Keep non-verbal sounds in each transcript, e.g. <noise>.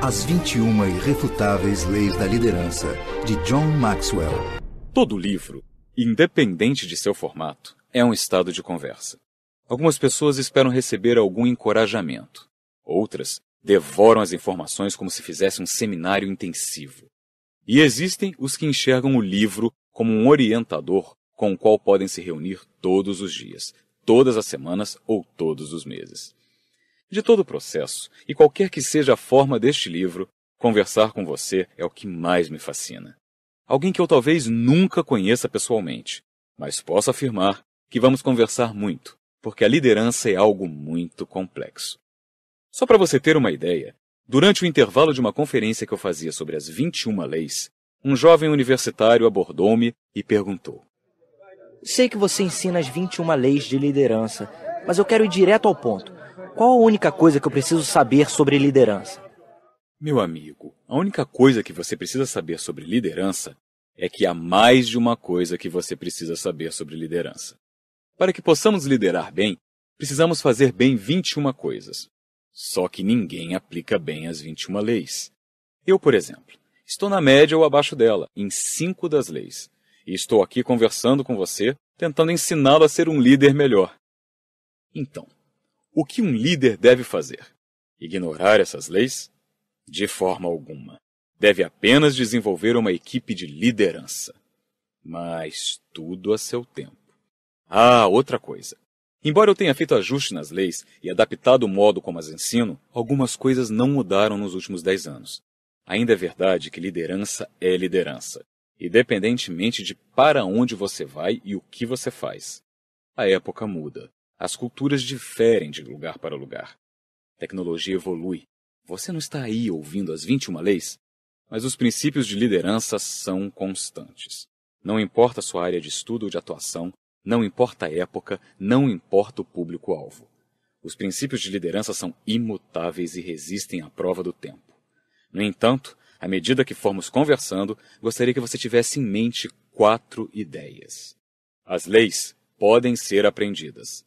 As 21 Irrefutáveis Leis da Liderança, de John Maxwell. Todo livro, independente de seu formato, é um estado de conversa. Algumas pessoas esperam receber algum encorajamento. Outras devoram as informações como se fizesse um seminário intensivo. E existem os que enxergam o livro como um orientador com o qual podem se reunir todos os dias, todas as semanas ou todos os meses de todo o processo e qualquer que seja a forma deste livro, conversar com você é o que mais me fascina. Alguém que eu talvez nunca conheça pessoalmente, mas posso afirmar que vamos conversar muito, porque a liderança é algo muito complexo. Só para você ter uma ideia, durante o intervalo de uma conferência que eu fazia sobre as 21 leis, um jovem universitário abordou-me e perguntou: Sei que você ensina as 21 leis de liderança, mas eu quero ir direto ao ponto. Qual a única coisa que eu preciso saber sobre liderança? Meu amigo, a única coisa que você precisa saber sobre liderança é que há mais de uma coisa que você precisa saber sobre liderança. Para que possamos liderar bem, precisamos fazer bem 21 coisas. Só que ninguém aplica bem as 21 leis. Eu, por exemplo, estou na média ou abaixo dela, em cinco das leis. E estou aqui conversando com você, tentando ensiná-lo a ser um líder melhor. Então, o que um líder deve fazer? Ignorar essas leis? De forma alguma. Deve apenas desenvolver uma equipe de liderança. Mas tudo a seu tempo. Ah, outra coisa. Embora eu tenha feito ajustes nas leis e adaptado o modo como as ensino, algumas coisas não mudaram nos últimos dez anos. Ainda é verdade que liderança é liderança, independentemente de para onde você vai e o que você faz. A época muda. As culturas diferem de lugar para lugar. tecnologia evolui. Você não está aí ouvindo as 21 leis, mas os princípios de liderança são constantes. Não importa a sua área de estudo ou de atuação, não importa a época, não importa o público-alvo. Os princípios de liderança são imutáveis e resistem à prova do tempo. No entanto, à medida que formos conversando, gostaria que você tivesse em mente quatro ideias. As leis podem ser aprendidas,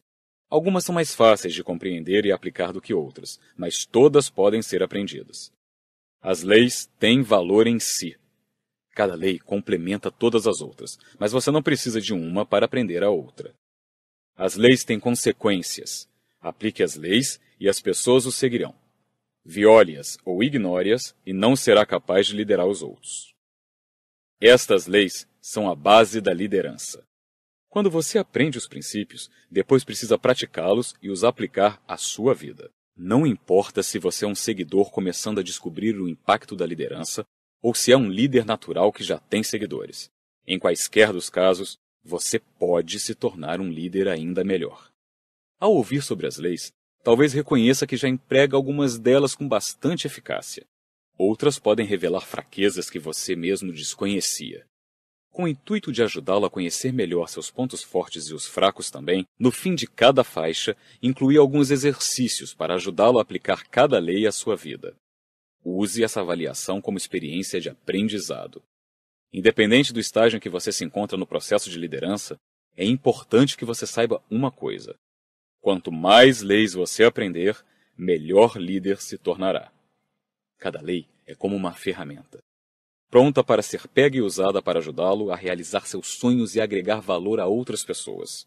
Algumas são mais fáceis de compreender e aplicar do que outras, mas todas podem ser aprendidas. As leis têm valor em si. Cada lei complementa todas as outras, mas você não precisa de uma para aprender a outra. As leis têm consequências. Aplique as leis e as pessoas o seguirão. Viole-as ou ignore-as e não será capaz de liderar os outros. Estas leis são a base da liderança. Quando você aprende os princípios, depois precisa praticá-los e os aplicar à sua vida. Não importa se você é um seguidor começando a descobrir o impacto da liderança ou se é um líder natural que já tem seguidores. Em quaisquer dos casos, você pode se tornar um líder ainda melhor. Ao ouvir sobre as leis, talvez reconheça que já emprega algumas delas com bastante eficácia. Outras podem revelar fraquezas que você mesmo desconhecia com o intuito de ajudá-lo a conhecer melhor seus pontos fortes e os fracos também, no fim de cada faixa, incluí alguns exercícios para ajudá-lo a aplicar cada lei à sua vida. Use essa avaliação como experiência de aprendizado. Independente do estágio em que você se encontra no processo de liderança, é importante que você saiba uma coisa: quanto mais leis você aprender, melhor líder se tornará. Cada lei é como uma ferramenta pronta para ser pega e usada para ajudá-lo a realizar seus sonhos e agregar valor a outras pessoas.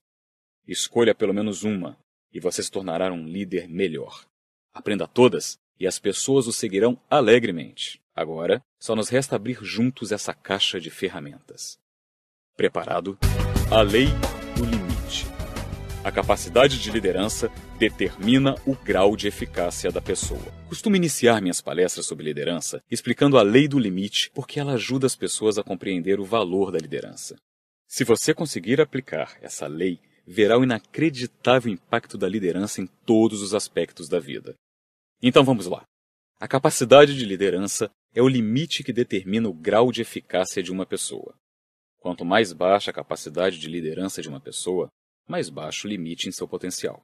Escolha pelo menos uma, e você se tornará um líder melhor. Aprenda todas, e as pessoas o seguirão alegremente. Agora, só nos resta abrir juntos essa caixa de ferramentas. Preparado? A lei a capacidade de liderança determina o grau de eficácia da pessoa. Costumo iniciar minhas palestras sobre liderança explicando a lei do limite, porque ela ajuda as pessoas a compreender o valor da liderança. Se você conseguir aplicar essa lei, verá o inacreditável impacto da liderança em todos os aspectos da vida. Então vamos lá. A capacidade de liderança é o limite que determina o grau de eficácia de uma pessoa. Quanto mais baixa a capacidade de liderança de uma pessoa, mais baixo limite em seu potencial.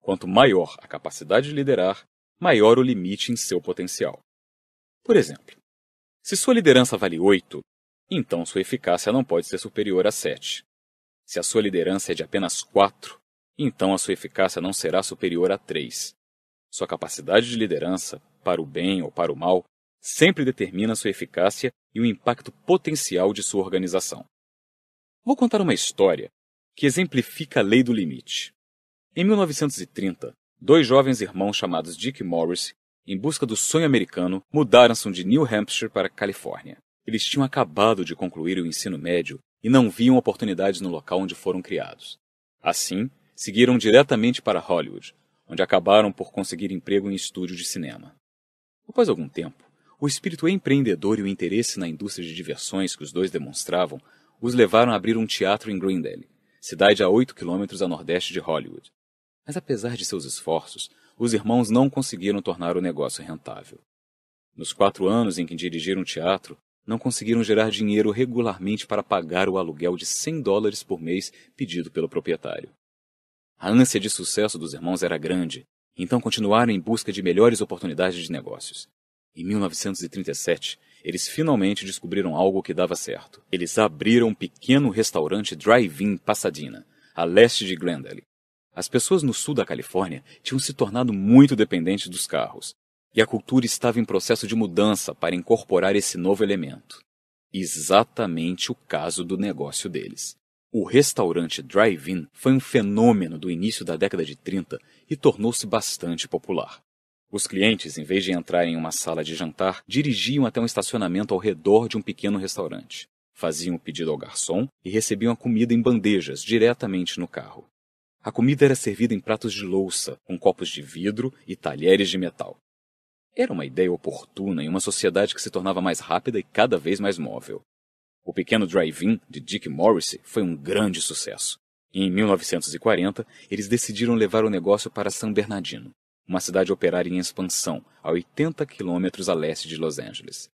Quanto maior a capacidade de liderar, maior o limite em seu potencial. Por exemplo, se sua liderança vale 8, então sua eficácia não pode ser superior a 7. Se a sua liderança é de apenas 4, então a sua eficácia não será superior a 3. Sua capacidade de liderança, para o bem ou para o mal, sempre determina sua eficácia e o impacto potencial de sua organização. Vou contar uma história que exemplifica a lei do limite. Em 1930, dois jovens irmãos chamados Dick e Morris, em busca do sonho americano, mudaram-se de New Hampshire para Califórnia. Eles tinham acabado de concluir o ensino médio e não viam oportunidades no local onde foram criados. Assim, seguiram diretamente para Hollywood, onde acabaram por conseguir emprego em estúdio de cinema. Após algum tempo, o espírito empreendedor e o interesse na indústria de diversões que os dois demonstravam os levaram a abrir um teatro em Greendale, cidade a 8 quilômetros a nordeste de Hollywood. Mas apesar de seus esforços, os irmãos não conseguiram tornar o negócio rentável. Nos quatro anos em que dirigiram teatro, não conseguiram gerar dinheiro regularmente para pagar o aluguel de 100 dólares por mês pedido pelo proprietário. A ânsia de sucesso dos irmãos era grande, então continuaram em busca de melhores oportunidades de negócios. Em 1937, eles finalmente descobriram algo que dava certo. Eles abriram um pequeno restaurante drive-in Pasadena, a leste de Glendale. As pessoas no sul da Califórnia tinham se tornado muito dependentes dos carros, e a cultura estava em processo de mudança para incorporar esse novo elemento. Exatamente o caso do negócio deles. O restaurante drive-in foi um fenômeno do início da década de 30 e tornou-se bastante popular. Os clientes, em vez de entrar em uma sala de jantar, dirigiam até um estacionamento ao redor de um pequeno restaurante. Faziam o pedido ao garçom e recebiam a comida em bandejas diretamente no carro. A comida era servida em pratos de louça, com copos de vidro e talheres de metal. Era uma ideia oportuna em uma sociedade que se tornava mais rápida e cada vez mais móvel. O pequeno drive-in de Dick Morrissey foi um grande sucesso. E em 1940, eles decidiram levar o negócio para San Bernardino uma cidade operária em expansão, a 80 quilômetros a leste de Los Angeles.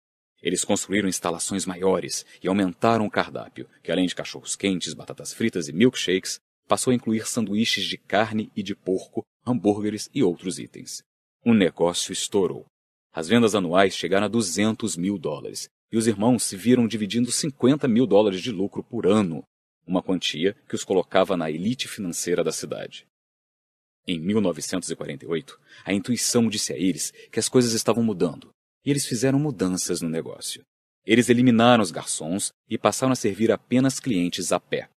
Eles construíram instalações maiores e aumentaram o cardápio, que além de cachorros quentes, batatas fritas e milkshakes, passou a incluir sanduíches de carne e de porco, hambúrgueres e outros itens. O negócio estourou. As vendas anuais chegaram a 200 mil dólares, e os irmãos se viram dividindo 50 mil dólares de lucro por ano, uma quantia que os colocava na elite financeira da cidade. Em 1948, a intuição disse a eles que as coisas estavam mudando, e eles fizeram mudanças no negócio. Eles eliminaram os garçons e passaram a servir apenas clientes a pé.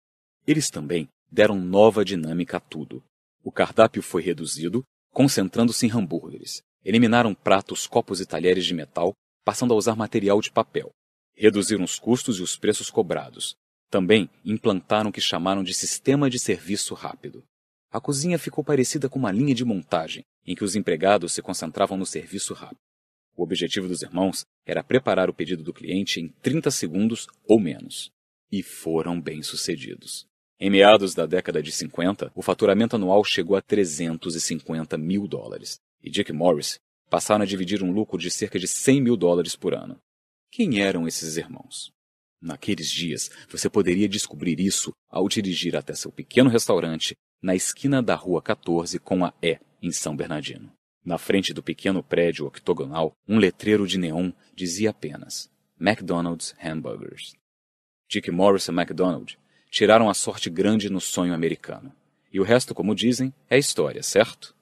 Eles também deram nova dinâmica a tudo. O cardápio foi reduzido, concentrando-se em hambúrgueres. Eliminaram pratos, copos e talheres de metal, passando a usar material de papel. Reduziram os custos e os preços cobrados. Também implantaram o que chamaram de sistema de serviço rápido a cozinha ficou parecida com uma linha de montagem, em que os empregados se concentravam no serviço rápido. O objetivo dos irmãos era preparar o pedido do cliente em 30 segundos ou menos. E foram bem-sucedidos. Em meados da década de 50, o faturamento anual chegou a 350 mil dólares, e Dick Morris passaram a dividir um lucro de cerca de 100 mil dólares por ano. Quem eram esses irmãos? Naqueles dias, você poderia descobrir isso ao dirigir até seu pequeno restaurante na esquina da Rua 14 com a E, em São Bernardino. Na frente do pequeno prédio octogonal, um letreiro de neon dizia apenas McDonald's Hamburgers. Dick Morris e McDonald tiraram a sorte grande no sonho americano. E o resto, como dizem, é história, certo?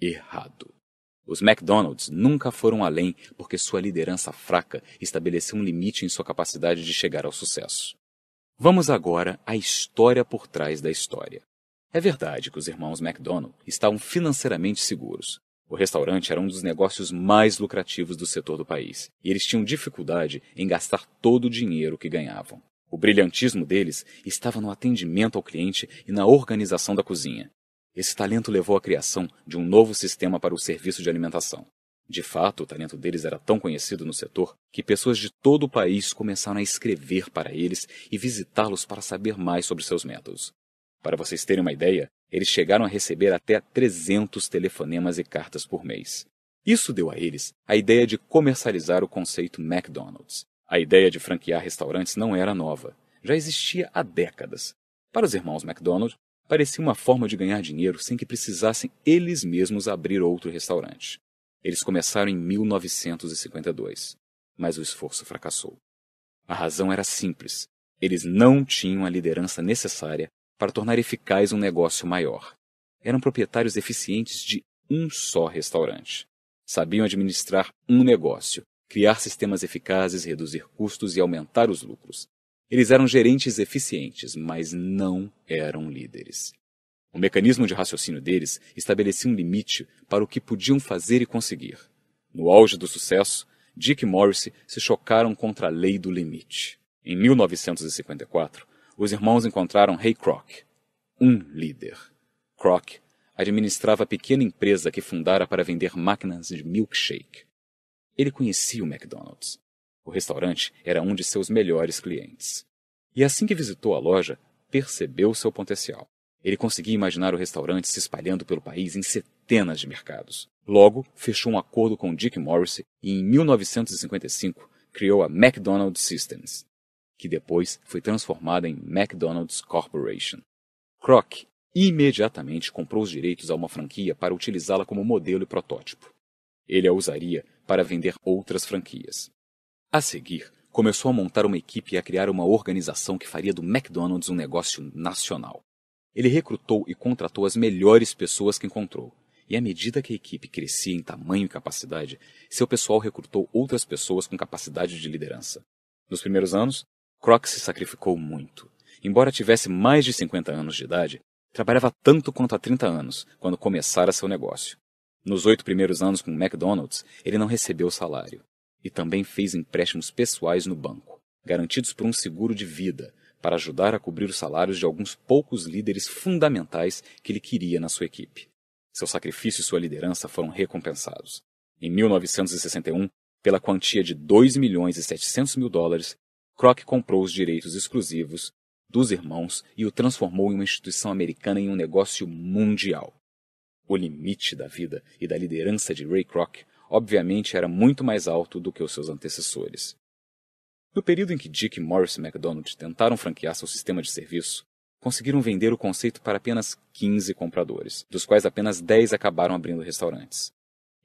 Errado. Os McDonald's nunca foram além porque sua liderança fraca estabeleceu um limite em sua capacidade de chegar ao sucesso. Vamos agora à história por trás da história. É verdade que os irmãos McDonald estavam financeiramente seguros. O restaurante era um dos negócios mais lucrativos do setor do país, e eles tinham dificuldade em gastar todo o dinheiro que ganhavam. O brilhantismo deles estava no atendimento ao cliente e na organização da cozinha. Esse talento levou à criação de um novo sistema para o serviço de alimentação. De fato, o talento deles era tão conhecido no setor que pessoas de todo o país começaram a escrever para eles e visitá-los para saber mais sobre seus métodos. Para vocês terem uma ideia, eles chegaram a receber até 300 telefonemas e cartas por mês. Isso deu a eles a ideia de comercializar o conceito McDonald's. A ideia de franquear restaurantes não era nova, já existia há décadas. Para os irmãos McDonald, parecia uma forma de ganhar dinheiro sem que precisassem eles mesmos abrir outro restaurante. Eles começaram em 1952, mas o esforço fracassou. A razão era simples: eles não tinham a liderança necessária para tornar eficaz um negócio maior. Eram proprietários eficientes de um só restaurante. Sabiam administrar um negócio, criar sistemas eficazes, reduzir custos e aumentar os lucros. Eles eram gerentes eficientes, mas não eram líderes. O mecanismo de raciocínio deles estabelecia um limite para o que podiam fazer e conseguir. No auge do sucesso, Dick e Morris se chocaram contra a lei do limite. Em 1954, os irmãos encontraram Ray Kroc, um líder. Kroc administrava a pequena empresa que fundara para vender máquinas de milkshake. Ele conhecia o McDonald's. O restaurante era um de seus melhores clientes. E assim que visitou a loja, percebeu seu potencial. Ele conseguia imaginar o restaurante se espalhando pelo país em centenas de mercados. Logo, fechou um acordo com Dick Morrissey e, em 1955, criou a McDonald's Systems, que depois foi transformada em McDonald's Corporation. Kroc imediatamente comprou os direitos a uma franquia para utilizá-la como modelo e protótipo. Ele a usaria para vender outras franquias. A seguir, começou a montar uma equipe e a criar uma organização que faria do McDonald's um negócio nacional. Ele recrutou e contratou as melhores pessoas que encontrou. E à medida que a equipe crescia em tamanho e capacidade, seu pessoal recrutou outras pessoas com capacidade de liderança. Nos primeiros anos, Croc se sacrificou muito. Embora tivesse mais de 50 anos de idade, trabalhava tanto quanto há 30 anos, quando começara seu negócio. Nos oito primeiros anos com o McDonald's, ele não recebeu salário. E também fez empréstimos pessoais no banco, garantidos por um seguro de vida, para ajudar a cobrir os salários de alguns poucos líderes fundamentais que ele queria na sua equipe. Seu sacrifício e sua liderança foram recompensados. Em 1961, pela quantia de 2 milhões e 700 mil dólares Kroc comprou os direitos exclusivos dos irmãos e o transformou em uma instituição americana em um negócio mundial. O limite da vida e da liderança de Ray Kroc, obviamente, era muito mais alto do que os seus antecessores. No período em que Dick e Morris MacDonald tentaram franquear seu sistema de serviço, conseguiram vender o conceito para apenas 15 compradores, dos quais apenas 10 acabaram abrindo restaurantes.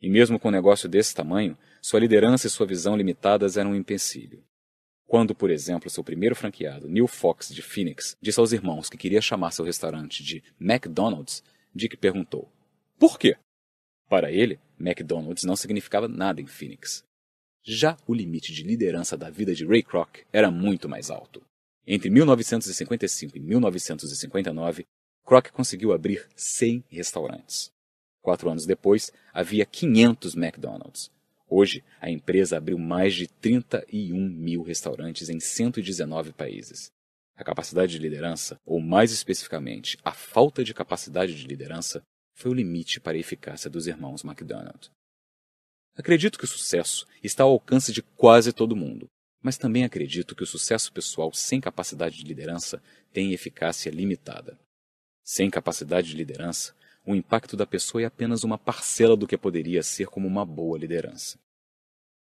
E mesmo com um negócio desse tamanho, sua liderança e sua visão limitadas eram um empecilho. Quando, por exemplo, seu primeiro franqueado, Neil Fox de Phoenix, disse aos irmãos que queria chamar seu restaurante de McDonald's, Dick perguntou: Por quê? Para ele, McDonald's não significava nada em Phoenix. Já o limite de liderança da vida de Ray Kroc era muito mais alto. Entre 1955 e 1959, Kroc conseguiu abrir 100 restaurantes. Quatro anos depois, havia 500 McDonald's. Hoje, a empresa abriu mais de 31 mil restaurantes em 119 países. A capacidade de liderança, ou mais especificamente, a falta de capacidade de liderança, foi o limite para a eficácia dos irmãos McDonald. Acredito que o sucesso está ao alcance de quase todo mundo, mas também acredito que o sucesso pessoal sem capacidade de liderança tem eficácia limitada. Sem capacidade de liderança, o impacto da pessoa é apenas uma parcela do que poderia ser como uma boa liderança.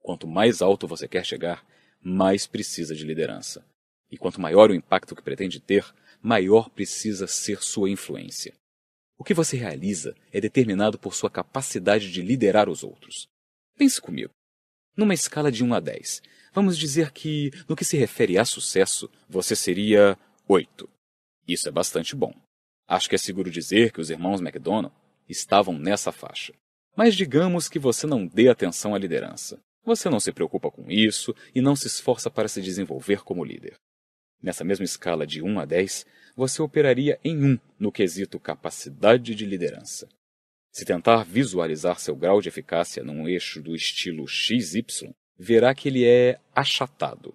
Quanto mais alto você quer chegar, mais precisa de liderança. E quanto maior o impacto que pretende ter, maior precisa ser sua influência. O que você realiza é determinado por sua capacidade de liderar os outros. Pense comigo. Numa escala de 1 a 10, vamos dizer que, no que se refere a sucesso, você seria 8. Isso é bastante bom. Acho que é seguro dizer que os irmãos McDonald estavam nessa faixa. Mas digamos que você não dê atenção à liderança. Você não se preocupa com isso e não se esforça para se desenvolver como líder. Nessa mesma escala de 1 a 10, você operaria em 1 no quesito capacidade de liderança. Se tentar visualizar seu grau de eficácia num eixo do estilo XY, verá que ele é achatado.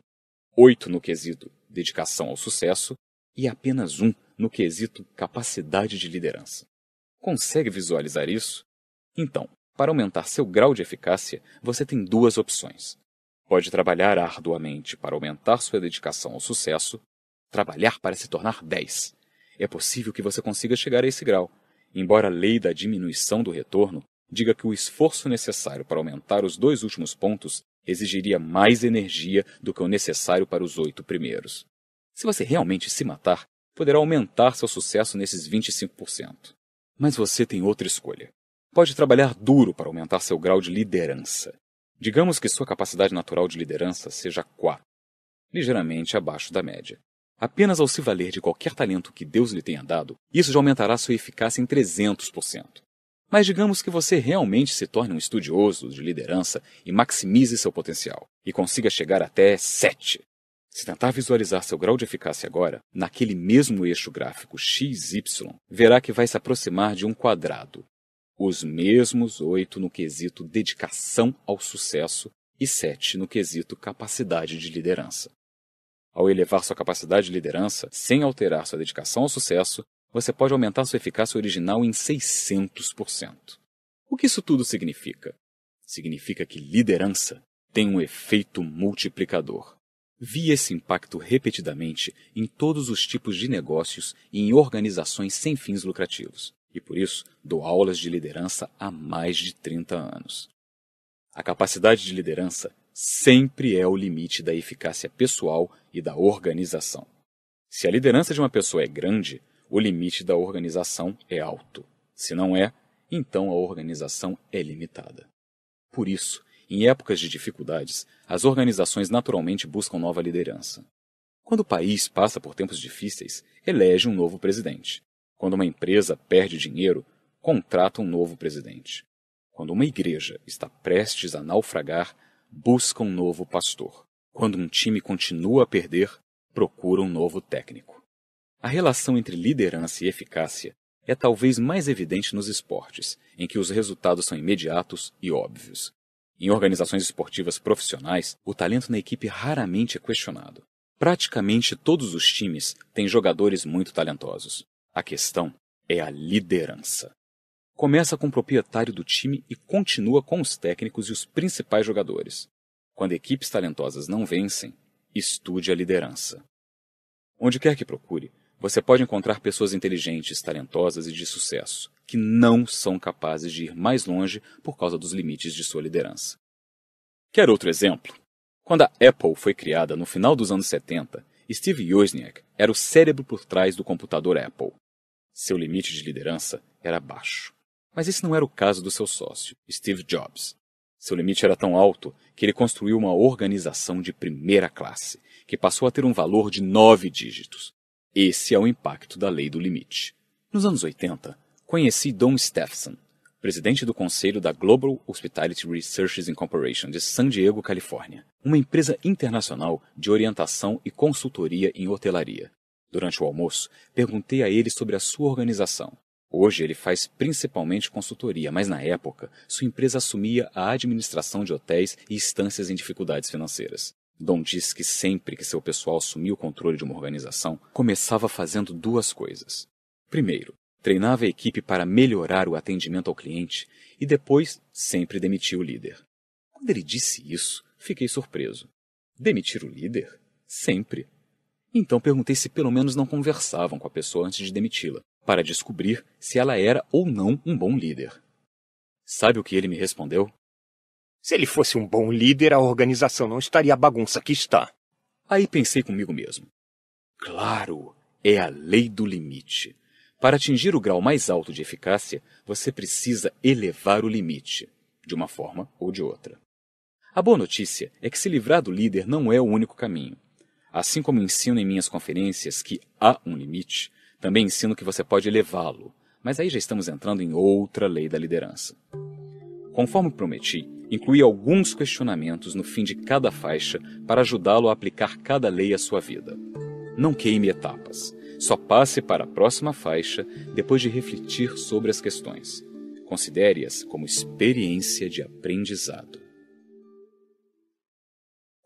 8 no quesito dedicação ao sucesso e apenas 1 no quesito capacidade de liderança. Consegue visualizar isso? Então, para aumentar seu grau de eficácia, você tem duas opções. Pode trabalhar arduamente para aumentar sua dedicação ao sucesso, trabalhar para se tornar 10. É possível que você consiga chegar a esse grau, embora a lei da diminuição do retorno diga que o esforço necessário para aumentar os dois últimos pontos exigiria mais energia do que o necessário para os oito primeiros. Se você realmente se matar, poderá aumentar seu sucesso nesses 25%. Mas você tem outra escolha. Pode trabalhar duro para aumentar seu grau de liderança. Digamos que sua capacidade natural de liderança seja 4, ligeiramente abaixo da média. Apenas ao se valer de qualquer talento que Deus lhe tenha dado, isso já aumentará sua eficácia em 300%. Mas digamos que você realmente se torne um estudioso de liderança e maximize seu potencial, e consiga chegar até 7, se tentar visualizar seu grau de eficácia agora, naquele mesmo eixo gráfico XY, verá que vai se aproximar de um quadrado. Os mesmos oito no quesito dedicação ao sucesso e sete no quesito capacidade de liderança. Ao elevar sua capacidade de liderança, sem alterar sua dedicação ao sucesso, você pode aumentar sua eficácia original em 600%. O que isso tudo significa? Significa que liderança tem um efeito multiplicador Vi esse impacto repetidamente em todos os tipos de negócios e em organizações sem fins lucrativos, e por isso dou aulas de liderança há mais de 30 anos. A capacidade de liderança sempre é o limite da eficácia pessoal e da organização. Se a liderança de uma pessoa é grande, o limite da organização é alto. Se não é, então a organização é limitada. Por isso, em épocas de dificuldades, as organizações naturalmente buscam nova liderança. Quando o país passa por tempos difíceis, elege um novo presidente. Quando uma empresa perde dinheiro, contrata um novo presidente. Quando uma igreja está prestes a naufragar, busca um novo pastor. Quando um time continua a perder, procura um novo técnico. A relação entre liderança e eficácia é talvez mais evidente nos esportes, em que os resultados são imediatos e óbvios. Em organizações esportivas profissionais, o talento na equipe raramente é questionado. Praticamente todos os times têm jogadores muito talentosos. A questão é a liderança. Começa com o proprietário do time e continua com os técnicos e os principais jogadores. Quando equipes talentosas não vencem, estude a liderança. Onde quer que procure, você pode encontrar pessoas inteligentes, talentosas e de sucesso que não são capazes de ir mais longe por causa dos limites de sua liderança. Quer outro exemplo? Quando a Apple foi criada no final dos anos 70, Steve Wozniak era o cérebro por trás do computador Apple. Seu limite de liderança era baixo. Mas esse não era o caso do seu sócio, Steve Jobs. Seu limite era tão alto que ele construiu uma organização de primeira classe, que passou a ter um valor de nove dígitos. Esse é o impacto da lei do limite. Nos anos 80, conheci Don Stephenson, presidente do conselho da Global Hospitality Researches Incorporation de San Diego, Califórnia, uma empresa internacional de orientação e consultoria em hotelaria. Durante o almoço, perguntei a ele sobre a sua organização. Hoje ele faz principalmente consultoria, mas na época sua empresa assumia a administração de hotéis e estâncias em dificuldades financeiras. Dom diz que sempre que seu pessoal assumia o controle de uma organização, começava fazendo duas coisas. Primeiro, treinava a equipe para melhorar o atendimento ao cliente e depois sempre demitia o líder. Quando ele disse isso, fiquei surpreso. Demitir o líder? Sempre. Então perguntei se pelo menos não conversavam com a pessoa antes de demiti-la, para descobrir se ela era ou não um bom líder. Sabe o que ele me respondeu? Se ele fosse um bom líder, a organização não estaria a bagunça que está. Aí pensei comigo mesmo. Claro, é a lei do limite. Para atingir o grau mais alto de eficácia, você precisa elevar o limite, de uma forma ou de outra. A boa notícia é que se livrar do líder não é o único caminho. Assim como ensino em minhas conferências que há um limite, também ensino que você pode elevá-lo, mas aí já estamos entrando em outra lei da liderança. Conforme prometi, incluí alguns questionamentos no fim de cada faixa para ajudá-lo a aplicar cada lei à sua vida. Não queime etapas. Só passe para a próxima faixa depois de refletir sobre as questões. Considere-as como experiência de aprendizado.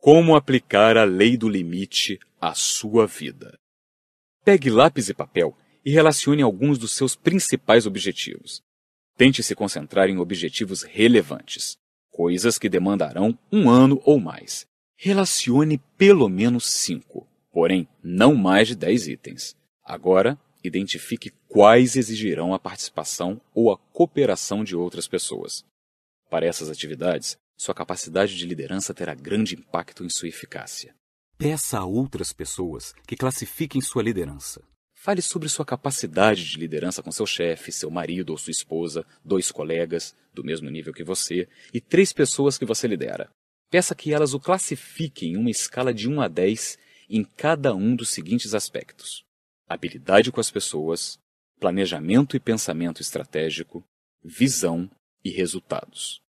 Como aplicar a lei do limite à sua vida? Pegue lápis e papel e relacione alguns dos seus principais objetivos. Tente se concentrar em objetivos relevantes, coisas que demandarão um ano ou mais. Relacione pelo menos cinco, porém não mais de dez itens. Agora, identifique quais exigirão a participação ou a cooperação de outras pessoas. Para essas atividades, sua capacidade de liderança terá grande impacto em sua eficácia. Peça a outras pessoas que classifiquem sua liderança. Fale sobre sua capacidade de liderança com seu chefe, seu marido ou sua esposa, dois colegas do mesmo nível que você e três pessoas que você lidera. Peça que elas o classifiquem em uma escala de 1 a 10 em cada um dos seguintes aspectos: habilidade com as pessoas, planejamento e pensamento estratégico, visão e resultados.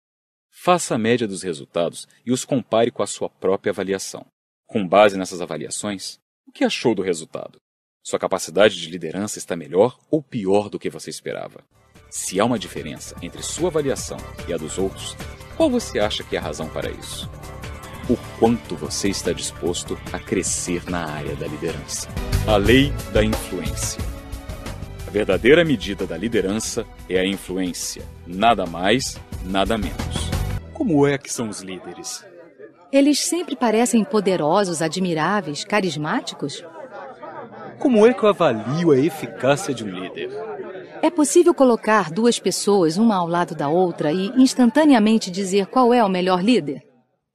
Faça a média dos resultados e os compare com a sua própria avaliação. Com base nessas avaliações, o que achou do resultado? Sua capacidade de liderança está melhor ou pior do que você esperava? Se há uma diferença entre sua avaliação e a dos outros, qual você acha que é a razão para isso? o quanto você está disposto a crescer na área da liderança. A lei da influência. A verdadeira medida da liderança é a influência, nada mais, nada menos. Como é que são os líderes? Eles sempre parecem poderosos, admiráveis, carismáticos? Como é que eu avalio a eficácia de um líder? É possível colocar duas pessoas uma ao lado da outra e instantaneamente dizer qual é o melhor líder?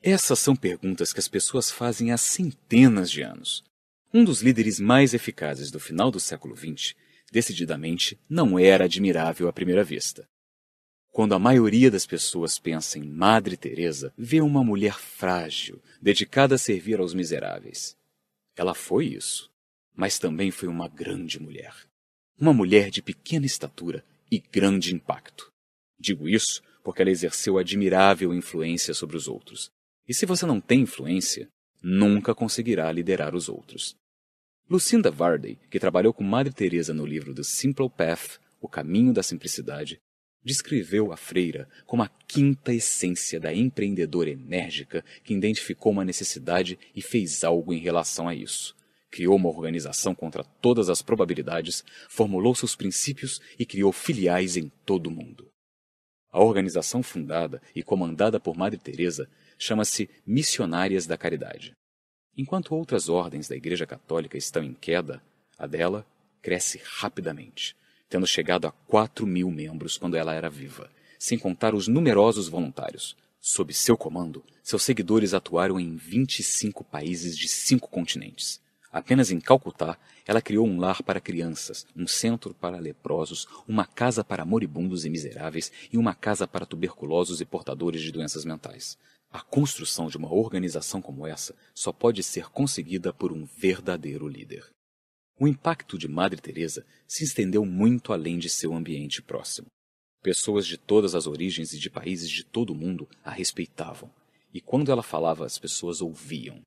Essas são perguntas que as pessoas fazem há centenas de anos. Um dos líderes mais eficazes do final do século XX, decididamente, não era admirável à primeira vista. Quando a maioria das pessoas pensa em Madre Teresa, vê uma mulher frágil, dedicada a servir aos miseráveis. Ela foi isso, mas também foi uma grande mulher. Uma mulher de pequena estatura e grande impacto. Digo isso porque ela exerceu admirável influência sobre os outros, e se você não tem influência, nunca conseguirá liderar os outros. Lucinda Vardy, que trabalhou com Madre Teresa no livro The Simple Path, O Caminho da Simplicidade, descreveu a freira como a quinta essência da empreendedora enérgica que identificou uma necessidade e fez algo em relação a isso. Criou uma organização contra todas as probabilidades, formulou seus princípios e criou filiais em todo o mundo. A organização fundada e comandada por Madre Teresa chama-se Missionárias da Caridade. Enquanto outras ordens da Igreja Católica estão em queda, a dela cresce rapidamente, tendo chegado a 4 mil membros quando ela era viva, sem contar os numerosos voluntários. Sob seu comando, seus seguidores atuaram em 25 países de cinco continentes. Apenas em Calcutá, ela criou um lar para crianças, um centro para leprosos, uma casa para moribundos e miseráveis e uma casa para tuberculosos e portadores de doenças mentais. A construção de uma organização como essa só pode ser conseguida por um verdadeiro líder. O impacto de Madre Teresa se estendeu muito além de seu ambiente próximo. Pessoas de todas as origens e de países de todo o mundo a respeitavam, e quando ela falava, as pessoas ouviam.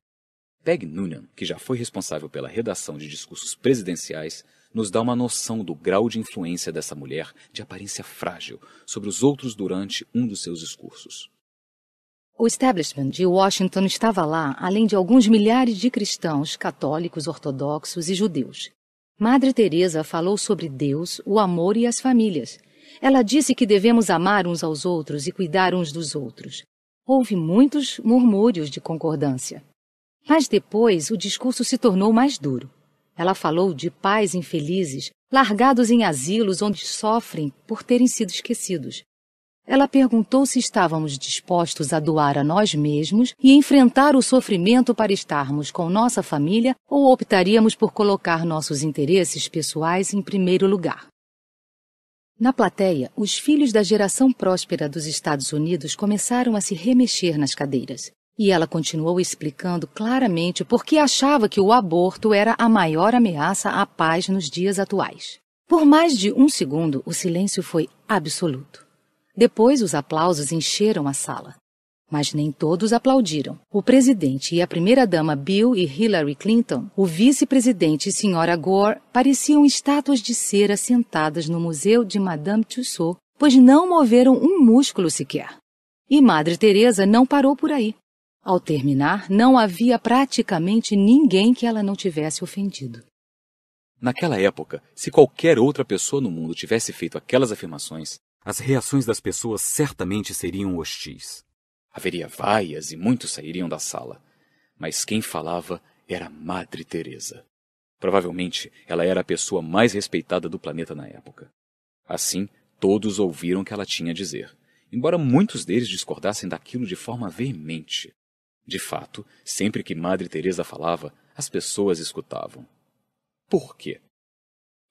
Peg Noonan, que já foi responsável pela redação de discursos presidenciais, nos dá uma noção do grau de influência dessa mulher de aparência frágil sobre os outros durante um dos seus discursos. O establishment de Washington estava lá, além de alguns milhares de cristãos, católicos, ortodoxos e judeus. Madre Teresa falou sobre Deus, o amor e as famílias. Ela disse que devemos amar uns aos outros e cuidar uns dos outros. Houve muitos murmúrios de concordância. Mas depois o discurso se tornou mais duro. Ela falou de pais infelizes, largados em asilos onde sofrem por terem sido esquecidos, ela perguntou se estávamos dispostos a doar a nós mesmos e enfrentar o sofrimento para estarmos com nossa família ou optaríamos por colocar nossos interesses pessoais em primeiro lugar. Na plateia, os filhos da geração próspera dos Estados Unidos começaram a se remexer nas cadeiras. E ela continuou explicando claramente por que achava que o aborto era a maior ameaça à paz nos dias atuais. Por mais de um segundo, o silêncio foi absoluto. Depois os aplausos encheram a sala. Mas nem todos aplaudiram. O presidente e a primeira-dama Bill e Hillary Clinton, o vice-presidente e senhora Gore pareciam estátuas de cera sentadas no museu de Madame Tussaud, pois não moveram um músculo sequer. E Madre Teresa não parou por aí. Ao terminar, não havia praticamente ninguém que ela não tivesse ofendido. Naquela época, se qualquer outra pessoa no mundo tivesse feito aquelas afirmações, as reações das pessoas certamente seriam hostis. Haveria vaias e muitos sairiam da sala. Mas quem falava era Madre Teresa. Provavelmente ela era a pessoa mais respeitada do planeta na época. Assim, todos ouviram o que ela tinha a dizer, embora muitos deles discordassem daquilo de forma veemente. De fato, sempre que Madre Teresa falava, as pessoas escutavam. Por quê?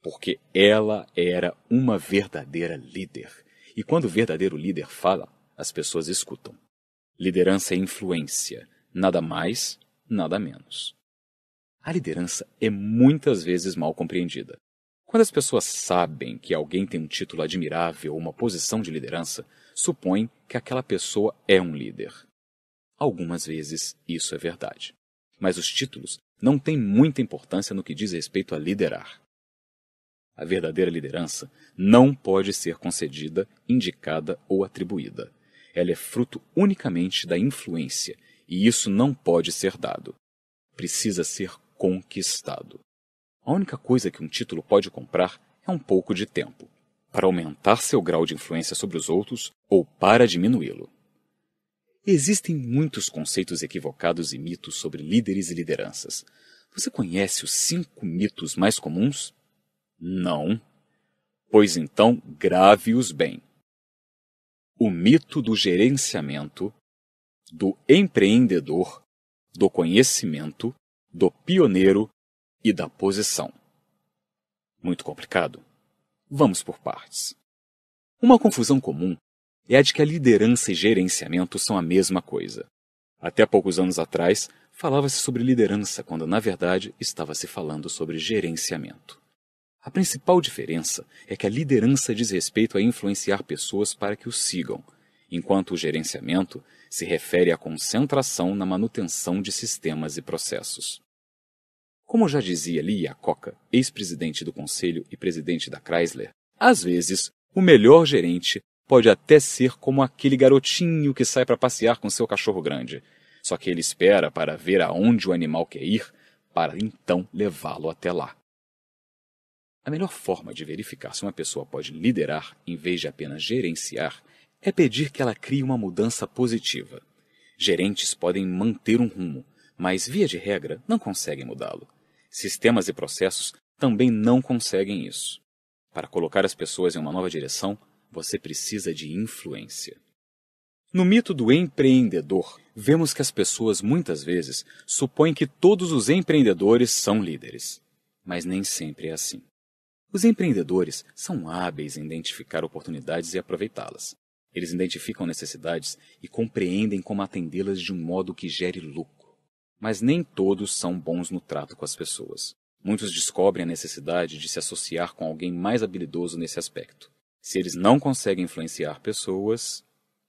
Porque ela era uma verdadeira líder. E quando o verdadeiro líder fala, as pessoas escutam. Liderança é influência, nada mais, nada menos. A liderança é muitas vezes mal compreendida. Quando as pessoas sabem que alguém tem um título admirável ou uma posição de liderança, supõem que aquela pessoa é um líder. Algumas vezes isso é verdade. Mas os títulos não têm muita importância no que diz respeito a liderar. A verdadeira liderança não pode ser concedida, indicada ou atribuída. Ela é fruto unicamente da influência, e isso não pode ser dado. Precisa ser conquistado. A única coisa que um título pode comprar é um pouco de tempo para aumentar seu grau de influência sobre os outros ou para diminuí-lo. Existem muitos conceitos equivocados e mitos sobre líderes e lideranças. Você conhece os cinco mitos mais comuns? Não. Pois então grave-os bem. O mito do gerenciamento, do empreendedor, do conhecimento, do pioneiro e da posição. Muito complicado? Vamos por partes. Uma confusão comum é a de que a liderança e gerenciamento são a mesma coisa. Até poucos anos atrás, falava-se sobre liderança quando, na verdade, estava se falando sobre gerenciamento. A principal diferença é que a liderança diz respeito a influenciar pessoas para que o sigam, enquanto o gerenciamento se refere à concentração na manutenção de sistemas e processos. Como já dizia Lia Coca, ex-presidente do conselho e presidente da Chrysler, às vezes o melhor gerente pode até ser como aquele garotinho que sai para passear com seu cachorro grande, só que ele espera para ver aonde o animal quer ir para então levá-lo até lá. A melhor forma de verificar se uma pessoa pode liderar em vez de apenas gerenciar é pedir que ela crie uma mudança positiva. Gerentes podem manter um rumo, mas, via de regra, não conseguem mudá-lo. Sistemas e processos também não conseguem isso. Para colocar as pessoas em uma nova direção, você precisa de influência. No mito do empreendedor, vemos que as pessoas muitas vezes supõem que todos os empreendedores são líderes. Mas nem sempre é assim. Os empreendedores são hábeis em identificar oportunidades e aproveitá-las. Eles identificam necessidades e compreendem como atendê-las de um modo que gere lucro. Mas nem todos são bons no trato com as pessoas. Muitos descobrem a necessidade de se associar com alguém mais habilidoso nesse aspecto. Se eles não conseguem influenciar pessoas,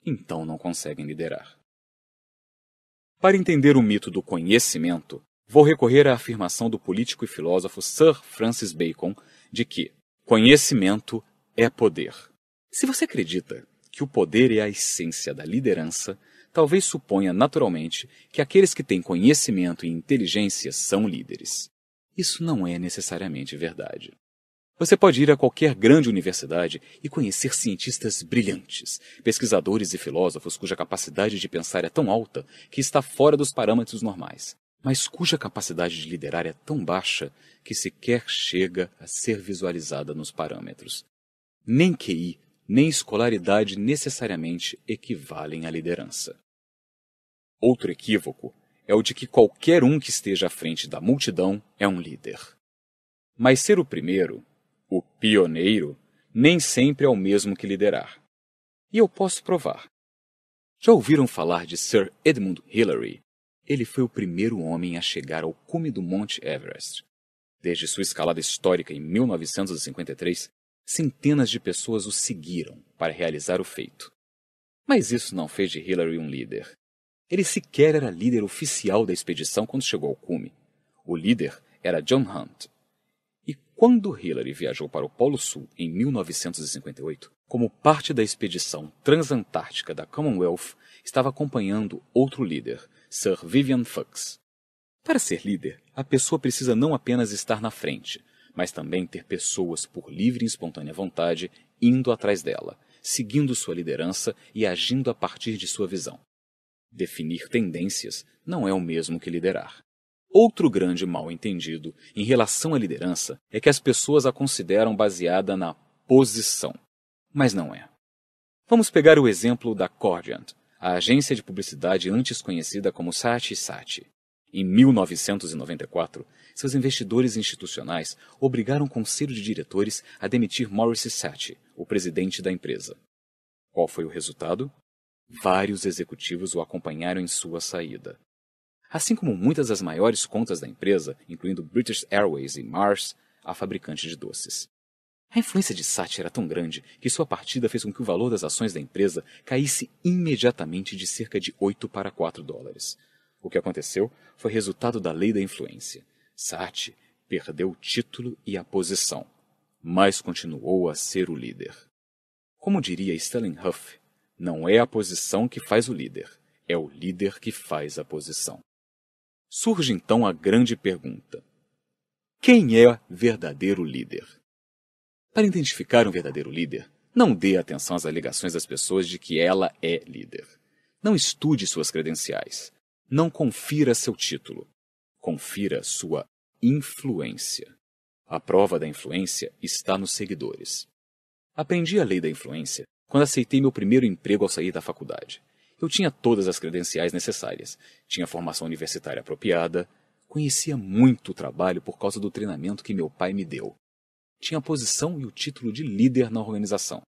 então não conseguem liderar. Para entender o mito do conhecimento, vou recorrer à afirmação do político e filósofo Sir Francis Bacon de que conhecimento é poder. Se você acredita que o poder é a essência da liderança, talvez suponha naturalmente que aqueles que têm conhecimento e inteligência são líderes. Isso não é necessariamente verdade. Você pode ir a qualquer grande universidade e conhecer cientistas brilhantes, pesquisadores e filósofos cuja capacidade de pensar é tão alta que está fora dos parâmetros normais mas cuja capacidade de liderar é tão baixa que sequer chega a ser visualizada nos parâmetros. Nem QI, nem escolaridade necessariamente equivalem à liderança. Outro equívoco é o de que qualquer um que esteja à frente da multidão é um líder. Mas ser o primeiro, o pioneiro, nem sempre é o mesmo que liderar. E eu posso provar. Já ouviram falar de Sir Edmund Hillary, ele foi o primeiro homem a chegar ao cume do Monte Everest. Desde sua escalada histórica em 1953, centenas de pessoas o seguiram para realizar o feito. Mas isso não fez de Hillary um líder. Ele sequer era líder oficial da expedição quando chegou ao cume. O líder era John Hunt. E quando Hillary viajou para o Polo Sul em 1958, como parte da expedição transantártica da Commonwealth, estava acompanhando outro líder, Sir Vivian Fuchs. Para ser líder, a pessoa precisa não apenas estar na frente, mas também ter pessoas por livre e espontânea vontade indo atrás dela, seguindo sua liderança e agindo a partir de sua visão. Definir tendências não é o mesmo que liderar. Outro grande mal-entendido em relação à liderança é que as pessoas a consideram baseada na posição, mas não é. Vamos pegar o exemplo da Cordiant, a agência de publicidade antes conhecida como Sati Sati. Em 1994, seus investidores institucionais obrigaram o conselho de diretores a demitir Maurice Sati, o presidente da empresa. Qual foi o resultado? Vários executivos o acompanharam em sua saída. Assim como muitas das maiores contas da empresa, incluindo British Airways e Mars, a fabricante de doces. A influência de Sati era tão grande que sua partida fez com que o valor das ações da empresa caísse imediatamente de cerca de 8 para 4 dólares. O que aconteceu foi resultado da lei da influência. Sati perdeu o título e a posição, mas continuou a ser o líder. Como diria Stellan Huff, não é a posição que faz o líder, é o líder que faz a posição. Surge então a grande pergunta: quem é o verdadeiro líder? Para identificar um verdadeiro líder, não dê atenção às alegações das pessoas de que ela é líder. Não estude suas credenciais. Não confira seu título. Confira sua influência. A prova da influência está nos seguidores. Aprendi a lei da influência quando aceitei meu primeiro emprego ao sair da faculdade. Eu tinha todas as credenciais necessárias, tinha formação universitária apropriada, conhecia muito o trabalho por causa do treinamento que meu pai me deu tinha a posição e o título de líder na organização.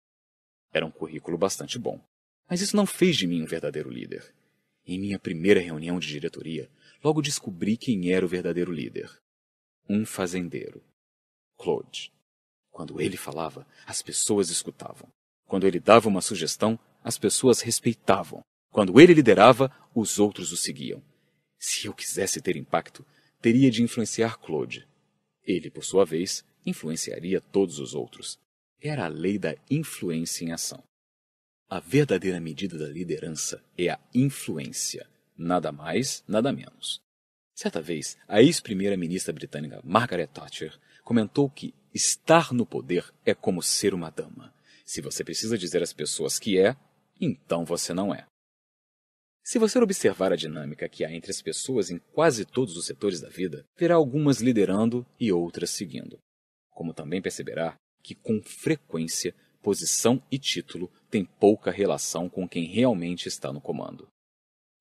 Era um currículo bastante bom. Mas isso não fez de mim um verdadeiro líder. Em minha primeira reunião de diretoria, logo descobri quem era o verdadeiro líder. Um fazendeiro. Claude. Quando ele falava, as pessoas escutavam. Quando ele dava uma sugestão, as pessoas respeitavam. Quando ele liderava, os outros o seguiam. Se eu quisesse ter impacto, teria de influenciar Claude. Ele, por sua vez, influenciaria todos os outros. Era a lei da influência em ação. A verdadeira medida da liderança é a influência, nada mais, nada menos. Certa vez, a ex-primeira-ministra britânica Margaret Thatcher comentou que estar no poder é como ser uma dama. Se você precisa dizer às pessoas que é, então você não é. Se você observar a dinâmica que há entre as pessoas em quase todos os setores da vida, verá algumas liderando e outras seguindo como também perceberá, que com frequência posição e título têm pouca relação com quem realmente está no comando.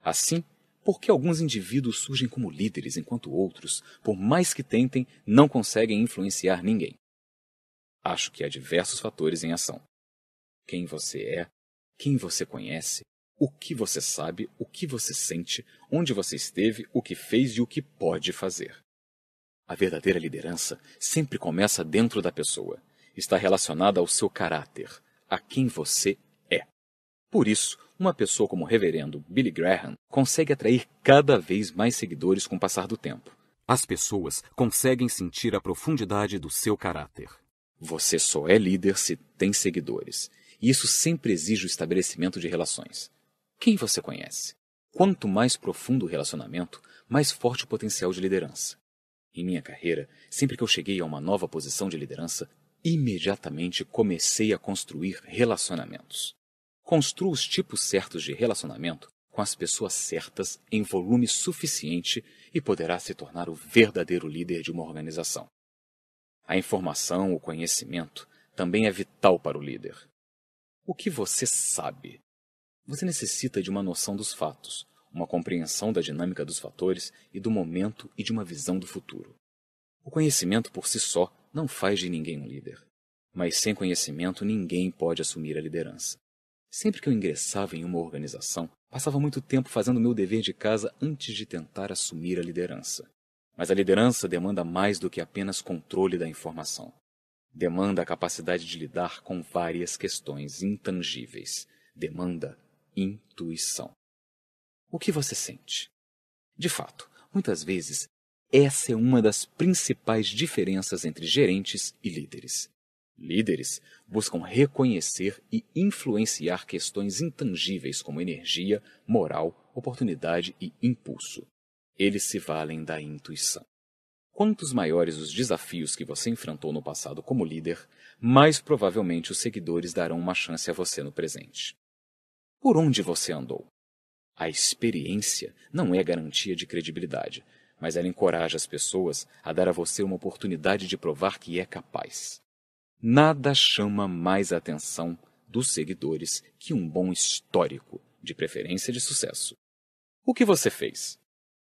Assim, por que alguns indivíduos surgem como líderes enquanto outros, por mais que tentem, não conseguem influenciar ninguém? Acho que há diversos fatores em ação. Quem você é, quem você conhece, o que você sabe, o que você sente, onde você esteve, o que fez e o que pode fazer. A verdadeira liderança sempre começa dentro da pessoa. Está relacionada ao seu caráter, a quem você é. Por isso, uma pessoa como o reverendo Billy Graham consegue atrair cada vez mais seguidores com o passar do tempo. As pessoas conseguem sentir a profundidade do seu caráter. Você só é líder se tem seguidores. E isso sempre exige o estabelecimento de relações. Quem você conhece? Quanto mais profundo o relacionamento, mais forte o potencial de liderança. Em minha carreira, sempre que eu cheguei a uma nova posição de liderança, imediatamente comecei a construir relacionamentos. Construo os tipos certos de relacionamento com as pessoas certas em volume suficiente e poderá se tornar o verdadeiro líder de uma organização. A informação, o conhecimento, também é vital para o líder. O que você sabe? Você necessita de uma noção dos fatos, uma compreensão da dinâmica dos fatores e do momento e de uma visão do futuro. O conhecimento por si só não faz de ninguém um líder, mas sem conhecimento ninguém pode assumir a liderança. Sempre que eu ingressava em uma organização, passava muito tempo fazendo meu dever de casa antes de tentar assumir a liderança. Mas a liderança demanda mais do que apenas controle da informação. Demanda a capacidade de lidar com várias questões intangíveis. Demanda intuição o que você sente. De fato, muitas vezes, essa é uma das principais diferenças entre gerentes e líderes. Líderes buscam reconhecer e influenciar questões intangíveis como energia, moral, oportunidade e impulso. Eles se valem da intuição. Quantos maiores os desafios que você enfrentou no passado como líder, mais provavelmente os seguidores darão uma chance a você no presente. Por onde você andou? A experiência não é garantia de credibilidade, mas ela encoraja as pessoas a dar a você uma oportunidade de provar que é capaz. Nada chama mais a atenção dos seguidores que um bom histórico, de preferência de sucesso. O que você fez?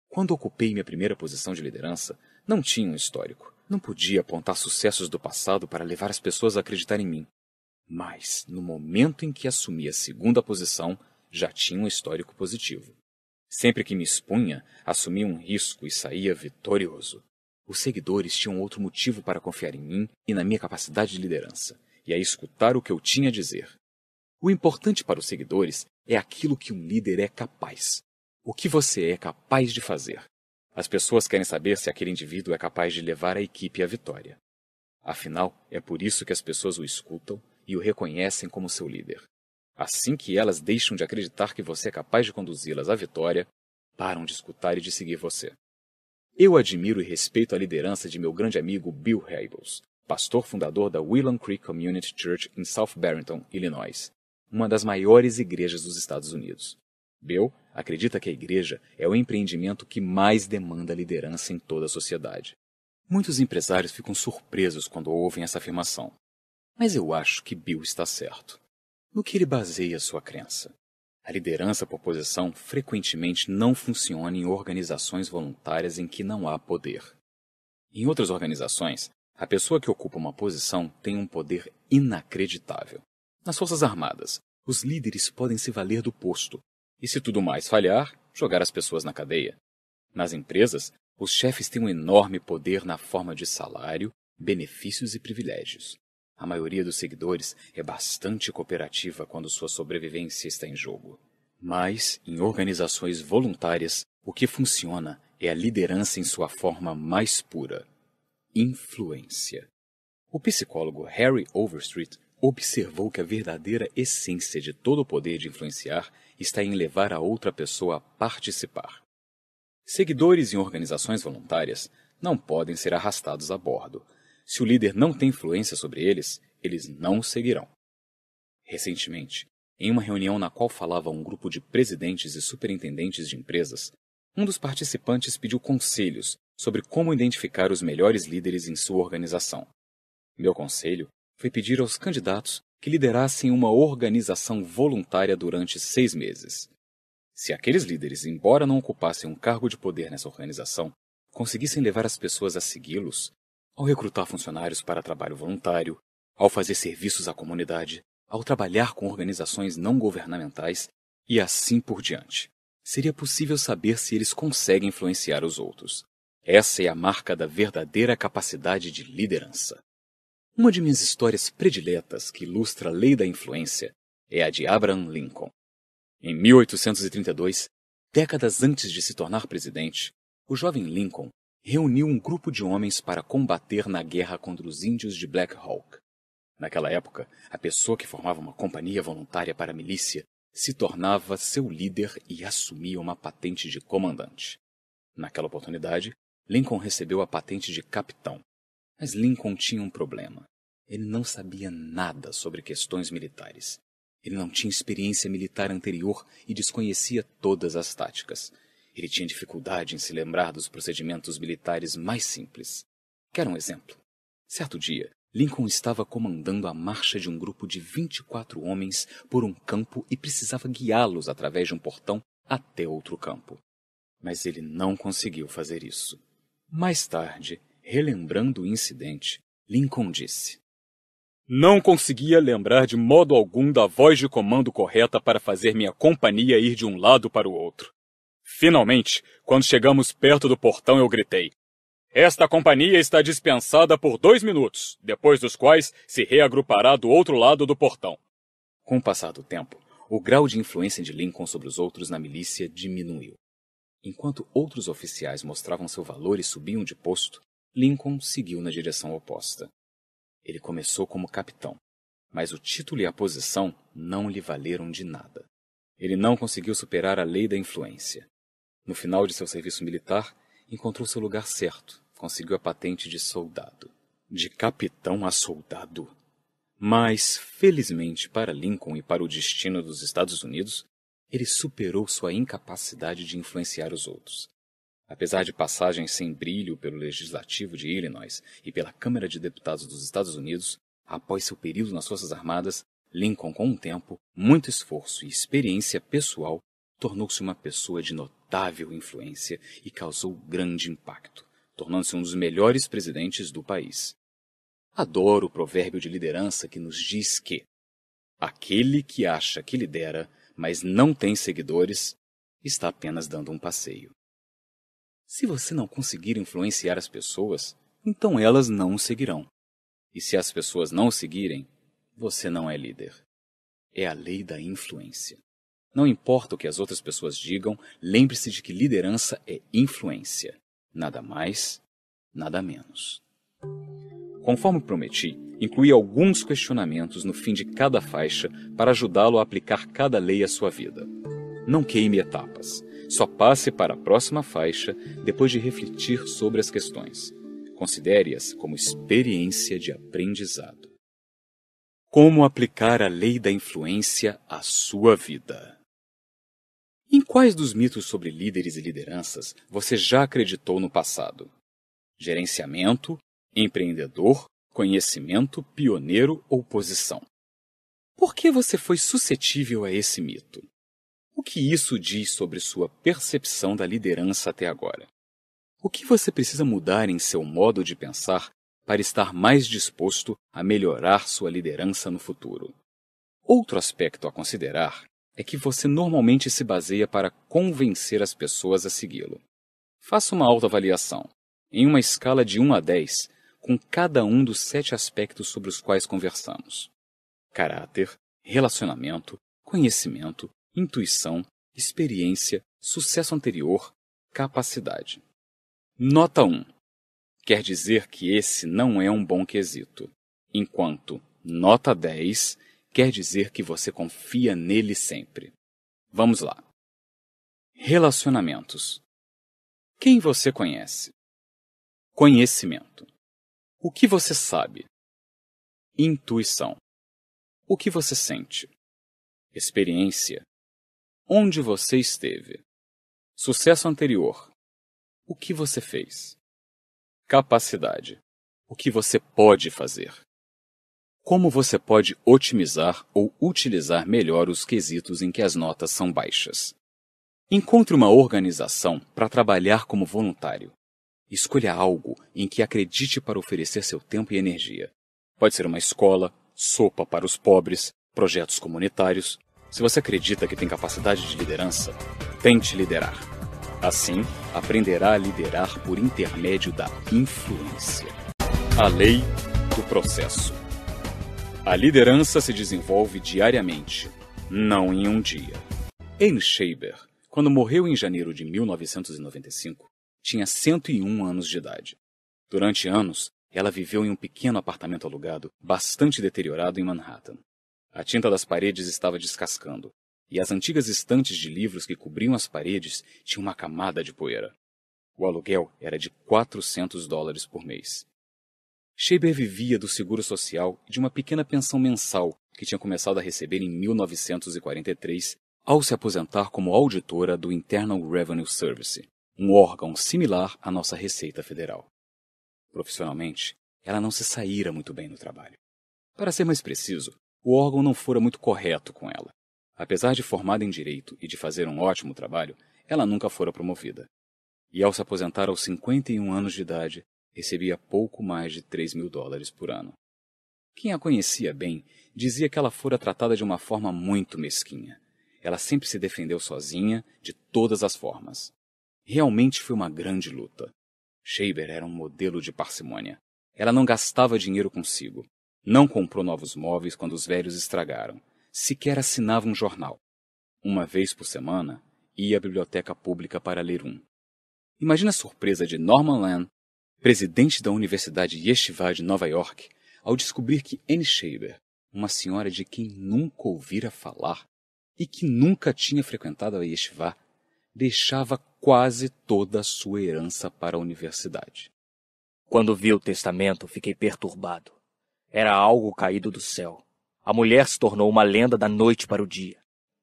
Quando ocupei minha primeira posição de liderança, não tinha um histórico. Não podia apontar sucessos do passado para levar as pessoas a acreditar em mim. Mas, no momento em que assumi a segunda posição, já tinha um histórico positivo. Sempre que me expunha, assumia um risco e saía vitorioso. Os seguidores tinham outro motivo para confiar em mim e na minha capacidade de liderança, e a escutar o que eu tinha a dizer. O importante para os seguidores é aquilo que um líder é capaz. O que você é capaz de fazer. As pessoas querem saber se aquele indivíduo é capaz de levar a equipe à vitória. Afinal, é por isso que as pessoas o escutam e o reconhecem como seu líder. Assim que elas deixam de acreditar que você é capaz de conduzi-las à vitória, param de escutar e de seguir você. Eu admiro e respeito a liderança de meu grande amigo Bill Hybels, pastor fundador da Willam Creek Community Church em South Barrington, Illinois, uma das maiores igrejas dos Estados Unidos. Bill acredita que a igreja é o empreendimento que mais demanda liderança em toda a sociedade. Muitos empresários ficam surpresos quando ouvem essa afirmação. Mas eu acho que Bill está certo. No que ele baseia sua crença? A liderança por posição frequentemente não funciona em organizações voluntárias em que não há poder. Em outras organizações, a pessoa que ocupa uma posição tem um poder inacreditável. Nas Forças Armadas, os líderes podem se valer do posto e, se tudo mais falhar, jogar as pessoas na cadeia. Nas empresas, os chefes têm um enorme poder na forma de salário, benefícios e privilégios. A maioria dos seguidores é bastante cooperativa quando sua sobrevivência está em jogo. Mas, em organizações voluntárias, o que funciona é a liderança em sua forma mais pura influência. O psicólogo Harry Overstreet observou que a verdadeira essência de todo o poder de influenciar está em levar a outra pessoa a participar. Seguidores em organizações voluntárias não podem ser arrastados a bordo, se o líder não tem influência sobre eles, eles não o seguirão. Recentemente, em uma reunião na qual falava um grupo de presidentes e superintendentes de empresas, um dos participantes pediu conselhos sobre como identificar os melhores líderes em sua organização. Meu conselho foi pedir aos candidatos que liderassem uma organização voluntária durante seis meses. Se aqueles líderes, embora não ocupassem um cargo de poder nessa organização, conseguissem levar as pessoas a segui-los, ao recrutar funcionários para trabalho voluntário, ao fazer serviços à comunidade, ao trabalhar com organizações não governamentais e assim por diante, seria possível saber se eles conseguem influenciar os outros. Essa é a marca da verdadeira capacidade de liderança. Uma de minhas histórias prediletas que ilustra a lei da influência é a de Abraham Lincoln. Em 1832, décadas antes de se tornar presidente, o jovem Lincoln reuniu um grupo de homens para combater na guerra contra os índios de Black Hawk. Naquela época, a pessoa que formava uma companhia voluntária para a milícia se tornava seu líder e assumia uma patente de comandante. Naquela oportunidade, Lincoln recebeu a patente de capitão. Mas Lincoln tinha um problema. Ele não sabia nada sobre questões militares. Ele não tinha experiência militar anterior e desconhecia todas as táticas. Ele tinha dificuldade em se lembrar dos procedimentos militares mais simples. Quer um exemplo? Certo dia, Lincoln estava comandando a marcha de um grupo de 24 homens por um campo e precisava guiá-los através de um portão até outro campo. Mas ele não conseguiu fazer isso. Mais tarde, relembrando o incidente, Lincoln disse: Não conseguia lembrar de modo algum da voz de comando correta para fazer minha companhia ir de um lado para o outro. Finalmente, quando chegamos perto do portão, eu gritei: Esta companhia está dispensada por dois minutos, depois dos quais se reagrupará do outro lado do portão. Com o passar do tempo, o grau de influência de Lincoln sobre os outros na milícia diminuiu. Enquanto outros oficiais mostravam seu valor e subiam de posto, Lincoln seguiu na direção oposta. Ele começou como capitão, mas o título e a posição não lhe valeram de nada. Ele não conseguiu superar a lei da influência. No final de seu serviço militar, encontrou seu lugar certo, conseguiu a patente de soldado. De capitão a soldado. Mas, felizmente para Lincoln e para o destino dos Estados Unidos, ele superou sua incapacidade de influenciar os outros. Apesar de passagens sem brilho pelo Legislativo de Illinois e pela Câmara de Deputados dos Estados Unidos, após seu período nas Forças Armadas, Lincoln, com o um tempo, muito esforço e experiência pessoal, tornou-se uma pessoa de notável influência e causou grande impacto, tornando-se um dos melhores presidentes do país. Adoro o provérbio de liderança que nos diz que aquele que acha que lidera, mas não tem seguidores, está apenas dando um passeio. Se você não conseguir influenciar as pessoas, então elas não o seguirão. E se as pessoas não o seguirem, você não é líder. É a lei da influência. Não importa o que as outras pessoas digam, lembre-se de que liderança é influência. Nada mais, nada menos. Conforme prometi, incluí alguns questionamentos no fim de cada faixa para ajudá-lo a aplicar cada lei à sua vida. Não queime etapas. Só passe para a próxima faixa depois de refletir sobre as questões. Considere-as como experiência de aprendizado. Como aplicar a lei da influência à sua vida? Em quais dos mitos sobre líderes e lideranças você já acreditou no passado? Gerenciamento, empreendedor, conhecimento, pioneiro ou posição? Por que você foi suscetível a esse mito? O que isso diz sobre sua percepção da liderança até agora? O que você precisa mudar em seu modo de pensar para estar mais disposto a melhorar sua liderança no futuro? Outro aspecto a considerar é que você normalmente se baseia para convencer as pessoas a segui-lo. Faça uma autoavaliação, em uma escala de 1 a 10, com cada um dos sete aspectos sobre os quais conversamos: caráter, relacionamento, conhecimento, intuição, experiência, sucesso anterior, capacidade. Nota 1. Quer dizer que esse não é um bom quesito, enquanto nota 10 quer dizer que você confia nele sempre. Vamos lá. Relacionamentos. Quem você conhece? Conhecimento. O que você sabe? Intuição. O que você sente? Experiência. Onde você esteve? Sucesso anterior. O que você fez? Capacidade. O que você pode fazer? Como você pode otimizar ou utilizar melhor os quesitos em que as notas são baixas? Encontre uma organização para trabalhar como voluntário. Escolha algo em que acredite para oferecer seu tempo e energia. Pode ser uma escola, sopa para os pobres, projetos comunitários. Se você acredita que tem capacidade de liderança, tente liderar. Assim, aprenderá a liderar por intermédio da influência. A lei do processo. A liderança se desenvolve diariamente, não em um dia. Anne Shaber, quando morreu em janeiro de 1995, tinha 101 anos de idade. Durante anos, ela viveu em um pequeno apartamento alugado, bastante deteriorado em Manhattan. A tinta das paredes estava descascando, e as antigas estantes de livros que cobriam as paredes tinham uma camada de poeira. O aluguel era de 400 dólares por mês. Schaeber vivia do seguro social e de uma pequena pensão mensal que tinha começado a receber em 1943 ao se aposentar como auditora do Internal Revenue Service, um órgão similar à nossa Receita Federal. Profissionalmente, ela não se saíra muito bem no trabalho. Para ser mais preciso, o órgão não fora muito correto com ela. Apesar de formada em direito e de fazer um ótimo trabalho, ela nunca fora promovida. E ao se aposentar aos 51 anos de idade, recebia pouco mais de 3 mil dólares por ano. Quem a conhecia bem dizia que ela fora tratada de uma forma muito mesquinha. Ela sempre se defendeu sozinha, de todas as formas. Realmente foi uma grande luta. Shaber era um modelo de parcimônia. Ela não gastava dinheiro consigo. Não comprou novos móveis quando os velhos estragaram. Sequer assinava um jornal. Uma vez por semana, ia à biblioteca pública para ler um. Imagina a surpresa de Norman Lamb presidente da Universidade Yeshiva de Nova York, ao descobrir que Anne Shaber, uma senhora de quem nunca ouvira falar e que nunca tinha frequentado a Yeshiva, deixava quase toda a sua herança para a universidade. Quando vi o testamento, fiquei perturbado. Era algo caído do céu. A mulher se tornou uma lenda da noite para o dia.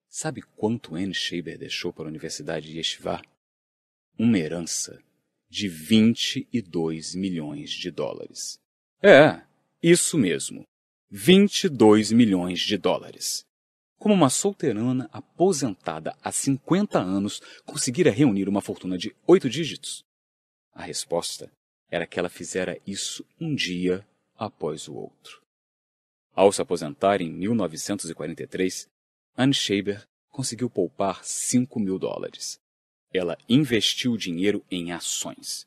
Sabe quanto Anne Shaber deixou para a Universidade Yeshiva? Uma herança de 22 milhões de dólares. É, isso mesmo, 22 milhões de dólares. Como uma solteirana aposentada há 50 anos conseguira reunir uma fortuna de oito dígitos? A resposta era que ela fizera isso um dia após o outro. Ao se aposentar em 1943, Anne Shaber conseguiu poupar 5 mil dólares, ela investiu dinheiro em ações.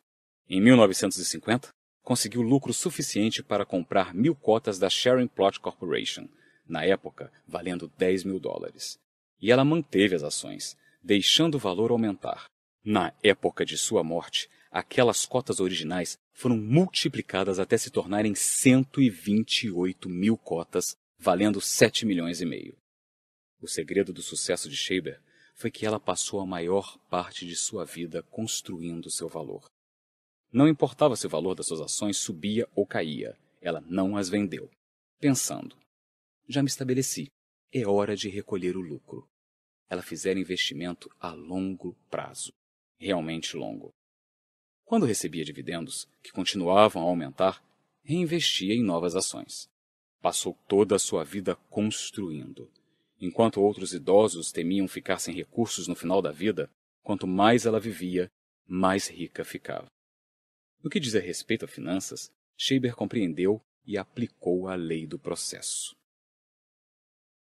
Em 1950, conseguiu lucro suficiente para comprar mil cotas da Sharing Plot Corporation, na época valendo 10 mil dólares. E ela manteve as ações, deixando o valor aumentar. Na época de sua morte, aquelas cotas originais foram multiplicadas até se tornarem 128 mil cotas, valendo 7 milhões e meio. O segredo do sucesso de Shaber foi que ela passou a maior parte de sua vida construindo seu valor. Não importava se o valor das suas ações subia ou caía, ela não as vendeu. Pensando, já me estabeleci, é hora de recolher o lucro. Ela fizera investimento a longo prazo, realmente longo. Quando recebia dividendos, que continuavam a aumentar, reinvestia em novas ações. Passou toda a sua vida construindo Enquanto outros idosos temiam ficar sem recursos no final da vida, quanto mais ela vivia, mais rica ficava. No que diz a respeito a finanças, Schaeber compreendeu e aplicou a lei do processo.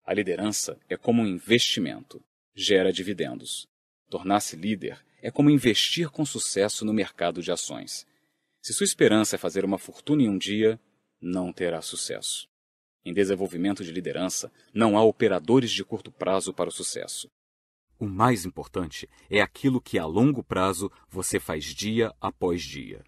A liderança é como um investimento, gera dividendos. Tornar-se líder é como investir com sucesso no mercado de ações. Se sua esperança é fazer uma fortuna em um dia, não terá sucesso. Em desenvolvimento de liderança, não há operadores de curto prazo para o sucesso. O mais importante é aquilo que a longo prazo você faz dia após dia.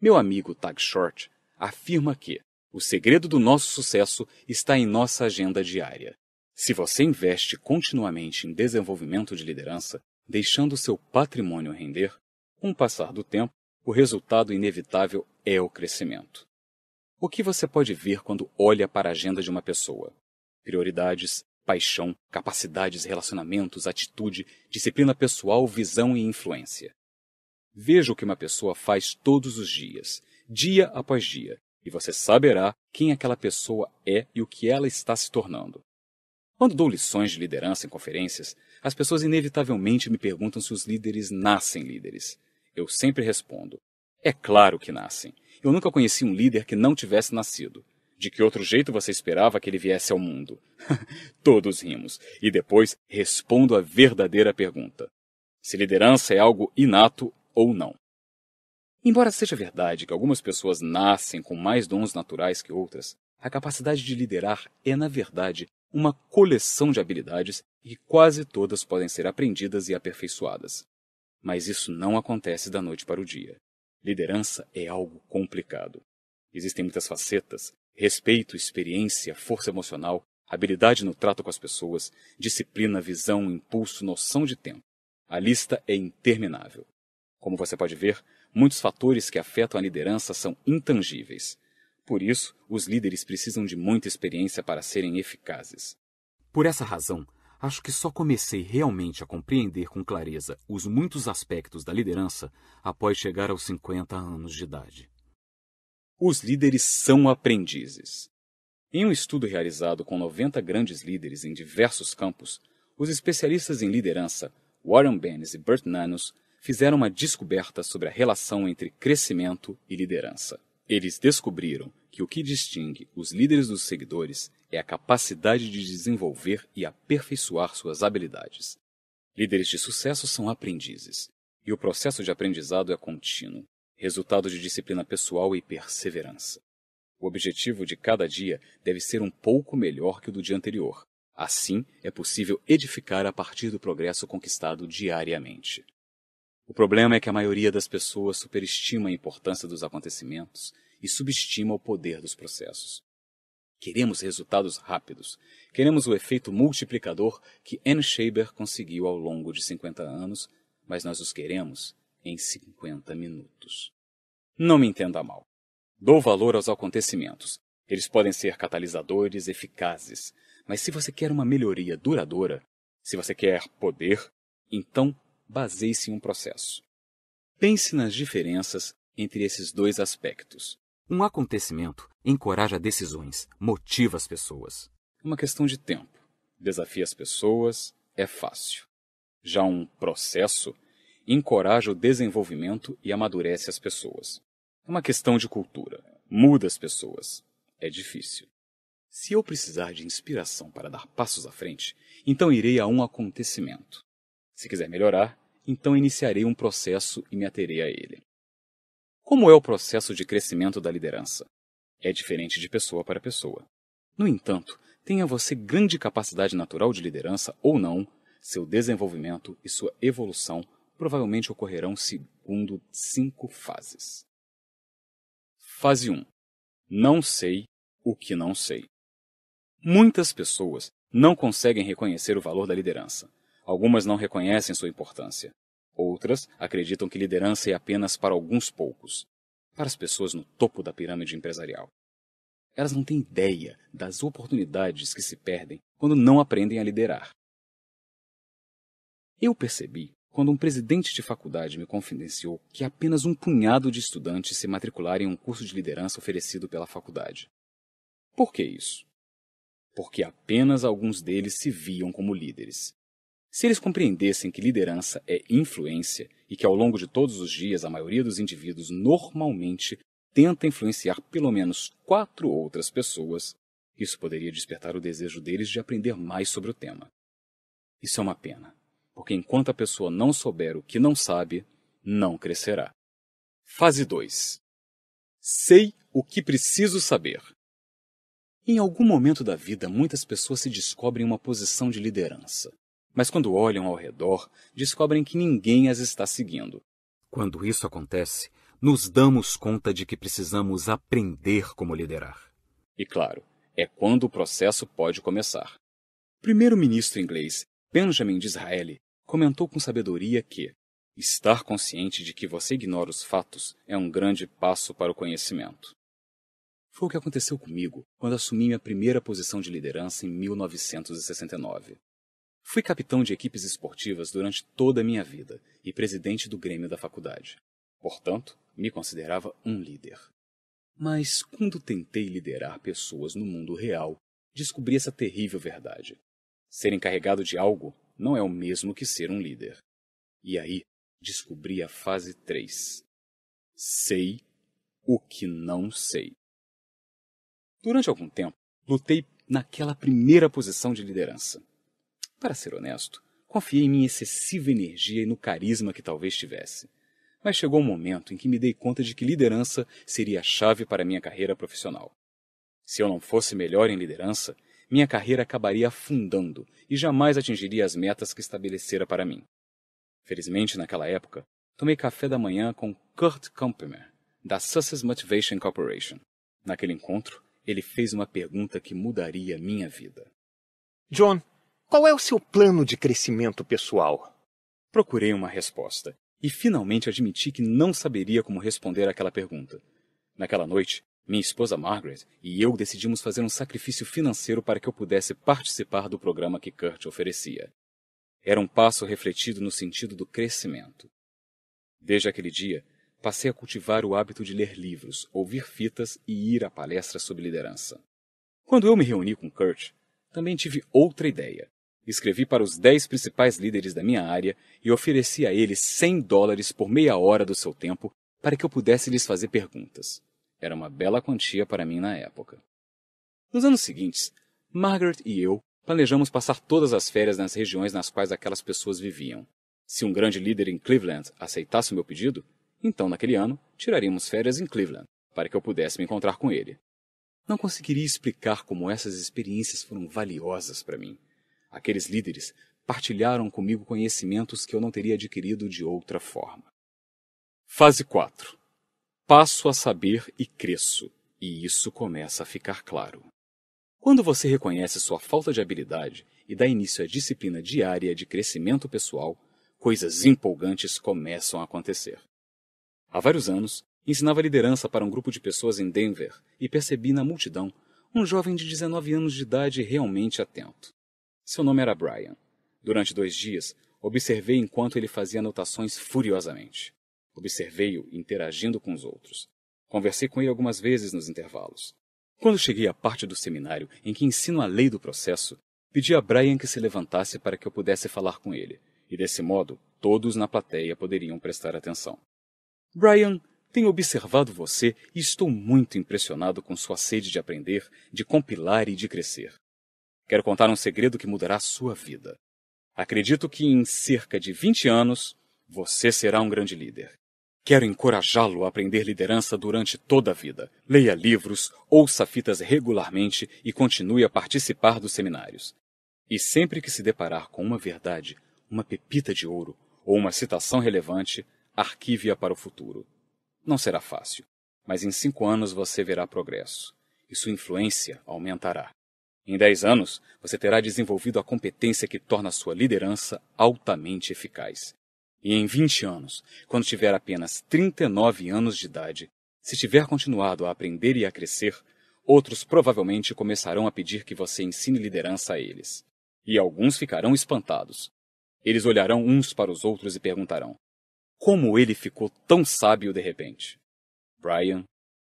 Meu amigo Tag Short afirma que o segredo do nosso sucesso está em nossa agenda diária. Se você investe continuamente em desenvolvimento de liderança, deixando seu patrimônio render, com o passar do tempo, o resultado inevitável é o crescimento. O que você pode ver quando olha para a agenda de uma pessoa? Prioridades, paixão, capacidades, relacionamentos, atitude, disciplina pessoal, visão e influência. Veja o que uma pessoa faz todos os dias, dia após dia, e você saberá quem aquela pessoa é e o que ela está se tornando. Quando dou lições de liderança em conferências, as pessoas inevitavelmente me perguntam se os líderes nascem líderes. Eu sempre respondo: é claro que nascem. Eu nunca conheci um líder que não tivesse nascido. De que outro jeito você esperava que ele viesse ao mundo? <laughs> Todos rimos, e depois respondo a verdadeira pergunta: se liderança é algo inato ou não. Embora seja verdade que algumas pessoas nascem com mais dons naturais que outras, a capacidade de liderar é, na verdade, uma coleção de habilidades e quase todas podem ser aprendidas e aperfeiçoadas. Mas isso não acontece da noite para o dia. Liderança é algo complicado. Existem muitas facetas: respeito, experiência, força emocional, habilidade no trato com as pessoas, disciplina, visão, impulso, noção de tempo. A lista é interminável. Como você pode ver, muitos fatores que afetam a liderança são intangíveis. Por isso, os líderes precisam de muita experiência para serem eficazes. Por essa razão, acho que só comecei realmente a compreender com clareza os muitos aspectos da liderança após chegar aos 50 anos de idade. Os líderes são aprendizes. Em um estudo realizado com 90 grandes líderes em diversos campos, os especialistas em liderança Warren Bennis e Bert Nanos fizeram uma descoberta sobre a relação entre crescimento e liderança. Eles descobriram que o que distingue os líderes dos seguidores é a capacidade de desenvolver e aperfeiçoar suas habilidades. Líderes de sucesso são aprendizes, e o processo de aprendizado é contínuo, resultado de disciplina pessoal e perseverança. O objetivo de cada dia deve ser um pouco melhor que o do dia anterior. Assim, é possível edificar a partir do progresso conquistado diariamente. O problema é que a maioria das pessoas superestima a importância dos acontecimentos e subestima o poder dos processos. Queremos resultados rápidos. Queremos o efeito multiplicador que Anne Schaber conseguiu ao longo de 50 anos, mas nós os queremos em 50 minutos. Não me entenda mal. Dou valor aos acontecimentos. Eles podem ser catalisadores eficazes, mas se você quer uma melhoria duradoura, se você quer poder, então baseie-se em um processo. Pense nas diferenças entre esses dois aspectos. Um acontecimento encoraja decisões, motiva as pessoas. Uma questão de tempo. Desafia as pessoas, é fácil. Já um processo encoraja o desenvolvimento e amadurece as pessoas. É uma questão de cultura. Muda as pessoas. É difícil. Se eu precisar de inspiração para dar passos à frente, então irei a um acontecimento. Se quiser melhorar, então iniciarei um processo e me aterei a ele. Como é o processo de crescimento da liderança? É diferente de pessoa para pessoa. No entanto, tenha você grande capacidade natural de liderança ou não, seu desenvolvimento e sua evolução provavelmente ocorrerão segundo cinco fases. Fase 1. Não sei o que não sei. Muitas pessoas não conseguem reconhecer o valor da liderança. Algumas não reconhecem sua importância. Outras acreditam que liderança é apenas para alguns poucos, para as pessoas no topo da pirâmide empresarial. Elas não têm ideia das oportunidades que se perdem quando não aprendem a liderar. Eu percebi quando um presidente de faculdade me confidenciou que apenas um punhado de estudantes se matricularam em um curso de liderança oferecido pela faculdade. Por que isso? Porque apenas alguns deles se viam como líderes. Se eles compreendessem que liderança é influência e que ao longo de todos os dias a maioria dos indivíduos normalmente tenta influenciar pelo menos quatro outras pessoas, isso poderia despertar o desejo deles de aprender mais sobre o tema. Isso é uma pena, porque enquanto a pessoa não souber o que não sabe, não crescerá. Fase 2 Sei o que preciso saber. Em algum momento da vida, muitas pessoas se descobrem em uma posição de liderança mas quando olham ao redor, descobrem que ninguém as está seguindo. Quando isso acontece, nos damos conta de que precisamos aprender como liderar. E claro, é quando o processo pode começar. O primeiro-ministro inglês Benjamin Disraeli comentou com sabedoria que estar consciente de que você ignora os fatos é um grande passo para o conhecimento. Foi o que aconteceu comigo quando assumi minha primeira posição de liderança em 1969. Fui capitão de equipes esportivas durante toda a minha vida e presidente do Grêmio da faculdade. Portanto, me considerava um líder. Mas quando tentei liderar pessoas no mundo real, descobri essa terrível verdade. Ser encarregado de algo não é o mesmo que ser um líder. E aí, descobri a fase 3. Sei o que não sei. Durante algum tempo, lutei naquela primeira posição de liderança para ser honesto, confiei em minha excessiva energia e no carisma que talvez tivesse. Mas chegou um momento em que me dei conta de que liderança seria a chave para minha carreira profissional. Se eu não fosse melhor em liderança, minha carreira acabaria afundando e jamais atingiria as metas que estabelecera para mim. Felizmente, naquela época, tomei café da manhã com Kurt Kampemer, da Success Motivation Corporation. Naquele encontro, ele fez uma pergunta que mudaria minha vida. John, qual é o seu plano de crescimento pessoal? Procurei uma resposta e finalmente admiti que não saberia como responder àquela pergunta. Naquela noite, minha esposa Margaret e eu decidimos fazer um sacrifício financeiro para que eu pudesse participar do programa que Kurt oferecia. Era um passo refletido no sentido do crescimento. Desde aquele dia, passei a cultivar o hábito de ler livros, ouvir fitas e ir a palestras sobre liderança. Quando eu me reuni com Kurt, também tive outra ideia. Escrevi para os dez principais líderes da minha área e ofereci a eles 100 dólares por meia hora do seu tempo para que eu pudesse lhes fazer perguntas. Era uma bela quantia para mim na época. Nos anos seguintes, Margaret e eu planejamos passar todas as férias nas regiões nas quais aquelas pessoas viviam. Se um grande líder em Cleveland aceitasse o meu pedido, então naquele ano tiraríamos férias em Cleveland para que eu pudesse me encontrar com ele. Não conseguiria explicar como essas experiências foram valiosas para mim. Aqueles líderes partilharam comigo conhecimentos que eu não teria adquirido de outra forma. Fase 4. Passo a saber e cresço, e isso começa a ficar claro. Quando você reconhece sua falta de habilidade e dá início à disciplina diária de crescimento pessoal, coisas empolgantes começam a acontecer. Há vários anos, ensinava liderança para um grupo de pessoas em Denver e percebi na multidão um jovem de 19 anos de idade realmente atento. Seu nome era Brian. Durante dois dias, observei enquanto ele fazia anotações furiosamente. Observei-o interagindo com os outros. Conversei com ele algumas vezes nos intervalos. Quando cheguei à parte do seminário em que ensino a lei do processo, pedi a Brian que se levantasse para que eu pudesse falar com ele, e desse modo todos na plateia poderiam prestar atenção. Brian, tenho observado você e estou muito impressionado com sua sede de aprender, de compilar e de crescer. Quero contar um segredo que mudará sua vida. Acredito que em cerca de 20 anos você será um grande líder. Quero encorajá-lo a aprender liderança durante toda a vida. Leia livros, ouça fitas regularmente e continue a participar dos seminários. E sempre que se deparar com uma verdade, uma pepita de ouro ou uma citação relevante, arquive-a para o futuro. Não será fácil, mas em cinco anos você verá progresso e sua influência aumentará. Em 10 anos, você terá desenvolvido a competência que torna sua liderança altamente eficaz. E em 20 anos, quando tiver apenas 39 anos de idade, se tiver continuado a aprender e a crescer, outros provavelmente começarão a pedir que você ensine liderança a eles. E alguns ficarão espantados. Eles olharão uns para os outros e perguntarão: Como ele ficou tão sábio de repente? Brian,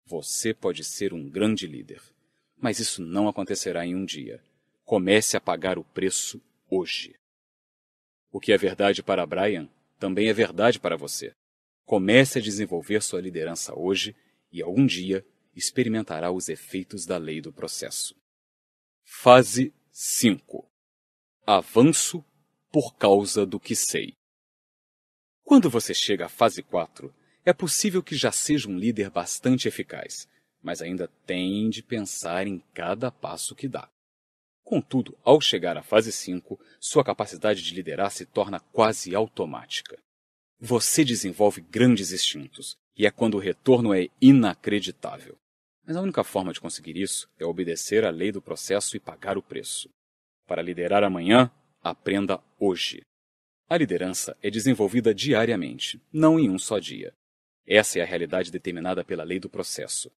você pode ser um grande líder. Mas isso não acontecerá em um dia. Comece a pagar o preço hoje. O que é verdade para Brian também é verdade para você. Comece a desenvolver sua liderança hoje e algum dia experimentará os efeitos da lei do processo. Fase 5 Avanço por causa do que sei. Quando você chega à fase 4, é possível que já seja um líder bastante eficaz, mas ainda tem de pensar em cada passo que dá. Contudo, ao chegar à fase 5, sua capacidade de liderar se torna quase automática. Você desenvolve grandes instintos, e é quando o retorno é inacreditável. Mas a única forma de conseguir isso é obedecer à lei do processo e pagar o preço. Para liderar amanhã, aprenda hoje. A liderança é desenvolvida diariamente, não em um só dia. Essa é a realidade determinada pela lei do processo.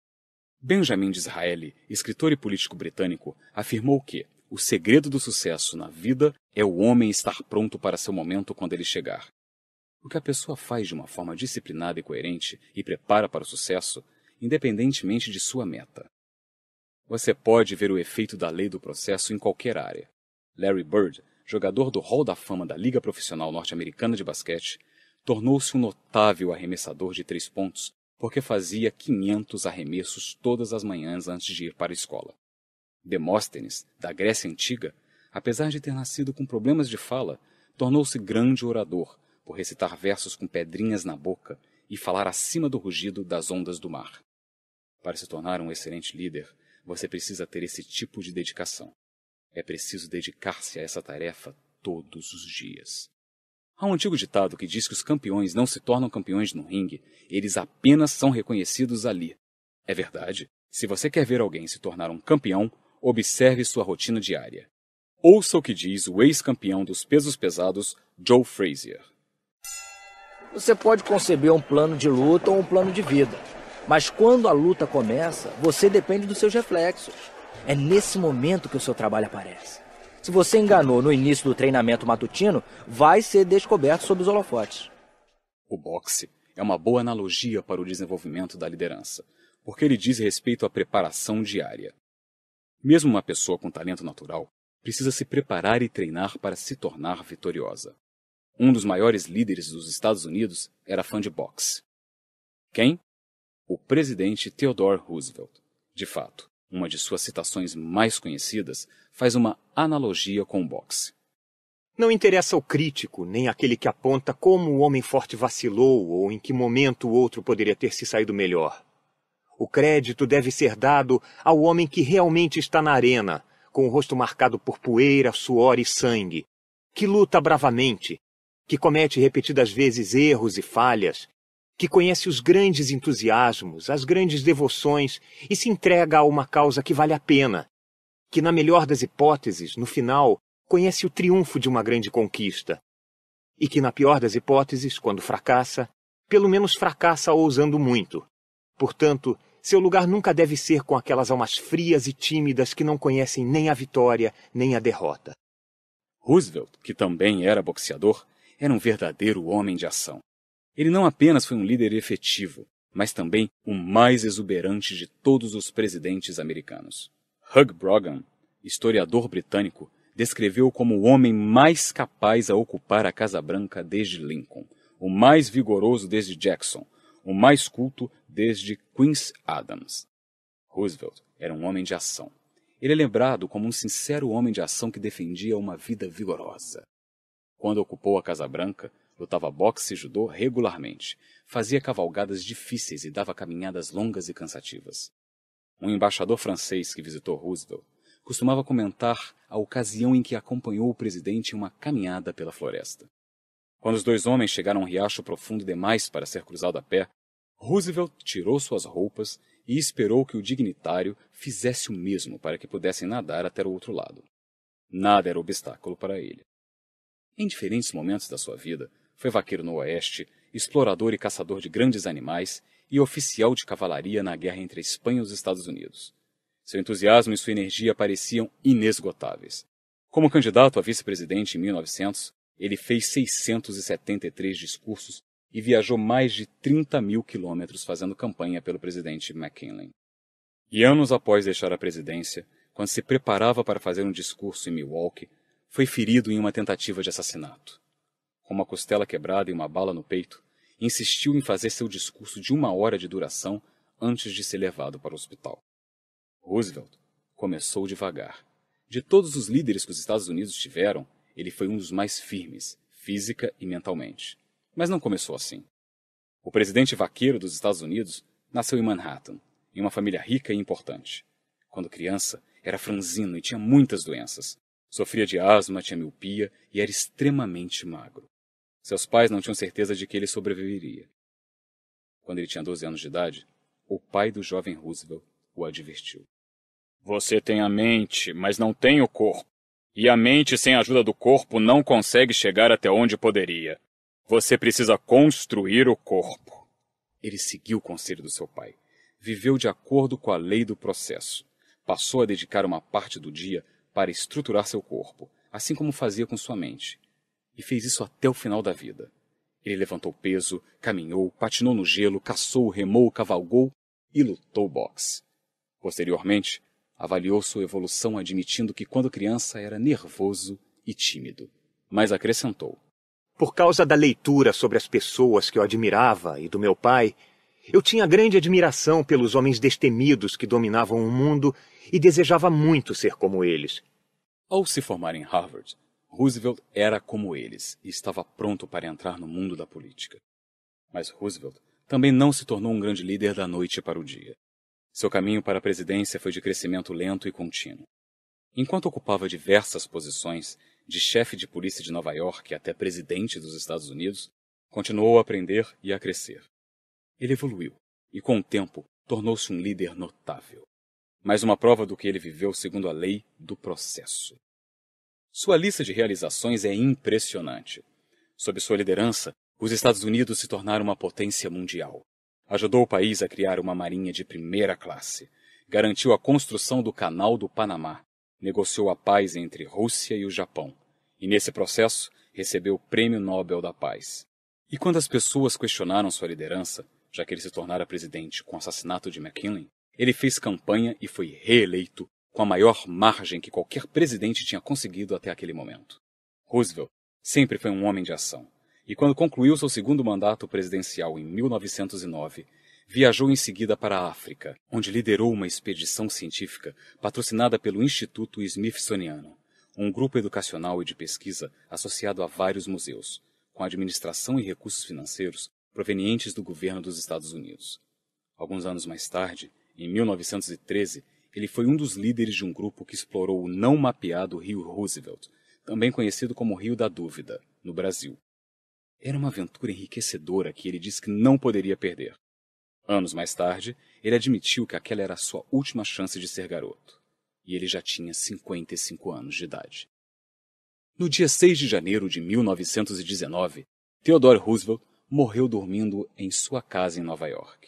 Benjamin Disraeli, escritor e político britânico, afirmou que o segredo do sucesso na vida é o homem estar pronto para seu momento quando ele chegar. O que a pessoa faz de uma forma disciplinada e coerente e prepara para o sucesso, independentemente de sua meta. Você pode ver o efeito da lei do processo em qualquer área. Larry Bird, jogador do Hall da Fama da Liga Profissional Norte-Americana de Basquete, tornou-se um notável arremessador de três pontos porque fazia quinhentos arremessos todas as manhãs antes de ir para a escola. Demóstenes, da Grécia Antiga, apesar de ter nascido com problemas de fala, tornou-se grande orador por recitar versos com pedrinhas na boca e falar acima do rugido das ondas do mar. Para se tornar um excelente líder, você precisa ter esse tipo de dedicação. É preciso dedicar-se a essa tarefa todos os dias. Há um antigo ditado que diz que os campeões não se tornam campeões no ringue, eles apenas são reconhecidos ali. É verdade. Se você quer ver alguém se tornar um campeão, observe sua rotina diária. Ouça o que diz o ex-campeão dos pesos pesados, Joe Frazier. Você pode conceber um plano de luta ou um plano de vida, mas quando a luta começa, você depende dos seus reflexos. É nesse momento que o seu trabalho aparece. Se você enganou no início do treinamento matutino, vai ser descoberto sob os holofotes. O boxe é uma boa analogia para o desenvolvimento da liderança, porque ele diz respeito à preparação diária. Mesmo uma pessoa com talento natural precisa se preparar e treinar para se tornar vitoriosa. Um dos maiores líderes dos Estados Unidos era fã de boxe. Quem? O presidente Theodore Roosevelt. De fato, uma de suas citações mais conhecidas, faz uma analogia com o boxe. Não interessa ao crítico, nem aquele que aponta como o homem forte vacilou ou em que momento o outro poderia ter se saído melhor. O crédito deve ser dado ao homem que realmente está na arena, com o rosto marcado por poeira, suor e sangue, que luta bravamente, que comete repetidas vezes erros e falhas, que conhece os grandes entusiasmos, as grandes devoções e se entrega a uma causa que vale a pena, que, na melhor das hipóteses, no final, conhece o triunfo de uma grande conquista, e que, na pior das hipóteses, quando fracassa, pelo menos fracassa ousando muito. Portanto, seu lugar nunca deve ser com aquelas almas frias e tímidas que não conhecem nem a vitória nem a derrota. Roosevelt, que também era boxeador, era um verdadeiro homem de ação. Ele não apenas foi um líder efetivo, mas também o mais exuberante de todos os presidentes americanos. Hug Brogan, historiador britânico, descreveu como o homem mais capaz a ocupar a Casa Branca desde Lincoln, o mais vigoroso desde Jackson, o mais culto desde Quincy Adams. Roosevelt era um homem de ação. Ele é lembrado como um sincero homem de ação que defendia uma vida vigorosa. Quando ocupou a Casa Branca, Lutava boxe e judô regularmente. Fazia cavalgadas difíceis e dava caminhadas longas e cansativas. Um embaixador francês que visitou Roosevelt costumava comentar a ocasião em que acompanhou o presidente em uma caminhada pela floresta. Quando os dois homens chegaram a um riacho profundo demais para ser cruzado a pé, Roosevelt tirou suas roupas e esperou que o dignitário fizesse o mesmo para que pudessem nadar até o outro lado. Nada era obstáculo para ele. Em diferentes momentos da sua vida, foi vaqueiro no Oeste, explorador e caçador de grandes animais e oficial de cavalaria na guerra entre a Espanha e os Estados Unidos. Seu entusiasmo e sua energia pareciam inesgotáveis. Como candidato a vice-presidente em 1900, ele fez 673 discursos e viajou mais de 30 mil quilômetros fazendo campanha pelo presidente McKinley. E anos após deixar a presidência, quando se preparava para fazer um discurso em Milwaukee, foi ferido em uma tentativa de assassinato com uma costela quebrada e uma bala no peito, insistiu em fazer seu discurso de uma hora de duração antes de ser levado para o hospital. Roosevelt começou devagar. De todos os líderes que os Estados Unidos tiveram, ele foi um dos mais firmes, física e mentalmente. Mas não começou assim. O presidente vaqueiro dos Estados Unidos nasceu em Manhattan, em uma família rica e importante. Quando criança, era franzino e tinha muitas doenças. Sofria de asma, tinha miopia e era extremamente magro. Seus pais não tinham certeza de que ele sobreviveria. Quando ele tinha 12 anos de idade, o pai do jovem Roosevelt o advertiu. Você tem a mente, mas não tem o corpo. E a mente sem a ajuda do corpo não consegue chegar até onde poderia. Você precisa construir o corpo. Ele seguiu o conselho do seu pai. Viveu de acordo com a lei do processo. Passou a dedicar uma parte do dia para estruturar seu corpo, assim como fazia com sua mente e fez isso até o final da vida. Ele levantou peso, caminhou, patinou no gelo, caçou, remou, cavalgou e lutou boxe. Posteriormente, avaliou sua evolução admitindo que quando criança era nervoso e tímido, mas acrescentou: Por causa da leitura sobre as pessoas que eu admirava e do meu pai, eu tinha grande admiração pelos homens destemidos que dominavam o mundo e desejava muito ser como eles. Ao se formar em Harvard, Roosevelt era como eles e estava pronto para entrar no mundo da política. Mas Roosevelt também não se tornou um grande líder da noite para o dia. Seu caminho para a presidência foi de crescimento lento e contínuo. Enquanto ocupava diversas posições, de chefe de polícia de Nova York até presidente dos Estados Unidos, continuou a aprender e a crescer. Ele evoluiu e, com o tempo, tornou-se um líder notável. Mais uma prova do que ele viveu segundo a lei do processo. Sua lista de realizações é impressionante. Sob sua liderança, os Estados Unidos se tornaram uma potência mundial. Ajudou o país a criar uma marinha de primeira classe, garantiu a construção do Canal do Panamá, negociou a paz entre Rússia e o Japão, e nesse processo recebeu o Prêmio Nobel da Paz. E quando as pessoas questionaram sua liderança, já que ele se tornara presidente com o assassinato de McKinley, ele fez campanha e foi reeleito com a maior margem que qualquer presidente tinha conseguido até aquele momento. Roosevelt sempre foi um homem de ação, e quando concluiu seu segundo mandato presidencial em 1909, viajou em seguida para a África, onde liderou uma expedição científica patrocinada pelo Instituto Smithsoniano, um grupo educacional e de pesquisa associado a vários museus, com administração e recursos financeiros provenientes do governo dos Estados Unidos. Alguns anos mais tarde, em 1913, ele foi um dos líderes de um grupo que explorou o não mapeado Rio Roosevelt, também conhecido como Rio da Dúvida, no Brasil. Era uma aventura enriquecedora que ele disse que não poderia perder. Anos mais tarde, ele admitiu que aquela era a sua última chance de ser garoto. E ele já tinha 55 anos de idade. No dia 6 de janeiro de 1919, Theodore Roosevelt morreu dormindo em sua casa em Nova York.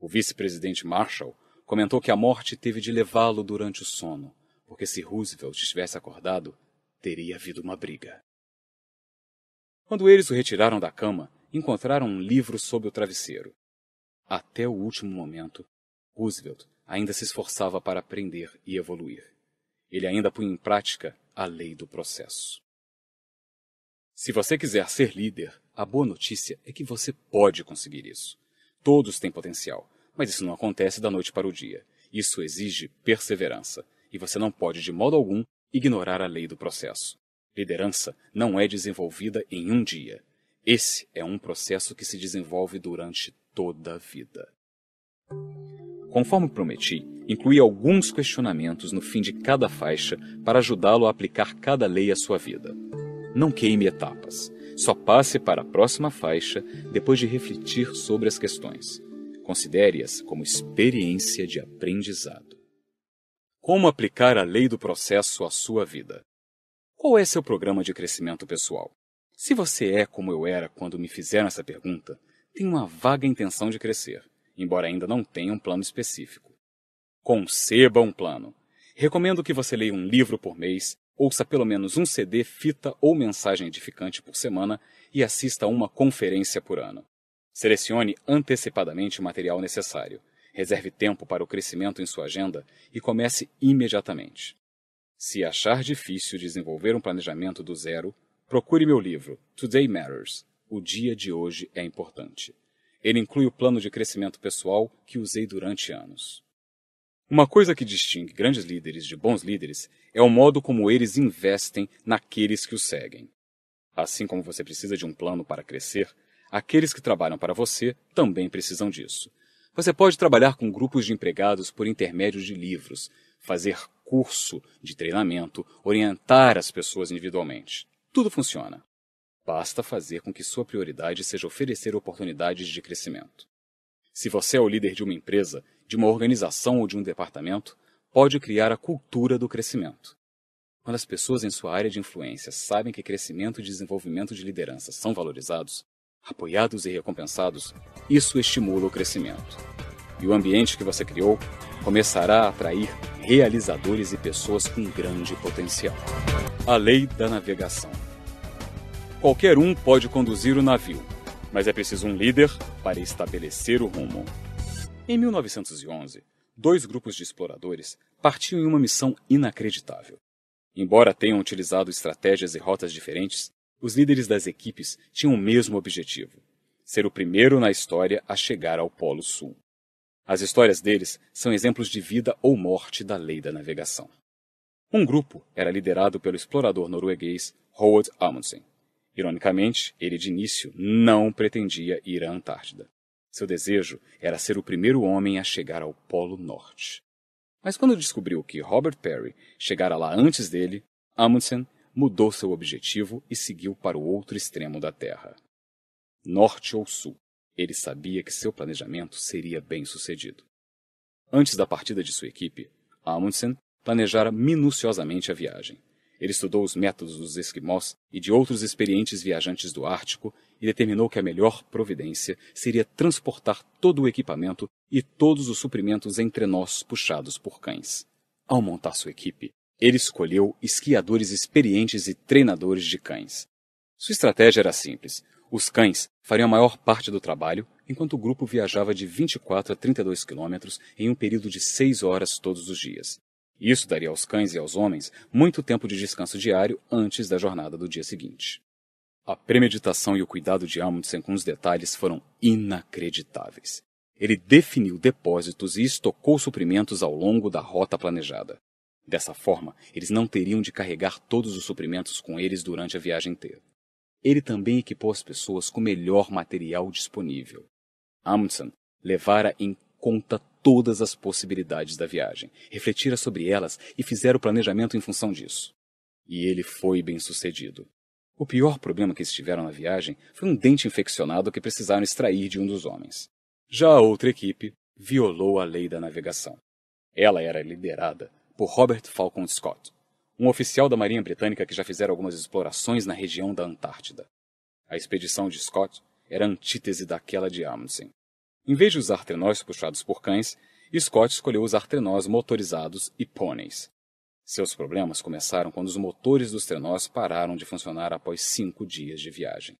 O vice-presidente Marshall comentou que a morte teve de levá-lo durante o sono, porque se Roosevelt estivesse acordado, teria havido uma briga. Quando eles o retiraram da cama, encontraram um livro sob o travesseiro. Até o último momento, Roosevelt ainda se esforçava para aprender e evoluir. Ele ainda punha em prática a lei do processo. Se você quiser ser líder, a boa notícia é que você pode conseguir isso. Todos têm potencial, mas isso não acontece da noite para o dia. Isso exige perseverança, e você não pode, de modo algum, ignorar a lei do processo. Liderança não é desenvolvida em um dia. Esse é um processo que se desenvolve durante toda a vida. Conforme prometi, incluí alguns questionamentos no fim de cada faixa para ajudá-lo a aplicar cada lei à sua vida. Não queime etapas. Só passe para a próxima faixa depois de refletir sobre as questões. Considere-as como experiência de aprendizado. Como aplicar a lei do processo à sua vida? Qual é seu programa de crescimento pessoal? Se você é como eu era quando me fizeram essa pergunta, tem uma vaga intenção de crescer, embora ainda não tenha um plano específico. Conceba um plano. Recomendo que você leia um livro por mês, ouça pelo menos um CD, fita ou mensagem edificante por semana e assista a uma conferência por ano. Selecione antecipadamente o material necessário, reserve tempo para o crescimento em sua agenda e comece imediatamente. Se achar difícil desenvolver um planejamento do zero, procure meu livro, Today Matters O Dia de Hoje é Importante. Ele inclui o plano de crescimento pessoal que usei durante anos. Uma coisa que distingue grandes líderes de bons líderes é o modo como eles investem naqueles que os seguem. Assim como você precisa de um plano para crescer, Aqueles que trabalham para você também precisam disso. Você pode trabalhar com grupos de empregados por intermédio de livros, fazer curso de treinamento, orientar as pessoas individualmente. Tudo funciona. Basta fazer com que sua prioridade seja oferecer oportunidades de crescimento. Se você é o líder de uma empresa, de uma organização ou de um departamento, pode criar a cultura do crescimento. Quando as pessoas em sua área de influência sabem que crescimento e desenvolvimento de liderança são valorizados, apoiados e recompensados, isso estimula o crescimento. E o ambiente que você criou começará a atrair realizadores e pessoas com grande potencial. A lei da navegação. Qualquer um pode conduzir o navio, mas é preciso um líder para estabelecer o rumo. Em 1911, dois grupos de exploradores partiam em uma missão inacreditável. Embora tenham utilizado estratégias e rotas diferentes, os líderes das equipes tinham o mesmo objetivo: ser o primeiro na história a chegar ao Polo Sul. As histórias deles são exemplos de vida ou morte da lei da navegação. Um grupo era liderado pelo explorador norueguês Howard Amundsen. Ironicamente, ele de início não pretendia ir à Antártida. Seu desejo era ser o primeiro homem a chegar ao Polo Norte. Mas quando descobriu que Robert Perry chegara lá antes dele, Amundsen mudou seu objetivo e seguiu para o outro extremo da Terra. Norte ou sul, ele sabia que seu planejamento seria bem sucedido. Antes da partida de sua equipe, Amundsen planejara minuciosamente a viagem. Ele estudou os métodos dos esquimós e de outros experientes viajantes do Ártico e determinou que a melhor providência seria transportar todo o equipamento e todos os suprimentos entre nós puxados por cães. Ao montar sua equipe, ele escolheu esquiadores experientes e treinadores de cães. Sua estratégia era simples. Os cães fariam a maior parte do trabalho, enquanto o grupo viajava de 24 a 32 quilômetros em um período de 6 horas todos os dias. Isso daria aos cães e aos homens muito tempo de descanso diário antes da jornada do dia seguinte. A premeditação e o cuidado de Amundsen com os detalhes foram inacreditáveis. Ele definiu depósitos e estocou suprimentos ao longo da rota planejada. Dessa forma, eles não teriam de carregar todos os suprimentos com eles durante a viagem inteira. Ele também equipou as pessoas com o melhor material disponível. Amundsen levara em conta todas as possibilidades da viagem, refletira sobre elas e fizera o planejamento em função disso. E ele foi bem sucedido. O pior problema que eles tiveram na viagem foi um dente infeccionado que precisaram extrair de um dos homens. Já a outra equipe violou a lei da navegação. Ela era liderada por Robert Falcon Scott, um oficial da Marinha Britânica que já fizera algumas explorações na região da Antártida. A expedição de Scott era antítese daquela de Amundsen. Em vez de usar trenós puxados por cães, Scott escolheu usar trenós motorizados e pôneis. Seus problemas começaram quando os motores dos trenós pararam de funcionar após cinco dias de viagem.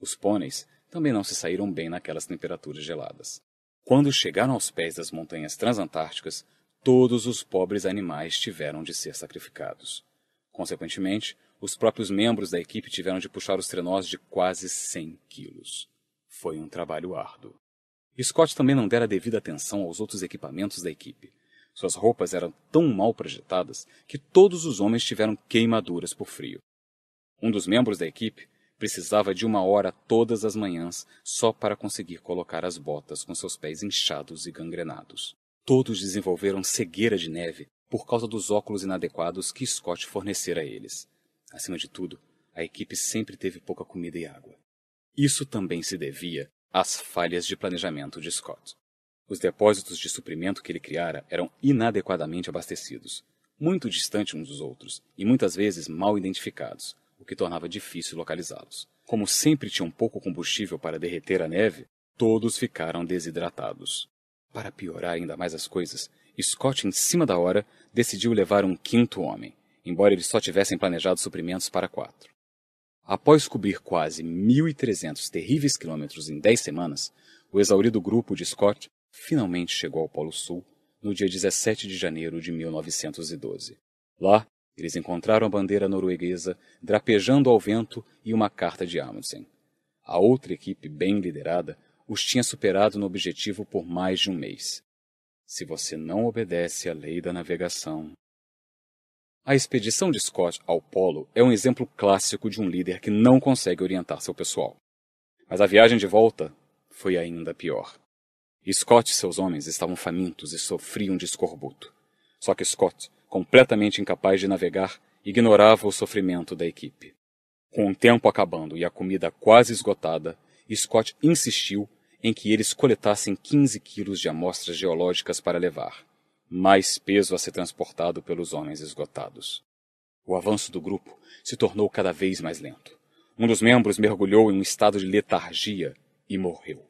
Os pôneis também não se saíram bem naquelas temperaturas geladas. Quando chegaram aos pés das montanhas transantárticas, todos os pobres animais tiveram de ser sacrificados. Consequentemente, os próprios membros da equipe tiveram de puxar os trenós de quase 100 quilos. Foi um trabalho árduo. Scott também não dera devida atenção aos outros equipamentos da equipe. Suas roupas eram tão mal projetadas que todos os homens tiveram queimaduras por frio. Um dos membros da equipe precisava de uma hora todas as manhãs só para conseguir colocar as botas com seus pés inchados e gangrenados. Todos desenvolveram cegueira de neve por causa dos óculos inadequados que Scott fornecera a eles. Acima de tudo, a equipe sempre teve pouca comida e água. Isso também se devia às falhas de planejamento de Scott. Os depósitos de suprimento que ele criara eram inadequadamente abastecidos, muito distantes uns dos outros e muitas vezes mal identificados, o que tornava difícil localizá-los. Como sempre tinham pouco combustível para derreter a neve, todos ficaram desidratados. Para piorar ainda mais as coisas, Scott, em cima da hora, decidiu levar um quinto homem, embora eles só tivessem planejado suprimentos para quatro. Após cobrir quase 1.300 terríveis quilômetros em dez semanas, o exaurido grupo de Scott finalmente chegou ao Polo Sul no dia 17 de janeiro de 1912. Lá, eles encontraram a bandeira norueguesa drapejando ao vento e uma carta de Amundsen. A outra equipe, bem liderada, os tinha superado no objetivo por mais de um mês. Se você não obedece à lei da navegação. A expedição de Scott ao Polo é um exemplo clássico de um líder que não consegue orientar seu pessoal. Mas a viagem de volta foi ainda pior. Scott e seus homens estavam famintos e sofriam de escorbuto. Só que Scott, completamente incapaz de navegar, ignorava o sofrimento da equipe. Com o tempo acabando e a comida quase esgotada, Scott insistiu em que eles coletassem 15 quilos de amostras geológicas para levar, mais peso a ser transportado pelos homens esgotados. O avanço do grupo se tornou cada vez mais lento. Um dos membros mergulhou em um estado de letargia e morreu.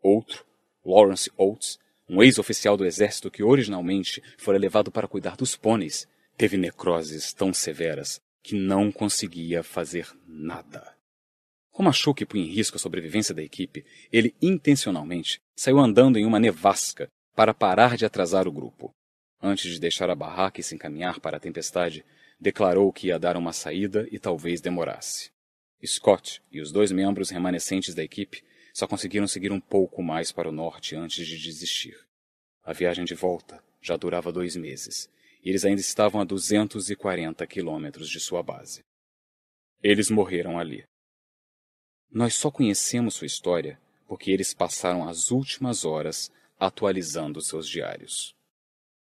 Outro, Lawrence Oates, um ex-oficial do exército que originalmente fora levado para cuidar dos pôneis, teve necroses tão severas que não conseguia fazer nada. Como achou que punha em risco a sobrevivência da equipe, ele intencionalmente saiu andando em uma nevasca para parar de atrasar o grupo. Antes de deixar a barraca e se encaminhar para a tempestade, declarou que ia dar uma saída e talvez demorasse. Scott e os dois membros remanescentes da equipe só conseguiram seguir um pouco mais para o norte antes de desistir. A viagem de volta já durava dois meses, e eles ainda estavam a 240 quilômetros de sua base. Eles morreram ali, nós só conhecemos sua história porque eles passaram as últimas horas atualizando seus diários.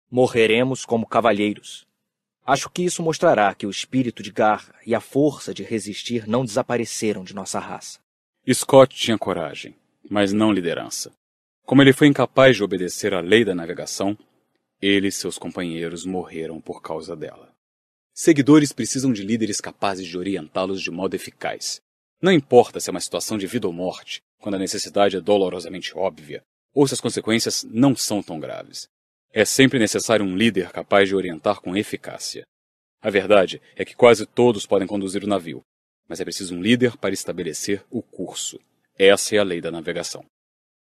Morreremos como cavalheiros. Acho que isso mostrará que o espírito de garra e a força de resistir não desapareceram de nossa raça. Scott tinha coragem, mas não liderança. Como ele foi incapaz de obedecer à lei da navegação, ele e seus companheiros morreram por causa dela. Seguidores precisam de líderes capazes de orientá-los de modo eficaz não importa se é uma situação de vida ou morte, quando a necessidade é dolorosamente óbvia, ou se as consequências não são tão graves. É sempre necessário um líder capaz de orientar com eficácia. A verdade é que quase todos podem conduzir o navio, mas é preciso um líder para estabelecer o curso. Essa é a lei da navegação.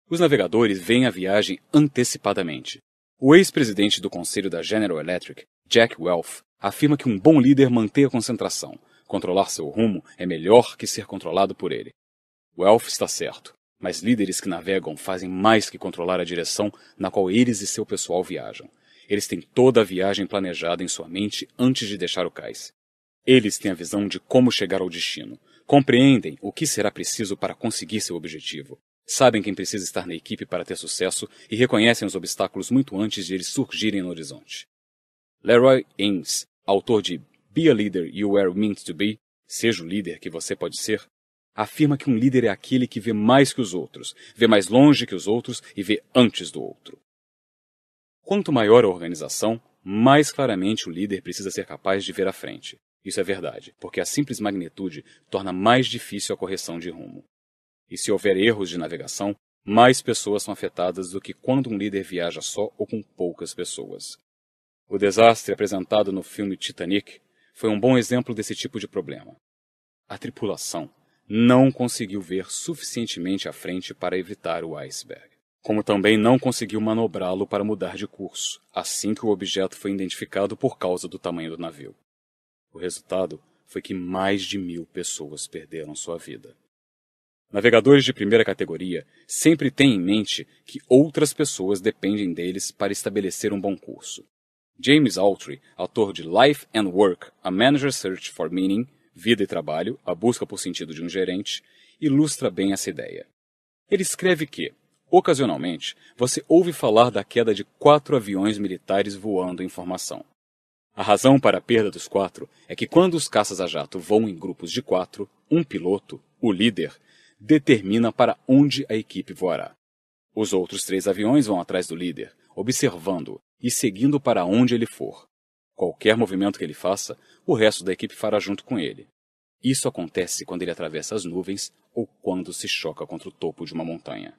Os navegadores veem a viagem antecipadamente. O ex-presidente do conselho da General Electric, Jack Welch, afirma que um bom líder mantém a concentração, Controlar seu rumo é melhor que ser controlado por ele. O elfo está certo, mas líderes que navegam fazem mais que controlar a direção na qual eles e seu pessoal viajam. Eles têm toda a viagem planejada em sua mente antes de deixar o cais. Eles têm a visão de como chegar ao destino, compreendem o que será preciso para conseguir seu objetivo, sabem quem precisa estar na equipe para ter sucesso e reconhecem os obstáculos muito antes de eles surgirem no horizonte. Leroy Ames, autor de Be a Leader You Were Meant to Be, Seja o líder que você pode ser, afirma que um líder é aquele que vê mais que os outros, vê mais longe que os outros e vê antes do outro. Quanto maior a organização, mais claramente o líder precisa ser capaz de ver à frente. Isso é verdade, porque a simples magnitude torna mais difícil a correção de rumo. E se houver erros de navegação, mais pessoas são afetadas do que quando um líder viaja só ou com poucas pessoas. O desastre apresentado no filme Titanic foi um bom exemplo desse tipo de problema. A tripulação não conseguiu ver suficientemente à frente para evitar o iceberg, como também não conseguiu manobrá-lo para mudar de curso assim que o objeto foi identificado por causa do tamanho do navio. O resultado foi que mais de mil pessoas perderam sua vida. Navegadores de primeira categoria sempre têm em mente que outras pessoas dependem deles para estabelecer um bom curso. James Altucher, autor de Life and Work: A Manager's Search for Meaning, Vida e Trabalho, A Busca por Sentido de um Gerente, ilustra bem essa ideia. Ele escreve que, ocasionalmente, você ouve falar da queda de quatro aviões militares voando em formação. A razão para a perda dos quatro é que quando os caças a jato voam em grupos de quatro, um piloto, o líder, determina para onde a equipe voará. Os outros três aviões vão atrás do líder, observando, o e seguindo para onde ele for. Qualquer movimento que ele faça, o resto da equipe fará junto com ele. Isso acontece quando ele atravessa as nuvens ou quando se choca contra o topo de uma montanha.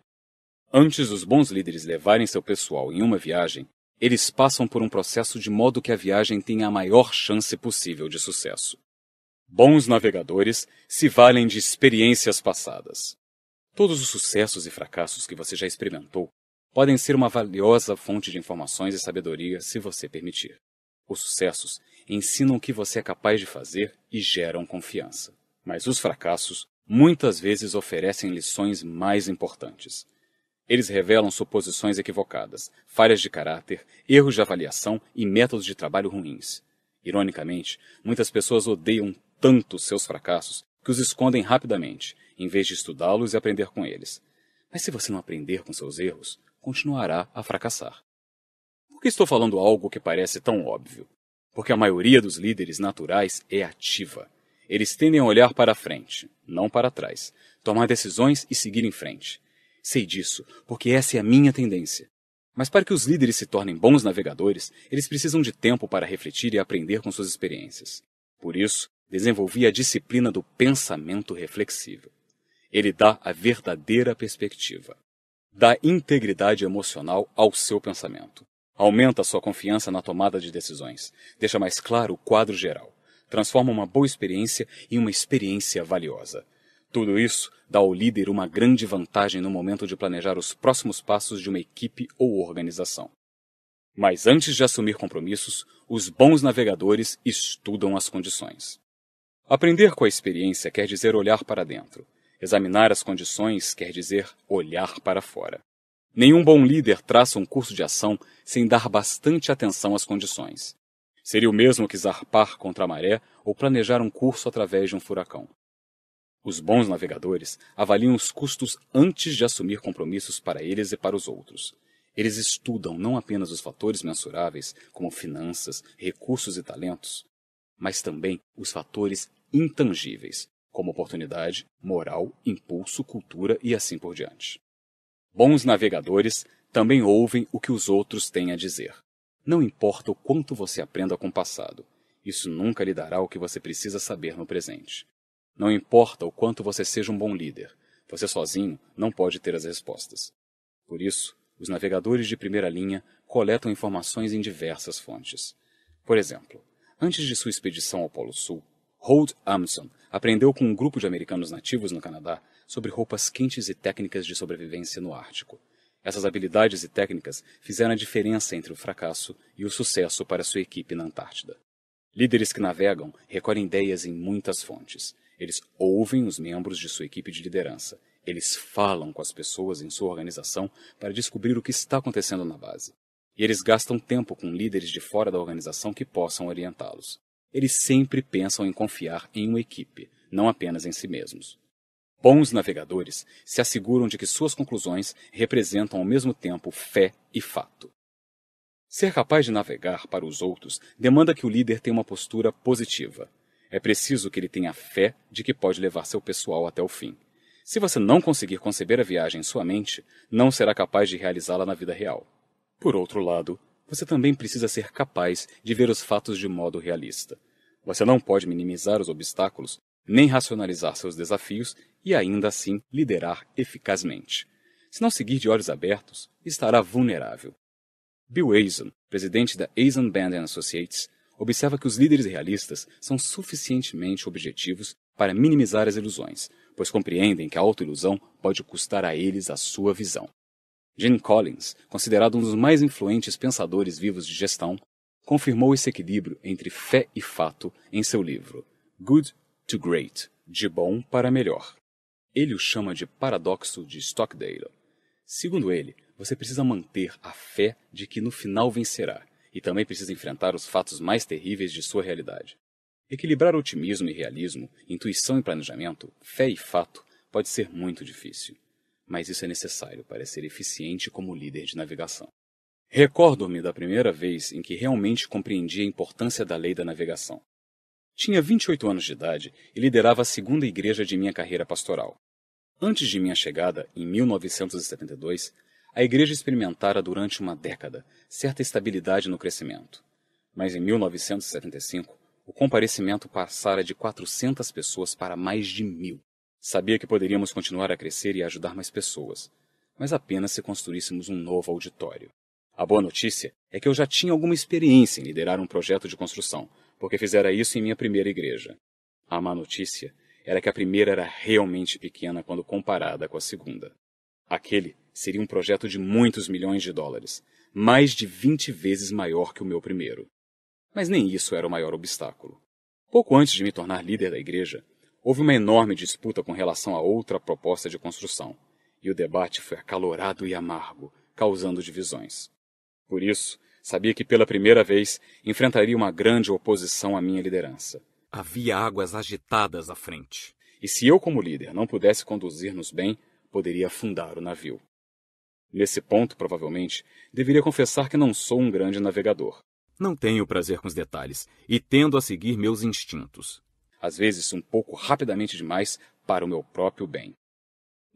Antes dos bons líderes levarem seu pessoal em uma viagem, eles passam por um processo de modo que a viagem tenha a maior chance possível de sucesso. Bons navegadores se valem de experiências passadas. Todos os sucessos e fracassos que você já experimentou podem ser uma valiosa fonte de informações e sabedoria se você permitir. Os sucessos ensinam o que você é capaz de fazer e geram confiança. Mas os fracassos muitas vezes oferecem lições mais importantes. Eles revelam suposições equivocadas, falhas de caráter, erros de avaliação e métodos de trabalho ruins. Ironicamente, muitas pessoas odeiam tanto seus fracassos que os escondem rapidamente, em vez de estudá-los e aprender com eles. Mas se você não aprender com seus erros, continuará a fracassar. Por que estou falando algo que parece tão óbvio? Porque a maioria dos líderes naturais é ativa. Eles tendem a olhar para frente, não para trás, tomar decisões e seguir em frente. Sei disso, porque essa é a minha tendência. Mas para que os líderes se tornem bons navegadores, eles precisam de tempo para refletir e aprender com suas experiências. Por isso, desenvolvi a disciplina do pensamento reflexivo. Ele dá a verdadeira perspectiva dá integridade emocional ao seu pensamento. Aumenta sua confiança na tomada de decisões, deixa mais claro o quadro geral, transforma uma boa experiência em uma experiência valiosa. Tudo isso dá ao líder uma grande vantagem no momento de planejar os próximos passos de uma equipe ou organização. Mas antes de assumir compromissos, os bons navegadores estudam as condições. Aprender com a experiência quer dizer olhar para dentro, Examinar as condições quer dizer olhar para fora. Nenhum bom líder traça um curso de ação sem dar bastante atenção às condições. Seria o mesmo que zarpar contra a maré ou planejar um curso através de um furacão. Os bons navegadores avaliam os custos antes de assumir compromissos para eles e para os outros. Eles estudam não apenas os fatores mensuráveis, como finanças, recursos e talentos, mas também os fatores intangíveis, como oportunidade, moral, impulso, cultura e assim por diante. Bons navegadores também ouvem o que os outros têm a dizer. Não importa o quanto você aprenda com o passado, isso nunca lhe dará o que você precisa saber no presente. Não importa o quanto você seja um bom líder, você sozinho não pode ter as respostas. Por isso, os navegadores de primeira linha coletam informações em diversas fontes. Por exemplo, antes de sua expedição ao Polo Sul, Hold Amundson aprendeu com um grupo de americanos nativos no Canadá sobre roupas quentes e técnicas de sobrevivência no Ártico. Essas habilidades e técnicas fizeram a diferença entre o fracasso e o sucesso para sua equipe na Antártida. Líderes que navegam recolhem ideias em muitas fontes. Eles ouvem os membros de sua equipe de liderança. Eles falam com as pessoas em sua organização para descobrir o que está acontecendo na base. E eles gastam tempo com líderes de fora da organização que possam orientá-los eles sempre pensam em confiar em uma equipe, não apenas em si mesmos. Bons navegadores se asseguram de que suas conclusões representam ao mesmo tempo fé e fato. Ser capaz de navegar para os outros demanda que o líder tenha uma postura positiva. É preciso que ele tenha fé de que pode levar seu pessoal até o fim. Se você não conseguir conceber a viagem em sua mente, não será capaz de realizá-la na vida real. Por outro lado, você também precisa ser capaz de ver os fatos de modo realista. Você não pode minimizar os obstáculos, nem racionalizar seus desafios e ainda assim liderar eficazmente. Se não seguir de olhos abertos, estará vulnerável. Bill Eisen, presidente da Eisen Band Associates, observa que os líderes realistas são suficientemente objetivos para minimizar as ilusões, pois compreendem que a autoilusão pode custar a eles a sua visão. Gene Collins, considerado um dos mais influentes pensadores vivos de gestão, confirmou esse equilíbrio entre fé e fato em seu livro Good to Great, de bom para melhor. Ele o chama de paradoxo de Stockdale. Segundo ele, você precisa manter a fé de que no final vencerá e também precisa enfrentar os fatos mais terríveis de sua realidade. Equilibrar otimismo e realismo, intuição e planejamento, fé e fato pode ser muito difícil mas isso é necessário para ser eficiente como líder de navegação. Recordo-me da primeira vez em que realmente compreendi a importância da lei da navegação. Tinha 28 anos de idade e liderava a segunda igreja de minha carreira pastoral. Antes de minha chegada, em 1972, a igreja experimentara durante uma década certa estabilidade no crescimento. Mas em 1975, o comparecimento passara de 400 pessoas para mais de mil. Sabia que poderíamos continuar a crescer e ajudar mais pessoas, mas apenas se construíssemos um novo auditório. A boa notícia é que eu já tinha alguma experiência em liderar um projeto de construção, porque fizera isso em minha primeira igreja. A má notícia era que a primeira era realmente pequena quando comparada com a segunda. Aquele seria um projeto de muitos milhões de dólares, mais de vinte vezes maior que o meu primeiro. Mas nem isso era o maior obstáculo. Pouco antes de me tornar líder da igreja, Houve uma enorme disputa com relação a outra proposta de construção, e o debate foi acalorado e amargo, causando divisões. Por isso, sabia que pela primeira vez enfrentaria uma grande oposição à minha liderança. Havia águas agitadas à frente. E se eu, como líder, não pudesse conduzir-nos bem, poderia afundar o navio. Nesse ponto, provavelmente, deveria confessar que não sou um grande navegador. Não tenho prazer com os detalhes e tendo a seguir meus instintos às vezes um pouco rapidamente demais, para o meu próprio bem.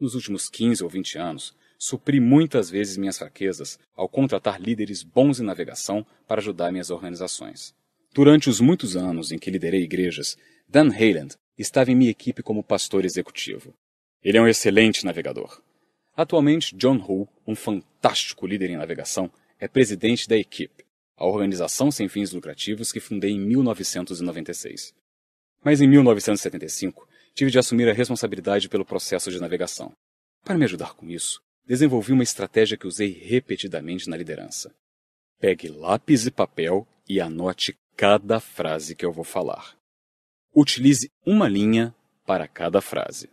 Nos últimos 15 ou 20 anos, supri muitas vezes minhas fraquezas ao contratar líderes bons em navegação para ajudar minhas organizações. Durante os muitos anos em que liderei igrejas, Dan Hayland estava em minha equipe como pastor executivo. Ele é um excelente navegador. Atualmente, John Hull, um fantástico líder em navegação, é presidente da equipe, a organização sem fins lucrativos que fundei em 1996 mas em 1975 tive de assumir a responsabilidade pelo processo de navegação. Para me ajudar com isso, desenvolvi uma estratégia que usei repetidamente na liderança. Pegue lápis e papel e anote cada frase que eu vou falar. Utilize uma linha para cada frase.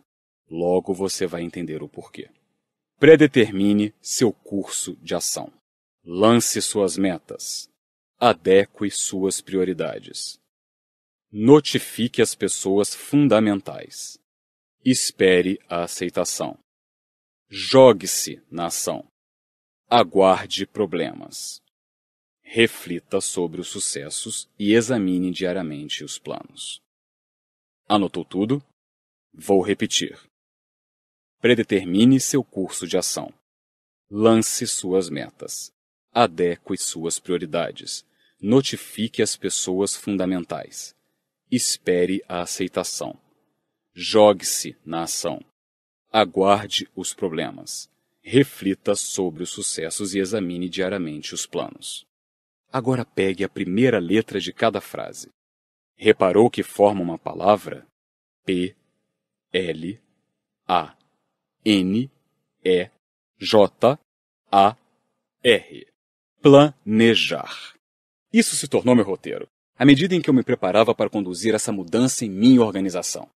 Logo você vai entender o porquê. Predetermine seu curso de ação. Lance suas metas. Adeque suas prioridades notifique as pessoas fundamentais. Espere a aceitação. Jogue-se na ação. Aguarde problemas. Reflita sobre os sucessos e examine diariamente os planos. Anotou tudo? Vou repetir. Predetermine seu curso de ação. Lance suas metas. Adeque suas prioridades. Notifique as pessoas fundamentais espere a aceitação. Jogue-se na ação. Aguarde os problemas. Reflita sobre os sucessos e examine diariamente os planos. Agora pegue a primeira letra de cada frase. Reparou que forma uma palavra? P, L, A, N, E, J, A, R. Planejar. Isso se tornou meu roteiro à medida em que eu me preparava para conduzir essa mudança em minha organização.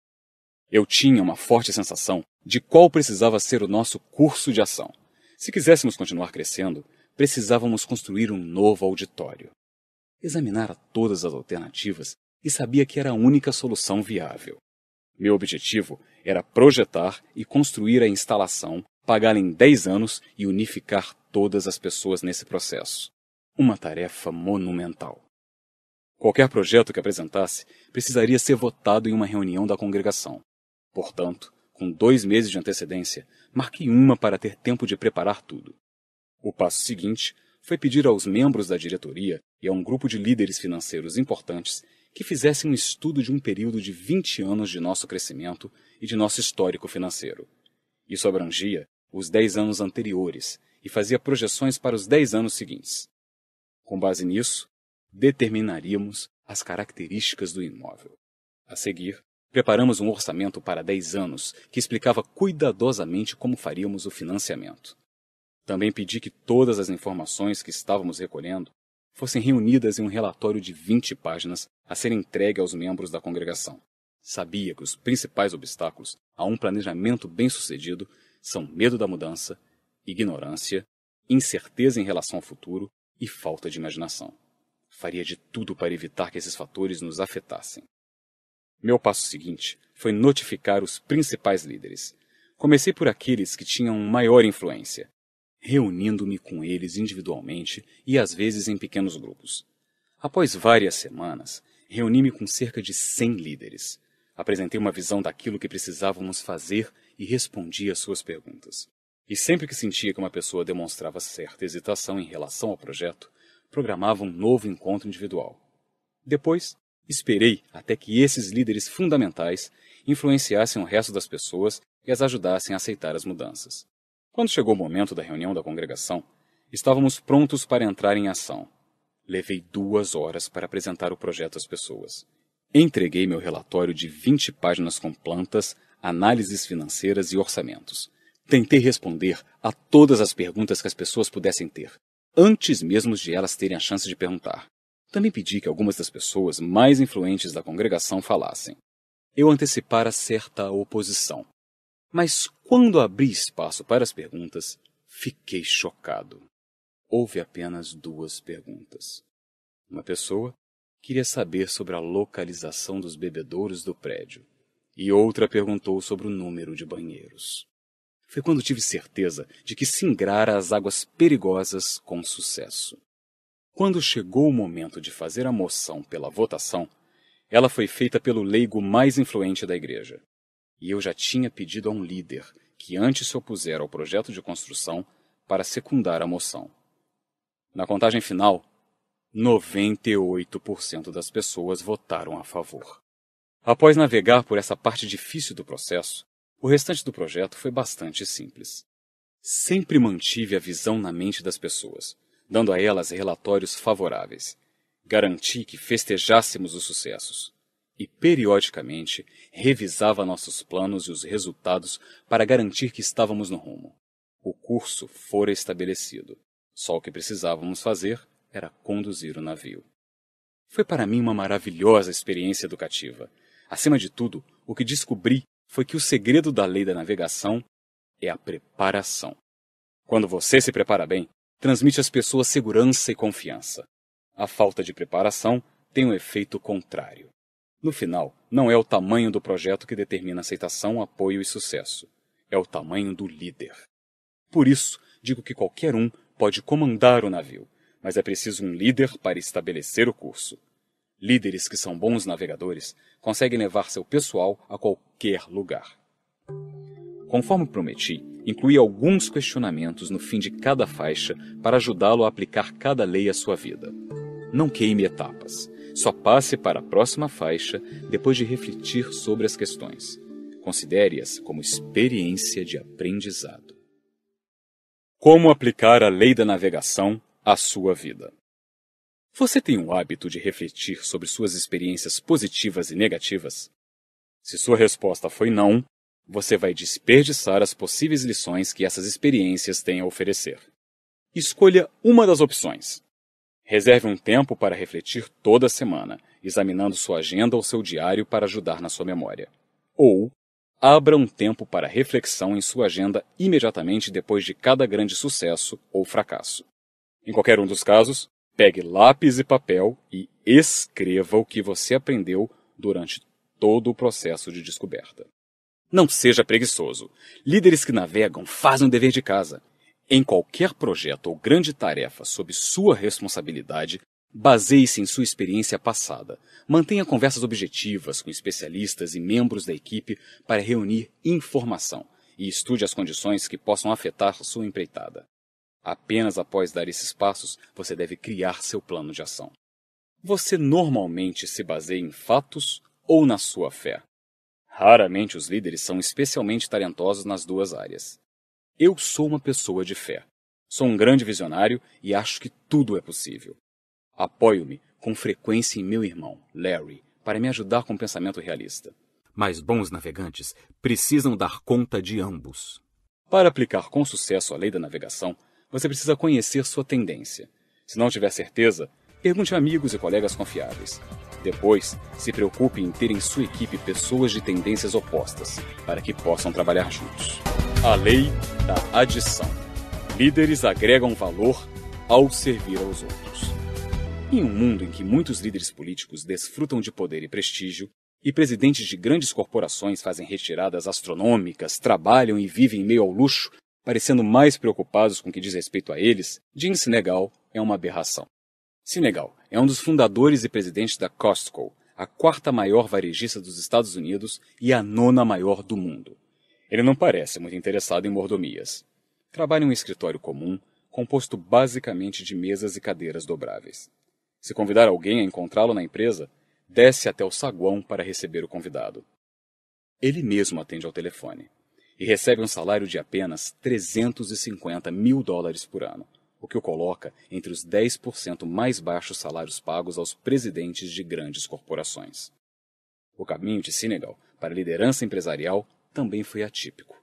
Eu tinha uma forte sensação de qual precisava ser o nosso curso de ação. Se quiséssemos continuar crescendo, precisávamos construir um novo auditório. Examinara todas as alternativas e sabia que era a única solução viável. Meu objetivo era projetar e construir a instalação, pagá-la em 10 anos e unificar todas as pessoas nesse processo. Uma tarefa monumental. Qualquer projeto que apresentasse precisaria ser votado em uma reunião da congregação. Portanto, com dois meses de antecedência, marquei uma para ter tempo de preparar tudo. O passo seguinte foi pedir aos membros da diretoria e a um grupo de líderes financeiros importantes que fizessem um estudo de um período de 20 anos de nosso crescimento e de nosso histórico financeiro. Isso abrangia os 10 anos anteriores e fazia projeções para os 10 anos seguintes. Com base nisso, determinaríamos as características do imóvel. A seguir, preparamos um orçamento para 10 anos que explicava cuidadosamente como faríamos o financiamento. Também pedi que todas as informações que estávamos recolhendo fossem reunidas em um relatório de 20 páginas a ser entregue aos membros da congregação. Sabia que os principais obstáculos a um planejamento bem-sucedido são medo da mudança, ignorância, incerteza em relação ao futuro e falta de imaginação faria de tudo para evitar que esses fatores nos afetassem. Meu passo seguinte foi notificar os principais líderes. Comecei por aqueles que tinham maior influência, reunindo-me com eles individualmente e às vezes em pequenos grupos. Após várias semanas, reuni-me com cerca de 100 líderes. Apresentei uma visão daquilo que precisávamos fazer e respondi às suas perguntas. E sempre que sentia que uma pessoa demonstrava certa hesitação em relação ao projeto, programava um novo encontro individual. Depois, esperei até que esses líderes fundamentais influenciassem o resto das pessoas e as ajudassem a aceitar as mudanças. Quando chegou o momento da reunião da congregação, estávamos prontos para entrar em ação. Levei duas horas para apresentar o projeto às pessoas. Entreguei meu relatório de 20 páginas com plantas, análises financeiras e orçamentos. Tentei responder a todas as perguntas que as pessoas pudessem ter, antes mesmo de elas terem a chance de perguntar. Também pedi que algumas das pessoas mais influentes da congregação falassem. Eu antecipara certa oposição. Mas quando abri espaço para as perguntas, fiquei chocado. Houve apenas duas perguntas. Uma pessoa queria saber sobre a localização dos bebedouros do prédio, e outra perguntou sobre o número de banheiros. Foi quando tive certeza de que singrara as águas perigosas com sucesso. Quando chegou o momento de fazer a moção pela votação, ela foi feita pelo leigo mais influente da igreja. E eu já tinha pedido a um líder que antes se opusera ao projeto de construção para secundar a moção. Na contagem final, 98% das pessoas votaram a favor. Após navegar por essa parte difícil do processo, o restante do projeto foi bastante simples. Sempre mantive a visão na mente das pessoas, dando a elas relatórios favoráveis. Garanti que festejássemos os sucessos. E, periodicamente, revisava nossos planos e os resultados para garantir que estávamos no rumo. O curso fora estabelecido. Só o que precisávamos fazer era conduzir o navio. Foi para mim uma maravilhosa experiência educativa. Acima de tudo, o que descobri foi que o segredo da lei da navegação é a preparação. Quando você se prepara bem, transmite às pessoas segurança e confiança. A falta de preparação tem um efeito contrário. No final, não é o tamanho do projeto que determina aceitação, apoio e sucesso. É o tamanho do líder. Por isso, digo que qualquer um pode comandar o navio, mas é preciso um líder para estabelecer o curso. Líderes que são bons navegadores conseguem levar seu pessoal a qualquer lugar. Conforme prometi, incluí alguns questionamentos no fim de cada faixa para ajudá-lo a aplicar cada lei à sua vida. Não queime etapas. Só passe para a próxima faixa depois de refletir sobre as questões. Considere-as como experiência de aprendizado. Como aplicar a lei da navegação à sua vida? Você tem o hábito de refletir sobre suas experiências positivas e negativas? Se sua resposta foi não, você vai desperdiçar as possíveis lições que essas experiências têm a oferecer. Escolha uma das opções. Reserve um tempo para refletir toda semana, examinando sua agenda ou seu diário para ajudar na sua memória. Ou abra um tempo para reflexão em sua agenda imediatamente depois de cada grande sucesso ou fracasso. Em qualquer um dos casos, Pegue lápis e papel e escreva o que você aprendeu durante todo o processo de descoberta. Não seja preguiçoso. Líderes que navegam fazem o dever de casa. Em qualquer projeto ou grande tarefa sob sua responsabilidade, baseie-se em sua experiência passada. Mantenha conversas objetivas com especialistas e membros da equipe para reunir informação e estude as condições que possam afetar sua empreitada. Apenas após dar esses passos, você deve criar seu plano de ação. Você normalmente se baseia em fatos ou na sua fé? Raramente os líderes são especialmente talentosos nas duas áreas. Eu sou uma pessoa de fé. Sou um grande visionário e acho que tudo é possível. Apoio-me com frequência em meu irmão, Larry, para me ajudar com o pensamento realista. Mas bons navegantes precisam dar conta de ambos. Para aplicar com sucesso a lei da navegação, você precisa conhecer sua tendência. Se não tiver certeza, pergunte a amigos e colegas confiáveis. Depois, se preocupe em ter em sua equipe pessoas de tendências opostas, para que possam trabalhar juntos. A lei da adição. Líderes agregam valor ao servir aos outros. Em um mundo em que muitos líderes políticos desfrutam de poder e prestígio, e presidentes de grandes corporações fazem retiradas astronômicas, trabalham e vivem em meio ao luxo, parecendo mais preocupados com o que diz respeito a eles, Jim Senegal é uma aberração. Senegal é um dos fundadores e presidentes da Costco, a quarta maior varejista dos Estados Unidos e a nona maior do mundo. Ele não parece muito interessado em mordomias. Trabalha em um escritório comum, composto basicamente de mesas e cadeiras dobráveis. Se convidar alguém a encontrá-lo na empresa, desce até o saguão para receber o convidado. Ele mesmo atende ao telefone e recebe um salário de apenas 350 mil dólares por ano, o que o coloca entre os 10% mais baixos salários pagos aos presidentes de grandes corporações. O caminho de Senegal para a liderança empresarial também foi atípico.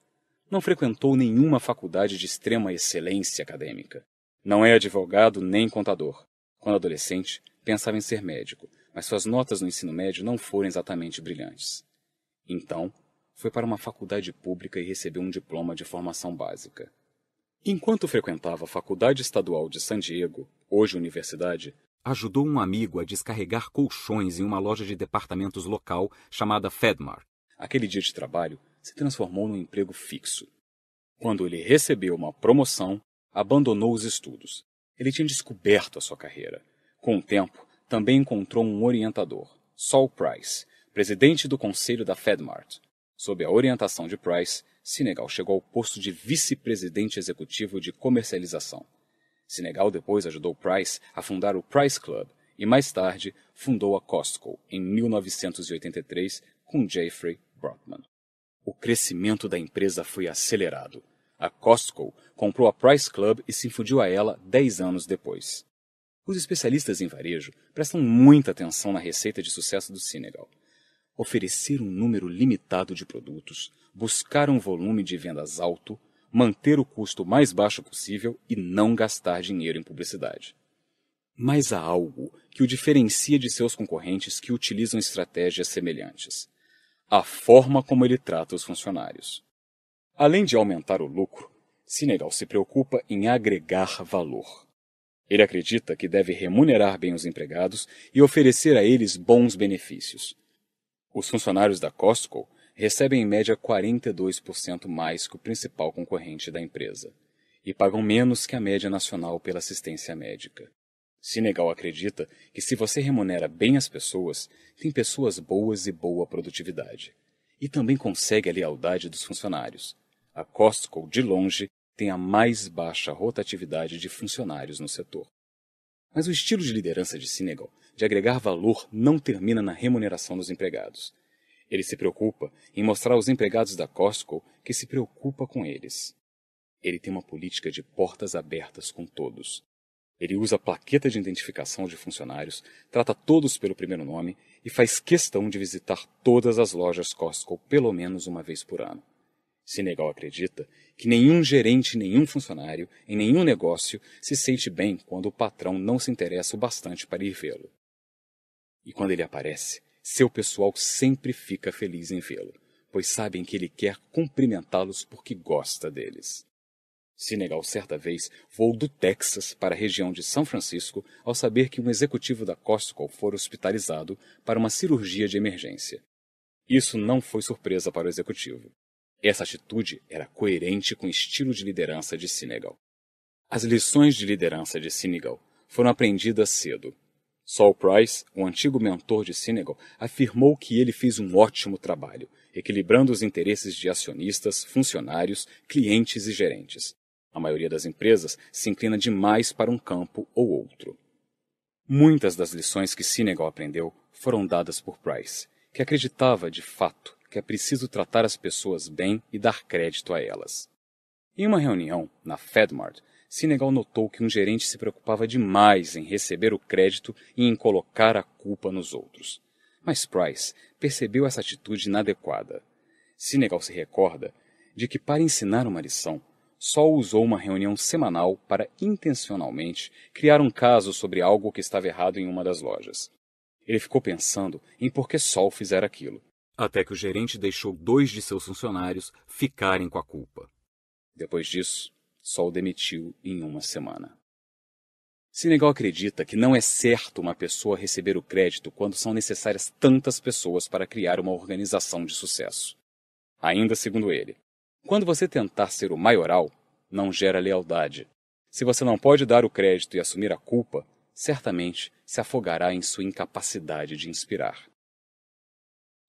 Não frequentou nenhuma faculdade de extrema excelência acadêmica. Não é advogado nem contador. Quando adolescente, pensava em ser médico, mas suas notas no ensino médio não foram exatamente brilhantes. Então, foi para uma faculdade pública e recebeu um diploma de formação básica. Enquanto frequentava a Faculdade Estadual de San Diego, hoje universidade, ajudou um amigo a descarregar colchões em uma loja de departamentos local chamada Fedmar. Aquele dia de trabalho se transformou num emprego fixo. Quando ele recebeu uma promoção, abandonou os estudos. Ele tinha descoberto a sua carreira. Com o tempo, também encontrou um orientador, Saul Price, presidente do conselho da Fedmart, Sob a orientação de Price, Sinegal chegou ao posto de vice-presidente executivo de comercialização. Sinegal depois ajudou Price a fundar o Price Club e mais tarde fundou a Costco em 1983 com Jeffrey Brockman. O crescimento da empresa foi acelerado. A Costco comprou a Price Club e se infundiu a ela 10 anos depois. Os especialistas em varejo prestam muita atenção na receita de sucesso do Sinegal oferecer um número limitado de produtos, buscar um volume de vendas alto, manter o custo mais baixo possível e não gastar dinheiro em publicidade. Mas há algo que o diferencia de seus concorrentes que utilizam estratégias semelhantes: a forma como ele trata os funcionários. Além de aumentar o lucro, Sinegal se preocupa em agregar valor. Ele acredita que deve remunerar bem os empregados e oferecer a eles bons benefícios, os funcionários da Costco recebem em média 42% mais que o principal concorrente da empresa e pagam menos que a média nacional pela assistência médica. Senegal acredita que se você remunera bem as pessoas, tem pessoas boas e boa produtividade. E também consegue a lealdade dos funcionários. A Costco, de longe, tem a mais baixa rotatividade de funcionários no setor. Mas o estilo de liderança de Senegal de agregar valor não termina na remuneração dos empregados. Ele se preocupa em mostrar aos empregados da Costco que se preocupa com eles. Ele tem uma política de portas abertas com todos. Ele usa a plaqueta de identificação de funcionários, trata todos pelo primeiro nome e faz questão de visitar todas as lojas Costco pelo menos uma vez por ano. Senegal acredita que nenhum gerente, nenhum funcionário, em nenhum negócio, se sente bem quando o patrão não se interessa o bastante para ir vê-lo. E quando ele aparece, seu pessoal sempre fica feliz em vê-lo, pois sabem que ele quer cumprimentá-los porque gosta deles. Senegal, certa vez, voou do Texas para a região de São Francisco ao saber que um executivo da Costco fora hospitalizado para uma cirurgia de emergência. Isso não foi surpresa para o executivo. Essa atitude era coerente com o estilo de liderança de Senegal. As lições de liderança de Senegal foram aprendidas cedo Saul Price, um antigo mentor de Senegal, afirmou que ele fez um ótimo trabalho, equilibrando os interesses de acionistas, funcionários, clientes e gerentes. A maioria das empresas se inclina demais para um campo ou outro. Muitas das lições que Senegal aprendeu foram dadas por Price, que acreditava de fato que é preciso tratar as pessoas bem e dar crédito a elas. Em uma reunião na Fedmart, Sinegal notou que um gerente se preocupava demais em receber o crédito e em colocar a culpa nos outros. Mas Price percebeu essa atitude inadequada. Sinegal se recorda de que, para ensinar uma lição, só usou uma reunião semanal para intencionalmente criar um caso sobre algo que estava errado em uma das lojas. Ele ficou pensando em por que Sol fizera aquilo, até que o gerente deixou dois de seus funcionários ficarem com a culpa. Depois disso, só o demitiu em uma semana. Senegal acredita que não é certo uma pessoa receber o crédito quando são necessárias tantas pessoas para criar uma organização de sucesso. Ainda segundo ele, quando você tentar ser o maioral, não gera lealdade. Se você não pode dar o crédito e assumir a culpa, certamente se afogará em sua incapacidade de inspirar.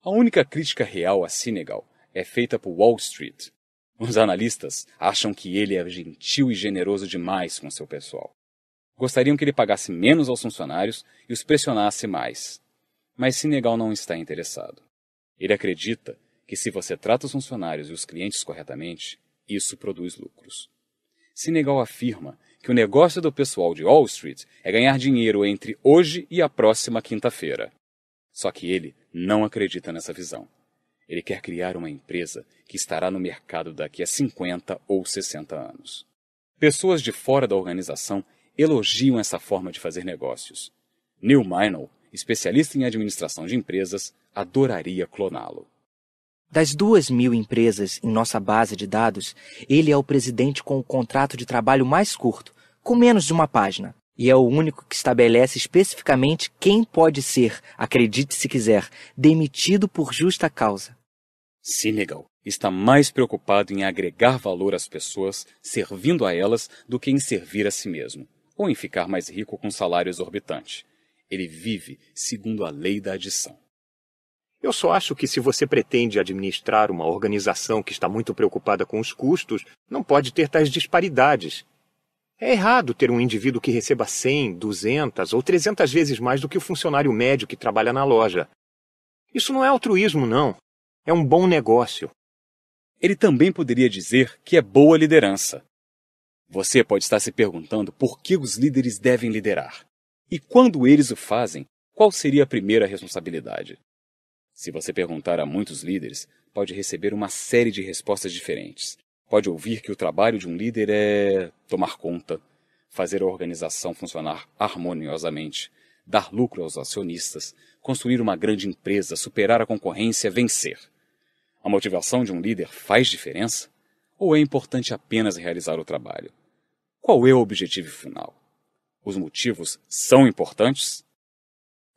A única crítica real a Senegal é feita por Wall Street, os analistas acham que ele é gentil e generoso demais com seu pessoal. Gostariam que ele pagasse menos aos funcionários e os pressionasse mais. Mas Sinegal não está interessado. Ele acredita que se você trata os funcionários e os clientes corretamente, isso produz lucros. Sinegal afirma que o negócio do pessoal de Wall Street é ganhar dinheiro entre hoje e a próxima quinta-feira. Só que ele não acredita nessa visão. Ele quer criar uma empresa que estará no mercado daqui a 50 ou 60 anos. Pessoas de fora da organização elogiam essa forma de fazer negócios. Neil Minel, especialista em administração de empresas, adoraria cloná-lo. Das duas mil empresas em nossa base de dados, ele é o presidente com o contrato de trabalho mais curto, com menos de uma página e é o único que estabelece especificamente quem pode ser, acredite se quiser, demitido por justa causa. Senegal está mais preocupado em agregar valor às pessoas, servindo a elas, do que em servir a si mesmo, ou em ficar mais rico com salário exorbitante. Ele vive segundo a lei da adição. Eu só acho que se você pretende administrar uma organização que está muito preocupada com os custos, não pode ter tais disparidades, é errado ter um indivíduo que receba 100, 200 ou 300 vezes mais do que o funcionário médio que trabalha na loja. Isso não é altruísmo, não. É um bom negócio. Ele também poderia dizer que é boa liderança. Você pode estar se perguntando por que os líderes devem liderar. E quando eles o fazem, qual seria a primeira responsabilidade? Se você perguntar a muitos líderes, pode receber uma série de respostas diferentes pode ouvir que o trabalho de um líder é tomar conta, fazer a organização funcionar harmoniosamente, dar lucro aos acionistas, construir uma grande empresa, superar a concorrência, vencer. A motivação de um líder faz diferença? Ou é importante apenas realizar o trabalho? Qual é o objetivo final? Os motivos são importantes?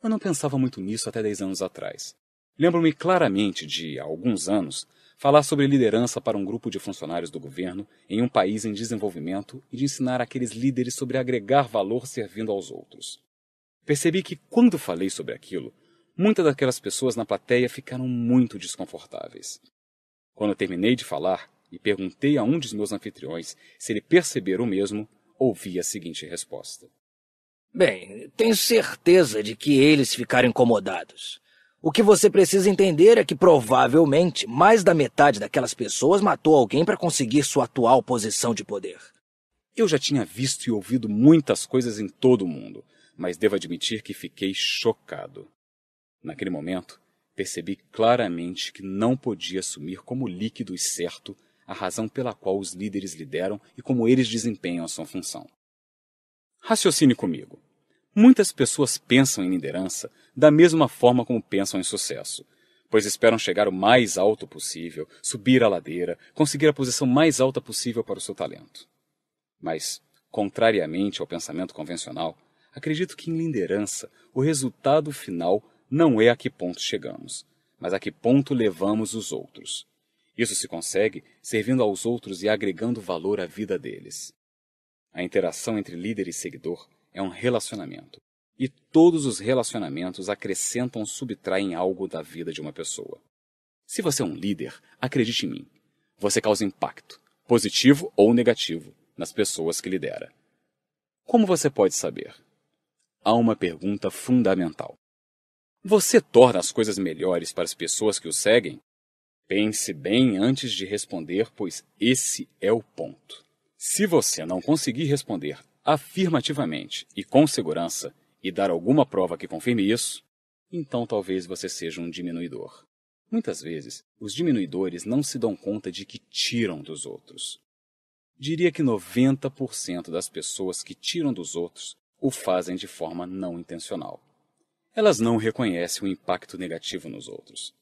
Eu não pensava muito nisso até 10 anos atrás. Lembro-me claramente de, há alguns anos, falar sobre liderança para um grupo de funcionários do governo em um país em desenvolvimento e de ensinar aqueles líderes sobre agregar valor servindo aos outros. Percebi que, quando falei sobre aquilo, muitas daquelas pessoas na plateia ficaram muito desconfortáveis. Quando terminei de falar e perguntei a um dos meus anfitriões se ele percebera o mesmo, ouvi a seguinte resposta: Bem, tenho certeza de que eles ficaram incomodados. O que você precisa entender é que provavelmente mais da metade daquelas pessoas matou alguém para conseguir sua atual posição de poder. Eu já tinha visto e ouvido muitas coisas em todo o mundo, mas devo admitir que fiquei chocado. Naquele momento, percebi claramente que não podia assumir como líquido e certo a razão pela qual os líderes lideram e como eles desempenham a sua função. Raciocine comigo. Muitas pessoas pensam em liderança da mesma forma como pensam em sucesso, pois esperam chegar o mais alto possível, subir a ladeira, conseguir a posição mais alta possível para o seu talento. Mas, contrariamente ao pensamento convencional, acredito que em liderança o resultado final não é a que ponto chegamos, mas a que ponto levamos os outros. Isso se consegue servindo aos outros e agregando valor à vida deles. A interação entre líder e seguidor é um relacionamento. E todos os relacionamentos acrescentam, ou subtraem algo da vida de uma pessoa. Se você é um líder, acredite em mim. Você causa impacto, positivo ou negativo, nas pessoas que lidera. Como você pode saber? Há uma pergunta fundamental. Você torna as coisas melhores para as pessoas que o seguem? Pense bem antes de responder, pois esse é o ponto. Se você não conseguir responder afirmativamente e com segurança e dar alguma prova que confirme isso, então talvez você seja um diminuidor. Muitas vezes, os diminuidores não se dão conta de que tiram dos outros. Diria que 90% das pessoas que tiram dos outros o fazem de forma não intencional. Elas não reconhecem o impacto negativo nos outros.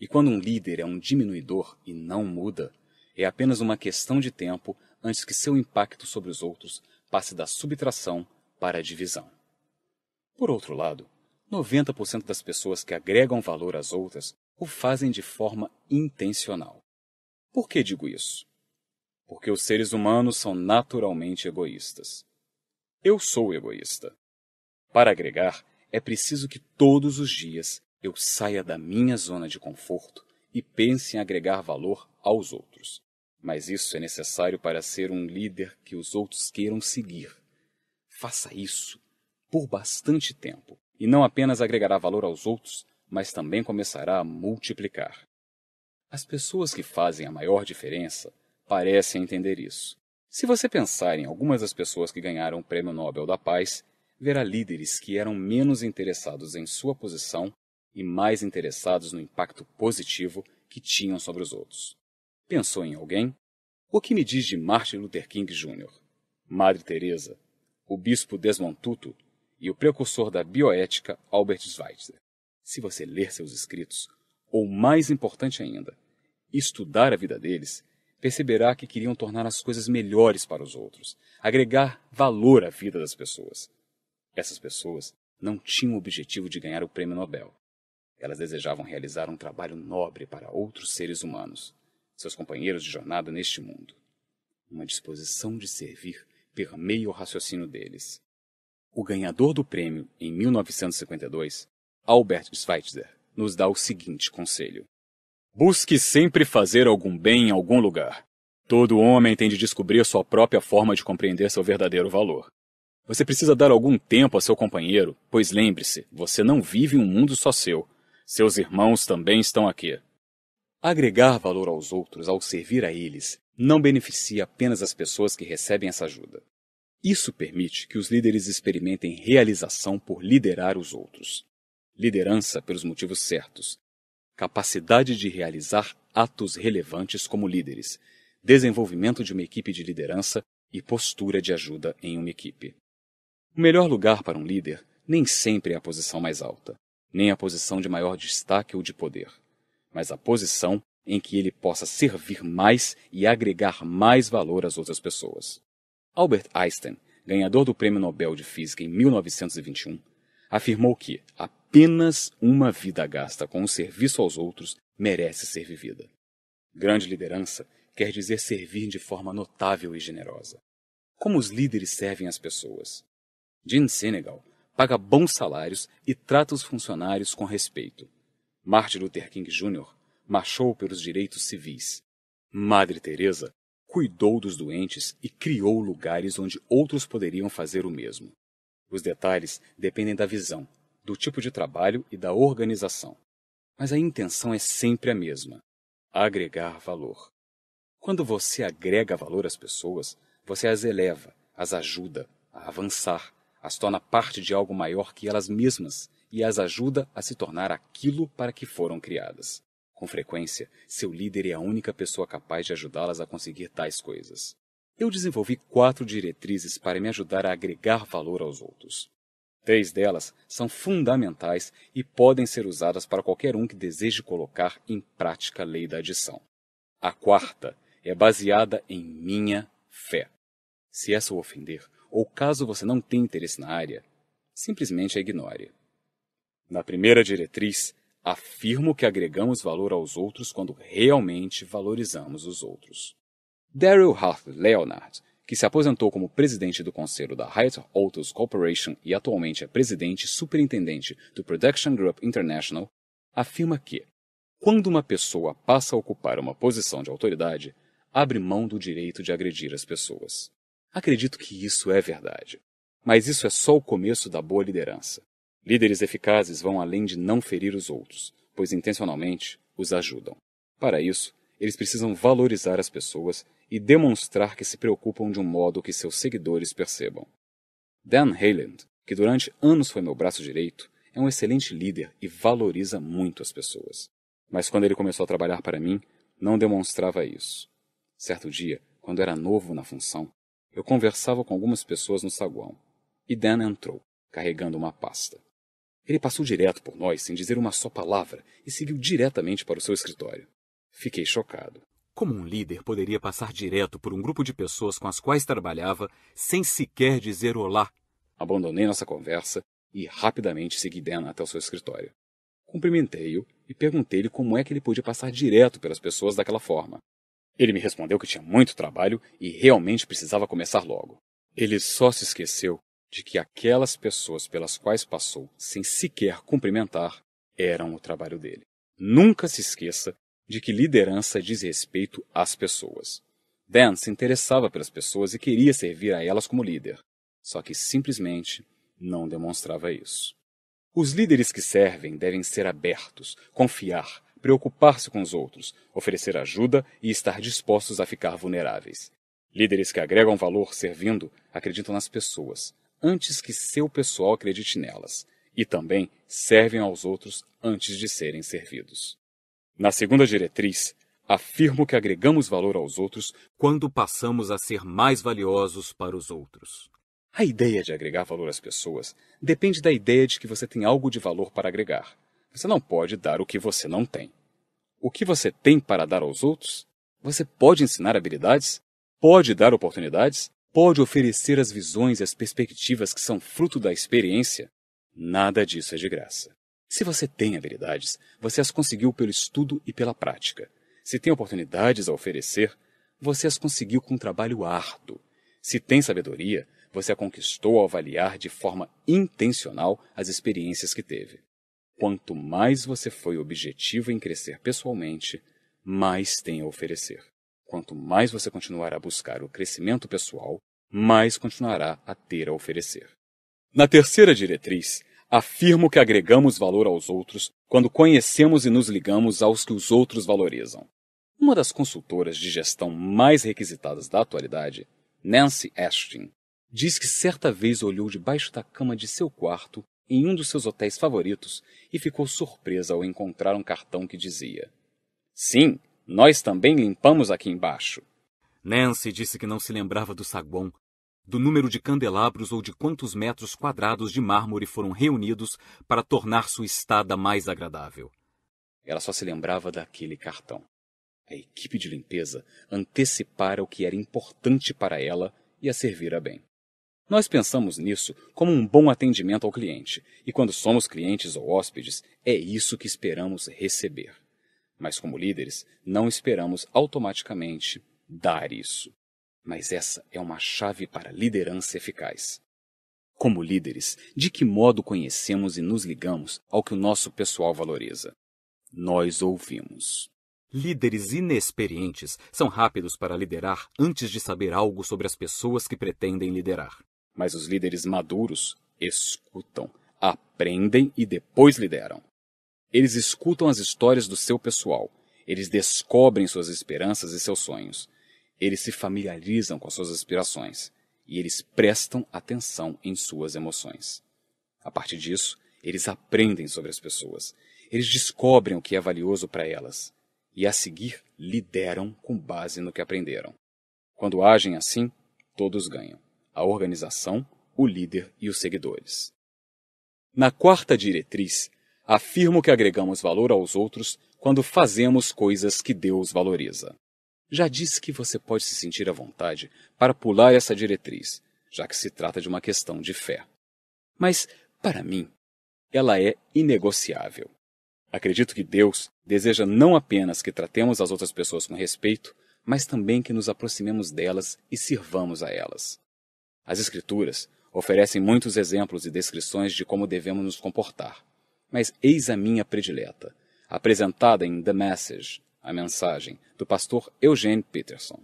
E quando um líder é um diminuidor e não muda, é apenas uma questão de tempo antes que seu impacto sobre os outros passe da subtração para a divisão. Por outro lado, 90% das pessoas que agregam valor às outras o fazem de forma intencional. Por que digo isso? Porque os seres humanos são naturalmente egoístas. Eu sou egoísta. Para agregar, é preciso que todos os dias eu saia da minha zona de conforto e pense em agregar valor aos outros. Mas isso é necessário para ser um líder que os outros queiram seguir. Faça isso por bastante tempo, e não apenas agregará valor aos outros, mas também começará a multiplicar. As pessoas que fazem a maior diferença parecem entender isso. Se você pensar em algumas das pessoas que ganharam o Prêmio Nobel da Paz, verá líderes que eram menos interessados em sua posição e mais interessados no impacto positivo que tinham sobre os outros. Pensou em alguém? O que me diz de Martin Luther King Jr., Madre Teresa, o bispo Desmond Tutu e o precursor da bioética Albert Schweitzer? Se você ler seus escritos, ou mais importante ainda, estudar a vida deles, perceberá que queriam tornar as coisas melhores para os outros, agregar valor à vida das pessoas. Essas pessoas não tinham o objetivo de ganhar o prêmio Nobel. Elas desejavam realizar um trabalho nobre para outros seres humanos seus companheiros de jornada neste mundo. Uma disposição de servir permeia o raciocínio deles. O ganhador do prêmio em 1952, Albert Schweitzer, nos dá o seguinte conselho: Busque sempre fazer algum bem em algum lugar. Todo homem tem de descobrir sua própria forma de compreender seu verdadeiro valor. Você precisa dar algum tempo a seu companheiro, pois lembre-se, você não vive em um mundo só seu. Seus irmãos também estão aqui. Agregar valor aos outros ao servir a eles não beneficia apenas as pessoas que recebem essa ajuda. Isso permite que os líderes experimentem realização por liderar os outros. Liderança pelos motivos certos. Capacidade de realizar atos relevantes como líderes. Desenvolvimento de uma equipe de liderança e postura de ajuda em uma equipe. O melhor lugar para um líder nem sempre é a posição mais alta, nem a posição de maior destaque ou de poder mas a posição em que ele possa servir mais e agregar mais valor às outras pessoas. Albert Einstein, ganhador do Prêmio Nobel de Física em 1921, afirmou que apenas uma vida gasta com o serviço aos outros merece ser vivida. Grande liderança quer dizer servir de forma notável e generosa. Como os líderes servem as pessoas? Jean Senegal paga bons salários e trata os funcionários com respeito. Martin Luther King Jr. marchou pelos direitos civis. Madre Teresa cuidou dos doentes e criou lugares onde outros poderiam fazer o mesmo. Os detalhes dependem da visão, do tipo de trabalho e da organização. Mas a intenção é sempre a mesma: agregar valor. Quando você agrega valor às pessoas, você as eleva, as ajuda a avançar, as torna parte de algo maior que elas mesmas e as ajuda a se tornar aquilo para que foram criadas. Com frequência, seu líder é a única pessoa capaz de ajudá-las a conseguir tais coisas. Eu desenvolvi quatro diretrizes para me ajudar a agregar valor aos outros. Três delas são fundamentais e podem ser usadas para qualquer um que deseje colocar em prática a lei da adição. A quarta é baseada em minha fé. Se essa o ofender, ou caso você não tenha interesse na área, simplesmente a ignore. Na primeira diretriz, afirmo que agregamos valor aos outros quando realmente valorizamos os outros. Daryl Hartley Leonard, que se aposentou como presidente do conselho da Hyatt Autos Corporation e atualmente é presidente superintendente do Production Group International, afirma que, quando uma pessoa passa a ocupar uma posição de autoridade, abre mão do direito de agredir as pessoas. Acredito que isso é verdade, mas isso é só o começo da boa liderança. Líderes eficazes vão além de não ferir os outros, pois intencionalmente os ajudam. Para isso, eles precisam valorizar as pessoas e demonstrar que se preocupam de um modo que seus seguidores percebam. Dan Haaland, que durante anos foi meu braço direito, é um excelente líder e valoriza muito as pessoas. Mas quando ele começou a trabalhar para mim, não demonstrava isso. Certo dia, quando era novo na função, eu conversava com algumas pessoas no saguão e Dan entrou, carregando uma pasta. Ele passou direto por nós sem dizer uma só palavra e seguiu diretamente para o seu escritório. Fiquei chocado. Como um líder poderia passar direto por um grupo de pessoas com as quais trabalhava sem sequer dizer olá? Abandonei nossa conversa e rapidamente segui Dan até o seu escritório. Cumprimentei-o e perguntei-lhe como é que ele podia passar direto pelas pessoas daquela forma. Ele me respondeu que tinha muito trabalho e realmente precisava começar logo. Ele só se esqueceu de que aquelas pessoas pelas quais passou sem sequer cumprimentar eram o trabalho dele. Nunca se esqueça de que liderança diz respeito às pessoas. Dan se interessava pelas pessoas e queria servir a elas como líder, só que simplesmente não demonstrava isso. Os líderes que servem devem ser abertos, confiar, preocupar-se com os outros, oferecer ajuda e estar dispostos a ficar vulneráveis. Líderes que agregam valor servindo acreditam nas pessoas, antes que seu pessoal acredite nelas, e também servem aos outros antes de serem servidos. Na segunda diretriz, afirmo que agregamos valor aos outros quando passamos a ser mais valiosos para os outros. A ideia de agregar valor às pessoas depende da ideia de que você tem algo de valor para agregar. Você não pode dar o que você não tem. O que você tem para dar aos outros? Você pode ensinar habilidades? Pode dar oportunidades? pode oferecer as visões e as perspectivas que são fruto da experiência, nada disso é de graça. Se você tem habilidades, você as conseguiu pelo estudo e pela prática. Se tem oportunidades a oferecer, você as conseguiu com um trabalho árduo. Se tem sabedoria, você a conquistou ao avaliar de forma intencional as experiências que teve. Quanto mais você foi objetivo em crescer pessoalmente, mais tem a oferecer. Quanto mais você continuar a buscar o crescimento pessoal, mais continuará a ter a oferecer. Na terceira diretriz, afirmo que agregamos valor aos outros quando conhecemos e nos ligamos aos que os outros valorizam. Uma das consultoras de gestão mais requisitadas da atualidade, Nancy Ashton, diz que certa vez olhou debaixo da cama de seu quarto em um dos seus hotéis favoritos e ficou surpresa ao encontrar um cartão que dizia: Sim, nós também limpamos aqui embaixo. Nancy disse que não se lembrava do saguão, do número de candelabros ou de quantos metros quadrados de mármore foram reunidos para tornar sua estada mais agradável. Ela só se lembrava daquele cartão. A equipe de limpeza antecipara o que era importante para ela e a servira bem. Nós pensamos nisso como um bom atendimento ao cliente, e quando somos clientes ou hóspedes, é isso que esperamos receber. Mas como líderes, não esperamos automaticamente dar isso. Mas essa é uma chave para liderança eficaz. Como líderes, de que modo conhecemos e nos ligamos ao que o nosso pessoal valoriza? Nós ouvimos. Líderes inexperientes são rápidos para liderar antes de saber algo sobre as pessoas que pretendem liderar. Mas os líderes maduros escutam, aprendem e depois lideram. Eles escutam as histórias do seu pessoal, eles descobrem suas esperanças e seus sonhos. Eles se familiarizam com suas aspirações e eles prestam atenção em suas emoções. A partir disso, eles aprendem sobre as pessoas, eles descobrem o que é valioso para elas e, a seguir, lideram com base no que aprenderam. Quando agem assim, todos ganham: a organização, o líder e os seguidores. Na quarta diretriz, afirmo que agregamos valor aos outros quando fazemos coisas que Deus valoriza. Já disse que você pode se sentir à vontade para pular essa diretriz, já que se trata de uma questão de fé. Mas, para mim, ela é inegociável. Acredito que Deus deseja não apenas que tratemos as outras pessoas com respeito, mas também que nos aproximemos delas e sirvamos a elas. As Escrituras oferecem muitos exemplos e descrições de como devemos nos comportar, mas eis a minha predileta, apresentada em The Message, a mensagem do pastor Eugene Peterson.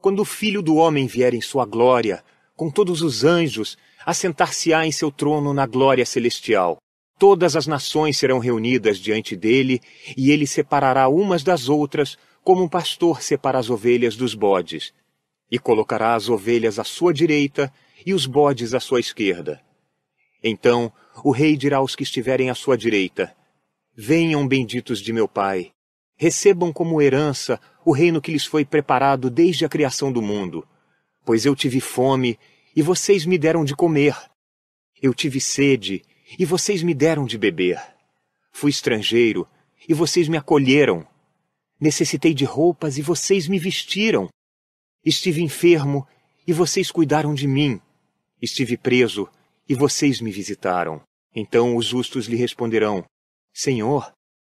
Quando o Filho do Homem vier em sua glória, com todos os anjos, assentar-se-á em seu trono na glória celestial. Todas as nações serão reunidas diante dele, e ele separará umas das outras, como um pastor separa as ovelhas dos bodes. E colocará as ovelhas à sua direita e os bodes à sua esquerda. Então o rei dirá aos que estiverem à sua direita: Venham benditos de meu Pai, recebam como herança o reino que lhes foi preparado desde a criação do mundo. Pois eu tive fome, e vocês me deram de comer. Eu tive sede, e vocês me deram de beber. Fui estrangeiro, e vocês me acolheram. Necessitei de roupas, e vocês me vestiram. Estive enfermo, e vocês cuidaram de mim. Estive preso, e vocês me visitaram. Então os justos lhe responderão: Senhor,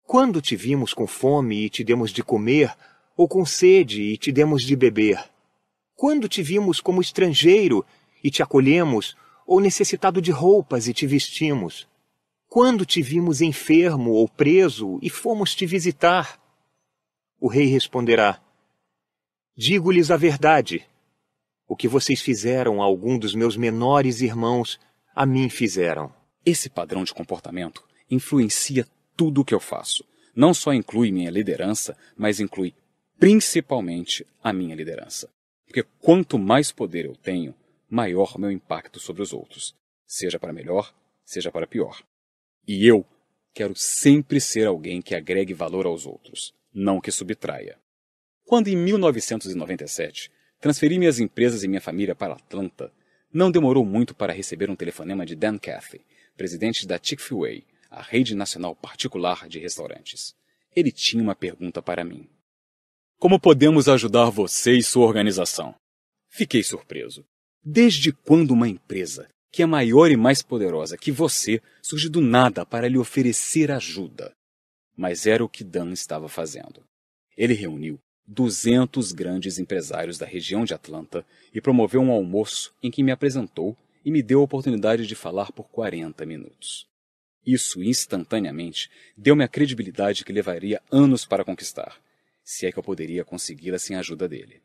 quando te vimos com fome e te demos de comer, ou com sede e te demos de beber? Quando te vimos como estrangeiro e te acolhemos, ou necessitado de roupas e te vestimos? Quando te vimos enfermo ou preso e fomos te visitar? O rei responderá: Digo-lhes a verdade. O que vocês fizeram a algum dos meus menores irmãos, a mim fizeram. Esse padrão de comportamento influencia tudo o que eu faço. Não só inclui minha liderança, mas inclui principalmente a minha liderança. Porque quanto mais poder eu tenho, maior meu impacto sobre os outros, seja para melhor, seja para pior. E eu quero sempre ser alguém que agregue valor aos outros, não que subtraia. Quando em 1997 transferi minhas empresas e minha família para Atlanta, não demorou muito para receber um telefonema de Dan Cathy, presidente da Chick-fil-A, a rede nacional particular de restaurantes. Ele tinha uma pergunta para mim. Como podemos ajudar você e sua organização? Fiquei surpreso. Desde quando uma empresa, que é maior e mais poderosa que você, surge do nada para lhe oferecer ajuda? Mas era o que Dan estava fazendo. Ele reuniu 200 grandes empresários da região de Atlanta e promoveu um almoço em que me apresentou e me deu a oportunidade de falar por 40 minutos. Isso, instantaneamente, deu-me a credibilidade que levaria anos para conquistar, se é que eu poderia consegui-la sem a ajuda dele.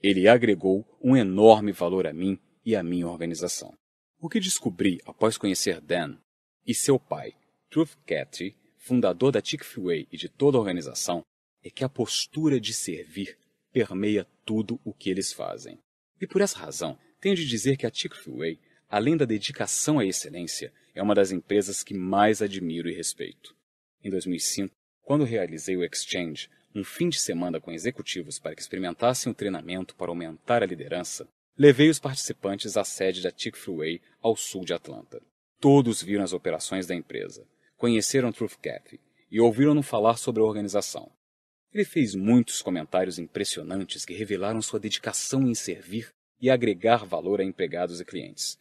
Ele agregou um enorme valor a mim e à minha organização. O que descobri após conhecer Dan e seu pai, Truth Cathy, fundador da Chick-fil-A e de toda a organização, é que a postura de servir permeia tudo o que eles fazem. E por essa razão, tenho de dizer que a Chick-fil-A, além da dedicação à excelência, é uma das empresas que mais admiro e respeito. Em 2005, quando realizei o Exchange, um fim de semana com executivos para que experimentassem o treinamento para aumentar a liderança, levei os participantes à sede da Chick-fil-A ao sul de Atlanta. Todos viram as operações da empresa, conheceram Truth Cafe e ouviram-no falar sobre a organização. Ele fez muitos comentários impressionantes que revelaram sua dedicação em servir e agregar valor a empregados e clientes.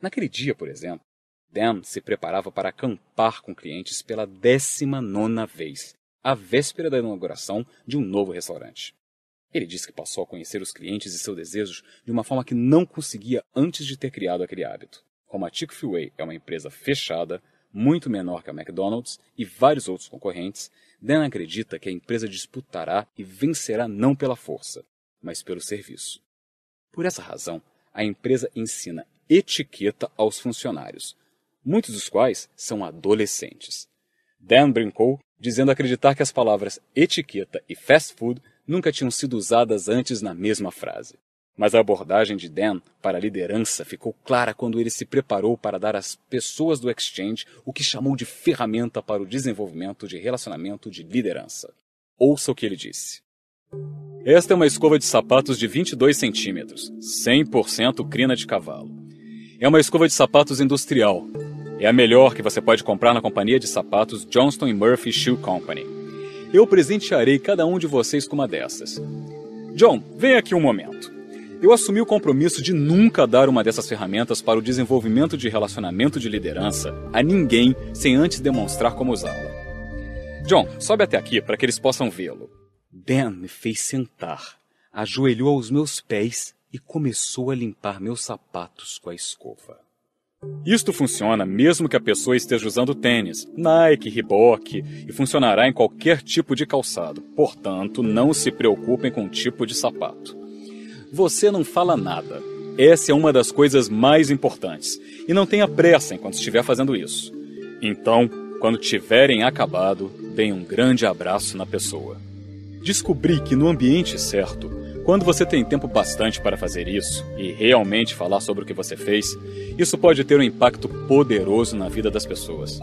Naquele dia, por exemplo, Dan se preparava para acampar com clientes pela 19 vez, à véspera da inauguração de um novo restaurante. Ele disse que passou a conhecer os clientes e seus desejos de uma forma que não conseguia antes de ter criado aquele hábito. Como a Chick-fil-A é uma empresa fechada, muito menor que a McDonald's e vários outros concorrentes, Dan acredita que a empresa disputará e vencerá não pela força, mas pelo serviço. Por essa razão, a empresa ensina etiqueta aos funcionários, muitos dos quais são adolescentes. Dan brincou, dizendo acreditar que as palavras etiqueta e fast food nunca tinham sido usadas antes na mesma frase. Mas a abordagem de Dan para a liderança ficou clara quando ele se preparou para dar às pessoas do Exchange o que chamou de ferramenta para o desenvolvimento de relacionamento de liderança. Ouça o que ele disse. Esta é uma escova de sapatos de 22 centímetros, 100% crina de cavalo. É uma escova de sapatos industrial, é a melhor que você pode comprar na companhia de sapatos Johnston Murphy Shoe Company. Eu presentearei cada um de vocês com uma dessas. John, vem aqui um momento. Eu assumi o compromisso de nunca dar uma dessas ferramentas para o desenvolvimento de relacionamento de liderança a ninguém sem antes demonstrar como usá-la. John, sobe até aqui para que eles possam vê-lo. Dan me fez sentar, ajoelhou aos meus pés e começou a limpar meus sapatos com a escova. Isto funciona mesmo que a pessoa esteja usando tênis, Nike, Reebok e funcionará em qualquer tipo de calçado. Portanto, não se preocupem com o tipo de sapato. Você não fala nada. Essa é uma das coisas mais importantes. E não tenha pressa enquanto estiver fazendo isso. Então, quando tiverem acabado, deem um grande abraço na pessoa. Descobri que no ambiente certo, quando você tem tempo bastante para fazer isso e realmente falar sobre o que você fez, isso pode ter um impacto poderoso na vida das pessoas.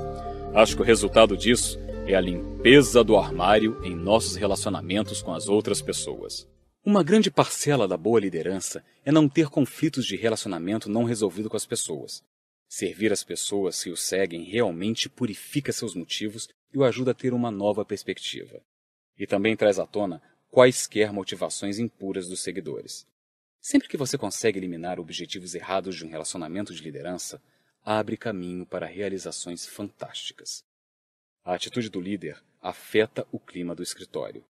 Acho que o resultado disso é a limpeza do armário em nossos relacionamentos com as outras pessoas. Uma grande parcela da boa liderança é não ter conflitos de relacionamento não resolvido com as pessoas. Servir as pessoas que o seguem realmente purifica seus motivos e o ajuda a ter uma nova perspectiva. E também traz à tona quaisquer motivações impuras dos seguidores. Sempre que você consegue eliminar objetivos errados de um relacionamento de liderança, abre caminho para realizações fantásticas. A atitude do líder afeta o clima do escritório.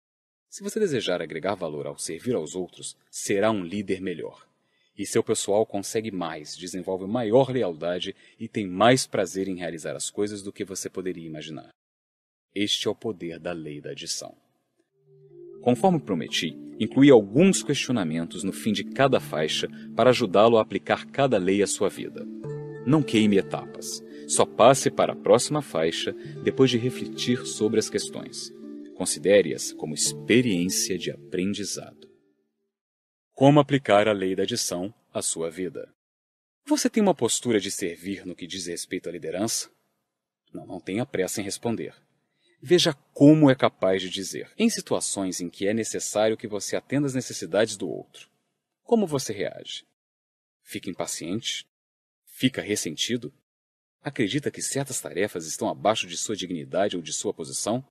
Se você desejar agregar valor ao servir aos outros, será um líder melhor. E seu pessoal consegue mais, desenvolve maior lealdade e tem mais prazer em realizar as coisas do que você poderia imaginar. Este é o poder da lei da adição conforme prometi, incluí alguns questionamentos no fim de cada faixa para ajudá-lo a aplicar cada lei à sua vida. Não queime etapas. Só passe para a próxima faixa depois de refletir sobre as questões. Considere-as como experiência de aprendizado. Como aplicar a lei da adição à sua vida? Você tem uma postura de servir no que diz respeito à liderança? Não, não tenha pressa em responder. Veja como é capaz de dizer, em situações em que é necessário que você atenda às necessidades do outro. Como você reage? Fica impaciente? Fica ressentido? Acredita que certas tarefas estão abaixo de sua dignidade ou de sua posição?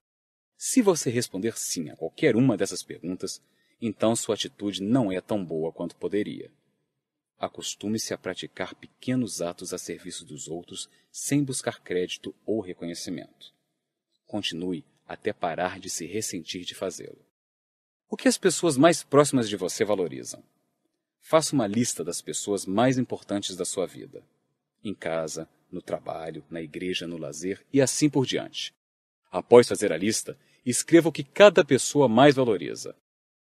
Se você responder sim a qualquer uma dessas perguntas, então sua atitude não é tão boa quanto poderia. Acostume-se a praticar pequenos atos a serviço dos outros sem buscar crédito ou reconhecimento. Continue até parar de se ressentir de fazê-lo. O que as pessoas mais próximas de você valorizam? Faça uma lista das pessoas mais importantes da sua vida. Em casa, no trabalho, na igreja, no lazer e assim por diante. Após fazer a lista, escreva o que cada pessoa mais valoriza.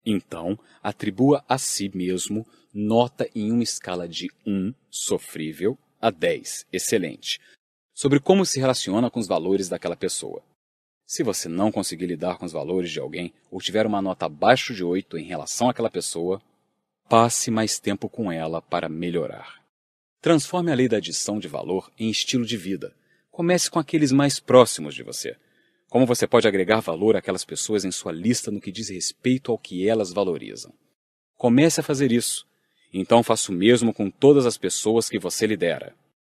Então, atribua a si mesmo nota em uma escala de 1, sofrível, a 10, excelente, sobre como se relaciona com os valores daquela pessoa. Se você não conseguir lidar com os valores de alguém ou tiver uma nota abaixo de 8 em relação àquela pessoa, passe mais tempo com ela para melhorar. Transforme a lei da adição de valor em estilo de vida. Comece com aqueles mais próximos de você. Como você pode agregar valor àquelas pessoas em sua lista no que diz respeito ao que elas valorizam? Comece a fazer isso. Então faça o mesmo com todas as pessoas que você lidera.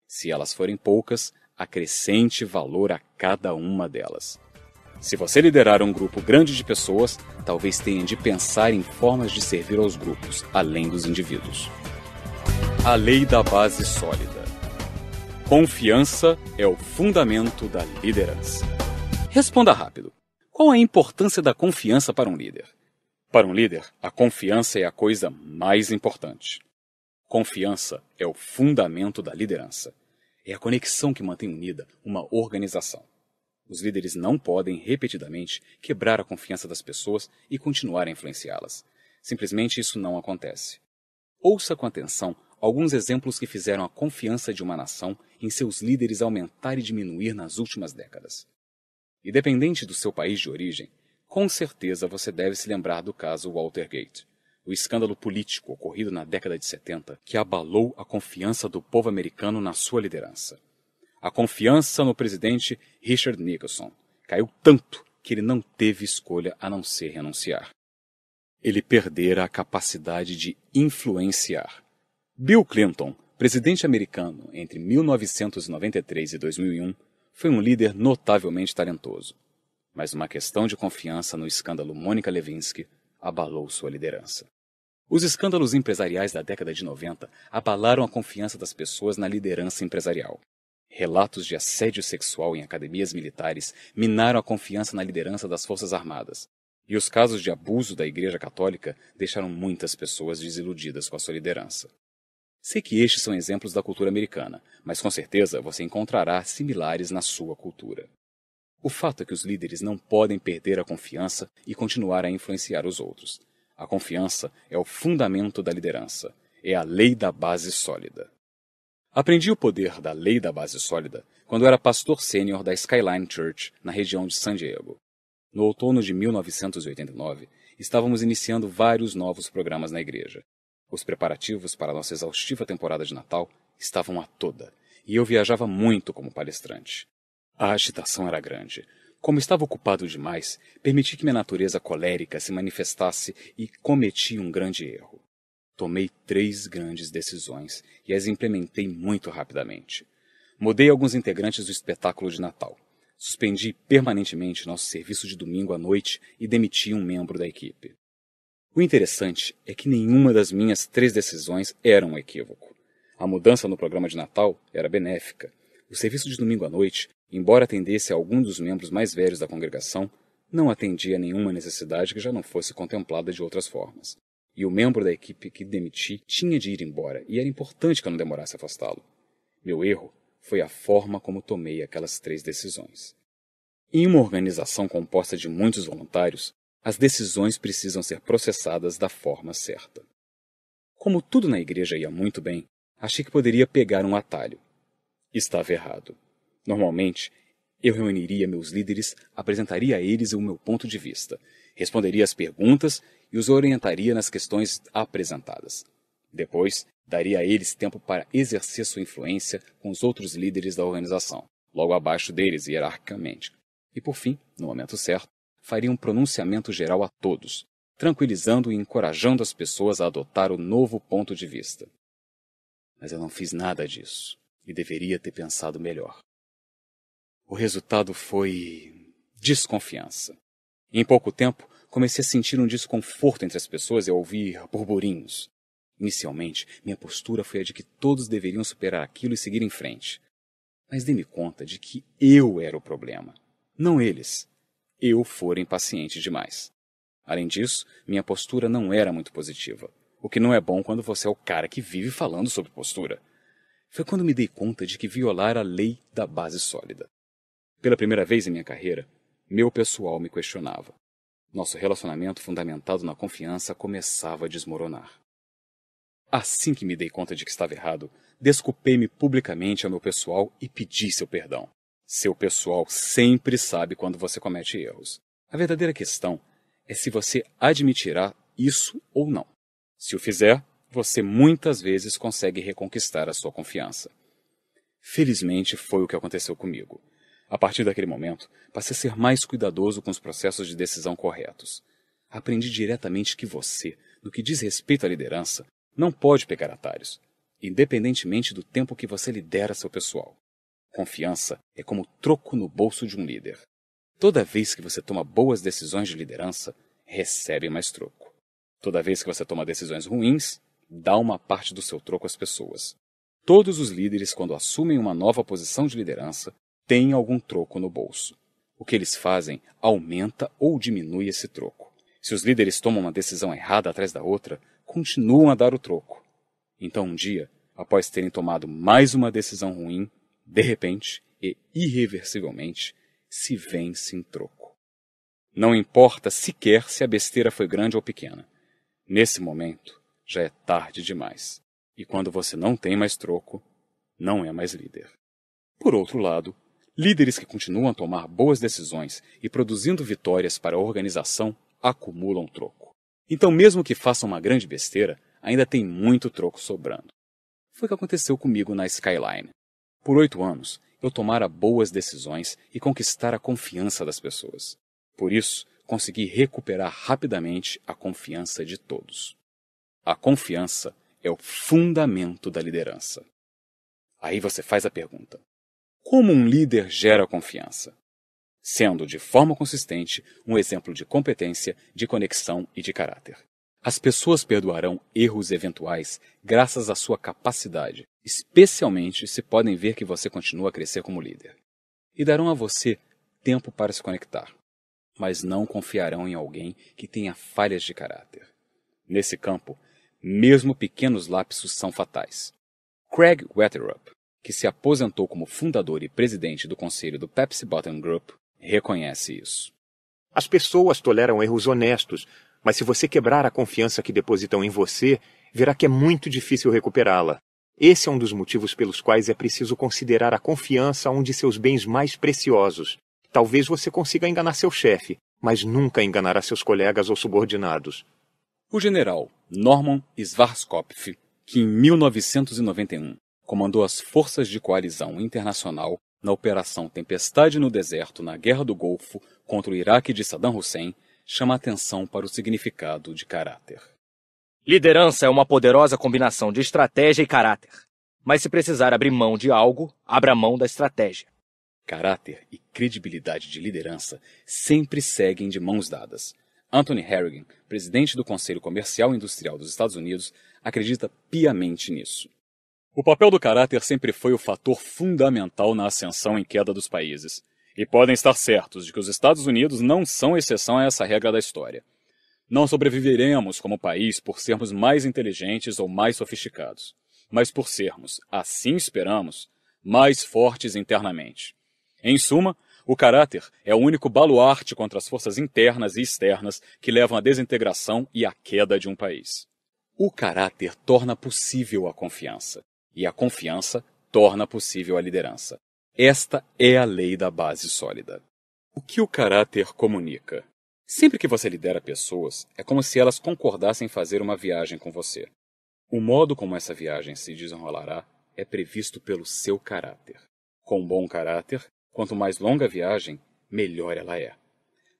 Se elas forem poucas, acrescente valor a cada uma delas. Se você liderar um grupo grande de pessoas, talvez tenha de pensar em formas de servir aos grupos, além dos indivíduos. A lei da base sólida. Confiança é o fundamento da liderança. Responda rápido. Qual a importância da confiança para um líder? Para um líder, a confiança é a coisa mais importante. Confiança é o fundamento da liderança. É a conexão que mantém unida uma organização. Os líderes não podem, repetidamente, quebrar a confiança das pessoas e continuar a influenciá-las. Simplesmente isso não acontece. Ouça com atenção alguns exemplos que fizeram a confiança de uma nação em seus líderes aumentar e diminuir nas últimas décadas. Independente do seu país de origem, com certeza você deve se lembrar do caso Watergate, o escândalo político ocorrido na década de 70 que abalou a confiança do povo americano na sua liderança a confiança no presidente Richard Nixon caiu tanto que ele não teve escolha a não ser renunciar. Ele perdera a capacidade de influenciar. Bill Clinton, presidente americano entre 1993 e 2001, foi um líder notavelmente talentoso, mas uma questão de confiança no escândalo Mônica Lewinsky abalou sua liderança. Os escândalos empresariais da década de 90 abalaram a confiança das pessoas na liderança empresarial. Relatos de assédio sexual em academias militares minaram a confiança na liderança das Forças Armadas, e os casos de abuso da Igreja Católica deixaram muitas pessoas desiludidas com a sua liderança. Sei que estes são exemplos da cultura americana, mas com certeza você encontrará similares na sua cultura. O fato é que os líderes não podem perder a confiança e continuar a influenciar os outros. A confiança é o fundamento da liderança, é a lei da base sólida. Aprendi o poder da lei da base sólida quando era pastor sênior da Skyline Church, na região de San Diego. No outono de 1989, estávamos iniciando vários novos programas na igreja. Os preparativos para nossa exaustiva temporada de Natal estavam a toda, e eu viajava muito como palestrante. A agitação era grande. Como estava ocupado demais, permiti que minha natureza colérica se manifestasse e cometi um grande erro. Tomei três grandes decisões e as implementei muito rapidamente. Mudei alguns integrantes do espetáculo de Natal. Suspendi permanentemente nosso serviço de domingo à noite e demiti um membro da equipe. O interessante é que nenhuma das minhas três decisões era um equívoco. A mudança no programa de Natal era benéfica. O serviço de domingo à noite, embora atendesse a algum dos membros mais velhos da congregação, não atendia a nenhuma necessidade que já não fosse contemplada de outras formas e o membro da equipe que demiti tinha de ir embora e era importante que eu não demorasse a afastá-lo. Meu erro foi a forma como tomei aquelas três decisões. Em uma organização composta de muitos voluntários, as decisões precisam ser processadas da forma certa. Como tudo na igreja ia muito bem, achei que poderia pegar um atalho. Estava errado. Normalmente, eu reuniria meus líderes, apresentaria a eles o meu ponto de vista, responderia às perguntas e os orientaria nas questões apresentadas. Depois, daria a eles tempo para exercer sua influência com os outros líderes da organização, logo abaixo deles hierarquicamente. E por fim, no momento certo, faria um pronunciamento geral a todos, tranquilizando e encorajando as pessoas a adotar o novo ponto de vista. Mas eu não fiz nada disso e deveria ter pensado melhor. O resultado foi desconfiança. Em pouco tempo, comecei a sentir um desconforto entre as pessoas e a ouvir burburinhos. Inicialmente, minha postura foi a de que todos deveriam superar aquilo e seguir em frente. Mas dei-me conta de que eu era o problema, não eles. Eu fora impaciente demais. Além disso, minha postura não era muito positiva, o que não é bom quando você é o cara que vive falando sobre postura. Foi quando me dei conta de que violara a lei da base sólida. Pela primeira vez em minha carreira, meu pessoal me questionava nosso relacionamento fundamentado na confiança começava a desmoronar. Assim que me dei conta de que estava errado, desculpei-me publicamente ao meu pessoal e pedi seu perdão. Seu pessoal sempre sabe quando você comete erros. A verdadeira questão é se você admitirá isso ou não. Se o fizer, você muitas vezes consegue reconquistar a sua confiança. Felizmente foi o que aconteceu comigo. A partir daquele momento, passei a ser mais cuidadoso com os processos de decisão corretos. Aprendi diretamente que você, no que diz respeito à liderança, não pode pegar atalhos, independentemente do tempo que você lidera seu pessoal. Confiança é como troco no bolso de um líder. Toda vez que você toma boas decisões de liderança, recebe mais troco. Toda vez que você toma decisões ruins, dá uma parte do seu troco às pessoas. Todos os líderes, quando assumem uma nova posição de liderança, têm algum troco no bolso. O que eles fazem aumenta ou diminui esse troco. Se os líderes tomam uma decisão errada atrás da outra, continuam a dar o troco. Então, um dia, após terem tomado mais uma decisão ruim, de repente e irreversivelmente, se vence em troco. Não importa sequer se a besteira foi grande ou pequena. Nesse momento, já é tarde demais. E quando você não tem mais troco, não é mais líder. Por outro lado, Líderes que continuam a tomar boas decisões e produzindo vitórias para a organização acumulam troco. Então, mesmo que façam uma grande besteira, ainda tem muito troco sobrando. Foi o que aconteceu comigo na Skyline. Por oito anos, eu tomara boas decisões e conquistara a confiança das pessoas. Por isso, consegui recuperar rapidamente a confiança de todos. A confiança é o fundamento da liderança. Aí você faz a pergunta: como um líder gera confiança, sendo de forma consistente um exemplo de competência, de conexão e de caráter. As pessoas perdoarão erros eventuais graças à sua capacidade, especialmente se podem ver que você continua a crescer como líder. E darão a você tempo para se conectar, mas não confiarão em alguém que tenha falhas de caráter. Nesse campo, mesmo pequenos lapsos são fatais. Craig Wetherup, que se aposentou como fundador e presidente do conselho do Pepsi Bottom Group, reconhece isso. As pessoas toleram erros honestos, mas se você quebrar a confiança que depositam em você, verá que é muito difícil recuperá-la. Esse é um dos motivos pelos quais é preciso considerar a confiança um de seus bens mais preciosos. Talvez você consiga enganar seu chefe, mas nunca enganará seus colegas ou subordinados. O general Norman Schwarzkopf, que em 1991 comandou as forças de coalizão internacional na Operação Tempestade no Deserto na Guerra do Golfo contra o Iraque de Saddam Hussein, chama atenção para o significado de caráter. Liderança é uma poderosa combinação de estratégia e caráter. Mas se precisar abrir mão de algo, abra mão da estratégia. Caráter e credibilidade de liderança sempre seguem de mãos dadas. Anthony Harrigan, presidente do Conselho Comercial e Industrial dos Estados Unidos, acredita piamente nisso. O papel do caráter sempre foi o fator fundamental na ascensão e queda dos países, e podem estar certos de que os Estados Unidos não são exceção a essa regra da história. Não sobreviveremos como país por sermos mais inteligentes ou mais sofisticados, mas por sermos, assim esperamos, mais fortes internamente. Em suma, o caráter é o único baluarte contra as forças internas e externas que levam à desintegração e à queda de um país. O caráter torna possível a confiança e a confiança torna possível a liderança. Esta é a lei da base sólida. O que o caráter comunica? Sempre que você lidera pessoas, é como se elas concordassem fazer uma viagem com você. O modo como essa viagem se desenrolará é previsto pelo seu caráter. Com bom caráter, quanto mais longa a viagem, melhor ela é.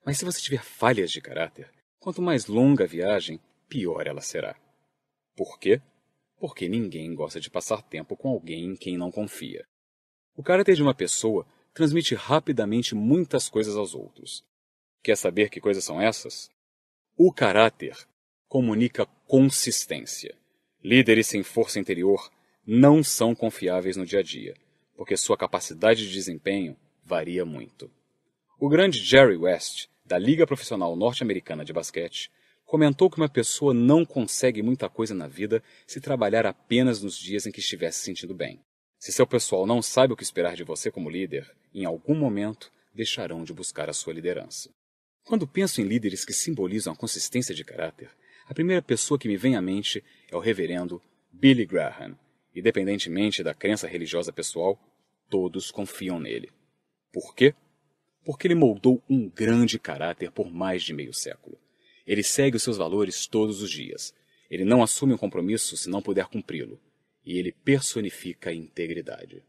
Mas se você tiver falhas de caráter, quanto mais longa a viagem, pior ela será. Por quê? porque ninguém gosta de passar tempo com alguém em quem não confia. O caráter de uma pessoa transmite rapidamente muitas coisas aos outros. Quer saber que coisas são essas? O caráter comunica consistência. Líderes sem força interior não são confiáveis no dia a dia, porque sua capacidade de desempenho varia muito. O grande Jerry West, da Liga Profissional Norte-Americana de Basquete, comentou que uma pessoa não consegue muita coisa na vida se trabalhar apenas nos dias em que estiver se sentindo bem. Se seu pessoal não sabe o que esperar de você como líder, em algum momento deixarão de buscar a sua liderança. Quando penso em líderes que simbolizam a consistência de caráter, a primeira pessoa que me vem à mente é o reverendo Billy Graham. Independentemente da crença religiosa pessoal, todos confiam nele. Por quê? Porque ele moldou um grande caráter por mais de meio século. Ele segue os seus valores todos os dias. Ele não assume um compromisso se não puder cumpri-lo. E ele personifica a integridade.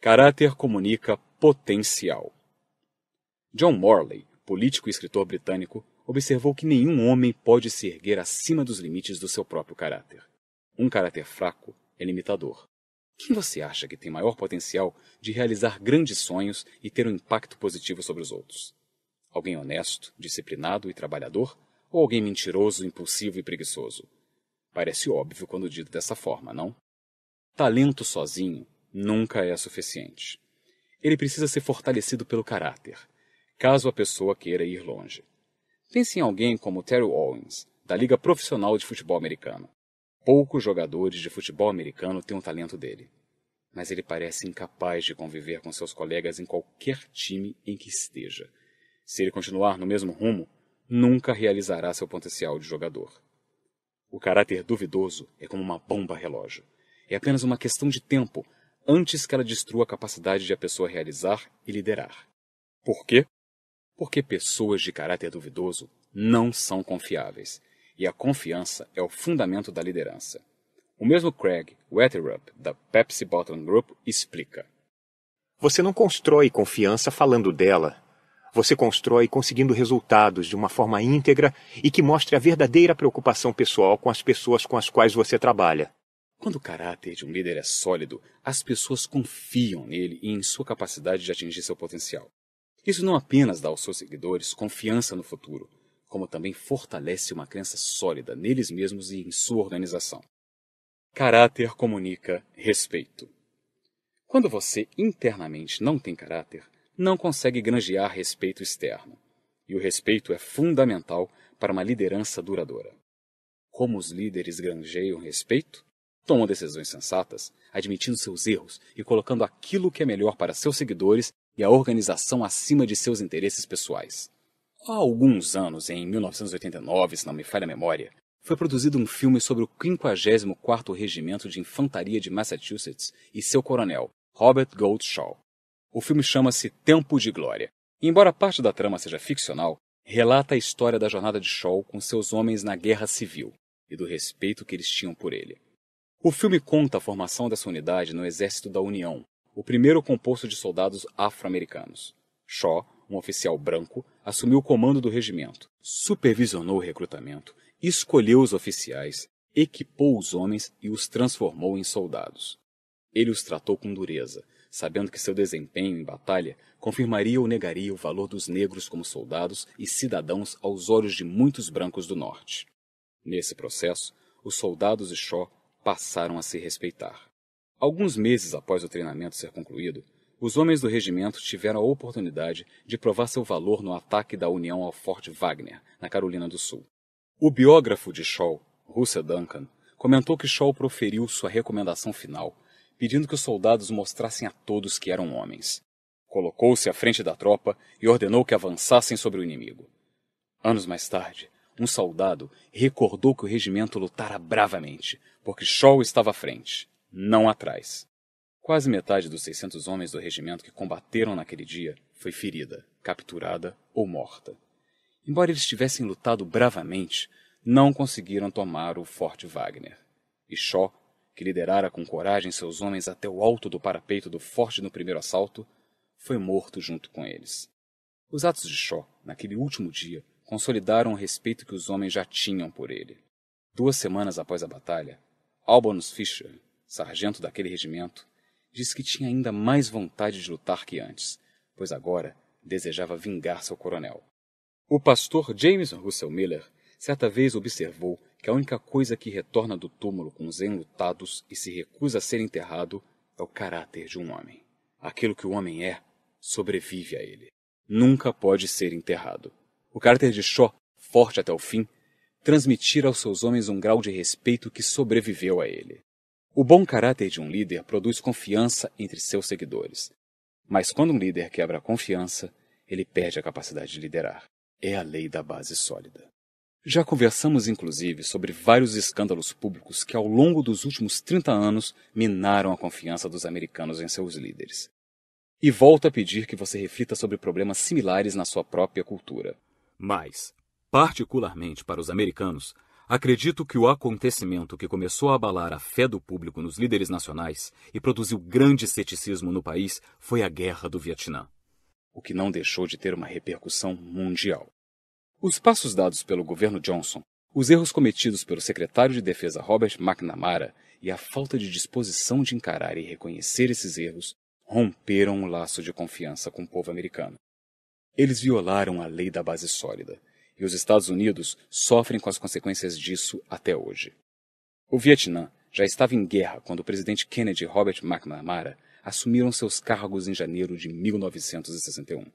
Caráter comunica potencial. John Morley, político e escritor britânico, observou que nenhum homem pode se erguer acima dos limites do seu próprio caráter. Um caráter fraco é limitador. Quem você acha que tem maior potencial de realizar grandes sonhos e ter um impacto positivo sobre os outros? Alguém honesto, disciplinado e trabalhador ou alguém mentiroso, impulsivo e preguiçoso. Parece óbvio quando dito dessa forma, não? Talento sozinho nunca é suficiente. Ele precisa ser fortalecido pelo caráter, caso a pessoa queira ir longe. Pense em alguém como Terry Owens, da Liga Profissional de Futebol Americano. Poucos jogadores de futebol americano têm o talento dele, mas ele parece incapaz de conviver com seus colegas em qualquer time em que esteja. Se ele continuar no mesmo rumo, nunca realizará seu potencial de jogador. O caráter duvidoso é como uma bomba relógio. É apenas uma questão de tempo antes que ela destrua a capacidade de a pessoa realizar e liderar. Por quê? Porque pessoas de caráter duvidoso não são confiáveis, e a confiança é o fundamento da liderança. O mesmo Craig Wetherup, da Pepsi Bottom Group, explica. Você não constrói confiança falando dela, você constrói conseguindo resultados de uma forma íntegra e que mostre a verdadeira preocupação pessoal com as pessoas com as quais você trabalha. Quando o caráter de um líder é sólido, as pessoas confiam nele e em sua capacidade de atingir seu potencial. Isso não apenas dá aos seus seguidores confiança no futuro, como também fortalece uma crença sólida neles mesmos e em sua organização. Caráter comunica respeito. Quando você internamente não tem caráter, não consegue granjear respeito externo, e o respeito é fundamental para uma liderança duradoura. Como os líderes granjeiam respeito? Tomam decisões sensatas, admitindo seus erros e colocando aquilo que é melhor para seus seguidores e a organização acima de seus interesses pessoais. Há alguns anos, em 1989, se não me falha a memória, foi produzido um filme sobre o 54º Regimento de Infantaria de Massachusetts e seu coronel, Robert Goldshaw. O filme chama-se Tempo de Glória. E embora parte da trama seja ficcional, relata a história da jornada de Shaw com seus homens na Guerra Civil e do respeito que eles tinham por ele. O filme conta a formação dessa unidade no Exército da União, o primeiro composto de soldados afro-americanos. Shaw, um oficial branco, assumiu o comando do regimento, supervisionou o recrutamento, escolheu os oficiais, equipou os homens e os transformou em soldados. Ele os tratou com dureza, sabendo que seu desempenho em batalha confirmaria ou negaria o valor dos negros como soldados e cidadãos aos olhos de muitos brancos do Norte. Nesse processo, os soldados de Shaw passaram a se respeitar. Alguns meses após o treinamento ser concluído, os homens do regimento tiveram a oportunidade de provar seu valor no ataque da União ao Fort Wagner, na Carolina do Sul. O biógrafo de Shaw, Russell Duncan, comentou que Shaw proferiu sua recomendação final pedindo que os soldados mostrassem a todos que eram homens. Colocou-se à frente da tropa e ordenou que avançassem sobre o inimigo. Anos mais tarde, um soldado recordou que o regimento lutara bravamente, porque Shaw estava à frente, não atrás. Quase metade dos 600 homens do regimento que combateram naquele dia foi ferida, capturada ou morta. Embora eles tivessem lutado bravamente, não conseguiram tomar o Forte Wagner. E Shaw que liderara com coragem seus homens até o alto do parapeito do forte no primeiro assalto, foi morto junto com eles. Os atos de Shaw, naquele último dia, consolidaram o respeito que os homens já tinham por ele. Duas semanas após a batalha, Albonus Fisher, sargento daquele regimento, disse que tinha ainda mais vontade de lutar que antes, pois agora desejava vingar seu coronel. O pastor James Russell Miller certa vez observou que a única coisa que retorna do túmulo com os enlutados e se recusa a ser enterrado é o caráter de um homem. Aquilo que o homem é sobrevive a ele. Nunca pode ser enterrado. O caráter de Shaw, forte até o fim, transmitir aos seus homens um grau de respeito que sobreviveu a ele. O bom caráter de um líder produz confiança entre seus seguidores. Mas quando um líder quebra a confiança, ele perde a capacidade de liderar. É a lei da base sólida. Já conversamos inclusive sobre vários escândalos públicos que ao longo dos últimos 30 anos minaram a confiança dos americanos em seus líderes. E volto a pedir que você reflita sobre problemas similares na sua própria cultura. Mas, particularmente para os americanos, acredito que o acontecimento que começou a abalar a fé do público nos líderes nacionais e produziu grande ceticismo no país foi a Guerra do Vietnã. O que não deixou de ter uma repercussão mundial. Os passos dados pelo governo Johnson, os erros cometidos pelo secretário de Defesa Robert McNamara e a falta de disposição de encarar e reconhecer esses erros romperam um laço de confiança com o povo americano. Eles violaram a lei da base sólida, e os Estados Unidos sofrem com as consequências disso até hoje. O Vietnã já estava em guerra quando o presidente Kennedy e Robert McNamara assumiram seus cargos em janeiro de 1961.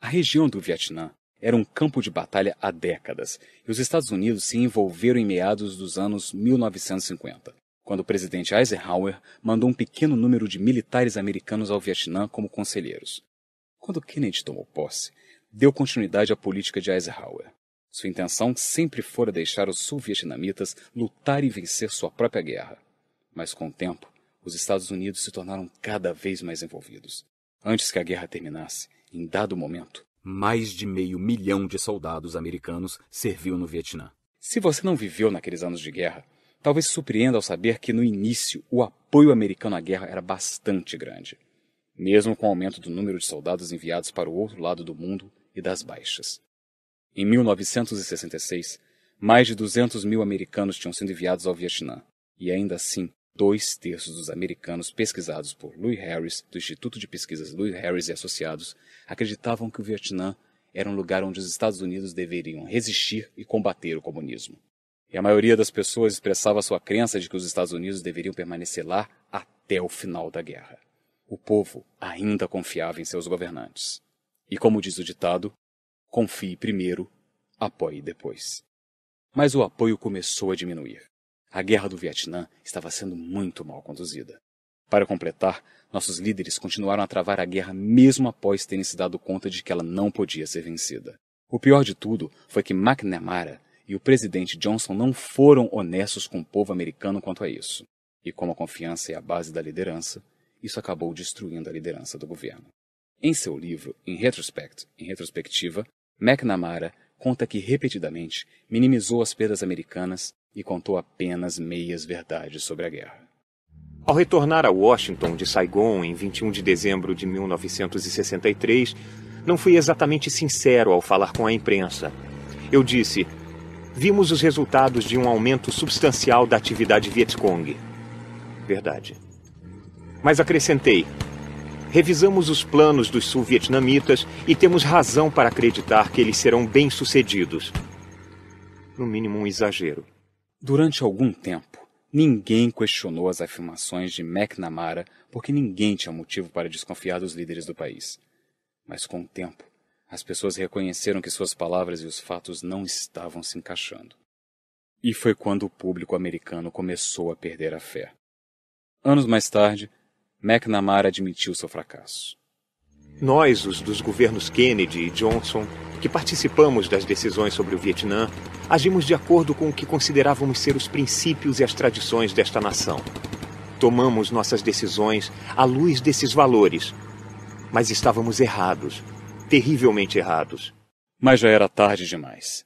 A região do Vietnã era um campo de batalha há décadas, e os Estados Unidos se envolveram em meados dos anos 1950, quando o presidente Eisenhower mandou um pequeno número de militares americanos ao Vietnã como conselheiros. Quando Kennedy tomou posse, deu continuidade à política de Eisenhower. Sua intenção sempre fora deixar os sul-vietnamitas lutar e vencer sua própria guerra. Mas com o tempo, os Estados Unidos se tornaram cada vez mais envolvidos. Antes que a guerra terminasse, em dado momento, mais de meio milhão de soldados americanos serviu no Vietnã. Se você não viveu naqueles anos de guerra, talvez se surpreenda ao saber que no início o apoio americano à guerra era bastante grande, mesmo com o aumento do número de soldados enviados para o outro lado do mundo e das baixas. Em 1966, mais de 200 mil americanos tinham sido enviados ao Vietnã, e ainda assim, dois terços dos americanos pesquisados por Louis Harris, do Instituto de Pesquisas Louis Harris e Associados, acreditavam que o Vietnã era um lugar onde os Estados Unidos deveriam resistir e combater o comunismo. E a maioria das pessoas expressava sua crença de que os Estados Unidos deveriam permanecer lá até o final da guerra. O povo ainda confiava em seus governantes. E como diz o ditado, confie primeiro, apoie depois. Mas o apoio começou a diminuir. A guerra do Vietnã estava sendo muito mal conduzida. Para completar, nossos líderes continuaram a travar a guerra mesmo após terem se dado conta de que ela não podia ser vencida. O pior de tudo foi que McNamara e o presidente Johnson não foram honestos com o povo americano quanto a isso. E como a confiança é a base da liderança, isso acabou destruindo a liderança do governo. Em seu livro, em retrospect, em retrospectiva, McNamara conta que repetidamente minimizou as perdas americanas e contou apenas meias verdades sobre a guerra. Ao retornar a Washington de Saigon em 21 de dezembro de 1963, não fui exatamente sincero ao falar com a imprensa. Eu disse: Vimos os resultados de um aumento substancial da atividade Vietcong. Verdade. Mas acrescentei: Revisamos os planos dos sul-vietnamitas e temos razão para acreditar que eles serão bem-sucedidos. No mínimo, um exagero. Durante algum tempo, ninguém questionou as afirmações de McNamara porque ninguém tinha motivo para desconfiar dos líderes do país. Mas com o tempo, as pessoas reconheceram que suas palavras e os fatos não estavam se encaixando. E foi quando o público americano começou a perder a fé. Anos mais tarde, McNamara admitiu seu fracasso. Nós, os dos governos Kennedy e Johnson, que participamos das decisões sobre o Vietnã, agimos de acordo com o que considerávamos ser os princípios e as tradições desta nação. Tomamos nossas decisões à luz desses valores, mas estávamos errados, terrivelmente errados. Mas já era tarde demais.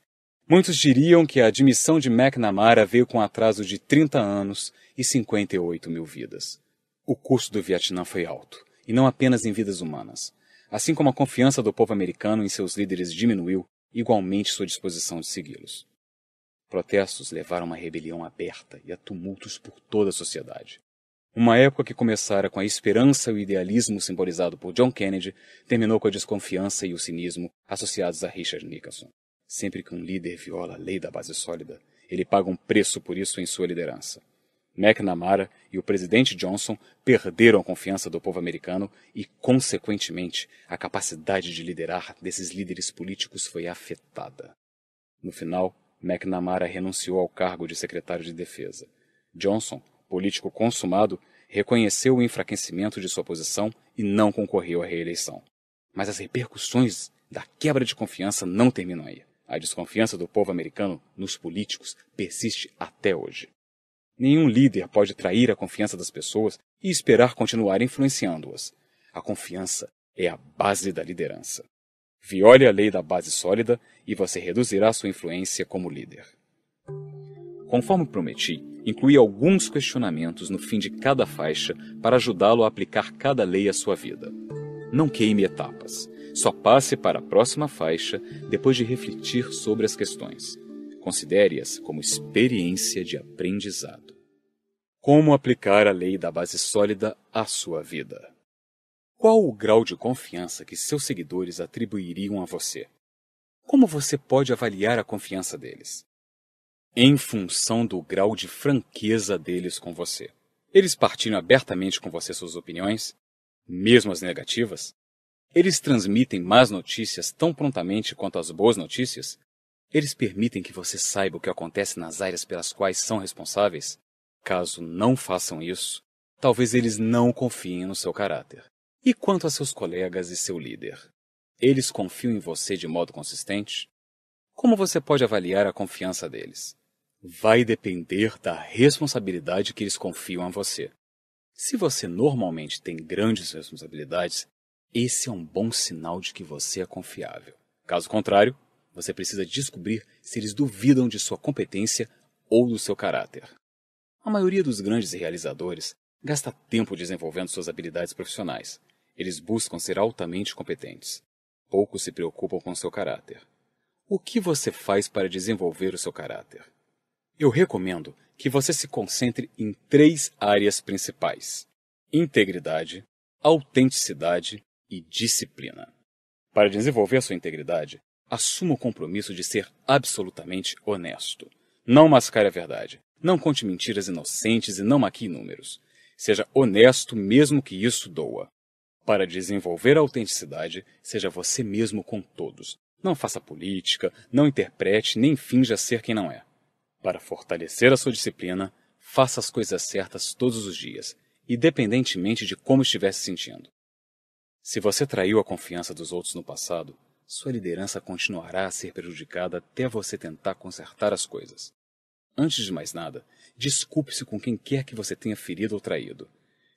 Muitos diriam que a admissão de McNamara veio com atraso de 30 anos e 58 mil vidas. O custo do Vietnã foi alto, e não apenas em vidas humanas. Assim como a confiança do povo americano em seus líderes diminuiu, igualmente sua disposição de segui-los. Protestos levaram a uma rebelião aberta e a tumultos por toda a sociedade. Uma época que começara com a esperança e o idealismo simbolizado por John Kennedy, terminou com a desconfiança e o cinismo associados a Richard Nixon. Sempre que um líder viola a lei da base sólida, ele paga um preço por isso em sua liderança. McNamara e o presidente Johnson perderam a confiança do povo americano e, consequentemente, a capacidade de liderar desses líderes políticos foi afetada. No final, McNamara renunciou ao cargo de secretário de Defesa. Johnson, político consumado, reconheceu o enfraquecimento de sua posição e não concorreu à reeleição. Mas as repercussões da quebra de confiança não terminam aí. A desconfiança do povo americano nos políticos persiste até hoje. Nenhum líder pode trair a confiança das pessoas e esperar continuar influenciando-as. A confiança é a base da liderança. Viole a lei da base sólida e você reduzirá sua influência como líder. Conforme prometi, incluí alguns questionamentos no fim de cada faixa para ajudá-lo a aplicar cada lei à sua vida. Não queime etapas. Só passe para a próxima faixa depois de refletir sobre as questões. Considere-as como experiência de aprendizado. Como aplicar a lei da base sólida à sua vida? Qual o grau de confiança que seus seguidores atribuiriam a você? Como você pode avaliar a confiança deles? Em função do grau de franqueza deles com você. Eles partilham abertamente com você suas opiniões, mesmo as negativas? Eles transmitem más notícias tão prontamente quanto as boas notícias? Eles permitem que você saiba o que acontece nas áreas pelas quais são responsáveis? Caso não façam isso, talvez eles não confiem no seu caráter. E quanto a seus colegas e seu líder? Eles confiam em você de modo consistente? Como você pode avaliar a confiança deles? Vai depender da responsabilidade que eles confiam a você. Se você normalmente tem grandes responsabilidades, esse é um bom sinal de que você é confiável. Caso contrário, você precisa descobrir se eles duvidam de sua competência ou do seu caráter. A maioria dos grandes realizadores gasta tempo desenvolvendo suas habilidades profissionais. Eles buscam ser altamente competentes. Poucos se preocupam com seu caráter. O que você faz para desenvolver o seu caráter? Eu recomendo que você se concentre em três áreas principais: integridade, autenticidade e disciplina. Para desenvolver sua integridade, assuma o compromisso de ser absolutamente honesto. Não mascare a verdade. Não conte mentiras inocentes e não maquie números. Seja honesto, mesmo que isso doa. Para desenvolver a autenticidade, seja você mesmo com todos. Não faça política, não interprete, nem finja ser quem não é. Para fortalecer a sua disciplina, faça as coisas certas todos os dias, independentemente de como estiver se sentindo. Se você traiu a confiança dos outros no passado, sua liderança continuará a ser prejudicada até você tentar consertar as coisas. Antes de mais nada, desculpe-se com quem quer que você tenha ferido ou traído.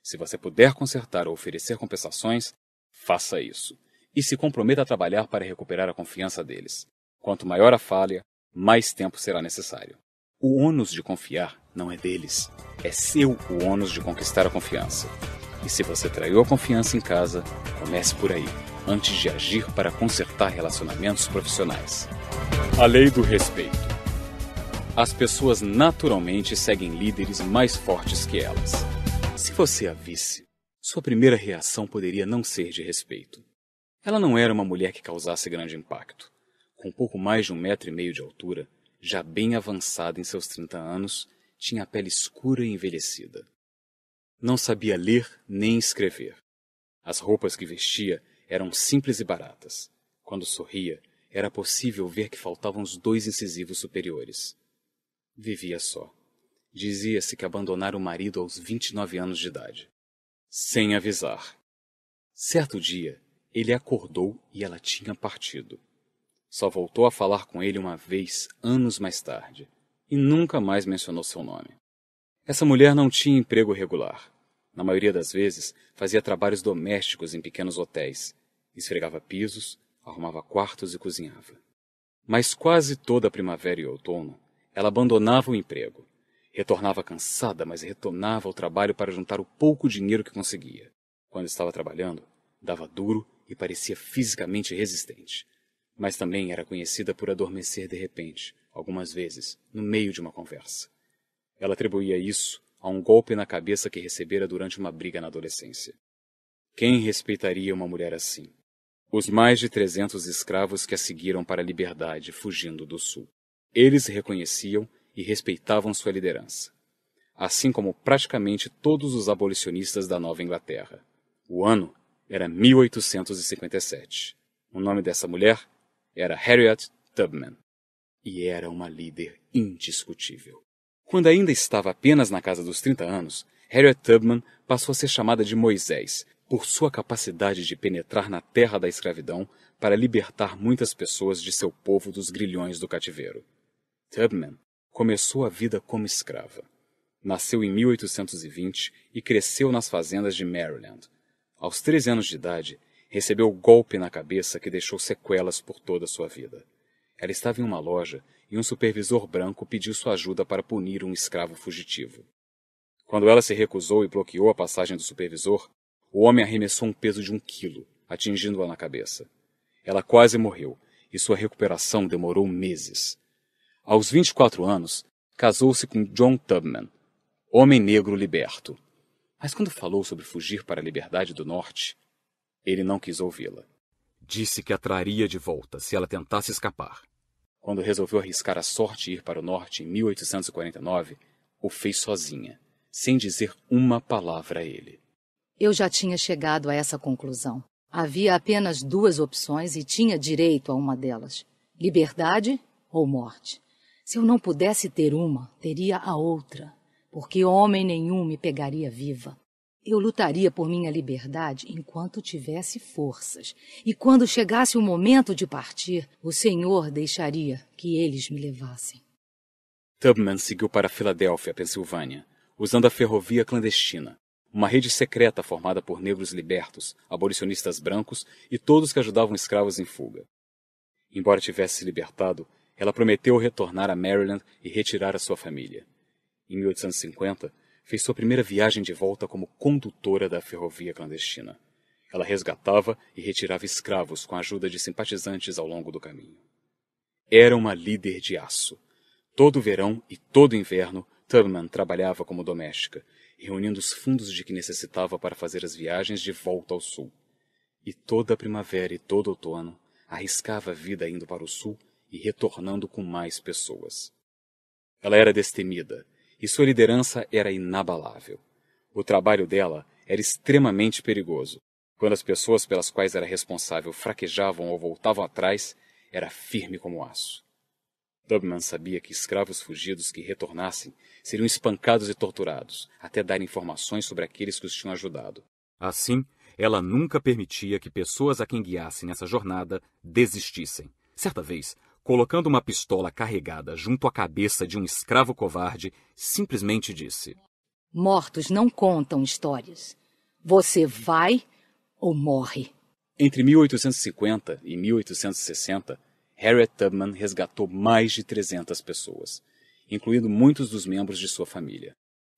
Se você puder consertar ou oferecer compensações, faça isso. E se comprometa a trabalhar para recuperar a confiança deles. Quanto maior a falha, mais tempo será necessário. O ônus de confiar não é deles. É seu o ônus de conquistar a confiança. E se você traiu a confiança em casa, comece por aí, antes de agir para consertar relacionamentos profissionais. A lei do respeito as pessoas naturalmente seguem líderes mais fortes que elas. Se você a visse, sua primeira reação poderia não ser de respeito. Ela não era uma mulher que causasse grande impacto. Com pouco mais de um metro e meio de altura, já bem avançada em seus trinta anos, tinha a pele escura e envelhecida. Não sabia ler nem escrever. As roupas que vestia eram simples e baratas. Quando sorria, era possível ver que faltavam os dois incisivos superiores vivia só. Dizia-se que abandonara o marido aos 29 anos de idade. Sem avisar. Certo dia, ele acordou e ela tinha partido. Só voltou a falar com ele uma vez, anos mais tarde, e nunca mais mencionou seu nome. Essa mulher não tinha emprego regular. Na maioria das vezes, fazia trabalhos domésticos em pequenos hotéis, esfregava pisos, arrumava quartos e cozinhava. Mas quase toda a primavera e outono, ela abandonava o emprego. Retornava cansada, mas retornava ao trabalho para juntar o pouco dinheiro que conseguia. Quando estava trabalhando, dava duro e parecia fisicamente resistente. Mas também era conhecida por adormecer de repente, algumas vezes, no meio de uma conversa. Ela atribuía isso a um golpe na cabeça que recebera durante uma briga na adolescência. Quem respeitaria uma mulher assim? Os mais de trezentos escravos que a seguiram para a liberdade fugindo do sul. Eles reconheciam e respeitavam sua liderança, assim como praticamente todos os abolicionistas da Nova Inglaterra. O ano era 1857. O nome dessa mulher era Harriet Tubman e era uma líder indiscutível. Quando ainda estava apenas na casa dos 30 anos, Harriet Tubman passou a ser chamada de Moisés por sua capacidade de penetrar na terra da escravidão para libertar muitas pessoas de seu povo dos grilhões do cativeiro. Tubman começou a vida como escrava. Nasceu em 1820 e cresceu nas fazendas de Maryland. Aos 13 anos de idade, recebeu golpe na cabeça que deixou sequelas por toda a sua vida. Ela estava em uma loja e um supervisor branco pediu sua ajuda para punir um escravo fugitivo. Quando ela se recusou e bloqueou a passagem do supervisor, o homem arremessou um peso de um quilo, atingindo-a na cabeça. Ela quase morreu, e sua recuperação demorou meses. Aos 24 anos, casou-se com John Tubman, homem negro liberto. Mas quando falou sobre fugir para a liberdade do norte, ele não quis ouvi-la. Disse que a traria de volta se ela tentasse escapar. Quando resolveu arriscar a sorte e ir para o norte em 1849, o fez sozinha, sem dizer uma palavra a ele. Eu já tinha chegado a essa conclusão. Havia apenas duas opções e tinha direito a uma delas: liberdade ou morte. Se eu não pudesse ter uma, teria a outra, porque homem nenhum me pegaria viva. Eu lutaria por minha liberdade enquanto tivesse forças, e quando chegasse o momento de partir, o Senhor deixaria que eles me levassem. Tubman seguiu para Filadélfia, Pensilvânia, usando a ferrovia clandestina, uma rede secreta formada por negros libertos, abolicionistas brancos e todos que ajudavam escravos em fuga. Embora tivesse se libertado, ela prometeu retornar a Maryland e retirar a sua família. Em 1850, fez sua primeira viagem de volta como condutora da ferrovia clandestina. Ela resgatava e retirava escravos com a ajuda de simpatizantes ao longo do caminho. Era uma líder de aço. Todo verão e todo inverno, Tubman trabalhava como doméstica, reunindo os fundos de que necessitava para fazer as viagens de volta ao sul. E toda a primavera e todo outono, arriscava a vida indo para o sul e retornando com mais pessoas. Ela era destemida e sua liderança era inabalável. O trabalho dela era extremamente perigoso. Quando as pessoas pelas quais era responsável fraquejavam ou voltavam atrás, era firme como aço. Dubman sabia que escravos fugidos que retornassem seriam espancados e torturados, até dar informações sobre aqueles que os tinham ajudado. Assim, ela nunca permitia que pessoas a quem guiasse nessa jornada desistissem. Certa vez, colocando uma pistola carregada junto à cabeça de um escravo covarde, simplesmente disse: Mortos não contam histórias. Você vai ou morre. Entre 1850 e 1860, Harriet Tubman resgatou mais de 300 pessoas, incluindo muitos dos membros de sua família.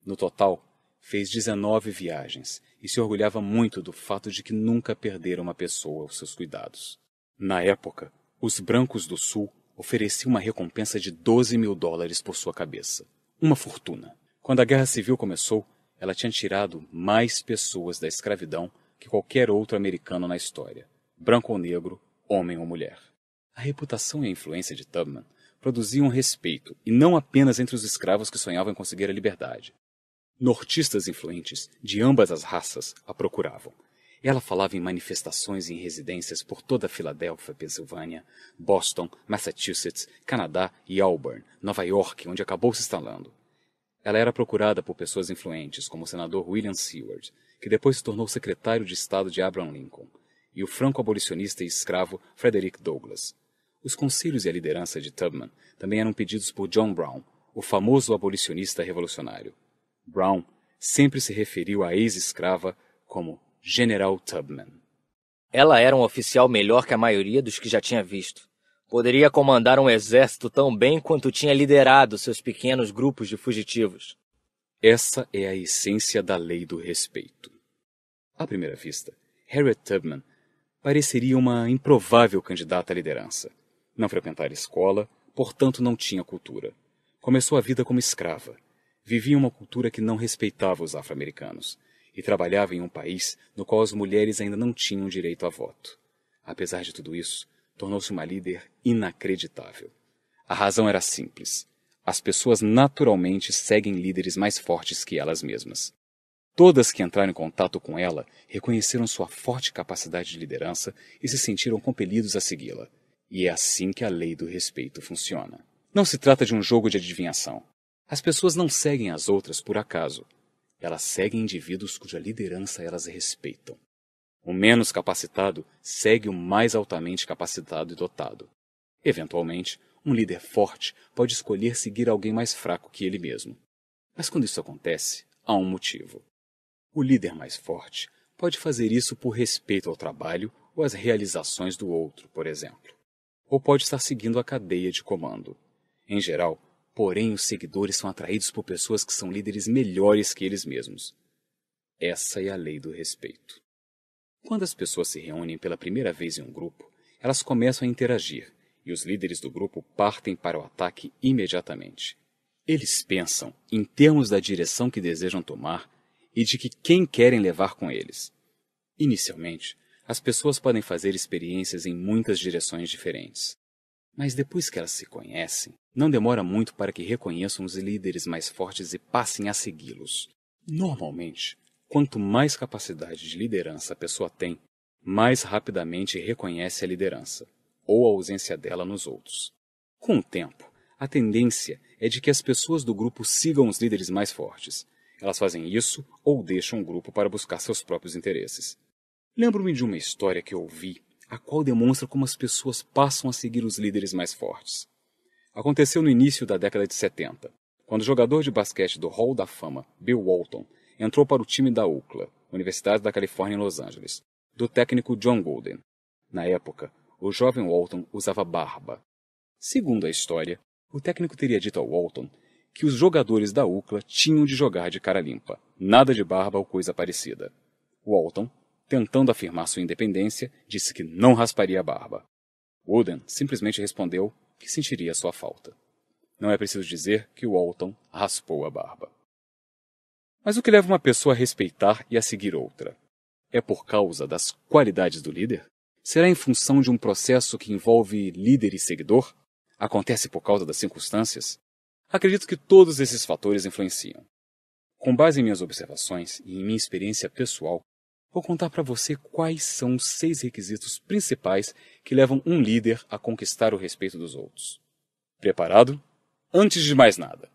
No total, fez 19 viagens e se orgulhava muito do fato de que nunca perdera uma pessoa aos seus cuidados. Na época, os brancos do Sul oferecia uma recompensa de 12 mil dólares por sua cabeça. Uma fortuna. Quando a guerra civil começou, ela tinha tirado mais pessoas da escravidão que qualquer outro americano na história, branco ou negro, homem ou mulher. A reputação e a influência de Tubman produziam respeito, e não apenas entre os escravos que sonhavam em conseguir a liberdade. Nortistas influentes de ambas as raças a procuravam, ela falava em manifestações em residências por toda a Filadélfia, Pensilvânia, Boston, Massachusetts, Canadá e Auburn, Nova York, onde acabou se instalando. Ela era procurada por pessoas influentes, como o senador William Seward, que depois se tornou secretário de Estado de Abraham Lincoln, e o franco-abolicionista e escravo Frederick Douglass. Os conselhos e a liderança de Tubman também eram pedidos por John Brown, o famoso abolicionista revolucionário. Brown sempre se referiu à ex-escrava como General Tubman. Ela era um oficial melhor que a maioria dos que já tinha visto. Poderia comandar um exército tão bem quanto tinha liderado seus pequenos grupos de fugitivos. Essa é a essência da lei do respeito. À primeira vista, Harriet Tubman pareceria uma improvável candidata à liderança. Não frequentara escola, portanto não tinha cultura. Começou a vida como escrava. Vivia em uma cultura que não respeitava os afro-americanos e trabalhava em um país no qual as mulheres ainda não tinham direito a voto. Apesar de tudo isso, tornou-se uma líder inacreditável. A razão era simples. As pessoas naturalmente seguem líderes mais fortes que elas mesmas. Todas que entraram em contato com ela reconheceram sua forte capacidade de liderança e se sentiram compelidos a segui-la. E é assim que a lei do respeito funciona. Não se trata de um jogo de adivinhação. As pessoas não seguem as outras por acaso elas seguem indivíduos cuja liderança elas respeitam. O menos capacitado segue o mais altamente capacitado e dotado. Eventualmente, um líder forte pode escolher seguir alguém mais fraco que ele mesmo. Mas quando isso acontece, há um motivo. O líder mais forte pode fazer isso por respeito ao trabalho ou às realizações do outro, por exemplo. Ou pode estar seguindo a cadeia de comando. Em geral, Porém, os seguidores são atraídos por pessoas que são líderes melhores que eles mesmos. Essa é a lei do respeito. Quando as pessoas se reúnem pela primeira vez em um grupo, elas começam a interagir e os líderes do grupo partem para o ataque imediatamente. Eles pensam em termos da direção que desejam tomar e de que quem querem levar com eles. Inicialmente, as pessoas podem fazer experiências em muitas direções diferentes. Mas depois que elas se conhecem, não demora muito para que reconheçam os líderes mais fortes e passem a segui-los. Normalmente, quanto mais capacidade de liderança a pessoa tem, mais rapidamente reconhece a liderança, ou a ausência dela nos outros. Com o tempo, a tendência é de que as pessoas do grupo sigam os líderes mais fortes. Elas fazem isso ou deixam o grupo para buscar seus próprios interesses. Lembro-me de uma história que ouvi a qual demonstra como as pessoas passam a seguir os líderes mais fortes. Aconteceu no início da década de 70, quando o jogador de basquete do Hall da Fama, Bill Walton, entrou para o time da UCLA, Universidade da Califórnia em Los Angeles, do técnico John Golden. Na época, o jovem Walton usava barba. Segundo a história, o técnico teria dito ao Walton que os jogadores da UCLA tinham de jogar de cara limpa, nada de barba ou coisa parecida. Walton tentando afirmar sua independência, disse que não rasparia a barba. Wooden simplesmente respondeu que sentiria sua falta. Não é preciso dizer que Walton raspou a barba. Mas o que leva uma pessoa a respeitar e a seguir outra? É por causa das qualidades do líder? Será em função de um processo que envolve líder e seguidor? Acontece por causa das circunstâncias? Acredito que todos esses fatores influenciam. Com base em minhas observações e em minha experiência pessoal, Vou contar para você quais são os seis requisitos principais que levam um líder a conquistar o respeito dos outros. Preparado? Antes de mais nada,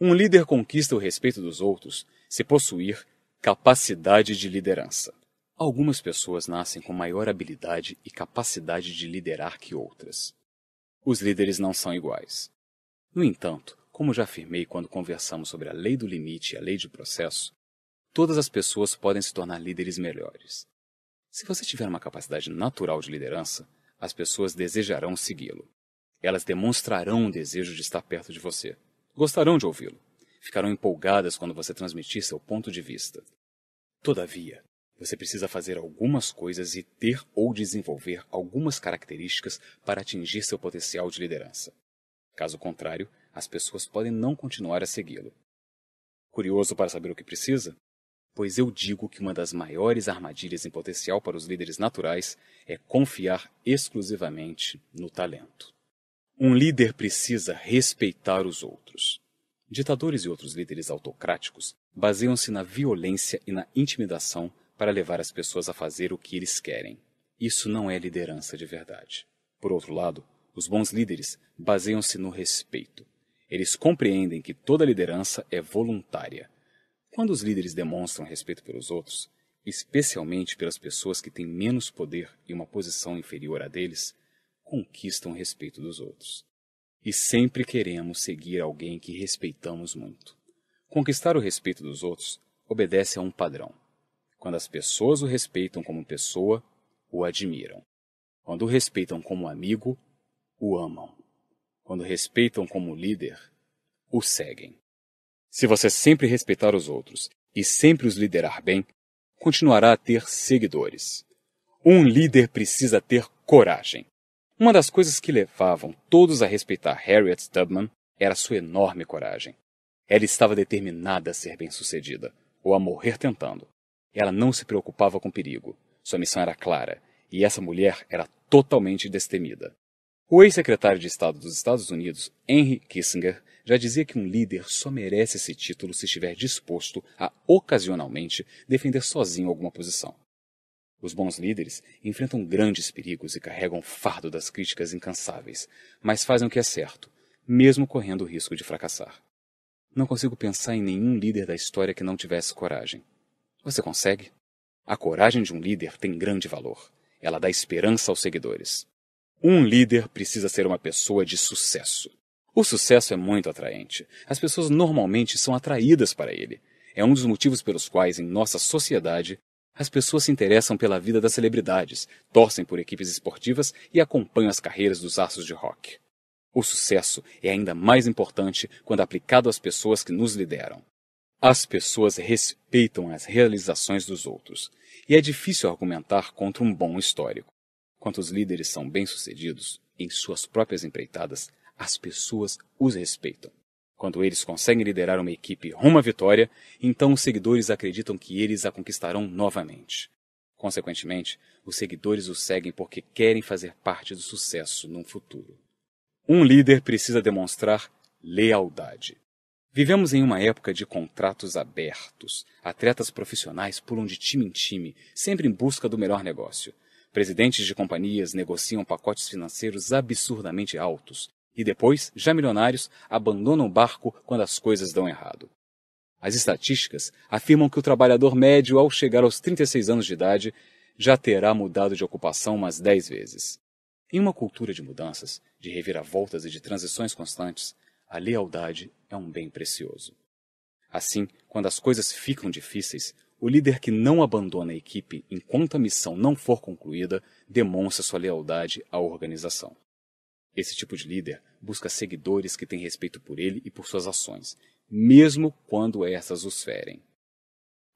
um líder conquista o respeito dos outros se possuir capacidade de liderança. Algumas pessoas nascem com maior habilidade e capacidade de liderar que outras. Os líderes não são iguais. No entanto, como já afirmei quando conversamos sobre a lei do limite e a lei de processo, Todas as pessoas podem se tornar líderes melhores. Se você tiver uma capacidade natural de liderança, as pessoas desejarão segui-lo. Elas demonstrarão o desejo de estar perto de você. Gostarão de ouvi-lo. Ficarão empolgadas quando você transmitir seu ponto de vista. Todavia, você precisa fazer algumas coisas e ter ou desenvolver algumas características para atingir seu potencial de liderança. Caso contrário, as pessoas podem não continuar a segui-lo. Curioso para saber o que precisa? pois eu digo que uma das maiores armadilhas em potencial para os líderes naturais é confiar exclusivamente no talento. Um líder precisa respeitar os outros. Ditadores e outros líderes autocráticos baseiam-se na violência e na intimidação para levar as pessoas a fazer o que eles querem. Isso não é liderança de verdade. Por outro lado, os bons líderes baseiam-se no respeito. Eles compreendem que toda liderança é voluntária quando os líderes demonstram respeito pelos outros, especialmente pelas pessoas que têm menos poder e uma posição inferior a deles, conquistam o respeito dos outros. E sempre queremos seguir alguém que respeitamos muito. Conquistar o respeito dos outros obedece a um padrão. Quando as pessoas o respeitam como pessoa, o admiram. Quando o respeitam como amigo, o amam. Quando o respeitam como líder, o seguem. Se você sempre respeitar os outros e sempre os liderar bem, continuará a ter seguidores. Um líder precisa ter coragem. Uma das coisas que levavam todos a respeitar Harriet Tubman era sua enorme coragem. Ela estava determinada a ser bem-sucedida, ou a morrer tentando. Ela não se preocupava com perigo. Sua missão era clara, e essa mulher era totalmente destemida. O ex-secretário de Estado dos Estados Unidos, Henry Kissinger, já dizia que um líder só merece esse título se estiver disposto a, ocasionalmente, defender sozinho alguma posição. Os bons líderes enfrentam grandes perigos e carregam o fardo das críticas incansáveis, mas fazem o que é certo, mesmo correndo o risco de fracassar. Não consigo pensar em nenhum líder da história que não tivesse coragem. Você consegue? A coragem de um líder tem grande valor. Ela dá esperança aos seguidores. Um líder precisa ser uma pessoa de sucesso. O sucesso é muito atraente. As pessoas normalmente são atraídas para ele. É um dos motivos pelos quais, em nossa sociedade, as pessoas se interessam pela vida das celebridades, torcem por equipes esportivas e acompanham as carreiras dos astros de rock. O sucesso é ainda mais importante quando aplicado às pessoas que nos lideram. As pessoas respeitam as realizações dos outros, e é difícil argumentar contra um bom histórico. Quanto os líderes são bem-sucedidos em suas próprias empreitadas, as pessoas os respeitam. Quando eles conseguem liderar uma equipe rumo à vitória, então os seguidores acreditam que eles a conquistarão novamente. Consequentemente, os seguidores os seguem porque querem fazer parte do sucesso no futuro. Um líder precisa demonstrar lealdade. Vivemos em uma época de contratos abertos. Atletas profissionais pulam de time em time, sempre em busca do melhor negócio. Presidentes de companhias negociam pacotes financeiros absurdamente altos. E depois, já milionários, abandonam o barco quando as coisas dão errado. As estatísticas afirmam que o trabalhador médio, ao chegar aos 36 anos de idade, já terá mudado de ocupação umas 10 vezes. Em uma cultura de mudanças, de reviravoltas e de transições constantes, a lealdade é um bem precioso. Assim, quando as coisas ficam difíceis, o líder que não abandona a equipe enquanto a missão não for concluída demonstra sua lealdade à organização. Esse tipo de líder busca seguidores que têm respeito por ele e por suas ações, mesmo quando essas os ferem.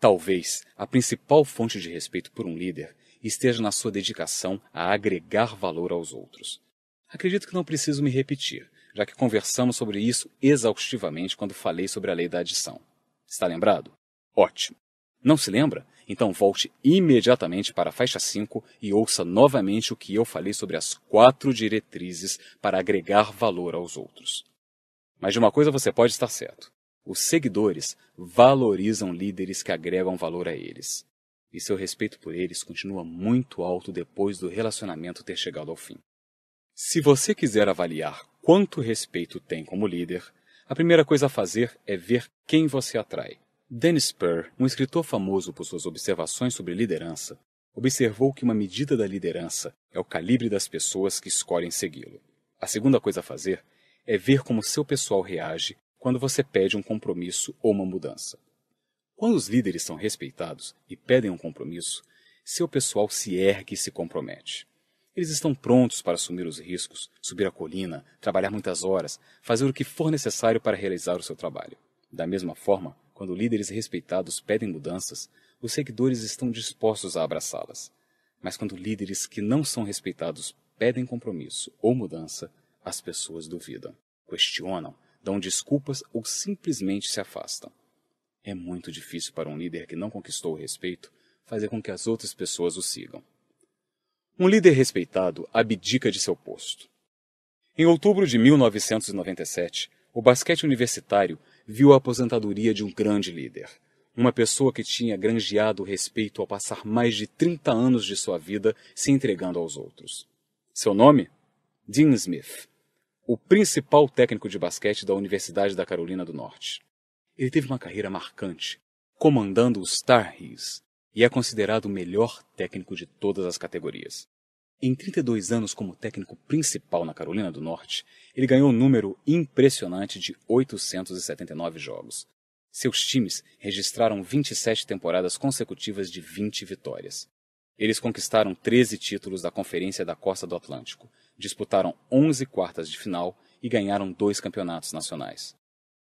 Talvez a principal fonte de respeito por um líder esteja na sua dedicação a agregar valor aos outros. Acredito que não preciso me repetir, já que conversamos sobre isso exaustivamente quando falei sobre a lei da adição. Está lembrado? Ótimo! Não se lembra? Então volte imediatamente para a faixa 5 e ouça novamente o que eu falei sobre as quatro diretrizes para agregar valor aos outros. Mas de uma coisa você pode estar certo: os seguidores valorizam líderes que agregam valor a eles. E seu respeito por eles continua muito alto depois do relacionamento ter chegado ao fim. Se você quiser avaliar quanto respeito tem como líder, a primeira coisa a fazer é ver quem você atrai Dennis Spur, um escritor famoso por suas observações sobre liderança, observou que uma medida da liderança é o calibre das pessoas que escolhem segui-lo. A segunda coisa a fazer é ver como seu pessoal reage quando você pede um compromisso ou uma mudança. Quando os líderes são respeitados e pedem um compromisso, seu pessoal se ergue e se compromete. Eles estão prontos para assumir os riscos, subir a colina, trabalhar muitas horas, fazer o que for necessário para realizar o seu trabalho. Da mesma forma, quando líderes respeitados pedem mudanças, os seguidores estão dispostos a abraçá-las. Mas quando líderes que não são respeitados pedem compromisso ou mudança, as pessoas duvidam, questionam, dão desculpas ou simplesmente se afastam. É muito difícil para um líder que não conquistou o respeito fazer com que as outras pessoas o sigam. Um líder respeitado abdica de seu posto. Em outubro de 1997, o basquete universitário viu a aposentadoria de um grande líder. Uma pessoa que tinha granjeado respeito ao passar mais de 30 anos de sua vida se entregando aos outros. Seu nome? Dean Smith, o principal técnico de basquete da Universidade da Carolina do Norte. Ele teve uma carreira marcante, comandando os Tar Heels, e é considerado o melhor técnico de todas as categorias. Em 32 anos como técnico principal na Carolina do Norte, ele ganhou um número impressionante de 879 jogos. Seus times registraram 27 temporadas consecutivas de 20 vitórias. Eles conquistaram 13 títulos da Conferência da Costa do Atlântico, disputaram 11 quartas de final e ganharam dois campeonatos nacionais.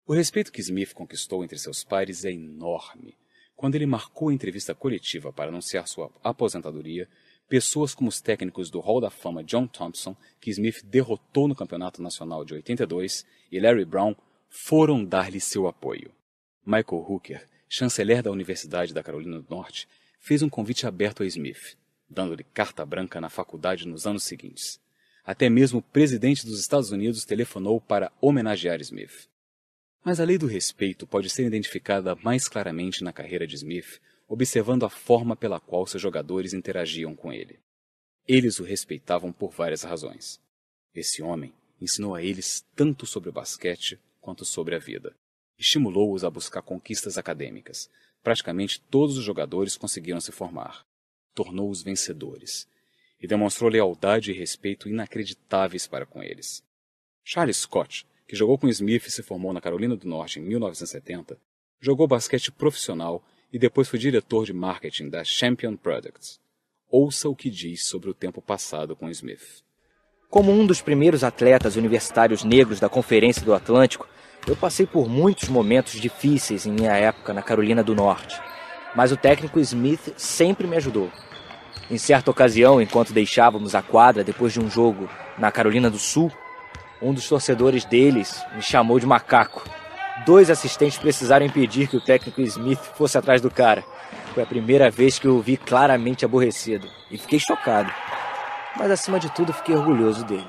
O respeito que Smith conquistou entre seus pares é enorme. Quando ele marcou a entrevista coletiva para anunciar sua aposentadoria, pessoas como os técnicos do Hall da Fama John Thompson, que Smith derrotou no Campeonato Nacional de 82, e Larry Brown foram dar-lhe seu apoio. Michael Hooker, chanceler da Universidade da Carolina do Norte, fez um convite aberto a Smith, dando-lhe carta branca na faculdade nos anos seguintes. Até mesmo o presidente dos Estados Unidos telefonou para homenagear Smith. Mas a lei do respeito pode ser identificada mais claramente na carreira de Smith observando a forma pela qual seus jogadores interagiam com ele. Eles o respeitavam por várias razões. Esse homem ensinou a eles tanto sobre o basquete quanto sobre a vida. Estimulou-os a buscar conquistas acadêmicas. Praticamente todos os jogadores conseguiram se formar. Tornou-os vencedores. E demonstrou lealdade e respeito inacreditáveis para com eles. Charles Scott, que jogou com Smith e se formou na Carolina do Norte em 1970, jogou basquete profissional e depois foi diretor de marketing da Champion Products. Ouça o que diz sobre o tempo passado com Smith. Como um dos primeiros atletas universitários negros da Conferência do Atlântico, eu passei por muitos momentos difíceis em minha época na Carolina do Norte, mas o técnico Smith sempre me ajudou. Em certa ocasião, enquanto deixávamos a quadra depois de um jogo na Carolina do Sul, um dos torcedores deles me chamou de macaco dois assistentes precisaram impedir que o técnico Smith fosse atrás do cara. Foi a primeira vez que eu o vi claramente aborrecido e fiquei chocado. Mas acima de tudo, fiquei orgulhoso dele.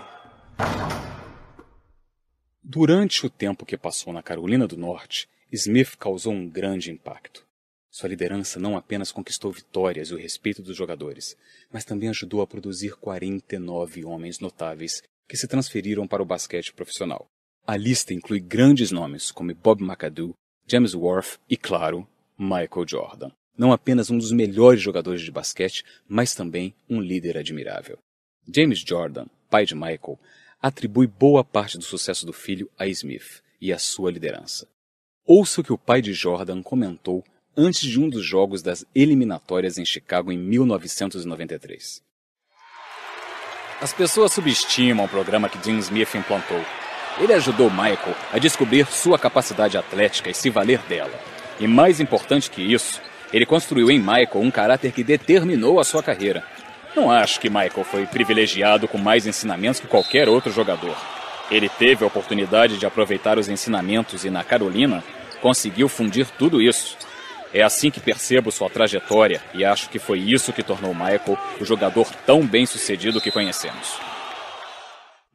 Durante o tempo que passou na Carolina do Norte, Smith causou um grande impacto. Sua liderança não apenas conquistou vitórias e o respeito dos jogadores, mas também ajudou a produzir 49 homens notáveis que se transferiram para o basquete profissional. A lista inclui grandes nomes como Bob McAdoo, James Worth e, claro, Michael Jordan. Não apenas um dos melhores jogadores de basquete, mas também um líder admirável. James Jordan, pai de Michael, atribui boa parte do sucesso do filho a Smith e à sua liderança. Ouça o que o pai de Jordan comentou antes de um dos jogos das eliminatórias em Chicago em 1993. As pessoas subestimam o programa que Dean Smith implantou ele ajudou Michael a descobrir sua capacidade atlética e se valer dela. E mais importante que isso, ele construiu em Michael um caráter que determinou a sua carreira. Não acho que Michael foi privilegiado com mais ensinamentos que qualquer outro jogador. Ele teve a oportunidade de aproveitar os ensinamentos e, na Carolina, conseguiu fundir tudo isso. É assim que percebo sua trajetória e acho que foi isso que tornou Michael o jogador tão bem sucedido que conhecemos.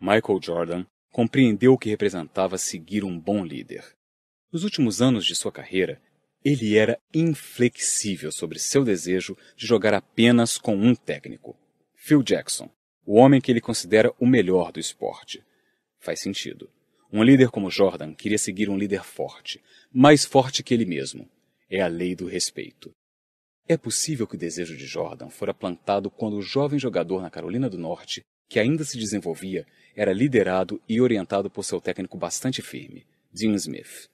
Michael Jordan compreendeu o que representava seguir um bom líder. Nos últimos anos de sua carreira, ele era inflexível sobre seu desejo de jogar apenas com um técnico, Phil Jackson, o homem que ele considera o melhor do esporte. Faz sentido. Um líder como Jordan queria seguir um líder forte, mais forte que ele mesmo. É a lei do respeito. É possível que o desejo de Jordan fora plantado quando o jovem jogador na Carolina do Norte, que ainda se desenvolvia, era liderado e orientado por seu técnico bastante firme, Dean Smith.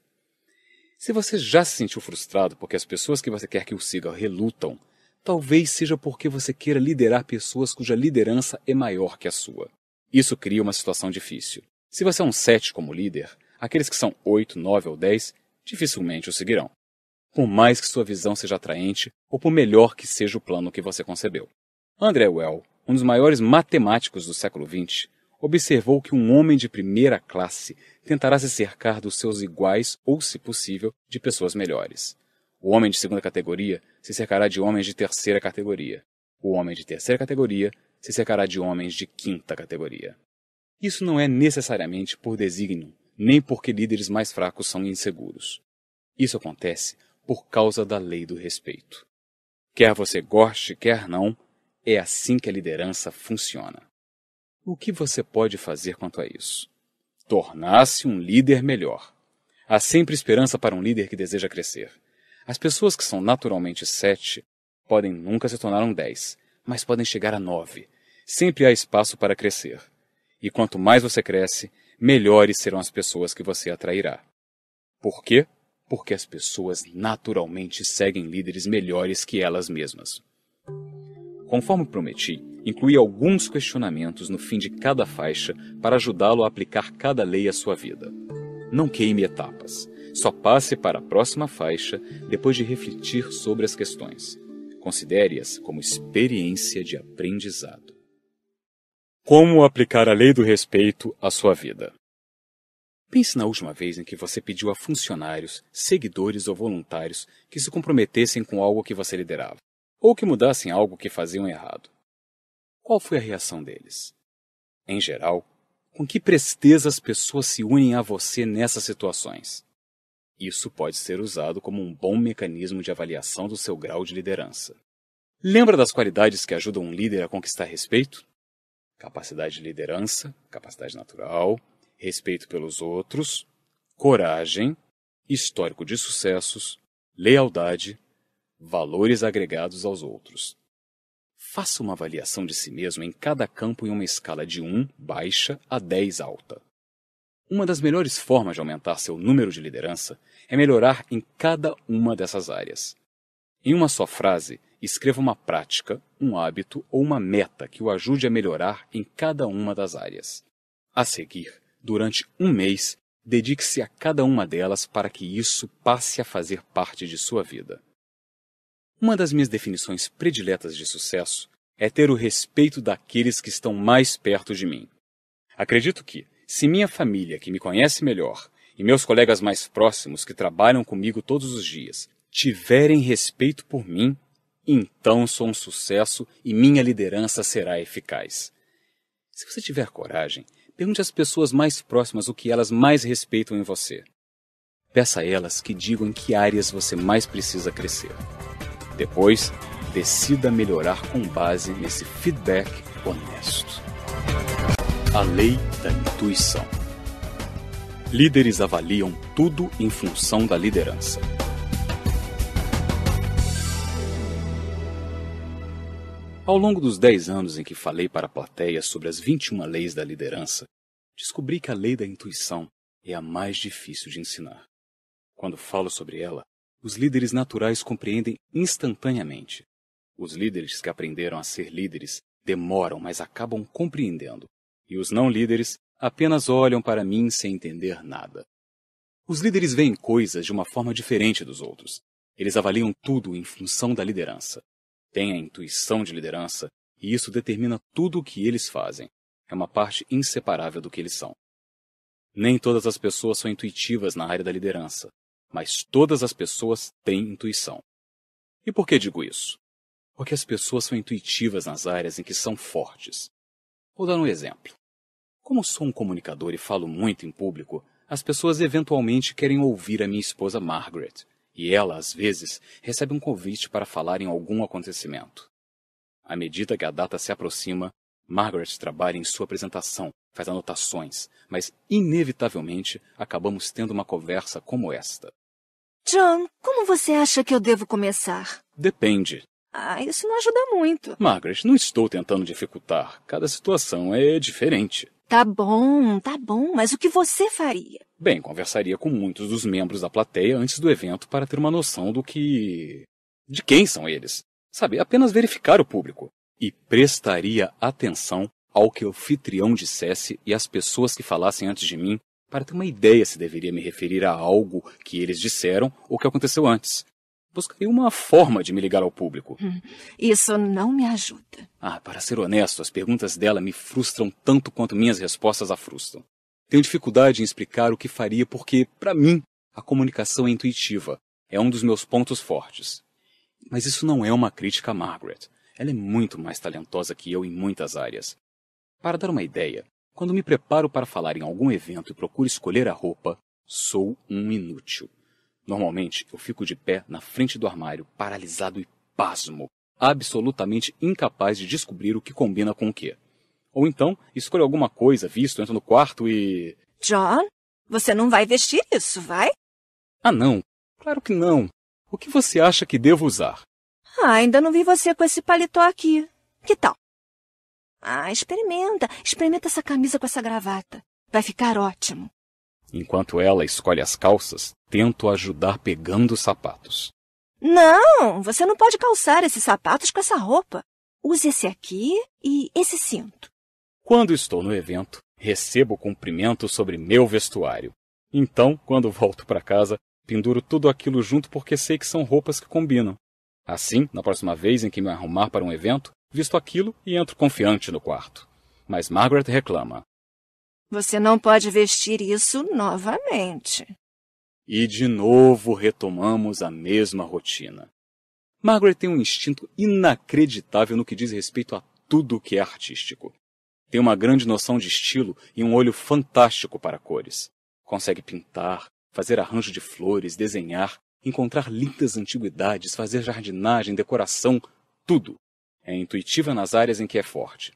Se você já se sentiu frustrado porque as pessoas que você quer que o sigam relutam, talvez seja porque você queira liderar pessoas cuja liderança é maior que a sua. Isso cria uma situação difícil. Se você é um 7 como líder, aqueles que são 8, 9 ou 10 dificilmente o seguirão. Por mais que sua visão seja atraente ou por melhor que seja o plano que você concebeu. André Well, um dos maiores matemáticos do século XX, observou que um homem de primeira classe tentará se cercar dos seus iguais ou, se possível, de pessoas melhores. O homem de segunda categoria se cercará de homens de terceira categoria. O homem de terceira categoria se cercará de homens de quinta categoria. Isso não é necessariamente por desígnio, nem porque líderes mais fracos são inseguros. Isso acontece por causa da lei do respeito. Quer você goste, quer não, é assim que a liderança funciona. O que você pode fazer quanto a isso? Tornar-se um líder melhor. Há sempre esperança para um líder que deseja crescer. As pessoas que são naturalmente sete podem nunca se tornar um dez, mas podem chegar a nove. Sempre há espaço para crescer. E quanto mais você cresce, melhores serão as pessoas que você atrairá. Por quê? Porque as pessoas naturalmente seguem líderes melhores que elas mesmas. Conforme prometi, incluí alguns questionamentos no fim de cada faixa para ajudá-lo a aplicar cada lei à sua vida. Não queime etapas. Só passe para a próxima faixa depois de refletir sobre as questões. Considere-as como experiência de aprendizado. Como aplicar a lei do respeito à sua vida? Pense na última vez em que você pediu a funcionários, seguidores ou voluntários que se comprometessem com algo que você liderava ou que mudassem algo que faziam errado. Qual foi a reação deles? Em geral, com que presteza as pessoas se unem a você nessas situações? Isso pode ser usado como um bom mecanismo de avaliação do seu grau de liderança. Lembra das qualidades que ajudam um líder a conquistar respeito? Capacidade de liderança, capacidade natural, respeito pelos outros, coragem, histórico de sucessos, lealdade, valores agregados aos outros. Faça uma avaliação de si mesmo em cada campo em uma escala de 1 baixa a 10 alta. Uma das melhores formas de aumentar seu número de liderança é melhorar em cada uma dessas áreas. Em uma só frase, escreva uma prática, um hábito ou uma meta que o ajude a melhorar em cada uma das áreas. A seguir, durante um mês, dedique-se a cada uma delas para que isso passe a fazer parte de sua vida. Uma das minhas definições prediletas de sucesso é ter o respeito daqueles que estão mais perto de mim. Acredito que, se minha família, que me conhece melhor, e meus colegas mais próximos, que trabalham comigo todos os dias, tiverem respeito por mim, então sou um sucesso e minha liderança será eficaz. Se você tiver coragem, pergunte às pessoas mais próximas o que elas mais respeitam em você. Peça a elas que digam em que áreas você mais precisa crescer. Depois, decida melhorar com base nesse feedback honesto. A lei da intuição. Líderes avaliam tudo em função da liderança. Ao longo dos 10 anos em que falei para a plateia sobre as 21 leis da liderança, descobri que a lei da intuição é a mais difícil de ensinar. Quando falo sobre ela, os líderes naturais compreendem instantaneamente. Os líderes que aprenderam a ser líderes demoram, mas acabam compreendendo. E os não líderes apenas olham para mim sem entender nada. Os líderes veem coisas de uma forma diferente dos outros. Eles avaliam tudo em função da liderança. Têm a intuição de liderança e isso determina tudo o que eles fazem. É uma parte inseparável do que eles são. Nem todas as pessoas são intuitivas na área da liderança mas todas as pessoas têm intuição. E por que digo isso? Porque as pessoas são intuitivas nas áreas em que são fortes. Vou dar um exemplo. Como sou um comunicador e falo muito em público, as pessoas eventualmente querem ouvir a minha esposa Margaret, e ela, às vezes, recebe um convite para falar em algum acontecimento. À medida que a data se aproxima, Margaret trabalha em sua apresentação, faz anotações, mas inevitavelmente acabamos tendo uma conversa como esta. John, como você acha que eu devo começar? Depende. Ah, isso não ajuda muito. Margaret, não estou tentando dificultar. Cada situação é diferente. Tá bom, tá bom, mas o que você faria? Bem, conversaria com muitos dos membros da plateia antes do evento para ter uma noção do que. de quem são eles. Sabe, apenas verificar o público. E prestaria atenção ao que o anfitrião dissesse e às pessoas que falassem antes de mim para ter uma ideia se deveria me referir a algo que eles disseram ou que aconteceu antes. Buscaria uma forma de me ligar ao público. Hum, isso não me ajuda. Ah, para ser honesto, as perguntas dela me frustram tanto quanto minhas respostas a frustram. Tenho dificuldade em explicar o que faria porque, para mim, a comunicação é intuitiva. É um dos meus pontos fortes. Mas isso não é uma crítica a Margaret. Ela é muito mais talentosa que eu em muitas áreas. Para dar uma ideia, quando me preparo para falar em algum evento e procuro escolher a roupa, sou um inútil. Normalmente, eu fico de pé na frente do armário, paralisado e pasmo, absolutamente incapaz de descobrir o que combina com o que. Ou então, escolho alguma coisa, visto, entro no quarto e. John, você não vai vestir isso, vai? Ah, não. Claro que não. O que você acha que devo usar? Ah, ainda não vi você com esse paletó aqui. Que tal? Ah, experimenta. Experimenta essa camisa com essa gravata. Vai ficar ótimo. Enquanto ela escolhe as calças, tento ajudar pegando os sapatos. Não, você não pode calçar esses sapatos com essa roupa. Use esse aqui e esse cinto. Quando estou no evento, recebo cumprimento sobre meu vestuário. Então, quando volto para casa, penduro tudo aquilo junto porque sei que são roupas que combinam. Assim, na próxima vez em que me arrumar para um evento, Visto aquilo e entro confiante no quarto. Mas Margaret reclama. Você não pode vestir isso novamente. E de novo retomamos a mesma rotina. Margaret tem um instinto inacreditável no que diz respeito a tudo o que é artístico. Tem uma grande noção de estilo e um olho fantástico para cores. Consegue pintar, fazer arranjo de flores, desenhar, encontrar lindas antiguidades, fazer jardinagem, decoração, tudo. É intuitiva nas áreas em que é forte.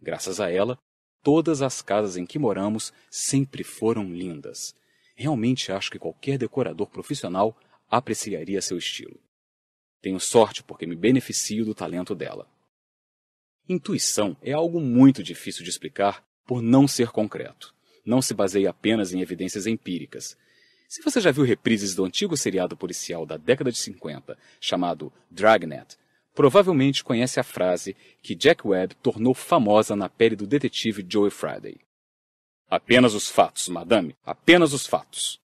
Graças a ela, todas as casas em que moramos sempre foram lindas. Realmente acho que qualquer decorador profissional apreciaria seu estilo. Tenho sorte porque me beneficio do talento dela. Intuição é algo muito difícil de explicar por não ser concreto. Não se baseia apenas em evidências empíricas. Se você já viu reprises do antigo seriado policial da década de 50, chamado Dragnet, provavelmente conhece a frase que Jack Webb tornou famosa na pele do detetive Joe Friday. Apenas os fatos, madame, apenas os fatos.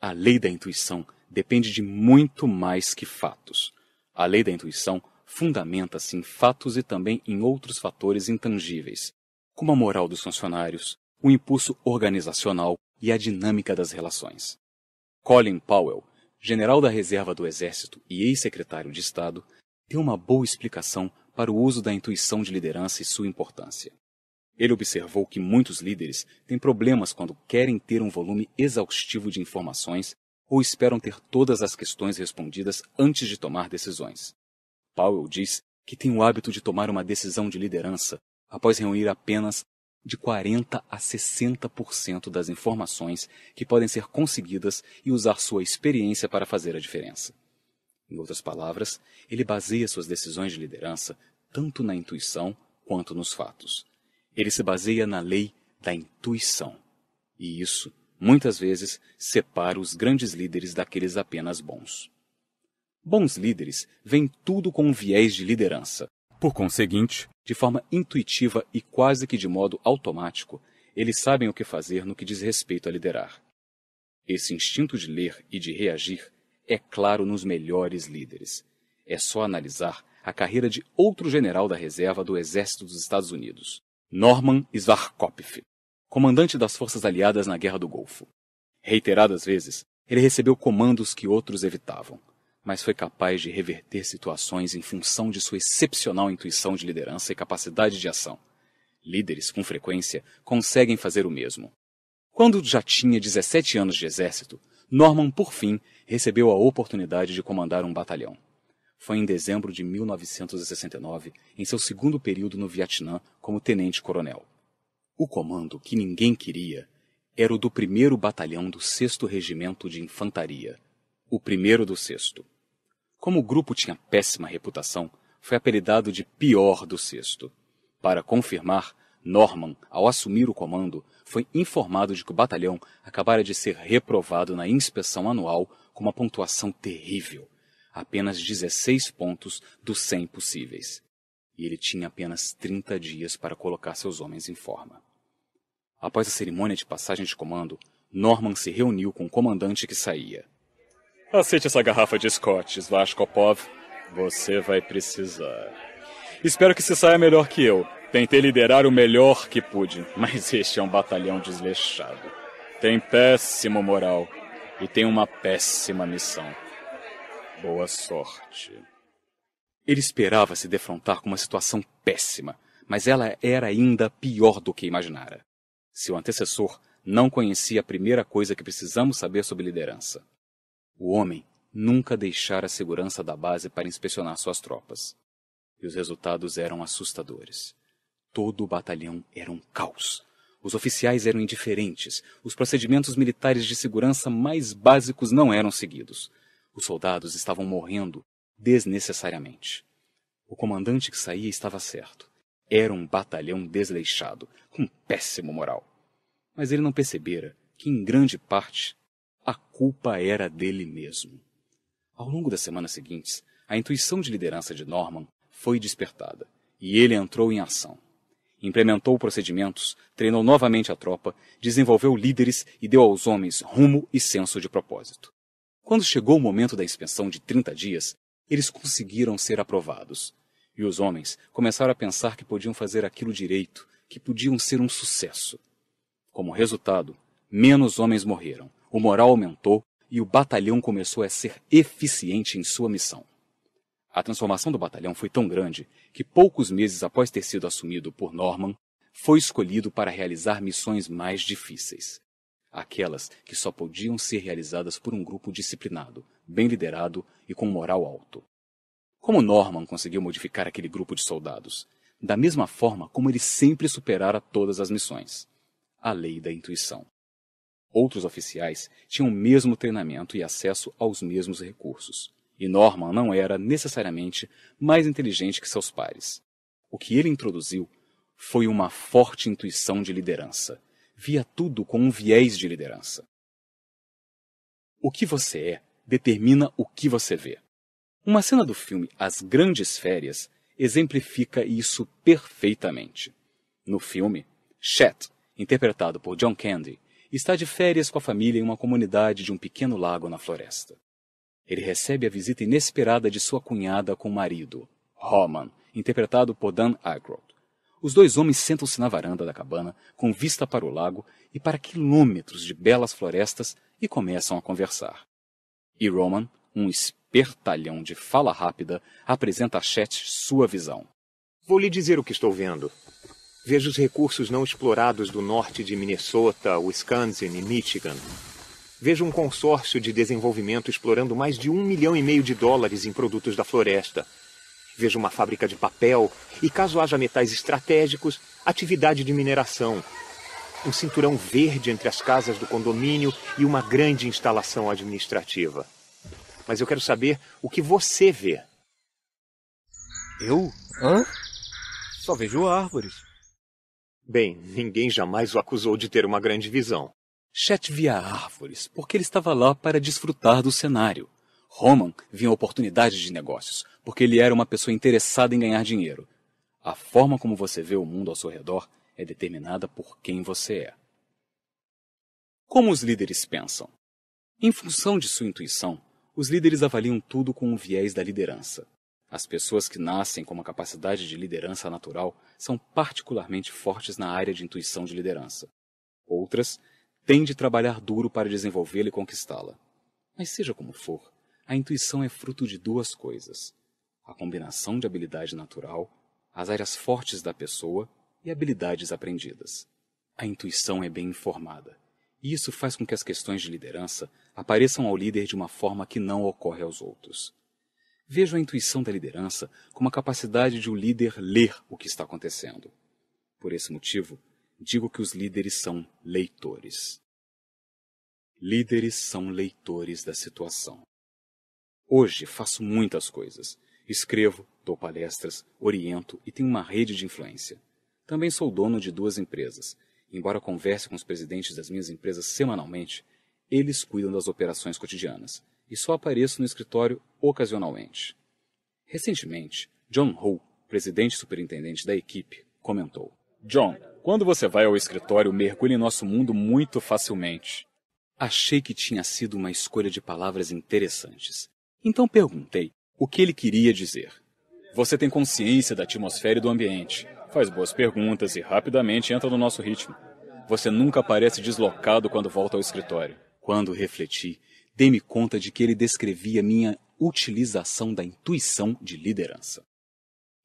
A lei da intuição depende de muito mais que fatos. A lei da intuição fundamenta-se em fatos e também em outros fatores intangíveis, como a moral dos funcionários, o impulso organizacional e a dinâmica das relações. Colin Powell, general da reserva do Exército e ex-secretário de Estado, deu uma boa explicação para o uso da intuição de liderança e sua importância. Ele observou que muitos líderes têm problemas quando querem ter um volume exaustivo de informações ou esperam ter todas as questões respondidas antes de tomar decisões. Powell diz que tem o hábito de tomar uma decisão de liderança após reunir apenas de 40 a 60% das informações que podem ser conseguidas e usar sua experiência para fazer a diferença. Em outras palavras, ele baseia suas decisões de liderança tanto na intuição quanto nos fatos. Ele se baseia na lei da intuição. E isso, muitas vezes, separa os grandes líderes daqueles apenas bons. Bons líderes veem tudo com um viés de liderança. Por conseguinte, de forma intuitiva e quase que de modo automático, eles sabem o que fazer no que diz respeito a liderar. Esse instinto de ler e de reagir é claro nos melhores líderes. É só analisar a carreira de outro general da reserva do Exército dos Estados Unidos, Norman Schwarzkopf, comandante das forças aliadas na Guerra do Golfo. Reiteradas vezes, ele recebeu comandos que outros evitavam, mas foi capaz de reverter situações em função de sua excepcional intuição de liderança e capacidade de ação. Líderes, com frequência, conseguem fazer o mesmo. Quando já tinha 17 anos de exército, Norman, por fim, recebeu a oportunidade de comandar um batalhão. Foi em dezembro de 1969, em seu segundo período no Vietnã como tenente-coronel. O comando que ninguém queria era o do primeiro batalhão do 6 Regimento de Infantaria, o primeiro do 6 Como o grupo tinha péssima reputação, foi apelidado de pior do 6 Para confirmar, Norman, ao assumir o comando, foi informado de que o batalhão acabara de ser reprovado na inspeção anual com uma pontuação terrível, apenas 16 pontos dos 100 possíveis. E ele tinha apenas 30 dias para colocar seus homens em forma. Após a cerimônia de passagem de comando, Norman se reuniu com o comandante que saía. Aceite essa garrafa de Scott, Svashkopov. Você vai precisar. Espero que você saia melhor que eu. Tentei liderar o melhor que pude, mas este é um batalhão desleixado. Tem péssimo moral e tem uma péssima missão. Boa sorte. Ele esperava se defrontar com uma situação péssima, mas ela era ainda pior do que imaginara. Seu antecessor não conhecia a primeira coisa que precisamos saber sobre liderança. O homem nunca deixara a segurança da base para inspecionar suas tropas. E os resultados eram assustadores. Todo o batalhão era um caos. Os oficiais eram indiferentes, os procedimentos militares de segurança mais básicos não eram seguidos. Os soldados estavam morrendo desnecessariamente. O comandante que saía estava certo. Era um batalhão desleixado, com péssimo moral. Mas ele não percebera que, em grande parte, a culpa era dele mesmo. Ao longo das semanas seguintes, a intuição de liderança de Norman foi despertada e ele entrou em ação implementou procedimentos, treinou novamente a tropa, desenvolveu líderes e deu aos homens rumo e senso de propósito. Quando chegou o momento da inspeção de 30 dias, eles conseguiram ser aprovados. E os homens começaram a pensar que podiam fazer aquilo direito, que podiam ser um sucesso. Como resultado, menos homens morreram, o moral aumentou e o batalhão começou a ser eficiente em sua missão. A transformação do batalhão foi tão grande que, poucos meses após ter sido assumido por Norman, foi escolhido para realizar missões mais difíceis. Aquelas que só podiam ser realizadas por um grupo disciplinado, bem liderado e com moral alto. Como Norman conseguiu modificar aquele grupo de soldados? Da mesma forma como ele sempre superara todas as missões a lei da intuição. Outros oficiais tinham o mesmo treinamento e acesso aos mesmos recursos. E Norman não era necessariamente mais inteligente que seus pares. O que ele introduziu foi uma forte intuição de liderança. Via tudo com um viés de liderança. O que você é determina o que você vê. Uma cena do filme As Grandes Férias exemplifica isso perfeitamente. No filme, Chet, interpretado por John Candy, está de férias com a família em uma comunidade de um pequeno lago na floresta. Ele recebe a visita inesperada de sua cunhada com o marido, Roman, interpretado por Dan Aykroyd. Os dois homens sentam-se na varanda da cabana, com vista para o lago e para quilômetros de belas florestas, e começam a conversar. E Roman, um espertalhão de fala rápida, apresenta a Chet sua visão. Vou lhe dizer o que estou vendo. Vejo os recursos não explorados do norte de Minnesota, Wisconsin e Michigan. Veja um consórcio de desenvolvimento explorando mais de um milhão e meio de dólares em produtos da floresta. Veja uma fábrica de papel e, caso haja metais estratégicos, atividade de mineração. Um cinturão verde entre as casas do condomínio e uma grande instalação administrativa. Mas eu quero saber o que você vê. Eu? Hã? Só vejo árvores. Bem, ninguém jamais o acusou de ter uma grande visão. Chet via árvores, porque ele estava lá para desfrutar do cenário. Roman via oportunidades de negócios, porque ele era uma pessoa interessada em ganhar dinheiro. A forma como você vê o mundo ao seu redor é determinada por quem você é. Como os líderes pensam? Em função de sua intuição, os líderes avaliam tudo com o um viés da liderança. As pessoas que nascem com uma capacidade de liderança natural são particularmente fortes na área de intuição de liderança. Outras tem de trabalhar duro para desenvolvê-la e conquistá-la. Mas seja como for, a intuição é fruto de duas coisas: a combinação de habilidade natural, as áreas fortes da pessoa e habilidades aprendidas. A intuição é bem informada, e isso faz com que as questões de liderança apareçam ao líder de uma forma que não ocorre aos outros. Vejo a intuição da liderança como a capacidade de o líder ler o que está acontecendo. Por esse motivo, digo que os líderes são leitores. Líderes são leitores da situação. Hoje faço muitas coisas. Escrevo, dou palestras, oriento e tenho uma rede de influência. Também sou dono de duas empresas. Embora converse com os presidentes das minhas empresas semanalmente, eles cuidam das operações cotidianas e só apareço no escritório ocasionalmente. Recentemente, John Ho, presidente superintendente da equipe, comentou: John, quando você vai ao escritório, mergulha em nosso mundo muito facilmente. Achei que tinha sido uma escolha de palavras interessantes. Então perguntei o que ele queria dizer. Você tem consciência da atmosfera e do ambiente, faz boas perguntas e rapidamente entra no nosso ritmo. Você nunca parece deslocado quando volta ao escritório. Quando refleti, dei-me conta de que ele descrevia minha utilização da intuição de liderança.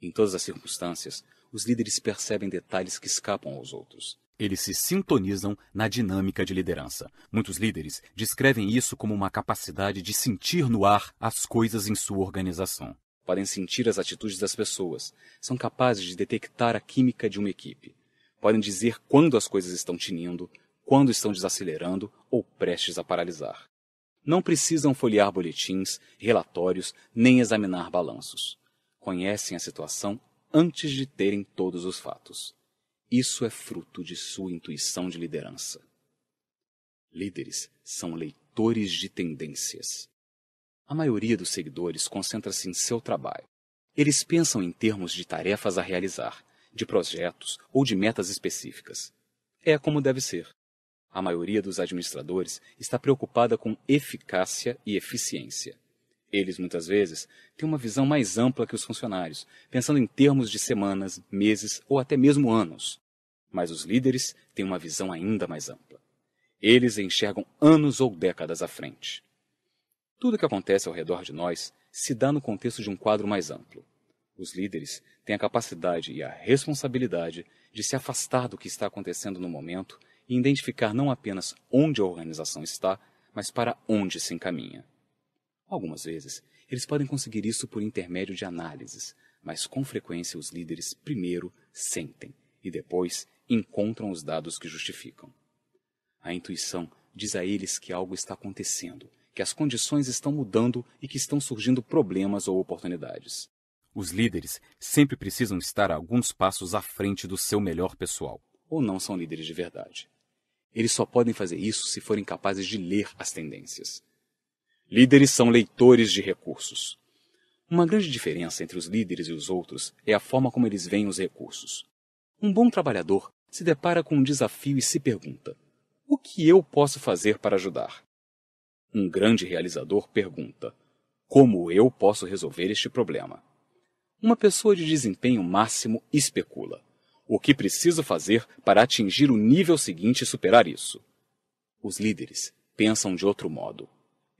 Em todas as circunstâncias, os líderes percebem detalhes que escapam aos outros. Eles se sintonizam na dinâmica de liderança. Muitos líderes descrevem isso como uma capacidade de sentir no ar as coisas em sua organização. Podem sentir as atitudes das pessoas, são capazes de detectar a química de uma equipe. Podem dizer quando as coisas estão tinindo, quando estão desacelerando ou prestes a paralisar não precisam folhear boletins, relatórios, nem examinar balanços. Conhecem a situação antes de terem todos os fatos. Isso é fruto de sua intuição de liderança. Líderes são leitores de tendências. A maioria dos seguidores concentra-se em seu trabalho. Eles pensam em termos de tarefas a realizar, de projetos ou de metas específicas. É como deve ser. A maioria dos administradores está preocupada com eficácia e eficiência eles muitas vezes, têm uma visão mais ampla que os funcionários, pensando em termos de semanas, meses ou até mesmo anos. Mas os líderes têm uma visão ainda mais ampla. Eles enxergam anos ou décadas à frente. Tudo o que acontece ao redor de nós se dá no contexto de um quadro mais amplo. Os líderes têm a capacidade e a responsabilidade de se afastar do que está acontecendo no momento e identificar não apenas onde a organização está, mas para onde se encaminha. Algumas vezes, eles podem conseguir isso por intermédio de análises, mas com frequência os líderes primeiro sentem e depois encontram os dados que justificam. A intuição diz a eles que algo está acontecendo, que as condições estão mudando e que estão surgindo problemas ou oportunidades. Os líderes sempre precisam estar alguns passos à frente do seu melhor pessoal. Ou não são líderes de verdade. Eles só podem fazer isso se forem capazes de ler as tendências. Líderes são leitores de recursos. Uma grande diferença entre os líderes e os outros é a forma como eles veem os recursos. Um bom trabalhador se depara com um desafio e se pergunta: o que eu posso fazer para ajudar? Um grande realizador pergunta: como eu posso resolver este problema? Uma pessoa de desempenho máximo especula: o que preciso fazer para atingir o nível seguinte e superar isso? Os líderes pensam de outro modo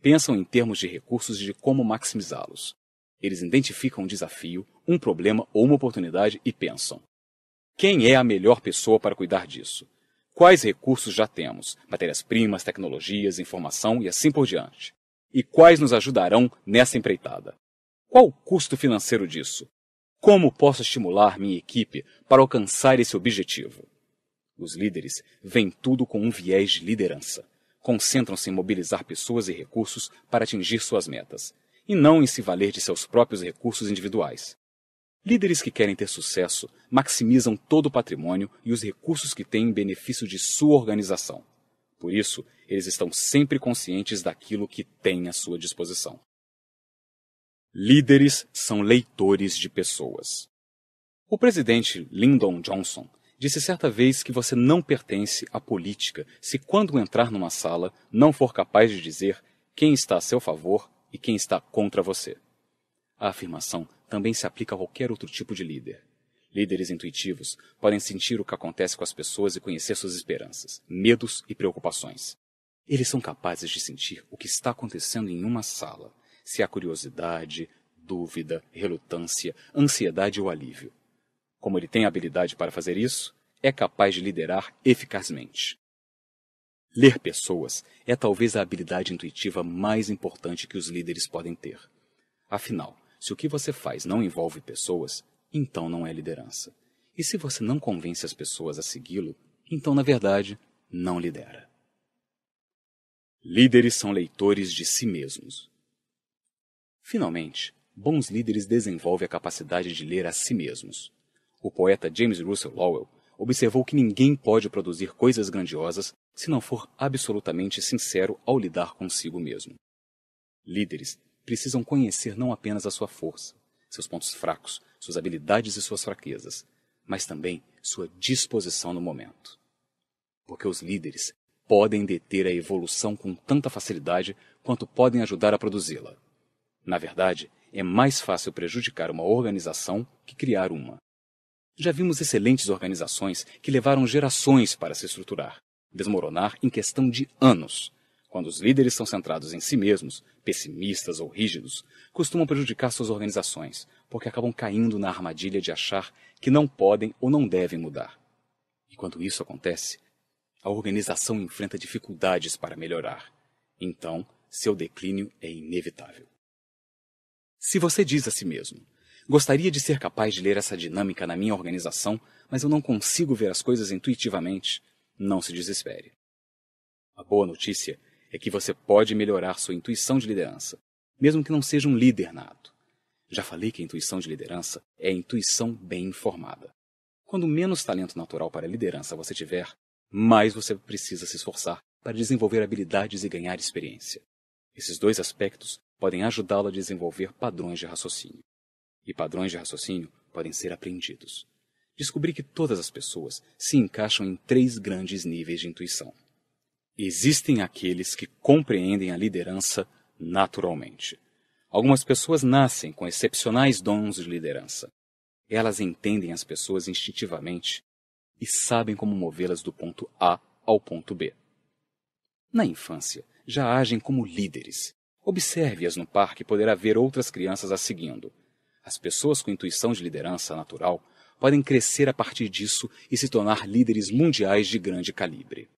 pensam em termos de recursos e de como maximizá-los. Eles identificam um desafio, um problema ou uma oportunidade e pensam: quem é a melhor pessoa para cuidar disso? Quais recursos já temos? Matérias-primas, tecnologias, informação e assim por diante. E quais nos ajudarão nessa empreitada? Qual o custo financeiro disso? Como posso estimular minha equipe para alcançar esse objetivo? Os líderes veem tudo com um viés de liderança concentram-se em mobilizar pessoas e recursos para atingir suas metas, e não em se valer de seus próprios recursos individuais. Líderes que querem ter sucesso maximizam todo o patrimônio e os recursos que têm em benefício de sua organização. Por isso, eles estão sempre conscientes daquilo que têm à sua disposição. Líderes são leitores de pessoas. O presidente Lyndon Johnson Disse certa vez que você não pertence à política se, quando entrar numa sala, não for capaz de dizer quem está a seu favor e quem está contra você. A afirmação também se aplica a qualquer outro tipo de líder. Líderes intuitivos podem sentir o que acontece com as pessoas e conhecer suas esperanças, medos e preocupações. Eles são capazes de sentir o que está acontecendo em uma sala, se há curiosidade, dúvida, relutância, ansiedade ou alívio como ele tem habilidade para fazer isso, é capaz de liderar eficazmente. Ler pessoas é talvez a habilidade intuitiva mais importante que os líderes podem ter. Afinal, se o que você faz não envolve pessoas, então não é liderança. E se você não convence as pessoas a segui-lo, então, na verdade, não lidera. Líderes são leitores de si mesmos. Finalmente, bons líderes desenvolvem a capacidade de ler a si mesmos. O poeta James Russell Lowell observou que ninguém pode produzir coisas grandiosas se não for absolutamente sincero ao lidar consigo mesmo. Líderes precisam conhecer não apenas a sua força, seus pontos fracos, suas habilidades e suas fraquezas, mas também sua disposição no momento. Porque os líderes podem deter a evolução com tanta facilidade quanto podem ajudar a produzi-la. Na verdade, é mais fácil prejudicar uma organização que criar uma. Já vimos excelentes organizações que levaram gerações para se estruturar, desmoronar em questão de anos. Quando os líderes são centrados em si mesmos, pessimistas ou rígidos, costumam prejudicar suas organizações, porque acabam caindo na armadilha de achar que não podem ou não devem mudar. E quando isso acontece, a organização enfrenta dificuldades para melhorar. Então, seu declínio é inevitável. Se você diz a si mesmo, Gostaria de ser capaz de ler essa dinâmica na minha organização, mas eu não consigo ver as coisas intuitivamente. Não se desespere. A boa notícia é que você pode melhorar sua intuição de liderança, mesmo que não seja um líder nato. Já falei que a intuição de liderança é a intuição bem informada. Quando menos talento natural para liderança você tiver, mais você precisa se esforçar para desenvolver habilidades e ganhar experiência. Esses dois aspectos podem ajudá-lo a desenvolver padrões de raciocínio e padrões de raciocínio podem ser aprendidos. Descobri que todas as pessoas se encaixam em três grandes níveis de intuição. Existem aqueles que compreendem a liderança naturalmente. Algumas pessoas nascem com excepcionais dons de liderança. Elas entendem as pessoas instintivamente e sabem como movê-las do ponto A ao ponto B. Na infância, já agem como líderes. Observe-as no parque e poderá ver outras crianças as seguindo. As pessoas com intuição de liderança natural podem crescer a partir disso e se tornar líderes mundiais de grande calibre.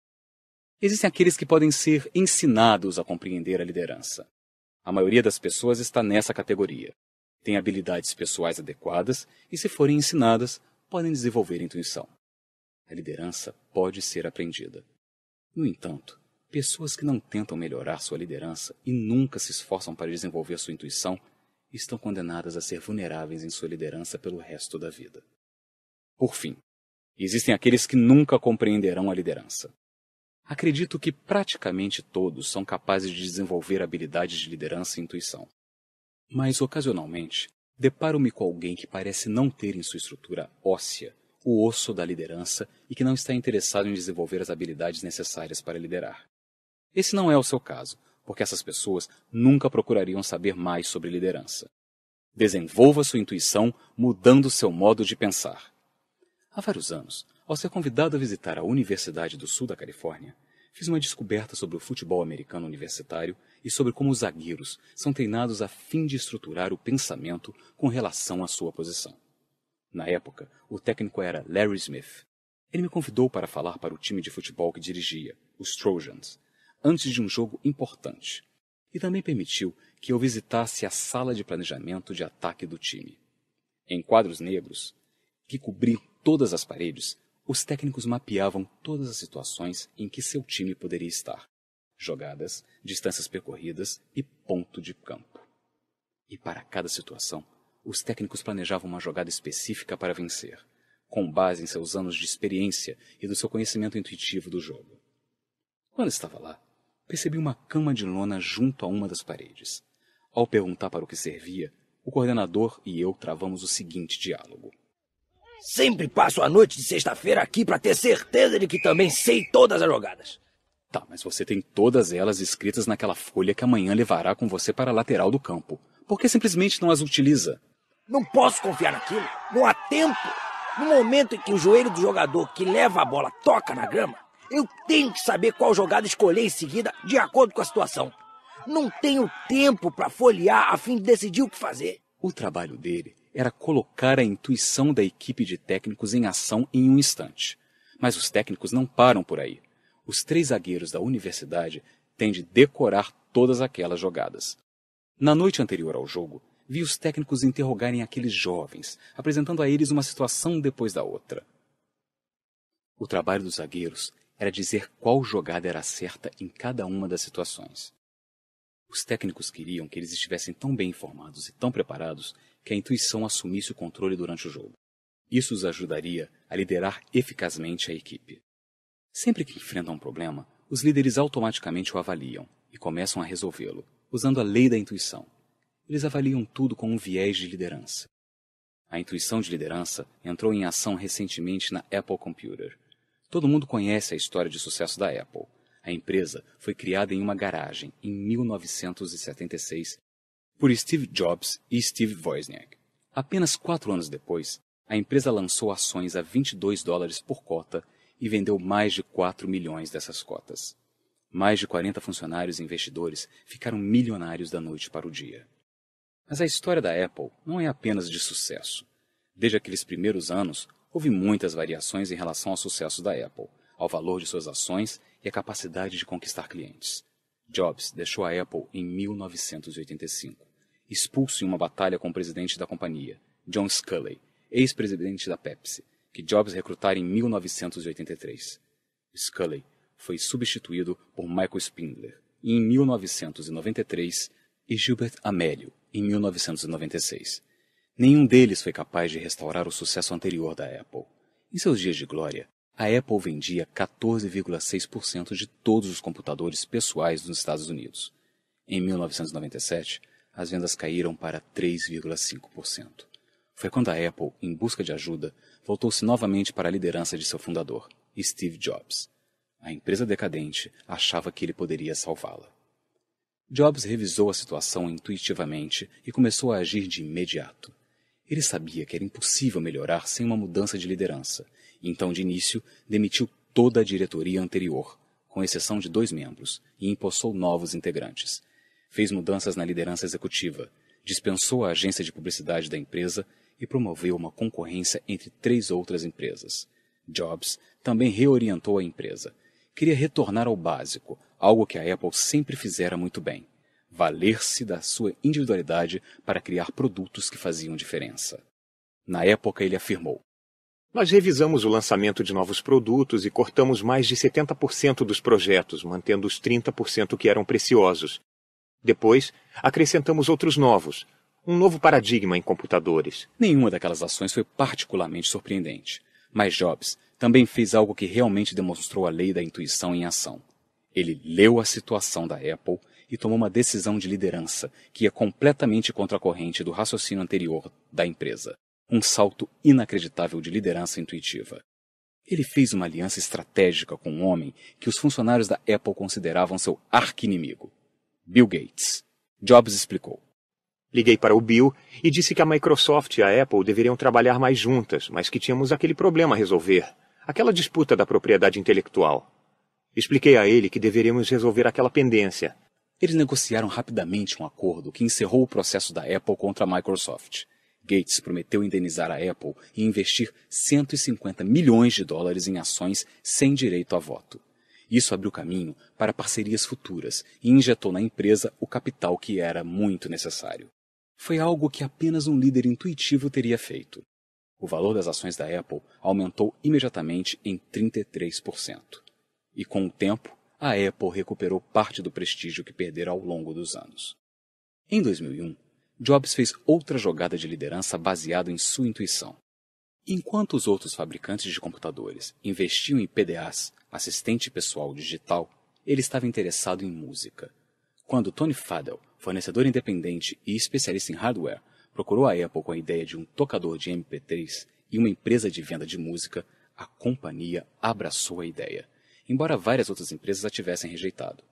Existem aqueles que podem ser ensinados a compreender a liderança. A maioria das pessoas está nessa categoria. Tem habilidades pessoais adequadas e, se forem ensinadas, podem desenvolver intuição. A liderança pode ser aprendida. No entanto, pessoas que não tentam melhorar sua liderança e nunca se esforçam para desenvolver sua intuição estão condenadas a ser vulneráveis em sua liderança pelo resto da vida. Por fim, existem aqueles que nunca compreenderão a liderança. Acredito que praticamente todos são capazes de desenvolver habilidades de liderança e intuição. Mas, ocasionalmente, deparo-me com alguém que parece não ter em sua estrutura óssea o osso da liderança e que não está interessado em desenvolver as habilidades necessárias para liderar. Esse não é o seu caso, porque essas pessoas nunca procurariam saber mais sobre liderança. Desenvolva sua intuição mudando seu modo de pensar. Há vários anos, ao ser convidado a visitar a Universidade do Sul da Califórnia, fiz uma descoberta sobre o futebol americano universitário e sobre como os zagueiros são treinados a fim de estruturar o pensamento com relação à sua posição. Na época, o técnico era Larry Smith. Ele me convidou para falar para o time de futebol que dirigia, os Trojans, antes de um jogo importante, e também permitiu que eu visitasse a sala de planejamento de ataque do time. Em quadros negros, que cobriam todas as paredes, os técnicos mapeavam todas as situações em que seu time poderia estar, jogadas, distâncias percorridas e ponto de campo. E para cada situação, os técnicos planejavam uma jogada específica para vencer, com base em seus anos de experiência e do seu conhecimento intuitivo do jogo. Quando estava lá, percebi uma cama de lona junto a uma das paredes. Ao perguntar para o que servia, o coordenador e eu travamos o seguinte diálogo. Sempre passo a noite de sexta-feira aqui para ter certeza de que também sei todas as jogadas. Tá, mas você tem todas elas escritas naquela folha que amanhã levará com você para a lateral do campo. Por que simplesmente não as utiliza? Não posso confiar naquilo. Não há tempo. No momento em que o joelho do jogador que leva a bola toca na grama, eu tenho que saber qual jogada escolher em seguida, de acordo com a situação. Não tenho tempo para folhear a fim de decidir o que fazer. O trabalho dele era colocar a intuição da equipe de técnicos em ação em um instante. Mas os técnicos não param por aí. Os três zagueiros da universidade têm de decorar todas aquelas jogadas. Na noite anterior ao jogo, vi os técnicos interrogarem aqueles jovens, apresentando a eles uma situação depois da outra. O trabalho dos zagueiros era dizer qual jogada era certa em cada uma das situações. Os técnicos queriam que eles estivessem tão bem informados e tão preparados que a intuição assumisse o controle durante o jogo. Isso os ajudaria a liderar eficazmente a equipe. Sempre que enfrentam um problema, os líderes automaticamente o avaliam e começam a resolvê-lo, usando a lei da intuição. Eles avaliam tudo com um viés de liderança. A intuição de liderança entrou em ação recentemente na Apple Computer Todo mundo conhece a história de sucesso da Apple. A empresa foi criada em uma garagem em 1976 por Steve Jobs e Steve Wozniak. Apenas quatro anos depois, a empresa lançou ações a 22 dólares por cota e vendeu mais de 4 milhões dessas cotas. Mais de 40 funcionários e investidores ficaram milionários da noite para o dia. Mas a história da Apple não é apenas de sucesso. Desde aqueles primeiros anos, Houve muitas variações em relação ao sucesso da Apple, ao valor de suas ações e à capacidade de conquistar clientes. Jobs deixou a Apple em 1985, expulso em uma batalha com o presidente da companhia, John Sculley, ex-presidente da Pepsi, que Jobs recrutara em 1983. Sculley foi substituído por Michael Spindler em 1993 e Gilbert Amélio em 1996. Nenhum deles foi capaz de restaurar o sucesso anterior da Apple. Em seus dias de glória, a Apple vendia 14,6% de todos os computadores pessoais nos Estados Unidos. Em 1997, as vendas caíram para 3,5%. Foi quando a Apple, em busca de ajuda, voltou-se novamente para a liderança de seu fundador, Steve Jobs. A empresa decadente achava que ele poderia salvá-la. Jobs revisou a situação intuitivamente e começou a agir de imediato. Ele sabia que era impossível melhorar sem uma mudança de liderança, então de início demitiu toda a diretoria anterior, com exceção de dois membros, e empossou novos integrantes. Fez mudanças na liderança executiva, dispensou a agência de publicidade da empresa e promoveu uma concorrência entre três outras empresas. Jobs também reorientou a empresa. Queria retornar ao básico, algo que a Apple sempre fizera muito bem valer-se da sua individualidade para criar produtos que faziam diferença. Na época, ele afirmou: Nós revisamos o lançamento de novos produtos e cortamos mais de 70% dos projetos, mantendo os 30% que eram preciosos. Depois, acrescentamos outros novos, um novo paradigma em computadores. Nenhuma daquelas ações foi particularmente surpreendente, mas Jobs também fez algo que realmente demonstrou a lei da intuição em ação. Ele leu a situação da Apple e tomou uma decisão de liderança que ia completamente contra a corrente do raciocínio anterior da empresa. Um salto inacreditável de liderança intuitiva. Ele fez uma aliança estratégica com um homem que os funcionários da Apple consideravam seu arqui-inimigo, Bill Gates. Jobs explicou. Liguei para o Bill e disse que a Microsoft e a Apple deveriam trabalhar mais juntas, mas que tínhamos aquele problema a resolver aquela disputa da propriedade intelectual. Expliquei a ele que deveríamos resolver aquela pendência, eles negociaram rapidamente um acordo que encerrou o processo da Apple contra a Microsoft. Gates prometeu indenizar a Apple e investir 150 milhões de dólares em ações sem direito a voto. Isso abriu caminho para parcerias futuras e injetou na empresa o capital que era muito necessário. Foi algo que apenas um líder intuitivo teria feito. O valor das ações da Apple aumentou imediatamente em 33%. E com o tempo, a Apple recuperou parte do prestígio que perdera ao longo dos anos. Em 2001, Jobs fez outra jogada de liderança baseada em sua intuição. Enquanto os outros fabricantes de computadores investiam em PDAs, assistente pessoal digital, ele estava interessado em música. Quando Tony Fadell, fornecedor independente e especialista em hardware, procurou a Apple com a ideia de um tocador de MP3 e uma empresa de venda de música, a companhia abraçou a ideia embora várias outras empresas a tivessem rejeitado.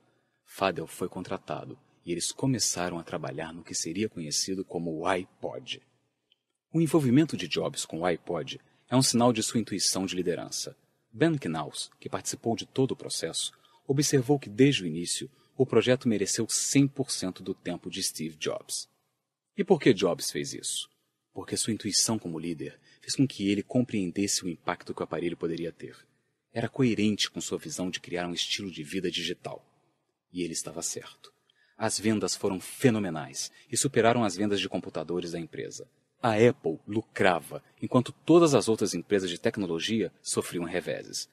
Fadel foi contratado e eles começaram a trabalhar no que seria conhecido como o iPod. O envolvimento de Jobs com o iPod é um sinal de sua intuição de liderança. Ben Knaus, que participou de todo o processo, observou que desde o início o projeto mereceu 100% do tempo de Steve Jobs. E por que Jobs fez isso? Porque sua intuição como líder fez com que ele compreendesse o impacto que o aparelho poderia ter. Era coerente com sua visão de criar um estilo de vida digital. E ele estava certo. As vendas foram fenomenais e superaram as vendas de computadores da empresa. A Apple lucrava, enquanto todas as outras empresas de tecnologia sofriam reveses.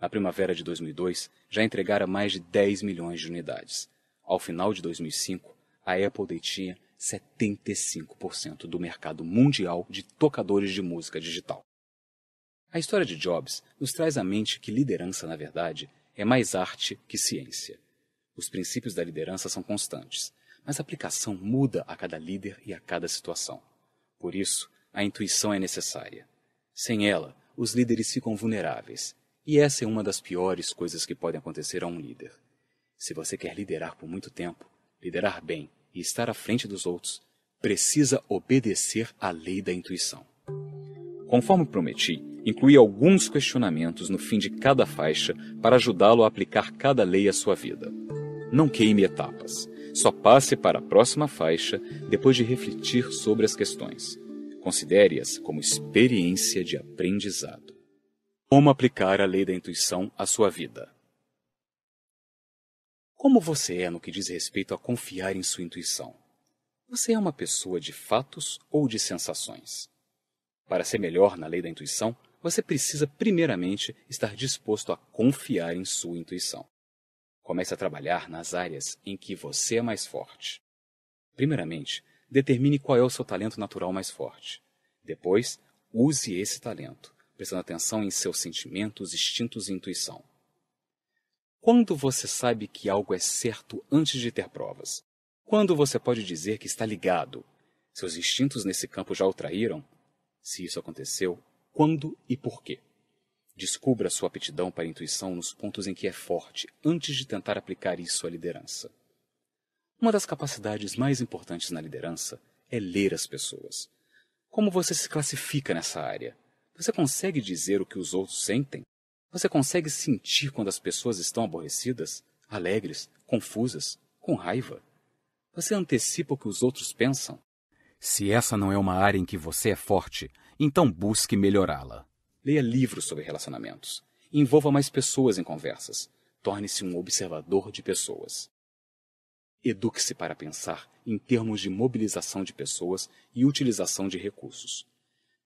Na primavera de 2002, já entregara mais de 10 milhões de unidades. Ao final de 2005, a Apple detinha 75% do mercado mundial de tocadores de música digital. A história de Jobs nos traz à mente que liderança, na verdade, é mais arte que ciência. Os princípios da liderança são constantes, mas a aplicação muda a cada líder e a cada situação. Por isso, a intuição é necessária. Sem ela, os líderes ficam vulneráveis, e essa é uma das piores coisas que podem acontecer a um líder. Se você quer liderar por muito tempo, liderar bem e estar à frente dos outros, precisa obedecer à lei da intuição conforme prometi, incluí alguns questionamentos no fim de cada faixa para ajudá-lo a aplicar cada lei à sua vida. Não queime etapas. Só passe para a próxima faixa depois de refletir sobre as questões. Considere-as como experiência de aprendizado. Como aplicar a lei da intuição à sua vida? Como você é no que diz respeito a confiar em sua intuição? Você é uma pessoa de fatos ou de sensações? Para ser melhor na lei da intuição, você precisa primeiramente estar disposto a confiar em sua intuição. Comece a trabalhar nas áreas em que você é mais forte. Primeiramente, determine qual é o seu talento natural mais forte. Depois, use esse talento, prestando atenção em seus sentimentos, instintos e intuição. Quando você sabe que algo é certo antes de ter provas? Quando você pode dizer que está ligado? Seus instintos nesse campo já o traíram? se isso aconteceu, quando e por quê. Descubra sua aptidão para a intuição nos pontos em que é forte antes de tentar aplicar isso à liderança. Uma das capacidades mais importantes na liderança é ler as pessoas. Como você se classifica nessa área? Você consegue dizer o que os outros sentem? Você consegue sentir quando as pessoas estão aborrecidas, alegres, confusas, com raiva? Você antecipa o que os outros pensam? Se essa não é uma área em que você é forte, então busque melhorá-la. Leia livros sobre relacionamentos. Envolva mais pessoas em conversas. Torne-se um observador de pessoas. Eduque-se para pensar em termos de mobilização de pessoas e utilização de recursos.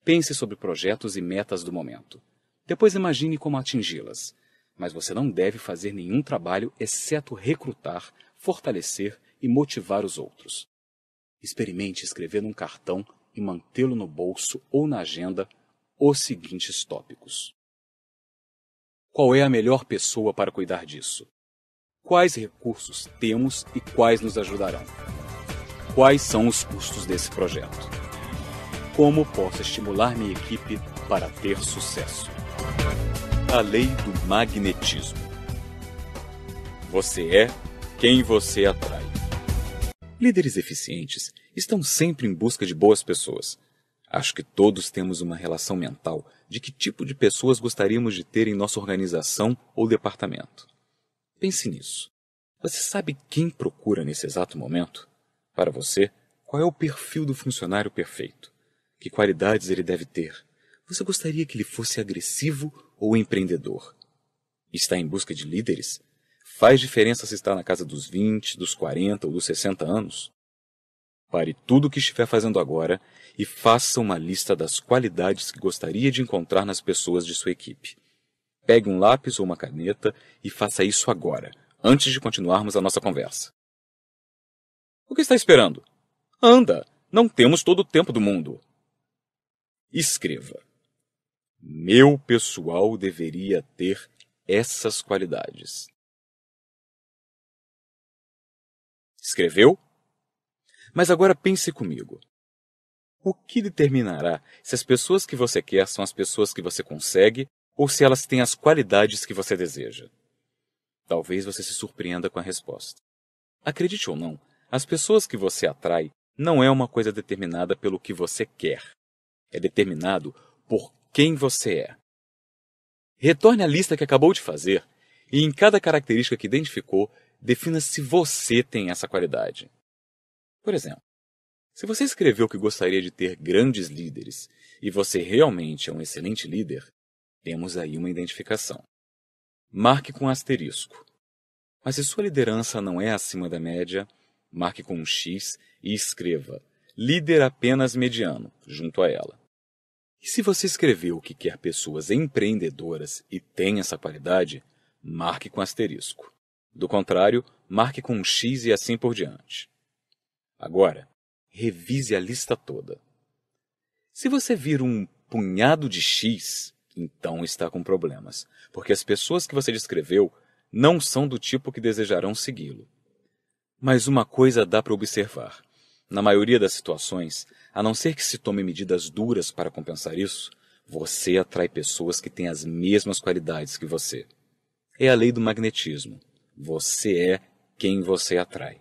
Pense sobre projetos e metas do momento. Depois imagine como atingi-las. Mas você não deve fazer nenhum trabalho exceto recrutar, fortalecer e motivar os outros experimente escrever num cartão e mantê-lo no bolso ou na agenda os seguintes tópicos. Qual é a melhor pessoa para cuidar disso? Quais recursos temos e quais nos ajudarão? Quais são os custos desse projeto? Como posso estimular minha equipe para ter sucesso? A lei do magnetismo. Você é quem você atrai. Líderes eficientes estão sempre em busca de boas pessoas. Acho que todos temos uma relação mental de que tipo de pessoas gostaríamos de ter em nossa organização ou departamento. Pense nisso. Você sabe quem procura nesse exato momento? Para você, qual é o perfil do funcionário perfeito? Que qualidades ele deve ter? Você gostaria que ele fosse agressivo ou empreendedor? Está em busca de líderes Faz diferença se está na casa dos 20, dos 40 ou dos 60 anos? Pare tudo o que estiver fazendo agora e faça uma lista das qualidades que gostaria de encontrar nas pessoas de sua equipe. Pegue um lápis ou uma caneta e faça isso agora, antes de continuarmos a nossa conversa. O que está esperando? Anda! Não temos todo o tempo do mundo! Escreva. Meu pessoal deveria ter essas qualidades. Escreveu? Mas agora pense comigo. O que determinará se as pessoas que você quer são as pessoas que você consegue ou se elas têm as qualidades que você deseja? Talvez você se surpreenda com a resposta. Acredite ou não, as pessoas que você atrai não é uma coisa determinada pelo que você quer. É determinado por quem você é. Retorne à lista que acabou de fazer e, em cada característica que identificou, defina se você tem essa qualidade. Por exemplo, se você escreveu que gostaria de ter grandes líderes e você realmente é um excelente líder, temos aí uma identificação. Marque com asterisco. Mas se sua liderança não é acima da média, marque com um X e escreva líder apenas mediano junto a ela. E se você escreveu que quer pessoas empreendedoras e tem essa qualidade, marque com asterisco. Do contrário, marque com um X e assim por diante. Agora, revise a lista toda. Se você vir um punhado de X, então está com problemas, porque as pessoas que você descreveu não são do tipo que desejarão segui-lo. Mas uma coisa dá para observar. Na maioria das situações, a não ser que se tome medidas duras para compensar isso, você atrai pessoas que têm as mesmas qualidades que você. É a lei do magnetismo. Você é quem você atrai.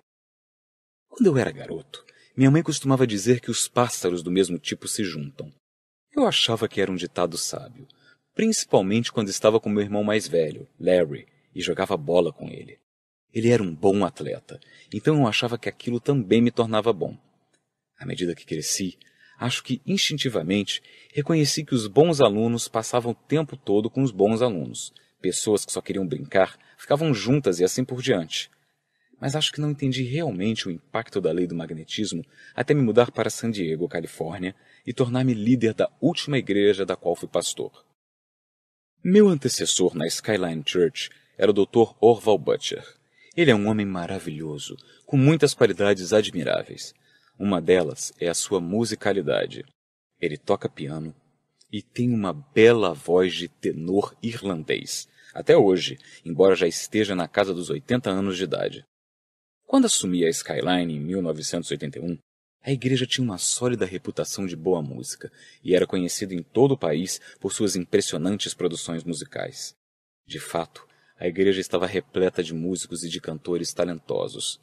Quando eu era garoto, minha mãe costumava dizer que os pássaros do mesmo tipo se juntam. Eu achava que era um ditado sábio, principalmente quando estava com meu irmão mais velho, Larry, e jogava bola com ele. Ele era um bom atleta, então eu achava que aquilo também me tornava bom. À medida que cresci, acho que instintivamente reconheci que os bons alunos passavam o tempo todo com os bons alunos, pessoas que só queriam brincar ficavam juntas e assim por diante. Mas acho que não entendi realmente o impacto da lei do magnetismo até me mudar para San Diego, Califórnia, e tornar-me líder da última igreja da qual fui pastor. Meu antecessor na Skyline Church era o Dr. Orval Butcher. Ele é um homem maravilhoso, com muitas qualidades admiráveis. Uma delas é a sua musicalidade. Ele toca piano e tem uma bela voz de tenor irlandês, até hoje, embora já esteja na casa dos 80 anos de idade. Quando assumi a Skyline em 1981, a igreja tinha uma sólida reputação de boa música e era conhecida em todo o país por suas impressionantes produções musicais. De fato, a igreja estava repleta de músicos e de cantores talentosos.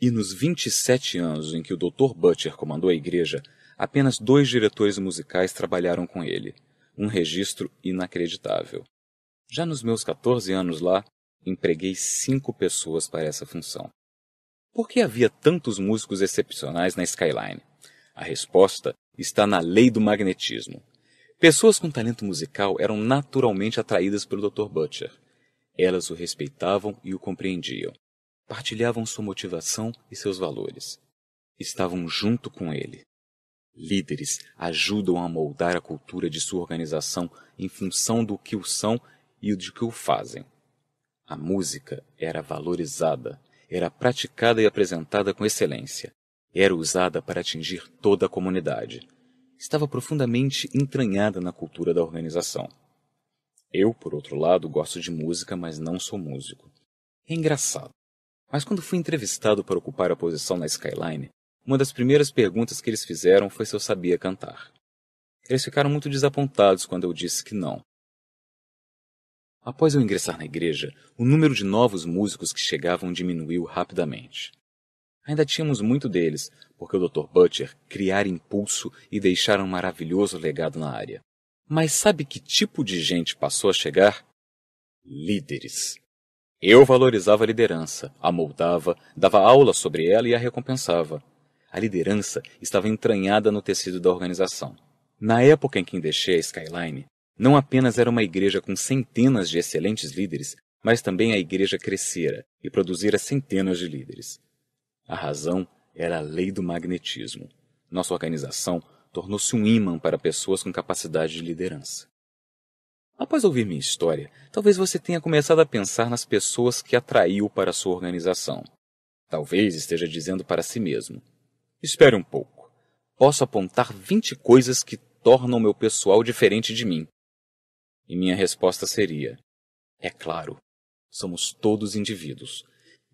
E nos 27 anos em que o Dr. Butcher comandou a igreja, apenas dois diretores musicais trabalharam com ele, um registro inacreditável. Já nos meus 14 anos lá, empreguei cinco pessoas para essa função. Por que havia tantos músicos excepcionais na Skyline? A resposta está na lei do magnetismo. Pessoas com talento musical eram naturalmente atraídas pelo Dr. Butcher. Elas o respeitavam e o compreendiam. Partilhavam sua motivação e seus valores. Estavam junto com ele. Líderes ajudam a moldar a cultura de sua organização em função do que o são e o de que o fazem. A música era valorizada, era praticada e apresentada com excelência, era usada para atingir toda a comunidade. Estava profundamente entranhada na cultura da organização. Eu, por outro lado, gosto de música, mas não sou músico. É engraçado. Mas quando fui entrevistado para ocupar a posição na Skyline, uma das primeiras perguntas que eles fizeram foi se eu sabia cantar. Eles ficaram muito desapontados quando eu disse que não, Após eu ingressar na igreja, o número de novos músicos que chegavam diminuiu rapidamente. Ainda tínhamos muito deles, porque o Dr. Butcher criara impulso e deixara um maravilhoso legado na área. Mas sabe que tipo de gente passou a chegar? Líderes. Eu valorizava a liderança, a moldava, dava aula sobre ela e a recompensava. A liderança estava entranhada no tecido da organização. Na época em que deixei a Skyline, não apenas era uma igreja com centenas de excelentes líderes, mas também a igreja crescera e produzira centenas de líderes. A razão era a lei do magnetismo. Nossa organização tornou-se um ímã para pessoas com capacidade de liderança. Após ouvir minha história, talvez você tenha começado a pensar nas pessoas que atraiu para sua organização. Talvez esteja dizendo para si mesmo: Espere um pouco. Posso apontar 20 coisas que tornam meu pessoal diferente de mim. E minha resposta seria: é claro, somos todos indivíduos.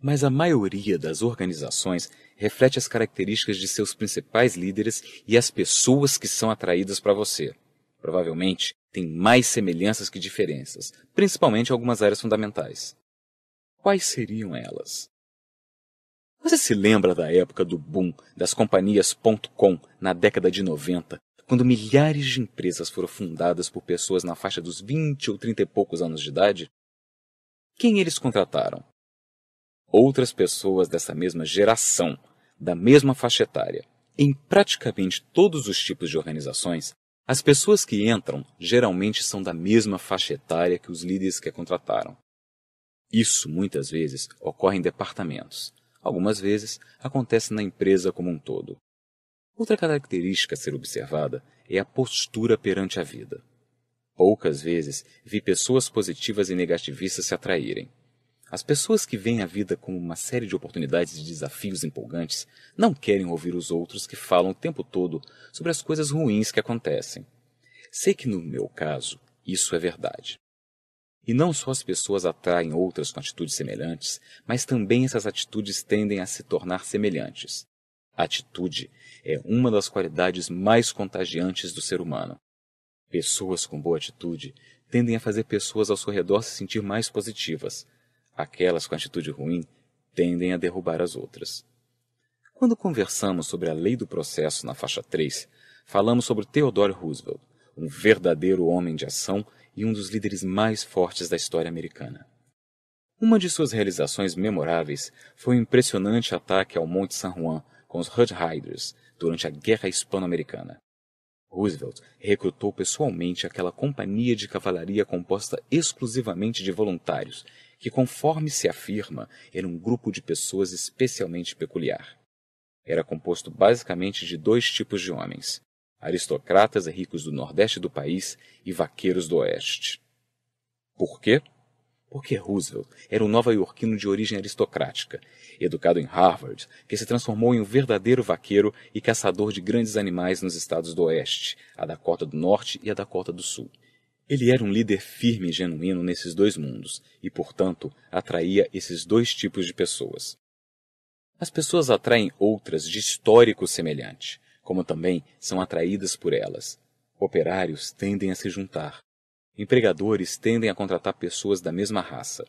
Mas a maioria das organizações reflete as características de seus principais líderes e as pessoas que são atraídas para você. Provavelmente tem mais semelhanças que diferenças, principalmente em algumas áreas fundamentais. Quais seriam elas? Você se lembra da época do boom das companhias .com na década de 90, quando milhares de empresas foram fundadas por pessoas na faixa dos 20 ou 30 e poucos anos de idade, quem eles contrataram? Outras pessoas dessa mesma geração, da mesma faixa etária. Em praticamente todos os tipos de organizações, as pessoas que entram geralmente são da mesma faixa etária que os líderes que a contrataram. Isso muitas vezes ocorre em departamentos. Algumas vezes acontece na empresa como um todo. Outra característica a ser observada é a postura perante a vida. Poucas vezes vi pessoas positivas e negativistas se atraírem. As pessoas que veem a vida como uma série de oportunidades e desafios empolgantes não querem ouvir os outros que falam o tempo todo sobre as coisas ruins que acontecem. Sei que no meu caso, isso é verdade. E não só as pessoas atraem outras com atitudes semelhantes, mas também essas atitudes tendem a se tornar semelhantes. A atitude é uma das qualidades mais contagiantes do ser humano. Pessoas com boa atitude tendem a fazer pessoas ao seu redor se sentir mais positivas. Aquelas com atitude ruim tendem a derrubar as outras. Quando conversamos sobre a lei do processo na faixa 3, falamos sobre Theodore Roosevelt, um verdadeiro homem de ação e um dos líderes mais fortes da história americana. Uma de suas realizações memoráveis foi o impressionante ataque ao Monte San Juan com os Red Riders, durante a Guerra Hispano-Americana. Roosevelt recrutou pessoalmente aquela companhia de cavalaria composta exclusivamente de voluntários, que, conforme se afirma, era um grupo de pessoas especialmente peculiar. Era composto basicamente de dois tipos de homens: aristocratas e ricos do nordeste do país e vaqueiros do oeste. Por quê? porque Roosevelt era um nova-iorquino de origem aristocrática, educado em Harvard, que se transformou em um verdadeiro vaqueiro e caçador de grandes animais nos estados do Oeste, a Dakota do Norte e a Dakota do Sul. Ele era um líder firme e genuíno nesses dois mundos e, portanto, atraía esses dois tipos de pessoas. As pessoas atraem outras de histórico semelhante, como também são atraídas por elas. Operários tendem a se juntar, Empregadores tendem a contratar pessoas da mesma raça.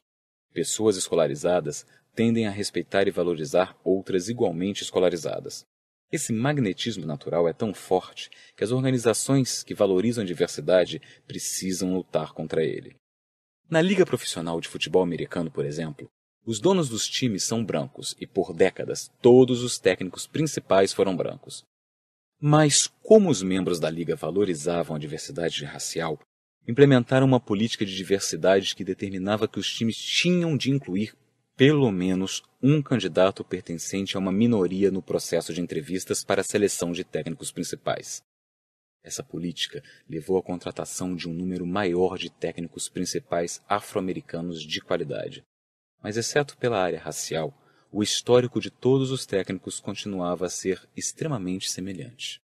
Pessoas escolarizadas tendem a respeitar e valorizar outras igualmente escolarizadas. Esse magnetismo natural é tão forte que as organizações que valorizam a diversidade precisam lutar contra ele. Na Liga Profissional de Futebol Americano, por exemplo, os donos dos times são brancos e, por décadas, todos os técnicos principais foram brancos. Mas como os membros da Liga valorizavam a diversidade racial, implementaram uma política de diversidade que determinava que os times tinham de incluir pelo menos um candidato pertencente a uma minoria no processo de entrevistas para a seleção de técnicos principais. Essa política levou à contratação de um número maior de técnicos principais afro-americanos de qualidade. Mas, exceto pela área racial, o histórico de todos os técnicos continuava a ser extremamente semelhante.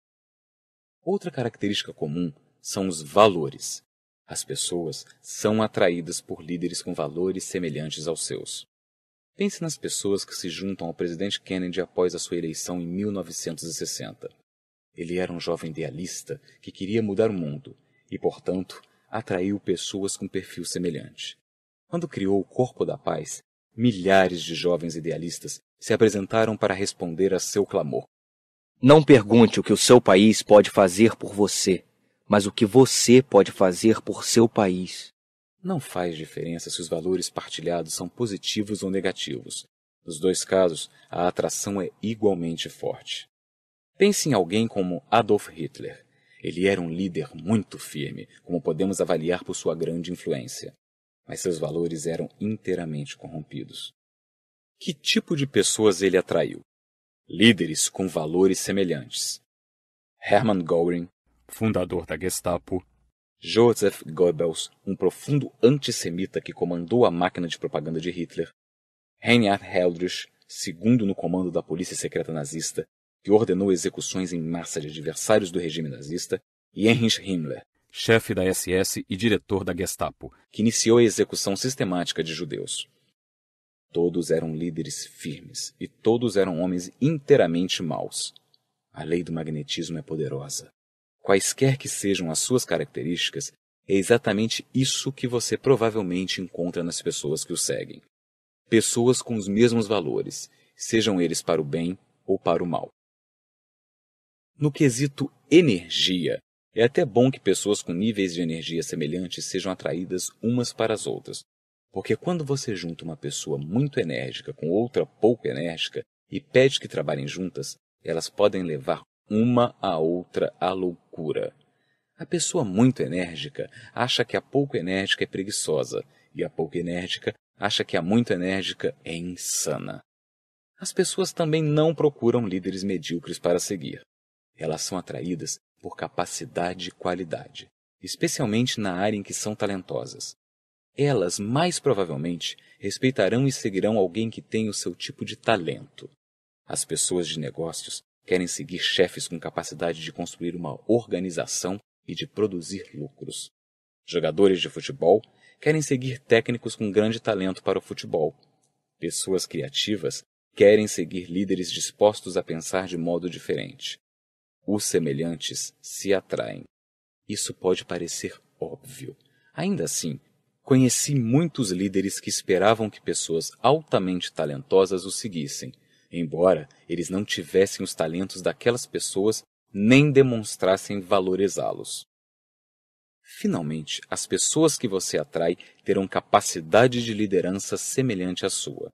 Outra característica comum são os valores, as pessoas são atraídas por líderes com valores semelhantes aos seus. Pense nas pessoas que se juntam ao presidente Kennedy após a sua eleição em 1960. Ele era um jovem idealista que queria mudar o mundo e, portanto, atraiu pessoas com perfil semelhante. Quando criou o Corpo da Paz, milhares de jovens idealistas se apresentaram para responder a seu clamor. Não pergunte o que o seu país pode fazer por você mas o que você pode fazer por seu país. Não faz diferença se os valores partilhados são positivos ou negativos. Nos dois casos, a atração é igualmente forte. Pense em alguém como Adolf Hitler. Ele era um líder muito firme, como podemos avaliar por sua grande influência. Mas seus valores eram inteiramente corrompidos. Que tipo de pessoas ele atraiu? Líderes com valores semelhantes. Hermann Göring, fundador da Gestapo, Joseph Goebbels, um profundo antissemita que comandou a máquina de propaganda de Hitler, Reinhard Heydrich, segundo no comando da polícia secreta nazista, que ordenou execuções em massa de adversários do regime nazista, e Heinrich Himmler, chefe da SS e diretor da Gestapo, que iniciou a execução sistemática de judeus. Todos eram líderes firmes e todos eram homens inteiramente maus. A lei do magnetismo é poderosa quaisquer que sejam as suas características, é exatamente isso que você provavelmente encontra nas pessoas que o seguem. Pessoas com os mesmos valores, sejam eles para o bem ou para o mal. No quesito energia, é até bom que pessoas com níveis de energia semelhantes sejam atraídas umas para as outras, porque quando você junta uma pessoa muito enérgica com outra pouco enérgica e pede que trabalhem juntas, elas podem levar uma a outra à loucura. A pessoa muito enérgica acha que a pouco enérgica é preguiçosa, e a pouco enérgica acha que a muito enérgica é insana. As pessoas também não procuram líderes medíocres para seguir. Elas são atraídas por capacidade e qualidade, especialmente na área em que são talentosas. Elas, mais provavelmente, respeitarão e seguirão alguém que tem o seu tipo de talento. As pessoas de negócios querem seguir chefes com capacidade de construir uma organização e de produzir lucros. Jogadores de futebol querem seguir técnicos com grande talento para o futebol. Pessoas criativas querem seguir líderes dispostos a pensar de modo diferente. Os semelhantes se atraem. Isso pode parecer óbvio. Ainda assim, conheci muitos líderes que esperavam que pessoas altamente talentosas os seguissem embora eles não tivessem os talentos daquelas pessoas nem demonstrassem valorizá-los. Finalmente, as pessoas que você atrai terão capacidade de liderança semelhante à sua.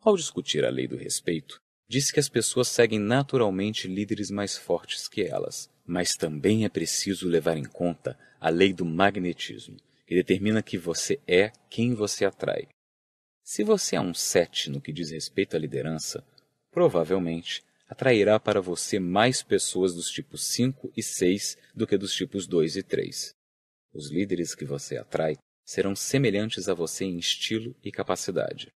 Ao discutir a lei do respeito, disse que as pessoas seguem naturalmente líderes mais fortes que elas, mas também é preciso levar em conta a lei do magnetismo, que determina que você é quem você atrai. Se você é um sete no que diz respeito à liderança, provavelmente atrairá para você mais pessoas dos tipos 5 e 6 do que dos tipos 2 e 3. Os líderes que você atrai serão semelhantes a você em estilo e capacidade.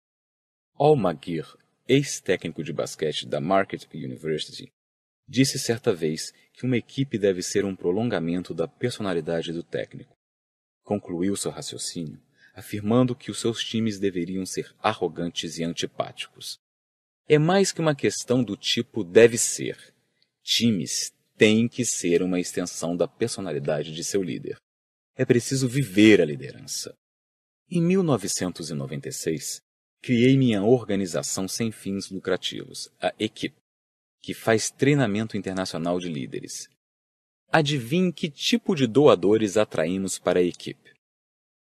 Al Maguire, ex-técnico de basquete da Market University, disse certa vez que uma equipe deve ser um prolongamento da personalidade do técnico. Concluiu seu raciocínio afirmando que os seus times deveriam ser arrogantes e antipáticos. É mais que uma questão do tipo deve ser. Times têm que ser uma extensão da personalidade de seu líder. É preciso viver a liderança. Em 1996, criei minha organização sem fins lucrativos, a Equipe, que faz treinamento internacional de líderes. Adivinhe que tipo de doadores atraímos para a Equipe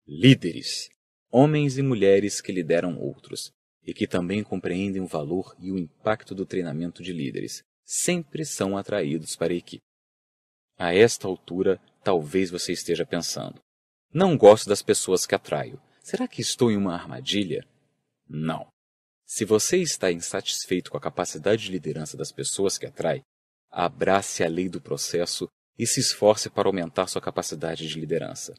líderes, homens e mulheres que lideram outros e que também compreendem o valor e o impacto do treinamento de líderes, sempre são atraídos para a equipe. A esta altura, talvez você esteja pensando: não gosto das pessoas que atraio. Será que estou em uma armadilha? Não. Se você está insatisfeito com a capacidade de liderança das pessoas que atrai, abrace a lei do processo e se esforce para aumentar sua capacidade de liderança.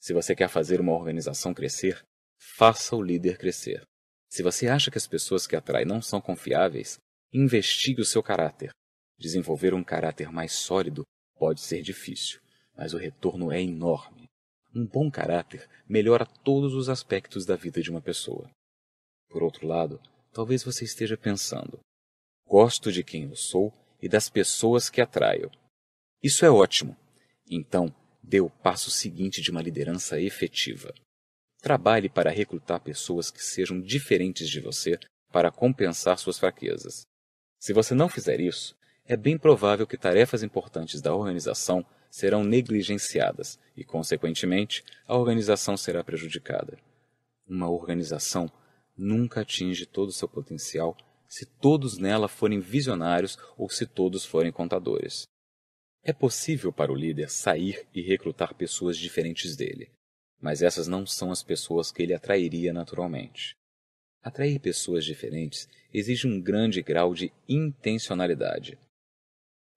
Se você quer fazer uma organização crescer, faça o líder crescer. Se você acha que as pessoas que atrai não são confiáveis, investigue o seu caráter. Desenvolver um caráter mais sólido pode ser difícil, mas o retorno é enorme. Um bom caráter melhora todos os aspectos da vida de uma pessoa. Por outro lado, talvez você esteja pensando: gosto de quem eu sou e das pessoas que atraio. Isso é ótimo. Então, dê o passo seguinte de uma liderança efetiva. Trabalhe para recrutar pessoas que sejam diferentes de você para compensar suas fraquezas. Se você não fizer isso, é bem provável que tarefas importantes da organização serão negligenciadas e, consequentemente, a organização será prejudicada. Uma organização nunca atinge todo o seu potencial se todos nela forem visionários ou se todos forem contadores. É possível para o líder sair e recrutar pessoas diferentes dele, mas essas não são as pessoas que ele atrairia naturalmente. Atrair pessoas diferentes exige um grande grau de intencionalidade.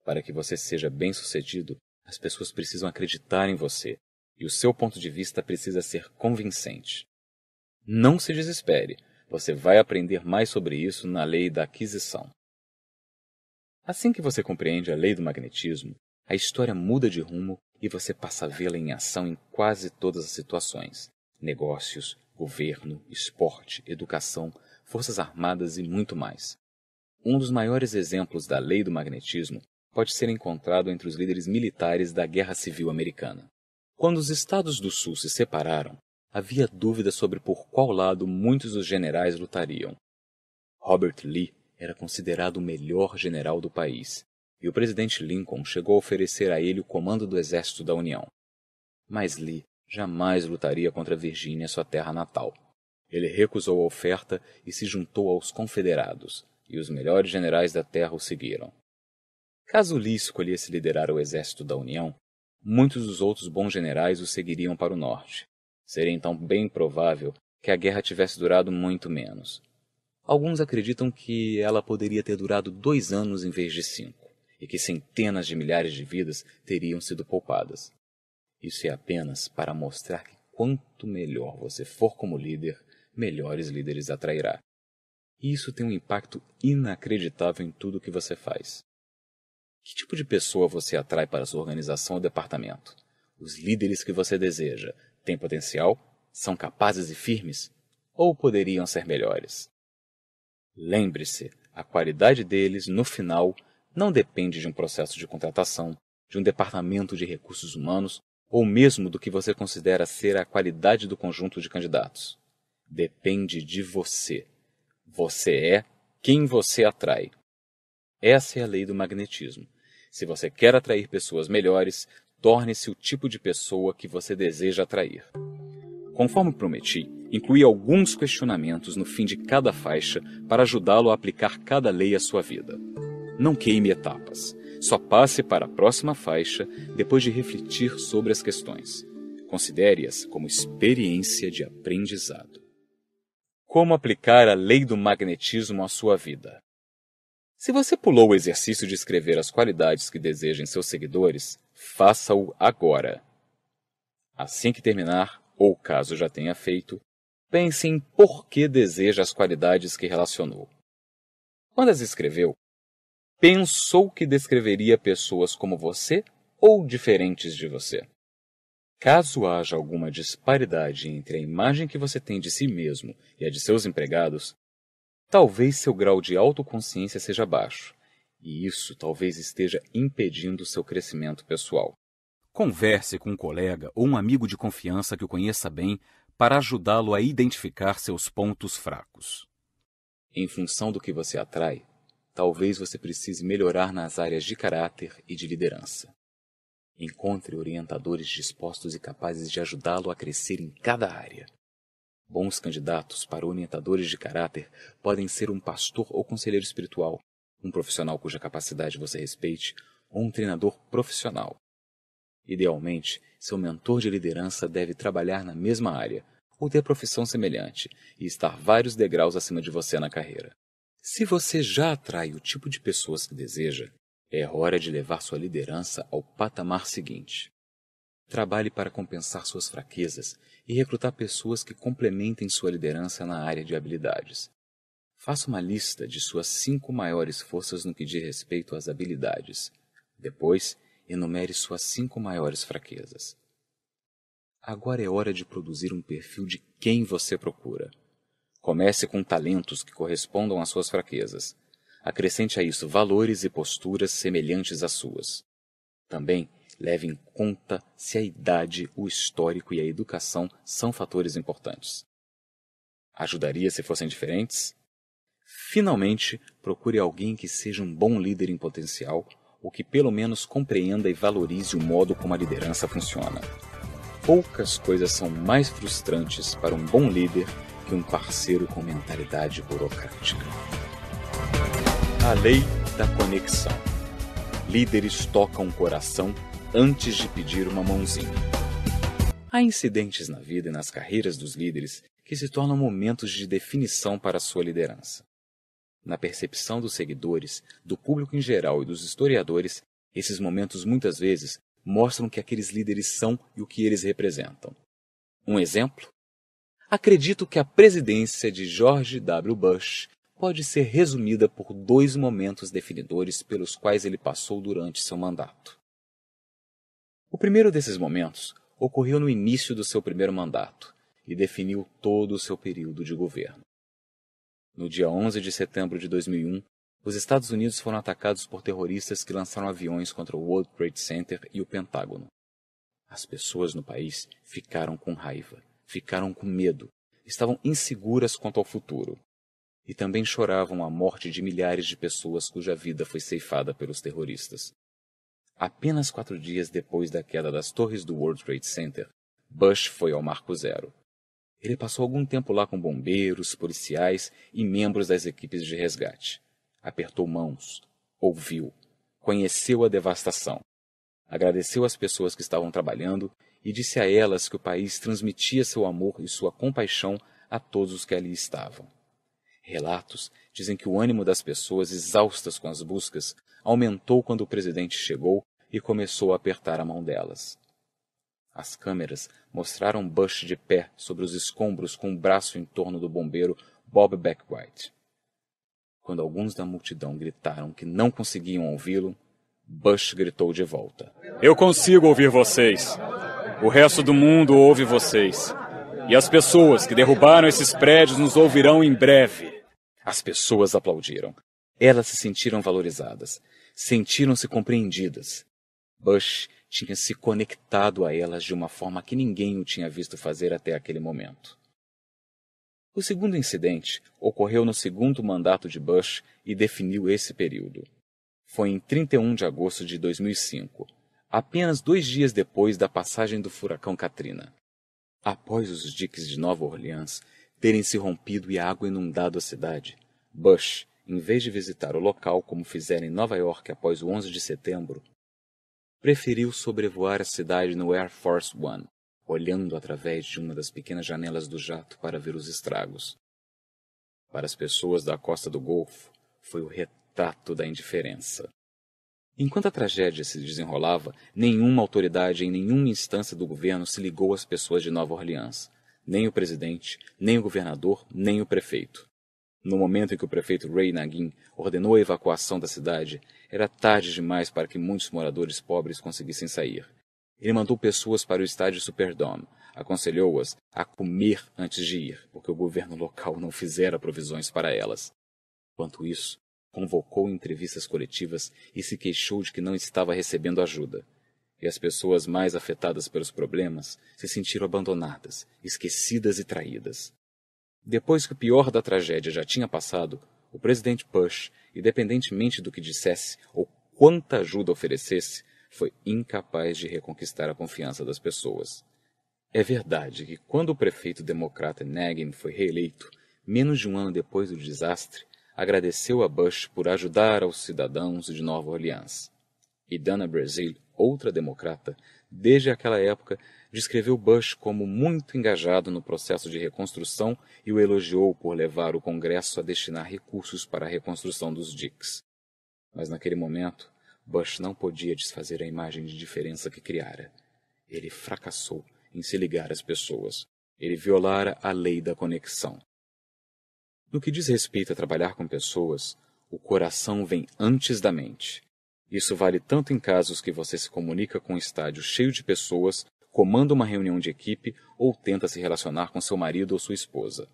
Para que você seja bem-sucedido, as pessoas precisam acreditar em você e o seu ponto de vista precisa ser convincente. Não se desespere, você vai aprender mais sobre isso na lei da aquisição. Assim que você compreende a lei do magnetismo, a história muda de rumo e você passa a vê-la em ação em quase todas as situações: negócios, governo, esporte, educação, forças armadas e muito mais. Um dos maiores exemplos da lei do magnetismo pode ser encontrado entre os líderes militares da Guerra Civil Americana. Quando os estados do Sul se separaram, havia dúvida sobre por qual lado muitos dos generais lutariam. Robert Lee era considerado o melhor general do país, e o presidente Lincoln chegou a oferecer a ele o comando do exército da União. Mas Lee jamais lutaria contra Virgínia, sua terra natal. Ele recusou a oferta e se juntou aos confederados, e os melhores generais da terra o seguiram. Caso Lee escolhesse liderar o exército da União, muitos dos outros bons generais o seguiriam para o norte. Seria então bem provável que a guerra tivesse durado muito menos. Alguns acreditam que ela poderia ter durado dois anos em vez de cinco e que centenas de milhares de vidas teriam sido poupadas. Isso é apenas para mostrar que quanto melhor você for como líder, melhores líderes atrairá. E isso tem um impacto inacreditável em tudo o que você faz. Que tipo de pessoa você atrai para sua organização ou departamento? Os líderes que você deseja têm potencial? São capazes e firmes? Ou poderiam ser melhores? Lembre-se, a qualidade deles, no final, não depende de um processo de contratação, de um departamento de recursos humanos ou mesmo do que você considera ser a qualidade do conjunto de candidatos. Depende de você. Você é quem você atrai. Essa é a lei do magnetismo. Se você quer atrair pessoas melhores, torne-se o tipo de pessoa que você deseja atrair. Conforme prometi, incluí alguns questionamentos no fim de cada faixa para ajudá-lo a aplicar cada lei à sua vida. Não queime etapas. Só passe para a próxima faixa depois de refletir sobre as questões. Considere-as como experiência de aprendizado. Como aplicar a lei do magnetismo à sua vida? Se você pulou o exercício de escrever as qualidades que deseja em seus seguidores, faça-o agora. Assim que terminar, ou caso já tenha feito, pense em por que deseja as qualidades que relacionou. Quando as escreveu, pensou que descreveria pessoas como você ou diferentes de você. Caso haja alguma disparidade entre a imagem que você tem de si mesmo e a de seus empregados, talvez seu grau de autoconsciência seja baixo, e isso talvez esteja impedindo seu crescimento pessoal. Converse com um colega ou um amigo de confiança que o conheça bem para ajudá-lo a identificar seus pontos fracos. Em função do que você atrai, talvez você precise melhorar nas áreas de caráter e de liderança. Encontre orientadores dispostos e capazes de ajudá-lo a crescer em cada área. Bons candidatos para orientadores de caráter podem ser um pastor ou conselheiro espiritual, um profissional cuja capacidade você respeite, ou um treinador profissional. Idealmente, seu mentor de liderança deve trabalhar na mesma área ou ter profissão semelhante e estar vários degraus acima de você na carreira. Se você já atrai o tipo de pessoas que deseja, é hora de levar sua liderança ao patamar seguinte. Trabalhe para compensar suas fraquezas e recrutar pessoas que complementem sua liderança na área de habilidades. Faça uma lista de suas cinco maiores forças no que diz respeito às habilidades. Depois, enumere suas cinco maiores fraquezas. Agora é hora de produzir um perfil de quem você procura. Comece com talentos que correspondam às suas fraquezas. Acrescente a isso valores e posturas semelhantes às suas. Também leve em conta se a idade, o histórico e a educação são fatores importantes. Ajudaria se fossem diferentes? Finalmente, procure alguém que seja um bom líder em potencial ou que pelo menos compreenda e valorize o modo como a liderança funciona. Poucas coisas são mais frustrantes para um bom líder que um parceiro com mentalidade burocrática. A lei da conexão. Líderes tocam o coração antes de pedir uma mãozinha. Há incidentes na vida e nas carreiras dos líderes que se tornam momentos de definição para sua liderança. Na percepção dos seguidores, do público em geral e dos historiadores, esses momentos muitas vezes mostram que aqueles líderes são e o que eles representam. Um exemplo? acredito que a presidência de George W. Bush pode ser resumida por dois momentos definidores pelos quais ele passou durante seu mandato. O primeiro desses momentos ocorreu no início do seu primeiro mandato e definiu todo o seu período de governo. No dia 11 de setembro de 2001, os Estados Unidos foram atacados por terroristas que lançaram aviões contra o World Trade Center e o Pentágono. As pessoas no país ficaram com raiva ficaram com medo, estavam inseguras quanto ao futuro. E também choravam a morte de milhares de pessoas cuja vida foi ceifada pelos terroristas. Apenas quatro dias depois da queda das torres do World Trade Center, Bush foi ao Marco Zero. Ele passou algum tempo lá com bombeiros, policiais e membros das equipes de resgate. Apertou mãos, ouviu, conheceu a devastação, agradeceu às pessoas que estavam trabalhando e disse a elas que o país transmitia seu amor e sua compaixão a todos os que ali estavam. Relatos dizem que o ânimo das pessoas exaustas com as buscas aumentou quando o presidente chegou e começou a apertar a mão delas. As câmeras mostraram Bush de pé sobre os escombros com o braço em torno do bombeiro Bob Backwhite. Quando alguns da multidão gritaram que não conseguiam ouvi-lo, Bush gritou de volta: Eu consigo ouvir vocês! O resto do mundo ouve vocês. E as pessoas que derrubaram esses prédios nos ouvirão em breve. As pessoas aplaudiram. Elas se sentiram valorizadas. Sentiram-se compreendidas. Bush tinha se conectado a elas de uma forma que ninguém o tinha visto fazer até aquele momento. O segundo incidente ocorreu no segundo mandato de Bush e definiu esse período. Foi em 31 de agosto de 2005, apenas dois dias depois da passagem do furacão Katrina. Após os diques de Nova Orleans terem se rompido e a água inundado a cidade, Bush, em vez de visitar o local como fizeram em Nova York após o 11 de setembro, preferiu sobrevoar a cidade no Air Force One, olhando através de uma das pequenas janelas do jato para ver os estragos. Para as pessoas da costa do Golfo, foi o retrato da indiferença. Enquanto a tragédia se desenrolava, nenhuma autoridade em nenhuma instância do governo se ligou às pessoas de Nova Orleans, nem o presidente, nem o governador, nem o prefeito. No momento em que o prefeito Ray Nagin ordenou a evacuação da cidade, era tarde demais para que muitos moradores pobres conseguissem sair. Ele mandou pessoas para o estádio Superdome, aconselhou-as a comer antes de ir, porque o governo local não fizera provisões para elas. Enquanto isso, convocou entrevistas coletivas e se queixou de que não estava recebendo ajuda. E as pessoas mais afetadas pelos problemas se sentiram abandonadas, esquecidas e traídas. Depois que o pior da tragédia já tinha passado, o presidente Bush, independentemente do que dissesse ou quanta ajuda oferecesse, foi incapaz de reconquistar a confiança das pessoas. É verdade que quando o prefeito democrata Nagin foi reeleito, menos de um ano depois do desastre, agradeceu a Bush por ajudar aos cidadãos de Nova Orleans. E Dana Brazil, outra democrata, desde aquela época descreveu Bush como muito engajado no processo de reconstrução e o elogiou por levar o Congresso a destinar recursos para a reconstrução dos diques. Mas naquele momento, Bush não podia desfazer a imagem de diferença que criara. Ele fracassou em se ligar às pessoas. Ele violara a lei da conexão. No que diz respeito a trabalhar com pessoas, o coração vem antes da mente. Isso vale tanto em casos que você se comunica com um estádio cheio de pessoas, comanda uma reunião de equipe ou tenta se relacionar com seu marido ou sua esposa.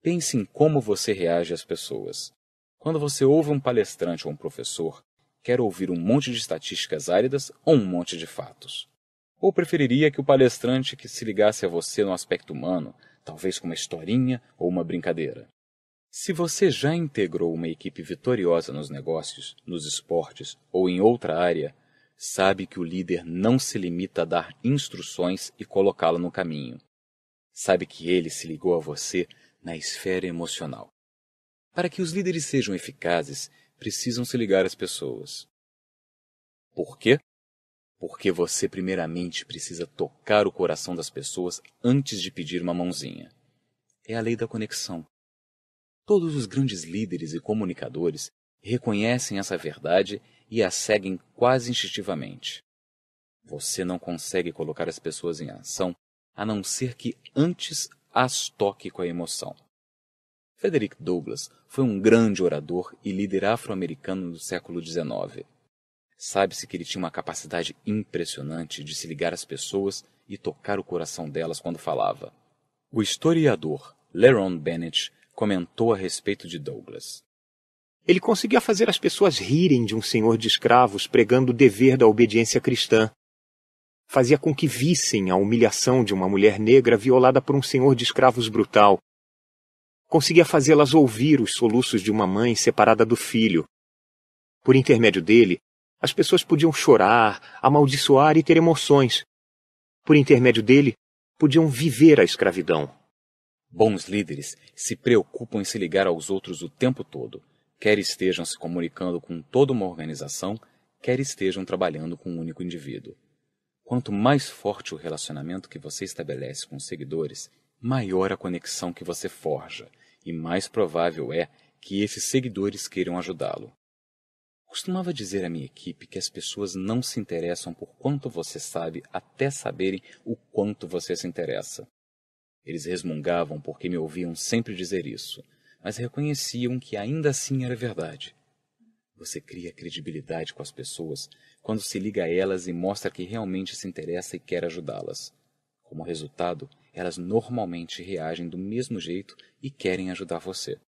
Pense em como você reage às pessoas. Quando você ouve um palestrante ou um professor, quer ouvir um monte de estatísticas áridas ou um monte de fatos? Ou preferiria que o palestrante que se ligasse a você no aspecto humano, talvez com uma historinha ou uma brincadeira? Se você já integrou uma equipe vitoriosa nos negócios, nos esportes ou em outra área, sabe que o líder não se limita a dar instruções e colocá-la no caminho. Sabe que ele se ligou a você na esfera emocional. Para que os líderes sejam eficazes, precisam se ligar às pessoas. Por quê? Porque você, primeiramente, precisa tocar o coração das pessoas antes de pedir uma mãozinha. É a lei da conexão. Todos os grandes líderes e comunicadores reconhecem essa verdade e a seguem quase instintivamente. Você não consegue colocar as pessoas em ação a não ser que antes as toque com a emoção. Frederick Douglass foi um grande orador e líder afro-americano do século XIX. Sabe-se que ele tinha uma capacidade impressionante de se ligar às pessoas e tocar o coração delas quando falava. O historiador Leron Bennett comentou a respeito de Douglas. Ele conseguia fazer as pessoas rirem de um senhor de escravos pregando o dever da obediência cristã. Fazia com que vissem a humilhação de uma mulher negra violada por um senhor de escravos brutal. Conseguia fazê-las ouvir os soluços de uma mãe separada do filho. Por intermédio dele, as pessoas podiam chorar, amaldiçoar e ter emoções. Por intermédio dele, podiam viver a escravidão. Bons líderes se preocupam em se ligar aos outros o tempo todo, quer estejam se comunicando com toda uma organização, quer estejam trabalhando com um único indivíduo. Quanto mais forte o relacionamento que você estabelece com os seguidores, maior a conexão que você forja e mais provável é que esses seguidores queiram ajudá-lo. Costumava dizer à minha equipe que as pessoas não se interessam por quanto você sabe até saberem o quanto você se interessa. Eles resmungavam porque me ouviam sempre dizer isso, mas reconheciam que ainda assim era verdade. Você cria credibilidade com as pessoas quando se liga a elas e mostra que realmente se interessa e quer ajudá-las. Como resultado, elas normalmente reagem do mesmo jeito e querem ajudar você.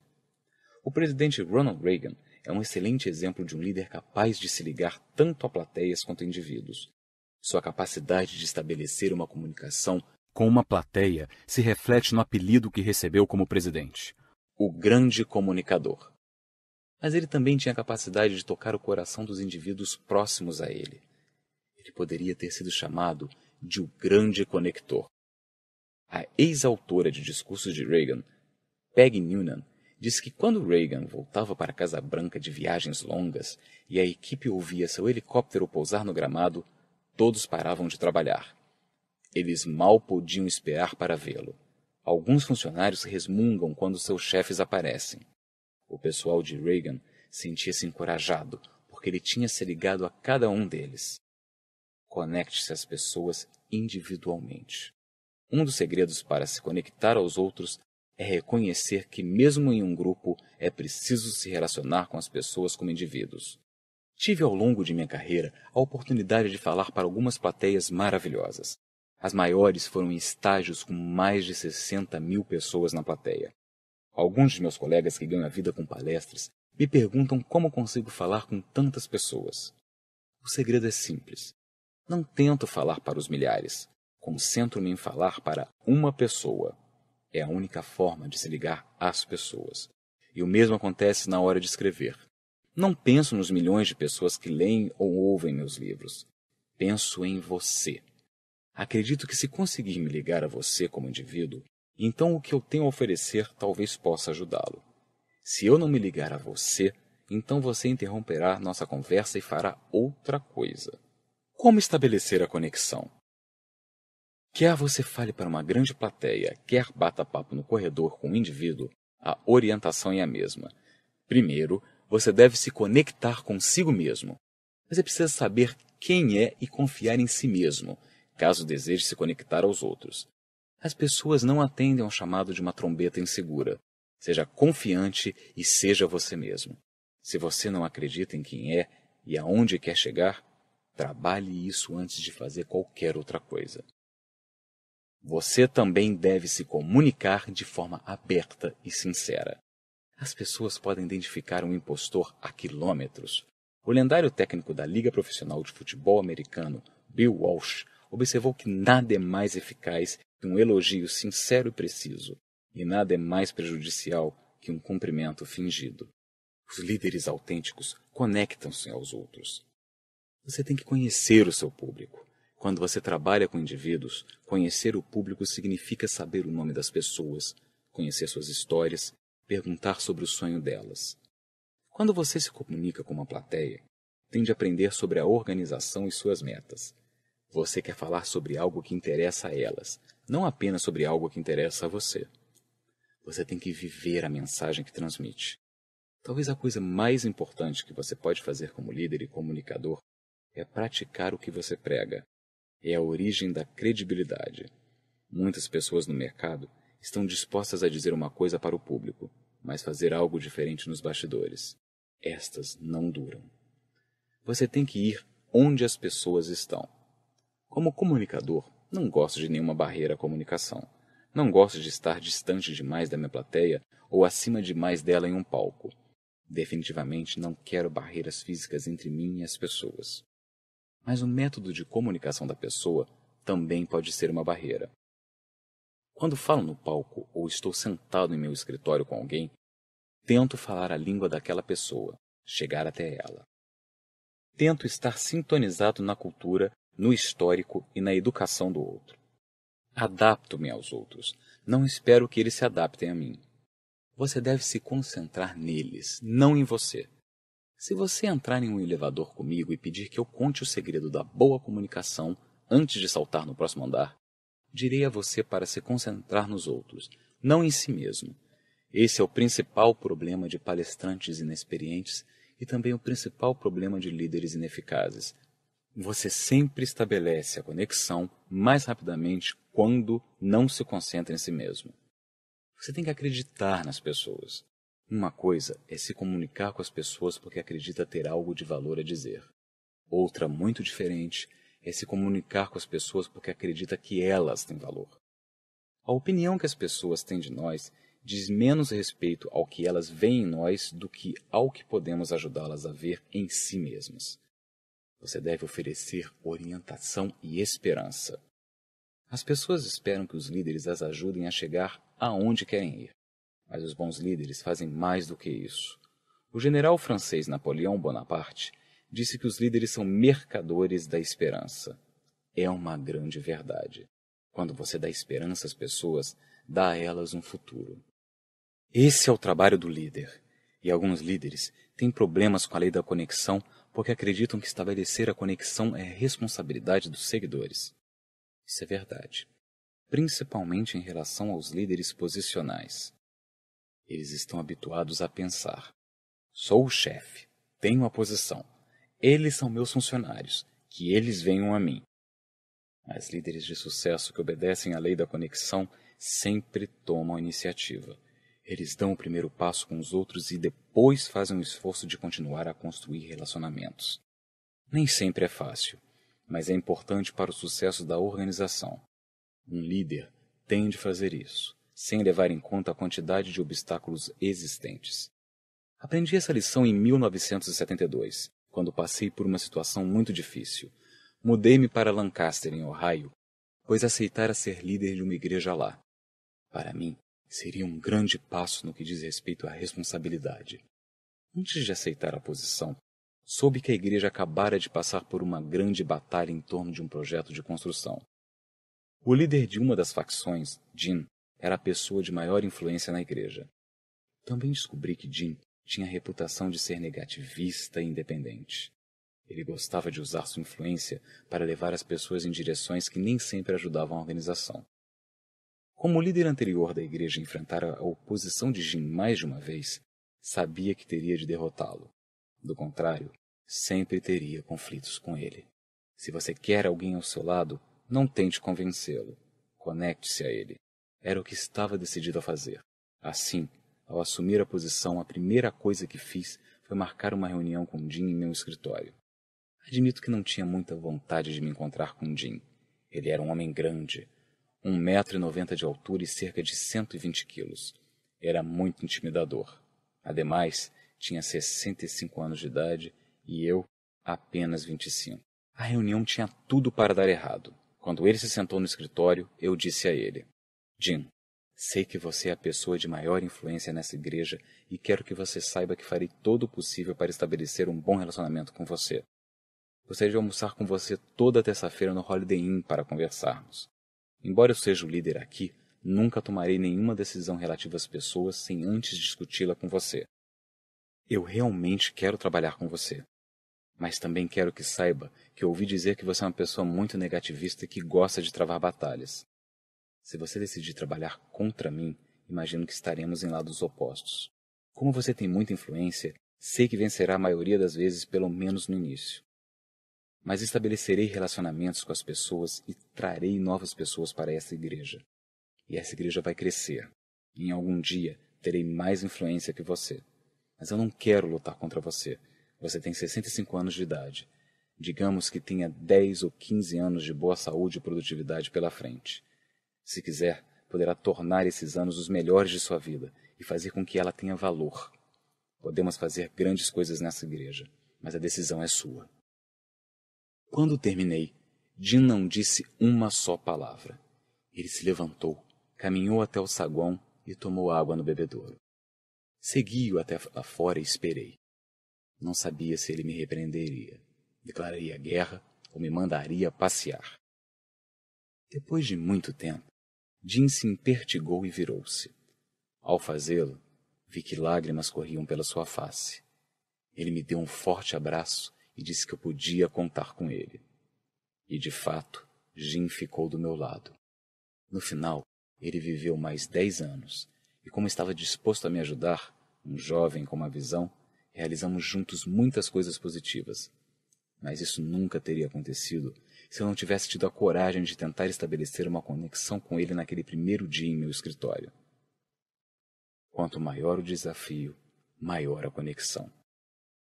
O presidente Ronald Reagan é um excelente exemplo de um líder capaz de se ligar tanto a plateias quanto a indivíduos. Sua capacidade de estabelecer uma comunicação com uma plateia se reflete no apelido que recebeu como presidente: o grande comunicador. Mas ele também tinha a capacidade de tocar o coração dos indivíduos próximos a ele. Ele poderia ter sido chamado de o grande conector. A ex-autora de discursos de Reagan, Peggy Noonan, disse que quando Reagan voltava para a Casa Branca de viagens longas e a equipe ouvia seu helicóptero pousar no gramado, todos paravam de trabalhar eles mal podiam esperar para vê-lo. Alguns funcionários resmungam quando seus chefes aparecem. O pessoal de Reagan sentia-se encorajado, porque ele tinha se ligado a cada um deles. Conecte-se às pessoas individualmente. Um dos segredos para se conectar aos outros é reconhecer que, mesmo em um grupo, é preciso se relacionar com as pessoas como indivíduos. Tive ao longo de minha carreira a oportunidade de falar para algumas plateias maravilhosas. As maiores foram em estágios com mais de 60 mil pessoas na plateia. Alguns de meus colegas que ganham a vida com palestras me perguntam como consigo falar com tantas pessoas. O segredo é simples. Não tento falar para os milhares. Concentro-me em falar para uma pessoa. É a única forma de se ligar às pessoas. E o mesmo acontece na hora de escrever. Não penso nos milhões de pessoas que leem ou ouvem meus livros. Penso em você. Acredito que se conseguir me ligar a você como indivíduo, então o que eu tenho a oferecer talvez possa ajudá-lo. Se eu não me ligar a você, então você interromperá nossa conversa e fará outra coisa. Como estabelecer a conexão? Quer você fale para uma grande plateia, quer bata papo no corredor com um indivíduo, a orientação é a mesma. Primeiro, você deve se conectar consigo mesmo. Você precisa saber quem é e confiar em si mesmo, caso deseje se conectar aos outros. As pessoas não atendem ao chamado de uma trombeta insegura. Seja confiante e seja você mesmo. Se você não acredita em quem é e aonde quer chegar, trabalhe isso antes de fazer qualquer outra coisa. Você também deve se comunicar de forma aberta e sincera. As pessoas podem identificar um impostor a quilômetros. O lendário técnico da Liga Profissional de Futebol Americano, Bill Walsh, observou que nada é mais eficaz que um elogio sincero e preciso, e nada é mais prejudicial que um cumprimento fingido. Os líderes autênticos conectam-se aos outros. Você tem que conhecer o seu público. Quando você trabalha com indivíduos, conhecer o público significa saber o nome das pessoas, conhecer suas histórias, perguntar sobre o sonho delas. Quando você se comunica com uma plateia, tem de aprender sobre a organização e suas metas. Você quer falar sobre algo que interessa a elas, não apenas sobre algo que interessa a você. Você tem que viver a mensagem que transmite. Talvez a coisa mais importante que você pode fazer como líder e comunicador é praticar o que você prega. É a origem da credibilidade. Muitas pessoas no mercado estão dispostas a dizer uma coisa para o público, mas fazer algo diferente nos bastidores. Estas não duram. Você tem que ir onde as pessoas estão. Como comunicador, não gosto de nenhuma barreira à comunicação. Não gosto de estar distante demais da minha plateia ou acima demais dela em um palco. Definitivamente não quero barreiras físicas entre mim e as pessoas. Mas o método de comunicação da pessoa também pode ser uma barreira. Quando falo no palco ou estou sentado em meu escritório com alguém, tento falar a língua daquela pessoa, chegar até ela. Tento estar sintonizado na cultura no histórico e na educação do outro. Adapto-me aos outros, não espero que eles se adaptem a mim. Você deve se concentrar neles, não em você. Se você entrar em um elevador comigo e pedir que eu conte o segredo da boa comunicação antes de saltar no próximo andar, direi a você para se concentrar nos outros, não em si mesmo. Esse é o principal problema de palestrantes inexperientes e também o principal problema de líderes ineficazes, você sempre estabelece a conexão mais rapidamente quando não se concentra em si mesmo. Você tem que acreditar nas pessoas. Uma coisa é se comunicar com as pessoas porque acredita ter algo de valor a dizer. Outra, muito diferente, é se comunicar com as pessoas porque acredita que elas têm valor. A opinião que as pessoas têm de nós diz menos respeito ao que elas veem em nós do que ao que podemos ajudá-las a ver em si mesmas. Você deve oferecer orientação e esperança. As pessoas esperam que os líderes as ajudem a chegar aonde querem ir. Mas os bons líderes fazem mais do que isso. O general francês Napoleão Bonaparte disse que os líderes são mercadores da esperança. É uma grande verdade. Quando você dá esperança às pessoas, dá a elas um futuro. Esse é o trabalho do líder. E alguns líderes têm problemas com a lei da conexão porque acreditam que estabelecer a conexão é responsabilidade dos seguidores. Isso é verdade, principalmente em relação aos líderes posicionais. Eles estão habituados a pensar: sou o chefe, tenho a posição, eles são meus funcionários, que eles venham a mim. Mas líderes de sucesso que obedecem à lei da conexão sempre tomam a iniciativa. Eles dão o primeiro passo com os outros e depois fazem o esforço de continuar a construir relacionamentos. Nem sempre é fácil, mas é importante para o sucesso da organização. Um líder tem de fazer isso, sem levar em conta a quantidade de obstáculos existentes. Aprendi essa lição em 1972, quando passei por uma situação muito difícil. Mudei-me para Lancaster, em Ohio, pois aceitara ser líder de uma igreja lá. Para mim, seria um grande passo no que diz respeito à responsabilidade. Antes de aceitar a posição, soube que a igreja acabara de passar por uma grande batalha em torno de um projeto de construção. O líder de uma das facções, Jim, era a pessoa de maior influência na igreja. Também descobri que Jim tinha a reputação de ser negativista e independente. Ele gostava de usar sua influência para levar as pessoas em direções que nem sempre ajudavam a organização. Como o líder anterior da igreja enfrentara a oposição de Jim mais de uma vez, sabia que teria de derrotá-lo. Do contrário, sempre teria conflitos com ele. Se você quer alguém ao seu lado, não tente convencê-lo. Conecte-se a ele. Era o que estava decidido a fazer. Assim, ao assumir a posição, a primeira coisa que fiz foi marcar uma reunião com Jim em meu escritório. Admito que não tinha muita vontade de me encontrar com Jim. Ele era um homem grande, um metro e noventa de altura e cerca de 120 quilos. Era muito intimidador. Ademais, tinha 65 anos de idade e eu apenas 25. A reunião tinha tudo para dar errado. Quando ele se sentou no escritório, eu disse a ele: Jim, sei que você é a pessoa de maior influência nessa igreja e quero que você saiba que farei todo o possível para estabelecer um bom relacionamento com você. Gostaria de almoçar com você toda terça-feira no Holiday Inn para conversarmos. Embora eu seja o líder aqui, nunca tomarei nenhuma decisão relativa às pessoas sem antes discuti-la com você. Eu realmente quero trabalhar com você. Mas também quero que saiba que ouvi dizer que você é uma pessoa muito negativista e que gosta de travar batalhas. Se você decidir trabalhar contra mim, imagino que estaremos em lados opostos. Como você tem muita influência, sei que vencerá a maioria das vezes, pelo menos no início mas estabelecerei relacionamentos com as pessoas e trarei novas pessoas para essa igreja. E essa igreja vai crescer. E em algum dia terei mais influência que você. Mas eu não quero lutar contra você. Você tem 65 anos de idade. Digamos que tenha 10 ou 15 anos de boa saúde e produtividade pela frente. Se quiser, poderá tornar esses anos os melhores de sua vida e fazer com que ela tenha valor. Podemos fazer grandes coisas nessa igreja, mas a decisão é sua. Quando terminei, Jim não disse uma só palavra. Ele se levantou, caminhou até o saguão e tomou água no bebedouro. Segui-o até lá fora e esperei. Não sabia se ele me repreenderia, declararia guerra ou me mandaria passear. Depois de muito tempo, Jim se impertigou e virou-se. Ao fazê-lo, vi que lágrimas corriam pela sua face. Ele me deu um forte abraço e disse que eu podia contar com ele. E de fato, Jim ficou do meu lado. No final, ele viveu mais dez anos, e como estava disposto a me ajudar, um jovem com uma visão, realizamos juntos muitas coisas positivas. Mas isso nunca teria acontecido se eu não tivesse tido a coragem de tentar estabelecer uma conexão com ele naquele primeiro dia em meu escritório. Quanto maior o desafio, maior a conexão.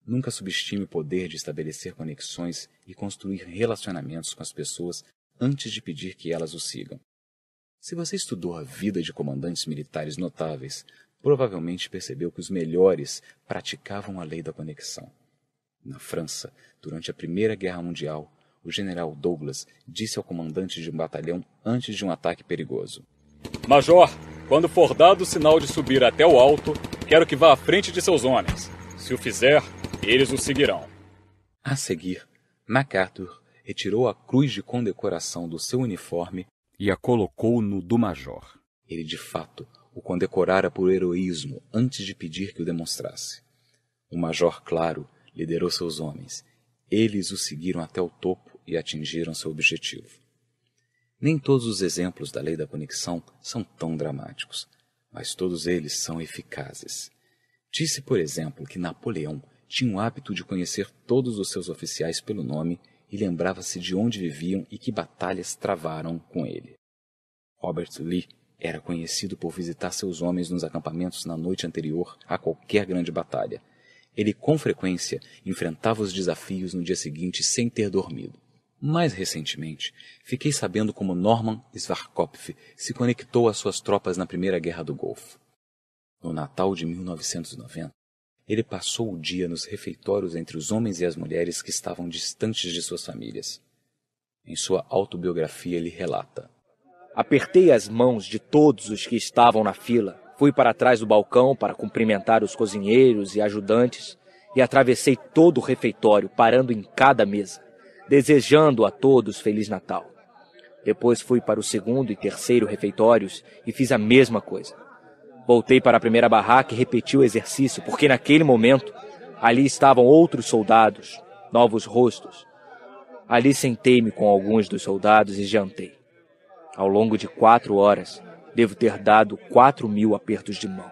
Nunca subestime o poder de estabelecer conexões e construir relacionamentos com as pessoas antes de pedir que elas o sigam. Se você estudou a vida de comandantes militares notáveis, provavelmente percebeu que os melhores praticavam a lei da conexão. Na França, durante a Primeira Guerra Mundial, o general Douglas disse ao comandante de um batalhão antes de um ataque perigoso: Major, quando for dado o sinal de subir até o alto, quero que vá à frente de seus homens. Se o fizer, eles o seguirão. A seguir, MacArthur retirou a cruz de condecoração do seu uniforme e a colocou no do major. Ele, de fato, o condecorara por heroísmo antes de pedir que o demonstrasse. O major, claro, liderou seus homens. Eles o seguiram até o topo e atingiram seu objetivo. Nem todos os exemplos da lei da conexão são tão dramáticos, mas todos eles são eficazes. Disse, por exemplo, que Napoleão tinha o hábito de conhecer todos os seus oficiais pelo nome e lembrava-se de onde viviam e que batalhas travaram com ele. Robert Lee era conhecido por visitar seus homens nos acampamentos na noite anterior a qualquer grande batalha. Ele com frequência enfrentava os desafios no dia seguinte sem ter dormido. Mais recentemente, fiquei sabendo como Norman Svarkopf se conectou às suas tropas na Primeira Guerra do Golfo. No Natal de 1990, ele passou o dia nos refeitórios entre os homens e as mulheres que estavam distantes de suas famílias. Em sua autobiografia, ele relata: Apertei as mãos de todos os que estavam na fila. Fui para trás do balcão para cumprimentar os cozinheiros e ajudantes e atravessei todo o refeitório, parando em cada mesa, desejando a todos Feliz Natal. Depois fui para o segundo e terceiro refeitórios e fiz a mesma coisa. Voltei para a primeira barraca e repeti o exercício, porque naquele momento ali estavam outros soldados, novos rostos. Ali sentei-me com alguns dos soldados e jantei. Ao longo de quatro horas, devo ter dado quatro mil apertos de mão.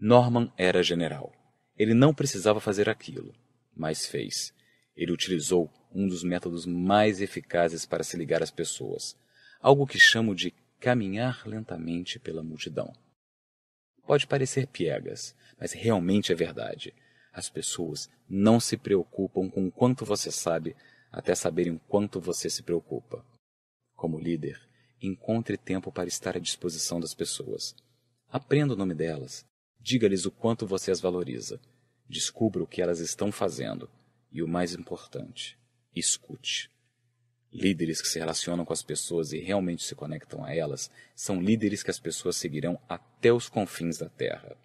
Norman era general. Ele não precisava fazer aquilo, mas fez. Ele utilizou um dos métodos mais eficazes para se ligar às pessoas, algo que chamo de caminhar lentamente pela multidão. Pode parecer piegas, mas realmente é verdade. As pessoas não se preocupam com quanto você sabe até saberem quanto você se preocupa. Como líder, encontre tempo para estar à disposição das pessoas. Aprenda o nome delas, diga-lhes o quanto você as valoriza, descubra o que elas estão fazendo e, o mais importante, escute. Líderes que se relacionam com as pessoas e realmente se conectam a elas são líderes que as pessoas seguirão até os confins da Terra.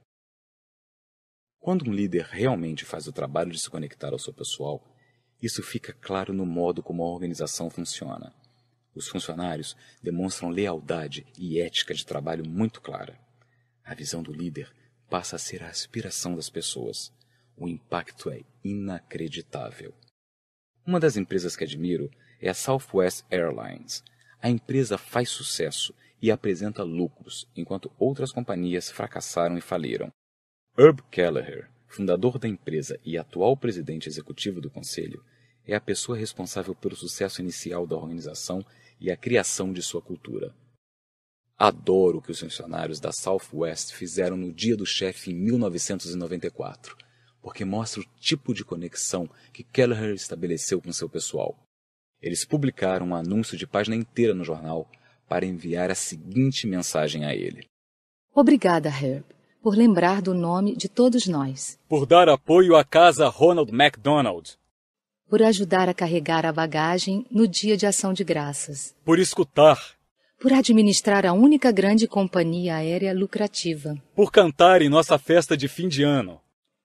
Quando um líder realmente faz o trabalho de se conectar ao seu pessoal, isso fica claro no modo como a organização funciona. Os funcionários demonstram lealdade e ética de trabalho muito clara. A visão do líder passa a ser a aspiração das pessoas. O impacto é inacreditável. Uma das empresas que admiro é a Southwest Airlines. A empresa faz sucesso e apresenta lucros, enquanto outras companhias fracassaram e faliram. Herb Kelleher, fundador da empresa e atual presidente executivo do conselho, é a pessoa responsável pelo sucesso inicial da organização e a criação de sua cultura. Adoro o que os funcionários da Southwest fizeram no Dia do Chefe em 1994, porque mostra o tipo de conexão que Kelleher estabeleceu com seu pessoal. Eles publicaram um anúncio de página inteira no jornal para enviar a seguinte mensagem a ele: Obrigada, Herb, por lembrar do nome de todos nós. Por dar apoio à casa Ronald MacDonald. Por ajudar a carregar a bagagem no dia de ação de graças. Por escutar por administrar a única grande companhia aérea lucrativa. Por cantar em nossa festa de fim de ano.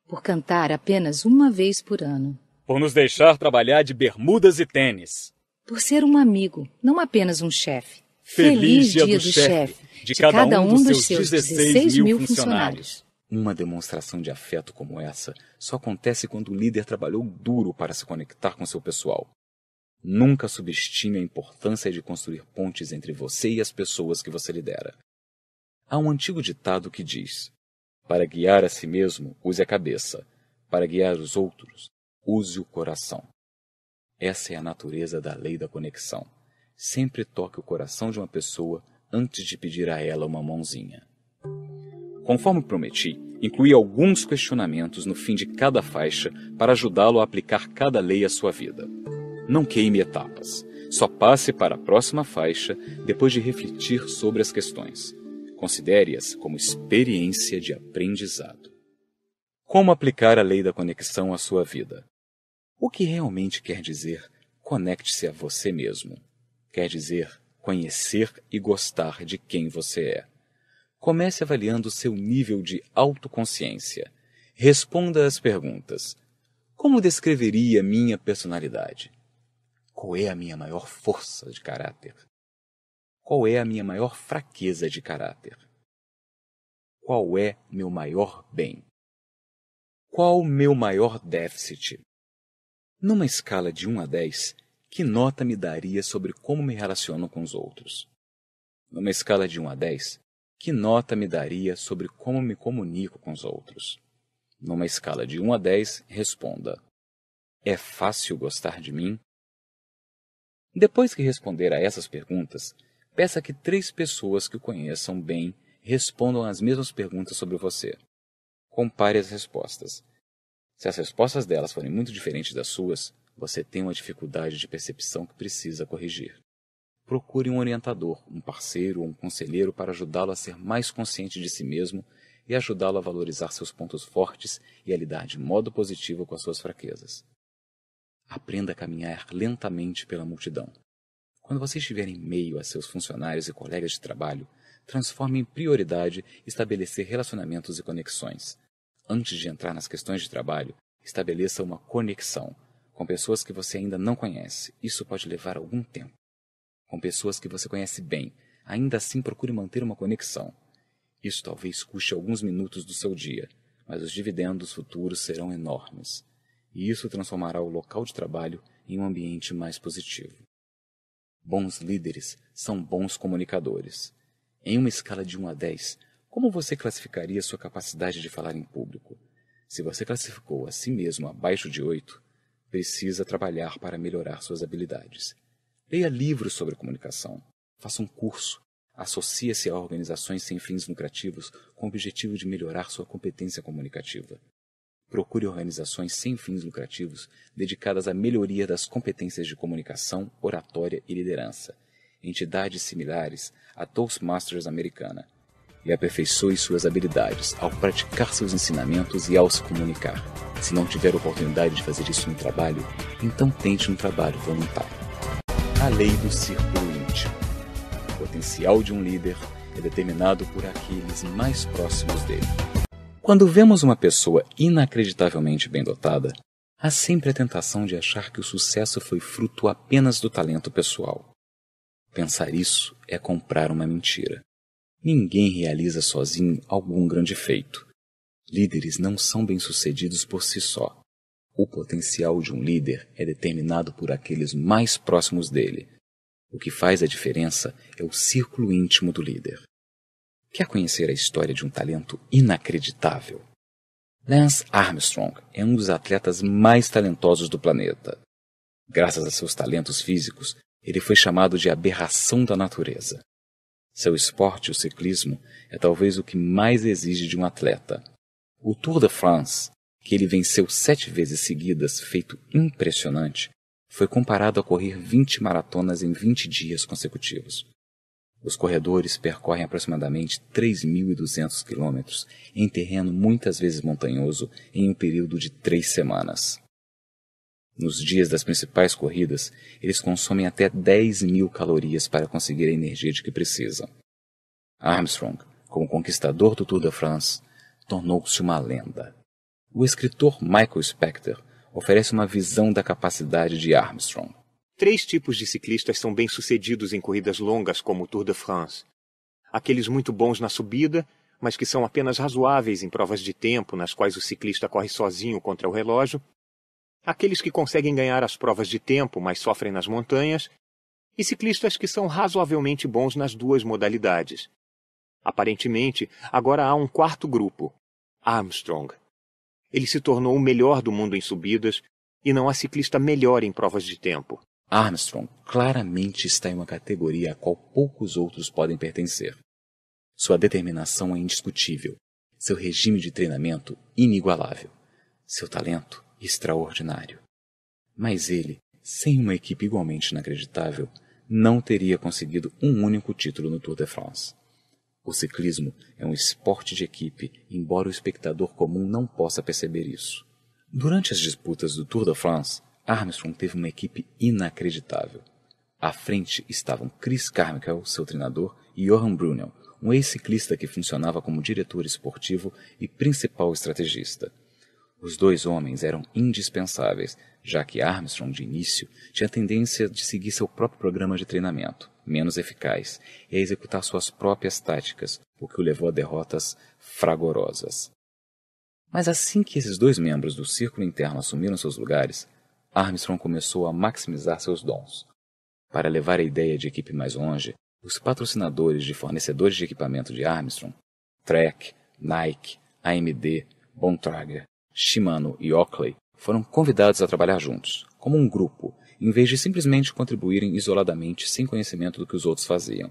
Por cantar apenas uma vez por ano por nos deixar trabalhar de bermudas e tênis. Por ser um amigo, não apenas um chefe. Feliz, Feliz dia, dia, do, do chefe, de, cada, cada um dos, dos seus 16, 16 mil funcionários. Uma demonstração de afeto como essa só acontece quando o líder trabalhou duro para se conectar com seu pessoal. Nunca subestime a importância de construir pontes entre você e as pessoas que você lidera. Há um antigo ditado que diz: Para guiar a si mesmo, use a cabeça. Para guiar os outros, Use o coração. Essa é a natureza da lei da conexão. Sempre toque o coração de uma pessoa antes de pedir a ela uma mãozinha. Conforme prometi, incluí alguns questionamentos no fim de cada faixa para ajudá-lo a aplicar cada lei à sua vida. Não queime etapas. Só passe para a próxima faixa depois de refletir sobre as questões. Considere-as como experiência de aprendizado. Como aplicar a lei da conexão à sua vida? O que realmente quer dizer conecte-se a você mesmo? Quer dizer conhecer e gostar de quem você é. Comece avaliando seu nível de autoconsciência. Responda às perguntas: Como descreveria minha personalidade? Qual é a minha maior força de caráter? Qual é a minha maior fraqueza de caráter? Qual é meu maior bem? Qual o meu maior déficit? Numa escala de 1 a 10, que nota me daria sobre como me relaciono com os outros? Numa escala de 1 a 10, que nota me daria sobre como me comunico com os outros? Numa escala de 1 a 10, responda: É fácil gostar de mim? Depois que responder a essas perguntas, peça que três pessoas que o conheçam bem respondam as mesmas perguntas sobre você. Compare as respostas se as respostas delas forem muito diferentes das suas, você tem uma dificuldade de percepção que precisa corrigir. Procure um orientador, um parceiro ou um conselheiro para ajudá-lo a ser mais consciente de si mesmo e ajudá-lo a valorizar seus pontos fortes e a lidar de modo positivo com as suas fraquezas. Aprenda a caminhar lentamente pela multidão. Quando você estiver em meio a seus funcionários e colegas de trabalho, transforme em prioridade estabelecer relacionamentos e conexões, antes de entrar nas questões de trabalho, estabeleça uma conexão com pessoas que você ainda não conhece. Isso pode levar algum tempo. Com pessoas que você conhece bem, ainda assim procure manter uma conexão. Isso talvez custe alguns minutos do seu dia, mas os dividendos futuros serão enormes. E isso transformará o local de trabalho em um ambiente mais positivo. Bons líderes são bons comunicadores. Em uma escala de 1 a 10, como você classificaria sua capacidade de falar em público? Se você classificou a si mesmo abaixo de 8, precisa trabalhar para melhorar suas habilidades. Leia livros sobre comunicação, faça um curso, associe-se a organizações sem fins lucrativos com o objetivo de melhorar sua competência comunicativa. Procure organizações sem fins lucrativos dedicadas à melhoria das competências de comunicação, oratória e liderança entidades similares à Toastmasters americana, e aperfeiçoe suas habilidades ao praticar seus ensinamentos e ao se comunicar. Se não tiver oportunidade de fazer isso no trabalho, então tente um trabalho voluntário. A lei do círculo íntimo. O potencial de um líder é determinado por aqueles mais próximos dele. Quando vemos uma pessoa inacreditavelmente bem dotada, há sempre a tentação de achar que o sucesso foi fruto apenas do talento pessoal. Pensar isso é comprar uma mentira. Ninguém realiza sozinho algum grande feito. Líderes não são bem-sucedidos por si só. O potencial de um líder é determinado por aqueles mais próximos dele. O que faz a diferença é o círculo íntimo do líder. Quer conhecer a história de um talento inacreditável? Lance Armstrong é um dos atletas mais talentosos do planeta. Graças a seus talentos físicos, ele foi chamado de aberração da natureza. Seu esporte, o ciclismo, é talvez o que mais exige de um atleta. O Tour de France, que ele venceu sete vezes seguidas, feito impressionante, foi comparado a correr 20 maratonas em 20 dias consecutivos. Os corredores percorrem aproximadamente 3.200 quilômetros em terreno muitas vezes montanhoso em um período de três semanas. Nos dias das principais corridas, eles consomem até 10 mil calorias para conseguir a energia de que precisam. Armstrong, como conquistador do Tour de France, tornou-se uma lenda. O escritor Michael Spector oferece uma visão da capacidade de Armstrong. Três tipos de ciclistas são bem-sucedidos em corridas longas como o Tour de France. Aqueles muito bons na subida, mas que são apenas razoáveis em provas de tempo nas quais o ciclista corre sozinho contra o relógio, aqueles que conseguem ganhar as provas de tempo, mas sofrem nas montanhas, e ciclistas que são razoavelmente bons nas duas modalidades. Aparentemente, agora há um quarto grupo, Armstrong. Ele se tornou o melhor do mundo em subidas e não há ciclista melhor em provas de tempo. Armstrong claramente está em uma categoria a qual poucos outros podem pertencer. Sua determinação é indiscutível, seu regime de treinamento inigualável, seu talento extraordinário. Mas ele, sem uma equipe igualmente inacreditável, não teria conseguido um único título no Tour de France. O ciclismo é um esporte de equipe, embora o espectador comum não possa perceber isso. Durante as disputas do Tour de France, Armstrong teve uma equipe inacreditável. À frente estavam Chris Carmichael, seu treinador, e Johan Brunel, um ex-ciclista que funcionava como diretor esportivo e principal estrategista. Os dois homens eram indispensáveis, já que Armstrong, de início, tinha tendência de seguir seu próprio programa de treinamento, menos eficaz, e a executar suas próprias táticas, o que o levou a derrotas fragorosas. Mas assim que esses dois membros do círculo interno assumiram seus lugares, Armstrong começou a maximizar seus dons. Para levar a ideia de equipe mais longe, os patrocinadores de fornecedores de equipamento de Armstrong, Trek, Nike, AMD, Bontrager, Shimano e Oakley foram convidados a trabalhar juntos, como um grupo, em vez de simplesmente contribuírem isoladamente sem conhecimento do que os outros faziam.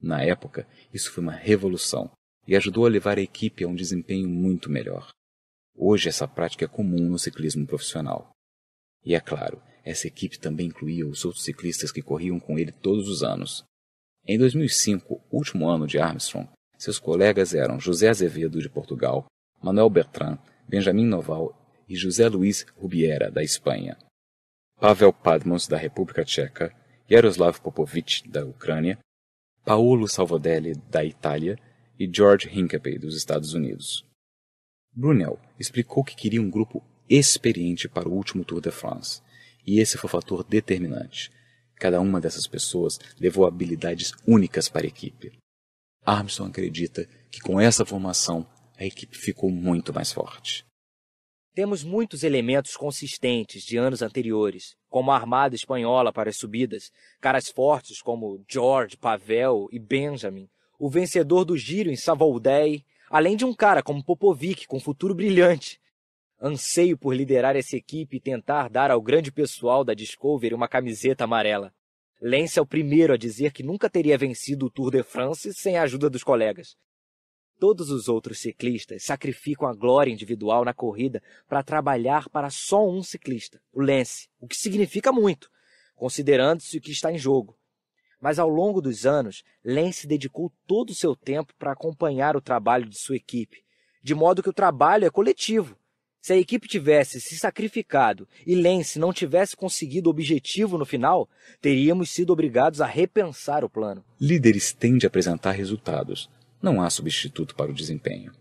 Na época, isso foi uma revolução e ajudou a levar a equipe a um desempenho muito melhor. Hoje, essa prática é comum no ciclismo profissional. E é claro, essa equipe também incluía os outros ciclistas que corriam com ele todos os anos. Em 2005, último ano de Armstrong, seus colegas eram José Azevedo, de Portugal, Manuel Bertrand, Benjamin Noval e José Luiz Rubiera, da Espanha. Pavel Padmos, da República Tcheca, Yaroslav Popovich, da Ucrânia, Paolo Salvodelli, da Itália e George Hincapie, dos Estados Unidos. Brunel explicou que queria um grupo experiente para o último Tour de France, e esse foi o fator determinante. Cada uma dessas pessoas levou habilidades únicas para a equipe. Armstrong acredita que com essa formação a equipe ficou muito mais forte. Temos muitos elementos consistentes de anos anteriores, como a Armada Espanhola para as subidas, caras fortes como George, Pavel e Benjamin, o vencedor do giro em Savoldei, além de um cara como Popovic com futuro brilhante. Anseio por liderar essa equipe e tentar dar ao grande pessoal da Discovery uma camiseta amarela. Lance é o primeiro a dizer que nunca teria vencido o Tour de France sem a ajuda dos colegas. Todos os outros ciclistas sacrificam a glória individual na corrida para trabalhar para só um ciclista, o Lance, o que significa muito, considerando-se o que está em jogo. Mas ao longo dos anos, Lance dedicou todo o seu tempo para acompanhar o trabalho de sua equipe, de modo que o trabalho é coletivo. Se a equipe tivesse se sacrificado e Lance não tivesse conseguido o objetivo no final, teríamos sido obrigados a repensar o plano. Líderes têm a apresentar resultados, não há substituto para o desempenho.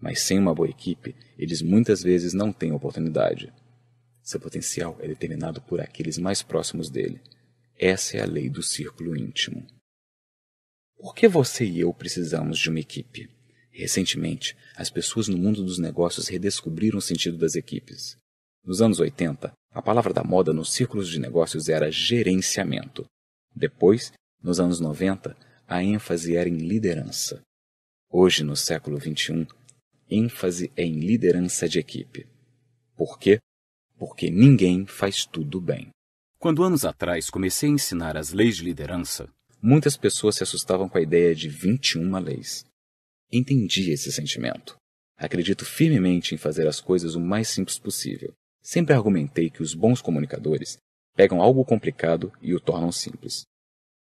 Mas sem uma boa equipe, eles muitas vezes não têm oportunidade. Seu potencial é determinado por aqueles mais próximos dele. Essa é a lei do círculo íntimo. Por que você e eu precisamos de uma equipe? Recentemente, as pessoas no mundo dos negócios redescobriram o sentido das equipes. Nos anos 80, a palavra da moda nos círculos de negócios era gerenciamento. Depois, nos anos 90, a ênfase era em liderança. Hoje, no século XXI, ênfase é em liderança de equipe. Por quê? Porque ninguém faz tudo bem. Quando anos atrás comecei a ensinar as leis de liderança, muitas pessoas se assustavam com a ideia de 21 leis. Entendi esse sentimento. Acredito firmemente em fazer as coisas o mais simples possível. Sempre argumentei que os bons comunicadores pegam algo complicado e o tornam simples.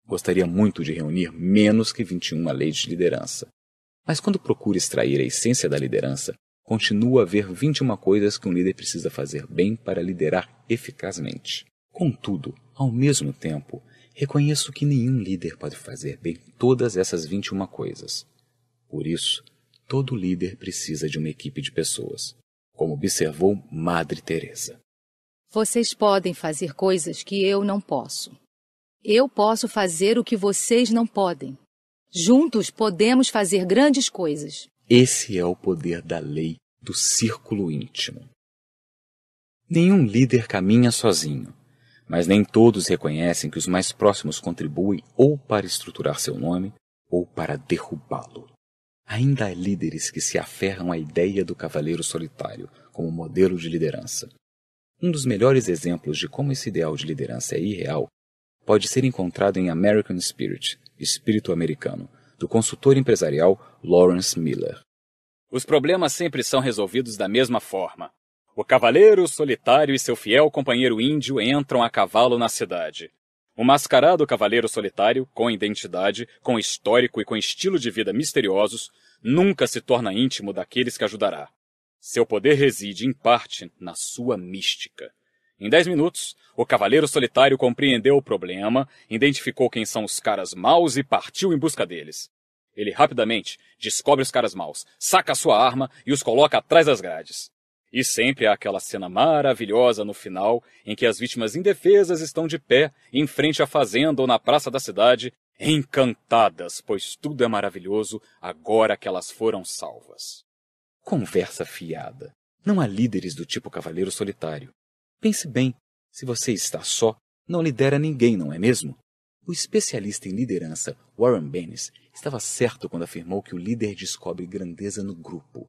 Gostaria muito de reunir menos que 21 leis de liderança, mas quando procura extrair a essência da liderança, continua a ver 21 coisas que um líder precisa fazer bem para liderar eficazmente. Contudo, ao mesmo tempo, reconheço que nenhum líder pode fazer bem todas essas 21 coisas. Por isso, todo líder precisa de uma equipe de pessoas, como observou Madre Teresa. Vocês podem fazer coisas que eu não posso. Eu posso fazer o que vocês não podem. Juntos podemos fazer grandes coisas. Esse é o poder da lei do círculo íntimo. Nenhum líder caminha sozinho, mas nem todos reconhecem que os mais próximos contribuem ou para estruturar seu nome ou para derrubá-lo. Ainda há líderes que se aferram à ideia do cavaleiro solitário como modelo de liderança. Um dos melhores exemplos de como esse ideal de liderança é irreal pode ser encontrado em American Spirit, Espírito Americano, do consultor empresarial Lawrence Miller. Os problemas sempre são resolvidos da mesma forma. O cavaleiro solitário e seu fiel companheiro índio entram a cavalo na cidade. O mascarado cavaleiro solitário, com identidade, com histórico e com estilo de vida misteriosos, nunca se torna íntimo daqueles que ajudará. Seu poder reside, em parte, na sua mística. Em dez minutos, o Cavaleiro Solitário compreendeu o problema, identificou quem são os caras maus e partiu em busca deles. Ele rapidamente descobre os caras maus, saca sua arma e os coloca atrás das grades. E sempre há aquela cena maravilhosa no final em que as vítimas indefesas estão de pé em frente à fazenda ou na praça da cidade, encantadas, pois tudo é maravilhoso agora que elas foram salvas. Conversa fiada. Não há líderes do tipo cavaleiro solitário. Pense bem, se você está só, não lidera ninguém, não é mesmo? O especialista em liderança Warren Bennis estava certo quando afirmou que o líder descobre grandeza no grupo,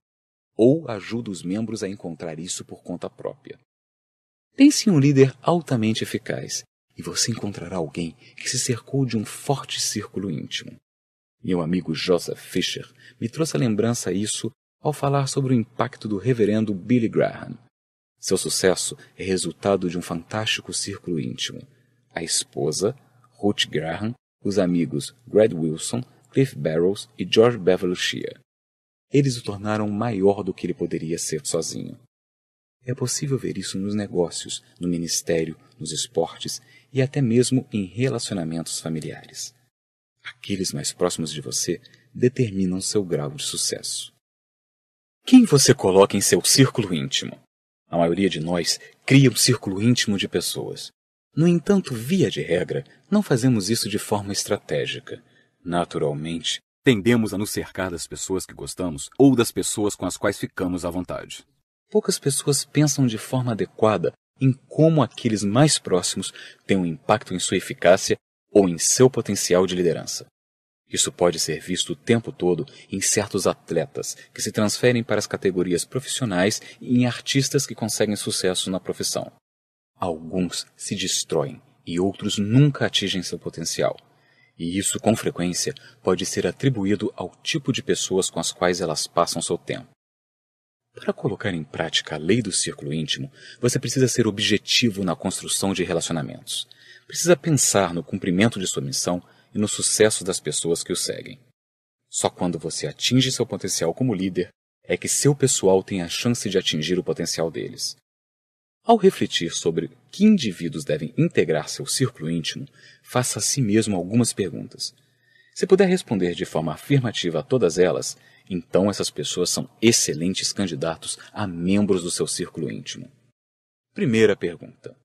ou ajuda os membros a encontrar isso por conta própria. Pense em um líder altamente eficaz, e você encontrará alguém que se cercou de um forte círculo íntimo. Meu amigo Joseph Fisher me trouxe a lembrança isso ao falar sobre o impacto do reverendo Billy Graham, seu sucesso é resultado de um fantástico círculo íntimo. A esposa, Ruth Graham, os amigos Greg Wilson, Cliff Barrows e George Beverly Eles o tornaram maior do que ele poderia ser sozinho. É possível ver isso nos negócios, no ministério, nos esportes e até mesmo em relacionamentos familiares. Aqueles mais próximos de você determinam seu grau de sucesso. Quem você coloca em seu círculo íntimo? A maioria de nós cria um círculo íntimo de pessoas. No entanto, via de regra, não fazemos isso de forma estratégica. Naturalmente, tendemos a nos cercar das pessoas que gostamos ou das pessoas com as quais ficamos à vontade. Poucas pessoas pensam de forma adequada em como aqueles mais próximos têm um impacto em sua eficácia ou em seu potencial de liderança. Isso pode ser visto o tempo todo em certos atletas que se transferem para as categorias profissionais e em artistas que conseguem sucesso na profissão. Alguns se destroem e outros nunca atingem seu potencial. E isso, com frequência, pode ser atribuído ao tipo de pessoas com as quais elas passam seu tempo. Para colocar em prática a lei do círculo íntimo, você precisa ser objetivo na construção de relacionamentos. Precisa pensar no cumprimento de sua missão e no sucesso das pessoas que o seguem. Só quando você atinge seu potencial como líder é que seu pessoal tem a chance de atingir o potencial deles. Ao refletir sobre que indivíduos devem integrar seu círculo íntimo, faça a si mesmo algumas perguntas. Se puder responder de forma afirmativa a todas elas, então essas pessoas são excelentes candidatos a membros do seu círculo íntimo. Primeira pergunta: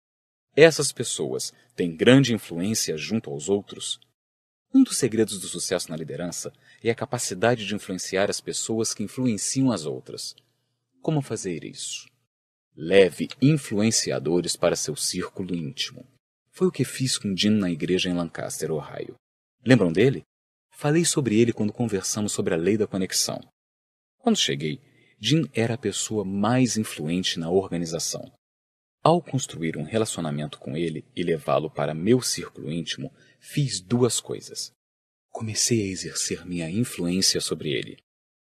Essas pessoas têm grande influência junto aos outros? Um dos segredos do sucesso na liderança é a capacidade de influenciar as pessoas que influenciam as outras. Como fazer isso? Leve influenciadores para seu círculo íntimo. Foi o que fiz com Jim na igreja em Lancaster, Ohio. Lembram dele? Falei sobre ele quando conversamos sobre a lei da conexão. Quando cheguei, Jim era a pessoa mais influente na organização. Ao construir um relacionamento com ele e levá-lo para meu círculo íntimo, fiz duas coisas. Comecei a exercer minha influência sobre ele.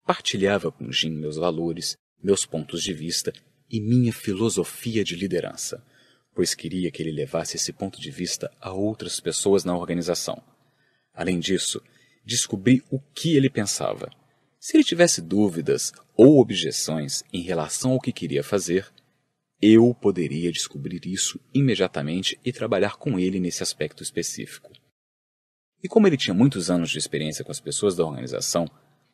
Partilhava com Jim meus valores, meus pontos de vista e minha filosofia de liderança, pois queria que ele levasse esse ponto de vista a outras pessoas na organização. Além disso, descobri o que ele pensava. Se ele tivesse dúvidas ou objeções em relação ao que queria fazer, eu poderia descobrir isso imediatamente e trabalhar com ele nesse aspecto específico. E como ele tinha muitos anos de experiência com as pessoas da organização,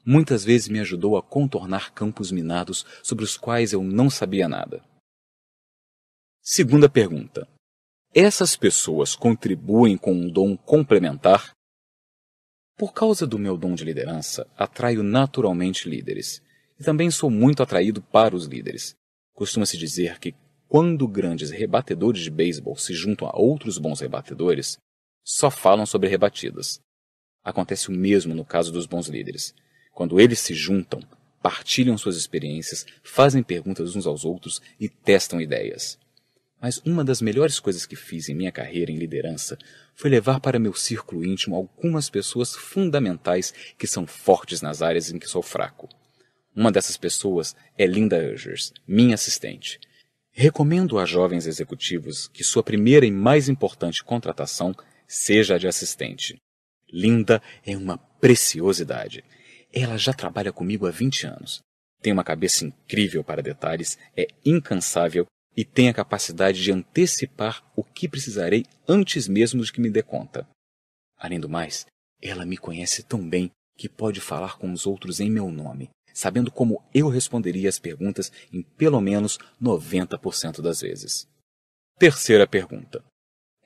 muitas vezes me ajudou a contornar campos minados sobre os quais eu não sabia nada. Segunda pergunta: Essas pessoas contribuem com um dom complementar? Por causa do meu dom de liderança, atraio naturalmente líderes. E também sou muito atraído para os líderes. Costuma-se dizer que quando grandes rebatedores de beisebol se juntam a outros bons rebatedores, só falam sobre rebatidas. Acontece o mesmo no caso dos bons líderes. Quando eles se juntam, partilham suas experiências, fazem perguntas uns aos outros e testam ideias. Mas uma das melhores coisas que fiz em minha carreira em liderança foi levar para meu círculo íntimo algumas pessoas fundamentais que são fortes nas áreas em que sou fraco. Uma dessas pessoas é Linda Urgers, minha assistente. Recomendo a jovens executivos que sua primeira e mais importante contratação seja a de assistente. Linda é uma preciosidade. Ela já trabalha comigo há 20 anos. Tem uma cabeça incrível para detalhes, é incansável e tem a capacidade de antecipar o que precisarei antes mesmo de que me dê conta. Além do mais, ela me conhece tão bem que pode falar com os outros em meu nome, sabendo como eu responderia as perguntas em pelo menos 90% das vezes. Terceira pergunta.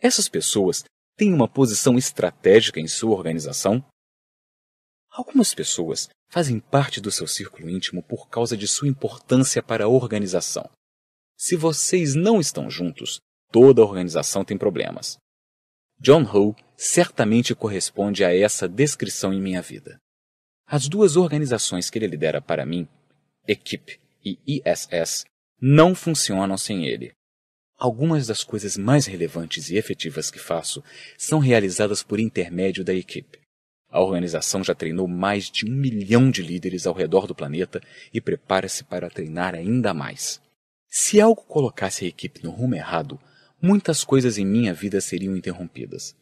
Essas pessoas tem uma posição estratégica em sua organização? Algumas pessoas fazem parte do seu círculo íntimo por causa de sua importância para a organização. Se vocês não estão juntos, toda a organização tem problemas. John Howe certamente corresponde a essa descrição em minha vida. As duas organizações que ele lidera para mim, Equipe e ISS, não funcionam sem ele. Algumas das coisas mais relevantes e efetivas que faço são realizadas por intermédio da equipe. A organização já treinou mais de um milhão de líderes ao redor do planeta e prepara-se para treinar ainda mais. Se algo colocasse a equipe no rumo errado, muitas coisas em minha vida seriam interrompidas.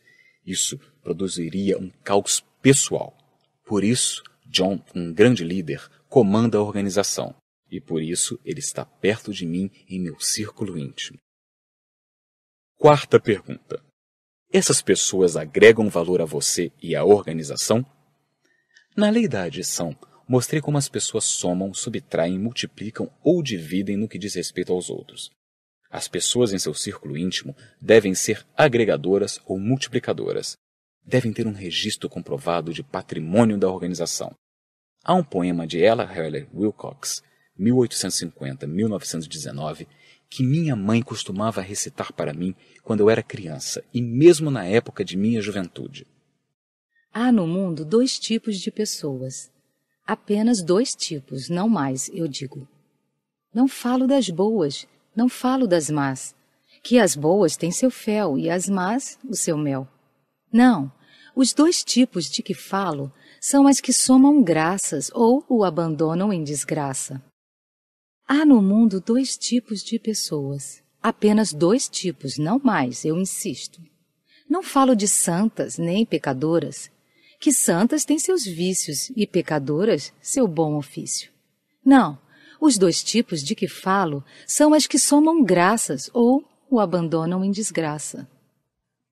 Isso produziria um caos pessoal. Por isso, John, um grande líder, comanda a organização, e por isso ele está perto de mim em meu círculo íntimo. Quarta pergunta: Essas pessoas agregam valor a você e à organização? Na lei da adição, mostrei como as pessoas somam, subtraem, multiplicam ou dividem no que diz respeito aos outros. As pessoas em seu círculo íntimo devem ser agregadoras ou multiplicadoras. Devem ter um registro comprovado de patrimônio da organização. Há um poema de Ella Heller Wilcox, 1850-1919, que minha mãe costumava recitar para mim quando eu era criança e mesmo na época de minha juventude. Há no mundo dois tipos de pessoas. Apenas dois tipos, não mais, eu digo. Não falo das boas, não falo das más, que as boas têm seu fel e as más o seu mel. Não, os dois tipos de que falo são as que somam graças ou o abandonam em desgraça. Há no mundo dois tipos de pessoas. Apenas dois tipos, não mais, eu insisto. Não falo de santas nem pecadoras, que santas têm seus vícios e pecadoras seu bom ofício. Não, os dois tipos de que falo são as que somam graças ou o abandonam em desgraça.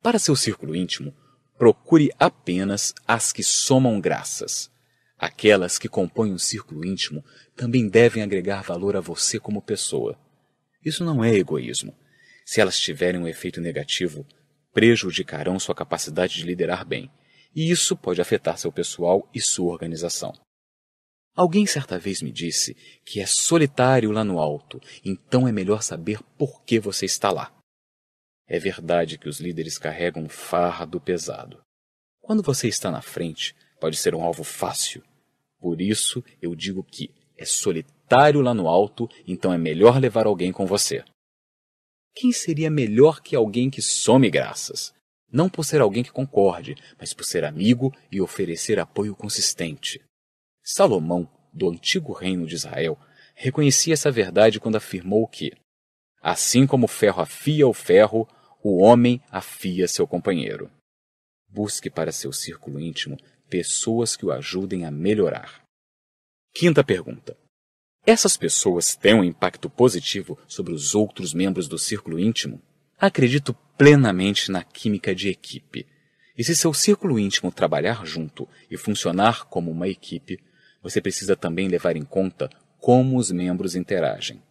Para seu círculo íntimo, procure apenas as que somam graças. Aquelas que compõem um círculo íntimo também devem agregar valor a você como pessoa. Isso não é egoísmo. Se elas tiverem um efeito negativo, prejudicarão sua capacidade de liderar bem, e isso pode afetar seu pessoal e sua organização. Alguém certa vez me disse que é solitário lá no alto, então é melhor saber por que você está lá. É verdade que os líderes carregam um fardo pesado. Quando você está na frente, pode ser um alvo fácil. Por isso eu digo que é solitário lá no alto, então é melhor levar alguém com você. Quem seria melhor que alguém que some graças? Não por ser alguém que concorde, mas por ser amigo e oferecer apoio consistente. Salomão, do antigo reino de Israel, reconhecia essa verdade quando afirmou que, assim como o ferro afia o ferro, o homem afia seu companheiro. Busque para seu círculo íntimo pessoas que o ajudem a melhorar. Quinta pergunta. Essas pessoas têm um impacto positivo sobre os outros membros do círculo íntimo? Acredito plenamente na química de equipe. E se seu círculo íntimo trabalhar junto e funcionar como uma equipe, você precisa também levar em conta como os membros interagem.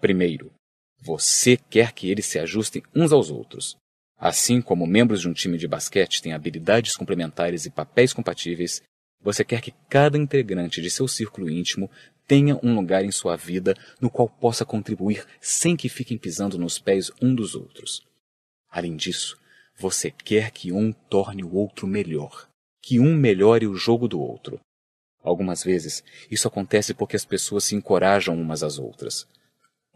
Primeiro, você quer que eles se ajustem uns aos outros, Assim como membros de um time de basquete têm habilidades complementares e papéis compatíveis, você quer que cada integrante de seu círculo íntimo tenha um lugar em sua vida no qual possa contribuir sem que fiquem pisando nos pés um dos outros. Além disso, você quer que um torne o outro melhor, que um melhore o jogo do outro. Algumas vezes, isso acontece porque as pessoas se encorajam umas às outras.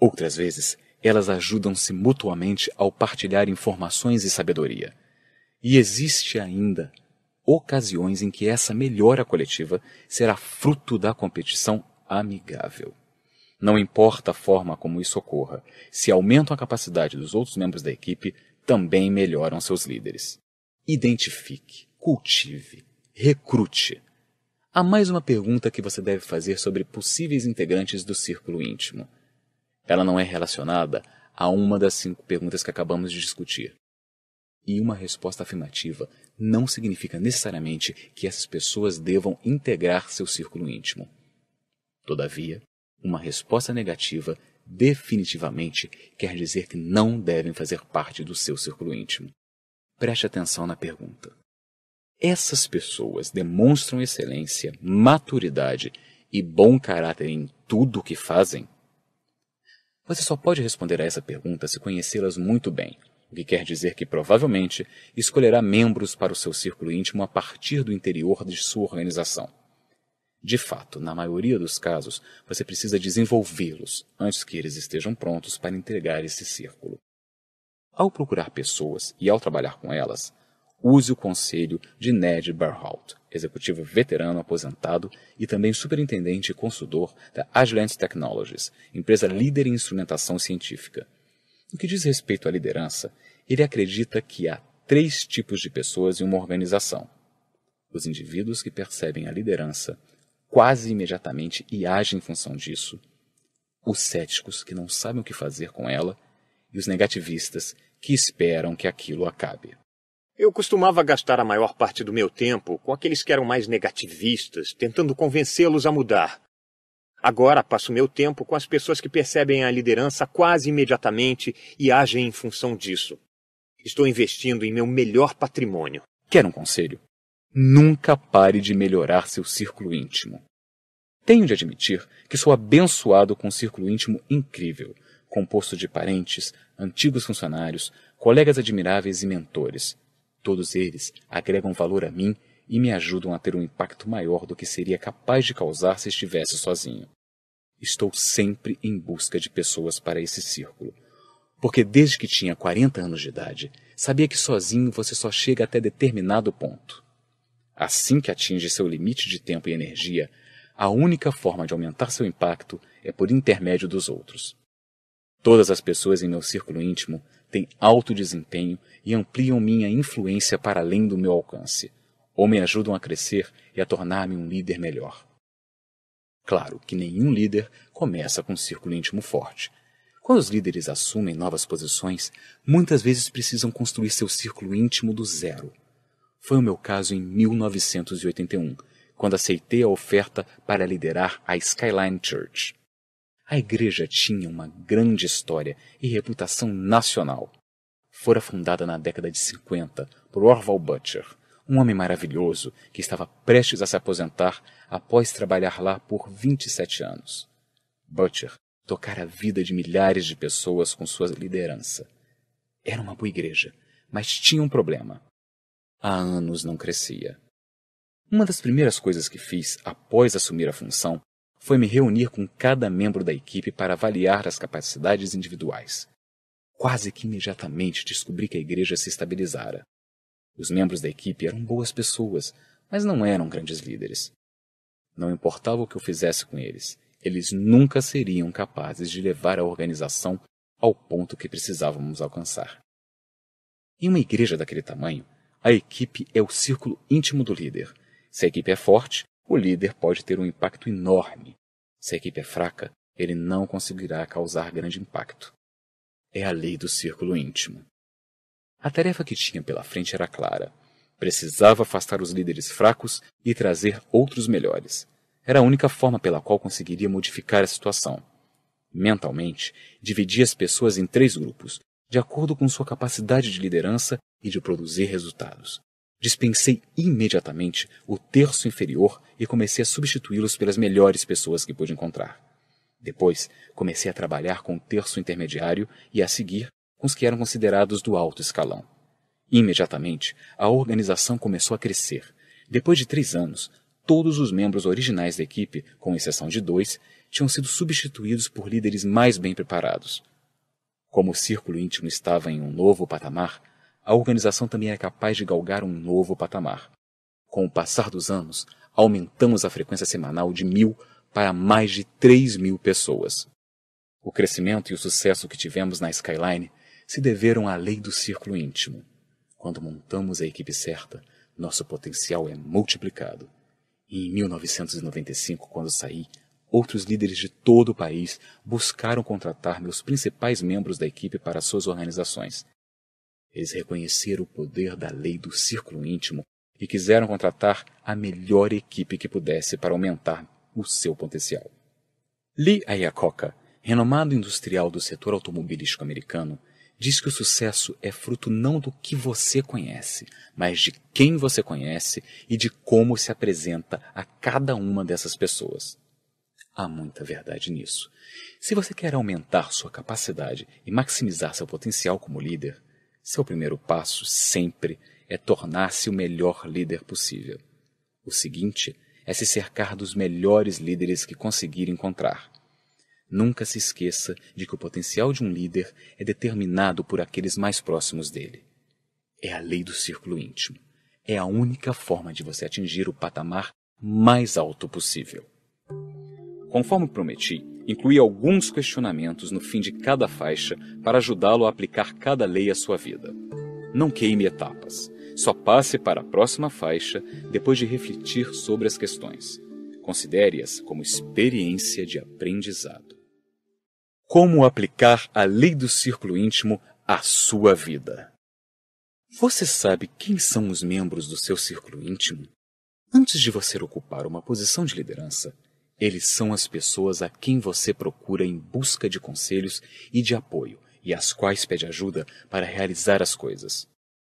Outras vezes, elas ajudam-se mutuamente ao partilhar informações e sabedoria. E existe ainda ocasiões em que essa melhora coletiva será fruto da competição amigável. Não importa a forma como isso ocorra, se aumentam a capacidade dos outros membros da equipe, também melhoram seus líderes. Identifique, cultive, recrute. Há mais uma pergunta que você deve fazer sobre possíveis integrantes do círculo íntimo ela não é relacionada a uma das cinco perguntas que acabamos de discutir. E uma resposta afirmativa não significa necessariamente que essas pessoas devam integrar seu círculo íntimo. Todavia, uma resposta negativa definitivamente quer dizer que não devem fazer parte do seu círculo íntimo. Preste atenção na pergunta. Essas pessoas demonstram excelência, maturidade e bom caráter em tudo o que fazem? Você só pode responder a essa pergunta se conhecê-las muito bem, o que quer dizer que provavelmente escolherá membros para o seu círculo íntimo a partir do interior de sua organização. De fato, na maioria dos casos, você precisa desenvolvê-los antes que eles estejam prontos para entregar esse círculo. Ao procurar pessoas e ao trabalhar com elas, use o conselho de Ned Barholt executivo veterano aposentado e também superintendente e consultor da Agilent Technologies, empresa líder em instrumentação científica. No que diz respeito à liderança, ele acredita que há três tipos de pessoas em uma organização: os indivíduos que percebem a liderança quase imediatamente e agem em função disso, os céticos que não sabem o que fazer com ela e os negativistas que esperam que aquilo acabe. Eu costumava gastar a maior parte do meu tempo com aqueles que eram mais negativistas, tentando convencê-los a mudar. Agora passo meu tempo com as pessoas que percebem a liderança quase imediatamente e agem em função disso. Estou investindo em meu melhor patrimônio. Quer um conselho? Nunca pare de melhorar seu círculo íntimo. Tenho de admitir que sou abençoado com um círculo íntimo incrível, composto de parentes, antigos funcionários, colegas admiráveis e mentores Todos eles agregam valor a mim e me ajudam a ter um impacto maior do que seria capaz de causar se estivesse sozinho. Estou sempre em busca de pessoas para esse círculo, porque desde que tinha 40 anos de idade, sabia que sozinho você só chega até determinado ponto. Assim que atinge seu limite de tempo e energia, a única forma de aumentar seu impacto é por intermédio dos outros. Todas as pessoas em meu círculo íntimo têm alto desempenho e ampliam minha influência para além do meu alcance, ou me ajudam a crescer e a tornar-me um líder melhor. Claro que nenhum líder começa com um círculo íntimo forte. Quando os líderes assumem novas posições, muitas vezes precisam construir seu círculo íntimo do zero. Foi o meu caso em 1981, quando aceitei a oferta para liderar a Skyline Church. A igreja tinha uma grande história e reputação nacional. Fora fundada na década de 50 por Orval Butcher, um homem maravilhoso que estava prestes a se aposentar após trabalhar lá por 27 anos. Butcher tocara a vida de milhares de pessoas com sua liderança. Era uma boa igreja, mas tinha um problema. Há anos não crescia. Uma das primeiras coisas que fiz após assumir a função foi me reunir com cada membro da equipe para avaliar as capacidades individuais. Quase que imediatamente descobri que a igreja se estabilizara. Os membros da equipe eram boas pessoas, mas não eram grandes líderes. Não importava o que eu fizesse com eles, eles nunca seriam capazes de levar a organização ao ponto que precisávamos alcançar. Em uma igreja daquele tamanho, a equipe é o círculo íntimo do líder. Se a equipe é forte, o líder pode ter um impacto enorme. Se a equipe é fraca, ele não conseguirá causar grande impacto. É a lei do círculo íntimo. A tarefa que tinha pela frente era clara. Precisava afastar os líderes fracos e trazer outros melhores. Era a única forma pela qual conseguiria modificar a situação. Mentalmente, dividia as pessoas em três grupos, de acordo com sua capacidade de liderança e de produzir resultados. Dispensei imediatamente o terço inferior e comecei a substituí-los pelas melhores pessoas que pude encontrar. Depois, comecei a trabalhar com o terço intermediário e a seguir com os que eram considerados do alto escalão. Imediatamente, a organização começou a crescer. Depois de três anos, todos os membros originais da equipe, com exceção de dois, tinham sido substituídos por líderes mais bem preparados. Como o círculo íntimo estava em um novo patamar, a organização também é capaz de galgar um novo patamar. Com o passar dos anos, aumentamos a frequência semanal de mil para mais de três mil pessoas. O crescimento e o sucesso que tivemos na Skyline se deveram à lei do círculo íntimo. Quando montamos a equipe certa, nosso potencial é multiplicado. E em 1995, quando saí, outros líderes de todo o país buscaram contratar meus principais membros da equipe para suas organizações. Eles reconheceram o poder da lei do círculo íntimo e quiseram contratar a melhor equipe que pudesse para aumentar o seu potencial. Lee Iacocca, renomado industrial do setor automobilístico americano, diz que o sucesso é fruto não do que você conhece, mas de quem você conhece e de como se apresenta a cada uma dessas pessoas. Há muita verdade nisso. Se você quer aumentar sua capacidade e maximizar seu potencial como líder, seu primeiro passo sempre é tornar-se o melhor líder possível. O seguinte é se cercar dos melhores líderes que conseguir encontrar. Nunca se esqueça de que o potencial de um líder é determinado por aqueles mais próximos dele. É a lei do círculo íntimo. É a única forma de você atingir o patamar mais alto possível. Conforme prometi, inclui alguns questionamentos no fim de cada faixa para ajudá-lo a aplicar cada lei à sua vida. Não queime etapas. Só passe para a próxima faixa depois de refletir sobre as questões. Considere-as como experiência de aprendizado. Como aplicar a lei do círculo íntimo à sua vida? Você sabe quem são os membros do seu círculo íntimo? Antes de você ocupar uma posição de liderança, eles são as pessoas a quem você procura em busca de conselhos e de apoio e às quais pede ajuda para realizar as coisas.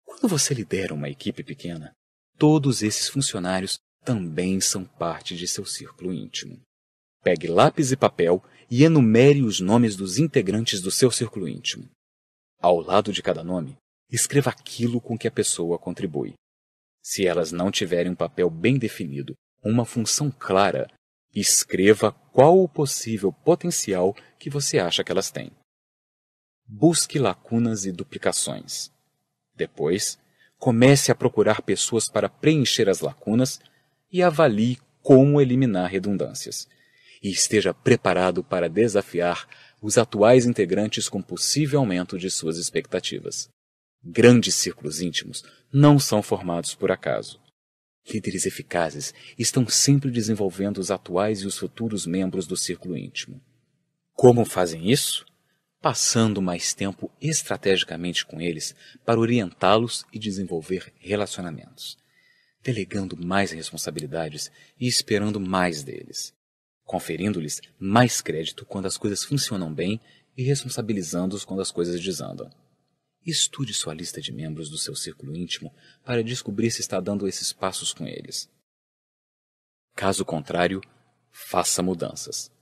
Quando você lidera uma equipe pequena, todos esses funcionários também são parte de seu círculo íntimo. Pegue lápis e papel e enumere os nomes dos integrantes do seu círculo íntimo. Ao lado de cada nome, escreva aquilo com que a pessoa contribui. Se elas não tiverem um papel bem definido, uma função clara e escreva qual o possível potencial que você acha que elas têm. Busque lacunas e duplicações. Depois, comece a procurar pessoas para preencher as lacunas e avalie como eliminar redundâncias. E esteja preparado para desafiar os atuais integrantes com possível aumento de suas expectativas. Grandes círculos íntimos não são formados por acaso. Líderes eficazes estão sempre desenvolvendo os atuais e os futuros membros do círculo íntimo. Como fazem isso? Passando mais tempo estrategicamente com eles para orientá-los e desenvolver relacionamentos, delegando mais responsabilidades e esperando mais deles, conferindo-lhes mais crédito quando as coisas funcionam bem e responsabilizando-os quando as coisas desandam. Estude sua lista de membros do seu círculo íntimo para descobrir se está dando esses passos com eles. Caso contrário, faça mudanças.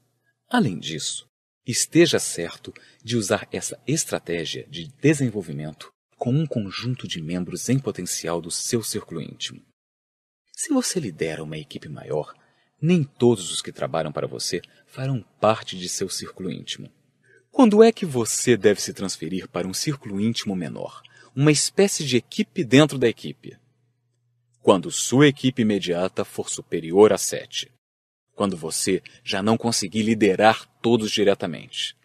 Além disso, esteja certo de usar essa estratégia de desenvolvimento com um conjunto de membros em potencial do seu círculo íntimo. Se você lidera uma equipe maior, nem todos os que trabalham para você farão parte de seu círculo íntimo. Quando é que você deve se transferir para um círculo íntimo menor, uma espécie de equipe dentro da equipe? Quando sua equipe imediata for superior a sete? Quando você já não conseguir liderar todos diretamente.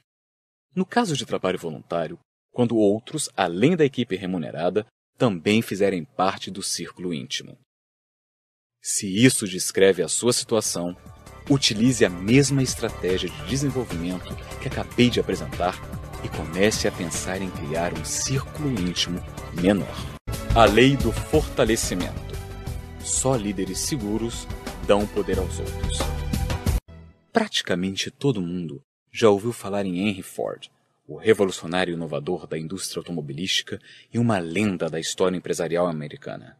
No caso de trabalho voluntário, quando outros, além da equipe remunerada, também fizerem parte do círculo íntimo. Se isso descreve a sua situação, utilize a mesma estratégia de desenvolvimento que acabei de apresentar e comece a pensar em criar um círculo íntimo menor. A lei do fortalecimento. Só líderes seguros dão poder aos outros. Praticamente todo mundo já ouviu falar em Henry Ford, o revolucionário inovador da indústria automobilística e uma lenda da história empresarial americana.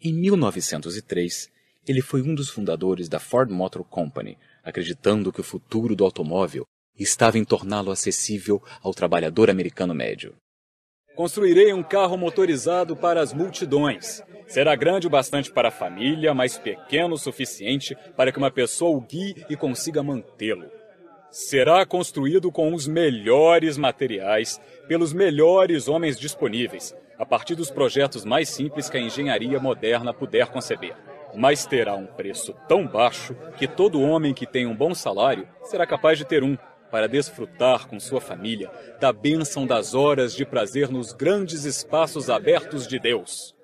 Em 1903, ele foi um dos fundadores da Ford Motor Company, acreditando que o futuro do automóvel estava em torná-lo acessível ao trabalhador americano médio. Construirei um carro motorizado para as multidões. Será grande o bastante para a família, mas pequeno o suficiente para que uma pessoa o guie e consiga mantê-lo. Será construído com os melhores materiais, pelos melhores homens disponíveis, a partir dos projetos mais simples que a engenharia moderna puder conceber mas terá um preço tão baixo que todo homem que tem um bom salário será capaz de ter um para desfrutar com sua família da bênção das horas de prazer nos grandes espaços abertos de Deus.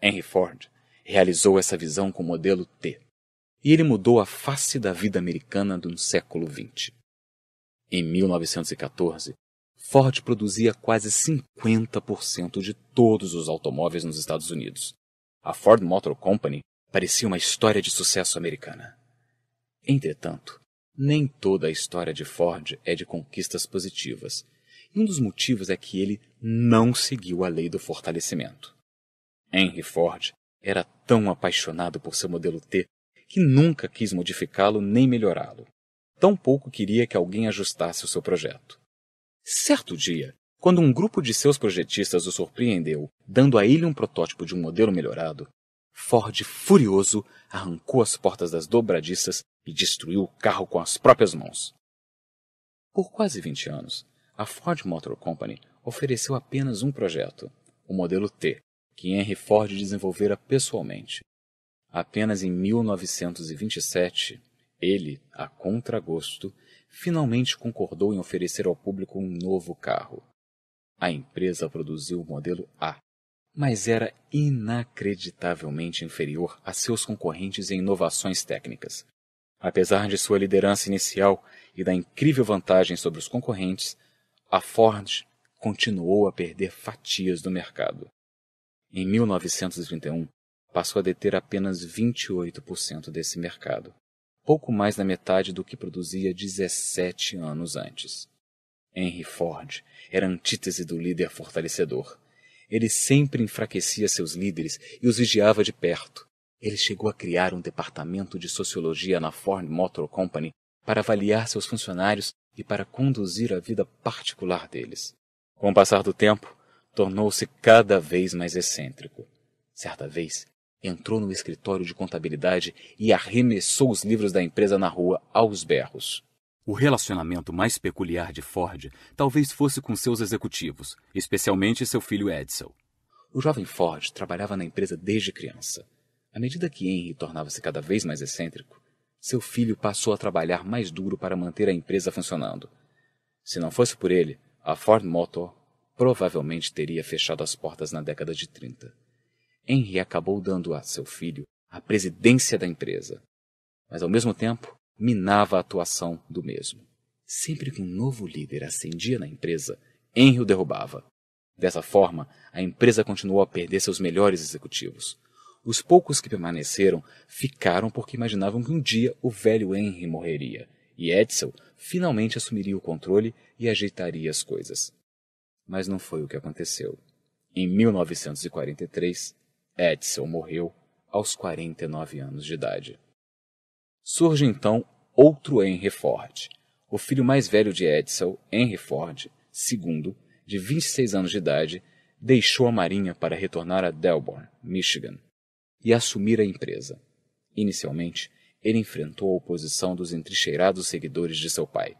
Henry Ford realizou essa visão com o modelo T, e ele mudou a face da vida americana do século XX. Em 1914, Ford produzia quase 50% de todos os automóveis nos Estados Unidos a Ford Motor Company parecia uma história de sucesso americana. Entretanto, nem toda a história de Ford é de conquistas positivas, e um dos motivos é que ele não seguiu a lei do fortalecimento. Henry Ford era tão apaixonado por seu modelo T que nunca quis modificá-lo nem melhorá-lo. Tampouco queria que alguém ajustasse o seu projeto. Certo dia, quando um grupo de seus projetistas o surpreendeu, dando a ele um protótipo de um modelo melhorado, Ford, furioso, arrancou as portas das dobradiças e destruiu o carro com as próprias mãos. Por quase 20 anos, a Ford Motor Company ofereceu apenas um projeto, o modelo T, que Henry Ford desenvolvera pessoalmente. Apenas em 1927, ele, a contragosto, finalmente concordou em oferecer ao público um novo carro, a empresa produziu o modelo A, mas era inacreditavelmente inferior a seus concorrentes em inovações técnicas. Apesar de sua liderança inicial e da incrível vantagem sobre os concorrentes, a Ford continuou a perder fatias do mercado. Em 1931, passou a deter apenas 28% desse mercado, pouco mais da metade do que produzia 17 anos antes. Henry Ford era a antítese do líder fortalecedor. Ele sempre enfraquecia seus líderes e os vigiava de perto. Ele chegou a criar um departamento de sociologia na Ford Motor Company para avaliar seus funcionários e para conduzir a vida particular deles. Com o passar do tempo, tornou-se cada vez mais excêntrico. Certa vez, entrou no escritório de contabilidade e arremessou os livros da empresa na rua aos berros. O relacionamento mais peculiar de Ford talvez fosse com seus executivos, especialmente seu filho Edsel. O jovem Ford trabalhava na empresa desde criança. À medida que Henry tornava-se cada vez mais excêntrico, seu filho passou a trabalhar mais duro para manter a empresa funcionando. Se não fosse por ele, a Ford Motor provavelmente teria fechado as portas na década de 30. Henry acabou dando a seu filho a presidência da empresa. Mas ao mesmo tempo, minava a atuação do mesmo. Sempre que um novo líder ascendia na empresa, Henry o derrubava. Dessa forma, a empresa continuou a perder seus melhores executivos. Os poucos que permaneceram ficaram porque imaginavam que um dia o velho Henry morreria e Edsel finalmente assumiria o controle e ajeitaria as coisas. Mas não foi o que aconteceu. Em 1943, Edsel morreu aos 49 anos de idade. Surge então outro Henry Ford, o filho mais velho de Edsel, Henry Ford II, de 26 anos de idade, deixou a Marinha para retornar a Delborn, Michigan, e assumir a empresa. Inicialmente, ele enfrentou a oposição dos entrincheirados seguidores de seu pai.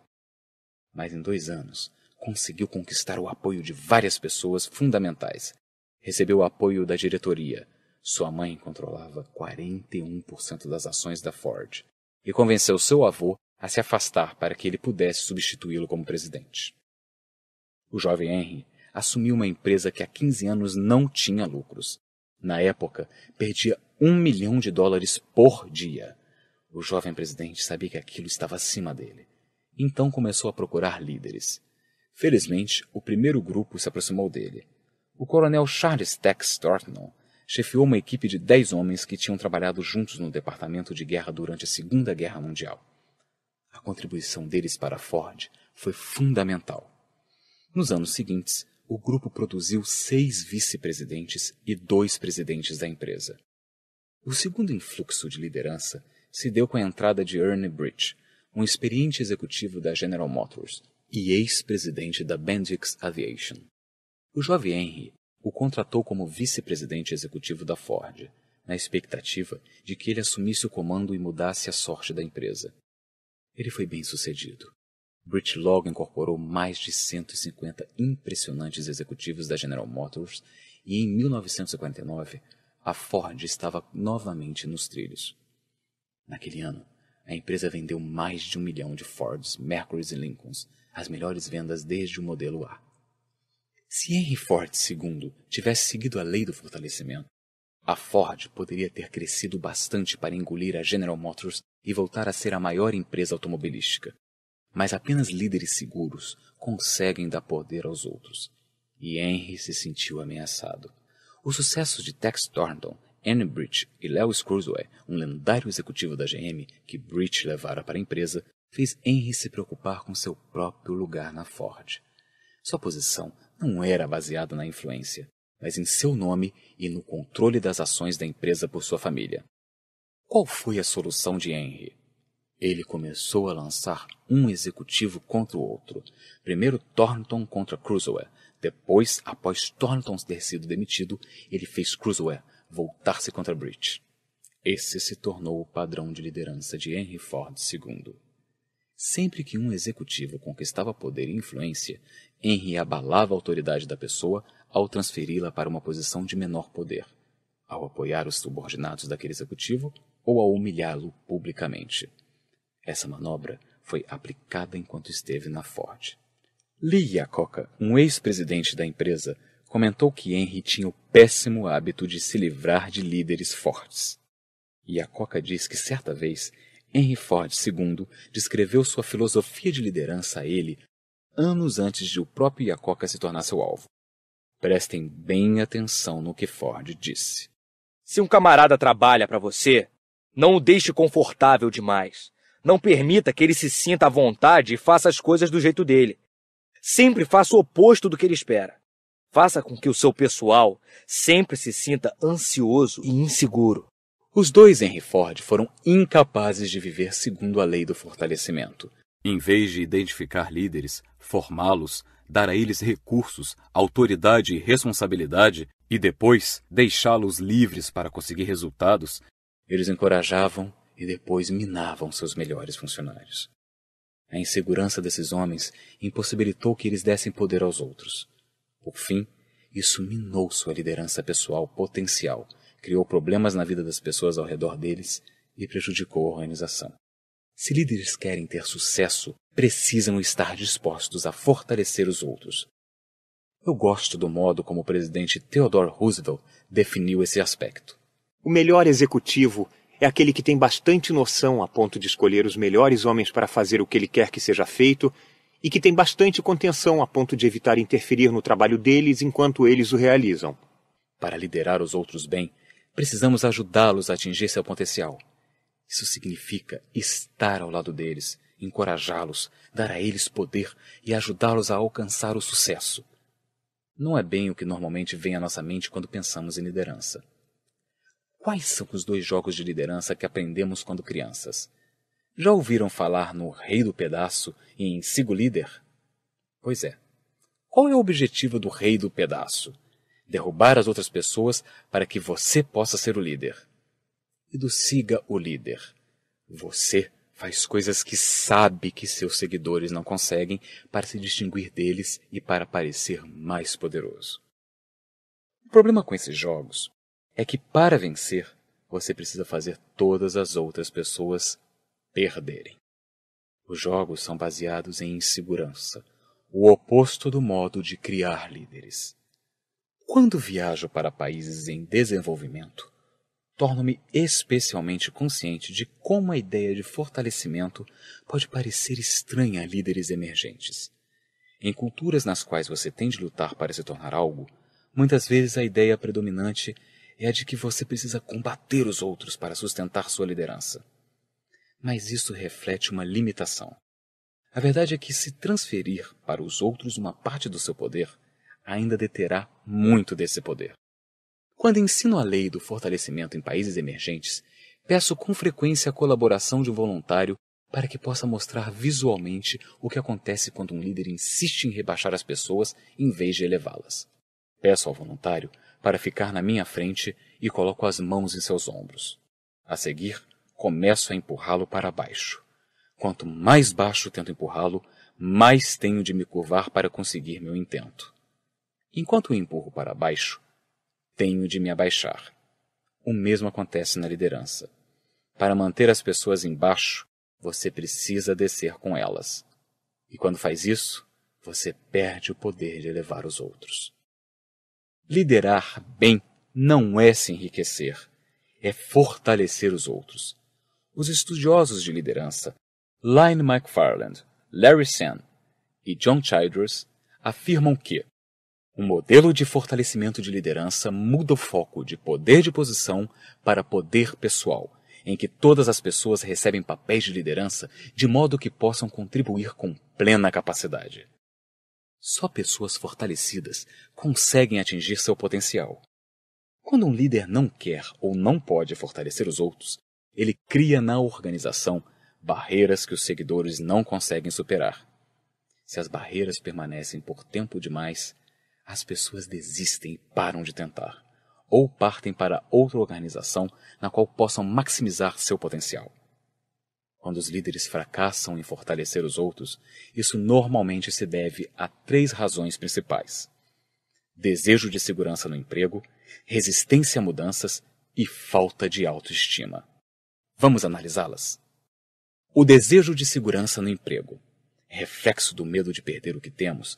Mas em dois anos, conseguiu conquistar o apoio de várias pessoas fundamentais. Recebeu o apoio da diretoria. Sua mãe controlava 41% das ações da Ford e convenceu seu avô a se afastar para que ele pudesse substituí-lo como presidente. O jovem Henry assumiu uma empresa que há 15 anos não tinha lucros. Na época, perdia um milhão de dólares por dia. O jovem presidente sabia que aquilo estava acima dele. Então começou a procurar líderes. Felizmente, o primeiro grupo se aproximou dele. O coronel Charles Tex Thornton chefiou uma equipe de 10 homens que tinham trabalhado juntos no departamento de guerra durante a Segunda Guerra Mundial. A contribuição deles para Ford foi fundamental. Nos anos seguintes, o grupo produziu seis vice-presidentes e dois presidentes da empresa. O segundo influxo de liderança se deu com a entrada de Ernie Bridge, um experiente executivo da General Motors e ex-presidente da Bendix Aviation. O jovem Henry o contratou como vice-presidente executivo da Ford, na expectativa de que ele assumisse o comando e mudasse a sorte da empresa. Ele foi bem sucedido. Brit logo incorporou mais de 150 impressionantes executivos da General Motors e em 1949 a Ford estava novamente nos trilhos. Naquele ano, a empresa vendeu mais de um milhão de Fords, Mercurys e Lincolns, as melhores vendas desde o modelo A. Se Henry Ford II tivesse seguido a lei do fortalecimento, a Ford poderia ter crescido bastante para engolir a General Motors e voltar a ser a maior empresa automobilística. Mas apenas líderes seguros conseguem dar poder aos outros. E Henry se sentiu ameaçado. Os sucessos de Tex Thornton, Anne Bridge e Lewis Cruzway, um lendário executivo da GM que Bridge levara para a empresa, fez Henry se preocupar com seu próprio lugar na Ford. Sua posição não era baseada na influência, mas em seu nome e no controle das ações da empresa por sua família. Qual foi a solução de Henry? Ele começou a lançar um executivo contra o outro, primeiro Thornton contra Crusoe, depois, após Thornton ter sido demitido, ele fez Crusoe voltar-se contra Bridge. Esse se tornou o padrão de liderança de Henry Ford II. Sempre que um executivo conquistava poder e influência, Henry abalava a autoridade da pessoa ao transferi-la para uma posição de menor poder, ao apoiar os subordinados daquele executivo ou ao humilhá-lo publicamente. Essa manobra foi aplicada enquanto esteve na Ford. Lee Iacocca, um ex-presidente da empresa, comentou que Henry tinha o péssimo hábito de se livrar de líderes fortes. Iacocca diz que certa vez Henry Ford II descreveu sua filosofia de liderança a ele anos antes de o próprio Iacocca se tornar seu alvo. Prestem bem atenção no que Ford disse. Se um camarada trabalha para você, não o deixe confortável demais. Não permita que ele se sinta à vontade e faça as coisas do jeito dele. Sempre faça o oposto do que ele espera. Faça com que o seu pessoal sempre se sinta ansioso e inseguro. Os dois Henry Ford foram incapazes de viver segundo a lei do fortalecimento. Em vez de identificar líderes, formá-los, dar a eles recursos, autoridade e responsabilidade, e depois deixá-los livres para conseguir resultados, eles encorajavam e depois minavam seus melhores funcionários. A insegurança desses homens impossibilitou que eles dessem poder aos outros. Por fim, isso minou sua liderança pessoal potencial, criou problemas na vida das pessoas ao redor deles e prejudicou a organização. Se líderes querem ter sucesso, precisam estar dispostos a fortalecer os outros. Eu gosto do modo como o presidente Theodore Roosevelt definiu esse aspecto. O melhor executivo é aquele que tem bastante noção a ponto de escolher os melhores homens para fazer o que ele quer que seja feito e que tem bastante contenção a ponto de evitar interferir no trabalho deles enquanto eles o realizam. Para liderar os outros bem, precisamos ajudá-los a atingir seu potencial. Isso significa estar ao lado deles, encorajá-los, dar a eles poder e ajudá-los a alcançar o sucesso. Não é bem o que normalmente vem à nossa mente quando pensamos em liderança. Quais são os dois jogos de liderança que aprendemos quando crianças? Já ouviram falar no Rei do Pedaço e em Sigo Líder? Pois é. Qual é o objetivo do Rei do Pedaço? Derrubar as outras pessoas para que você possa ser o líder e do siga o líder. Você faz coisas que sabe que seus seguidores não conseguem para se distinguir deles e para parecer mais poderoso. O problema com esses jogos é que para vencer, você precisa fazer todas as outras pessoas perderem. Os jogos são baseados em insegurança, o oposto do modo de criar líderes. Quando viajo para países em desenvolvimento, torno-me especialmente consciente de como a ideia de fortalecimento pode parecer estranha a líderes emergentes. Em culturas nas quais você tem de lutar para se tornar algo, muitas vezes a ideia predominante é a de que você precisa combater os outros para sustentar sua liderança. Mas isso reflete uma limitação. A verdade é que se transferir para os outros uma parte do seu poder, ainda deterá muito desse poder. Quando ensino a lei do fortalecimento em países emergentes, peço com frequência a colaboração de um voluntário para que possa mostrar visualmente o que acontece quando um líder insiste em rebaixar as pessoas em vez de elevá-las. Peço ao voluntário para ficar na minha frente e coloco as mãos em seus ombros. A seguir, começo a empurrá-lo para baixo. Quanto mais baixo tento empurrá-lo, mais tenho de me curvar para conseguir meu intento. Enquanto o empurro para baixo, tenho de me abaixar. O mesmo acontece na liderança. Para manter as pessoas embaixo, você precisa descer com elas. E quando faz isso, você perde o poder de elevar os outros. Liderar bem não é se enriquecer, é fortalecer os outros. Os estudiosos de liderança, Lynn McFarland, Larry Sand e John Childress, afirmam que um modelo de fortalecimento de liderança muda o foco de poder de posição para poder pessoal, em que todas as pessoas recebem papéis de liderança de modo que possam contribuir com plena capacidade. Só pessoas fortalecidas conseguem atingir seu potencial. Quando um líder não quer ou não pode fortalecer os outros, ele cria na organização barreiras que os seguidores não conseguem superar. Se as barreiras permanecem por tempo demais, as pessoas desistem e param de tentar, ou partem para outra organização na qual possam maximizar seu potencial. Quando os líderes fracassam em fortalecer os outros, isso normalmente se deve a três razões principais: desejo de segurança no emprego, resistência a mudanças e falta de autoestima. Vamos analisá-las? O desejo de segurança no emprego, reflexo do medo de perder o que temos,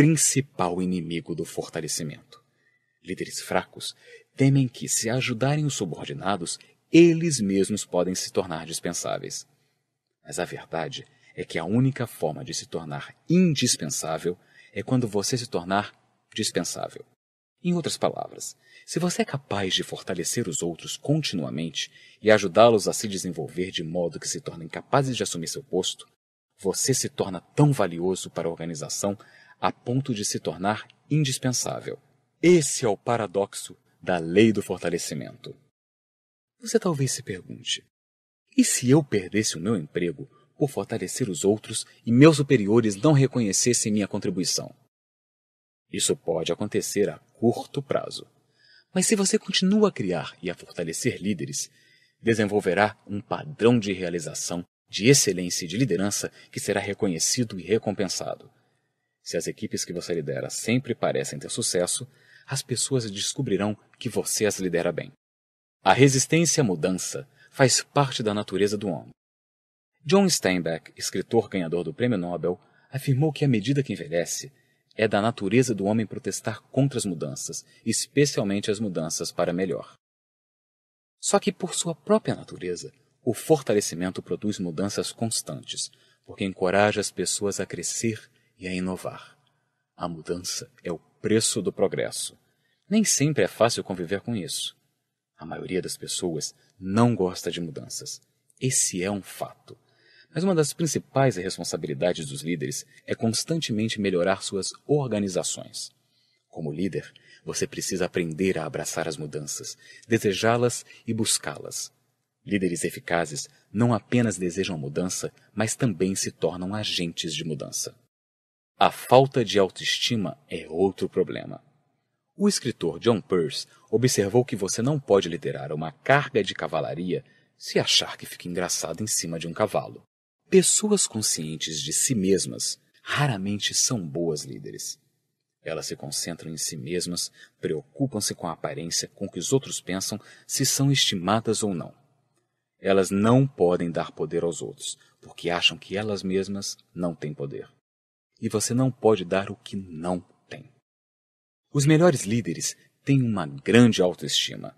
principal inimigo do fortalecimento. Líderes fracos temem que, se ajudarem os subordinados, eles mesmos podem se tornar dispensáveis. Mas a verdade é que a única forma de se tornar indispensável é quando você se tornar dispensável. Em outras palavras, se você é capaz de fortalecer os outros continuamente e ajudá-los a se desenvolver de modo que se tornem capazes de assumir seu posto, você se torna tão valioso para a organização a ponto de se tornar indispensável. Esse é o paradoxo da lei do fortalecimento. Você talvez se pergunte: e se eu perdesse o meu emprego por fortalecer os outros e meus superiores não reconhecessem minha contribuição? Isso pode acontecer a curto prazo. Mas se você continua a criar e a fortalecer líderes, desenvolverá um padrão de realização, de excelência e de liderança que será reconhecido e recompensado. Se as equipes que você lidera sempre parecem ter sucesso, as pessoas descobrirão que você as lidera bem. A resistência à mudança faz parte da natureza do homem. John Steinbeck, escritor ganhador do Prêmio Nobel, afirmou que à medida que envelhece, é da natureza do homem protestar contra as mudanças, especialmente as mudanças para melhor. Só que, por sua própria natureza, o fortalecimento produz mudanças constantes, porque encoraja as pessoas a crescer e a inovar. A mudança é o preço do progresso. Nem sempre é fácil conviver com isso. A maioria das pessoas não gosta de mudanças. Esse é um fato. Mas uma das principais responsabilidades dos líderes é constantemente melhorar suas organizações. Como líder, você precisa aprender a abraçar as mudanças, desejá-las e buscá-las. Líderes eficazes não apenas desejam mudança, mas também se tornam agentes de mudança. A falta de autoestima é outro problema. O escritor John Peirce observou que você não pode liderar uma carga de cavalaria se achar que fica engraçado em cima de um cavalo. Pessoas conscientes de si mesmas raramente são boas líderes. Elas se concentram em si mesmas, preocupam-se com a aparência, com o que os outros pensam, se são estimadas ou não. Elas não podem dar poder aos outros, porque acham que elas mesmas não têm poder e você não pode dar o que não tem. Os melhores líderes têm uma grande autoestima.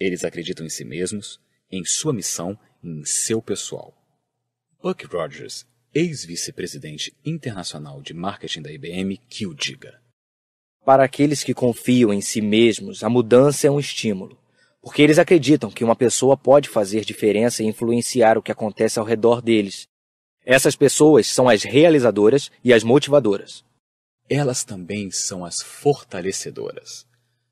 Eles acreditam em si mesmos, em sua missão e em seu pessoal. Buck Rogers, ex-vice-presidente internacional de marketing da IBM, que o diga. Para aqueles que confiam em si mesmos, a mudança é um estímulo, porque eles acreditam que uma pessoa pode fazer diferença e influenciar o que acontece ao redor deles, essas pessoas são as realizadoras e as motivadoras. Elas também são as fortalecedoras.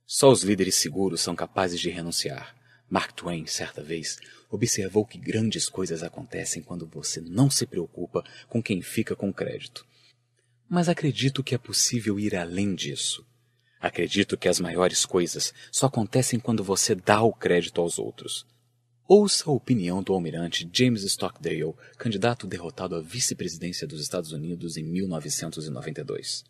Só os líderes seguros são capazes de renunciar. Mark Twain, certa vez, observou que grandes coisas acontecem quando você não se preocupa com quem fica com crédito. Mas acredito que é possível ir além disso. Acredito que as maiores coisas só acontecem quando você dá o crédito aos outros. Ouça a opinião do almirante James Stockdale, candidato derrotado à vice-presidência dos Estados Unidos em 1992.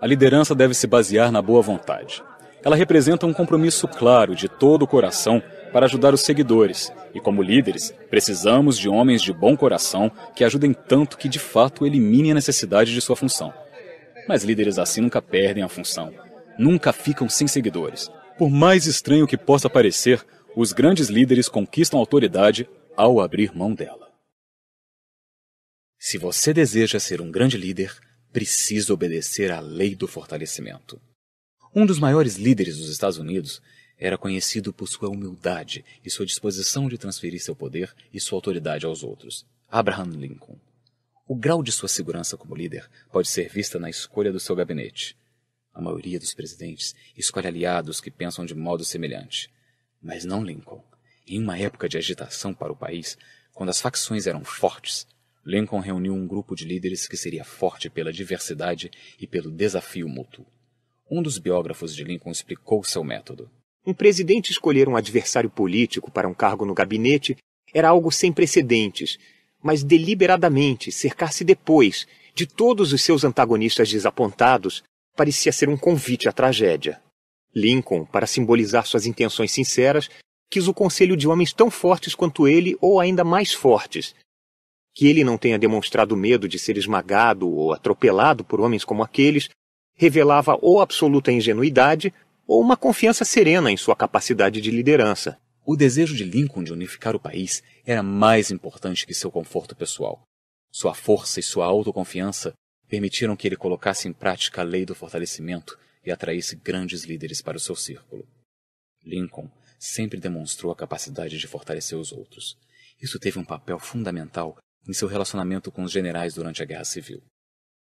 A liderança deve se basear na boa vontade. Ela representa um compromisso claro de todo o coração para ajudar os seguidores, e como líderes, precisamos de homens de bom coração que ajudem tanto que de fato eliminem a necessidade de sua função. Mas líderes assim nunca perdem a função, nunca ficam sem seguidores. Por mais estranho que possa parecer, os grandes líderes conquistam autoridade ao abrir mão dela. Se você deseja ser um grande líder, precisa obedecer à lei do fortalecimento. Um dos maiores líderes dos Estados Unidos era conhecido por sua humildade e sua disposição de transferir seu poder e sua autoridade aos outros. Abraham Lincoln. O grau de sua segurança como líder pode ser vista na escolha do seu gabinete. A maioria dos presidentes escolhe aliados que pensam de modo semelhante mas não Lincoln. Em uma época de agitação para o país, quando as facções eram fortes, Lincoln reuniu um grupo de líderes que seria forte pela diversidade e pelo desafio mútuo. Um dos biógrafos de Lincoln explicou seu método. Um presidente escolher um adversário político para um cargo no gabinete era algo sem precedentes, mas deliberadamente cercar-se depois de todos os seus antagonistas desapontados parecia ser um convite à tragédia. Lincoln, para simbolizar suas intenções sinceras, quis o conselho de homens tão fortes quanto ele ou ainda mais fortes. Que ele não tenha demonstrado medo de ser esmagado ou atropelado por homens como aqueles revelava ou absoluta ingenuidade ou uma confiança serena em sua capacidade de liderança. O desejo de Lincoln de unificar o país era mais importante que seu conforto pessoal. Sua força e sua autoconfiança permitiram que ele colocasse em prática a lei do fortalecimento e atraísse grandes líderes para o seu círculo. Lincoln sempre demonstrou a capacidade de fortalecer os outros. Isso teve um papel fundamental em seu relacionamento com os generais durante a Guerra Civil.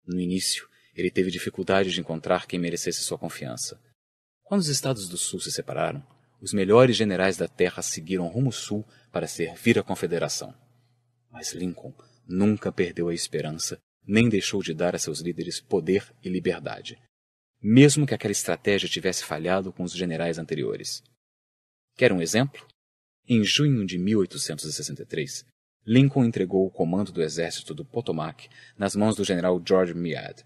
No início, ele teve dificuldade de encontrar quem merecesse sua confiança. Quando os estados do Sul se separaram, os melhores generais da Terra seguiram rumo sul para servir à Confederação. Mas Lincoln nunca perdeu a esperança, nem deixou de dar a seus líderes poder e liberdade mesmo que aquela estratégia tivesse falhado com os generais anteriores. Quer um exemplo? Em junho de 1863, Lincoln entregou o comando do exército do Potomac nas mãos do general George Meade.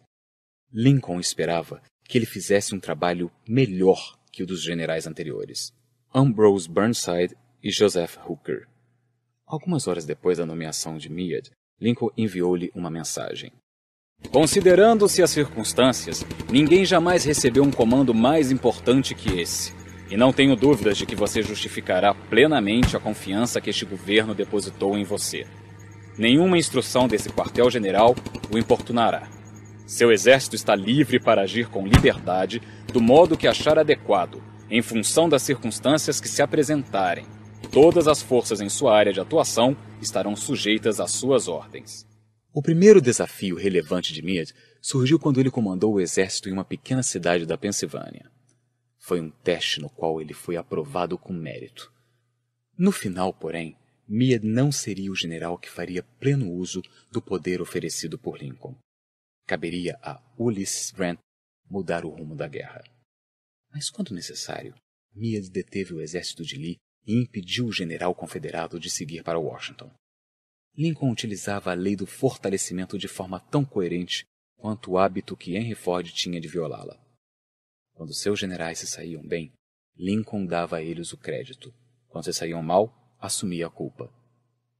Lincoln esperava que ele fizesse um trabalho melhor que o dos generais anteriores, Ambrose Burnside e Joseph Hooker. Algumas horas depois da nomeação de Meade, Lincoln enviou-lhe uma mensagem. Considerando-se as circunstâncias, ninguém jamais recebeu um comando mais importante que esse. E não tenho dúvidas de que você justificará plenamente a confiança que este governo depositou em você. Nenhuma instrução desse quartel-general o importunará. Seu exército está livre para agir com liberdade, do modo que achar adequado, em função das circunstâncias que se apresentarem. Todas as forças em sua área de atuação estarão sujeitas às suas ordens. O primeiro desafio relevante de Meade surgiu quando ele comandou o exército em uma pequena cidade da Pensilvânia. Foi um teste no qual ele foi aprovado com mérito. No final, porém, Meade não seria o general que faria pleno uso do poder oferecido por Lincoln. Caberia a Ulysses Grant mudar o rumo da guerra. Mas quando necessário, Meade deteve o exército de Lee e impediu o general confederado de seguir para Washington. Lincoln utilizava a lei do fortalecimento de forma tão coerente quanto o hábito que Henry Ford tinha de violá-la. Quando seus generais se saíam bem, Lincoln dava a eles o crédito. Quando se saíam mal, assumia a culpa.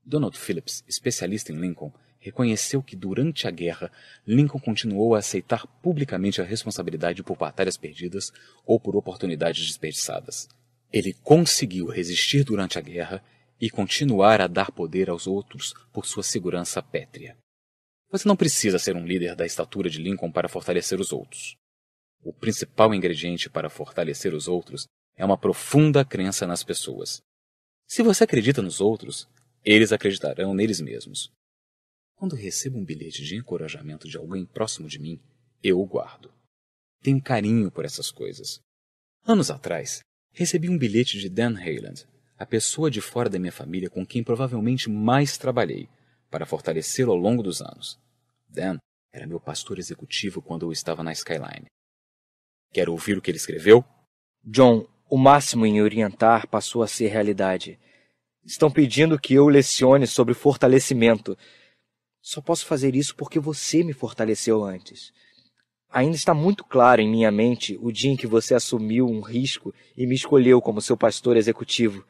Donald Phillips, especialista em Lincoln, reconheceu que durante a guerra, Lincoln continuou a aceitar publicamente a responsabilidade por batalhas perdidas ou por oportunidades desperdiçadas. Ele conseguiu resistir durante a guerra e continuar a dar poder aos outros por sua segurança pétrea. Você não precisa ser um líder da estatura de Lincoln para fortalecer os outros. O principal ingrediente para fortalecer os outros é uma profunda crença nas pessoas. Se você acredita nos outros, eles acreditarão neles mesmos. Quando recebo um bilhete de encorajamento de alguém próximo de mim, eu o guardo. Tenho carinho por essas coisas. Anos atrás, recebi um bilhete de Dan Hayland, a pessoa de fora da minha família com quem provavelmente mais trabalhei para fortalecê-lo ao longo dos anos. Dan era meu pastor executivo quando eu estava na Skyline. Quer ouvir o que ele escreveu? John, o máximo em orientar passou a ser realidade. Estão pedindo que eu lecione sobre fortalecimento. Só posso fazer isso porque você me fortaleceu antes. Ainda está muito claro em minha mente o dia em que você assumiu um risco e me escolheu como seu pastor executivo.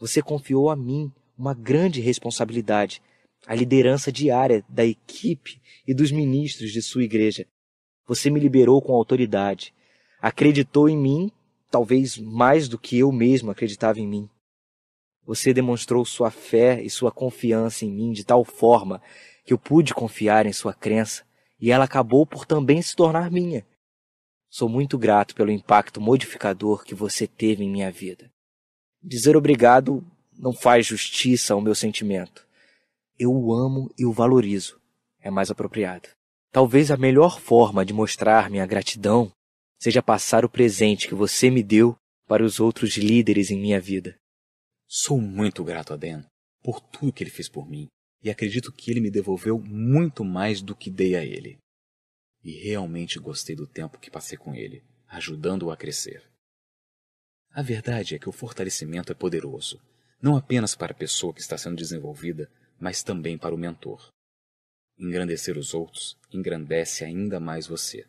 Você confiou a mim uma grande responsabilidade, a liderança diária da equipe e dos ministros de sua igreja. Você me liberou com autoridade. Acreditou em mim, talvez mais do que eu mesmo acreditava em mim. Você demonstrou sua fé e sua confiança em mim de tal forma que eu pude confiar em sua crença e ela acabou por também se tornar minha. Sou muito grato pelo impacto modificador que você teve em minha vida. Dizer obrigado não faz justiça ao meu sentimento. Eu o amo e o valorizo. É mais apropriado. Talvez a melhor forma de mostrar minha gratidão seja passar o presente que você me deu para os outros líderes em minha vida. Sou muito grato a Dan por tudo que ele fez por mim e acredito que ele me devolveu muito mais do que dei a ele. E realmente gostei do tempo que passei com ele, ajudando-o a crescer. A verdade é que o fortalecimento é poderoso, não apenas para a pessoa que está sendo desenvolvida, mas também para o mentor. Engrandecer os outros engrandece ainda mais você.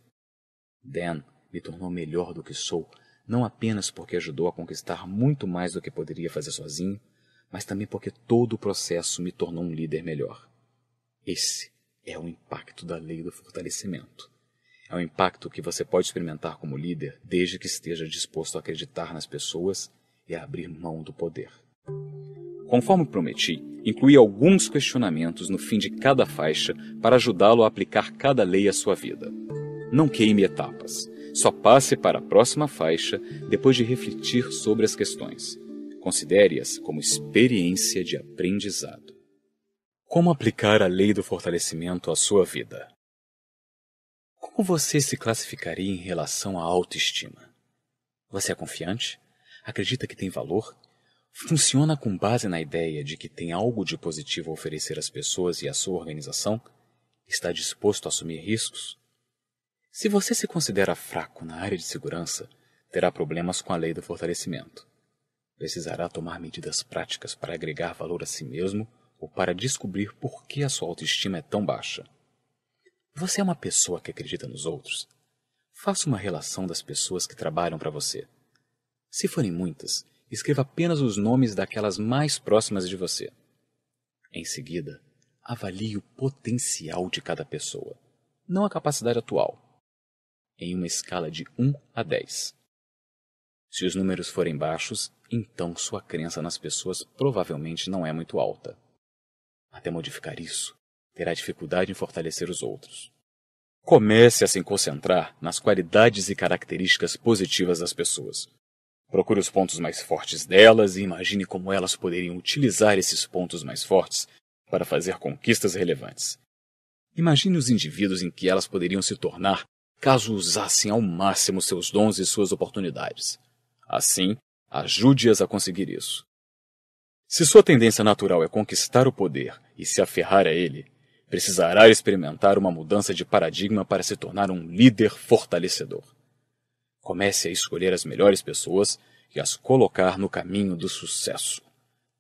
Dan me tornou melhor do que sou, não apenas porque ajudou a conquistar muito mais do que poderia fazer sozinho, mas também porque todo o processo me tornou um líder melhor. Esse é o impacto da lei do fortalecimento. É um impacto que você pode experimentar como líder desde que esteja disposto a acreditar nas pessoas e a abrir mão do poder. Conforme prometi, incluí alguns questionamentos no fim de cada faixa para ajudá-lo a aplicar cada lei à sua vida. Não queime etapas. Só passe para a próxima faixa depois de refletir sobre as questões. Considere-as como experiência de aprendizado. Como aplicar a lei do fortalecimento à sua vida? Como você se classificaria em relação à autoestima? Você é confiante? Acredita que tem valor? Funciona com base na ideia de que tem algo de positivo a oferecer às pessoas e à sua organização? Está disposto a assumir riscos? Se você se considera fraco na área de segurança, terá problemas com a lei do fortalecimento. Precisará tomar medidas práticas para agregar valor a si mesmo ou para descobrir por que a sua autoestima é tão baixa. Você é uma pessoa que acredita nos outros? Faça uma relação das pessoas que trabalham para você. Se forem muitas, escreva apenas os nomes daquelas mais próximas de você. Em seguida, avalie o potencial de cada pessoa, não a capacidade atual, em uma escala de 1 a 10. Se os números forem baixos, então sua crença nas pessoas provavelmente não é muito alta. Até modificar isso, terá dificuldade em fortalecer os outros. Comece a se concentrar nas qualidades e características positivas das pessoas. Procure os pontos mais fortes delas e imagine como elas poderiam utilizar esses pontos mais fortes para fazer conquistas relevantes. Imagine os indivíduos em que elas poderiam se tornar caso usassem ao máximo seus dons e suas oportunidades. Assim, ajude-as a conseguir isso. Se sua tendência natural é conquistar o poder e se aferrar a ele, precisará experimentar uma mudança de paradigma para se tornar um líder fortalecedor. Comece a escolher as melhores pessoas e as colocar no caminho do sucesso.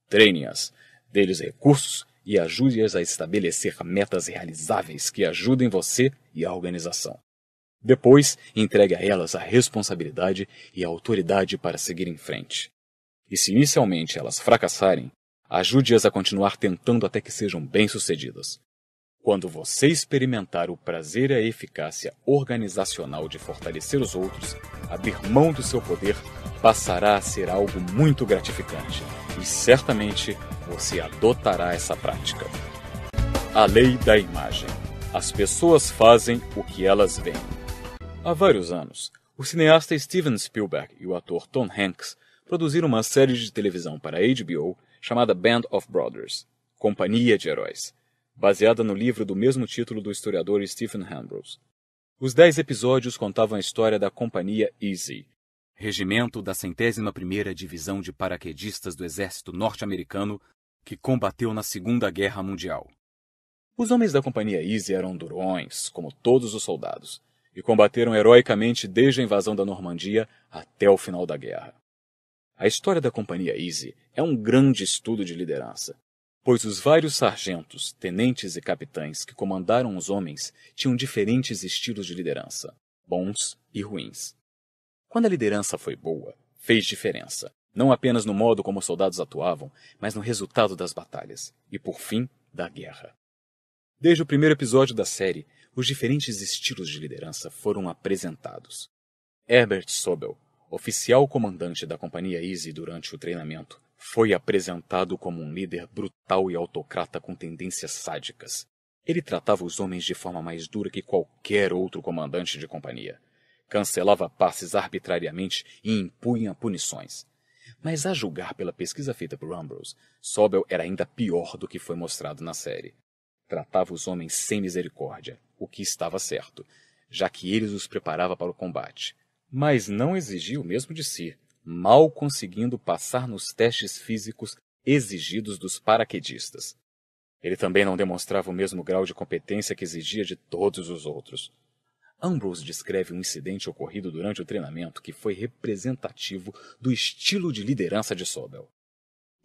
Treine-as, dê-lhes recursos e ajude-as a estabelecer metas realizáveis que ajudem você e a organização. Depois, entregue a elas a responsabilidade e a autoridade para seguir em frente. E se inicialmente elas fracassarem, ajude-as a continuar tentando até que sejam bem-sucedidas. Quando você experimentar o prazer e a eficácia organizacional de fortalecer os outros, abrir mão do seu poder passará a ser algo muito gratificante e certamente você adotará essa prática. A lei da imagem. As pessoas fazem o que elas veem. Há vários anos, o cineasta Steven Spielberg e o ator Tom Hanks produziram uma série de televisão para a HBO chamada Band of Brothers Companhia de Heróis baseada no livro do mesmo título do historiador Stephen Ambrose. Os dez episódios contavam a história da Companhia Easy, regimento da centésima primeira Divisão de Paraquedistas do Exército Norte-Americano que combateu na Segunda Guerra Mundial. Os homens da Companhia Easy eram durões, como todos os soldados, e combateram heroicamente desde a invasão da Normandia até o final da guerra. A história da Companhia Easy é um grande estudo de liderança, pois os vários sargentos, tenentes e capitães que comandaram os homens tinham diferentes estilos de liderança, bons e ruins. Quando a liderança foi boa, fez diferença, não apenas no modo como os soldados atuavam, mas no resultado das batalhas e, por fim, da guerra. Desde o primeiro episódio da série, os diferentes estilos de liderança foram apresentados. Herbert Sobel, oficial comandante da Companhia Easy durante o treinamento, foi apresentado como um líder brutal e autocrata com tendências sádicas. Ele tratava os homens de forma mais dura que qualquer outro comandante de companhia. Cancelava passes arbitrariamente e impunha punições. Mas a julgar pela pesquisa feita por Ambrose, Sobel era ainda pior do que foi mostrado na série. Tratava os homens sem misericórdia, o que estava certo, já que eles os preparava para o combate. Mas não exigia o mesmo de si mal conseguindo passar nos testes físicos exigidos dos paraquedistas. Ele também não demonstrava o mesmo grau de competência que exigia de todos os outros. Ambrose descreve um incidente ocorrido durante o treinamento que foi representativo do estilo de liderança de Sobel.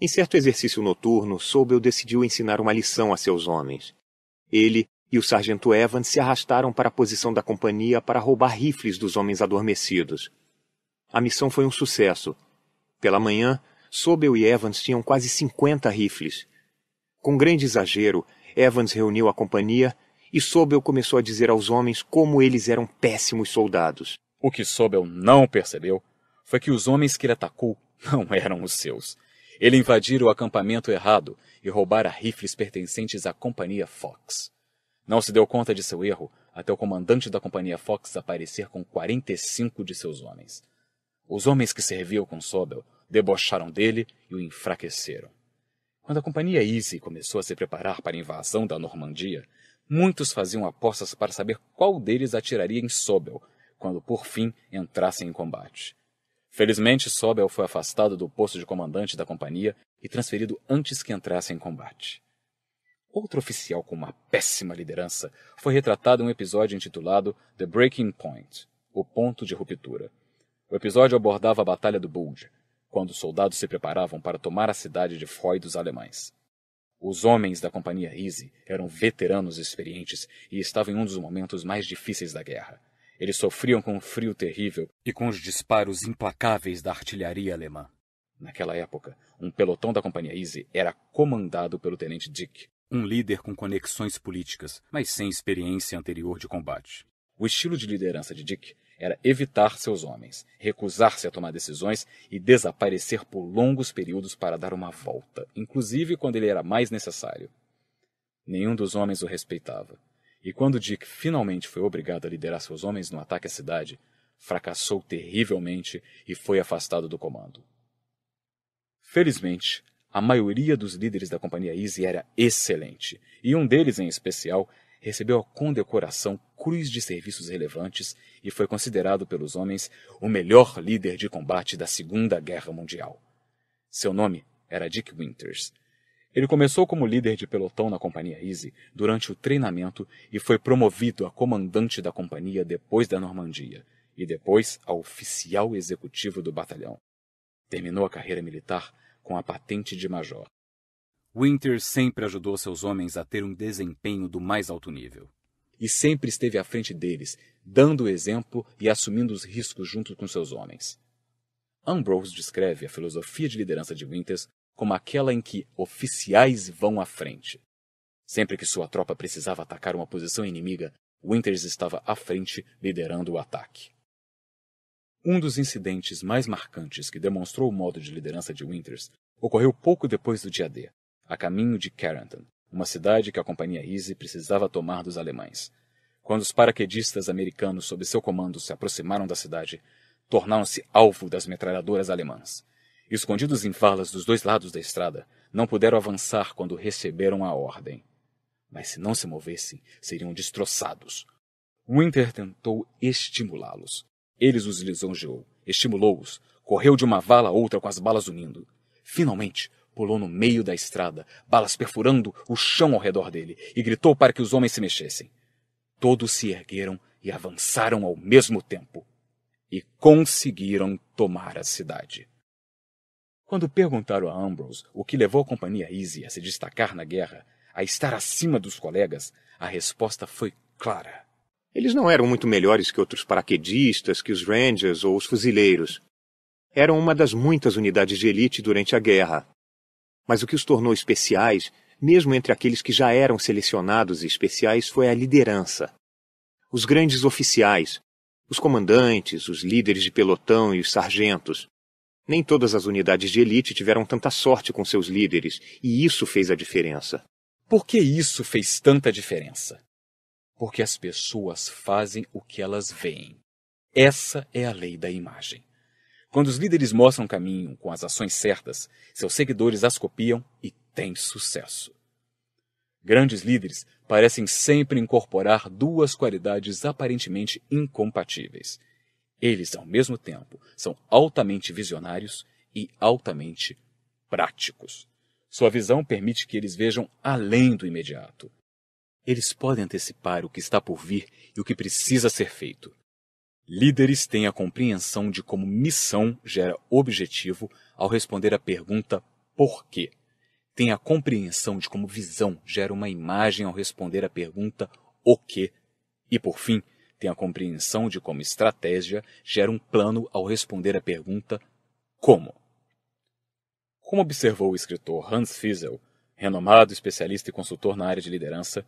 Em certo exercício noturno, Sobel decidiu ensinar uma lição a seus homens. Ele e o sargento Evans se arrastaram para a posição da companhia para roubar rifles dos homens adormecidos. A missão foi um sucesso. Pela manhã, Sobel e Evans tinham quase 50 rifles. Com grande exagero, Evans reuniu a companhia e Sobel começou a dizer aos homens como eles eram péssimos soldados. O que Sobel não percebeu foi que os homens que ele atacou não eram os seus. Ele invadira o acampamento errado e roubara rifles pertencentes à companhia Fox. Não se deu conta de seu erro até o comandante da companhia Fox aparecer com 45 de seus homens. Os homens que serviam com Sobel debocharam dele e o enfraqueceram. Quando a Companhia Easy começou a se preparar para a invasão da Normandia, muitos faziam apostas para saber qual deles atiraria em Sobel quando por fim entrassem em combate. Felizmente, Sobel foi afastado do posto de comandante da companhia e transferido antes que entrasse em combate. Outro oficial com uma péssima liderança foi retratado em um episódio intitulado The Breaking Point O Ponto de Ruptura o episódio abordava a Batalha do Bulge, quando os soldados se preparavam para tomar a cidade de Foy dos alemães. Os homens da Companhia Easy eram veteranos experientes e estavam em um dos momentos mais difíceis da guerra. Eles sofriam com o um frio terrível e com os disparos implacáveis da artilharia alemã. Naquela época, um pelotão da Companhia Easy era comandado pelo Tenente Dick, um líder com conexões políticas, mas sem experiência anterior de combate. O estilo de liderança de Dick era evitar seus homens, recusar-se a tomar decisões e desaparecer por longos períodos para dar uma volta, inclusive quando ele era mais necessário. Nenhum dos homens o respeitava, e quando Dick finalmente foi obrigado a liderar seus homens no ataque à cidade, fracassou terrivelmente e foi afastado do comando. Felizmente, a maioria dos líderes da companhia Easy era excelente, e um deles em especial recebeu a condecoração Cruz de Serviços Relevantes e foi considerado pelos homens o melhor líder de combate da Segunda Guerra Mundial. Seu nome era Dick Winters. Ele começou como líder de pelotão na Companhia Easy durante o treinamento e foi promovido a comandante da companhia depois da Normandia e depois a oficial executivo do batalhão. Terminou a carreira militar com a patente de major. Winters sempre ajudou seus homens a ter um desempenho do mais alto nível. E sempre esteve à frente deles, dando o exemplo e assumindo os riscos junto com seus homens. Ambrose descreve a filosofia de liderança de Winters como aquela em que oficiais vão à frente. Sempre que sua tropa precisava atacar uma posição inimiga, Winters estava à frente, liderando o ataque. Um dos incidentes mais marcantes que demonstrou o modo de liderança de Winters ocorreu pouco depois do dia D, a caminho de Carentan, uma cidade que a Companhia Easy precisava tomar dos alemães. Quando os paraquedistas americanos sob seu comando se aproximaram da cidade, tornaram-se alvo das metralhadoras alemãs. Escondidos em valas dos dois lados da estrada, não puderam avançar quando receberam a ordem. Mas se não se movessem, seriam destroçados. Winter tentou estimulá-los. Eles os lisonjeou, estimulou-os, correu de uma vala a outra com as balas unindo. Finalmente, Pulou no meio da estrada, balas perfurando o chão ao redor dele, e gritou para que os homens se mexessem. Todos se ergueram e avançaram ao mesmo tempo. E conseguiram tomar a cidade. Quando perguntaram a Ambrose o que levou a companhia Easy a se destacar na guerra, a estar acima dos colegas, a resposta foi clara. Eles não eram muito melhores que outros paraquedistas, que os Rangers ou os fuzileiros. Eram uma das muitas unidades de elite durante a guerra. Mas o que os tornou especiais, mesmo entre aqueles que já eram selecionados e especiais, foi a liderança. Os grandes oficiais, os comandantes, os líderes de pelotão e os sargentos. Nem todas as unidades de elite tiveram tanta sorte com seus líderes, e isso fez a diferença. Por que isso fez tanta diferença? Porque as pessoas fazem o que elas veem. Essa é a lei da imagem. Quando os líderes mostram caminho com as ações certas, seus seguidores as copiam e têm sucesso. Grandes líderes parecem sempre incorporar duas qualidades aparentemente incompatíveis. Eles, ao mesmo tempo, são altamente visionários e altamente práticos. Sua visão permite que eles vejam além do imediato. Eles podem antecipar o que está por vir e o que precisa ser feito. Líderes têm a compreensão de como missão gera objetivo ao responder à pergunta por quê. Têm a compreensão de como visão gera uma imagem ao responder à pergunta o quê. E por fim, têm a compreensão de como estratégia gera um plano ao responder à pergunta como. Como observou o escritor Hans Fiesel, renomado especialista e consultor na área de liderança,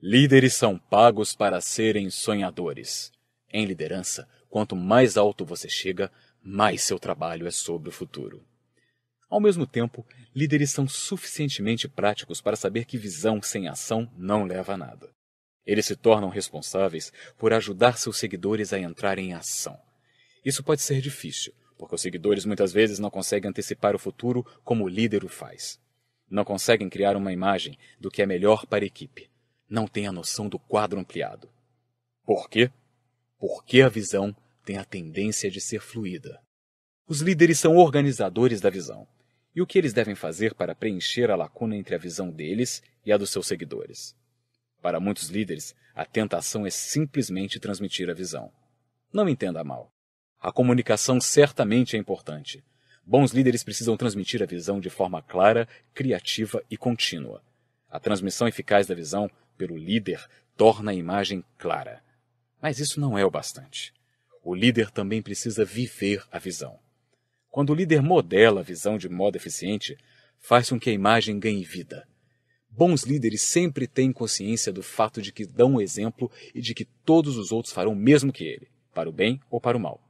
líderes são pagos para serem sonhadores. Em liderança, quanto mais alto você chega, mais seu trabalho é sobre o futuro. Ao mesmo tempo, líderes são suficientemente práticos para saber que visão sem ação não leva a nada. Eles se tornam responsáveis por ajudar seus seguidores a entrarem em ação. Isso pode ser difícil, porque os seguidores muitas vezes não conseguem antecipar o futuro como o líder o faz. Não conseguem criar uma imagem do que é melhor para a equipe. Não têm a noção do quadro ampliado. Por quê? porque a visão tem a tendência de ser fluida. Os líderes são organizadores da visão, e o que eles devem fazer para preencher a lacuna entre a visão deles e a dos seus seguidores? Para muitos líderes, a tentação é simplesmente transmitir a visão. Não entenda mal. A comunicação certamente é importante. Bons líderes precisam transmitir a visão de forma clara, criativa e contínua. A transmissão eficaz da visão pelo líder torna a imagem clara. Mas isso não é o bastante. O líder também precisa viver a visão. Quando o líder modela a visão de modo eficiente, faz com que a imagem ganhe vida. Bons líderes sempre têm consciência do fato de que dão o exemplo e de que todos os outros farão o mesmo que ele, para o bem ou para o mal.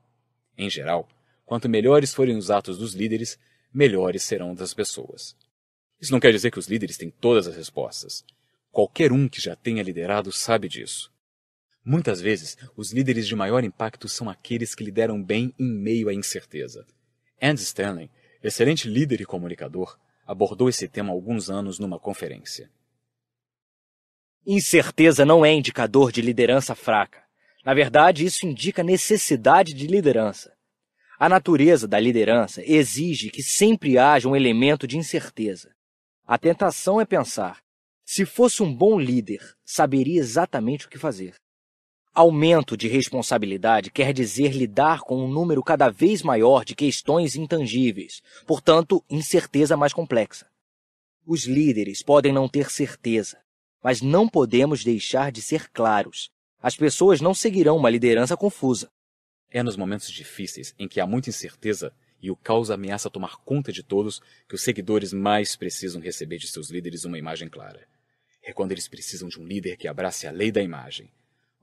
Em geral, quanto melhores forem os atos dos líderes, melhores serão das pessoas. Isso não quer dizer que os líderes têm todas as respostas. Qualquer um que já tenha liderado sabe disso. Muitas vezes, os líderes de maior impacto são aqueles que lideram bem em meio à incerteza. Andy Stanley, excelente líder e comunicador, abordou esse tema há alguns anos numa conferência. Incerteza não é indicador de liderança fraca. Na verdade, isso indica necessidade de liderança. A natureza da liderança exige que sempre haja um elemento de incerteza. A tentação é pensar: se fosse um bom líder, saberia exatamente o que fazer. Aumento de responsabilidade quer dizer lidar com um número cada vez maior de questões intangíveis, portanto, incerteza mais complexa. Os líderes podem não ter certeza, mas não podemos deixar de ser claros. As pessoas não seguirão uma liderança confusa. É nos momentos difíceis, em que há muita incerteza e o caos ameaça tomar conta de todos, que os seguidores mais precisam receber de seus líderes uma imagem clara. É quando eles precisam de um líder que abrace a lei da imagem,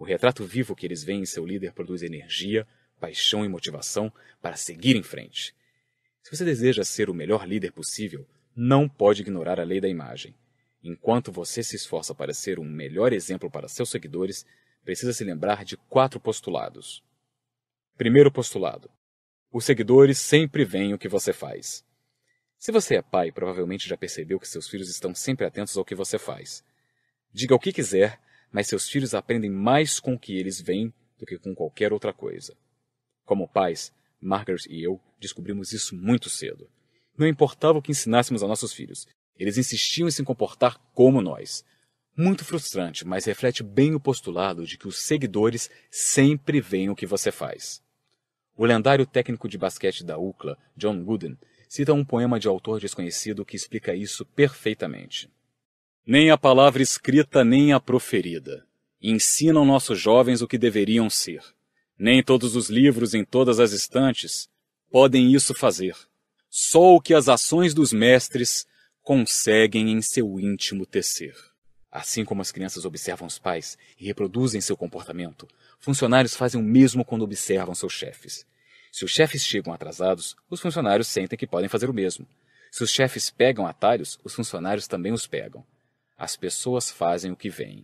o retrato vivo que eles veem em seu líder produz energia, paixão e motivação para seguir em frente. Se você deseja ser o melhor líder possível, não pode ignorar a lei da imagem. Enquanto você se esforça para ser um melhor exemplo para seus seguidores, precisa se lembrar de quatro postulados. Primeiro postulado: os seguidores sempre veem o que você faz. Se você é pai, provavelmente já percebeu que seus filhos estão sempre atentos ao que você faz. Diga o que quiser, mas seus filhos aprendem mais com o que eles veem do que com qualquer outra coisa. Como pais, Margaret e eu descobrimos isso muito cedo. Não importava o que ensinássemos a nossos filhos, eles insistiam em se comportar como nós. Muito frustrante, mas reflete bem o postulado de que os seguidores sempre veem o que você faz. O lendário técnico de basquete da UCLA, John Wooden, cita um poema de autor desconhecido que explica isso perfeitamente. Nem a palavra escrita nem a proferida ensinam nossos jovens o que deveriam ser. Nem todos os livros em todas as estantes podem isso fazer. Só o que as ações dos mestres conseguem em seu íntimo tecer. Assim como as crianças observam os pais e reproduzem seu comportamento, funcionários fazem o mesmo quando observam seus chefes. Se os chefes chegam atrasados, os funcionários sentem que podem fazer o mesmo. Se os chefes pegam atalhos, os funcionários também os pegam. As pessoas fazem o que veem.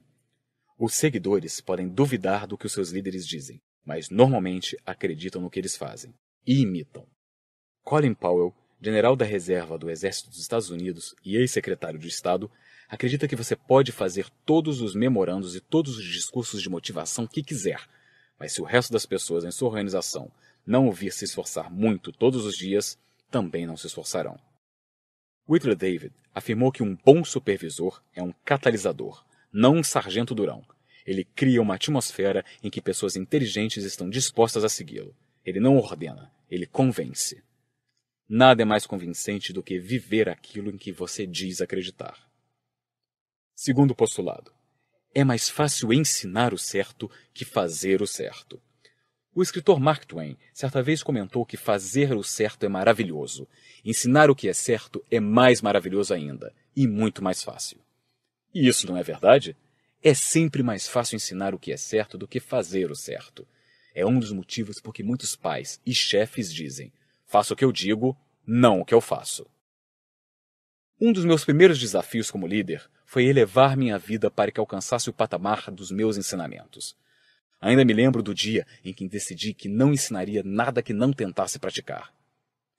Os seguidores podem duvidar do que os seus líderes dizem, mas normalmente acreditam no que eles fazem e imitam. Colin Powell, general da reserva do Exército dos Estados Unidos e ex-secretário de Estado, acredita que você pode fazer todos os memorandos e todos os discursos de motivação que quiser, mas se o resto das pessoas em sua organização não o vir se esforçar muito todos os dias, também não se esforçarão. Whitley David afirmou que um bom supervisor é um catalisador, não um sargento durão. Ele cria uma atmosfera em que pessoas inteligentes estão dispostas a segui-lo. Ele não ordena, ele convence. Nada é mais convincente do que viver aquilo em que você diz acreditar. Segundo postulado: é mais fácil ensinar o certo que fazer o certo. O escritor Mark Twain certa vez comentou que fazer o certo é maravilhoso, ensinar o que é certo é mais maravilhoso ainda e muito mais fácil. E isso não é verdade? É sempre mais fácil ensinar o que é certo do que fazer o certo. É um dos motivos por que muitos pais e chefes dizem: faça o que eu digo, não o que eu faço. Um dos meus primeiros desafios como líder foi elevar minha vida para que alcançasse o patamar dos meus ensinamentos. Ainda me lembro do dia em que decidi que não ensinaria nada que não tentasse praticar.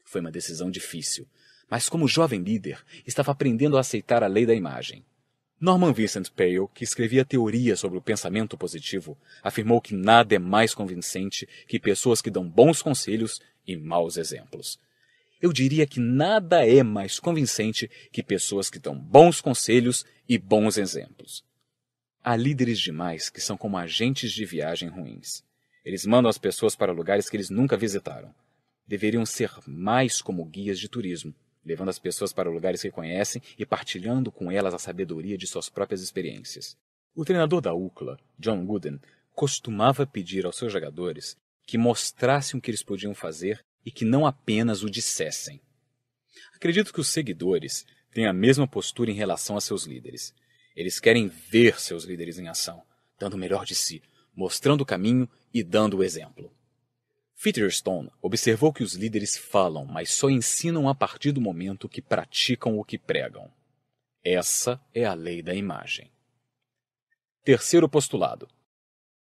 Foi uma decisão difícil, mas como jovem líder, estava aprendendo a aceitar a lei da imagem. Norman Vincent Peale, que escrevia teoria sobre o pensamento positivo, afirmou que nada é mais convincente que pessoas que dão bons conselhos e maus exemplos. Eu diria que nada é mais convincente que pessoas que dão bons conselhos e bons exemplos. Há líderes demais que são como agentes de viagem ruins. Eles mandam as pessoas para lugares que eles nunca visitaram. Deveriam ser mais como guias de turismo, levando as pessoas para lugares que conhecem e partilhando com elas a sabedoria de suas próprias experiências. O treinador da UCLA, John Wooden, costumava pedir aos seus jogadores que mostrassem o que eles podiam fazer e que não apenas o dissessem. Acredito que os seguidores têm a mesma postura em relação a seus líderes. Eles querem ver seus líderes em ação, dando o melhor de si, mostrando o caminho e dando o exemplo. Featherstone observou que os líderes falam, mas só ensinam a partir do momento que praticam o que pregam. Essa é a lei da imagem. Terceiro postulado: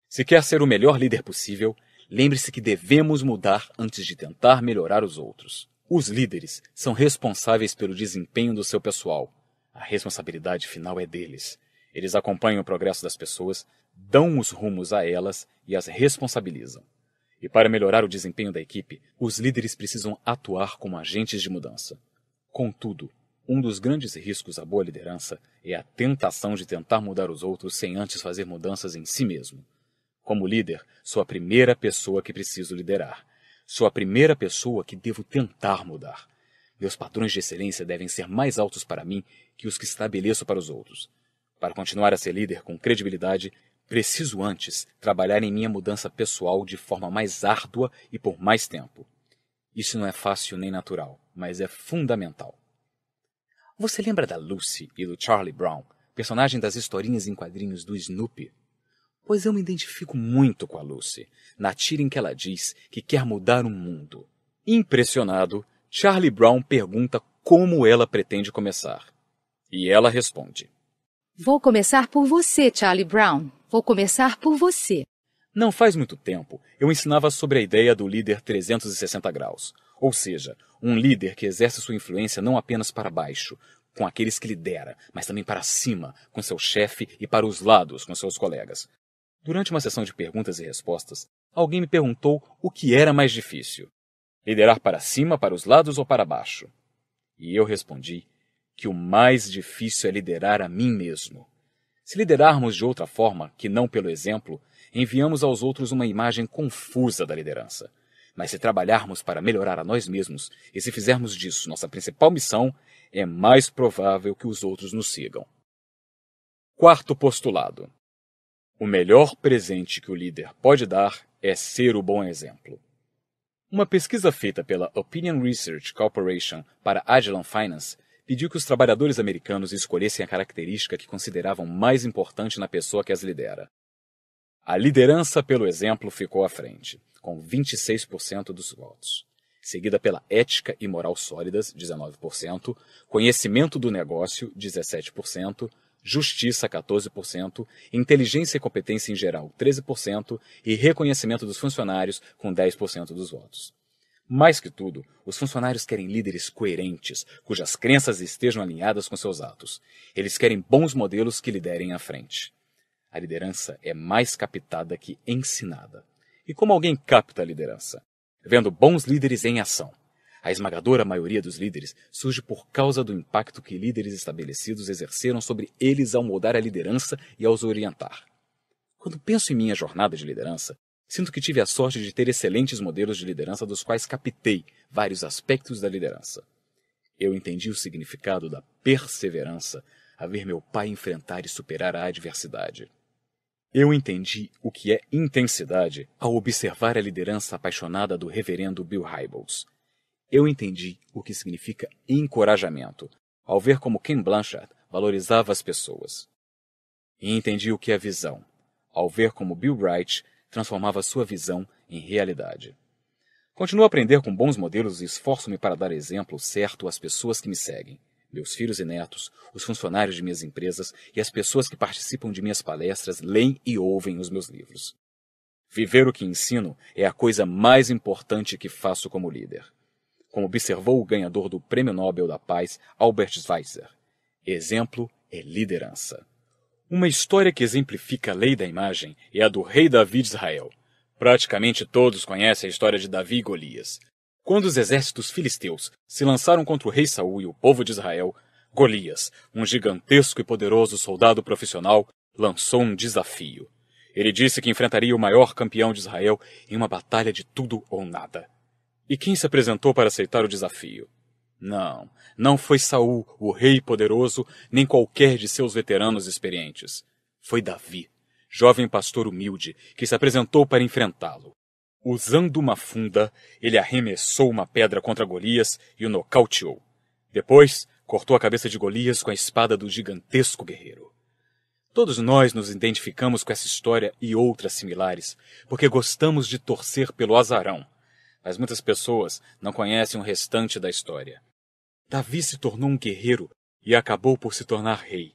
Se quer ser o melhor líder possível, lembre-se que devemos mudar antes de tentar melhorar os outros. Os líderes são responsáveis pelo desempenho do seu pessoal a responsabilidade final é deles. Eles acompanham o progresso das pessoas, dão os rumos a elas e as responsabilizam. E para melhorar o desempenho da equipe, os líderes precisam atuar como agentes de mudança. Contudo, um dos grandes riscos à boa liderança é a tentação de tentar mudar os outros sem antes fazer mudanças em si mesmo. Como líder, sou a primeira pessoa que preciso liderar. Sou a primeira pessoa que devo tentar mudar. Meus padrões de excelência devem ser mais altos para mim que os que estabeleço para os outros. Para continuar a ser líder com credibilidade, preciso antes trabalhar em minha mudança pessoal de forma mais árdua e por mais tempo. Isso não é fácil nem natural, mas é fundamental. Você lembra da Lucy e do Charlie Brown, personagem das historinhas em quadrinhos do Snoopy? Pois eu me identifico muito com a Lucy, na tira em que ela diz que quer mudar o mundo. Impressionado, Charlie Brown pergunta como ela pretende começar. E ela responde: Vou começar por você, Charlie Brown. Vou começar por você. Não faz muito tempo, eu ensinava sobre a ideia do líder 360 graus, ou seja, um líder que exerce sua influência não apenas para baixo, com aqueles que lidera, mas também para cima, com seu chefe e para os lados, com seus colegas. Durante uma sessão de perguntas e respostas, alguém me perguntou o que era mais difícil: liderar para cima, para os lados ou para baixo? E eu respondi que o mais difícil é liderar a mim mesmo. Se liderarmos de outra forma, que não pelo exemplo, enviamos aos outros uma imagem confusa da liderança. Mas se trabalharmos para melhorar a nós mesmos e se fizermos disso nossa principal missão, é mais provável que os outros nos sigam. Quarto postulado: O melhor presente que o líder pode dar é ser o bom exemplo. Uma pesquisa feita pela Opinion Research Corporation para Agilon Finance pediu que os trabalhadores americanos escolhessem a característica que consideravam mais importante na pessoa que as lidera. A liderança pelo exemplo ficou à frente, com 26% dos votos, seguida pela ética e moral sólidas, 19%, conhecimento do negócio, 17%, justiça, 14%, inteligência e competência em geral, 13% e reconhecimento dos funcionários, com 10% dos votos. Mais que tudo, os funcionários querem líderes coerentes, cujas crenças estejam alinhadas com seus atos. Eles querem bons modelos que liderem à frente. A liderança é mais captada que ensinada. E como alguém capta a liderança? Vendo bons líderes em ação. A esmagadora maioria dos líderes surge por causa do impacto que líderes estabelecidos exerceram sobre eles ao mudar a liderança e aos orientar. Quando penso em minha jornada de liderança, Sinto que tive a sorte de ter excelentes modelos de liderança dos quais captei vários aspectos da liderança. Eu entendi o significado da perseverança a ver meu pai enfrentar e superar a adversidade. Eu entendi o que é intensidade ao observar a liderança apaixonada do reverendo Bill Hybels. Eu entendi o que significa encorajamento ao ver como Ken Blanchard valorizava as pessoas. E entendi o que é visão ao ver como Bill Bright transformava sua visão em realidade. Continuo a aprender com bons modelos e esforço-me para dar exemplo certo às pessoas que me seguem, meus filhos e netos, os funcionários de minhas empresas e as pessoas que participam de minhas palestras leem e ouvem os meus livros. Viver o que ensino é a coisa mais importante que faço como líder. Como observou o ganhador do Prêmio Nobel da Paz, Albert Schweitzer, exemplo é liderança. Uma história que exemplifica a lei da imagem é a do rei Davi de Israel. Praticamente todos conhecem a história de Davi e Golias. Quando os exércitos filisteus se lançaram contra o rei Saul e o povo de Israel, Golias, um gigantesco e poderoso soldado profissional, lançou um desafio. Ele disse que enfrentaria o maior campeão de Israel em uma batalha de tudo ou nada. E quem se apresentou para aceitar o desafio? Não, não foi Saul, o rei poderoso, nem qualquer de seus veteranos experientes. Foi Davi, jovem pastor humilde, que se apresentou para enfrentá-lo. Usando uma funda, ele arremessou uma pedra contra Golias e o nocauteou. Depois, cortou a cabeça de Golias com a espada do gigantesco guerreiro. Todos nós nos identificamos com essa história e outras similares, porque gostamos de torcer pelo azarão. Mas muitas pessoas não conhecem o restante da história. Davi se tornou um guerreiro e acabou por se tornar rei.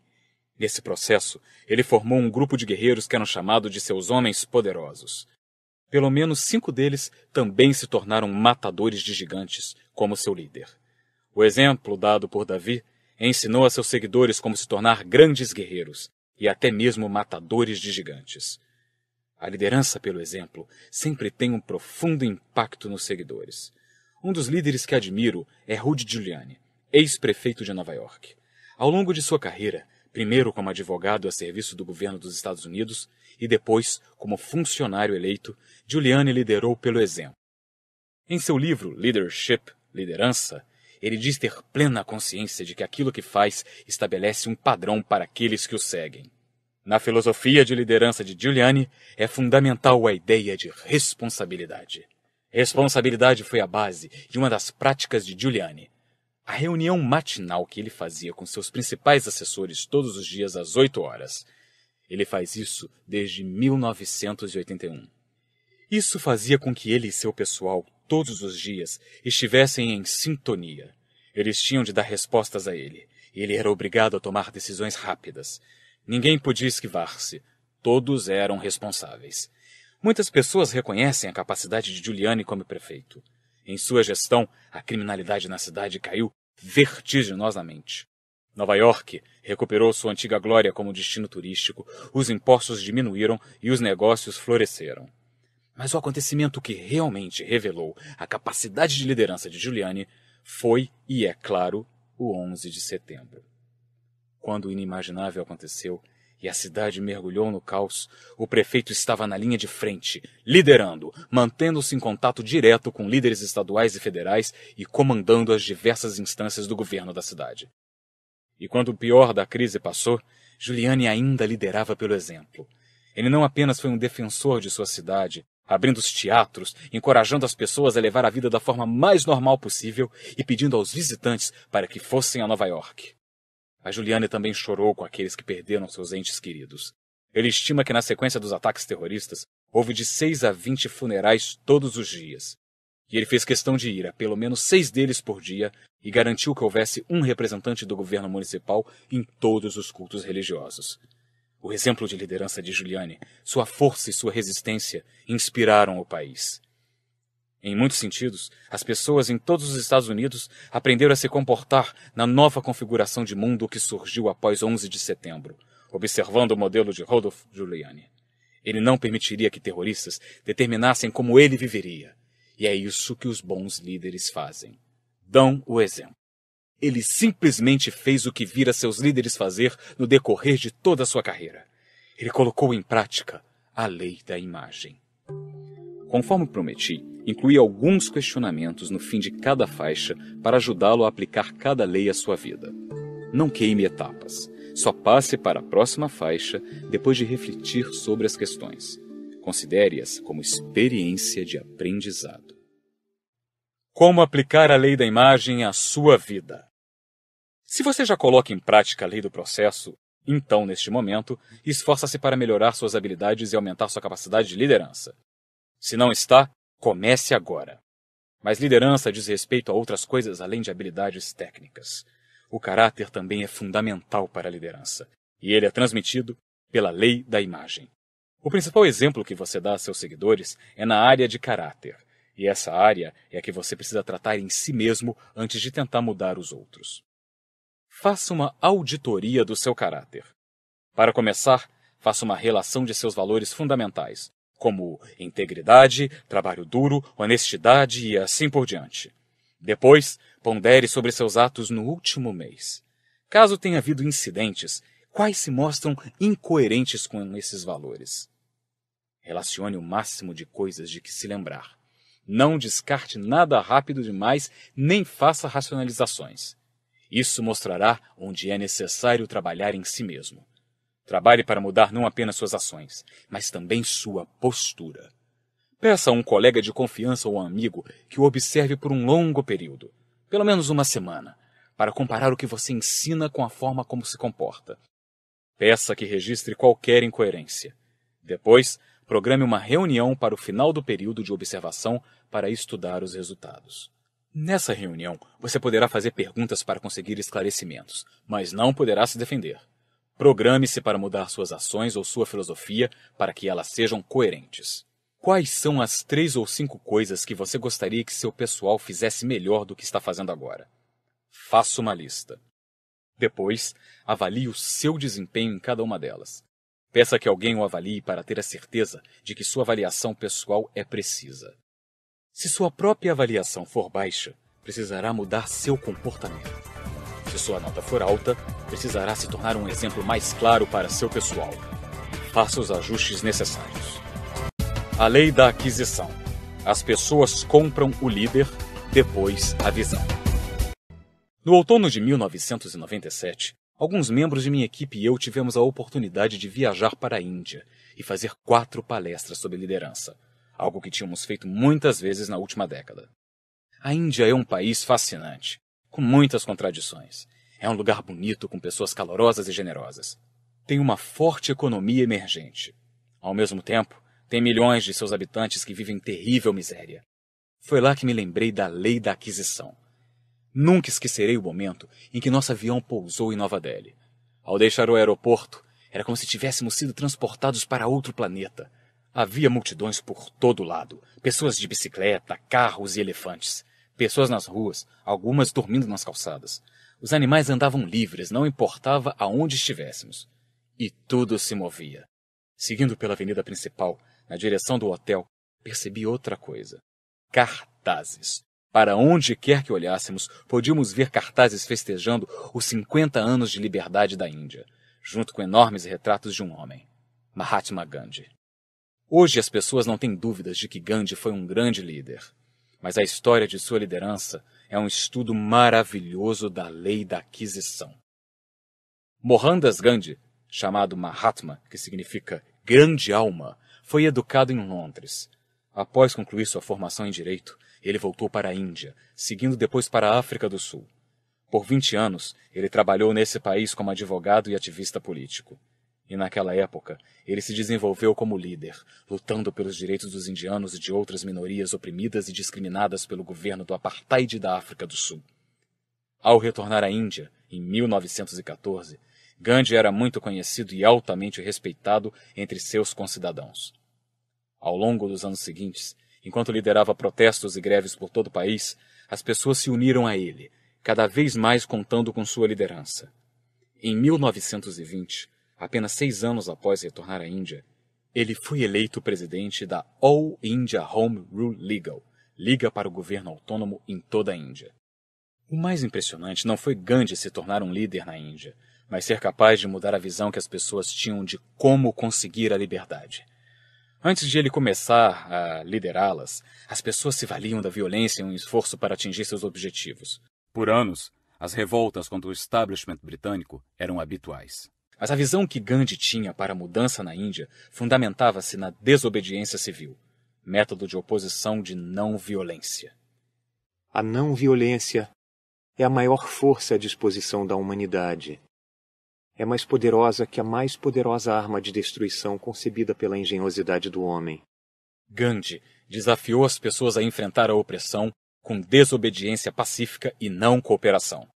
Nesse processo, ele formou um grupo de guerreiros que eram chamados de seus homens poderosos. Pelo menos cinco deles também se tornaram matadores de gigantes, como seu líder. O exemplo dado por Davi ensinou a seus seguidores como se tornar grandes guerreiros e até mesmo matadores de gigantes. A liderança pelo exemplo sempre tem um profundo impacto nos seguidores. Um dos líderes que admiro é Rudy Giuliani, ex-prefeito de Nova York. Ao longo de sua carreira, primeiro como advogado a serviço do governo dos Estados Unidos e depois como funcionário eleito, Giuliani liderou pelo exemplo. Em seu livro Leadership, Liderança, ele diz ter plena consciência de que aquilo que faz estabelece um padrão para aqueles que o seguem. Na filosofia de liderança de Giuliani, é fundamental a ideia de responsabilidade. Responsabilidade foi a base de uma das práticas de Giuliani, a reunião matinal que ele fazia com seus principais assessores todos os dias às 8 horas. Ele faz isso desde 1981. Isso fazia com que ele e seu pessoal, todos os dias, estivessem em sintonia. Eles tinham de dar respostas a ele, e ele era obrigado a tomar decisões rápidas. Ninguém podia esquivar-se. Todos eram responsáveis. Muitas pessoas reconhecem a capacidade de Giuliani como prefeito. Em sua gestão, a criminalidade na cidade caiu vertiginosamente. Nova York recuperou sua antiga glória como destino turístico, os impostos diminuíram e os negócios floresceram. Mas o acontecimento que realmente revelou a capacidade de liderança de Giuliani foi, e é claro, o 11 de setembro. Quando o inimaginável aconteceu, e a cidade mergulhou no caos. O prefeito estava na linha de frente, liderando, mantendo-se em contato direto com líderes estaduais e federais e comandando as diversas instâncias do governo da cidade. E quando o pior da crise passou, Giuliani ainda liderava pelo exemplo. Ele não apenas foi um defensor de sua cidade, abrindo os teatros, encorajando as pessoas a levar a vida da forma mais normal possível e pedindo aos visitantes para que fossem a Nova York. A Juliane também chorou com aqueles que perderam seus entes queridos. Ele estima que na sequência dos ataques terroristas, houve de 6 a 20 funerais todos os dias. E ele fez questão de ir a pelo menos seis deles por dia e garantiu que houvesse um representante do governo municipal em todos os cultos religiosos. O exemplo de liderança de Giuliani, sua força e sua resistência inspiraram o país. Em muitos sentidos, as pessoas em todos os Estados Unidos aprenderam a se comportar na nova configuração de mundo que surgiu após 11 de setembro, observando o modelo de Rodolfo Giuliani. Ele não permitiria que terroristas determinassem como ele viveria. E é isso que os bons líderes fazem. Dão o exemplo. Ele simplesmente fez o que vira seus líderes fazer no decorrer de toda a sua carreira. Ele colocou em prática a lei da imagem. Conforme prometi, incluí alguns questionamentos no fim de cada faixa para ajudá-lo a aplicar cada lei à sua vida. Não queime etapas. Só passe para a próxima faixa depois de refletir sobre as questões. Considere-as como experiência de aprendizado. Como aplicar a lei da imagem à sua vida? Se você já coloca em prática a lei do processo, então, neste momento, esforça-se para melhorar suas habilidades e aumentar sua capacidade de liderança. Se não está, comece agora. Mas liderança diz respeito a outras coisas além de habilidades técnicas. O caráter também é fundamental para a liderança, e ele é transmitido pela lei da imagem. O principal exemplo que você dá a seus seguidores é na área de caráter, e essa área é a que você precisa tratar em si mesmo antes de tentar mudar os outros. Faça uma auditoria do seu caráter. Para começar, faça uma relação de seus valores fundamentais, como integridade, trabalho duro, honestidade e assim por diante. Depois, pondere sobre seus atos no último mês. Caso tenha havido incidentes, quais se mostram incoerentes com esses valores? Relacione o máximo de coisas de que se lembrar. Não descarte nada rápido demais, nem faça racionalizações. Isso mostrará onde é necessário trabalhar em si mesmo. Trabalhe para mudar não apenas suas ações, mas também sua postura. Peça a um colega de confiança ou um amigo que o observe por um longo período, pelo menos uma semana, para comparar o que você ensina com a forma como se comporta. Peça que registre qualquer incoerência. Depois, programe uma reunião para o final do período de observação para estudar os resultados. Nessa reunião, você poderá fazer perguntas para conseguir esclarecimentos, mas não poderá se defender. Programe-se para mudar suas ações ou sua filosofia para que elas sejam coerentes. Quais são as três ou cinco coisas que você gostaria que seu pessoal fizesse melhor do que está fazendo agora? Faça uma lista. Depois, avalie o seu desempenho em cada uma delas. Peça que alguém o avalie para ter a certeza de que sua avaliação pessoal é precisa. Se sua própria avaliação for baixa, precisará mudar seu comportamento se sua nota for alta, precisará se tornar um exemplo mais claro para seu pessoal. Faça os ajustes necessários. A lei da aquisição. As pessoas compram o líder, depois a visão. No outono de 1997, alguns membros de minha equipe e eu tivemos a oportunidade de viajar para a Índia e fazer quatro palestras sobre liderança, algo que tínhamos feito muitas vezes na última década. A Índia é um país fascinante com muitas contradições. É um lugar bonito, com pessoas calorosas e generosas. Tem uma forte economia emergente. Ao mesmo tempo, tem milhões de seus habitantes que vivem terrível miséria. Foi lá que me lembrei da lei da aquisição. Nunca esquecerei o momento em que nosso avião pousou em Nova Delhi. Ao deixar o aeroporto, era como se tivéssemos sido transportados para outro planeta. Havia multidões por todo lado, pessoas de bicicleta, carros e elefantes. Pessoas nas ruas, algumas dormindo nas calçadas. Os animais andavam livres, não importava aonde estivéssemos. E tudo se movia. Seguindo pela avenida principal, na direção do hotel, percebi outra coisa. Cartazes. Para onde quer que olhássemos, podíamos ver cartazes festejando os 50 anos de liberdade da Índia, junto com enormes retratos de um homem, Mahatma Gandhi. Hoje as pessoas não têm dúvidas de que Gandhi foi um grande líder mas a história de sua liderança é um estudo maravilhoso da lei da aquisição. Mohandas Gandhi, chamado Mahatma, que significa grande alma, foi educado em Londres. Após concluir sua formação em direito, ele voltou para a Índia, seguindo depois para a África do Sul. Por 20 anos, ele trabalhou nesse país como advogado e ativista político e naquela época ele se desenvolveu como líder, lutando pelos direitos dos indianos e de outras minorias oprimidas e discriminadas pelo governo do apartheid da África do Sul. Ao retornar à Índia, em 1914, Gandhi era muito conhecido e altamente respeitado entre seus concidadãos. Ao longo dos anos seguintes, enquanto liderava protestos e greves por todo o país, as pessoas se uniram a ele, cada vez mais contando com sua liderança. Em 1920, apenas seis anos após retornar à Índia, ele foi eleito presidente da All India Home Rule Legal, Liga para o Governo Autônomo em toda a Índia. O mais impressionante não foi Gandhi se tornar um líder na Índia, mas ser capaz de mudar a visão que as pessoas tinham de como conseguir a liberdade. Antes de ele começar a liderá-las, as pessoas se valiam da violência em um esforço para atingir seus objetivos. Por anos, as revoltas contra o establishment britânico eram habituais. Mas a visão que Gandhi tinha para a mudança na Índia fundamentava-se na desobediência civil, método de oposição de não violência. A não violência é a maior força à disposição da humanidade. É mais poderosa que a mais poderosa arma de destruição concebida pela engenhosidade do homem. Gandhi desafiou as pessoas a enfrentar a opressão com desobediência pacífica e não cooperação.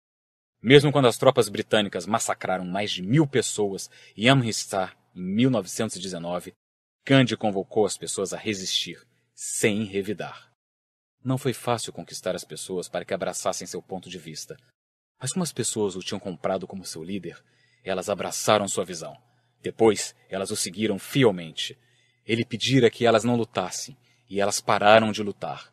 Mesmo quando as tropas britânicas massacraram mais de mil pessoas em Amritsar em 1919, Gandhi convocou as pessoas a resistir, sem revidar. Não foi fácil conquistar as pessoas para que abraçassem seu ponto de vista, mas como as pessoas o tinham comprado como seu líder, elas abraçaram sua visão. Depois, elas o seguiram fielmente. Ele pedira que elas não lutassem, e elas pararam de lutar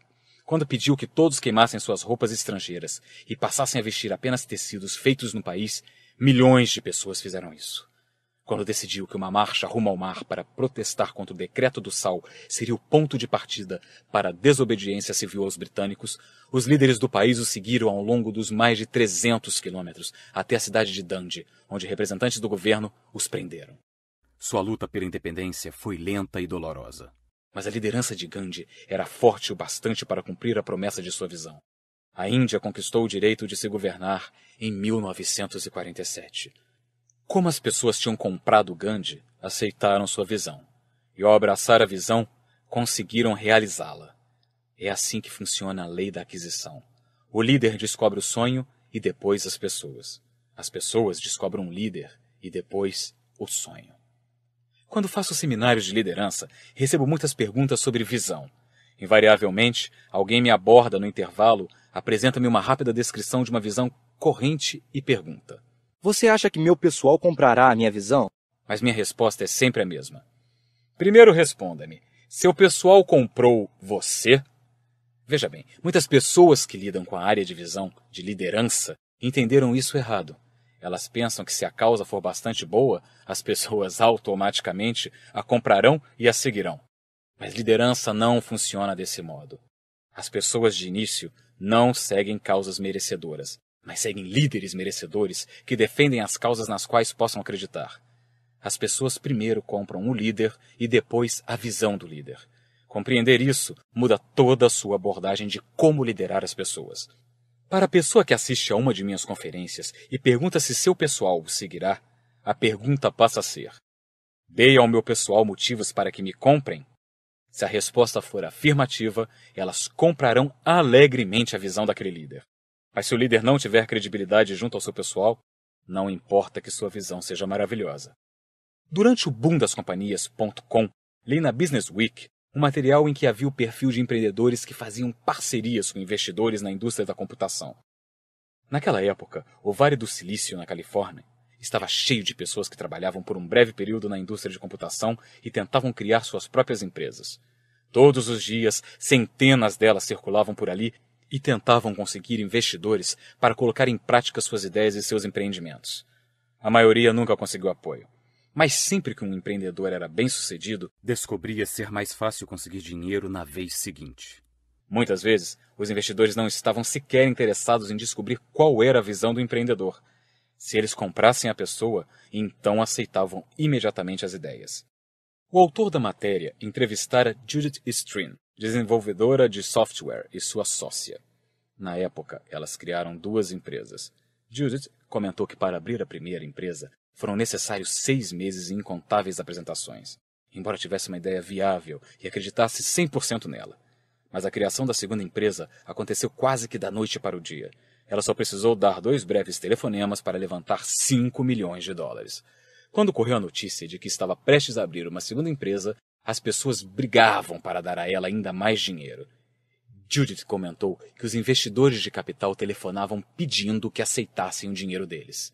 quando pediu que todos queimassem suas roupas estrangeiras e passassem a vestir apenas tecidos feitos no país, milhões de pessoas fizeram isso. Quando decidiu que uma marcha rumo ao mar para protestar contra o decreto do sal seria o ponto de partida para a desobediência civil aos britânicos, os líderes do país o seguiram ao longo dos mais de 300 quilômetros até a cidade de Dundee, onde representantes do governo os prenderam. Sua luta pela independência foi lenta e dolorosa. Mas a liderança de Gandhi era forte o bastante para cumprir a promessa de sua visão. A Índia conquistou o direito de se governar em 1947. Como as pessoas tinham comprado Gandhi, aceitaram sua visão. E ao abraçar a visão, conseguiram realizá-la. É assim que funciona a lei da aquisição. O líder descobre o sonho e depois as pessoas. As pessoas descobrem um líder e depois o sonho. Quando faço seminários de liderança, recebo muitas perguntas sobre visão. Invariavelmente, alguém me aborda no intervalo, apresenta-me uma rápida descrição de uma visão corrente e pergunta: Você acha que meu pessoal comprará a minha visão? Mas minha resposta é sempre a mesma. Primeiro responda-me: seu pessoal comprou você? Veja bem, muitas pessoas que lidam com a área de visão, de liderança, entenderam isso errado. Elas pensam que se a causa for bastante boa, as pessoas <laughs> automaticamente a comprarão e a seguirão. Mas liderança não funciona desse modo. As pessoas de início não seguem causas merecedoras, mas seguem líderes merecedores que defendem as causas nas quais possam acreditar. As pessoas primeiro compram o líder e depois a visão do líder. Compreender isso muda toda a sua abordagem de como liderar as pessoas. Para a pessoa que assiste a uma de minhas conferências e pergunta se seu pessoal o seguirá, a pergunta passa a ser: Dei ao meu pessoal motivos para que me comprem? Se a resposta for afirmativa, elas comprarão alegremente a visão daquele líder. Mas se o líder não tiver credibilidade junto ao seu pessoal, não importa que sua visão seja maravilhosa. Durante o boom das companhias.com, li na Business Week um material em que havia o perfil de empreendedores que faziam parcerias com investidores na indústria da computação. Naquela época, o Vale do Silício, na Califórnia, estava cheio de pessoas que trabalhavam por um breve período na indústria de computação e tentavam criar suas próprias empresas. Todos os dias, centenas delas circulavam por ali e tentavam conseguir investidores para colocar em prática suas ideias e seus empreendimentos. A maioria nunca conseguiu apoio. Mas sempre que um empreendedor era bem sucedido, descobria ser mais fácil conseguir dinheiro na vez seguinte. Muitas vezes, os investidores não estavam sequer interessados em descobrir qual era a visão do empreendedor. Se eles comprassem a pessoa, então aceitavam imediatamente as ideias. O autor da matéria entrevistara Judith Strin, desenvolvedora de software e sua sócia. Na época, elas criaram duas empresas. Judith comentou que para abrir a primeira empresa, foram necessários seis meses e incontáveis apresentações, embora tivesse uma ideia viável e acreditasse 100% nela. Mas a criação da segunda empresa aconteceu quase que da noite para o dia. Ela só precisou dar dois breves telefonemas para levantar 5 milhões de dólares. Quando correu a notícia de que estava prestes a abrir uma segunda empresa, as pessoas brigavam para dar a ela ainda mais dinheiro. Judith comentou que os investidores de capital telefonavam pedindo que aceitassem o dinheiro deles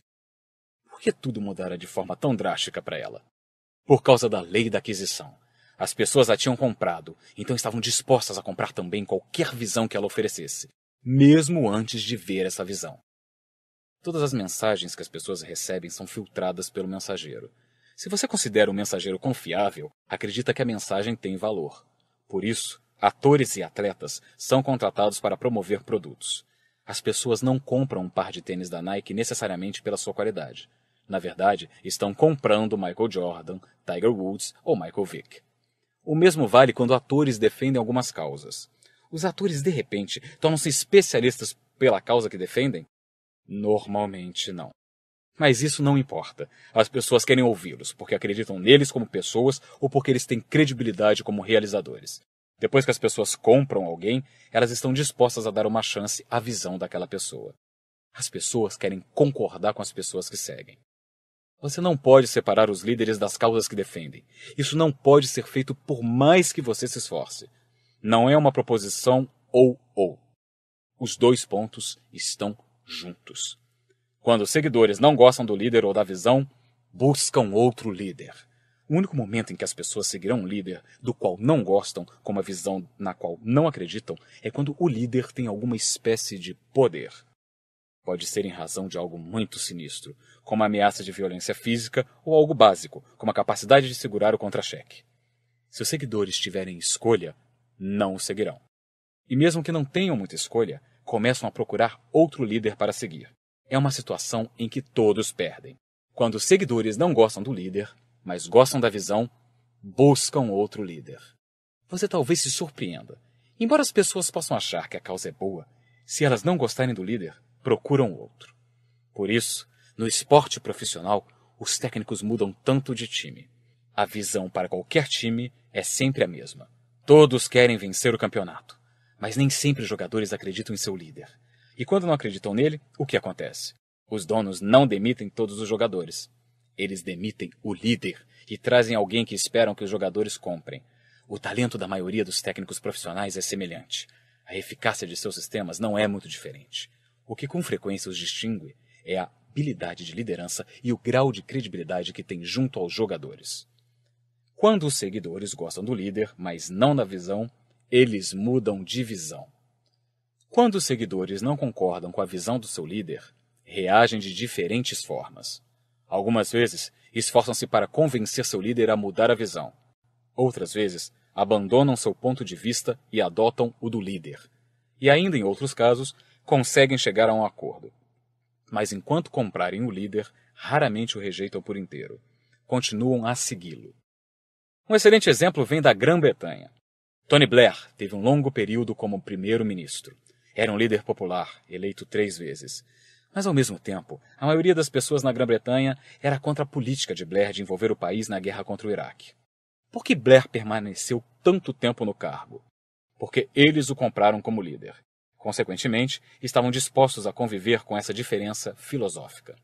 por que tudo mudara de forma tão drástica para ela? Por causa da lei da aquisição. As pessoas a tinham comprado, então estavam dispostas a comprar também qualquer visão que ela oferecesse, mesmo antes de ver essa visão. Todas as mensagens que as pessoas recebem são filtradas pelo mensageiro. Se você considera o um mensageiro confiável, acredita que a mensagem tem valor. Por isso, atores e atletas são contratados para promover produtos. As pessoas não compram um par de tênis da Nike necessariamente pela sua qualidade. Na verdade, estão comprando Michael Jordan, Tiger Woods ou Michael Vick. O mesmo vale quando atores defendem algumas causas. Os atores, de repente, tornam-se especialistas pela causa que defendem? Normalmente não. Mas isso não importa. As pessoas querem ouvi-los porque acreditam neles como pessoas ou porque eles têm credibilidade como realizadores. Depois que as pessoas compram alguém, elas estão dispostas a dar uma chance à visão daquela pessoa. As pessoas querem concordar com as pessoas que seguem. Você não pode separar os líderes das causas que defendem. Isso não pode ser feito por mais que você se esforce. Não é uma proposição ou ou. Os dois pontos estão juntos. Quando os seguidores não gostam do líder ou da visão, buscam outro líder. O único momento em que as pessoas seguirão um líder do qual não gostam, com uma visão na qual não acreditam, é quando o líder tem alguma espécie de poder. Pode ser em razão de algo muito sinistro, como a ameaça de violência física ou algo básico, como a capacidade de segurar o contra-cheque. Se os seguidores tiverem escolha, não o seguirão. E mesmo que não tenham muita escolha, começam a procurar outro líder para seguir. É uma situação em que todos perdem. Quando os seguidores não gostam do líder, mas gostam da visão, buscam outro líder. Você talvez se surpreenda. Embora as pessoas possam achar que a causa é boa, se elas não gostarem do líder, procuram outro. Por isso, no esporte profissional, os técnicos mudam tanto de time. A visão para qualquer time é sempre a mesma. Todos querem vencer o campeonato, mas nem sempre os jogadores acreditam em seu líder. E quando não acreditam nele, o que acontece? Os donos não demitem todos os jogadores. Eles demitem o líder e trazem alguém que esperam que os jogadores comprem. O talento da maioria dos técnicos profissionais é semelhante. A eficácia de seus sistemas não é muito diferente. O que com frequência os distingue é a habilidade de liderança e o grau de credibilidade que tem junto aos jogadores. Quando os seguidores gostam do líder, mas não da visão, eles mudam de visão. Quando os seguidores não concordam com a visão do seu líder, reagem de diferentes formas. Algumas vezes, esforçam-se para convencer seu líder a mudar a visão. Outras vezes, abandonam seu ponto de vista e adotam o do líder. E ainda em outros casos, conseguem chegar a um acordo mas enquanto comprarem o líder, raramente o rejeitam por inteiro. Continuam a segui-lo. Um excelente exemplo vem da Grã-Bretanha. Tony Blair teve um longo período como primeiro-ministro. Era um líder popular, eleito três vezes. Mas, ao mesmo tempo, a maioria das pessoas na Grã-Bretanha era contra a política de Blair de envolver o país na guerra contra o Iraque. Por que Blair permaneceu tanto tempo no cargo? Porque eles o compraram como líder. Consequentemente, estavam dispostos a conviver com essa diferença filosófica.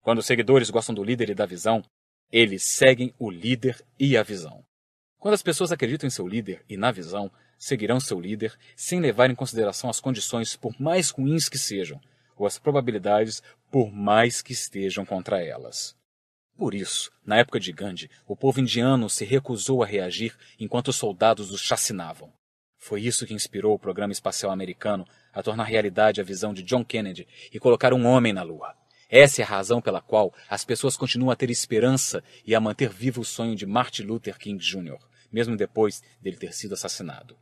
Quando os seguidores gostam do líder e da visão, eles seguem o líder e a visão. Quando as pessoas acreditam em seu líder e na visão, seguirão seu líder sem levar em consideração as condições, por mais ruins que sejam, ou as probabilidades, por mais que estejam contra elas. Por isso, na época de Gandhi, o povo indiano se recusou a reagir enquanto os soldados os chacinavam. Foi isso que inspirou o programa espacial americano a tornar realidade a visão de John Kennedy e colocar um homem na Lua. Essa é a razão pela qual as pessoas continuam a ter esperança e a manter vivo o sonho de Martin Luther King Jr., mesmo depois dele ter sido assassinado.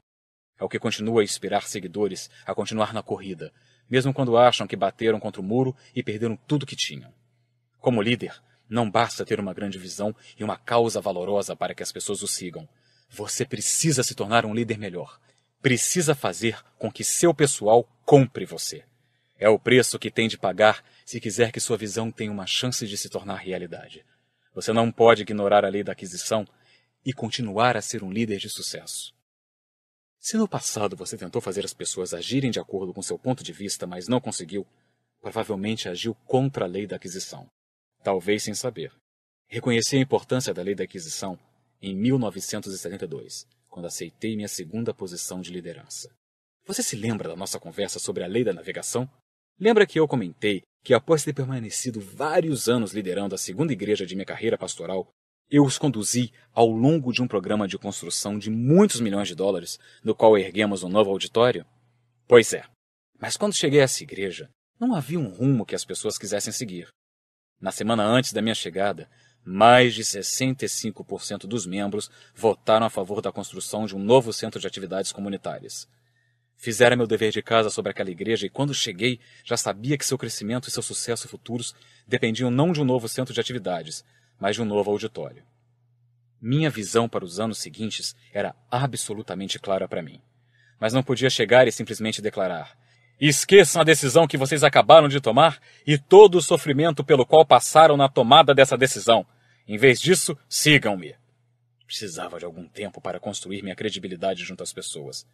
É o que continua a inspirar seguidores a continuar na corrida, mesmo quando acham que bateram contra o muro e perderam tudo que tinham. Como líder, não basta ter uma grande visão e uma causa valorosa para que as pessoas o sigam. Você precisa se tornar um líder melhor, precisa fazer com que seu pessoal compre você. É o preço que tem de pagar se quiser que sua visão tenha uma chance de se tornar realidade. Você não pode ignorar a lei da aquisição e continuar a ser um líder de sucesso. Se no passado você tentou fazer as pessoas agirem de acordo com seu ponto de vista, mas não conseguiu, provavelmente agiu contra a lei da aquisição, talvez sem saber. Reconheci a importância da lei da aquisição em 1972 quando aceitei minha segunda posição de liderança. Você se lembra da nossa conversa sobre a lei da navegação? Lembra que eu comentei que, após ter permanecido vários anos liderando a segunda igreja de minha carreira pastoral, eu os conduzi ao longo de um programa de construção de muitos milhões de dólares, no qual erguemos um novo auditório? Pois é. Mas quando cheguei a essa igreja, não havia um rumo que as pessoas quisessem seguir. Na semana antes da minha chegada, mais de 65% dos membros votaram a favor da construção de um novo centro de atividades comunitárias. Fizera meu dever de casa sobre aquela igreja e quando cheguei, já sabia que seu crescimento e seu sucesso futuros dependiam não de um novo centro de atividades, mas de um novo auditório. Minha visão para os anos seguintes era absolutamente clara para mim, mas não podia chegar e simplesmente declarar: Esqueçam a decisão que vocês acabaram de tomar e todo o sofrimento pelo qual passaram na tomada dessa decisão. Em vez disso, sigam-me. Precisava de algum tempo para construir minha credibilidade junto às pessoas.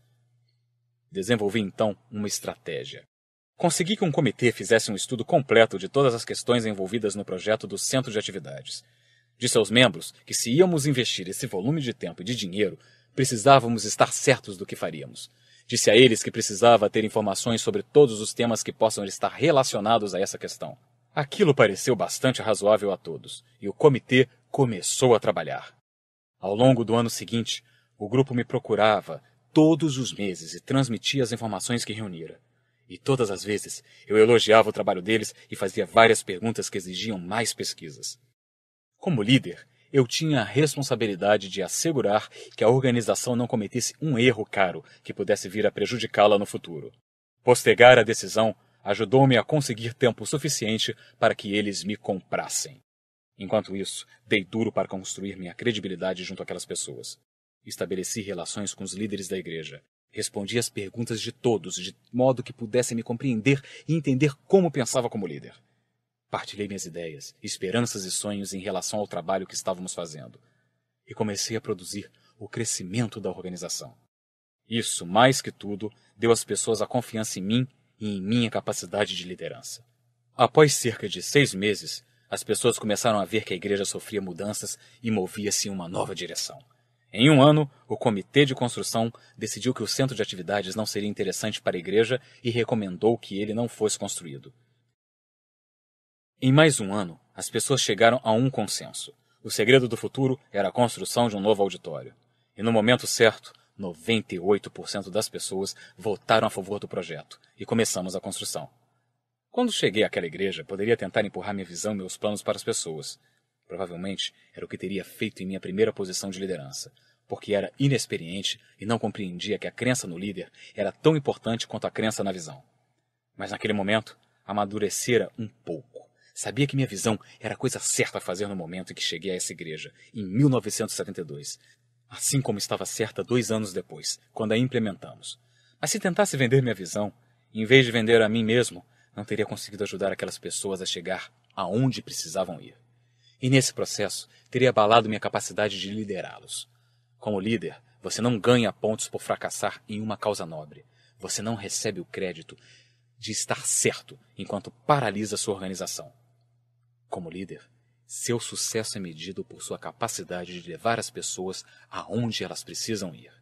Desenvolvi então uma estratégia. Consegui que um comitê fizesse um estudo completo de todas as questões envolvidas no projeto do centro de atividades. Disse aos membros que se íamos investir esse volume de tempo e de dinheiro, precisávamos estar certos do que faríamos. Disse a eles que precisava ter informações sobre todos os temas que possam estar relacionados a essa questão. Aquilo pareceu bastante razoável a todos, e o comitê começou a trabalhar. Ao longo do ano seguinte, o grupo me procurava todos os meses e transmitia as informações que reunira. E todas as vezes eu elogiava o trabalho deles e fazia várias perguntas que exigiam mais pesquisas. Como líder, eu tinha a responsabilidade de assegurar que a organização não cometesse um erro caro que pudesse vir a prejudicá-la no futuro. Postergar a decisão ajudou-me a conseguir tempo suficiente para que eles me comprassem. Enquanto isso, dei duro para construir minha credibilidade junto àquelas pessoas. Estabeleci relações com os líderes da igreja. Respondi às perguntas de todos, de modo que pudessem me compreender e entender como pensava como líder. Partilhei minhas ideias, esperanças e sonhos em relação ao trabalho que estávamos fazendo. E comecei a produzir o crescimento da organização. Isso, mais que tudo, deu às pessoas a confiança em mim e em minha capacidade de liderança. Após cerca de seis meses, as pessoas começaram a ver que a igreja sofria mudanças e movia-se em uma nova direção. Em um ano, o Comitê de Construção decidiu que o centro de atividades não seria interessante para a igreja e recomendou que ele não fosse construído. Em mais um ano, as pessoas chegaram a um consenso. O segredo do futuro era a construção de um novo auditório. E no momento certo, 98% das pessoas votaram a favor do projeto e começamos a construção. Quando cheguei àquela igreja, poderia tentar empurrar minha visão, meus planos para as pessoas. Provavelmente era o que teria feito em minha primeira posição de liderança, porque era inexperiente e não compreendia que a crença no líder era tão importante quanto a crença na visão. Mas naquele momento, amadurecera um pouco. Sabia que minha visão era a coisa certa a fazer no momento em que cheguei a essa igreja, em 1972, assim como estava certa dois anos depois, quando a implementamos. Mas se tentasse vender minha visão, em vez de vender a mim mesmo, não teria conseguido ajudar aquelas pessoas a chegar aonde precisavam ir. E nesse processo, teria abalado minha capacidade de liderá-los. Como líder, você não ganha pontos por fracassar em uma causa nobre. Você não recebe o crédito de estar certo enquanto paralisa sua organização. Como líder, seu sucesso é medido por sua capacidade de levar as pessoas aonde elas precisam ir.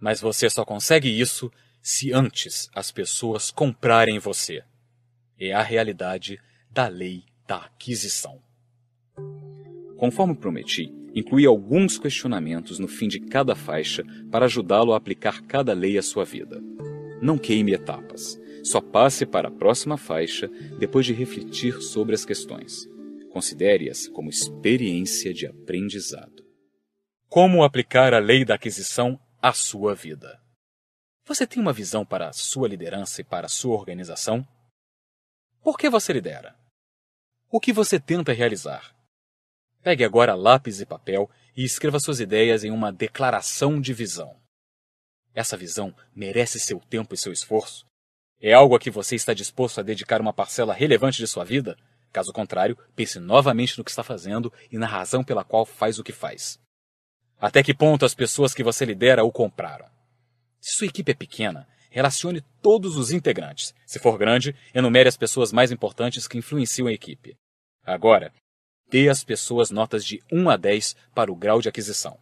Mas você só consegue isso se antes as pessoas comprarem você. É a realidade da lei da aquisição. Conforme prometi, incluí alguns questionamentos no fim de cada faixa para ajudá-lo a aplicar cada lei à sua vida. Não queime etapas. Só passe para a próxima faixa depois de refletir sobre as questões. Considere-as como experiência de aprendizado. Como aplicar a lei da aquisição à sua vida? Você tem uma visão para a sua liderança e para a sua organização? Por que você lidera? O que você tenta realizar? Pegue agora lápis e papel e escreva suas ideias em uma declaração de visão. Essa visão merece seu tempo e seu esforço? É algo a que você está disposto a dedicar uma parcela relevante de sua vida? Caso contrário, pense novamente no que está fazendo e na razão pela qual faz o que faz. Até que ponto as pessoas que você lidera o compraram? Se sua equipe é pequena, relacione todos os integrantes. Se for grande, enumere as pessoas mais importantes que influenciam a equipe. Agora, dê às pessoas notas de 1 a 10 para o grau de aquisição.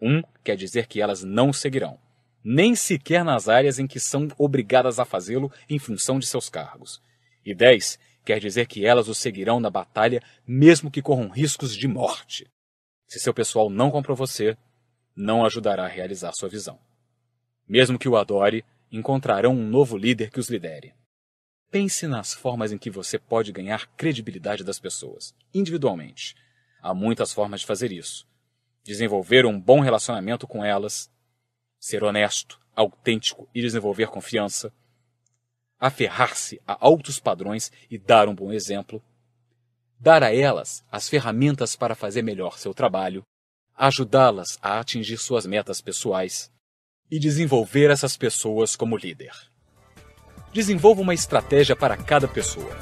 1 quer dizer que elas não seguirão, nem sequer nas áreas em que são obrigadas a fazê-lo em função de seus cargos. E 10 quer dizer que elas o seguirão na batalha, mesmo que corram riscos de morte. Se seu pessoal não comprou você, não ajudará a realizar sua visão. Mesmo que o adore, encontrarão um novo líder que os lidere. Pense nas formas em que você pode ganhar credibilidade das pessoas, individualmente. Há muitas formas de fazer isso. Desenvolver um bom relacionamento com elas, ser honesto, autêntico e desenvolver confiança aferrar-se a altos padrões e dar um bom exemplo, dar a elas as ferramentas para fazer melhor seu trabalho, ajudá-las a atingir suas metas pessoais e desenvolver essas pessoas como líder. Desenvolva uma estratégia para cada pessoa.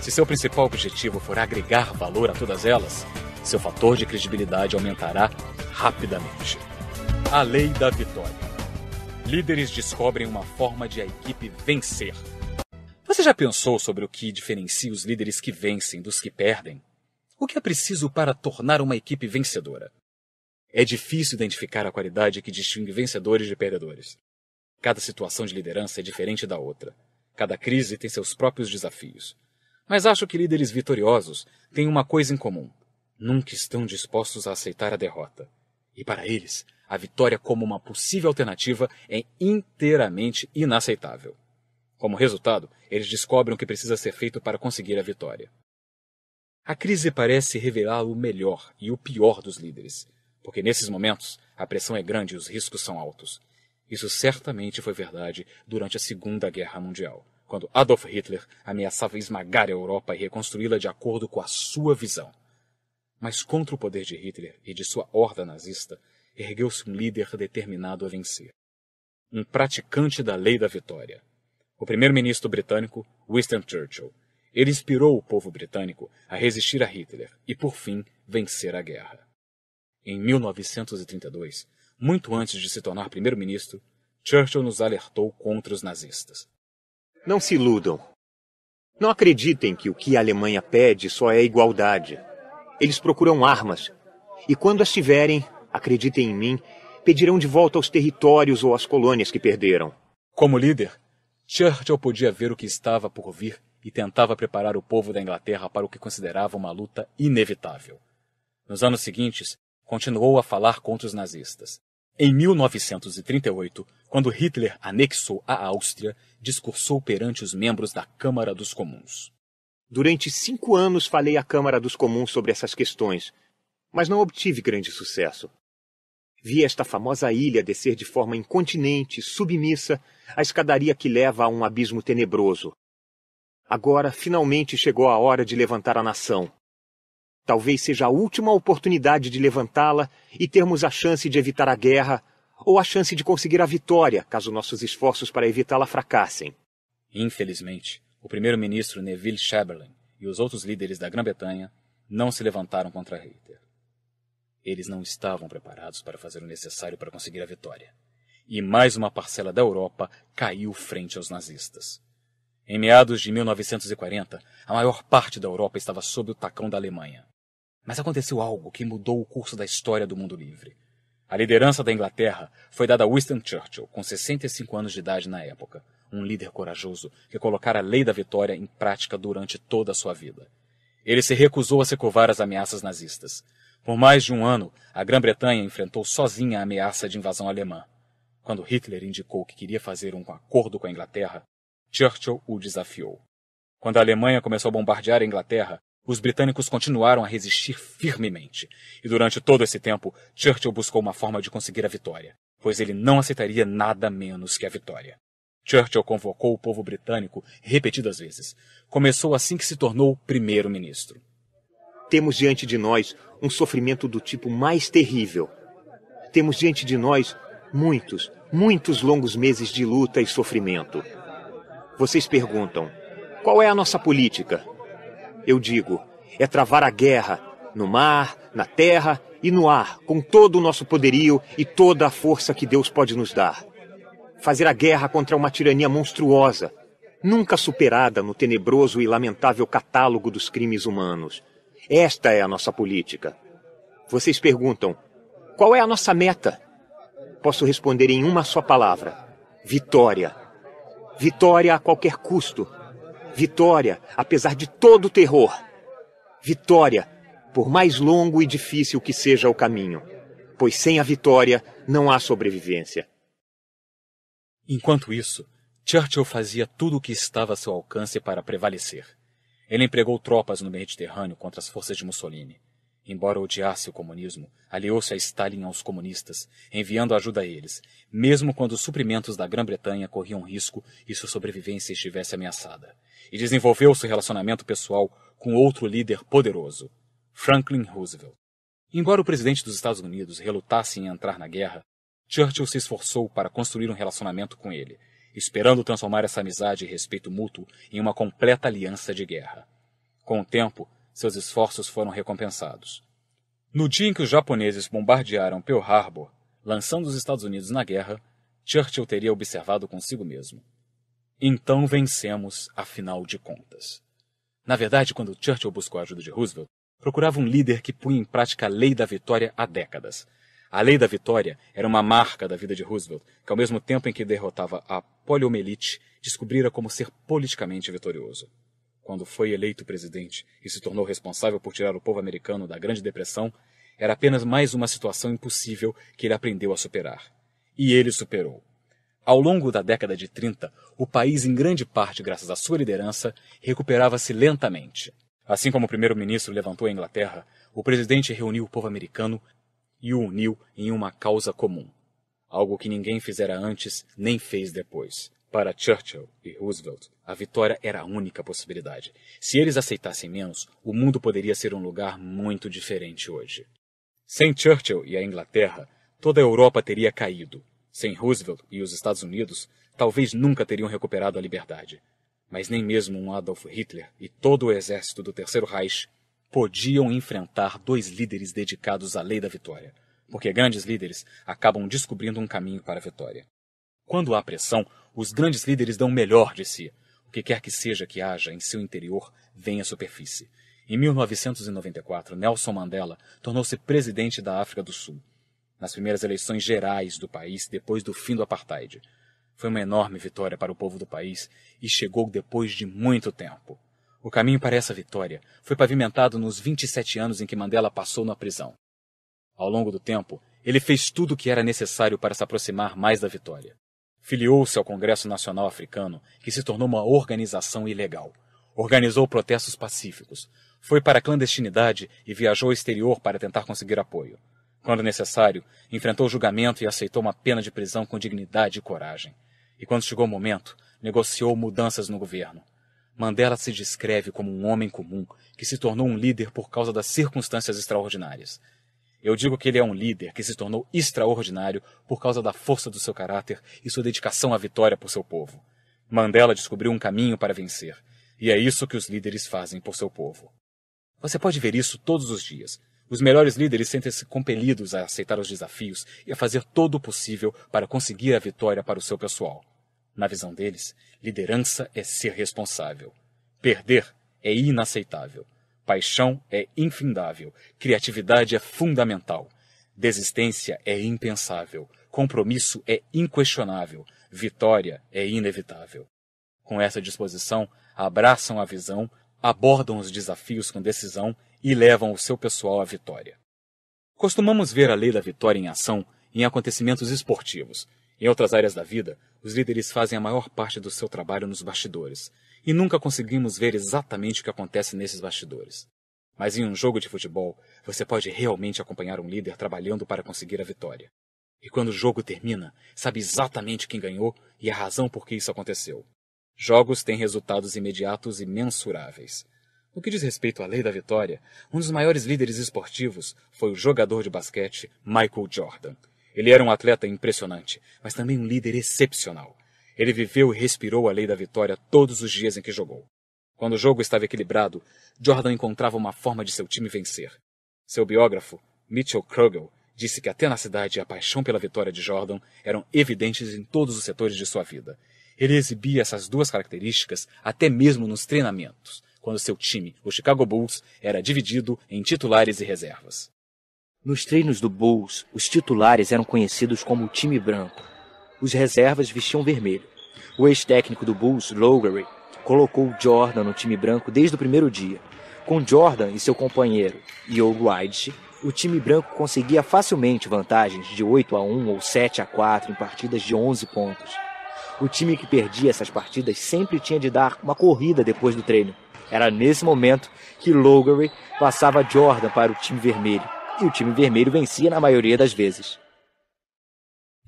Se seu principal objetivo for agregar valor a todas elas, seu fator de credibilidade aumentará rapidamente. A lei da vitória. Líderes descobrem uma forma de a equipe vencer você já pensou sobre o que diferencia os líderes que vencem dos que perdem? O que é preciso para tornar uma equipe vencedora? É difícil identificar a qualidade que distingue vencedores de perdedores. Cada situação de liderança é diferente da outra. Cada crise tem seus próprios desafios. Mas acho que líderes vitoriosos têm uma coisa em comum: nunca estão dispostos a aceitar a derrota. E para eles, a vitória como uma possível alternativa é inteiramente inaceitável. Como resultado, eles descobrem o que precisa ser feito para conseguir a vitória. A crise parece revelar o melhor e o pior dos líderes, porque nesses momentos a pressão é grande e os riscos são altos. Isso certamente foi verdade durante a Segunda Guerra Mundial, quando Adolf Hitler ameaçava esmagar a Europa e reconstruí-la de acordo com a sua visão. Mas contra o poder de Hitler e de sua horda nazista, ergueu-se um líder determinado a vencer. Um praticante da lei da vitória, o primeiro-ministro britânico Winston Churchill. Ele inspirou o povo britânico a resistir a Hitler e, por fim, vencer a guerra. Em 1932, muito antes de se tornar primeiro-ministro, Churchill nos alertou contra os nazistas. Não se iludam. Não acreditem que o que a Alemanha pede só é igualdade. Eles procuram armas. E quando as tiverem, acreditem em mim, pedirão de volta aos territórios ou às colônias que perderam. Como líder, Churchill podia ver o que estava por vir e tentava preparar o povo da Inglaterra para o que considerava uma luta inevitável. Nos anos seguintes, continuou a falar contra os nazistas. Em 1938, quando Hitler anexou a Áustria, discursou perante os membros da Câmara dos Comuns. Durante cinco anos falei à Câmara dos Comuns sobre essas questões, mas não obtive grande sucesso. Vi esta famosa ilha descer de forma incontinente, submissa, a escadaria que leva a um abismo tenebroso. Agora, finalmente chegou a hora de levantar a nação. Talvez seja a última oportunidade de levantá-la e termos a chance de evitar a guerra, ou a chance de conseguir a vitória, caso nossos esforços para evitá-la fracassem. Infelizmente, o primeiro-ministro Neville Chamberlain e os outros líderes da Grã-Bretanha não se levantaram contra Reiter. Eles não estavam preparados para fazer o necessário para conseguir a vitória. E mais uma parcela da Europa caiu frente aos nazistas. Em meados de 1940, a maior parte da Europa estava sob o tacão da Alemanha. Mas aconteceu algo que mudou o curso da história do mundo livre. A liderança da Inglaterra foi dada a Winston Churchill, com 65 anos de idade na época, um líder corajoso que colocara a lei da vitória em prática durante toda a sua vida. Ele se recusou a se covar às ameaças nazistas. Por mais de um ano, a Grã-Bretanha enfrentou sozinha a ameaça de invasão alemã. Quando Hitler indicou que queria fazer um acordo com a Inglaterra, Churchill o desafiou. Quando a Alemanha começou a bombardear a Inglaterra, os britânicos continuaram a resistir firmemente, e durante todo esse tempo, Churchill buscou uma forma de conseguir a vitória, pois ele não aceitaria nada menos que a vitória. Churchill convocou o povo britânico repetidas vezes. Começou assim que se tornou primeiro-ministro. Temos diante de nós um sofrimento do tipo mais terrível. Temos diante de nós muitos, muitos longos meses de luta e sofrimento. Vocês perguntam: qual é a nossa política? Eu digo: é travar a guerra no mar, na terra e no ar, com todo o nosso poderio e toda a força que Deus pode nos dar. Fazer a guerra contra uma tirania monstruosa, nunca superada no tenebroso e lamentável catálogo dos crimes humanos. Esta é a nossa política. Vocês perguntam: qual é a nossa meta? Posso responder em uma só palavra: vitória. Vitória a qualquer custo. Vitória, apesar de todo o terror. Vitória, por mais longo e difícil que seja o caminho. Pois sem a vitória não há sobrevivência. Enquanto isso, Churchill fazia tudo o que estava a seu alcance para prevalecer. Ele empregou tropas no Mediterrâneo contra as forças de Mussolini. Embora odiasse o comunismo, aliou-se a Stalin aos comunistas, enviando ajuda a eles, mesmo quando os suprimentos da Grã-Bretanha corriam risco e sua sobrevivência estivesse ameaçada. E desenvolveu seu relacionamento pessoal com outro líder poderoso, Franklin Roosevelt. Embora o presidente dos Estados Unidos relutasse em entrar na guerra, Churchill se esforçou para construir um relacionamento com ele, esperando transformar essa amizade e respeito mútuo em uma completa aliança de guerra. Com o tempo, seus esforços foram recompensados. No dia em que os japoneses bombardearam Pearl Harbor, lançando os Estados Unidos na guerra, Churchill teria observado consigo mesmo: Então vencemos, afinal de contas. Na verdade, quando Churchill buscou a ajuda de Roosevelt, procurava um líder que punha em prática a lei da vitória há décadas, a lei da vitória era uma marca da vida de Roosevelt, que ao mesmo tempo em que derrotava a poliomielite, descobrira como ser politicamente vitorioso. Quando foi eleito presidente e se tornou responsável por tirar o povo americano da Grande Depressão, era apenas mais uma situação impossível que ele aprendeu a superar. E ele superou. Ao longo da década de 30, o país, em grande parte graças à sua liderança, recuperava-se lentamente. Assim como o primeiro-ministro levantou a Inglaterra, o presidente reuniu o povo americano e o uniu em uma causa comum, algo que ninguém fizera antes nem fez depois. Para Churchill e Roosevelt, a vitória era a única possibilidade. Se eles aceitassem menos, o mundo poderia ser um lugar muito diferente hoje. Sem Churchill e a Inglaterra, toda a Europa teria caído. Sem Roosevelt e os Estados Unidos, talvez nunca teriam recuperado a liberdade. Mas nem mesmo um Adolf Hitler e todo o exército do Terceiro Reich podiam enfrentar dois líderes dedicados à lei da vitória, porque grandes líderes acabam descobrindo um caminho para a vitória. Quando há pressão, os grandes líderes dão o melhor de si. O que quer que seja que haja em seu interior vem à superfície. Em 1994, Nelson Mandela tornou-se presidente da África do Sul, nas primeiras eleições gerais do país depois do fim do apartheid. Foi uma enorme vitória para o povo do país e chegou depois de muito tempo. O caminho para essa vitória foi pavimentado nos 27 anos em que Mandela passou na prisão. Ao longo do tempo, ele fez tudo o que era necessário para se aproximar mais da vitória. Filiou-se ao Congresso Nacional Africano, que se tornou uma organização ilegal. Organizou protestos pacíficos. Foi para a clandestinidade e viajou ao exterior para tentar conseguir apoio. Quando necessário, enfrentou julgamento e aceitou uma pena de prisão com dignidade e coragem. E quando chegou o momento, negociou mudanças no governo Mandela se descreve como um homem comum que se tornou um líder por causa das circunstâncias extraordinárias. Eu digo que ele é um líder que se tornou extraordinário por causa da força do seu caráter e sua dedicação à vitória por seu povo. Mandela descobriu um caminho para vencer, e é isso que os líderes fazem por seu povo. Você pode ver isso todos os dias. Os melhores líderes sentem-se compelidos a aceitar os desafios e a fazer todo o possível para conseguir a vitória para o seu pessoal. Na visão deles, liderança é ser responsável. Perder é inaceitável. Paixão é infindável. Criatividade é fundamental. Desistência é impensável. Compromisso é inquestionável. Vitória é inevitável. Com essa disposição, abraçam a visão, abordam os desafios com decisão e levam o seu pessoal à vitória. Costumamos ver a lei da vitória em ação em acontecimentos esportivos, em outras áreas da vida, os líderes fazem a maior parte do seu trabalho nos bastidores, e nunca conseguimos ver exatamente o que acontece nesses bastidores. Mas em um jogo de futebol, você pode realmente acompanhar um líder trabalhando para conseguir a vitória. E quando o jogo termina, sabe exatamente quem ganhou e a razão por que isso aconteceu. Jogos têm resultados imediatos e mensuráveis. No que diz respeito à lei da vitória, um dos maiores líderes esportivos foi o jogador de basquete Michael Jordan, ele era um atleta impressionante, mas também um líder excepcional. Ele viveu e respirou a lei da vitória todos os dias em que jogou. Quando o jogo estava equilibrado, Jordan encontrava uma forma de seu time vencer. Seu biógrafo, Mitchell Krugel, disse que até na cidade a paixão pela vitória de Jordan eram evidentes em todos os setores de sua vida. Ele exibia essas duas características até mesmo nos treinamentos, quando seu time, o Chicago Bulls, era dividido em titulares e reservas. Nos treinos do Bulls, os titulares eram conhecidos como o time branco. Os reservas vestiam vermelho. O ex-técnico do Bulls, Lowery, colocou Jordan no time branco desde o primeiro dia. Com Jordan e seu companheiro, Young White, o time branco conseguia facilmente vantagens de 8 a 1 ou 7 a 4 em partidas de 11 pontos. O time que perdia essas partidas sempre tinha de dar uma corrida depois do treino. Era nesse momento que Lowery passava Jordan para o time vermelho e o time vermelho vencia na maioria das vezes.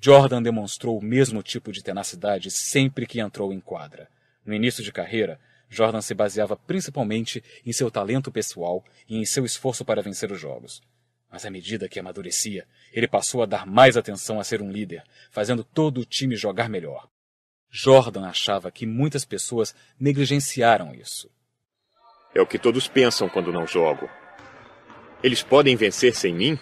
Jordan demonstrou o mesmo tipo de tenacidade sempre que entrou em quadra. No início de carreira, Jordan se baseava principalmente em seu talento pessoal e em seu esforço para vencer os jogos. Mas à medida que amadurecia, ele passou a dar mais atenção a ser um líder, fazendo todo o time jogar melhor. Jordan achava que muitas pessoas negligenciaram isso. É o que todos pensam quando não jogo, eles podem vencer sem mim?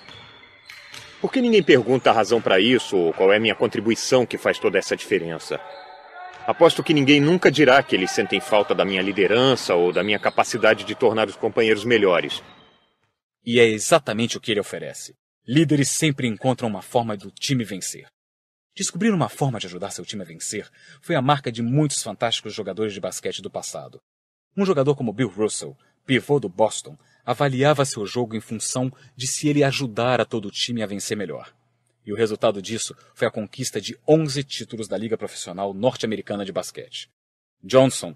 Por que ninguém pergunta a razão para isso ou qual é a minha contribuição que faz toda essa diferença? Aposto que ninguém nunca dirá que eles sentem falta da minha liderança ou da minha capacidade de tornar os companheiros melhores. E é exatamente o que ele oferece. Líderes sempre encontram uma forma do time vencer. Descobrir uma forma de ajudar seu time a vencer foi a marca de muitos fantásticos jogadores de basquete do passado. Um jogador como Bill Russell, pivô do Boston, avaliava seu jogo em função de se ele ajudar a todo o time a vencer melhor. E o resultado disso foi a conquista de 11 títulos da Liga Profissional Norte-Americana de Basquete. Johnson,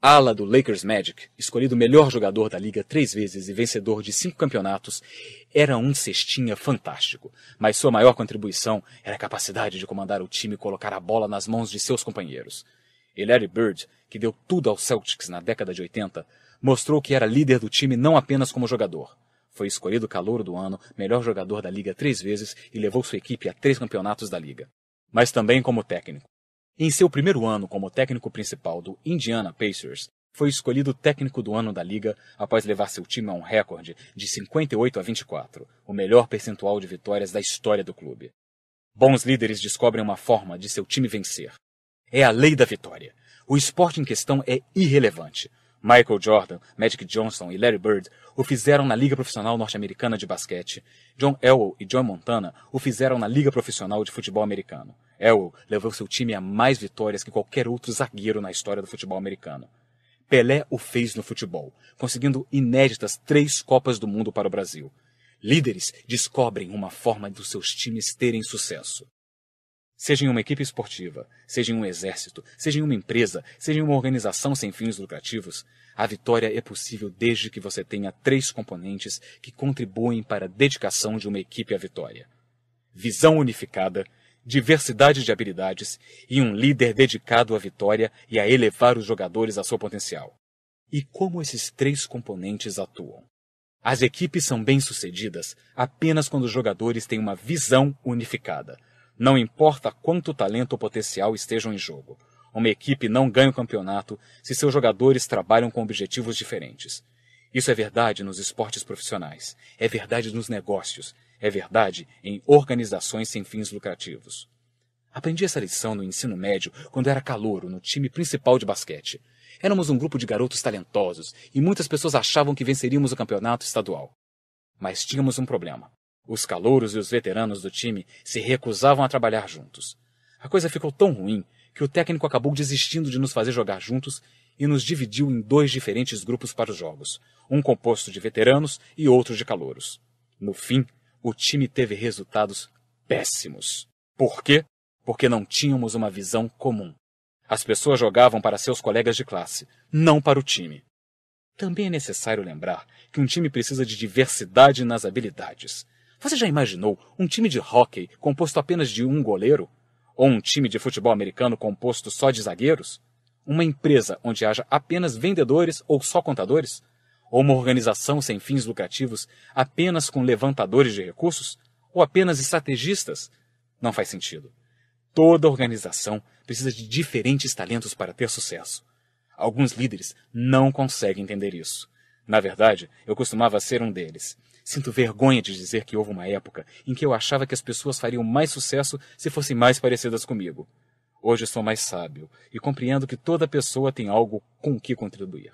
ala do Lakers Magic, escolhido melhor jogador da liga três vezes e vencedor de cinco campeonatos, era um cestinha fantástico, mas sua maior contribuição era a capacidade de comandar o time e colocar a bola nas mãos de seus companheiros. E Larry Bird, que deu tudo ao Celtics na década de 80, mostrou que era líder do time não apenas como jogador. Foi escolhido calouro do ano, melhor jogador da liga três vezes e levou sua equipe a três campeonatos da liga, mas também como técnico. Em seu primeiro ano como técnico principal do Indiana Pacers, foi escolhido técnico do ano da liga após levar seu time a um recorde de 58 a 24, o melhor percentual de vitórias da história do clube. Bons líderes descobrem uma forma de seu time vencer. É a lei da vitória. O esporte em questão é irrelevante. Michael Jordan, Magic Johnson e Larry Bird o fizeram na Liga Profissional Norte-Americana de Basquete. John Elwell e John Montana o fizeram na Liga Profissional de Futebol Americano. Elwell levou seu time a mais vitórias que qualquer outro zagueiro na história do futebol americano. Pelé o fez no futebol, conseguindo inéditas três Copas do Mundo para o Brasil. Líderes descobrem uma forma dos seus times terem sucesso. Seja em uma equipe esportiva, seja em um exército, seja em uma empresa, seja em uma organização sem fins lucrativos, a vitória é possível desde que você tenha três componentes que contribuem para a dedicação de uma equipe à vitória: visão unificada, diversidade de habilidades e um líder dedicado à vitória e a elevar os jogadores a seu potencial. E como esses três componentes atuam? As equipes são bem-sucedidas apenas quando os jogadores têm uma visão unificada não importa quanto talento ou potencial estejam em jogo. Uma equipe não ganha o campeonato se seus jogadores trabalham com objetivos diferentes. Isso é verdade nos esportes profissionais, é verdade nos negócios, é verdade em organizações sem fins lucrativos. Aprendi essa lição no ensino médio quando era calouro no time principal de basquete. Éramos um grupo de garotos talentosos e muitas pessoas achavam que venceríamos o campeonato estadual. Mas tínhamos um problema. Os calouros e os veteranos do time se recusavam a trabalhar juntos. A coisa ficou tão ruim que o técnico acabou desistindo de nos fazer jogar juntos e nos dividiu em dois diferentes grupos para os jogos, um composto de veteranos e outro de calouros. No fim, o time teve resultados péssimos. Por quê? Porque não tínhamos uma visão comum. As pessoas jogavam para seus colegas de classe, não para o time. Também é necessário lembrar que um time precisa de diversidade nas habilidades. Você já imaginou um time de hóquei composto apenas de um goleiro? Ou um time de futebol americano composto só de zagueiros? Uma empresa onde haja apenas vendedores ou só contadores? Ou uma organização sem fins lucrativos apenas com levantadores de recursos? Ou apenas estrategistas? Não faz sentido. Toda organização precisa de diferentes talentos para ter sucesso. Alguns líderes não conseguem entender isso. Na verdade, eu costumava ser um deles. Sinto vergonha de dizer que houve uma época em que eu achava que as pessoas fariam mais sucesso se fossem mais parecidas comigo. Hoje sou mais sábio e compreendo que toda pessoa tem algo com o que contribuir.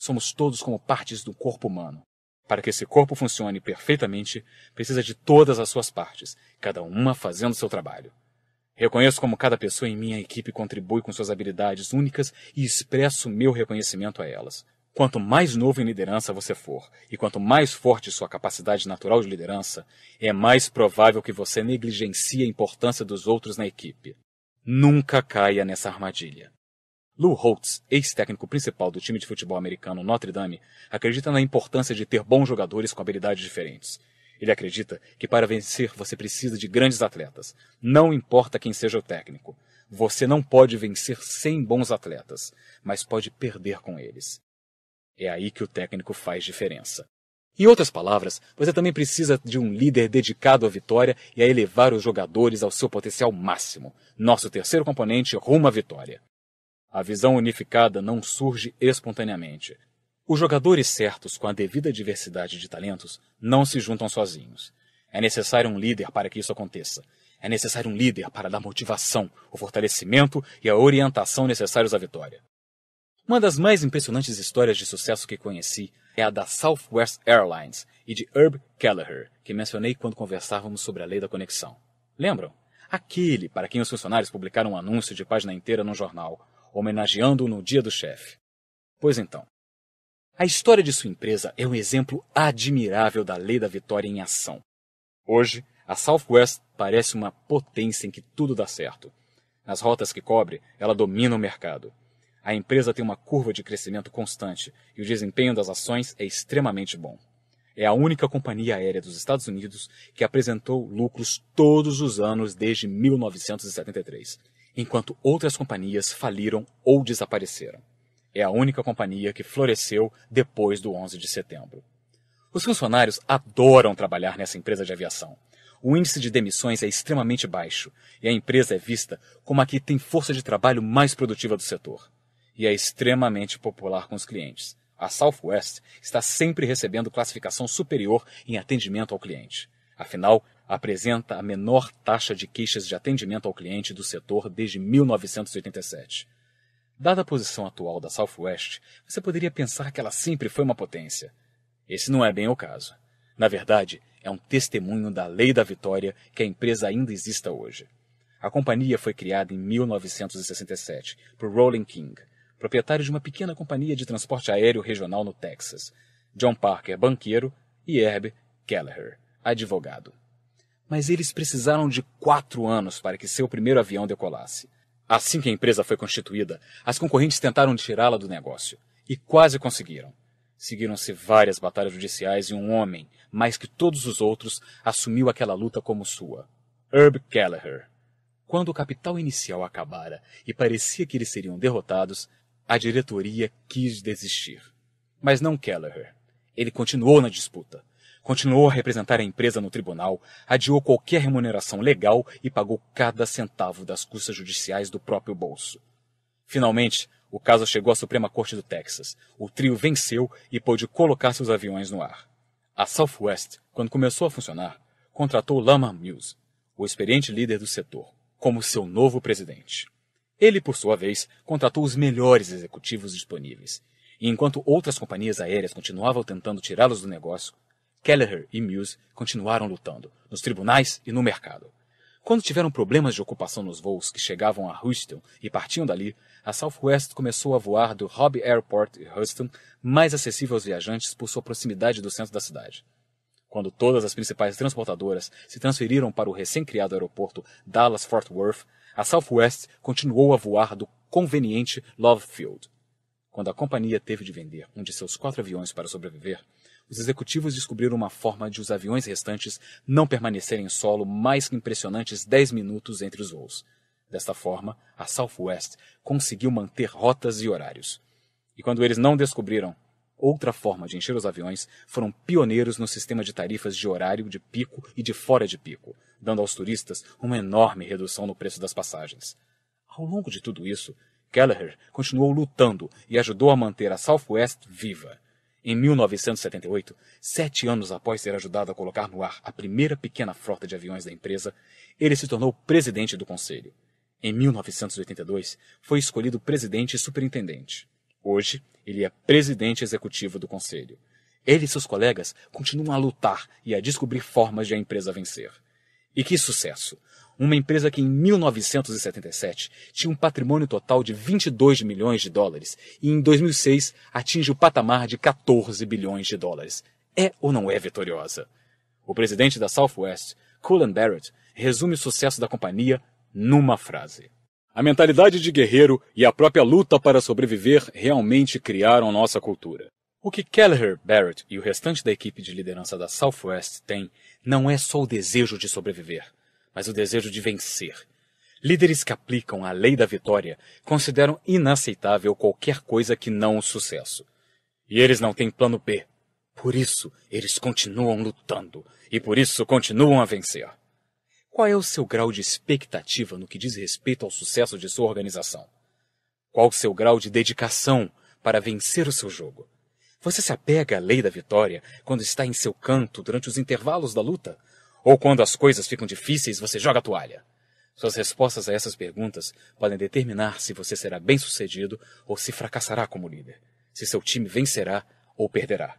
Somos todos como partes do corpo humano. Para que esse corpo funcione perfeitamente, precisa de todas as suas partes, cada uma fazendo seu trabalho. Reconheço como cada pessoa em minha equipe contribui com suas habilidades únicas e expresso meu reconhecimento a elas. Quanto mais novo em liderança você for e quanto mais forte sua capacidade natural de liderança, é mais provável que você negligencie a importância dos outros na equipe. Nunca caia nessa armadilha. Lou Holtz, ex-técnico principal do time de futebol americano Notre Dame, acredita na importância de ter bons jogadores com habilidades diferentes. Ele acredita que para vencer você precisa de grandes atletas, não importa quem seja o técnico. Você não pode vencer sem bons atletas, mas pode perder com eles. É aí que o técnico faz diferença. Em outras palavras, você também precisa de um líder dedicado à vitória e a elevar os jogadores ao seu potencial máximo. Nosso terceiro componente rumo à vitória. A visão unificada não surge espontaneamente. Os jogadores certos com a devida diversidade de talentos não se juntam sozinhos. É necessário um líder para que isso aconteça. É necessário um líder para dar motivação, o fortalecimento e a orientação necessários à vitória. Uma das mais impressionantes histórias de sucesso que conheci é a da Southwest Airlines e de Herb Kelleher, que mencionei quando conversávamos sobre a lei da conexão. Lembram? Aquele para quem os funcionários publicaram um anúncio de página inteira num jornal, homenageando-o no dia do chefe. Pois então, a história de sua empresa é um exemplo admirável da lei da vitória em ação. Hoje, a Southwest parece uma potência em que tudo dá certo. Nas rotas que cobre, ela domina o mercado. A empresa tem uma curva de crescimento constante e o desempenho das ações é extremamente bom. É a única companhia aérea dos Estados Unidos que apresentou lucros todos os anos desde 1973, enquanto outras companhias faliram ou desapareceram. É a única companhia que floresceu depois do 11 de setembro. Os funcionários adoram trabalhar nessa empresa de aviação. O índice de demissões é extremamente baixo e a empresa é vista como a que tem força de trabalho mais produtiva do setor e é extremamente popular com os clientes. A Southwest está sempre recebendo classificação superior em atendimento ao cliente. Afinal, apresenta a menor taxa de queixas de atendimento ao cliente do setor desde 1987. Dada a posição atual da Southwest, você poderia pensar que ela sempre foi uma potência. Esse não é bem o caso. Na verdade, é um testemunho da lei da vitória que a empresa ainda exista hoje. A companhia foi criada em 1967 por Rolling King, proprietário de uma pequena companhia de transporte aéreo regional no Texas. John Parker, banqueiro, e Herb Kelleher, advogado. Mas eles precisaram de quatro anos para que seu primeiro avião decolasse. Assim que a empresa foi constituída, as concorrentes tentaram tirá-la do negócio e quase conseguiram. Seguiram-se várias batalhas judiciais e um homem, mais que todos os outros, assumiu aquela luta como sua. Herb Kelleher. Quando o capital inicial acabara e parecia que eles seriam derrotados, a diretoria quis desistir. Mas não Kelleher. Ele continuou na disputa. Continuou a representar a empresa no tribunal, adiou qualquer remuneração legal e pagou cada centavo das custas judiciais do próprio bolso. Finalmente, o caso chegou à Suprema Corte do Texas. O trio venceu e pôde colocar seus aviões no ar. A Southwest, quando começou a funcionar, contratou Lama Mills, o experiente líder do setor, como seu novo presidente. Ele, por sua vez, contratou os melhores executivos disponíveis. E enquanto outras companhias aéreas continuavam tentando tirá-los do negócio, Kelleher e Muse continuaram lutando, nos tribunais e no mercado. Quando tiveram problemas de ocupação nos voos que chegavam a Houston e partiam dali, a Southwest começou a voar do Hobby Airport e Houston, mais acessível aos viajantes por sua proximidade do centro da cidade. Quando todas as principais transportadoras se transferiram para o recém-criado aeroporto Dallas-Fort Worth, a Southwest continuou a voar do conveniente Love Field. Quando a companhia teve de vender um de seus quatro aviões para sobreviver, os executivos descobriram uma forma de os aviões restantes não permanecerem em solo mais que impressionantes 10 minutos entre os voos. Desta forma, a Southwest conseguiu manter rotas e horários. E quando eles não descobriram outra forma de encher os aviões, foram pioneiros no sistema de tarifas de horário de pico e de fora de pico, dando aos turistas uma enorme redução no preço das passagens. Ao longo de tudo isso, Kelleher continuou lutando e ajudou a manter a Southwest viva. Em 1978, sete anos após ser ajudado a colocar no ar a primeira pequena frota de aviões da empresa, ele se tornou presidente do conselho. Em 1982, foi escolhido presidente e superintendente. Hoje, ele é presidente executivo do conselho. Ele e seus colegas continuam a lutar e a descobrir formas de a empresa vencer. E que sucesso! Uma empresa que em 1977 tinha um patrimônio total de 22 milhões de dólares e em 2006 atinge o patamar de 14 bilhões de dólares. É ou não é vitoriosa? O presidente da Southwest, Cullen Barrett, resume o sucesso da companhia numa frase. A mentalidade de guerreiro e a própria luta para sobreviver realmente criaram nossa cultura. O que Kelleher, Barrett e o restante da equipe de liderança da Southwest têm não é só o desejo de sobreviver, mas o desejo de vencer. Líderes que aplicam a lei da vitória consideram inaceitável qualquer coisa que não o sucesso. E eles não têm plano B. Por isso, eles continuam lutando e por isso continuam a vencer. Qual é o seu grau de expectativa no que diz respeito ao sucesso de sua organização? Qual o seu grau de dedicação para vencer o seu jogo? Você se apega à lei da vitória quando está em seu canto durante os intervalos da luta? Ou quando as coisas ficam difíceis, você joga a toalha? Suas respostas a essas perguntas podem determinar se você será bem-sucedido ou se fracassará como líder, se seu time vencerá ou perderá.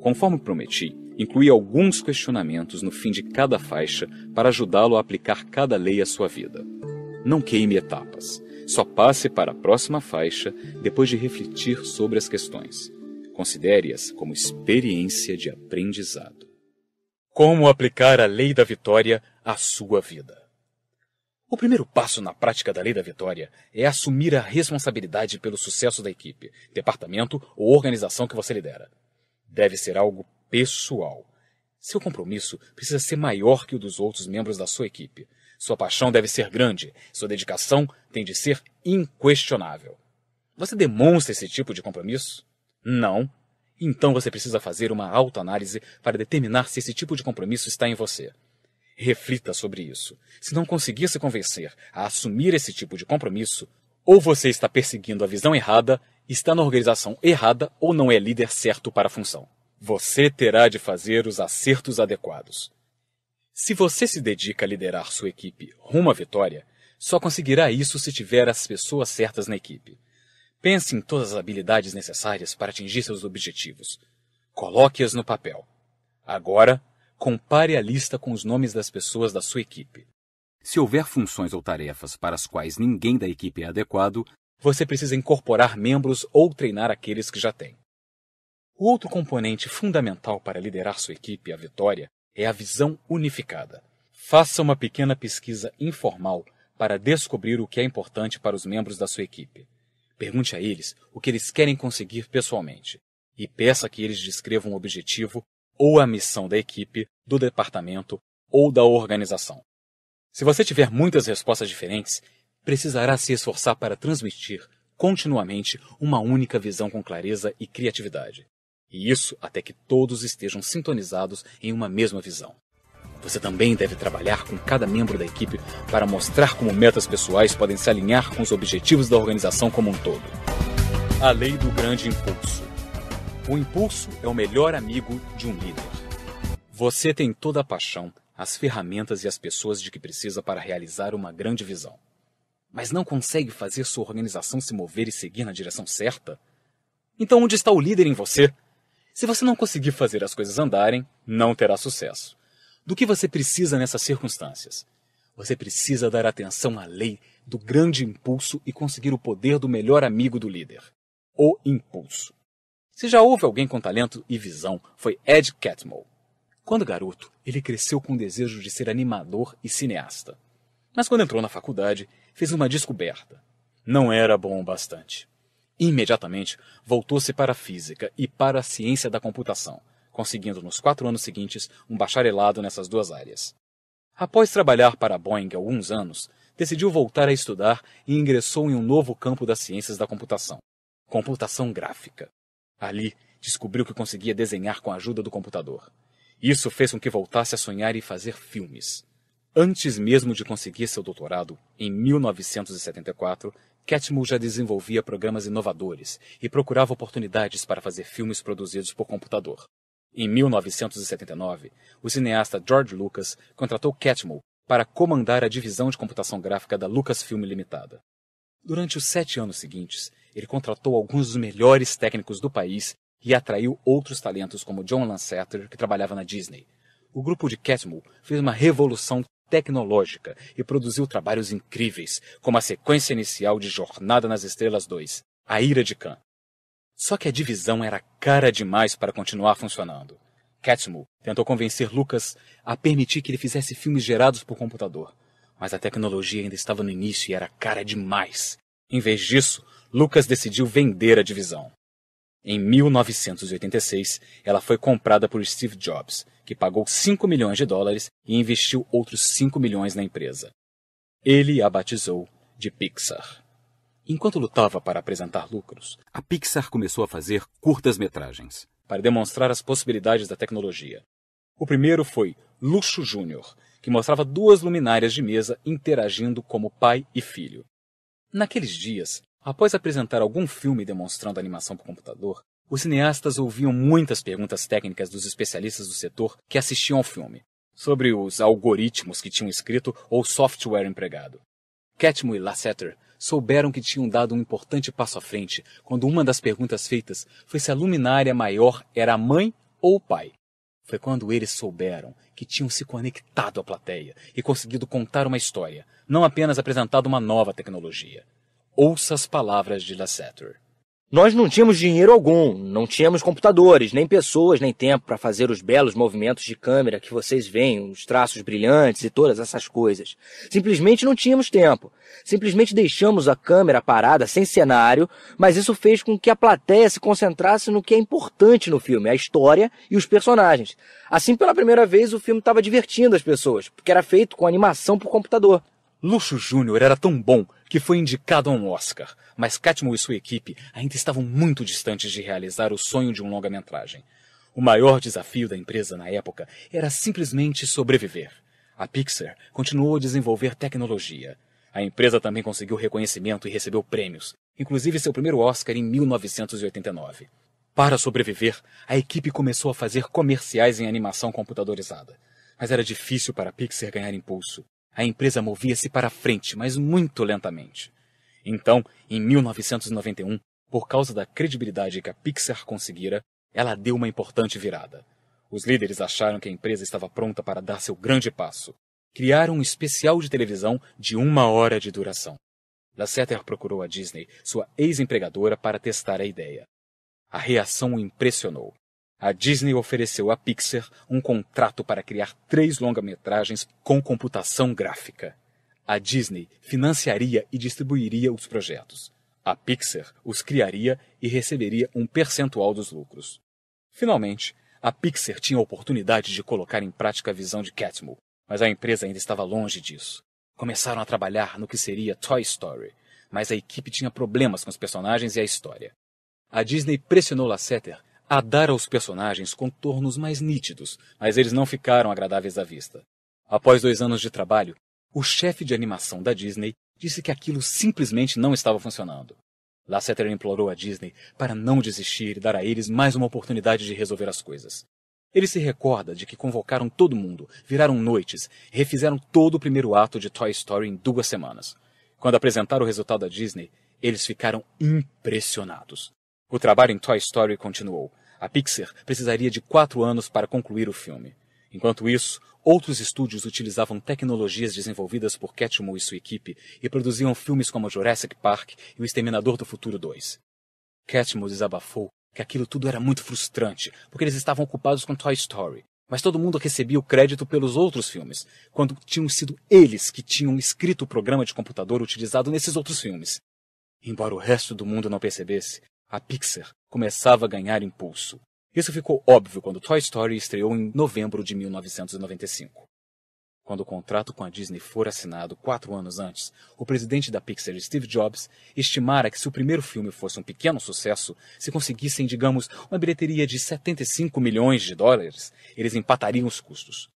Conforme prometi, incluí alguns questionamentos no fim de cada faixa para ajudá-lo a aplicar cada lei à sua vida. Não queime etapas. Só passe para a próxima faixa depois de refletir sobre as questões. Considere-as como experiência de aprendizado. Como aplicar a lei da vitória à sua vida? O primeiro passo na prática da lei da vitória é assumir a responsabilidade pelo sucesso da equipe, departamento ou organização que você lidera. Deve ser algo pessoal. Seu compromisso precisa ser maior que o dos outros membros da sua equipe. Sua paixão deve ser grande, sua dedicação tem de ser inquestionável. Você demonstra esse tipo de compromisso? Não. Então você precisa fazer uma autoanálise para determinar se esse tipo de compromisso está em você. Reflita sobre isso. Se não conseguir se convencer a assumir esse tipo de compromisso, ou você está perseguindo a visão errada, está na organização errada ou não é líder certo para a função. Você terá de fazer os acertos adequados. Se você se dedica a liderar sua equipe rumo à vitória, só conseguirá isso se tiver as pessoas certas na equipe. Pense em todas as habilidades necessárias para atingir seus objetivos. Coloque-as no papel. Agora, compare a lista com os nomes das pessoas da sua equipe. Se houver funções ou tarefas para as quais ninguém da equipe é adequado, você precisa incorporar membros ou treinar aqueles que já tem. O outro componente fundamental para liderar sua equipe à vitória é a visão unificada. Faça uma pequena pesquisa informal para descobrir o que é importante para os membros da sua equipe. Pergunte a eles o que eles querem conseguir pessoalmente e peça que eles descrevam o objetivo ou a missão da equipe, do departamento ou da organização. Se você tiver muitas respostas diferentes, precisará se esforçar para transmitir continuamente uma única visão com clareza e criatividade. E isso até que todos estejam sintonizados em uma mesma visão. Você também deve trabalhar com cada membro da equipe para mostrar como metas pessoais podem se alinhar com os objetivos da organização como um todo. A lei do grande impulso. O impulso é o melhor amigo de um líder. Você tem toda a paixão, as ferramentas e as pessoas de que precisa para realizar uma grande visão. Mas não consegue fazer sua organização se mover e seguir na direção certa? Então onde está o líder em você? Se você não conseguir fazer as coisas andarem, não terá sucesso. Do que você precisa nessas circunstâncias? Você precisa dar atenção à lei do grande impulso e conseguir o poder do melhor amigo do líder o impulso. Se já houve alguém com talento e visão, foi Ed Catmull. Quando garoto, ele cresceu com o desejo de ser animador e cineasta. Mas quando entrou na faculdade, fez uma descoberta. Não era bom o bastante. Imediatamente, voltou-se para a física e para a ciência da computação, conseguindo nos quatro anos seguintes um bacharelado nessas duas áreas. Após trabalhar para a Boeing alguns anos, decidiu voltar a estudar e ingressou em um novo campo das ciências da computação, computação gráfica. Ali, descobriu que conseguia desenhar com a ajuda do computador. Isso fez com que voltasse a sonhar e fazer filmes. Antes mesmo de conseguir seu doutorado, em 1974, Catmull já desenvolvia programas inovadores e procurava oportunidades para fazer filmes produzidos por computador. Em 1979, o cineasta George Lucas contratou Catmull para comandar a divisão de computação gráfica da Lucasfilm Limitada. Durante os sete anos seguintes, ele contratou alguns dos melhores técnicos do país e atraiu outros talentos como John Lasseter, que trabalhava na Disney. O grupo de Catmull fez uma revolução tecnológica e produziu trabalhos incríveis, como a sequência inicial de Jornada nas Estrelas 2, A Ira de Khan. Só que a divisão era cara demais para continuar funcionando. Catmull tentou convencer Lucas a permitir que ele fizesse filmes gerados por computador, mas a tecnologia ainda estava no início e era cara demais. Em vez disso, Lucas decidiu vender a divisão. Em 1986, ela foi comprada por Steve Jobs, que pagou 5 milhões de dólares e investiu outros 5 milhões na empresa. Ele a batizou de Pixar. Enquanto lutava para apresentar lucros, a Pixar começou a fazer curtas-metragens para demonstrar as possibilidades da tecnologia. O primeiro foi Luxo Júnior, que mostrava duas luminárias de mesa interagindo como pai e filho. Naqueles dias, Após apresentar algum filme demonstrando animação por computador, os cineastas ouviam muitas perguntas técnicas dos especialistas do setor que assistiam ao filme, sobre os algoritmos que tinham escrito ou software empregado. Catmull e Lasseter souberam que tinham dado um importante passo à frente quando uma das perguntas feitas foi se a luminária maior era a mãe ou o pai. Foi quando eles souberam que tinham se conectado à plateia e conseguido contar uma história, não apenas apresentado uma nova tecnologia. Ouça as palavras de Lasseter. Nós não tínhamos dinheiro algum, não tínhamos computadores, nem pessoas, nem tempo para fazer os belos movimentos de câmera que vocês veem, os traços brilhantes e todas essas coisas. Simplesmente não tínhamos tempo. Simplesmente deixamos a câmera parada sem cenário, mas isso fez com que a plateia se concentrasse no que é importante no filme, a história e os personagens. Assim, pela primeira vez, o filme estava divertindo as pessoas, porque era feito com animação por computador. Luxo Júnior era tão bom que foi indicado a um Oscar, mas Catmull e sua equipe ainda estavam muito distantes de realizar o sonho de um longa-metragem. O maior desafio da empresa na época era simplesmente sobreviver. A Pixar continuou a desenvolver tecnologia. A empresa também conseguiu reconhecimento e recebeu prêmios, inclusive seu primeiro Oscar em 1989. Para sobreviver, a equipe começou a fazer comerciais em animação computadorizada, mas era difícil para a Pixar ganhar impulso. A empresa movia-se para a frente, mas muito lentamente. Então, em 1991, por causa da credibilidade que a Pixar conseguira, ela deu uma importante virada. Os líderes acharam que a empresa estava pronta para dar seu grande passo. Criaram um especial de televisão de uma hora de duração. Lasseter procurou a Disney, sua ex-empregadora, para testar a ideia. A reação o impressionou. A Disney ofereceu à Pixar um contrato para criar três longa-metragens com computação gráfica. A Disney financiaria e distribuiria os projetos. A Pixar os criaria e receberia um percentual dos lucros. Finalmente, a Pixar tinha a oportunidade de colocar em prática a visão de Catmull, mas a empresa ainda estava longe disso. Começaram a trabalhar no que seria Toy Story, mas a equipe tinha problemas com os personagens e a história. A Disney pressionou Lasseter a dar aos personagens contornos mais nítidos, mas eles não ficaram agradáveis à vista. Após dois anos de trabalho, o chefe de animação da Disney disse que aquilo simplesmente não estava funcionando. Lasseter implorou a Disney para não desistir e dar a eles mais uma oportunidade de resolver as coisas. Ele se recorda de que convocaram todo mundo, viraram noites, refizeram todo o primeiro ato de Toy Story em duas semanas. Quando apresentaram o resultado à Disney, eles ficaram impressionados. O trabalho em Toy Story continuou. A Pixar precisaria de quatro anos para concluir o filme. Enquanto isso, outros estúdios utilizavam tecnologias desenvolvidas por Catmull e sua equipe e produziam filmes como Jurassic Park e O Exterminador do Futuro 2. Catmull desabafou que aquilo tudo era muito frustrante, porque eles estavam ocupados com Toy Story, mas todo mundo recebia o crédito pelos outros filmes, quando tinham sido eles que tinham escrito o programa de computador utilizado nesses outros filmes. Embora o resto do mundo não percebesse, a Pixar começava a ganhar impulso. Isso ficou óbvio quando Toy Story estreou em novembro de 1995. Quando o contrato com a Disney for assinado quatro anos antes, o presidente da Pixar, Steve Jobs, estimara que se o primeiro filme fosse um pequeno sucesso, se conseguissem, digamos, uma bilheteria de 75 milhões de dólares, eles empatariam os custos.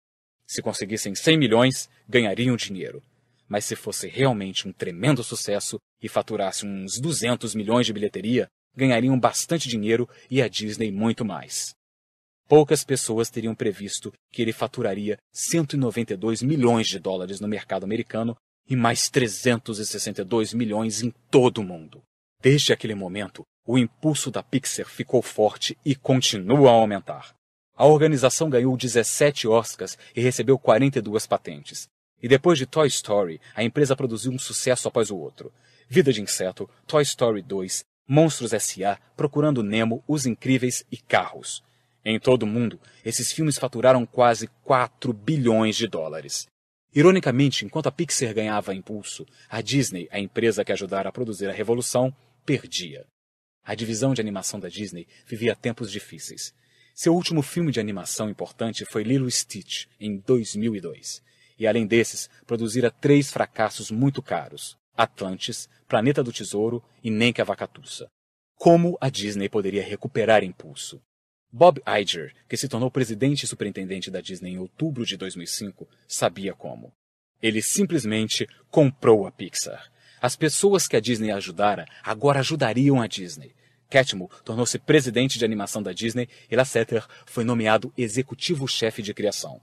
Se conseguissem 100 milhões, ganhariam dinheiro. Mas se fosse realmente um tremendo sucesso e faturasse uns 200 milhões de bilheteria, ganhariam bastante dinheiro e a Disney muito mais. Poucas pessoas teriam previsto que ele faturaria 192 milhões de dólares no mercado americano e mais 362 milhões em todo o mundo. Desde aquele momento, o impulso da Pixar ficou forte e continua a aumentar. A organização ganhou 17 Oscars e recebeu 42 patentes. E depois de Toy Story, a empresa produziu um sucesso após o outro. Vida de Inseto, Toy Story 2, Monstros S.A., Procurando Nemo, Os Incríveis e Carros. Em todo o mundo, esses filmes faturaram quase 4 bilhões de dólares. Ironicamente, enquanto a Pixar ganhava impulso, a Disney, a empresa que ajudara a produzir a revolução, perdia. A divisão de animação da Disney vivia tempos difíceis. Seu último filme de animação importante foi Lilo Stitch, em 2002. E além desses, produzira três fracassos muito caros: Atlantis, Planeta do Tesouro e Nem que a Vacatuça. Como a Disney poderia recuperar impulso? Bob Iger, que se tornou presidente e superintendente da Disney em outubro de 2005, sabia como. Ele simplesmente comprou a Pixar. As pessoas que a Disney ajudara agora ajudariam a Disney. Catmull tornou-se presidente de animação da Disney e Lasseter foi nomeado executivo-chefe de criação.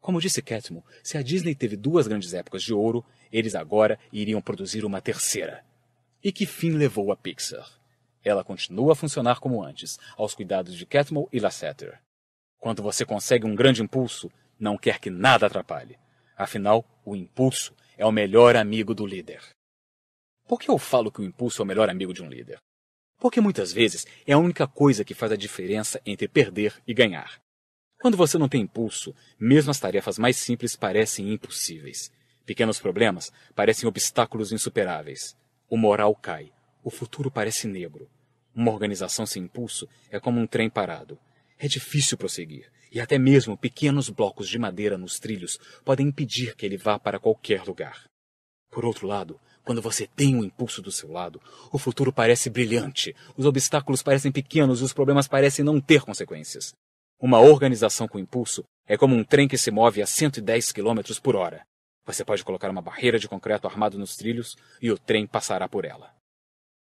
Como disse Catmull, se a Disney teve duas grandes épocas de ouro, eles agora iriam produzir uma terceira. E que fim levou a Pixar? Ela continua a funcionar como antes, aos cuidados de Catmull e Lasseter. Quando você consegue um grande impulso, não quer que nada atrapalhe. Afinal, o impulso é o melhor amigo do líder. Por que eu falo que o impulso é o melhor amigo de um líder? Porque muitas vezes é a única coisa que faz a diferença entre perder e ganhar. Quando você não tem impulso, mesmo as tarefas mais simples parecem impossíveis. Pequenos problemas parecem obstáculos insuperáveis. O moral cai. O futuro parece negro. Uma organização sem impulso é como um trem parado. É difícil prosseguir, e até mesmo pequenos blocos de madeira nos trilhos podem impedir que ele vá para qualquer lugar. Por outro lado, quando você tem o um impulso do seu lado, o futuro parece brilhante, os obstáculos parecem pequenos e os problemas parecem não ter consequências. Uma organização com impulso é como um trem que se move a 110 km por hora. Você pode colocar uma barreira de concreto armado nos trilhos e o trem passará por ela.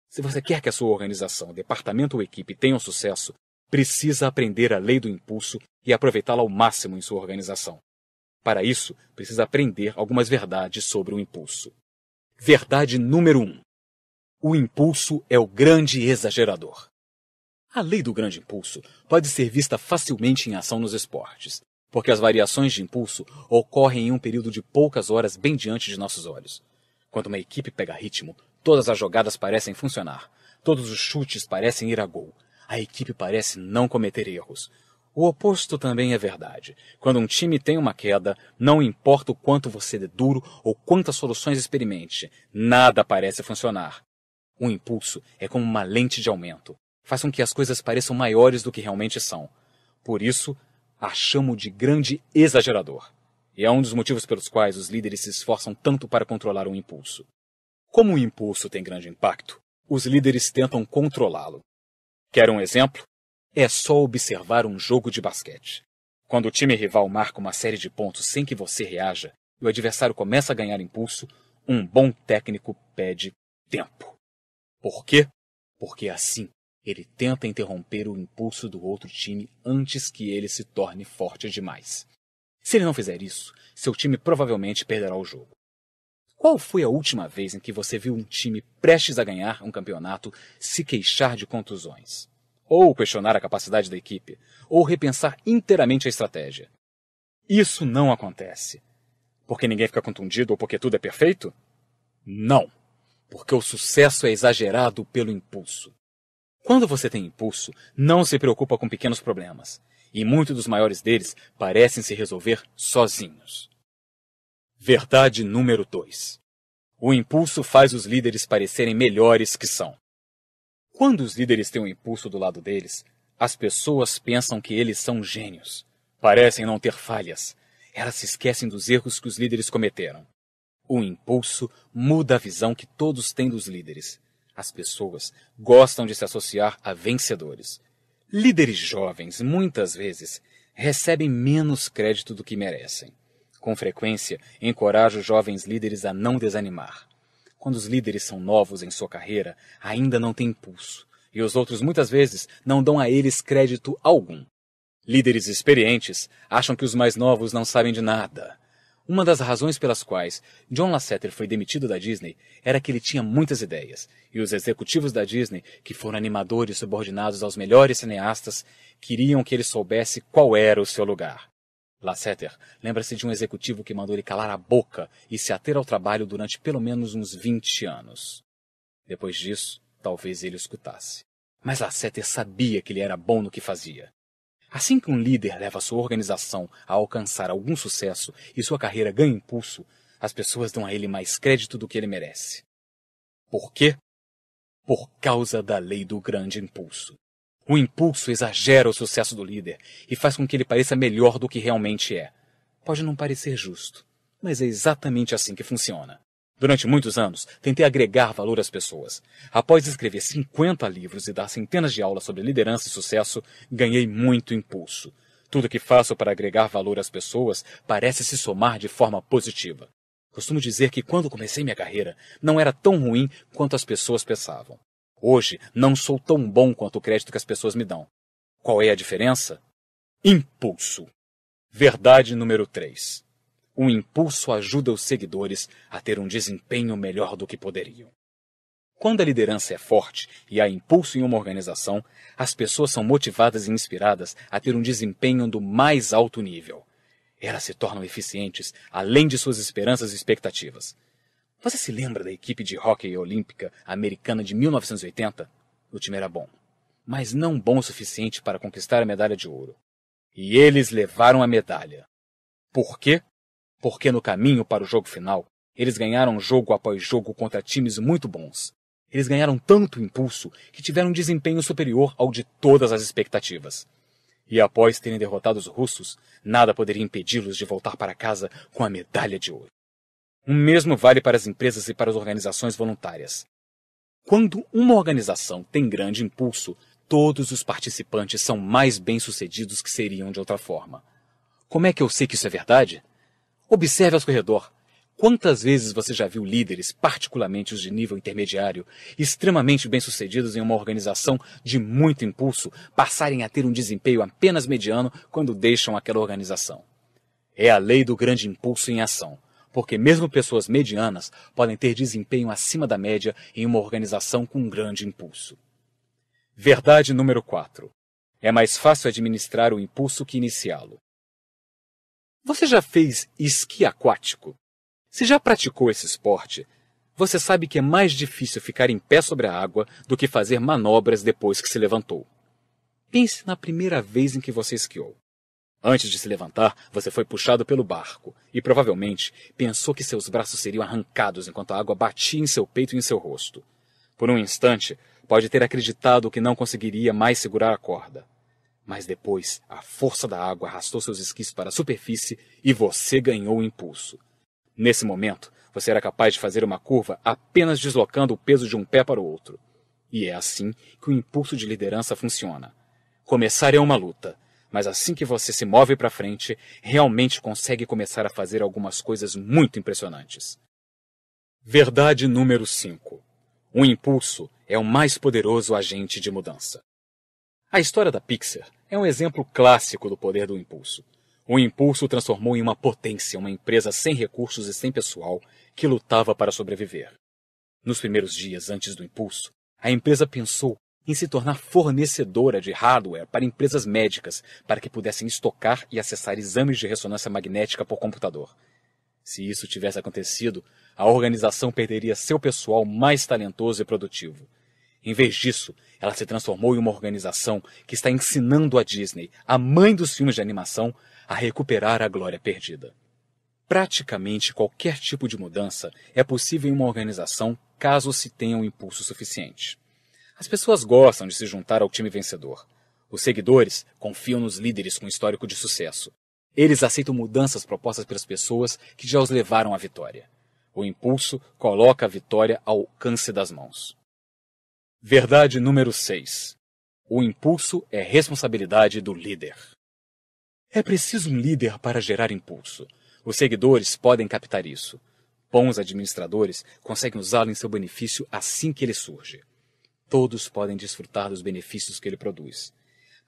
Se você quer que a sua organização, departamento ou equipe tenham sucesso, precisa aprender a lei do impulso e aproveitá-la ao máximo em sua organização. Para isso, precisa aprender algumas verdades sobre o impulso. Verdade número 1: um, O impulso é o grande exagerador. A lei do grande impulso pode ser vista facilmente em ação nos esportes porque as variações de impulso ocorrem em um período de poucas horas bem diante de nossos olhos. Quando uma equipe pega ritmo, todas as jogadas parecem funcionar, todos os chutes parecem ir a gol, a equipe parece não cometer erros. O oposto também é verdade. Quando um time tem uma queda, não importa o quanto você dê duro ou quantas soluções experimente, nada parece funcionar. O impulso é como uma lente de aumento. Faz com que as coisas pareçam maiores do que realmente são. Por isso, a chamo de grande exagerador. E é um dos motivos pelos quais os líderes se esforçam tanto para controlar um impulso. Como o impulso tem grande impacto, os líderes tentam controlá-lo. Quer um exemplo? É só observar um jogo de basquete. Quando o time rival marca uma série de pontos sem que você reaja e o adversário começa a ganhar impulso, um bom técnico pede tempo. Por quê? Porque assim ele tenta interromper o impulso do outro time antes que ele se torne forte demais. Se ele não fizer isso, seu time provavelmente perderá o jogo. Qual foi a última vez em que você viu um time prestes a ganhar um campeonato se queixar de contusões? Ou questionar a capacidade da equipe? Ou repensar inteiramente a estratégia? Isso não acontece. Porque ninguém fica contundido ou porque tudo é perfeito? Não. Porque o sucesso é exagerado pelo impulso. Quando você tem impulso, não se preocupa com pequenos problemas, e muitos dos maiores deles parecem se resolver sozinhos. Verdade número 2. O impulso faz os líderes parecerem melhores que são. Quando os líderes têm o um impulso do lado deles, as pessoas pensam que eles são gênios. Parecem não ter falhas. Elas se esquecem dos erros que os líderes cometeram. O impulso muda a visão que todos têm dos líderes as pessoas gostam de se associar a vencedores. Líderes jovens, muitas vezes, recebem menos crédito do que merecem. Com frequência, encorajo jovens líderes a não desanimar. Quando os líderes são novos em sua carreira, ainda não têm impulso, e os outros muitas vezes não dão a eles crédito algum. Líderes experientes acham que os mais novos não sabem de nada, uma das razões pelas quais John Lasseter foi demitido da Disney era que ele tinha muitas ideias, e os executivos da Disney, que foram animadores subordinados aos melhores cineastas, queriam que ele soubesse qual era o seu lugar. Lasseter lembra-se de um executivo que mandou ele calar a boca e se ater ao trabalho durante pelo menos uns 20 anos. Depois disso, talvez ele escutasse. Mas Lasseter sabia que ele era bom no que fazia. Assim que um líder leva sua organização a alcançar algum sucesso e sua carreira ganha impulso, as pessoas dão a ele mais crédito do que ele merece. Por quê? Por causa da lei do grande impulso. O impulso exagera o sucesso do líder e faz com que ele pareça melhor do que realmente é. Pode não parecer justo, mas é exatamente assim que funciona. Durante muitos anos, tentei agregar valor às pessoas. Após escrever 50 livros e dar centenas de aulas sobre liderança e sucesso, ganhei muito impulso. Tudo que faço para agregar valor às pessoas parece se somar de forma positiva. Costumo dizer que quando comecei minha carreira, não era tão ruim quanto as pessoas pensavam. Hoje, não sou tão bom quanto o crédito que as pessoas me dão. Qual é a diferença? Impulso. Verdade número 3. Um impulso ajuda os seguidores a ter um desempenho melhor do que poderiam. Quando a liderança é forte e há impulso em uma organização, as pessoas são motivadas e inspiradas a ter um desempenho do mais alto nível. Elas se tornam eficientes além de suas esperanças e expectativas. Você se lembra da equipe de hóquei olímpica americana de 1980? O time era bom, mas não bom o suficiente para conquistar a medalha de ouro. E eles levaram a medalha. Por quê? porque no caminho para o jogo final, eles ganharam jogo após jogo contra times muito bons. Eles ganharam tanto impulso que tiveram um desempenho superior ao de todas as expectativas. E após terem derrotado os russos, nada poderia impedi-los de voltar para casa com a medalha de ouro. O mesmo vale para as empresas e para as organizações voluntárias. Quando uma organização tem grande impulso, todos os participantes são mais bem-sucedidos que seriam de outra forma. Como é que eu sei que isso é verdade? Observe ao seu redor. Quantas vezes você já viu líderes, particularmente os de nível intermediário, extremamente bem-sucedidos em uma organização de muito impulso, passarem a ter um desempenho apenas mediano quando deixam aquela organização? É a lei do grande impulso em ação, porque mesmo pessoas medianas podem ter desempenho acima da média em uma organização com um grande impulso. Verdade número 4. É mais fácil administrar o impulso que iniciá-lo. Você já fez esqui aquático? Se já praticou esse esporte, você sabe que é mais difícil ficar em pé sobre a água do que fazer manobras depois que se levantou. Pense na primeira vez em que você esquiou. Antes de se levantar, você foi puxado pelo barco e provavelmente pensou que seus braços seriam arrancados enquanto a água batia em seu peito e em seu rosto. Por um instante, pode ter acreditado que não conseguiria mais segurar a corda. Mas depois, a força da água arrastou seus esquis para a superfície e você ganhou o impulso. Nesse momento, você era capaz de fazer uma curva apenas deslocando o peso de um pé para o outro. E é assim que o impulso de liderança funciona. Começar é uma luta, mas assim que você se move para frente, realmente consegue começar a fazer algumas coisas muito impressionantes. Verdade número 5. O impulso é o mais poderoso agente de mudança. A história da Pixar é um exemplo clássico do poder do impulso. O impulso transformou em uma potência uma empresa sem recursos e sem pessoal que lutava para sobreviver. Nos primeiros dias antes do impulso, a empresa pensou em se tornar fornecedora de hardware para empresas médicas para que pudessem estocar e acessar exames de ressonância magnética por computador. Se isso tivesse acontecido, a organização perderia seu pessoal mais talentoso e produtivo. Em vez disso, ela se transformou em uma organização que está ensinando a Disney, a mãe dos filmes de animação, a recuperar a glória perdida. Praticamente qualquer tipo de mudança é possível em uma organização caso se tenha um impulso suficiente. As pessoas gostam de se juntar ao time vencedor. Os seguidores confiam nos líderes com histórico de sucesso. Eles aceitam mudanças propostas pelas pessoas que já os levaram à vitória. O impulso coloca a vitória ao alcance das mãos. Verdade número 6. O impulso é responsabilidade do líder. É preciso um líder para gerar impulso. Os seguidores podem captar isso. Bons administradores conseguem usá-lo em seu benefício assim que ele surge. Todos podem desfrutar dos benefícios que ele produz.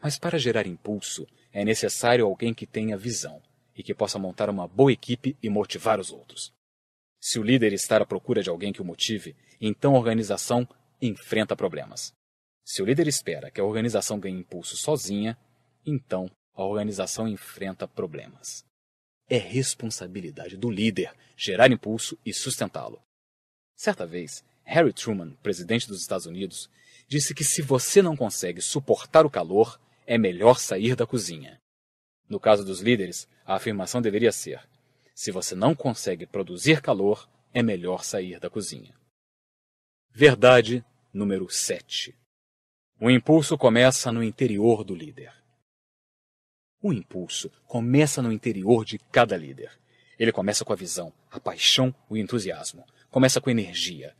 Mas para gerar impulso, é necessário alguém que tenha visão e que possa montar uma boa equipe e motivar os outros. Se o líder está à procura de alguém que o motive, então a organização enfrenta problemas. Se o líder espera que a organização ganhe impulso sozinha, então a organização enfrenta problemas. É responsabilidade do líder gerar impulso e sustentá-lo. Certa vez, Harry Truman, presidente dos Estados Unidos, disse que se você não consegue suportar o calor, é melhor sair da cozinha. No caso dos líderes, a afirmação deveria ser: se você não consegue produzir calor, é melhor sair da cozinha. Verdade número 7. O impulso começa no interior do líder. O impulso começa no interior de cada líder. Ele começa com a visão, a paixão, o entusiasmo. Começa com energia.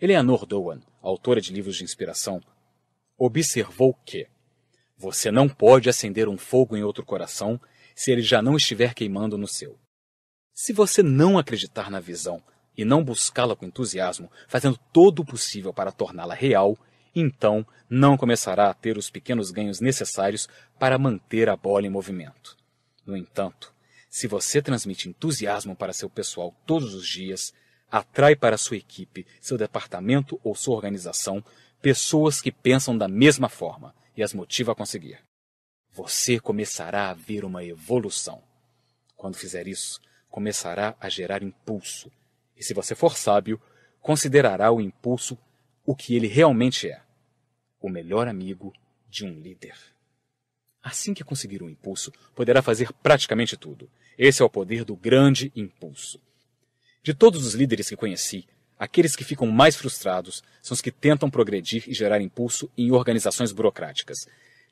Eleanor Doan, autora de livros de inspiração, observou que você não pode acender um fogo em outro coração se ele já não estiver queimando no seu. Se você não acreditar na visão, e não buscá-la com entusiasmo, fazendo todo o possível para torná-la real, então não começará a ter os pequenos ganhos necessários para manter a bola em movimento. No entanto, se você transmite entusiasmo para seu pessoal todos os dias, atrai para sua equipe, seu departamento ou sua organização pessoas que pensam da mesma forma e as motiva a conseguir. Você começará a ver uma evolução. Quando fizer isso, começará a gerar impulso, e se você for sábio, considerará o impulso o que ele realmente é: o melhor amigo de um líder. Assim que conseguir o um impulso, poderá fazer praticamente tudo. Esse é o poder do grande impulso. De todos os líderes que conheci, aqueles que ficam mais frustrados são os que tentam progredir e gerar impulso em organizações burocráticas.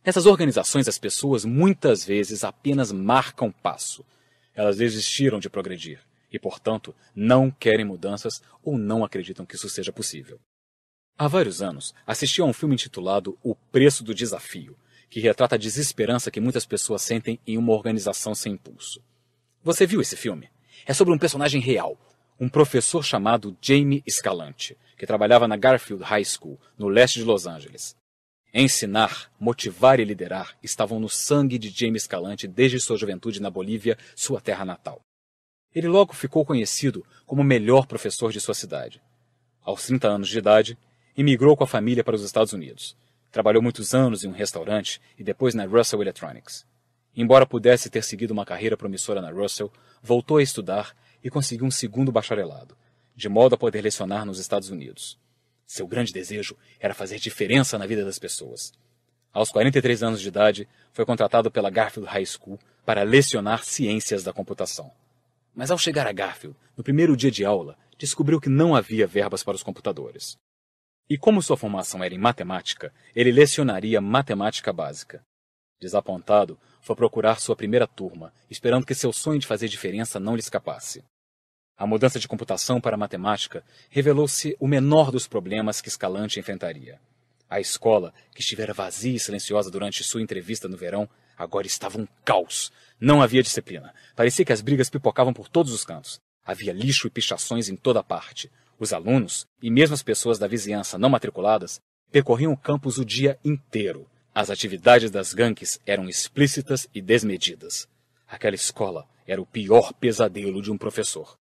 Nessas organizações, as pessoas muitas vezes apenas marcam passo. Elas desistiram de progredir e, portanto, não querem mudanças ou não acreditam que isso seja possível. Há vários anos, assisti a um filme intitulado O Preço do Desafio, que retrata a desesperança que muitas pessoas sentem em uma organização sem impulso. Você viu esse filme? É sobre um personagem real, um professor chamado Jamie Escalante, que trabalhava na Garfield High School, no leste de Los Angeles. Ensinar, motivar e liderar estavam no sangue de Jamie Escalante desde sua juventude na Bolívia, sua terra natal. Ele logo ficou conhecido como o melhor professor de sua cidade. Aos 30 anos de idade, emigrou com a família para os Estados Unidos. Trabalhou muitos anos em um restaurante e depois na Russell Electronics. Embora pudesse ter seguido uma carreira promissora na Russell, voltou a estudar e conseguiu um segundo bacharelado, de modo a poder lecionar nos Estados Unidos. Seu grande desejo era fazer diferença na vida das pessoas. Aos 43 anos de idade, foi contratado pela Garfield High School para lecionar ciências da computação. Mas ao chegar a Garfield, no primeiro dia de aula, descobriu que não havia verbas para os computadores. E como sua formação era em matemática, ele lecionaria matemática básica. Desapontado, foi procurar sua primeira turma, esperando que seu sonho de fazer diferença não lhe escapasse. A mudança de computação para matemática revelou-se o menor dos problemas que Escalante enfrentaria. A escola, que estivera vazia e silenciosa durante sua entrevista no verão, agora estava um caos, não havia disciplina. Parecia que as brigas pipocavam por todos os cantos. Havia lixo e pichações em toda parte. Os alunos, e mesmo as pessoas da vizinhança não matriculadas, percorriam o campus o dia inteiro. As atividades das gangues eram explícitas e desmedidas. Aquela escola era o pior pesadelo de um professor.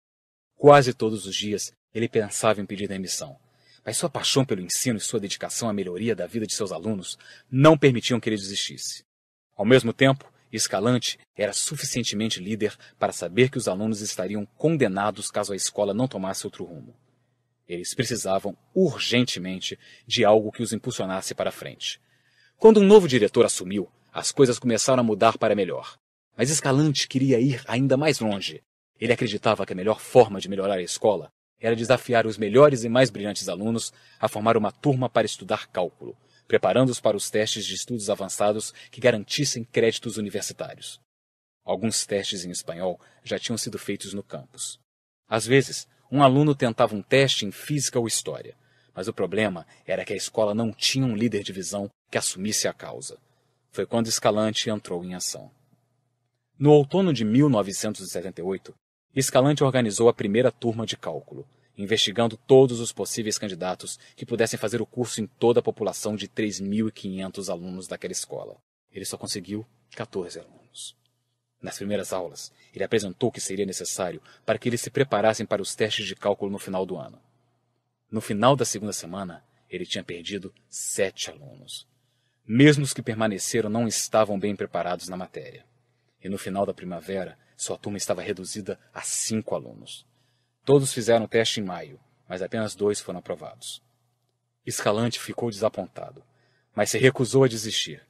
Quase todos os dias ele pensava em pedir demissão, mas sua paixão pelo ensino e sua dedicação à melhoria da vida de seus alunos não permitiam que ele desistisse. Ao mesmo tempo, Escalante era suficientemente líder para saber que os alunos estariam condenados caso a escola não tomasse outro rumo. Eles precisavam urgentemente de algo que os impulsionasse para frente. Quando um novo diretor assumiu, as coisas começaram a mudar para melhor. Mas Escalante queria ir ainda mais longe. Ele acreditava que a melhor forma de melhorar a escola era desafiar os melhores e mais brilhantes alunos a formar uma turma para estudar cálculo, preparando-os para os testes de estudos avançados que garantissem créditos universitários. Alguns testes em espanhol já tinham sido feitos no campus. Às vezes, um aluno tentava um teste em física ou história, mas o problema era que a escola não tinha um líder de visão que assumisse a causa. Foi quando Escalante entrou em ação. No outono de 1978, Escalante organizou a primeira turma de cálculo, investigando todos os possíveis candidatos que pudessem fazer o curso em toda a população de 3.500 alunos daquela escola. Ele só conseguiu 14 alunos. Nas primeiras aulas, ele apresentou o que seria necessário para que eles se preparassem para os testes de cálculo no final do ano. No final da segunda semana, ele tinha perdido sete alunos. Mesmo os que permaneceram não estavam bem preparados na matéria. E no final da primavera, sua turma estava reduzida a cinco alunos. Todos fizeram o teste em maio, mas apenas dois foram aprovados. Escalante ficou desapontado, mas se recusou a desistir,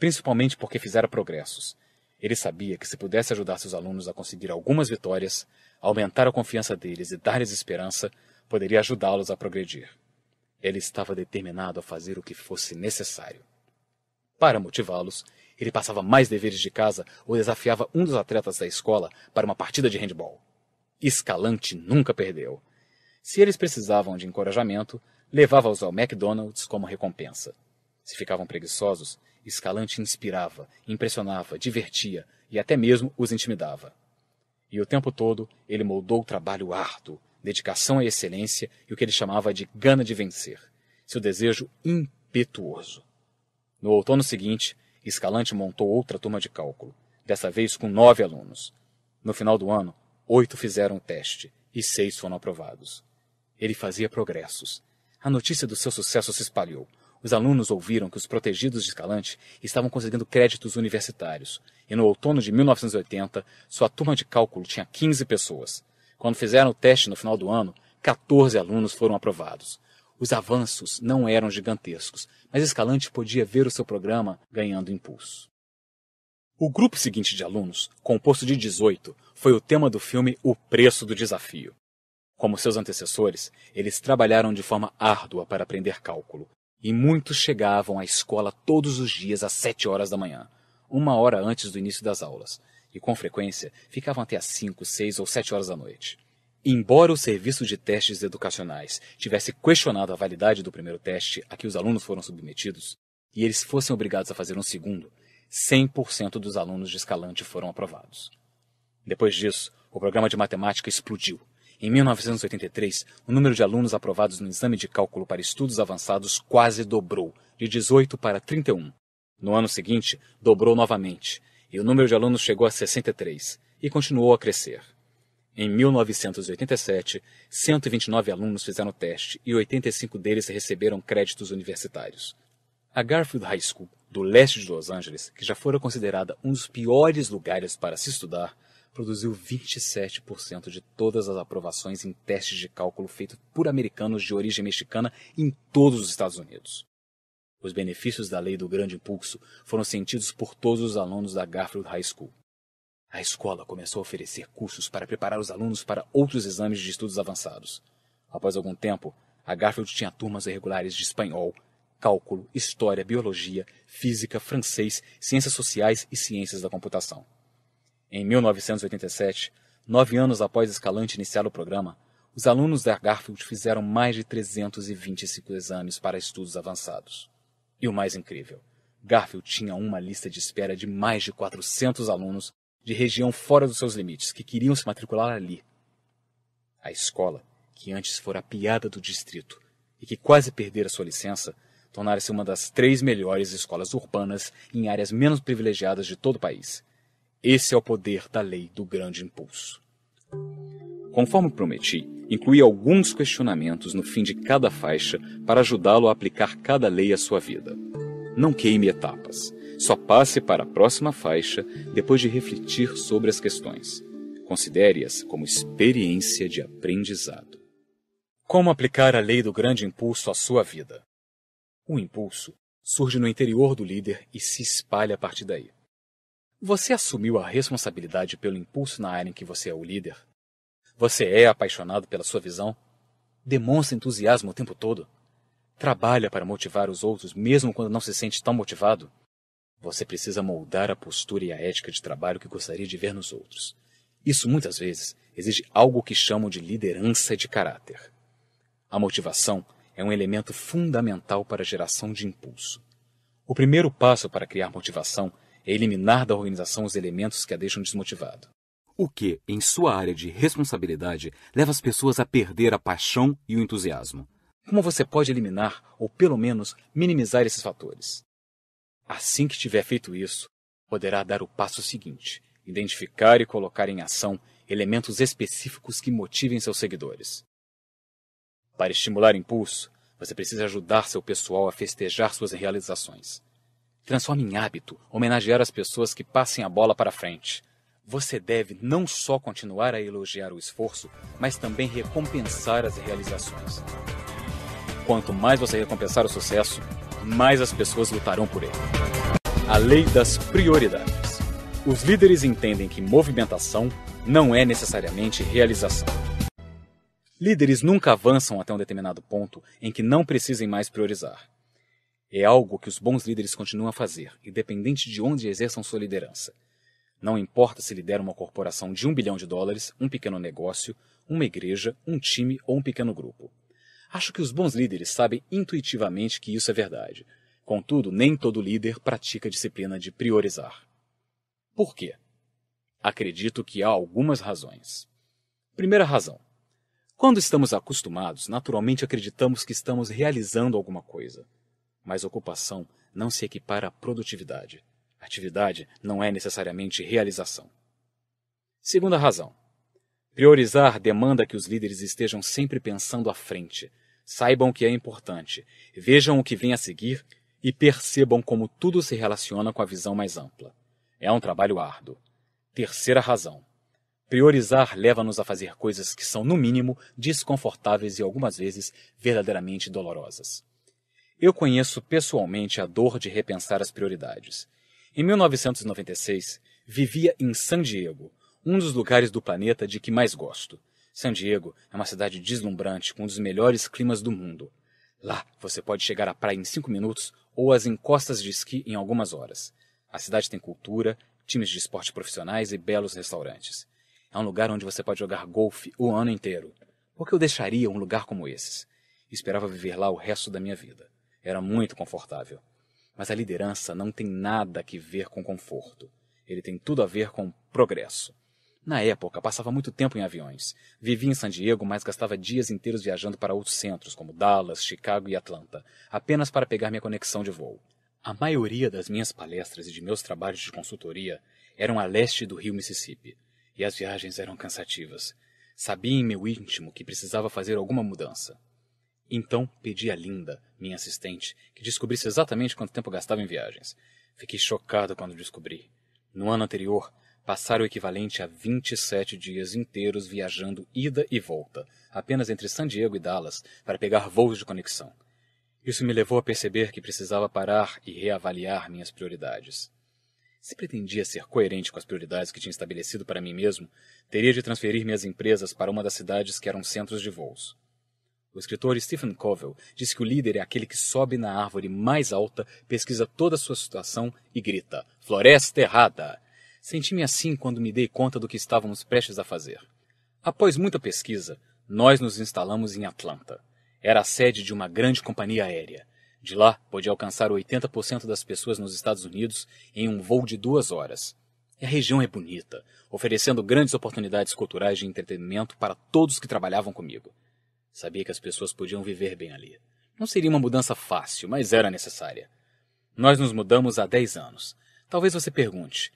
principalmente porque fizera progressos. Ele sabia que se pudesse ajudar seus alunos a conseguir algumas vitórias, aumentar a confiança deles e dar-lhes esperança, poderia ajudá-los a progredir. Ele estava determinado a fazer o que fosse necessário. Para motivá-los, ele passava mais deveres de casa ou desafiava um dos atletas da escola para uma partida de handball. Escalante nunca perdeu. Se eles precisavam de encorajamento, levava-os ao McDonald's como recompensa. Se ficavam preguiçosos, Escalante inspirava, impressionava, divertia e até mesmo os intimidava. E o tempo todo ele moldou o trabalho árduo, dedicação à excelência e o que ele chamava de gana de vencer, seu desejo impetuoso. No outono seguinte, Escalante montou outra turma de cálculo, dessa vez com nove alunos. No final do ano, Oito fizeram o teste e seis foram aprovados. Ele fazia progressos. A notícia do seu sucesso se espalhou. Os alunos ouviram que os protegidos de Escalante estavam conseguindo créditos universitários, e no outono de 1980, sua turma de cálculo tinha 15 pessoas. Quando fizeram o teste no final do ano, 14 alunos foram aprovados. Os avanços não eram gigantescos, mas Escalante podia ver o seu programa ganhando impulso. O grupo seguinte de alunos, composto de 18, foi o tema do filme O Preço do Desafio. Como seus antecessores, eles trabalharam de forma árdua para aprender cálculo, e muitos chegavam à escola todos os dias às 7 horas da manhã, uma hora antes do início das aulas, e com frequência ficavam até às 5, 6 ou 7 horas da noite. Embora o serviço de testes educacionais tivesse questionado a validade do primeiro teste a que os alunos foram submetidos, e eles fossem obrigados a fazer um segundo, 100% dos alunos de Escalante foram aprovados. Depois disso, o programa de matemática explodiu. Em 1983, o número de alunos aprovados no exame de cálculo para estudos avançados quase dobrou, de 18 para 31. No ano seguinte, dobrou novamente, e o número de alunos chegou a 63, e continuou a crescer. Em 1987, 129 alunos fizeram o teste e 85 deles receberam créditos universitários. A Garfield High School do leste de Los Angeles, que já fora considerada um dos piores lugares para se estudar, produziu 27% de todas as aprovações em testes de cálculo feitos por americanos de origem mexicana em todos os Estados Unidos. Os benefícios da lei do grande impulso foram sentidos por todos os alunos da Garfield High School. A escola começou a oferecer cursos para preparar os alunos para outros exames de estudos avançados. Após algum tempo, a Garfield tinha turmas irregulares de espanhol, cálculo, história, biologia, física, francês, ciências sociais e ciências da computação. Em 1987, nove anos após Escalante iniciar o programa, os alunos da Garfield fizeram mais de 325 exames para estudos avançados. E o mais incrível, Garfield tinha uma lista de espera de mais de 400 alunos de região fora dos seus limites que queriam se matricular ali. A escola, que antes fora a piada do distrito e que quase perdera sua licença, tornar-se uma das três melhores escolas urbanas em áreas menos privilegiadas de todo o país. Esse é o poder da lei do grande impulso. Conforme prometi, incluí alguns questionamentos no fim de cada faixa para ajudá-lo a aplicar cada lei à sua vida. Não queime etapas. Só passe para a próxima faixa depois de refletir sobre as questões. Considere-as como experiência de aprendizado. Como aplicar a lei do grande impulso à sua vida? Um impulso surge no interior do líder e se espalha a partir daí. Você assumiu a responsabilidade pelo impulso na área em que você é o líder? Você é apaixonado pela sua visão? Demonstra entusiasmo o tempo todo? Trabalha para motivar os outros mesmo quando não se sente tão motivado? Você precisa moldar a postura e a ética de trabalho que gostaria de ver nos outros. Isso muitas vezes exige algo que chamam de liderança de caráter. A motivação é um elemento fundamental para a geração de impulso. O primeiro passo para criar motivação é eliminar da organização os elementos que a deixam desmotivado. O que, em sua área de responsabilidade, leva as pessoas a perder a paixão e o entusiasmo. Como você pode eliminar ou, pelo menos, minimizar esses fatores? Assim que tiver feito isso, poderá dar o passo seguinte: identificar e colocar em ação elementos específicos que motivem seus seguidores. Para estimular impulso, você precisa ajudar seu pessoal a festejar suas realizações. Transforme em hábito homenagear as pessoas que passem a bola para frente. Você deve não só continuar a elogiar o esforço, mas também recompensar as realizações. Quanto mais você recompensar o sucesso, mais as pessoas lutarão por ele. A lei das prioridades. Os líderes entendem que movimentação não é necessariamente realização. Líderes nunca avançam até um determinado ponto em que não precisem mais priorizar. É algo que os bons líderes continuam a fazer, independente de onde exerçam sua liderança. Não importa se lidera uma corporação de um bilhão de dólares, um pequeno negócio, uma igreja, um time ou um pequeno grupo. Acho que os bons líderes sabem intuitivamente que isso é verdade. Contudo, nem todo líder pratica a disciplina de priorizar. Por quê? Acredito que há algumas razões. Primeira razão: quando estamos acostumados, naturalmente acreditamos que estamos realizando alguma coisa. Mas ocupação não se equipara à produtividade. Atividade não é necessariamente realização. Segunda razão. Priorizar demanda que os líderes estejam sempre pensando à frente, saibam o que é importante, vejam o que vem a seguir e percebam como tudo se relaciona com a visão mais ampla. É um trabalho árduo. Terceira razão. Priorizar leva-nos a fazer coisas que são, no mínimo, desconfortáveis e algumas vezes verdadeiramente dolorosas. Eu conheço pessoalmente a dor de repensar as prioridades. Em 1996, vivia em San Diego, um dos lugares do planeta de que mais gosto. San Diego é uma cidade deslumbrante com um dos melhores climas do mundo. Lá você pode chegar à praia em cinco minutos ou às encostas de esqui em algumas horas. A cidade tem cultura, times de esporte profissionais e belos restaurantes. É um lugar onde você pode jogar golfe o ano inteiro. Por que eu deixaria um lugar como esses? Esperava viver lá o resto da minha vida. Era muito confortável. Mas a liderança não tem nada que ver com conforto. Ele tem tudo a ver com progresso. Na época, passava muito tempo em aviões. Vivia em San Diego, mas gastava dias inteiros viajando para outros centros, como Dallas, Chicago e Atlanta, apenas para pegar minha conexão de voo. A maioria das minhas palestras e de meus trabalhos de consultoria eram a leste do rio Mississippi e as viagens eram cansativas. Sabia em meu íntimo que precisava fazer alguma mudança. Então pedi a Linda, minha assistente, que descobrisse exatamente quanto tempo gastava em viagens. Fiquei chocado quando descobri. No ano anterior, passara o equivalente a 27 dias inteiros viajando ida e volta, apenas entre San Diego e Dallas, para pegar voos de conexão. Isso me levou a perceber que precisava parar e reavaliar minhas prioridades. Se pretendia ser coerente com as prioridades que tinha estabelecido para mim mesmo, teria de transferir minhas empresas para uma das cidades que eram centros de voos. O escritor Stephen Covell disse que o líder é aquele que sobe na árvore mais alta, pesquisa toda a sua situação e grita: Floresta errada! Senti-me assim quando me dei conta do que estávamos prestes a fazer. Após muita pesquisa, nós nos instalamos em Atlanta. Era a sede de uma grande companhia aérea. De lá, podia alcançar 80% das pessoas nos Estados Unidos em um voo de duas horas. E a região é bonita, oferecendo grandes oportunidades culturais de entretenimento para todos que trabalhavam comigo. Sabia que as pessoas podiam viver bem ali. Não seria uma mudança fácil, mas era necessária. Nós nos mudamos há 10 anos. Talvez você pergunte: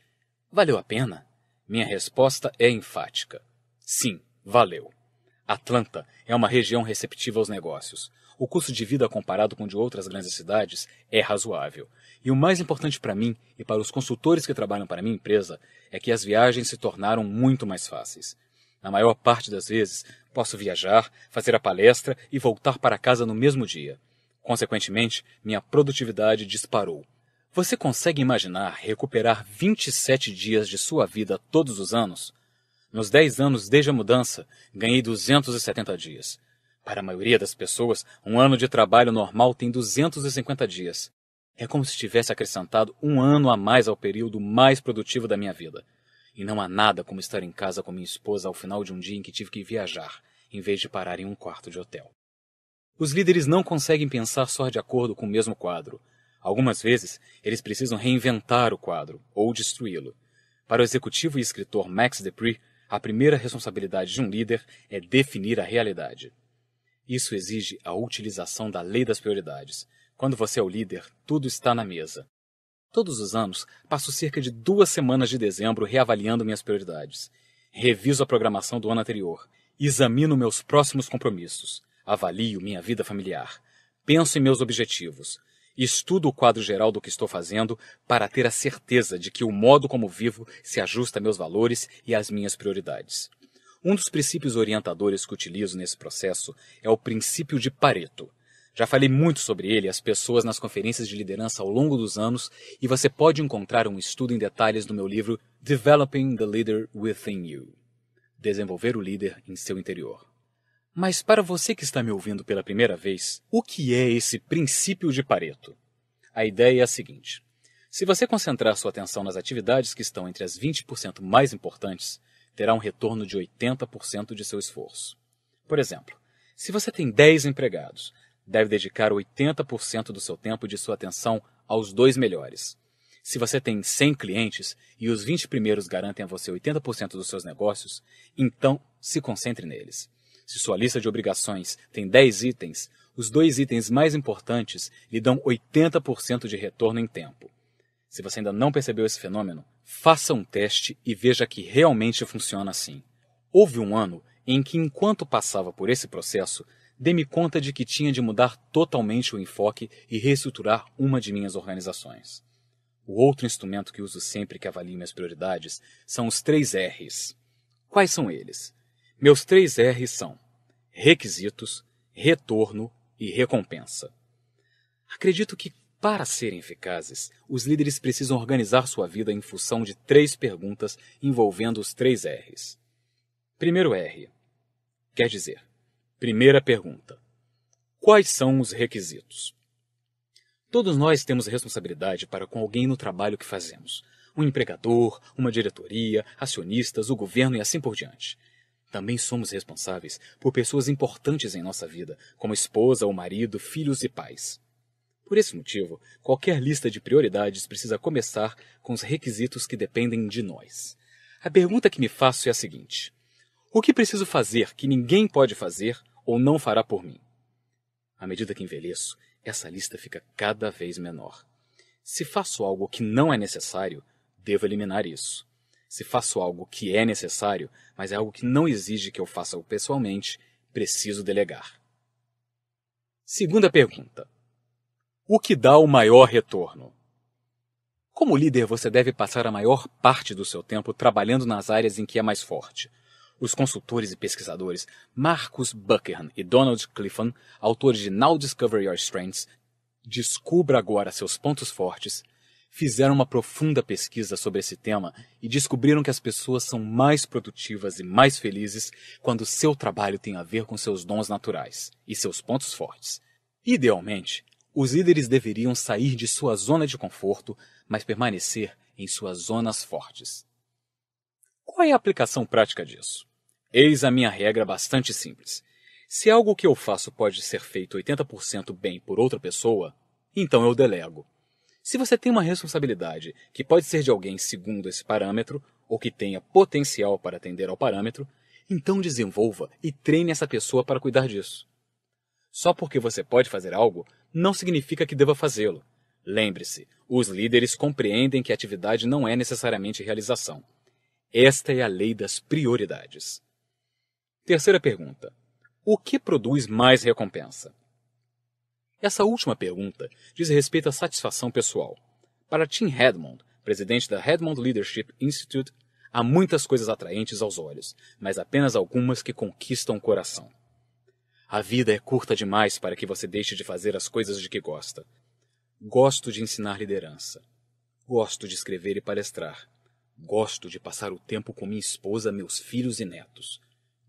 valeu a pena? Minha resposta é enfática: sim, valeu. Atlanta é uma região receptiva aos negócios o custo de vida comparado com o de outras grandes cidades é razoável. E o mais importante para mim e para os consultores que trabalham para minha empresa é que as viagens se tornaram muito mais fáceis. Na maior parte das vezes, posso viajar, fazer a palestra e voltar para casa no mesmo dia. Consequentemente, minha produtividade disparou. Você consegue imaginar recuperar 27 dias de sua vida todos os anos? Nos 10 anos desde a mudança, ganhei 270 dias. Para a maioria das pessoas, um ano de trabalho normal tem 250 dias. É como se tivesse acrescentado um ano a mais ao período mais produtivo da minha vida. E não há nada como estar em casa com minha esposa ao final de um dia em que tive que viajar, em vez de parar em um quarto de hotel. Os líderes não conseguem pensar só de acordo com o mesmo quadro. Algumas vezes, eles precisam reinventar o quadro, ou destruí-lo. Para o executivo e escritor Max Depree, a primeira responsabilidade de um líder é definir a realidade. Isso exige a utilização da lei das prioridades. Quando você é o líder, tudo está na mesa. Todos os anos, passo cerca de duas semanas de dezembro reavaliando minhas prioridades. Reviso a programação do ano anterior, examino meus próximos compromissos, avalio minha vida familiar, penso em meus objetivos, estudo o quadro geral do que estou fazendo para ter a certeza de que o modo como vivo se ajusta a meus valores e às minhas prioridades. Um dos princípios orientadores que utilizo nesse processo é o princípio de Pareto. Já falei muito sobre ele às pessoas nas conferências de liderança ao longo dos anos e você pode encontrar um estudo em detalhes no meu livro Developing the Leader Within You Desenvolver o Líder em seu interior. Mas para você que está me ouvindo pela primeira vez, o que é esse princípio de Pareto? A ideia é a seguinte: se você concentrar sua atenção nas atividades que estão entre as 20% mais importantes, terá um retorno de 80% de seu esforço. Por exemplo, se você tem 10 empregados, deve dedicar 80% do seu tempo e de sua atenção aos dois melhores. Se você tem 100 clientes e os 20 primeiros garantem a você 80% dos seus negócios, então se concentre neles. Se sua lista de obrigações tem 10 itens, os dois itens mais importantes lhe dão 80% de retorno em tempo. Se você ainda não percebeu esse fenômeno, Faça um teste e veja que realmente funciona assim. Houve um ano em que, enquanto passava por esse processo, dei-me conta de que tinha de mudar totalmente o enfoque e reestruturar uma de minhas organizações. O outro instrumento que uso sempre que avalio minhas prioridades são os três R's. Quais são eles? Meus três R's são requisitos, retorno e recompensa. Acredito que para serem eficazes, os líderes precisam organizar sua vida em função de três perguntas envolvendo os três R's. Primeiro R quer dizer, primeira pergunta: quais são os requisitos? Todos nós temos responsabilidade para com alguém no trabalho que fazemos. Um empregador, uma diretoria, acionistas, o governo e assim por diante. Também somos responsáveis por pessoas importantes em nossa vida, como esposa ou marido, filhos e pais. Por esse motivo, qualquer lista de prioridades precisa começar com os requisitos que dependem de nós. A pergunta que me faço é a seguinte: O que preciso fazer que ninguém pode fazer ou não fará por mim? À medida que envelheço, essa lista fica cada vez menor. Se faço algo que não é necessário, devo eliminar isso. Se faço algo que é necessário, mas é algo que não exige que eu faça pessoalmente, preciso delegar. Segunda pergunta: o que dá o maior retorno? Como líder, você deve passar a maior parte do seu tempo trabalhando nas áreas em que é mais forte. Os consultores e pesquisadores Marcus Buckingham e Donald Clifton, autores de Now Discover Your Strengths, Descubra Agora Seus Pontos Fortes, fizeram uma profunda pesquisa sobre esse tema e descobriram que as pessoas são mais produtivas e mais felizes quando seu trabalho tem a ver com seus dons naturais e seus pontos fortes. Idealmente, os líderes deveriam sair de sua zona de conforto, mas permanecer em suas zonas fortes. Qual é a aplicação prática disso? Eis a minha regra bastante simples. Se algo que eu faço pode ser feito 80% bem por outra pessoa, então eu delego. Se você tem uma responsabilidade que pode ser de alguém segundo esse parâmetro, ou que tenha potencial para atender ao parâmetro, então desenvolva e treine essa pessoa para cuidar disso. Só porque você pode fazer algo não significa que deva fazê-lo. Lembre-se, os líderes compreendem que atividade não é necessariamente realização. Esta é a lei das prioridades. Terceira pergunta: O que produz mais recompensa? Essa última pergunta diz respeito à satisfação pessoal. Para Tim Redmond, presidente da Redmond Leadership Institute, há muitas coisas atraentes aos olhos, mas apenas algumas que conquistam o coração. A vida é curta demais para que você deixe de fazer as coisas de que gosta. Gosto de ensinar liderança. Gosto de escrever e palestrar. Gosto de passar o tempo com minha esposa, meus filhos e netos.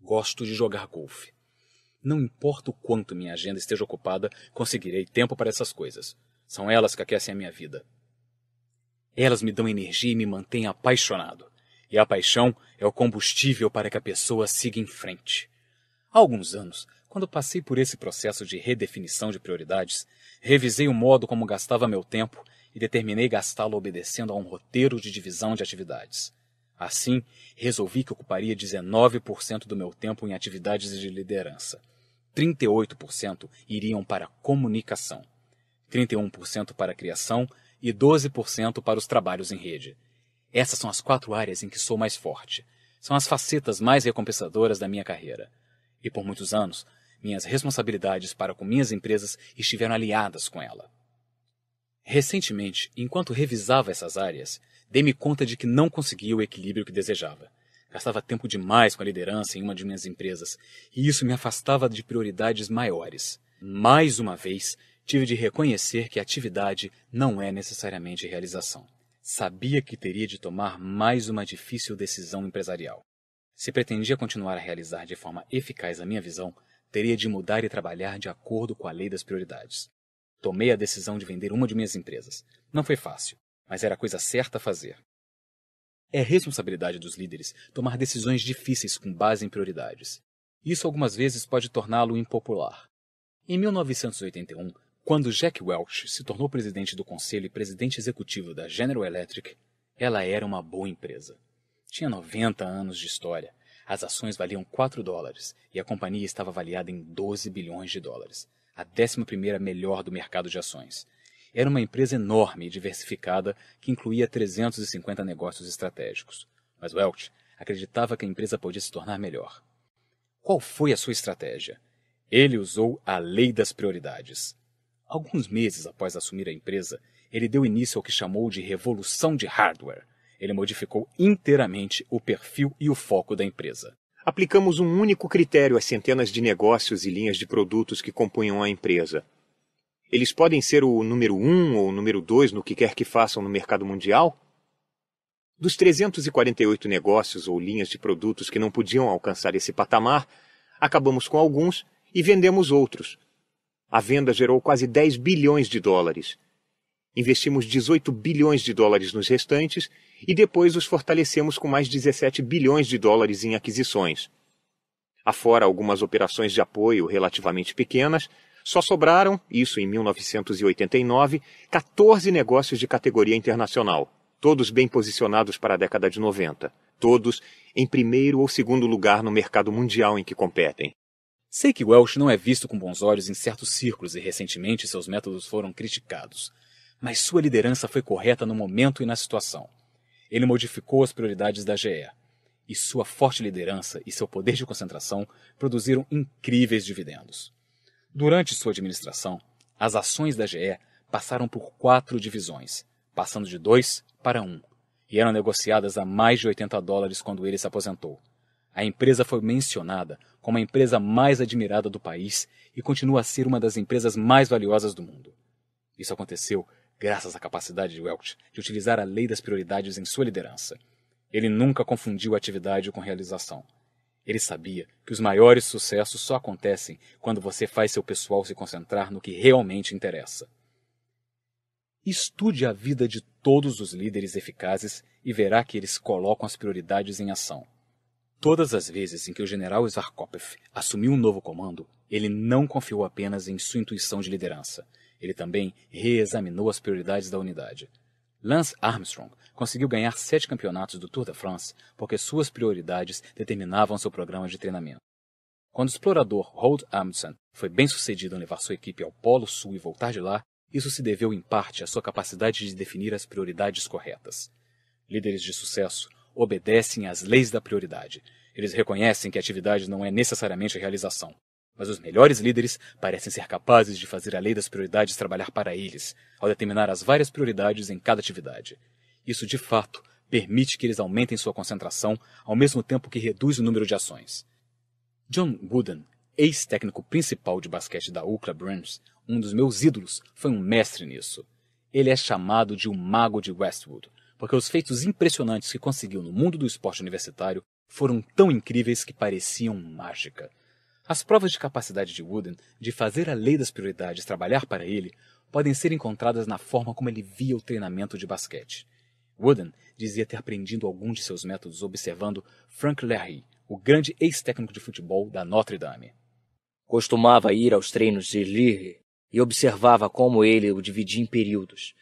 Gosto de jogar golfe. Não importa o quanto minha agenda esteja ocupada, conseguirei tempo para essas coisas. São elas que aquecem a minha vida. Elas me dão energia e me mantêm apaixonado. E a paixão é o combustível para que a pessoa siga em frente. Há alguns anos, quando passei por esse processo de redefinição de prioridades, revisei o modo como gastava meu tempo e determinei gastá-lo obedecendo a um roteiro de divisão de atividades. Assim, resolvi que ocuparia 19% do meu tempo em atividades de liderança. 38% iriam para comunicação, 31% para criação e 12% para os trabalhos em rede. Essas são as quatro áreas em que sou mais forte. São as facetas mais recompensadoras da minha carreira. E por muitos anos minhas responsabilidades para com minhas empresas estiveram aliadas com ela. Recentemente, enquanto revisava essas áreas, dei-me conta de que não conseguia o equilíbrio que desejava. Gastava tempo demais com a liderança em uma de minhas empresas, e isso me afastava de prioridades maiores. Mais uma vez, tive de reconhecer que atividade não é necessariamente realização. Sabia que teria de tomar mais uma difícil decisão empresarial. Se pretendia continuar a realizar de forma eficaz a minha visão, teria de mudar e trabalhar de acordo com a lei das prioridades. Tomei a decisão de vender uma de minhas empresas. Não foi fácil, mas era a coisa certa a fazer. É responsabilidade dos líderes tomar decisões difíceis com base em prioridades. Isso algumas vezes pode torná-lo impopular. Em 1981, quando Jack Welch se tornou presidente do conselho e presidente executivo da General Electric, ela era uma boa empresa. Tinha 90 anos de história as ações valiam 4 dólares e a companhia estava avaliada em 12 bilhões de dólares, a 11 melhor do mercado de ações. Era uma empresa enorme e diversificada que incluía 350 negócios estratégicos. Mas Welch acreditava que a empresa podia se tornar melhor. Qual foi a sua estratégia? Ele usou a lei das prioridades. Alguns meses após assumir a empresa, ele deu início ao que chamou de Revolução de Hardware – ele modificou inteiramente o perfil e o foco da empresa. Aplicamos um único critério às centenas de negócios e linhas de produtos que compunham a empresa. Eles podem ser o número um ou o número dois no que quer que façam no mercado mundial? Dos 348 negócios ou linhas de produtos que não podiam alcançar esse patamar, acabamos com alguns e vendemos outros. A venda gerou quase 10 bilhões de dólares. Investimos 18 bilhões de dólares nos restantes e depois os fortalecemos com mais 17 bilhões de dólares em aquisições. Afora algumas operações de apoio relativamente pequenas, só sobraram, isso em 1989, 14 negócios de categoria internacional, todos bem posicionados para a década de 90, todos em primeiro ou segundo lugar no mercado mundial em que competem. Sei que Welsh não é visto com bons olhos em certos círculos e recentemente seus métodos foram criticados, mas sua liderança foi correta no momento e na situação ele modificou as prioridades da GE. E sua forte liderança e seu poder de concentração produziram incríveis dividendos. Durante sua administração, as ações da GE passaram por quatro divisões, passando de dois para um, e eram negociadas a mais de 80 dólares quando ele se aposentou. A empresa foi mencionada como a empresa mais admirada do país e continua a ser uma das empresas mais valiosas do mundo. Isso aconteceu graças à capacidade de Welch de utilizar a lei das prioridades em sua liderança. Ele nunca confundiu atividade com realização. Ele sabia que os maiores sucessos só acontecem quando você faz seu pessoal se concentrar no que realmente interessa. Estude a vida de todos os líderes eficazes e verá que eles colocam as prioridades em ação. Todas as vezes em que o general Zarkopf assumiu um novo comando, ele não confiou apenas em sua intuição de liderança, ele também reexaminou as prioridades da unidade. Lance Armstrong conseguiu ganhar sete campeonatos do Tour de France porque suas prioridades determinavam seu programa de treinamento. Quando o explorador Hold Amundsen foi bem sucedido em levar sua equipe ao Polo Sul e voltar de lá, isso se deveu em parte à sua capacidade de definir as prioridades corretas. Líderes de sucesso obedecem às leis da prioridade. Eles reconhecem que a atividade não é necessariamente a realização, mas os melhores líderes parecem ser capazes de fazer a lei das prioridades trabalhar para eles, ao determinar as várias prioridades em cada atividade. Isso, de fato, permite que eles aumentem sua concentração, ao mesmo tempo que reduz o número de ações. John Wooden, ex-técnico principal de basquete da UCLA Browns, um dos meus ídolos, foi um mestre nisso. Ele é chamado de o mago de Westwood, porque os feitos impressionantes que conseguiu no mundo do esporte universitário foram tão incríveis que pareciam mágica. As provas de capacidade de Wooden de fazer a lei das prioridades trabalhar para ele podem ser encontradas na forma como ele via o treinamento de basquete. Wooden dizia ter aprendido algum de seus métodos observando Frank Larry, o grande ex-técnico de futebol da Notre Dame. Costumava ir aos treinos de Lehry e observava como ele o dividia em períodos.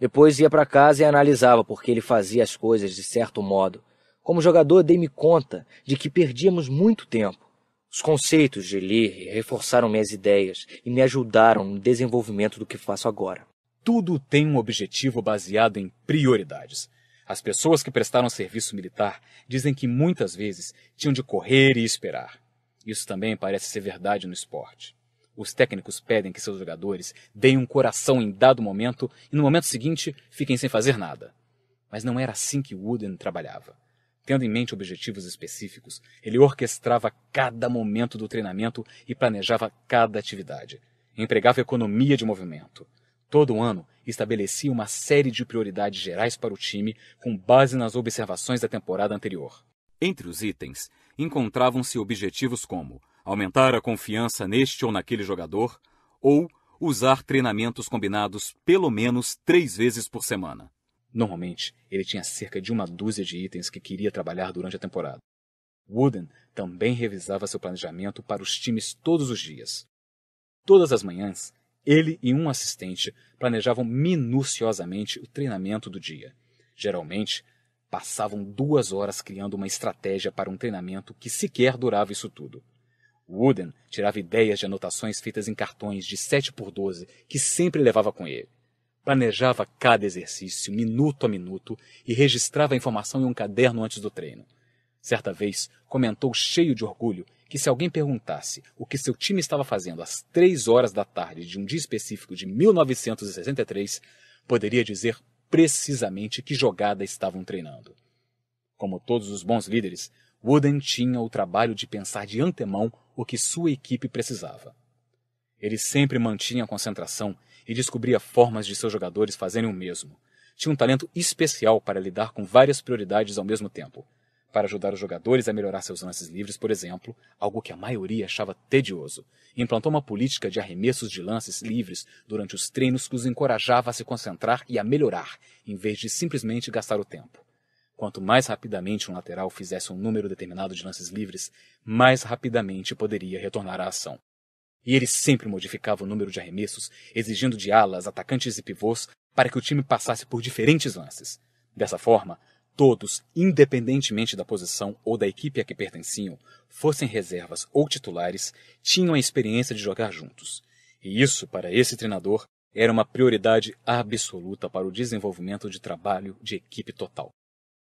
Depois ia para casa e analisava porque ele fazia as coisas de certo modo. Como jogador, dei-me conta de que perdíamos muito tempo os conceitos de Lear reforçaram minhas ideias e me ajudaram no desenvolvimento do que faço agora. Tudo tem um objetivo baseado em prioridades. As pessoas que prestaram serviço militar dizem que muitas vezes tinham de correr e esperar. Isso também parece ser verdade no esporte. Os técnicos pedem que seus jogadores deem um coração em dado momento e no momento seguinte fiquem sem fazer nada. Mas não era assim que Wooden trabalhava. Tendo em mente objetivos específicos, ele orquestrava cada momento do treinamento e planejava cada atividade. Empregava economia de movimento. Todo ano, estabelecia uma série de prioridades gerais para o time com base nas observações da temporada anterior. Entre os itens, encontravam-se objetivos como aumentar a confiança neste ou naquele jogador ou usar treinamentos combinados pelo menos três vezes por semana. Normalmente, ele tinha cerca de uma dúzia de itens que queria trabalhar durante a temporada. Wooden também revisava seu planejamento para os times todos os dias. Todas as manhãs, ele e um assistente planejavam minuciosamente o treinamento do dia. Geralmente, passavam duas horas criando uma estratégia para um treinamento que sequer durava isso tudo. Wooden tirava ideias de anotações feitas em cartões de 7 por 12 que sempre levava com ele. Planejava cada exercício, minuto a minuto, e registrava a informação em um caderno antes do treino. Certa vez, comentou cheio de orgulho que se alguém perguntasse o que seu time estava fazendo às três horas da tarde de um dia específico de 1963, poderia dizer precisamente que jogada estavam treinando. Como todos os bons líderes, Wooden tinha o trabalho de pensar de antemão o que sua equipe precisava. Ele sempre mantinha a concentração e descobria formas de seus jogadores fazerem o mesmo. Tinha um talento especial para lidar com várias prioridades ao mesmo tempo. Para ajudar os jogadores a melhorar seus lances livres, por exemplo, algo que a maioria achava tedioso, implantou uma política de arremessos de lances livres durante os treinos que os encorajava a se concentrar e a melhorar, em vez de simplesmente gastar o tempo. Quanto mais rapidamente um lateral fizesse um número determinado de lances livres, mais rapidamente poderia retornar à ação. E ele sempre modificava o número de arremessos, exigindo de alas, atacantes e pivôs para que o time passasse por diferentes lances. Dessa forma, todos, independentemente da posição ou da equipe a que pertenciam, fossem reservas ou titulares, tinham a experiência de jogar juntos. E isso, para esse treinador, era uma prioridade absoluta para o desenvolvimento de trabalho de equipe total.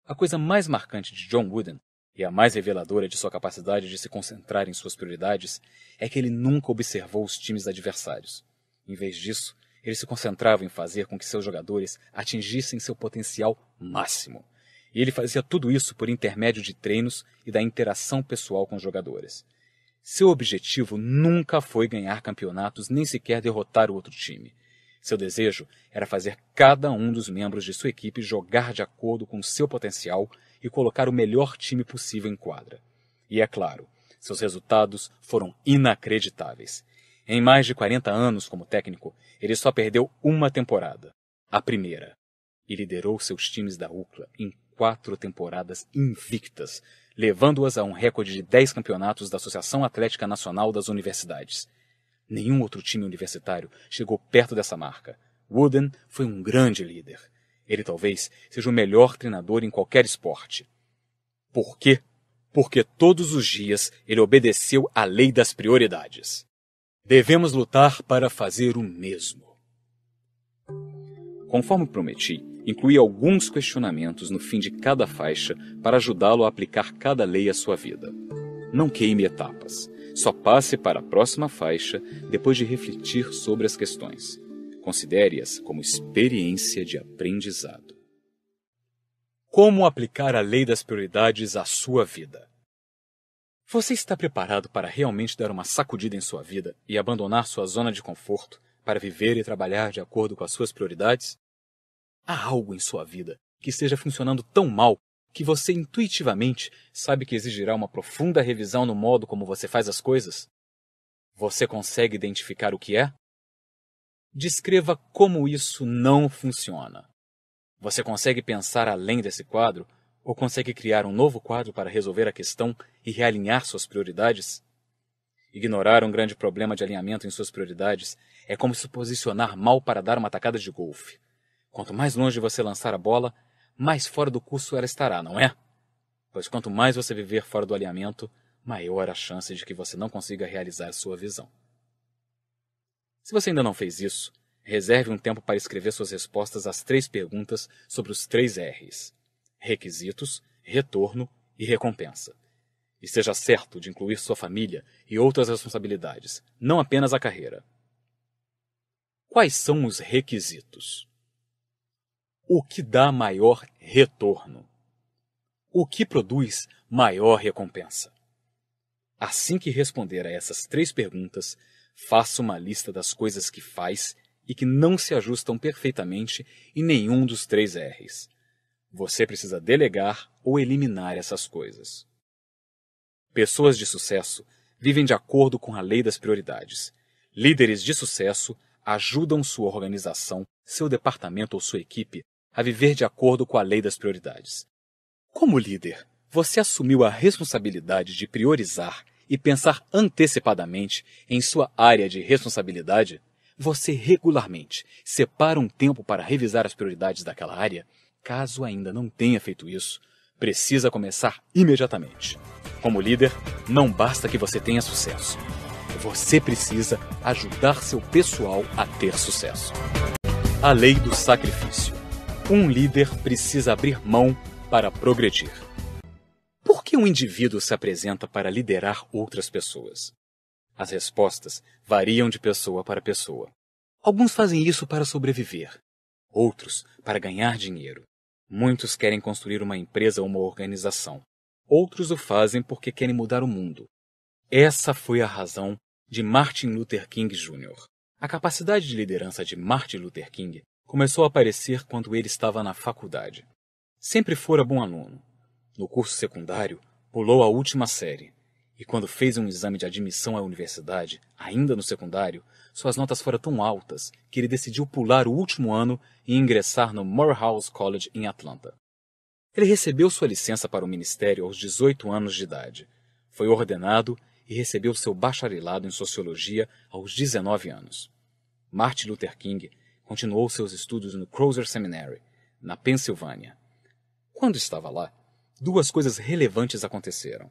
A coisa mais marcante de John Wooden e a mais reveladora de sua capacidade de se concentrar em suas prioridades é que ele nunca observou os times adversários. Em vez disso, ele se concentrava em fazer com que seus jogadores atingissem seu potencial máximo. E ele fazia tudo isso por intermédio de treinos e da interação pessoal com os jogadores. Seu objetivo nunca foi ganhar campeonatos nem sequer derrotar o outro time. Seu desejo era fazer cada um dos membros de sua equipe jogar de acordo com seu potencial e colocar o melhor time possível em quadra. E é claro, seus resultados foram inacreditáveis. Em mais de 40 anos como técnico, ele só perdeu uma temporada, a primeira, e liderou seus times da UCLA em quatro temporadas invictas, levando-as a um recorde de dez campeonatos da Associação Atlética Nacional das Universidades. Nenhum outro time universitário chegou perto dessa marca. Wooden foi um grande líder ele talvez seja o melhor treinador em qualquer esporte. Por quê? Porque todos os dias ele obedeceu à lei das prioridades. Devemos lutar para fazer o mesmo. Conforme prometi, incluí alguns questionamentos no fim de cada faixa para ajudá-lo a aplicar cada lei à sua vida. Não queime etapas. Só passe para a próxima faixa depois de refletir sobre as questões. Considere-as como experiência de aprendizado. Como aplicar a lei das prioridades à sua vida? Você está preparado para realmente dar uma sacudida em sua vida e abandonar sua zona de conforto para viver e trabalhar de acordo com as suas prioridades? Há algo em sua vida que esteja funcionando tão mal que você intuitivamente sabe que exigirá uma profunda revisão no modo como você faz as coisas? Você consegue identificar o que é? descreva como isso não funciona. Você consegue pensar além desse quadro? Ou consegue criar um novo quadro para resolver a questão e realinhar suas prioridades? Ignorar um grande problema de alinhamento em suas prioridades é como se posicionar mal para dar uma tacada de golfe. Quanto mais longe você lançar a bola, mais fora do curso ela estará, não é? Pois quanto mais você viver fora do alinhamento, maior a chance de que você não consiga realizar sua visão. Se você ainda não fez isso, reserve um tempo para escrever suas respostas às três perguntas sobre os três R's: requisitos, retorno e recompensa. E seja certo de incluir sua família e outras responsabilidades, não apenas a carreira. Quais são os requisitos? O que dá maior retorno? O que produz maior recompensa? Assim que responder a essas três perguntas, Faça uma lista das coisas que faz e que não se ajustam perfeitamente em nenhum dos três R's. Você precisa delegar ou eliminar essas coisas. Pessoas de sucesso vivem de acordo com a lei das prioridades. Líderes de sucesso ajudam sua organização, seu departamento ou sua equipe a viver de acordo com a lei das prioridades. Como líder, você assumiu a responsabilidade de priorizar e pensar antecipadamente em sua área de responsabilidade, você regularmente separa um tempo para revisar as prioridades daquela área. Caso ainda não tenha feito isso, precisa começar imediatamente. Como líder, não basta que você tenha sucesso. Você precisa ajudar seu pessoal a ter sucesso. A lei do sacrifício. Um líder precisa abrir mão para progredir. Por que um indivíduo se apresenta para liderar outras pessoas? As respostas variam de pessoa para pessoa. Alguns fazem isso para sobreviver, outros para ganhar dinheiro. Muitos querem construir uma empresa ou uma organização. Outros o fazem porque querem mudar o mundo. Essa foi a razão de Martin Luther King Jr. A capacidade de liderança de Martin Luther King começou a aparecer quando ele estava na faculdade. Sempre fora bom aluno, no curso secundário, pulou a última série. E quando fez um exame de admissão à universidade, ainda no secundário, suas notas foram tão altas que ele decidiu pular o último ano e ingressar no Morehouse College em Atlanta. Ele recebeu sua licença para o ministério aos 18 anos de idade, foi ordenado e recebeu seu bacharelado em sociologia aos 19 anos. Martin Luther King continuou seus estudos no Crozer Seminary, na Pensilvânia. Quando estava lá, duas coisas relevantes aconteceram.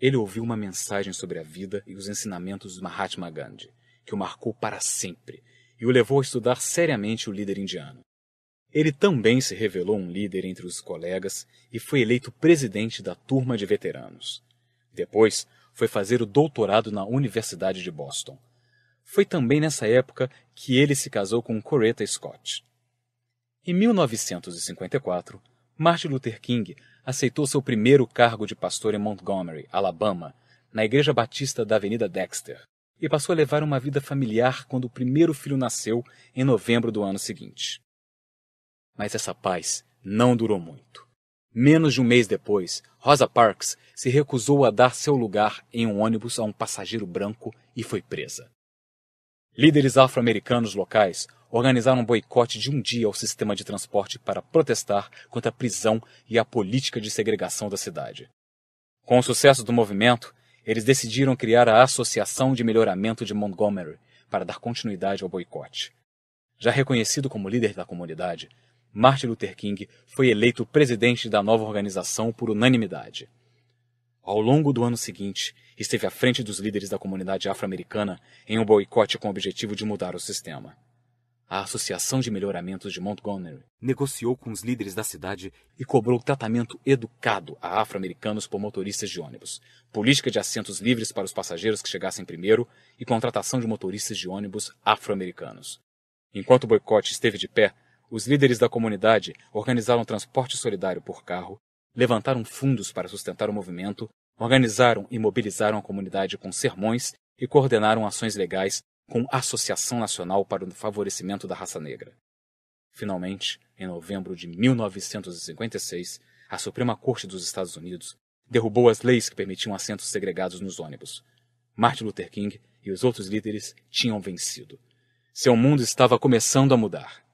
Ele ouviu uma mensagem sobre a vida e os ensinamentos de Mahatma Gandhi, que o marcou para sempre e o levou a estudar seriamente o líder indiano. Ele também se revelou um líder entre os colegas e foi eleito presidente da turma de veteranos. Depois, foi fazer o doutorado na Universidade de Boston. Foi também nessa época que ele se casou com Coretta Scott. Em 1954, Martin Luther King aceitou seu primeiro cargo de pastor em Montgomery, Alabama, na Igreja Batista da Avenida Dexter, e passou a levar uma vida familiar quando o primeiro filho nasceu em novembro do ano seguinte. Mas essa paz não durou muito. Menos de um mês depois, Rosa Parks se recusou a dar seu lugar em um ônibus a um passageiro branco e foi presa. Líderes afro-americanos locais organizaram um boicote de um dia ao sistema de transporte para protestar contra a prisão e a política de segregação da cidade. Com o sucesso do movimento, eles decidiram criar a Associação de Melhoramento de Montgomery para dar continuidade ao boicote. Já reconhecido como líder da comunidade, Martin Luther King foi eleito presidente da nova organização por unanimidade. Ao longo do ano seguinte, esteve à frente dos líderes da comunidade afro-americana em um boicote com o objetivo de mudar o sistema a Associação de Melhoramentos de Montgomery negociou com os líderes da cidade e cobrou tratamento educado a afro-americanos por motoristas de ônibus, política de assentos livres para os passageiros que chegassem primeiro e contratação de motoristas de ônibus afro-americanos. Enquanto o boicote esteve de pé, os líderes da comunidade organizaram transporte solidário por carro, levantaram fundos para sustentar o movimento, organizaram e mobilizaram a comunidade com sermões e coordenaram ações legais com Associação Nacional para o Favorecimento da Raça Negra. Finalmente, em novembro de 1956, a Suprema Corte dos Estados Unidos derrubou as leis que permitiam assentos segregados nos ônibus. Martin Luther King e os outros líderes tinham vencido. Seu mundo estava começando a mudar.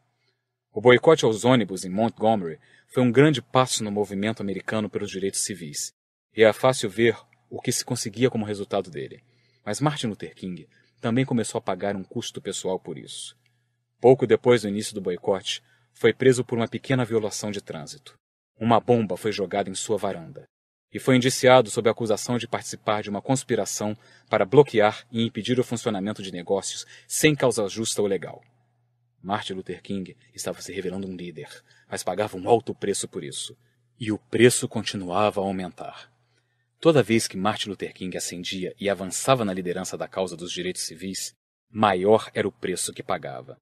O boicote aos ônibus em Montgomery foi um grande passo no movimento americano pelos direitos civis, e é fácil ver o que se conseguia como resultado dele. Mas Martin Luther King também começou a pagar um custo pessoal por isso. Pouco depois do início do boicote, foi preso por uma pequena violação de trânsito. Uma bomba foi jogada em sua varanda. E foi indiciado sob a acusação de participar de uma conspiração para bloquear e impedir o funcionamento de negócios sem causa justa ou legal. Martin Luther King estava se revelando um líder, mas pagava um alto preço por isso. E o preço continuava a aumentar. Toda vez que Martin Luther King ascendia e avançava na liderança da causa dos direitos civis, maior era o preço que pagava.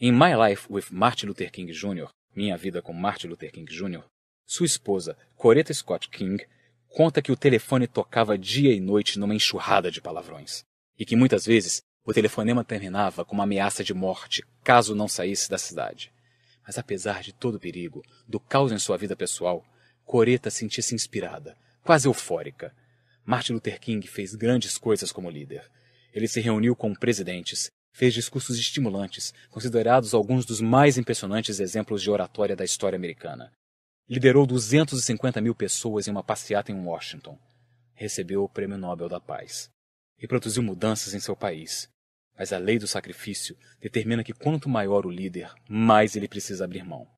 Em My Life with Martin Luther King Jr., Minha Vida com Martin Luther King Jr., sua esposa, Coretta Scott King, conta que o telefone tocava dia e noite numa enxurrada de palavrões, e que muitas vezes o telefonema terminava com uma ameaça de morte caso não saísse da cidade. Mas apesar de todo o perigo, do caos em sua vida pessoal, Coreta sentia-se inspirada, quase eufórica. Martin Luther King fez grandes coisas como líder. Ele se reuniu com presidentes, fez discursos estimulantes, considerados alguns dos mais impressionantes exemplos de oratória da história americana. Liderou 250 mil pessoas em uma passeata em Washington. Recebeu o Prêmio Nobel da Paz. E produziu mudanças em seu país. Mas a lei do sacrifício determina que quanto maior o líder, mais ele precisa abrir mão.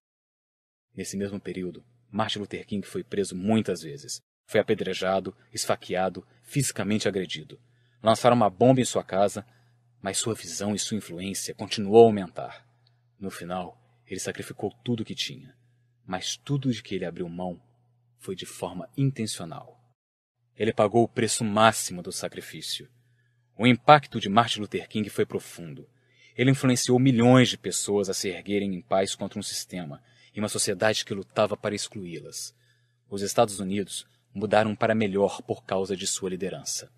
Nesse mesmo período, Martin Luther King foi preso muitas vezes. Foi apedrejado, esfaqueado, fisicamente agredido. Lançaram uma bomba em sua casa, mas sua visão e sua influência continuou a aumentar. No final, ele sacrificou tudo o que tinha, mas tudo de que ele abriu mão foi de forma intencional. Ele pagou o preço máximo do sacrifício. O impacto de Martin Luther King foi profundo. Ele influenciou milhões de pessoas a se erguerem em paz contra um sistema e uma sociedade que lutava para excluí-las. Os Estados Unidos mudaram para melhor por causa de sua liderança.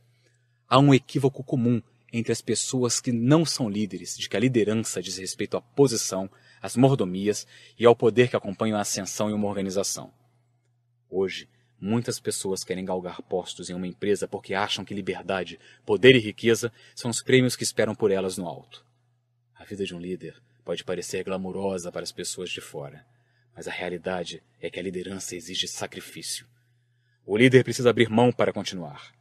Há um equívoco comum entre as pessoas que não são líderes de que a liderança diz respeito à posição, às mordomias e ao poder que acompanham a ascensão em uma organização. Hoje, muitas pessoas querem galgar postos em uma empresa porque acham que liberdade, poder e riqueza são os prêmios que esperam por elas no alto. A vida de um líder pode parecer glamurosa para as pessoas de fora, mas a realidade é que a liderança exige sacrifício. O líder precisa abrir mão para continuar.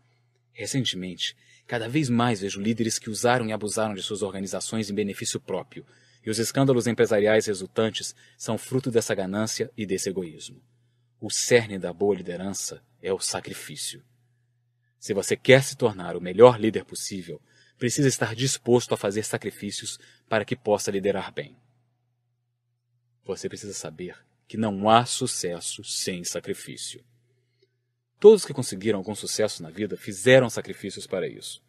Recentemente, cada vez mais vejo líderes que usaram e abusaram de suas organizações em benefício próprio, e os escândalos empresariais resultantes são fruto dessa ganância e desse egoísmo. O cerne da boa liderança é o sacrifício. Se você quer se tornar o melhor líder possível, precisa estar disposto a fazer sacrifícios para que possa liderar bem. Você precisa saber que não há sucesso sem sacrifício. Todos que conseguiram algum sucesso na vida fizeram sacrifícios para isso.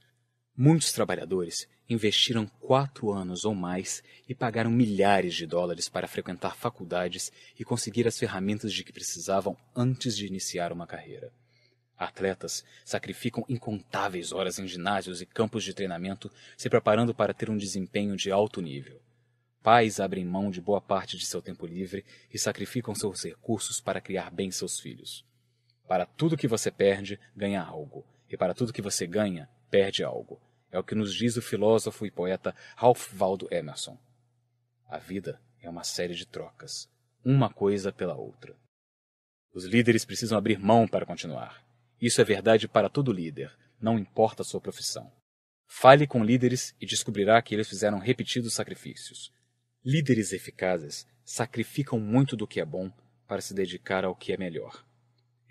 Muitos trabalhadores investiram quatro anos ou mais e pagaram milhares de dólares para frequentar faculdades e conseguir as ferramentas de que precisavam antes de iniciar uma carreira. Atletas sacrificam incontáveis horas em ginásios e campos de treinamento se preparando para ter um desempenho de alto nível. Pais abrem mão de boa parte de seu tempo livre e sacrificam seus recursos para criar bem seus filhos. Para tudo que você perde, ganha algo, e para tudo que você ganha, perde algo. É o que nos diz o filósofo e poeta Ralph Waldo Emerson. A vida é uma série de trocas, uma coisa pela outra. Os líderes precisam abrir mão para continuar. Isso é verdade para todo líder, não importa a sua profissão. Fale com líderes e descobrirá que eles fizeram repetidos sacrifícios. Líderes eficazes sacrificam muito do que é bom para se dedicar ao que é melhor.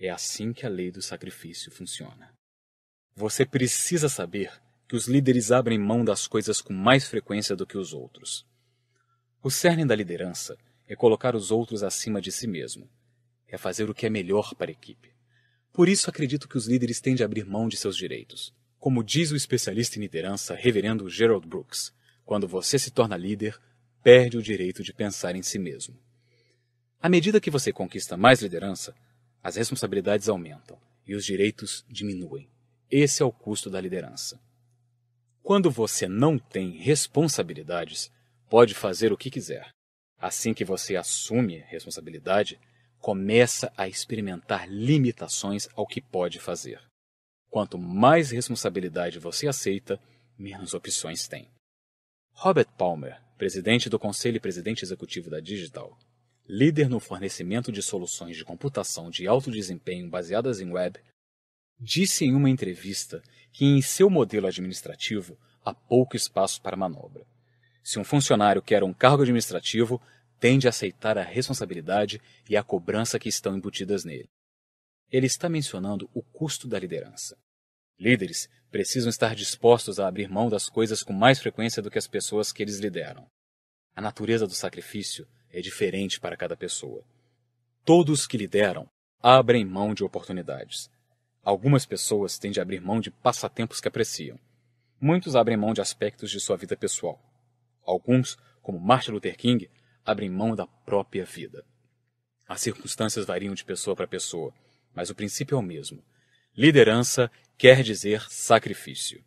É assim que a lei do sacrifício funciona. Você precisa saber que os líderes abrem mão das coisas com mais frequência do que os outros. O cerne da liderança é colocar os outros acima de si mesmo, é fazer o que é melhor para a equipe. Por isso acredito que os líderes tendem a abrir mão de seus direitos. Como diz o especialista em liderança, reverendo Gerald Brooks, quando você se torna líder, perde o direito de pensar em si mesmo. À medida que você conquista mais liderança, as responsabilidades aumentam e os direitos diminuem. Esse é o custo da liderança. Quando você não tem responsabilidades, pode fazer o que quiser. Assim que você assume responsabilidade, começa a experimentar limitações ao que pode fazer. Quanto mais responsabilidade você aceita, menos opções tem. Robert Palmer, presidente do Conselho e presidente executivo da Digital, líder no fornecimento de soluções de computação de alto desempenho baseadas em web, disse em uma entrevista que em seu modelo administrativo há pouco espaço para manobra. Se um funcionário quer um cargo administrativo, tende a aceitar a responsabilidade e a cobrança que estão embutidas nele. Ele está mencionando o custo da liderança. Líderes precisam estar dispostos a abrir mão das coisas com mais frequência do que as pessoas que eles lideram. A natureza do sacrifício é diferente para cada pessoa. Todos que lideram abrem mão de oportunidades. Algumas pessoas tendem a abrir mão de passatempos que apreciam. Muitos abrem mão de aspectos de sua vida pessoal. Alguns, como Martin Luther King, abrem mão da própria vida. As circunstâncias variam de pessoa para pessoa, mas o princípio é o mesmo. Liderança quer dizer sacrifício.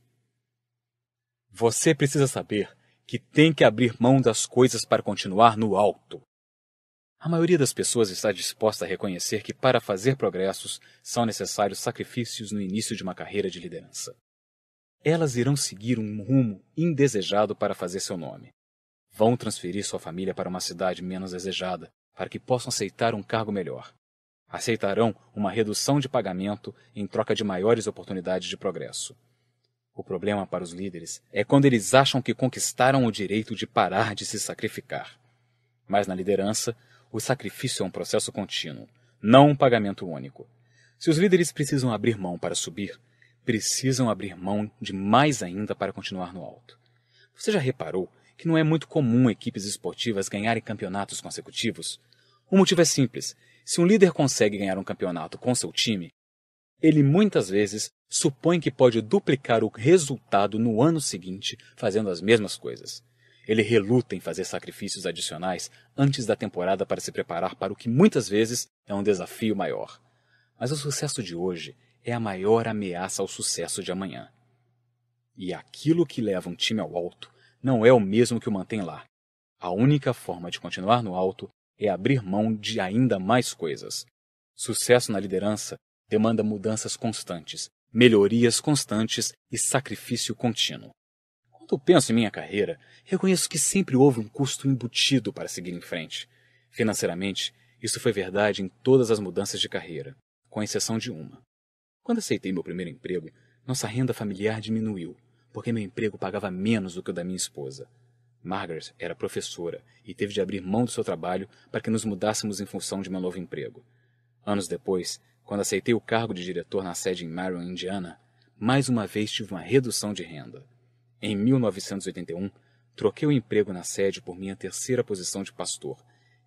Você precisa saber que tem que abrir mão das coisas para continuar no alto. A maioria das pessoas está disposta a reconhecer que para fazer progressos são necessários sacrifícios no início de uma carreira de liderança. Elas irão seguir um rumo indesejado para fazer seu nome. Vão transferir sua família para uma cidade menos desejada, para que possam aceitar um cargo melhor. Aceitarão uma redução de pagamento em troca de maiores oportunidades de progresso. O problema para os líderes é quando eles acham que conquistaram o direito de parar de se sacrificar. Mas na liderança, o sacrifício é um processo contínuo, não um pagamento único. Se os líderes precisam abrir mão para subir, precisam abrir mão de mais ainda para continuar no alto. Você já reparou que não é muito comum equipes esportivas ganharem campeonatos consecutivos? O motivo é simples: se um líder consegue ganhar um campeonato com seu time, ele muitas vezes supõe que pode duplicar o resultado no ano seguinte fazendo as mesmas coisas. Ele reluta em fazer sacrifícios adicionais antes da temporada para se preparar para o que muitas vezes é um desafio maior. Mas o sucesso de hoje é a maior ameaça ao sucesso de amanhã. E aquilo que leva um time ao alto não é o mesmo que o mantém lá. A única forma de continuar no alto é abrir mão de ainda mais coisas. Sucesso na liderança demanda mudanças constantes melhorias constantes e sacrifício contínuo. Quando penso em minha carreira, reconheço que sempre houve um custo embutido para seguir em frente. Financeiramente, isso foi verdade em todas as mudanças de carreira, com exceção de uma. Quando aceitei meu primeiro emprego, nossa renda familiar diminuiu, porque meu emprego pagava menos do que o da minha esposa. Margaret era professora e teve de abrir mão do seu trabalho para que nos mudássemos em função de meu novo emprego. Anos depois, quando aceitei o cargo de diretor na sede em Marion, Indiana, mais uma vez tive uma redução de renda. Em 1981, troquei o emprego na sede por minha terceira posição de pastor,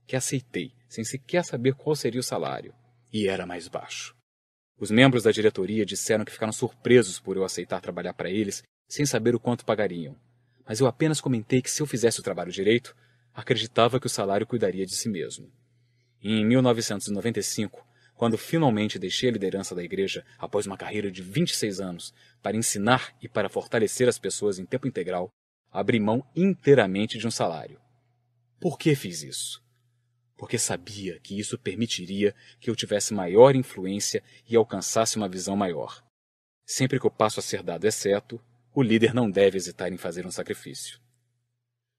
que aceitei sem sequer saber qual seria o salário, e era mais baixo. Os membros da diretoria disseram que ficaram surpresos por eu aceitar trabalhar para eles sem saber o quanto pagariam, mas eu apenas comentei que se eu fizesse o trabalho direito, acreditava que o salário cuidaria de si mesmo. E em 1995, quando finalmente deixei a liderança da igreja após uma carreira de 26 anos para ensinar e para fortalecer as pessoas em tempo integral, abri mão inteiramente de um salário. Por que fiz isso? Porque sabia que isso permitiria que eu tivesse maior influência e alcançasse uma visão maior. Sempre que o passo a ser dado é certo, o líder não deve hesitar em fazer um sacrifício.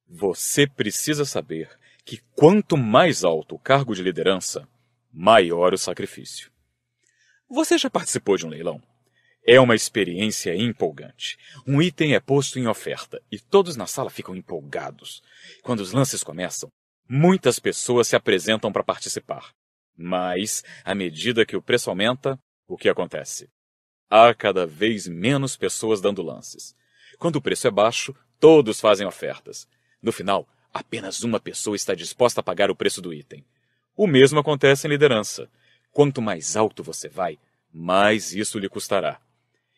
Você precisa saber que quanto mais alto o cargo de liderança, maior o sacrifício. Você já participou de um leilão? É uma experiência empolgante. Um item é posto em oferta e todos na sala ficam empolgados. Quando os lances começam, muitas pessoas se apresentam para participar. Mas, à medida que o preço aumenta, o que acontece? Há cada vez menos pessoas dando lances. Quando o preço é baixo, todos fazem ofertas. No final, apenas uma pessoa está disposta a pagar o preço do item. O mesmo acontece em liderança. Quanto mais alto você vai, mais isso lhe custará.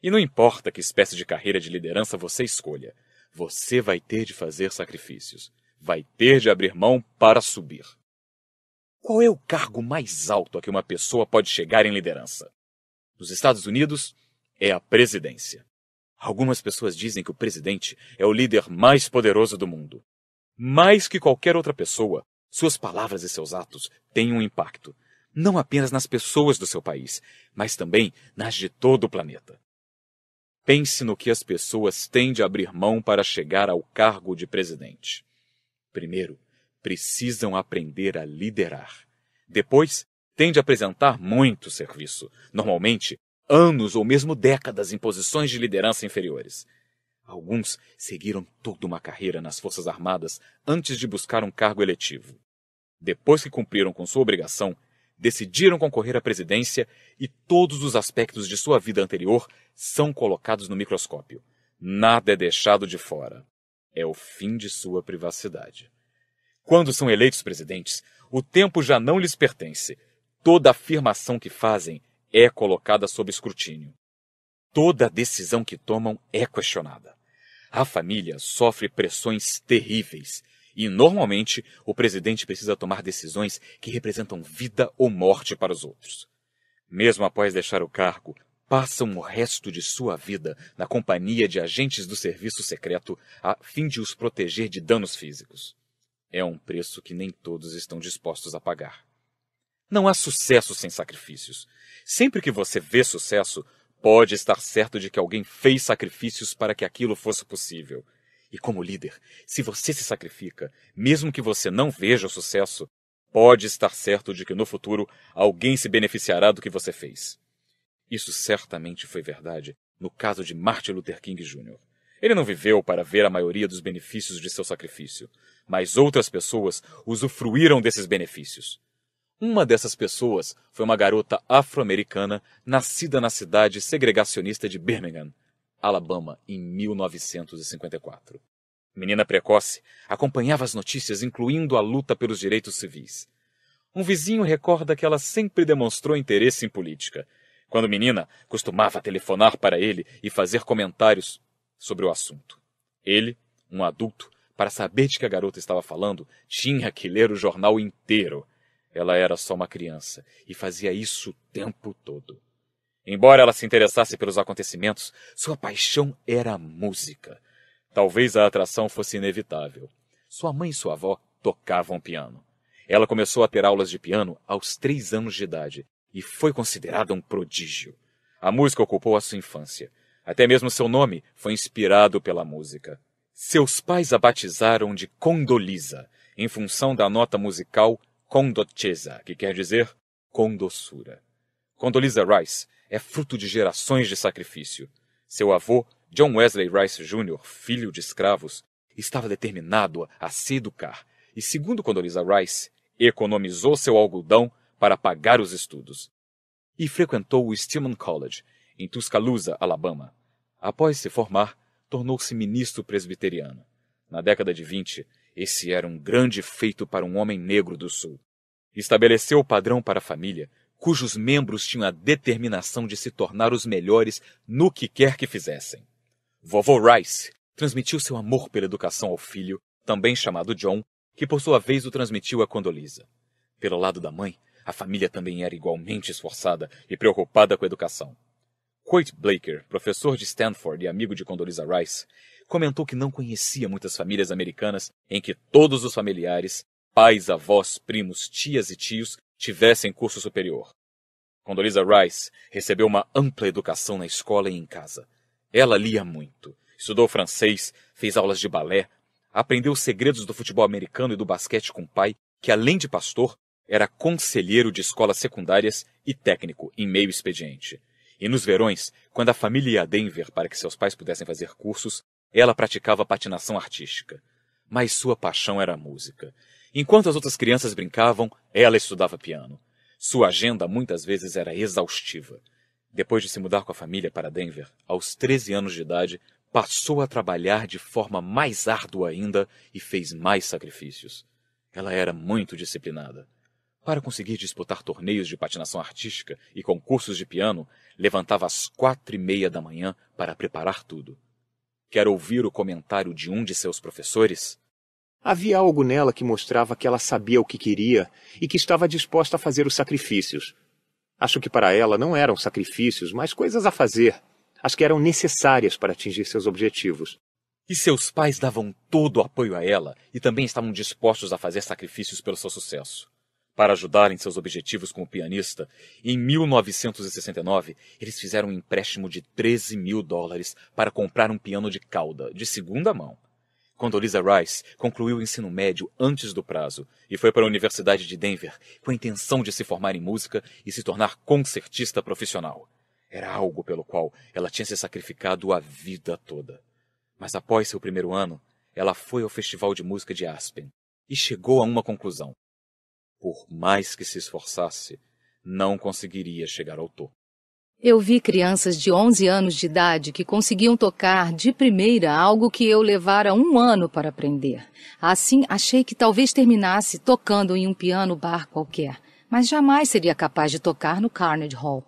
E não importa que espécie de carreira de liderança você escolha, você vai ter de fazer sacrifícios, vai ter de abrir mão para subir. Qual é o cargo mais alto a que uma pessoa pode chegar em liderança? Nos Estados Unidos, é a presidência. Algumas pessoas dizem que o presidente é o líder mais poderoso do mundo. Mais que qualquer outra pessoa, suas palavras e seus atos têm um impacto, não apenas nas pessoas do seu país, mas também nas de todo o planeta. Pense no que as pessoas têm de abrir mão para chegar ao cargo de presidente. Primeiro, precisam aprender a liderar. Depois, têm de apresentar muito serviço, normalmente anos ou mesmo décadas em posições de liderança inferiores. Alguns seguiram toda uma carreira nas Forças Armadas antes de buscar um cargo eletivo. Depois que cumpriram com sua obrigação, decidiram concorrer à presidência e todos os aspectos de sua vida anterior são colocados no microscópio. Nada é deixado de fora. É o fim de sua privacidade. Quando são eleitos presidentes, o tempo já não lhes pertence. Toda afirmação que fazem é colocada sob escrutínio. Toda decisão que tomam é questionada. A família sofre pressões terríveis e, normalmente, o presidente precisa tomar decisões que representam vida ou morte para os outros. Mesmo após deixar o cargo, passam o resto de sua vida na companhia de agentes do serviço secreto a fim de os proteger de danos físicos. É um preço que nem todos estão dispostos a pagar. Não há sucesso sem sacrifícios. Sempre que você vê sucesso, Pode estar certo de que alguém fez sacrifícios para que aquilo fosse possível. E como líder, se você se sacrifica, mesmo que você não veja o sucesso, pode estar certo de que no futuro alguém se beneficiará do que você fez. Isso certamente foi verdade no caso de Martin Luther King Jr. Ele não viveu para ver a maioria dos benefícios de seu sacrifício, mas outras pessoas usufruíram desses benefícios. Uma dessas pessoas foi uma garota afro-americana nascida na cidade segregacionista de Birmingham, Alabama, em 1954. Menina precoce, acompanhava as notícias, incluindo a luta pelos direitos civis. Um vizinho recorda que ela sempre demonstrou interesse em política. Quando menina, costumava telefonar para ele e fazer comentários sobre o assunto. Ele, um adulto, para saber de que a garota estava falando, tinha que ler o jornal inteiro. Ela era só uma criança e fazia isso o tempo todo. Embora ela se interessasse pelos acontecimentos, sua paixão era a música. Talvez a atração fosse inevitável. Sua mãe e sua avó tocavam piano. Ela começou a ter aulas de piano aos três anos de idade e foi considerada um prodígio. A música ocupou a sua infância. Até mesmo seu nome foi inspirado pela música. Seus pais a batizaram de Condoliza, em função da nota musical condottiesa, que quer dizer com doçura. Condoleezza Rice é fruto de gerações de sacrifício. Seu avô, John Wesley Rice Jr., filho de escravos, estava determinado a se educar e, segundo Condoleezza Rice, economizou seu algodão para pagar os estudos. E frequentou o Stillman College, em Tuscaloosa, Alabama. Após se formar, tornou-se ministro presbiteriano. Na década de 20, esse era um grande feito para um homem negro do Sul. Estabeleceu o padrão para a família, cujos membros tinham a determinação de se tornar os melhores no que quer que fizessem. Vovô Rice transmitiu seu amor pela educação ao filho, também chamado John, que por sua vez o transmitiu a Condolisa. Pelo lado da mãe, a família também era igualmente esforçada e preocupada com a educação. Coit Blaker, professor de Stanford e amigo de Condoleezza Rice, comentou que não conhecia muitas famílias americanas em que todos os familiares, pais, avós, primos, tias e tios, tivessem curso superior. Condoleezza Rice recebeu uma ampla educação na escola e em casa. Ela lia muito, estudou francês, fez aulas de balé, aprendeu os segredos do futebol americano e do basquete com o pai, que além de pastor, era conselheiro de escolas secundárias e técnico em meio expediente. E nos verões, quando a família ia a Denver para que seus pais pudessem fazer cursos, ela praticava patinação artística, mas sua paixão era a música. Enquanto as outras crianças brincavam, ela estudava piano. Sua agenda muitas vezes era exaustiva. Depois de se mudar com a família para Denver, aos 13 anos de idade, passou a trabalhar de forma mais árdua ainda e fez mais sacrifícios. Ela era muito disciplinada. Para conseguir disputar torneios de patinação artística e concursos de piano, levantava às quatro e meia da manhã para preparar tudo. Quer ouvir o comentário de um de seus professores? Havia algo nela que mostrava que ela sabia o que queria e que estava disposta a fazer os sacrifícios. Acho que para ela não eram sacrifícios, mas coisas a fazer, as que eram necessárias para atingir seus objetivos. E seus pais davam todo o apoio a ela e também estavam dispostos a fazer sacrifícios pelo seu sucesso. Para ajudar em seus objetivos como pianista, em 1969, eles fizeram um empréstimo de 13 mil dólares para comprar um piano de cauda, de segunda mão. Quando Lisa Rice concluiu o ensino médio antes do prazo e foi para a Universidade de Denver com a intenção de se formar em música e se tornar concertista profissional. Era algo pelo qual ela tinha se sacrificado a vida toda. Mas após seu primeiro ano, ela foi ao Festival de Música de Aspen e chegou a uma conclusão por mais que se esforçasse, não conseguiria chegar ao topo. Eu vi crianças de 11 anos de idade que conseguiam tocar de primeira algo que eu levara um ano para aprender. Assim, achei que talvez terminasse tocando em um piano bar qualquer, mas jamais seria capaz de tocar no Carnegie Hall.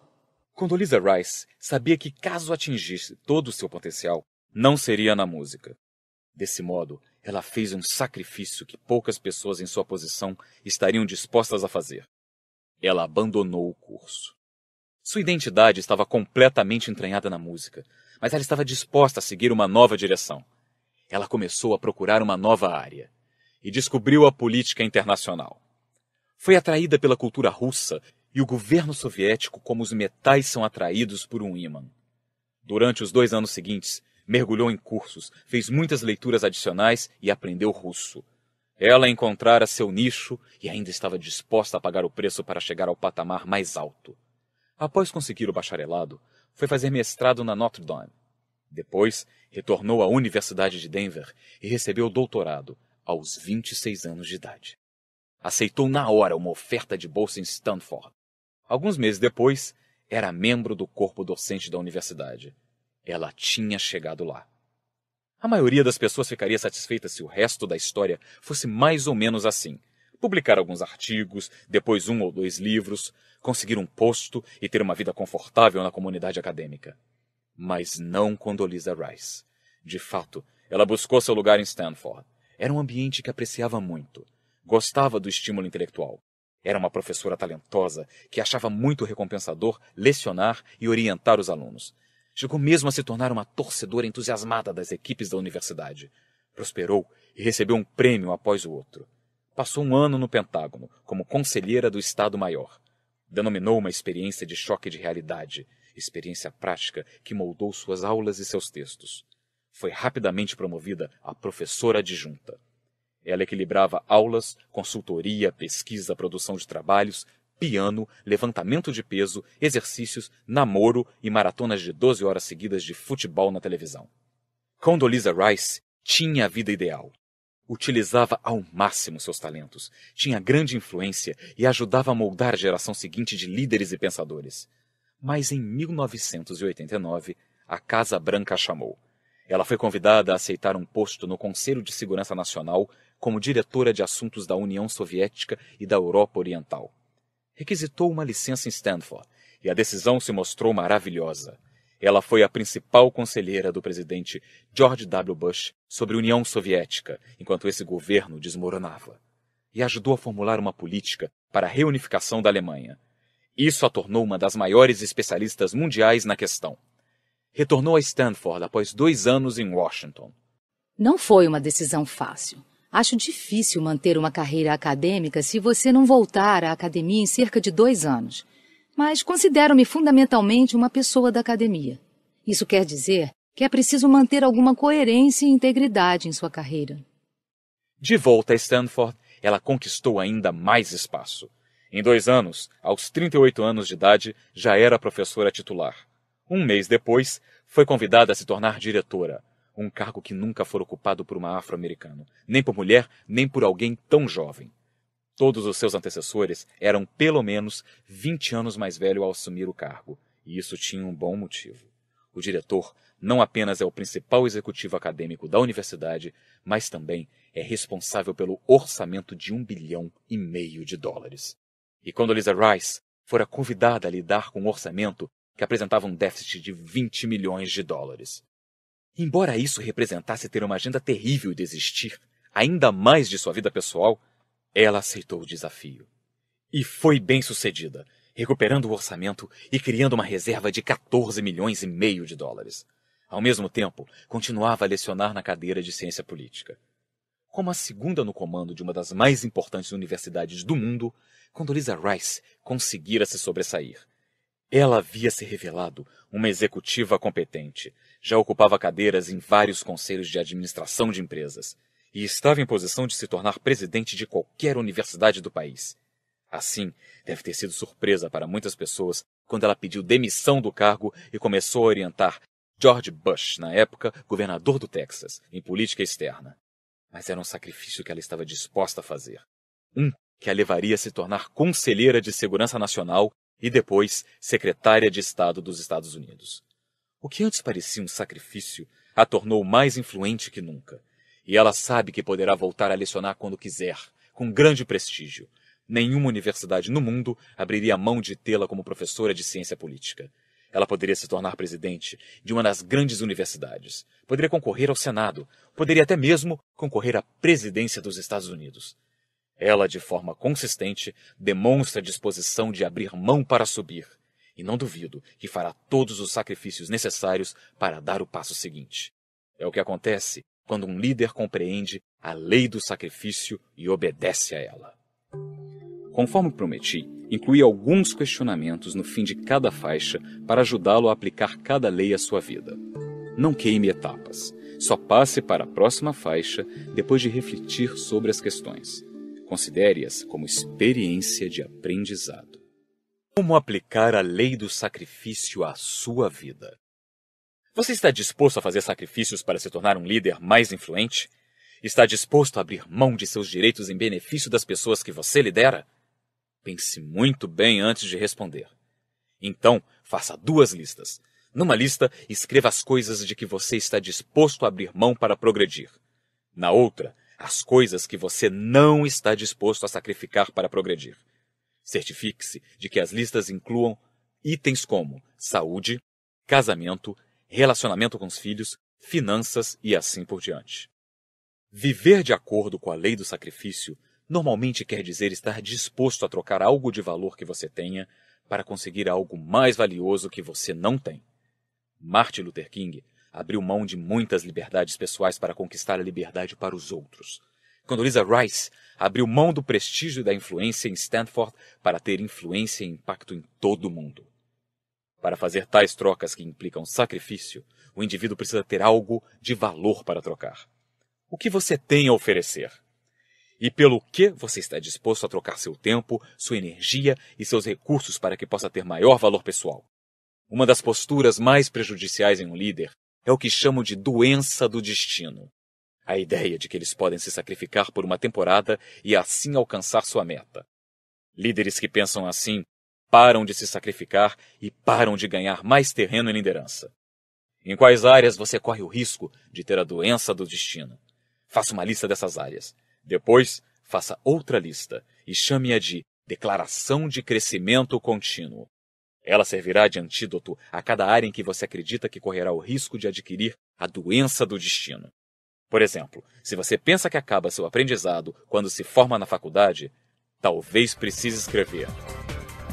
Quando Lisa Rice sabia que caso atingisse todo o seu potencial, não seria na música. Desse modo, ela fez um sacrifício que poucas pessoas em sua posição estariam dispostas a fazer. Ela abandonou o curso. Sua identidade estava completamente entranhada na música, mas ela estava disposta a seguir uma nova direção. Ela começou a procurar uma nova área e descobriu a política internacional. Foi atraída pela cultura russa e o governo soviético como os metais são atraídos por um ímã. Durante os dois anos seguintes, Mergulhou em cursos, fez muitas leituras adicionais e aprendeu russo. Ela encontrara seu nicho e ainda estava disposta a pagar o preço para chegar ao patamar mais alto. Após conseguir o bacharelado, foi fazer mestrado na Notre Dame. Depois, retornou à Universidade de Denver e recebeu o doutorado aos 26 anos de idade. Aceitou na hora uma oferta de bolsa em Stanford. Alguns meses depois, era membro do corpo docente da universidade. Ela tinha chegado lá. A maioria das pessoas ficaria satisfeita se o resto da história fosse mais ou menos assim. Publicar alguns artigos, depois um ou dois livros, conseguir um posto e ter uma vida confortável na comunidade acadêmica. Mas não Condoleezza Rice. De fato, ela buscou seu lugar em Stanford. Era um ambiente que apreciava muito. Gostava do estímulo intelectual. Era uma professora talentosa que achava muito recompensador lecionar e orientar os alunos, Chegou mesmo a se tornar uma torcedora entusiasmada das equipes da universidade. Prosperou e recebeu um prêmio após o outro. Passou um ano no Pentágono, como conselheira do Estado-Maior. Denominou uma experiência de choque de realidade, experiência prática que moldou suas aulas e seus textos. Foi rapidamente promovida a professora adjunta. Ela equilibrava aulas, consultoria, pesquisa, produção de trabalhos, piano, levantamento de peso, exercícios, namoro e maratonas de 12 horas seguidas de futebol na televisão. Condoleezza Rice tinha a vida ideal. Utilizava ao máximo seus talentos, tinha grande influência e ajudava a moldar a geração seguinte de líderes e pensadores. Mas em 1989, a Casa Branca a chamou. Ela foi convidada a aceitar um posto no Conselho de Segurança Nacional como diretora de assuntos da União Soviética e da Europa Oriental requisitou uma licença em Stanford, e a decisão se mostrou maravilhosa. Ela foi a principal conselheira do presidente George W. Bush sobre a União Soviética, enquanto esse governo desmoronava, e ajudou a formular uma política para a reunificação da Alemanha. Isso a tornou uma das maiores especialistas mundiais na questão. Retornou a Stanford após dois anos em Washington. Não foi uma decisão fácil. Acho difícil manter uma carreira acadêmica se você não voltar à academia em cerca de dois anos. Mas considero-me fundamentalmente uma pessoa da academia. Isso quer dizer que é preciso manter alguma coerência e integridade em sua carreira. De volta a Stanford, ela conquistou ainda mais espaço. Em dois anos, aos 38 anos de idade, já era professora titular. Um mês depois, foi convidada a se tornar diretora um cargo que nunca for ocupado por uma afro-americana, nem por mulher, nem por alguém tão jovem. Todos os seus antecessores eram pelo menos 20 anos mais velhos ao assumir o cargo, e isso tinha um bom motivo. O diretor não apenas é o principal executivo acadêmico da universidade, mas também é responsável pelo orçamento de um bilhão e meio de dólares. E quando Lisa Rice fora convidada a lidar com um orçamento que apresentava um déficit de 20 milhões de dólares, Embora isso representasse ter uma agenda terrível e desistir, ainda mais de sua vida pessoal, ela aceitou o desafio. E foi bem sucedida, recuperando o orçamento e criando uma reserva de 14 milhões e meio de dólares. Ao mesmo tempo, continuava a lecionar na cadeira de ciência política. Como a segunda no comando de uma das mais importantes universidades do mundo, Condoleezza Rice conseguira se sobressair. Ela havia se revelado uma executiva competente, já ocupava cadeiras em vários conselhos de administração de empresas e estava em posição de se tornar presidente de qualquer universidade do país. Assim, deve ter sido surpresa para muitas pessoas quando ela pediu demissão do cargo e começou a orientar George Bush, na época governador do Texas, em política externa. Mas era um sacrifício que ela estava disposta a fazer. Um que a levaria a se tornar conselheira de segurança nacional e depois secretária de Estado dos Estados Unidos. O que antes parecia um sacrifício a tornou mais influente que nunca. E ela sabe que poderá voltar a lecionar quando quiser, com grande prestígio. Nenhuma universidade no mundo abriria mão de tê-la como professora de ciência política. Ela poderia se tornar presidente de uma das grandes universidades, poderia concorrer ao Senado, poderia até mesmo concorrer à presidência dos Estados Unidos. Ela, de forma consistente, demonstra disposição de abrir mão para subir, e não duvido que fará todos os sacrifícios necessários para dar o passo seguinte. É o que acontece quando um líder compreende a lei do sacrifício e obedece a ela. Conforme prometi, incluí alguns questionamentos no fim de cada faixa para ajudá-lo a aplicar cada lei à sua vida. Não queime etapas. Só passe para a próxima faixa depois de refletir sobre as questões. Considere-as como experiência de aprendizado. Como aplicar a lei do sacrifício à sua vida? Você está disposto a fazer sacrifícios para se tornar um líder mais influente? Está disposto a abrir mão de seus direitos em benefício das pessoas que você lidera? Pense muito bem antes de responder. Então, faça duas listas. Numa lista, escreva as coisas de que você está disposto a abrir mão para progredir. Na outra, as coisas que você não está disposto a sacrificar para progredir. Certifique-se de que as listas incluam itens como saúde, casamento, relacionamento com os filhos, finanças e assim por diante. Viver de acordo com a lei do sacrifício normalmente quer dizer estar disposto a trocar algo de valor que você tenha para conseguir algo mais valioso que você não tem. Martin Luther King abriu mão de muitas liberdades pessoais para conquistar a liberdade para os outros. Quando Lisa Rice abriu mão do prestígio e da influência em Stanford para ter influência e impacto em todo o mundo. Para fazer tais trocas que implicam sacrifício, o indivíduo precisa ter algo de valor para trocar. O que você tem a oferecer? E pelo que você está disposto a trocar seu tempo, sua energia e seus recursos para que possa ter maior valor pessoal? Uma das posturas mais prejudiciais em um líder é o que chamam de doença do destino. A ideia de que eles podem se sacrificar por uma temporada e assim alcançar sua meta. Líderes que pensam assim param de se sacrificar e param de ganhar mais terreno em liderança. Em quais áreas você corre o risco de ter a doença do destino? Faça uma lista dessas áreas. Depois, faça outra lista e chame-a de Declaração de Crescimento Contínuo. Ela servirá de antídoto a cada área em que você acredita que correrá o risco de adquirir a doença do destino. Por exemplo, se você pensa que acaba seu aprendizado quando se forma na faculdade, talvez precise escrever.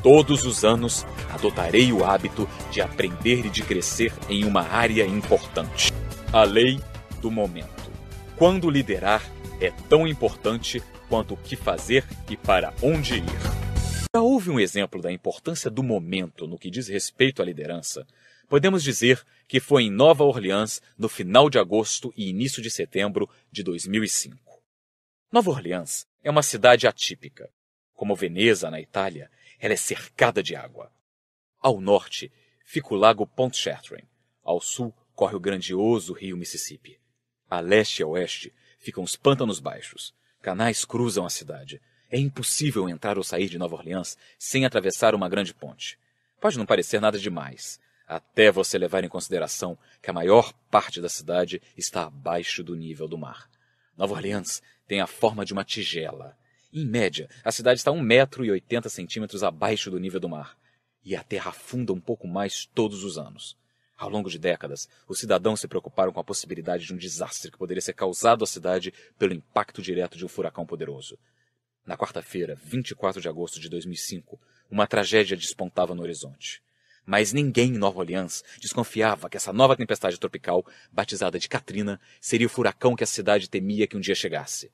Todos os anos adotarei o hábito de aprender e de crescer em uma área importante. A lei do momento. Quando liderar é tão importante quanto o que fazer e para onde ir. Já houve um exemplo da importância do momento no que diz respeito à liderança podemos dizer que foi em Nova Orleans no final de agosto e início de setembro de 2005. Nova Orleans é uma cidade atípica. Como Veneza, na Itália, ela é cercada de água. Ao norte fica o lago Pontchartrain. Ao sul corre o grandioso rio Mississippi. A leste e a oeste ficam os pântanos baixos. Canais cruzam a cidade. É impossível entrar ou sair de Nova Orleans sem atravessar uma grande ponte. Pode não parecer nada demais, até você levar em consideração que a maior parte da cidade está abaixo do nível do mar. Nova Orleans tem a forma de uma tigela. Em média, a cidade está 180 centímetros abaixo do nível do mar. E a terra afunda um pouco mais todos os anos. Ao longo de décadas, os cidadãos se preocuparam com a possibilidade de um desastre que poderia ser causado à cidade pelo impacto direto de um furacão poderoso. Na quarta-feira, 24 de agosto de 2005, uma tragédia despontava no horizonte. Mas ninguém em Nova Orleans desconfiava que essa nova tempestade tropical, batizada de Katrina, seria o furacão que a cidade temia que um dia chegasse.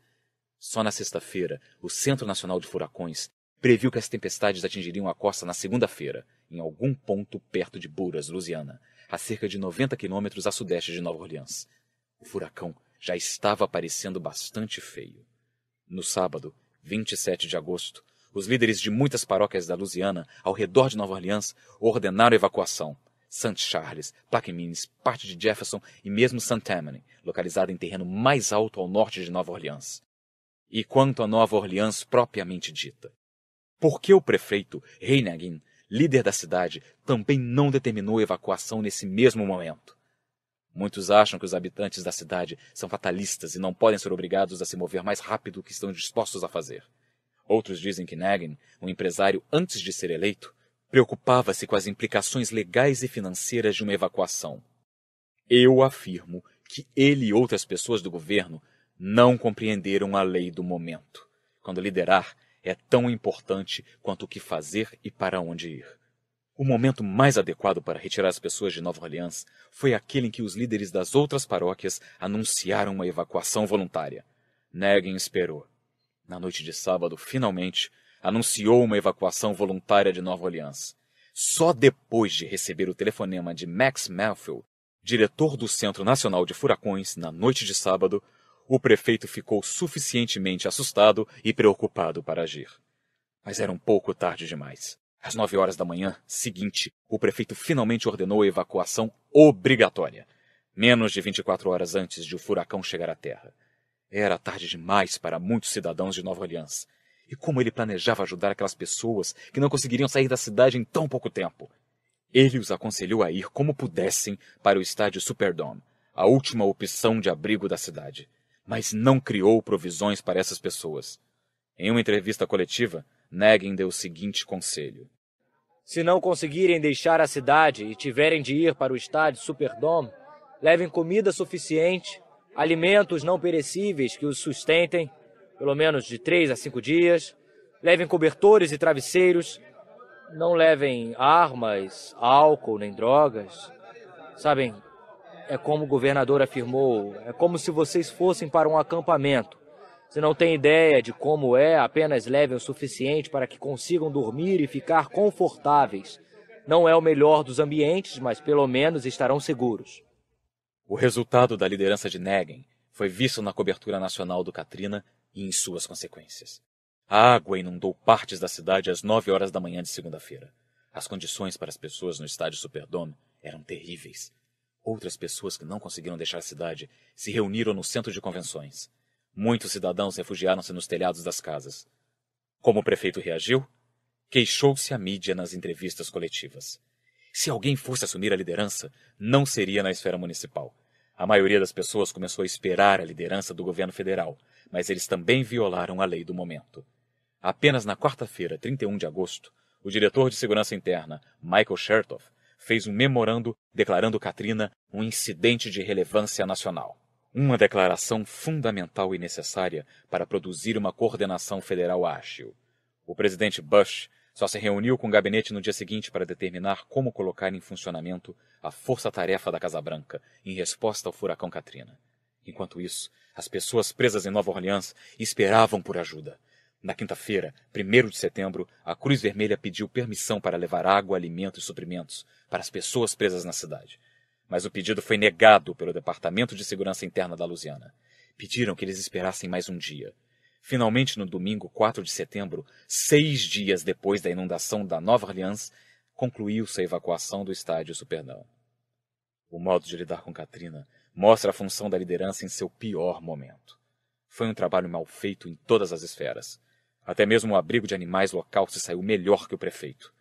Só na sexta-feira, o Centro Nacional de Furacões previu que as tempestades atingiriam a costa na segunda-feira, em algum ponto perto de Buras, Louisiana, a cerca de 90 quilômetros a sudeste de Nova Orleans. O furacão já estava parecendo bastante feio. No sábado, 27 de agosto, os líderes de muitas paróquias da Louisiana, ao redor de Nova Orleans, ordenaram evacuação. St. Charles, Plaquemines, parte de Jefferson e mesmo St. Tammany, localizada em terreno mais alto ao norte de Nova Orleans. E quanto a Nova Orleans propriamente dita? Por que o prefeito Reinagin, líder da cidade, também não determinou evacuação nesse mesmo momento? Muitos acham que os habitantes da cidade são fatalistas e não podem ser obrigados a se mover mais rápido do que estão dispostos a fazer. Outros dizem que Nagin, um empresário antes de ser eleito, preocupava-se com as implicações legais e financeiras de uma evacuação. Eu afirmo que ele e outras pessoas do governo não compreenderam a lei do momento, quando liderar é tão importante quanto o que fazer e para onde ir. O momento mais adequado para retirar as pessoas de Nova Orleans foi aquele em que os líderes das outras paróquias anunciaram uma evacuação voluntária. Negan esperou na noite de sábado, finalmente, anunciou uma evacuação voluntária de Nova Orleans. Só depois de receber o telefonema de Max Melfield, diretor do Centro Nacional de Furacões, na noite de sábado, o prefeito ficou suficientemente assustado e preocupado para agir. Mas era um pouco tarde demais. Às nove horas da manhã seguinte, o prefeito finalmente ordenou a evacuação obrigatória, menos de 24 horas antes de o furacão chegar à Terra. Era tarde demais para muitos cidadãos de Nova Orleans. E como ele planejava ajudar aquelas pessoas que não conseguiriam sair da cidade em tão pouco tempo? Ele os aconselhou a ir como pudessem para o estádio Superdome, a última opção de abrigo da cidade, mas não criou provisões para essas pessoas. Em uma entrevista coletiva, Negan deu o seguinte conselho: Se não conseguirem deixar a cidade e tiverem de ir para o estádio Superdome, levem comida suficiente, alimentos não perecíveis que os sustentem, pelo menos de três a cinco dias. Levem cobertores e travesseiros. Não levem armas, álcool nem drogas. Sabem, é como o governador afirmou: é como se vocês fossem para um acampamento. Se não têm ideia de como é, apenas levem o suficiente para que consigam dormir e ficar confortáveis. Não é o melhor dos ambientes, mas pelo menos estarão seguros. O resultado da liderança de Negen foi visto na cobertura nacional do Katrina e em suas consequências. A água inundou partes da cidade às nove horas da manhã de segunda-feira. As condições para as pessoas no estádio Superdome eram terríveis. Outras pessoas que não conseguiram deixar a cidade se reuniram no centro de convenções. Muitos cidadãos refugiaram-se nos telhados das casas. Como o prefeito reagiu? Queixou-se à mídia nas entrevistas coletivas. Se alguém fosse assumir a liderança, não seria na esfera municipal. A maioria das pessoas começou a esperar a liderança do governo federal, mas eles também violaram a lei do momento. Apenas na quarta-feira, 31 de agosto, o diretor de segurança interna, Michael Chertoff, fez um memorando declarando Katrina um incidente de relevância nacional. Uma declaração fundamental e necessária para produzir uma coordenação federal ágil. O presidente Bush só se reuniu com o gabinete no dia seguinte para determinar como colocar em funcionamento a força-tarefa da Casa Branca em resposta ao furacão Katrina. Enquanto isso, as pessoas presas em Nova Orleans esperavam por ajuda. Na quinta-feira, 1 de setembro, a Cruz Vermelha pediu permissão para levar água, alimento e suprimentos para as pessoas presas na cidade. Mas o pedido foi negado pelo Departamento de Segurança Interna da Louisiana. Pediram que eles esperassem mais um dia, Finalmente, no domingo 4 de setembro, seis dias depois da inundação da Nova Orleans, concluiu-se a evacuação do estádio Supernão. O modo de lidar com Katrina mostra a função da liderança em seu pior momento. Foi um trabalho mal feito em todas as esferas. Até mesmo o abrigo de animais local se saiu melhor que o prefeito.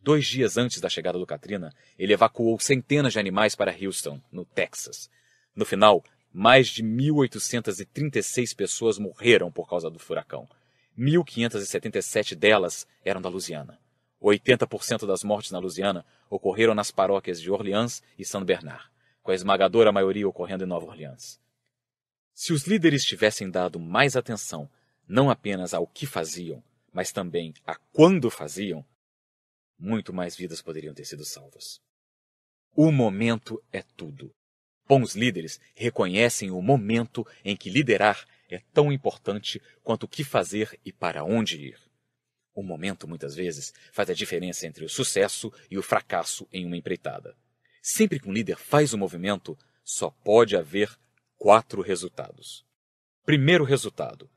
Dois dias antes da chegada do Katrina, ele evacuou centenas de animais para Houston, no Texas. No final, mais de 1.836 pessoas morreram por causa do furacão. 1.577 delas eram da Lusiana. 80% das mortes na Lusiana ocorreram nas paróquias de Orleans e Saint Bernard, com a esmagadora maioria ocorrendo em Nova Orleans. Se os líderes tivessem dado mais atenção não apenas ao que faziam, mas também a quando faziam, muito mais vidas poderiam ter sido salvas. O momento é tudo. Bons líderes reconhecem o momento em que liderar é tão importante quanto o que fazer e para onde ir. O momento, muitas vezes, faz a diferença entre o sucesso e o fracasso em uma empreitada. Sempre que um líder faz o um movimento, só pode haver quatro resultados. Primeiro resultado: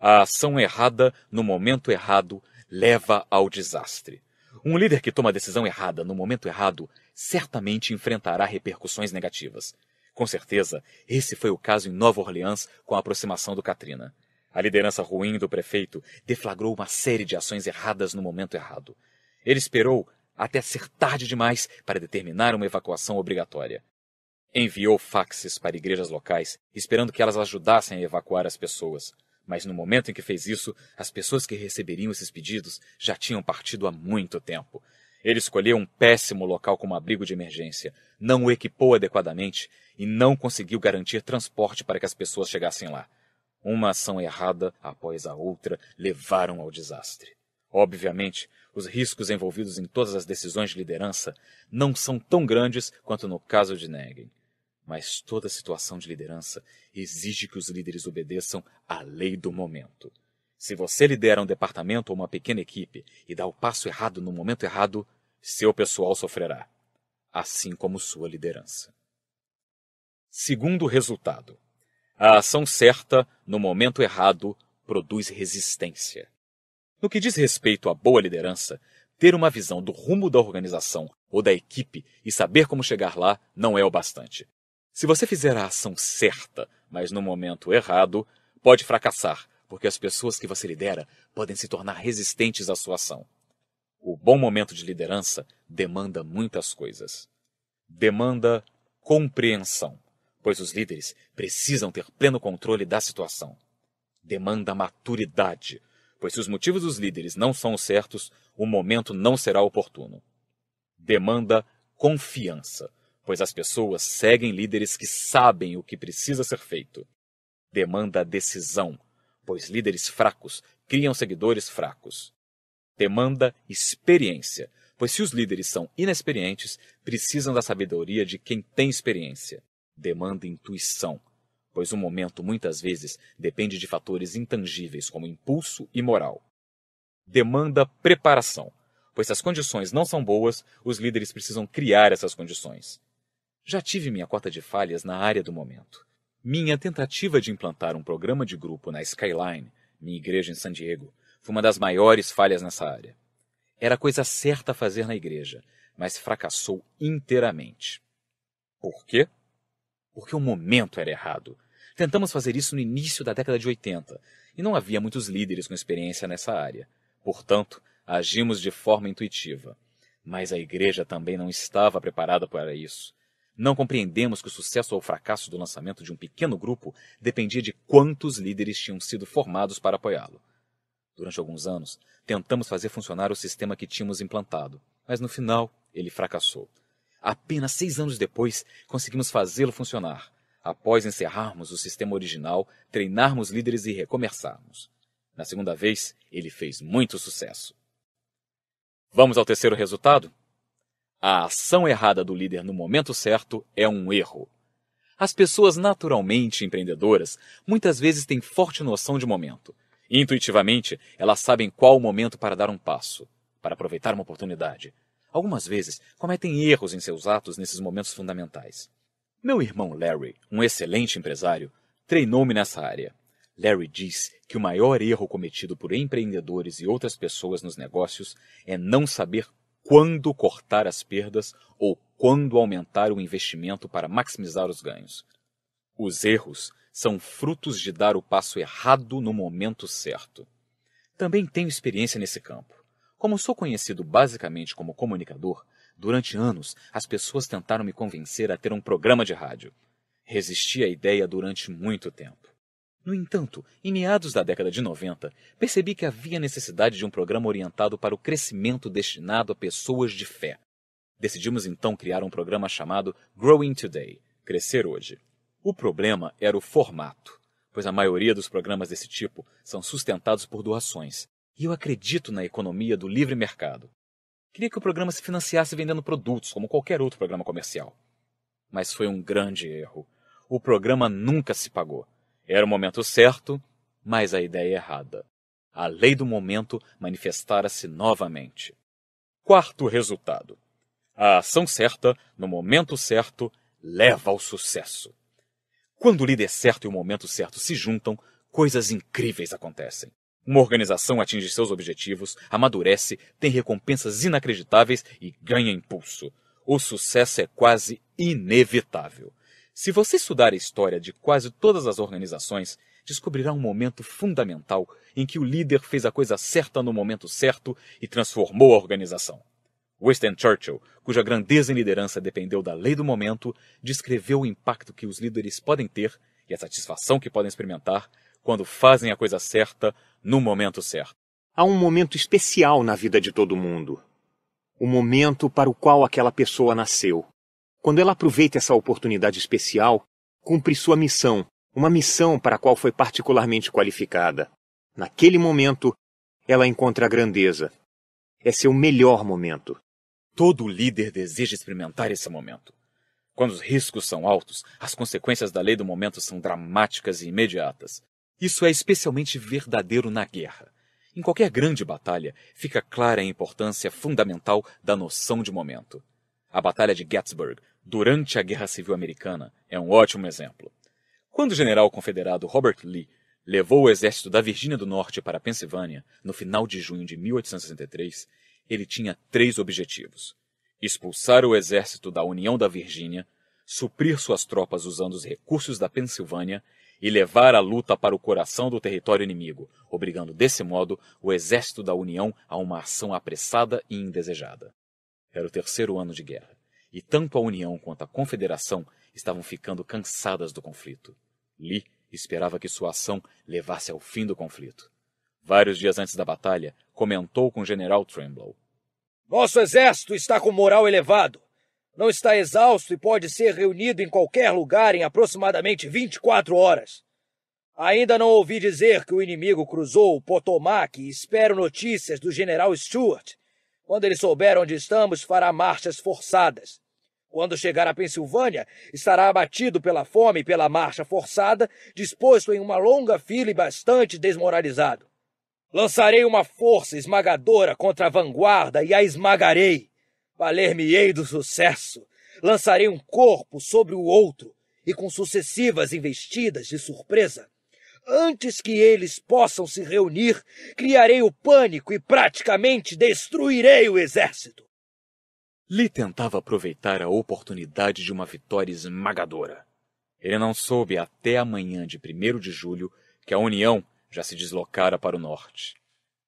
a ação errada no momento errado leva ao desastre. Um líder que toma a decisão errada no momento errado certamente enfrentará repercussões negativas. Com certeza, esse foi o caso em Nova Orleans com a aproximação do Katrina. A liderança ruim do prefeito deflagrou uma série de ações erradas no momento errado. Ele esperou até ser tarde demais para determinar uma evacuação obrigatória. Enviou faxes para igrejas locais, esperando que elas ajudassem a evacuar as pessoas. Mas no momento em que fez isso, as pessoas que receberiam esses pedidos já tinham partido há muito tempo, ele escolheu um péssimo local como abrigo de emergência, não o equipou adequadamente e não conseguiu garantir transporte para que as pessoas chegassem lá. Uma ação errada após a outra levaram ao desastre. Obviamente, os riscos envolvidos em todas as decisões de liderança não são tão grandes quanto no caso de Negen. Mas toda situação de liderança exige que os líderes obedeçam à lei do momento. Se você lidera um departamento ou uma pequena equipe e dá o passo errado no momento errado, seu pessoal sofrerá, assim como sua liderança. Segundo resultado: a ação certa no momento errado produz resistência. No que diz respeito à boa liderança, ter uma visão do rumo da organização ou da equipe e saber como chegar lá não é o bastante. Se você fizer a ação certa, mas no momento errado, pode fracassar, porque as pessoas que você lidera podem se tornar resistentes à sua ação. O bom momento de liderança demanda muitas coisas. Demanda compreensão, pois os líderes precisam ter pleno controle da situação. Demanda maturidade, pois se os motivos dos líderes não são os certos, o momento não será oportuno. Demanda confiança, pois as pessoas seguem líderes que sabem o que precisa ser feito. Demanda decisão, pois líderes fracos criam seguidores fracos. Demanda experiência, pois se os líderes são inexperientes, precisam da sabedoria de quem tem experiência. Demanda intuição, pois o um momento muitas vezes depende de fatores intangíveis como impulso e moral. Demanda preparação, pois se as condições não são boas, os líderes precisam criar essas condições. Já tive minha cota de falhas na área do momento. Minha tentativa de implantar um programa de grupo na Skyline, minha igreja em San Diego, foi uma das maiores falhas nessa área. Era a coisa certa a fazer na igreja, mas fracassou inteiramente. Por quê? Porque o momento era errado. Tentamos fazer isso no início da década de 80 e não havia muitos líderes com experiência nessa área. Portanto, agimos de forma intuitiva. Mas a igreja também não estava preparada para isso. Não compreendemos que o sucesso ou fracasso do lançamento de um pequeno grupo dependia de quantos líderes tinham sido formados para apoiá-lo. Durante alguns anos, tentamos fazer funcionar o sistema que tínhamos implantado, mas no final ele fracassou. Apenas seis anos depois, conseguimos fazê-lo funcionar, após encerrarmos o sistema original, treinarmos líderes e recomeçarmos. Na segunda vez, ele fez muito sucesso. Vamos ao terceiro resultado? A ação errada do líder no momento certo é um erro. As pessoas naturalmente empreendedoras muitas vezes têm forte noção de momento. Intuitivamente, elas sabem qual o momento para dar um passo, para aproveitar uma oportunidade. Algumas vezes cometem erros em seus atos nesses momentos fundamentais. Meu irmão Larry, um excelente empresário, treinou-me nessa área. Larry diz que o maior erro cometido por empreendedores e outras pessoas nos negócios é não saber quando cortar as perdas ou quando aumentar o investimento para maximizar os ganhos. Os erros são frutos de dar o passo errado no momento certo. Também tenho experiência nesse campo. Como sou conhecido basicamente como comunicador, durante anos as pessoas tentaram me convencer a ter um programa de rádio. Resisti à ideia durante muito tempo. No entanto, em meados da década de 90, percebi que havia necessidade de um programa orientado para o crescimento destinado a pessoas de fé. Decidimos então criar um programa chamado Growing Today Crescer Hoje. O problema era o formato, pois a maioria dos programas desse tipo são sustentados por doações, e eu acredito na economia do livre mercado. Queria que o programa se financiasse vendendo produtos, como qualquer outro programa comercial. Mas foi um grande erro. O programa nunca se pagou era o momento certo, mas a ideia errada. A lei do momento manifestara-se novamente. Quarto resultado: a ação certa, no momento certo, leva ao sucesso. Quando o líder certo e o momento certo se juntam, coisas incríveis acontecem. Uma organização atinge seus objetivos, amadurece, tem recompensas inacreditáveis e ganha impulso. O sucesso é quase inevitável. Se você estudar a história de quase todas as organizações, descobrirá um momento fundamental em que o líder fez a coisa certa no momento certo e transformou a organização. Winston Churchill, cuja grandeza em liderança dependeu da lei do momento, descreveu o impacto que os líderes podem ter e a satisfação que podem experimentar quando fazem a coisa certa no momento certo. Há um momento especial na vida de todo mundo. O momento para o qual aquela pessoa nasceu. Quando ela aproveita essa oportunidade especial, cumpre sua missão, uma missão para a qual foi particularmente qualificada. Naquele momento, ela encontra a grandeza. É seu melhor momento. Todo líder deseja experimentar esse momento. Quando os riscos são altos, as consequências da lei do momento são dramáticas e imediatas. Isso é especialmente verdadeiro na guerra. Em qualquer grande batalha, fica clara a importância fundamental da noção de momento. A Batalha de Gettysburg, durante a Guerra Civil Americana, é um ótimo exemplo. Quando o general confederado Robert Lee levou o exército da Virgínia do Norte para a Pensilvânia, no final de junho de 1863, ele tinha três objetivos: expulsar o exército da União da Virgínia, suprir suas tropas usando os recursos da Pensilvânia e levar a luta para o coração do território inimigo, obrigando desse modo o exército da União a uma ação apressada e indesejada. Era o terceiro ano de guerra, e tanto a União quanto a Confederação estavam ficando cansadas do conflito. Lee esperava que sua ação levasse ao fim do conflito. Vários dias antes da batalha, comentou com o general Tremblow. Nosso exército está com moral elevado. Não está exausto e pode ser reunido em qualquer lugar em aproximadamente 24 horas. Ainda não ouvi dizer que o inimigo cruzou o Potomac e espero notícias do general Stuart quando ele souber onde estamos, fará marchas forçadas. Quando chegar à Pensilvânia, estará abatido pela fome e pela marcha forçada, disposto em uma longa fila e bastante desmoralizado. Lançarei uma força esmagadora contra a vanguarda e a esmagarei. Valer-me-ei do sucesso. Lançarei um corpo sobre o outro e com sucessivas investidas de surpresa Antes que eles possam se reunir, criarei o pânico e praticamente destruirei o exército. Lee tentava aproveitar a oportunidade de uma vitória esmagadora. Ele não soube até amanhã de 1 de julho que a União já se deslocara para o norte.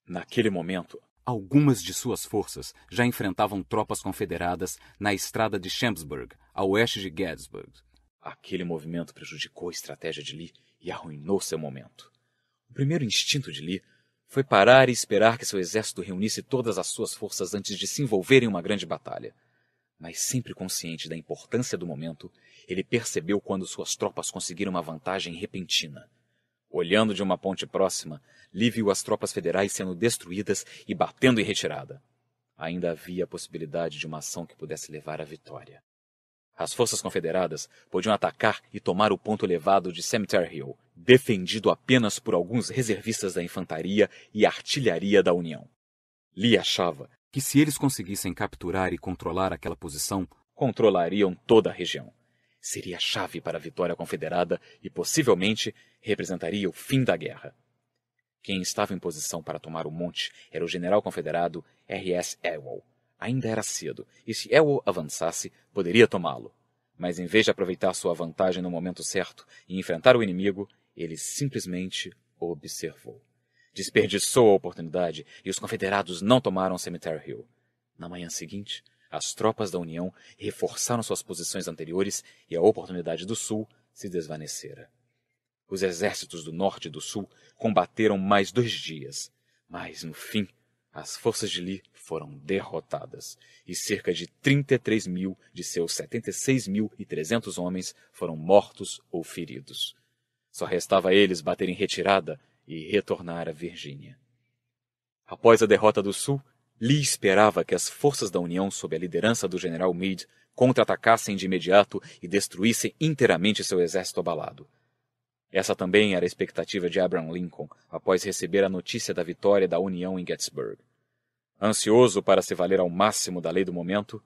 Naquele momento, algumas de suas forças já enfrentavam tropas confederadas na estrada de Chambersburg, a oeste de Gettysburg. Aquele movimento prejudicou a estratégia de Lee e arruinou seu momento. O primeiro instinto de Lee foi parar e esperar que seu exército reunisse todas as suas forças antes de se envolver em uma grande batalha. Mas sempre consciente da importância do momento, ele percebeu quando suas tropas conseguiram uma vantagem repentina. Olhando de uma ponte próxima, Lee viu as tropas federais sendo destruídas e batendo em retirada. Ainda havia a possibilidade de uma ação que pudesse levar à vitória. As forças confederadas podiam atacar e tomar o ponto elevado de Cemetery Hill, defendido apenas por alguns reservistas da infantaria e artilharia da União. Lee achava que se eles conseguissem capturar e controlar aquela posição, controlariam toda a região. Seria a chave para a vitória confederada e possivelmente representaria o fim da guerra. Quem estava em posição para tomar o monte era o general confederado R.S. Ewell, Ainda era cedo, e se Elwell avançasse, poderia tomá-lo. Mas em vez de aproveitar sua vantagem no momento certo e enfrentar o inimigo, ele simplesmente observou. Desperdiçou a oportunidade e os confederados não tomaram Cemetery Hill. Na manhã seguinte, as tropas da União reforçaram suas posições anteriores e a oportunidade do Sul se desvanecera. Os exércitos do Norte e do Sul combateram mais dois dias, mas, no fim, as forças de Lee foram derrotadas e cerca de 33 mil de seus 76.300 homens foram mortos ou feridos. Só restava a eles baterem retirada e retornar à Virgínia. Após a derrota do Sul, Lee esperava que as forças da União, sob a liderança do general Meade, contra-atacassem de imediato e destruíssem inteiramente seu exército abalado. Essa também era a expectativa de Abraham Lincoln após receber a notícia da vitória da União em Gettysburg. Ansioso para se valer ao máximo da lei do momento,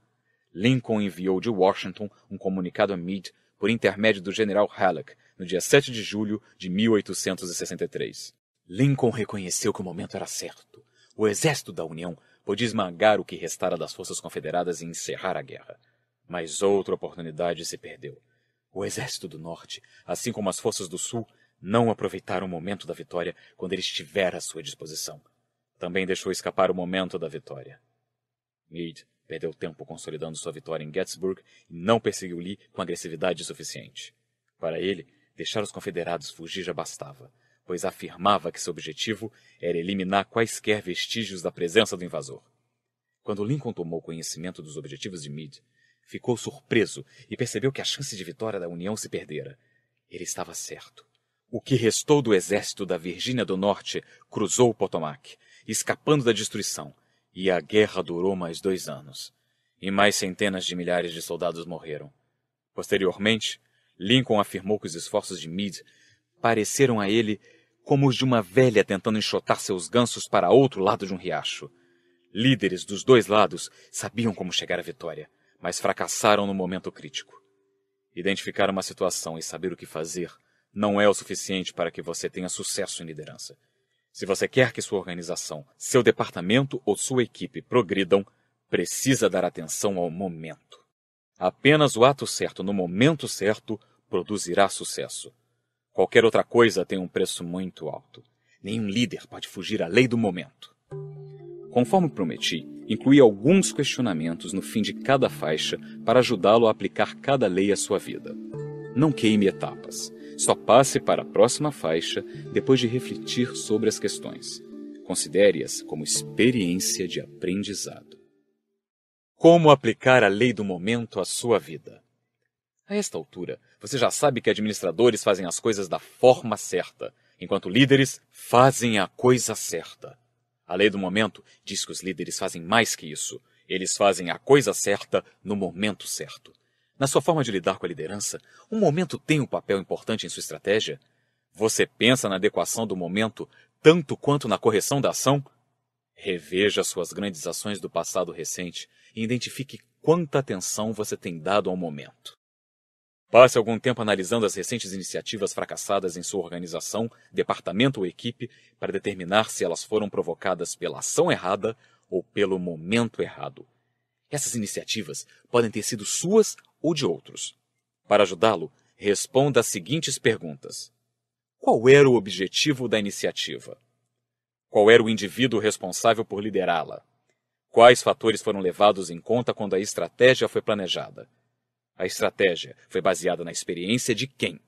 Lincoln enviou de Washington um comunicado a Meade por intermédio do general Halleck no dia 7 de julho de 1863. Lincoln reconheceu que o momento era certo. O exército da União podia esmagar o que restara das forças confederadas e encerrar a guerra. Mas outra oportunidade se perdeu. O Exército do Norte, assim como as forças do Sul, não aproveitaram o momento da vitória quando ele estiver à sua disposição. Também deixou escapar o momento da vitória. Meade perdeu tempo consolidando sua vitória em Gettysburg e não perseguiu Lee com agressividade suficiente. Para ele, deixar os confederados fugir já bastava, pois afirmava que seu objetivo era eliminar quaisquer vestígios da presença do invasor. Quando Lincoln tomou conhecimento dos objetivos de Meade, Ficou surpreso e percebeu que a chance de vitória da União se perdera. Ele estava certo. O que restou do exército da Virgínia do Norte cruzou o Potomac, escapando da destruição, e a guerra durou mais dois anos. E mais centenas de milhares de soldados morreram. Posteriormente, Lincoln afirmou que os esforços de Meade pareceram a ele como os de uma velha tentando enxotar seus gansos para outro lado de um riacho. Líderes dos dois lados sabiam como chegar à vitória mas fracassaram no momento crítico. Identificar uma situação e saber o que fazer não é o suficiente para que você tenha sucesso em liderança. Se você quer que sua organização, seu departamento ou sua equipe progridam, precisa dar atenção ao momento. Apenas o ato certo no momento certo produzirá sucesso. Qualquer outra coisa tem um preço muito alto. Nenhum líder pode fugir à lei do momento conforme prometi, incluí alguns questionamentos no fim de cada faixa para ajudá-lo a aplicar cada lei à sua vida. Não queime etapas. Só passe para a próxima faixa depois de refletir sobre as questões. Considere-as como experiência de aprendizado. Como aplicar a lei do momento à sua vida? A esta altura, você já sabe que administradores fazem as coisas da forma certa, enquanto líderes fazem a coisa certa. A lei do momento diz que os líderes fazem mais que isso. Eles fazem a coisa certa no momento certo. Na sua forma de lidar com a liderança, o momento tem um papel importante em sua estratégia? Você pensa na adequação do momento tanto quanto na correção da ação? Reveja suas grandes ações do passado recente e identifique quanta atenção você tem dado ao momento. Passe algum tempo analisando as recentes iniciativas fracassadas em sua organização, departamento ou equipe para determinar se elas foram provocadas pela ação errada ou pelo momento errado. Essas iniciativas podem ter sido suas ou de outros. Para ajudá-lo, responda as seguintes perguntas: Qual era o objetivo da iniciativa? Qual era o indivíduo responsável por liderá-la? Quais fatores foram levados em conta quando a estratégia foi planejada? A estratégia foi baseada na experiência de quem?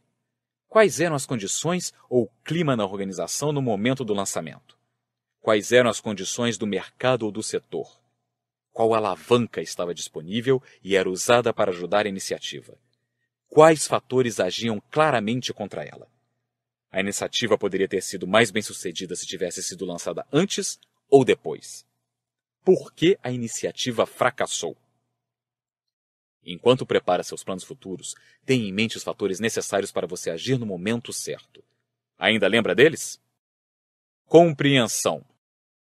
Quais eram as condições ou clima na organização no momento do lançamento? Quais eram as condições do mercado ou do setor? Qual alavanca estava disponível e era usada para ajudar a iniciativa? Quais fatores agiam claramente contra ela? A iniciativa poderia ter sido mais bem sucedida se tivesse sido lançada antes ou depois. Por que a iniciativa fracassou? Enquanto prepara seus planos futuros, tenha em mente os fatores necessários para você agir no momento certo. Ainda lembra deles? Compreensão.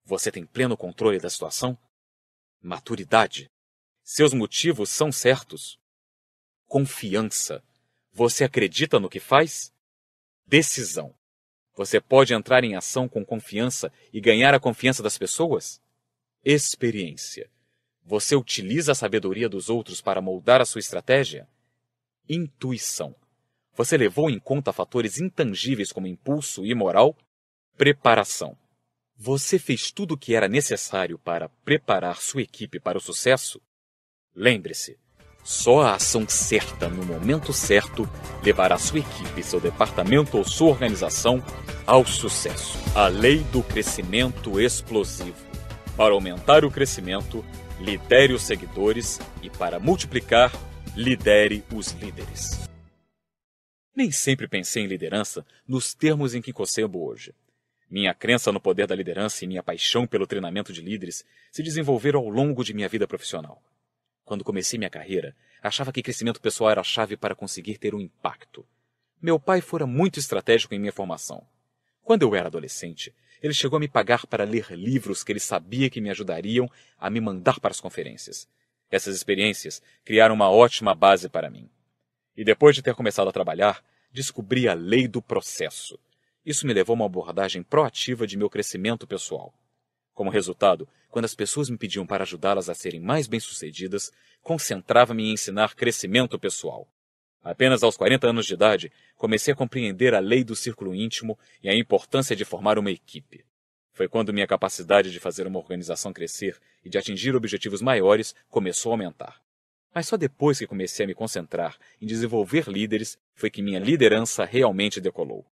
Você tem pleno controle da situação? Maturidade. Seus motivos são certos. Confiança. Você acredita no que faz? Decisão. Você pode entrar em ação com confiança e ganhar a confiança das pessoas? Experiência você utiliza a sabedoria dos outros para moldar a sua estratégia? Intuição. Você levou em conta fatores intangíveis como impulso e moral? Preparação. Você fez tudo o que era necessário para preparar sua equipe para o sucesso? Lembre-se, só a ação certa no momento certo levará sua equipe, seu departamento ou sua organização ao sucesso. A lei do crescimento explosivo. Para aumentar o crescimento, lidere os seguidores e, para multiplicar, lidere os líderes. Nem sempre pensei em liderança nos termos em que concebo hoje. Minha crença no poder da liderança e minha paixão pelo treinamento de líderes se desenvolveram ao longo de minha vida profissional. Quando comecei minha carreira, achava que crescimento pessoal era a chave para conseguir ter um impacto. Meu pai fora muito estratégico em minha formação. Quando eu era adolescente, ele chegou a me pagar para ler livros que ele sabia que me ajudariam a me mandar para as conferências. Essas experiências criaram uma ótima base para mim. E depois de ter começado a trabalhar, descobri a lei do processo. Isso me levou a uma abordagem proativa de meu crescimento pessoal. Como resultado, quando as pessoas me pediam para ajudá-las a serem mais bem-sucedidas, concentrava-me em ensinar crescimento pessoal. Apenas aos 40 anos de idade, comecei a compreender a lei do círculo íntimo e a importância de formar uma equipe. Foi quando minha capacidade de fazer uma organização crescer e de atingir objetivos maiores começou a aumentar. Mas só depois que comecei a me concentrar em desenvolver líderes foi que minha liderança realmente decolou.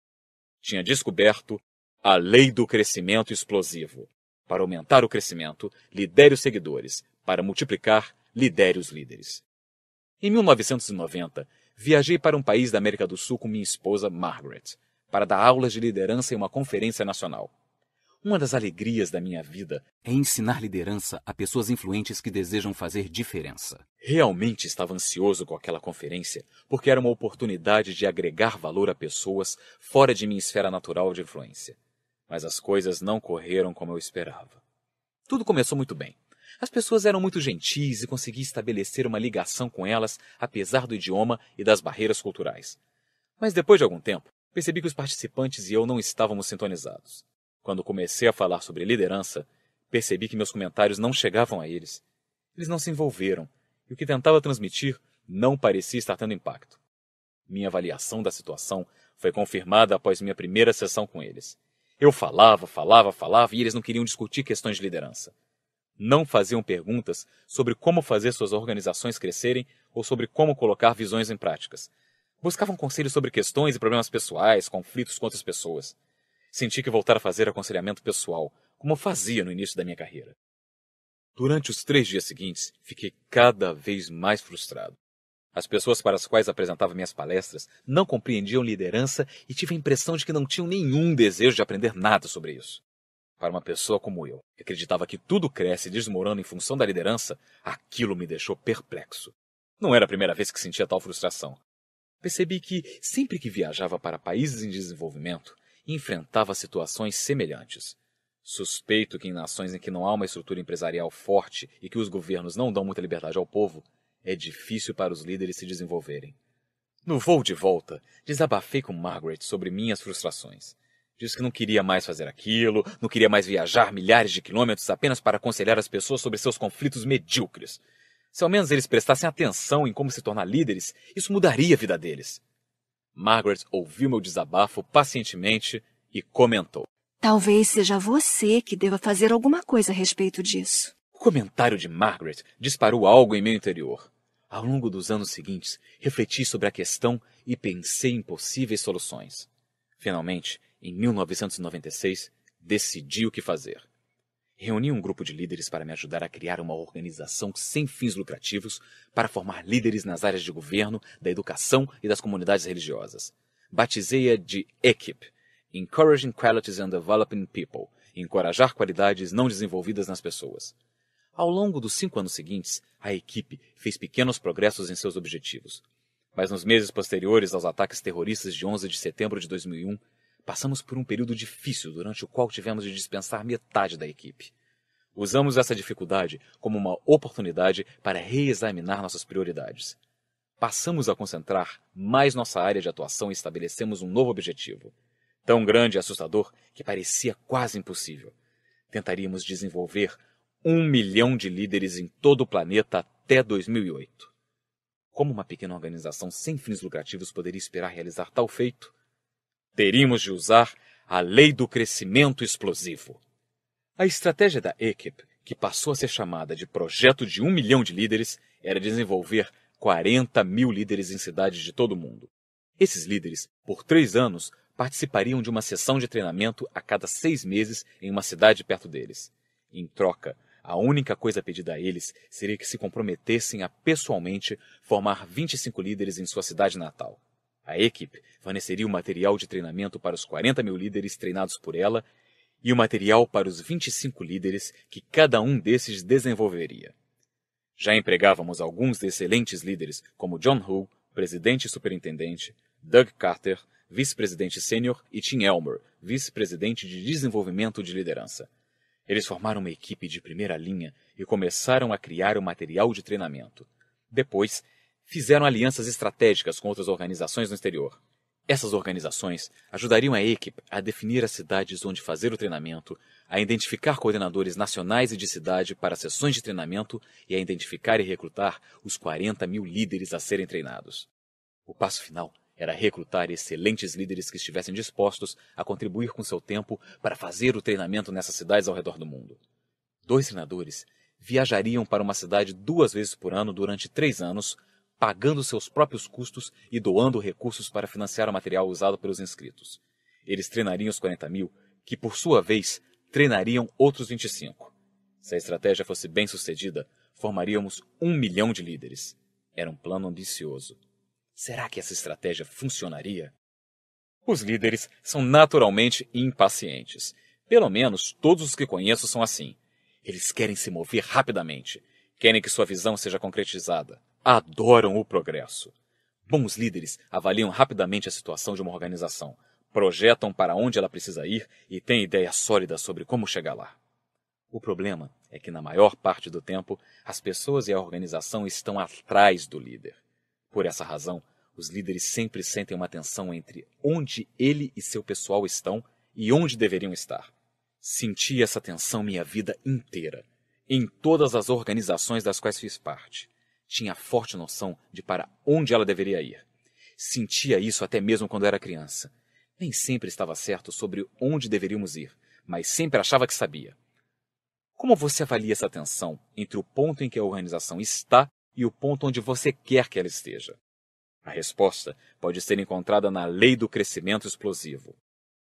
Tinha descoberto a lei do crescimento explosivo. Para aumentar o crescimento, lidere os seguidores. Para multiplicar, lidere os líderes. Em 1990, viajei para um país da América do Sul com minha esposa, Margaret, para dar aulas de liderança em uma conferência nacional. Uma das alegrias da minha vida é ensinar liderança a pessoas influentes que desejam fazer diferença. Realmente estava ansioso com aquela conferência, porque era uma oportunidade de agregar valor a pessoas fora de minha esfera natural de influência. Mas as coisas não correram como eu esperava. Tudo começou muito bem. As pessoas eram muito gentis e consegui estabelecer uma ligação com elas, apesar do idioma e das barreiras culturais. Mas depois de algum tempo, percebi que os participantes e eu não estávamos sintonizados. Quando comecei a falar sobre liderança, percebi que meus comentários não chegavam a eles. Eles não se envolveram, e o que tentava transmitir não parecia estar tendo impacto. Minha avaliação da situação foi confirmada após minha primeira sessão com eles. Eu falava, falava, falava e eles não queriam discutir questões de liderança não faziam perguntas sobre como fazer suas organizações crescerem ou sobre como colocar visões em práticas. Buscavam conselhos sobre questões e problemas pessoais, conflitos com outras pessoas. Senti que voltar a fazer aconselhamento pessoal, como fazia no início da minha carreira. Durante os três dias seguintes, fiquei cada vez mais frustrado. As pessoas para as quais apresentava minhas palestras não compreendiam liderança e tive a impressão de que não tinham nenhum desejo de aprender nada sobre isso. Para uma pessoa como eu, que acreditava que tudo cresce desmoronando em função da liderança, aquilo me deixou perplexo. Não era a primeira vez que sentia tal frustração. Percebi que, sempre que viajava para países em desenvolvimento, enfrentava situações semelhantes. Suspeito que em nações em que não há uma estrutura empresarial forte e que os governos não dão muita liberdade ao povo, é difícil para os líderes se desenvolverem. No voo de volta, desabafei com Margaret sobre minhas frustrações. Disse que não queria mais fazer aquilo, não queria mais viajar milhares de quilômetros apenas para aconselhar as pessoas sobre seus conflitos medíocres. Se ao menos eles prestassem atenção em como se tornar líderes, isso mudaria a vida deles. Margaret ouviu meu desabafo pacientemente e comentou: Talvez seja você que deva fazer alguma coisa a respeito disso. O comentário de Margaret disparou algo em meu interior. Ao longo dos anos seguintes, refleti sobre a questão e pensei em possíveis soluções. Finalmente, em 1996, decidi o que fazer. Reuni um grupo de líderes para me ajudar a criar uma organização sem fins lucrativos para formar líderes nas áreas de governo, da educação e das comunidades religiosas. Batizei-a de EQUIP Encouraging Qualities and Developing People Encorajar qualidades não desenvolvidas nas pessoas. Ao longo dos cinco anos seguintes, a equipe fez pequenos progressos em seus objetivos. Mas nos meses posteriores aos ataques terroristas de 11 de setembro de 2001, Passamos por um período difícil durante o qual tivemos de dispensar metade da equipe. Usamos essa dificuldade como uma oportunidade para reexaminar nossas prioridades. Passamos a concentrar mais nossa área de atuação e estabelecemos um novo objetivo, tão grande e assustador que parecia quase impossível. Tentaríamos desenvolver um milhão de líderes em todo o planeta até 2008. Como uma pequena organização sem fins lucrativos poderia esperar realizar tal feito? teríamos de usar a lei do crescimento explosivo. A estratégia da EQIP, que passou a ser chamada de Projeto de um Milhão de Líderes, era desenvolver 40 mil líderes em cidades de todo o mundo. Esses líderes, por três anos, participariam de uma sessão de treinamento a cada seis meses em uma cidade perto deles. Em troca, a única coisa pedida a eles seria que se comprometessem a pessoalmente formar 25 líderes em sua cidade natal. A equipe forneceria o material de treinamento para os 40 mil líderes treinados por ela e o material para os 25 líderes que cada um desses desenvolveria. Já empregávamos alguns excelentes líderes, como John Hull, presidente e superintendente, Doug Carter, vice-presidente sênior, e Tim Elmer, vice-presidente de desenvolvimento de liderança. Eles formaram uma equipe de primeira linha e começaram a criar o material de treinamento. Depois, fizeram alianças estratégicas com outras organizações no exterior. Essas organizações ajudariam a equipe a definir as cidades onde fazer o treinamento, a identificar coordenadores nacionais e de cidade para sessões de treinamento e a identificar e recrutar os 40 mil líderes a serem treinados. O passo final era recrutar excelentes líderes que estivessem dispostos a contribuir com seu tempo para fazer o treinamento nessas cidades ao redor do mundo. Dois treinadores viajariam para uma cidade duas vezes por ano durante três anos pagando seus próprios custos e doando recursos para financiar o material usado pelos inscritos. Eles treinariam os 40 mil, que por sua vez treinariam outros 25. Se a estratégia fosse bem sucedida, formaríamos um milhão de líderes. Era um plano ambicioso. Será que essa estratégia funcionaria? Os líderes são naturalmente impacientes. Pelo menos todos os que conheço são assim. Eles querem se mover rapidamente, querem que sua visão seja concretizada adoram o progresso. Bons líderes avaliam rapidamente a situação de uma organização, projetam para onde ela precisa ir e têm ideia sólida sobre como chegar lá. O problema é que, na maior parte do tempo, as pessoas e a organização estão atrás do líder. Por essa razão, os líderes sempre sentem uma tensão entre onde ele e seu pessoal estão e onde deveriam estar. Senti essa tensão minha vida inteira, em todas as organizações das quais fiz parte tinha forte noção de para onde ela deveria ir. Sentia isso até mesmo quando era criança. Nem sempre estava certo sobre onde deveríamos ir, mas sempre achava que sabia. Como você avalia essa tensão entre o ponto em que a organização está e o ponto onde você quer que ela esteja? A resposta pode ser encontrada na lei do crescimento explosivo.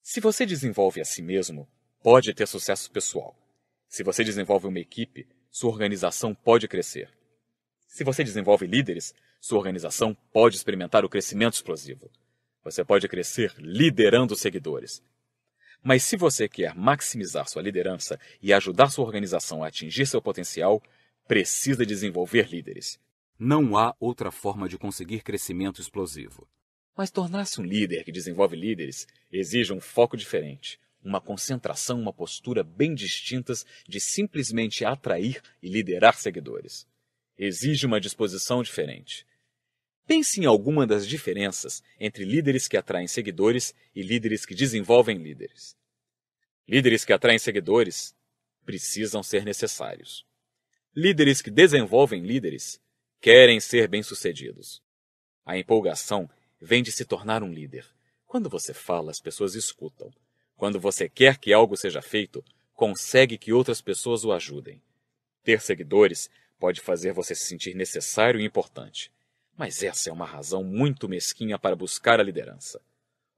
Se você desenvolve a si mesmo, pode ter sucesso pessoal. Se você desenvolve uma equipe, sua organização pode crescer. Se você desenvolve líderes, sua organização pode experimentar o crescimento explosivo. Você pode crescer liderando seguidores. Mas se você quer maximizar sua liderança e ajudar sua organização a atingir seu potencial, precisa desenvolver líderes. Não há outra forma de conseguir crescimento explosivo. Mas tornar-se um líder que desenvolve líderes exige um foco diferente, uma concentração, uma postura bem distintas de simplesmente atrair e liderar seguidores exige uma disposição diferente. Pense em alguma das diferenças entre líderes que atraem seguidores e líderes que desenvolvem líderes. Líderes que atraem seguidores precisam ser necessários. Líderes que desenvolvem líderes querem ser bem-sucedidos. A empolgação vem de se tornar um líder. Quando você fala, as pessoas escutam. Quando você quer que algo seja feito, consegue que outras pessoas o ajudem. Ter seguidores pode fazer você se sentir necessário e importante. Mas essa é uma razão muito mesquinha para buscar a liderança.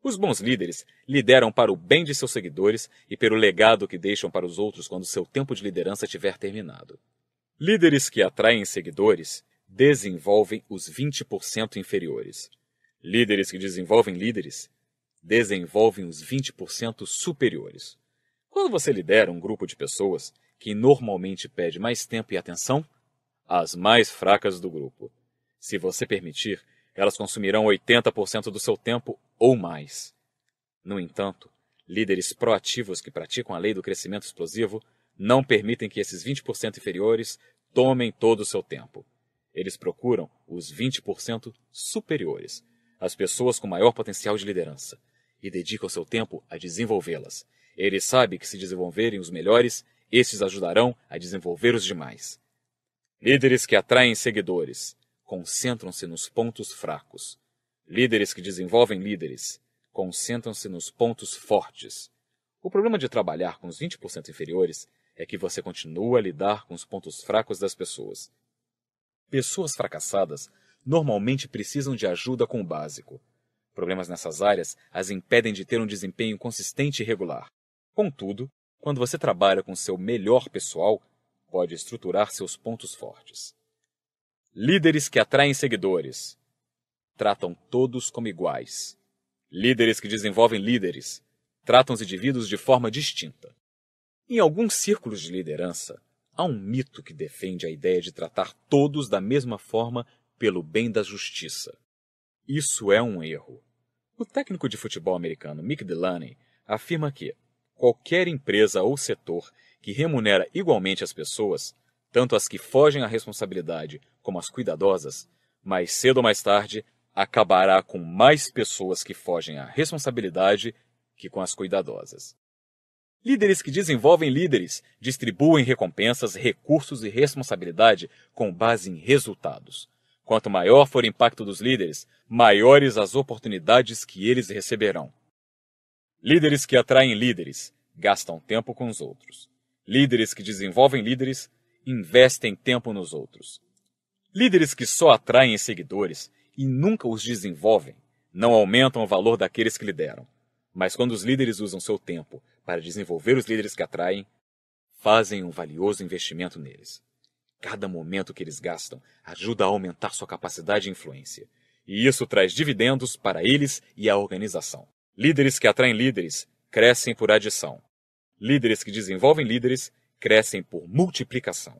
Os bons líderes lideram para o bem de seus seguidores e pelo legado que deixam para os outros quando seu tempo de liderança tiver terminado. Líderes que atraem seguidores desenvolvem os 20% inferiores. Líderes que desenvolvem líderes desenvolvem os 20% superiores. Quando você lidera um grupo de pessoas que normalmente pede mais tempo e atenção, as mais fracas do grupo. Se você permitir, elas consumirão 80% do seu tempo ou mais. No entanto, líderes proativos que praticam a lei do crescimento explosivo não permitem que esses 20% inferiores tomem todo o seu tempo. Eles procuram os 20% superiores, as pessoas com maior potencial de liderança, e dedicam seu tempo a desenvolvê-las. Ele sabe que se desenvolverem os melhores, esses ajudarão a desenvolver os demais. Líderes que atraem seguidores, concentram-se nos pontos fracos. Líderes que desenvolvem líderes, concentram-se nos pontos fortes. O problema de trabalhar com os 20% inferiores é que você continua a lidar com os pontos fracos das pessoas. Pessoas fracassadas normalmente precisam de ajuda com o básico. Problemas nessas áreas as impedem de ter um desempenho consistente e regular. Contudo, quando você trabalha com seu melhor pessoal, pode estruturar seus pontos fortes. Líderes que atraem seguidores tratam todos como iguais. Líderes que desenvolvem líderes tratam os indivíduos de forma distinta. Em alguns círculos de liderança, há um mito que defende a ideia de tratar todos da mesma forma pelo bem da justiça. Isso é um erro. O técnico de futebol americano Mick Delaney afirma que qualquer empresa ou setor que remunera igualmente as pessoas, tanto as que fogem à responsabilidade como as cuidadosas, mais cedo ou mais tarde acabará com mais pessoas que fogem à responsabilidade que com as cuidadosas. Líderes que desenvolvem líderes distribuem recompensas, recursos e responsabilidade com base em resultados. Quanto maior for o impacto dos líderes, maiores as oportunidades que eles receberão. Líderes que atraem líderes gastam tempo com os outros. Líderes que desenvolvem líderes investem tempo nos outros. Líderes que só atraem seguidores e nunca os desenvolvem não aumentam o valor daqueles que lideram. Mas quando os líderes usam seu tempo para desenvolver os líderes que atraem, fazem um valioso investimento neles. Cada momento que eles gastam ajuda a aumentar sua capacidade de influência, e isso traz dividendos para eles e a organização. Líderes que atraem líderes crescem por adição. Líderes que desenvolvem líderes crescem por multiplicação.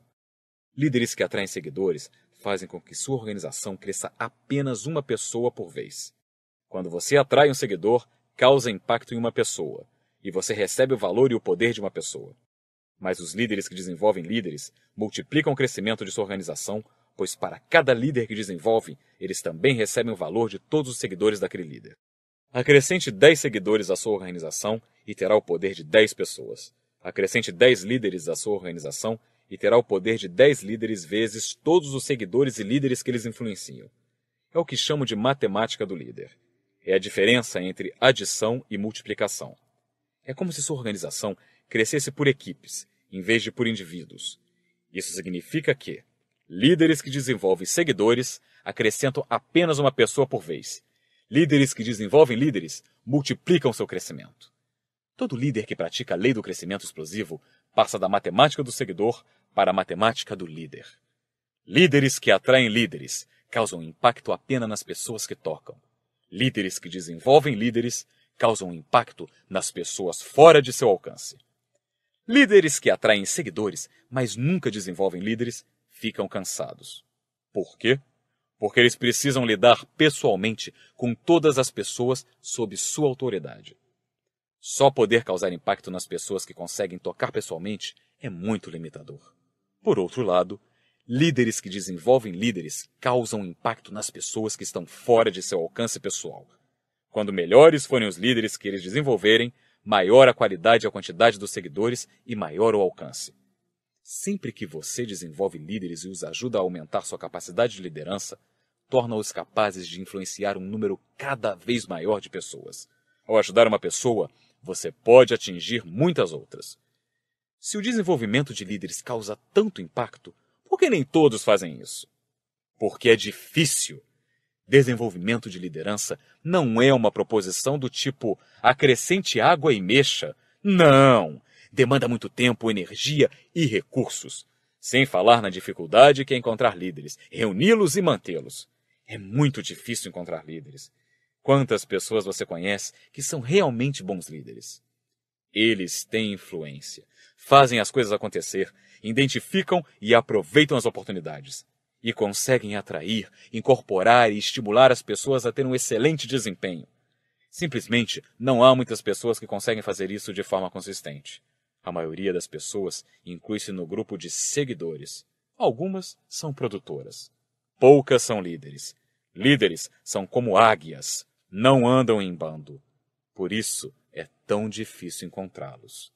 Líderes que atraem seguidores fazem com que sua organização cresça apenas uma pessoa por vez. Quando você atrai um seguidor, causa impacto em uma pessoa, e você recebe o valor e o poder de uma pessoa. Mas os líderes que desenvolvem líderes multiplicam o crescimento de sua organização, pois para cada líder que desenvolve, eles também recebem o valor de todos os seguidores daquele líder. Acrescente 10 seguidores à sua organização e terá o poder de 10 pessoas. Acrescente 10 líderes à sua organização e terá o poder de 10 líderes vezes todos os seguidores e líderes que eles influenciam. É o que chamo de matemática do líder. É a diferença entre adição e multiplicação. É como se sua organização crescesse por equipes, em vez de por indivíduos. Isso significa que líderes que desenvolvem seguidores acrescentam apenas uma pessoa por vez, Líderes que desenvolvem líderes multiplicam seu crescimento. Todo líder que pratica a lei do crescimento explosivo passa da matemática do seguidor para a matemática do líder. Líderes que atraem líderes causam impacto apenas nas pessoas que tocam. Líderes que desenvolvem líderes causam impacto nas pessoas fora de seu alcance. Líderes que atraem seguidores, mas nunca desenvolvem líderes, ficam cansados. Por quê? porque eles precisam lidar pessoalmente com todas as pessoas sob sua autoridade. Só poder causar impacto nas pessoas que conseguem tocar pessoalmente é muito limitador. Por outro lado, líderes que desenvolvem líderes causam impacto nas pessoas que estão fora de seu alcance pessoal. Quando melhores forem os líderes que eles desenvolverem, maior a qualidade e a quantidade dos seguidores e maior o alcance. Sempre que você desenvolve líderes e os ajuda a aumentar sua capacidade de liderança, torna-os capazes de influenciar um número cada vez maior de pessoas. Ao ajudar uma pessoa, você pode atingir muitas outras. Se o desenvolvimento de líderes causa tanto impacto, por que nem todos fazem isso? Porque é difícil. Desenvolvimento de liderança não é uma proposição do tipo acrescente água e mexa. Não! Demanda muito tempo, energia e recursos. Sem falar na dificuldade que é encontrar líderes, reuni-los e mantê-los. É muito difícil encontrar líderes. Quantas pessoas você conhece que são realmente bons líderes? Eles têm influência, fazem as coisas acontecer, identificam e aproveitam as oportunidades. E conseguem atrair, incorporar e estimular as pessoas a ter um excelente desempenho. Simplesmente não há muitas pessoas que conseguem fazer isso de forma consistente. A maioria das pessoas inclui-se no grupo de seguidores. Algumas são produtoras. Poucas são líderes. Líderes são como águias, não andam em bando. Por isso é tão difícil encontrá-los.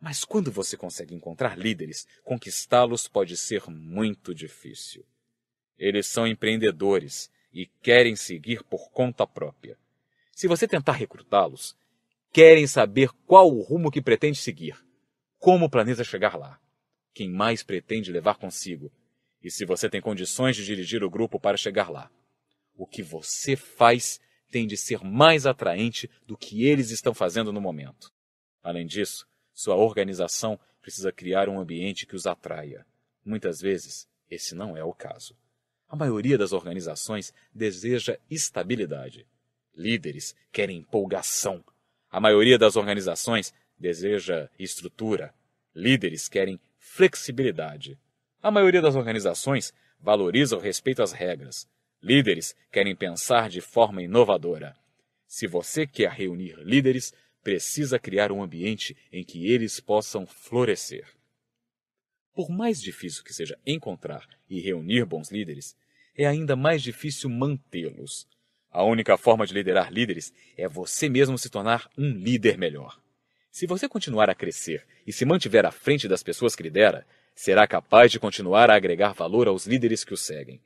Mas quando você consegue encontrar líderes, conquistá-los pode ser muito difícil. Eles são empreendedores e querem seguir por conta própria. Se você tentar recrutá-los, querem saber qual o rumo que pretende seguir, como planeja chegar lá, quem mais pretende levar consigo e se você tem condições de dirigir o grupo para chegar lá. O que você faz tem de ser mais atraente do que eles estão fazendo no momento. Além disso, sua organização precisa criar um ambiente que os atraia. Muitas vezes, esse não é o caso. A maioria das organizações deseja estabilidade. Líderes querem empolgação. A maioria das organizações deseja estrutura. Líderes querem flexibilidade. A maioria das organizações valoriza o respeito às regras. Líderes querem pensar de forma inovadora. Se você quer reunir líderes, precisa criar um ambiente em que eles possam florescer. Por mais difícil que seja encontrar e reunir bons líderes, é ainda mais difícil mantê-los. A única forma de liderar líderes é você mesmo se tornar um líder melhor. Se você continuar a crescer e se mantiver à frente das pessoas que lidera, será capaz de continuar a agregar valor aos líderes que o seguem.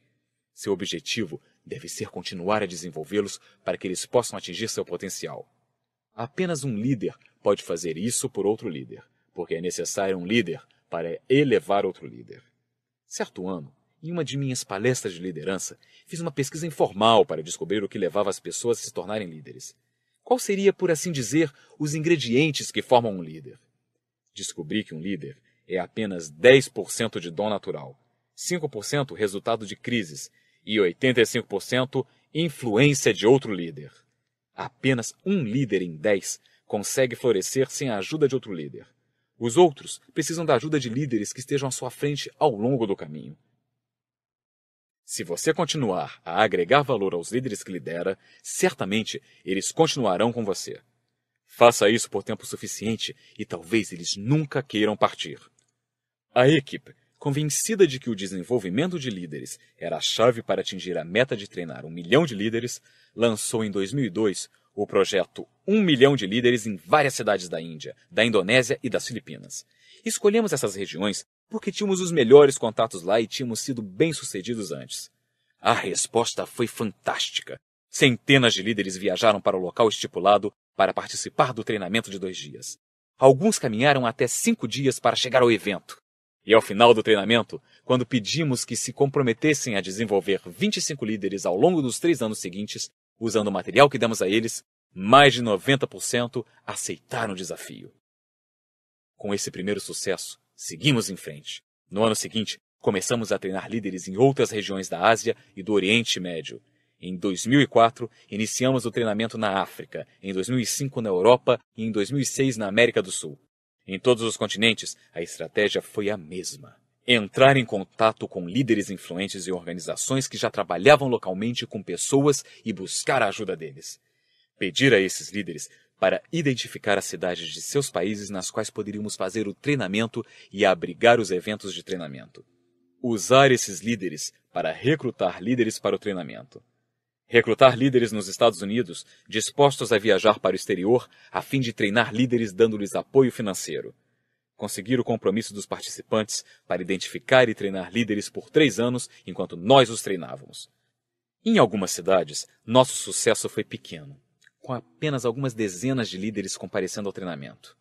Seu objetivo deve ser continuar a desenvolvê-los para que eles possam atingir seu potencial. Apenas um líder pode fazer isso por outro líder, porque é necessário um líder para elevar outro líder. Certo ano, em uma de minhas palestras de liderança, fiz uma pesquisa informal para descobrir o que levava as pessoas a se tornarem líderes. Qual seria, por assim dizer, os ingredientes que formam um líder? Descobri que um líder é apenas 10% de dom natural, 5% resultado de crises e 85% influência de outro líder. Apenas um líder em 10 consegue florescer sem a ajuda de outro líder. Os outros precisam da ajuda de líderes que estejam à sua frente ao longo do caminho. Se você continuar a agregar valor aos líderes que lidera, certamente eles continuarão com você. Faça isso por tempo suficiente e talvez eles nunca queiram partir. A equipe, convencida de que o desenvolvimento de líderes era a chave para atingir a meta de treinar um milhão de líderes, lançou em 2002 o projeto Um milhão de líderes em várias cidades da Índia, da Indonésia e das Filipinas. Escolhemos essas regiões porque tínhamos os melhores contatos lá e tínhamos sido bem-sucedidos antes. A resposta foi fantástica. Centenas de líderes viajaram para o local estipulado para participar do treinamento de dois dias. Alguns caminharam até cinco dias para chegar ao evento. E ao final do treinamento, quando pedimos que se comprometessem a desenvolver 25 líderes ao longo dos três anos seguintes, usando o material que demos a eles, mais de 90% aceitaram o desafio. Com esse primeiro sucesso, seguimos em frente. No ano seguinte, começamos a treinar líderes em outras regiões da Ásia e do Oriente Médio. Em 2004, iniciamos o treinamento na África, em 2005 na Europa e em 2006 na América do Sul. Em todos os continentes, a estratégia foi a mesma. Entrar em contato com líderes influentes e organizações que já trabalhavam localmente com pessoas e buscar a ajuda deles. Pedir a esses líderes para identificar as cidades de seus países nas quais poderíamos fazer o treinamento e abrigar os eventos de treinamento. Usar esses líderes para recrutar líderes para o treinamento. Recrutar líderes nos Estados Unidos dispostos a viajar para o exterior a fim de treinar líderes dando-lhes apoio financeiro. Conseguir o compromisso dos participantes para identificar e treinar líderes por três anos enquanto nós os treinávamos. Em algumas cidades, nosso sucesso foi pequeno, com apenas algumas dezenas de líderes comparecendo ao treinamento.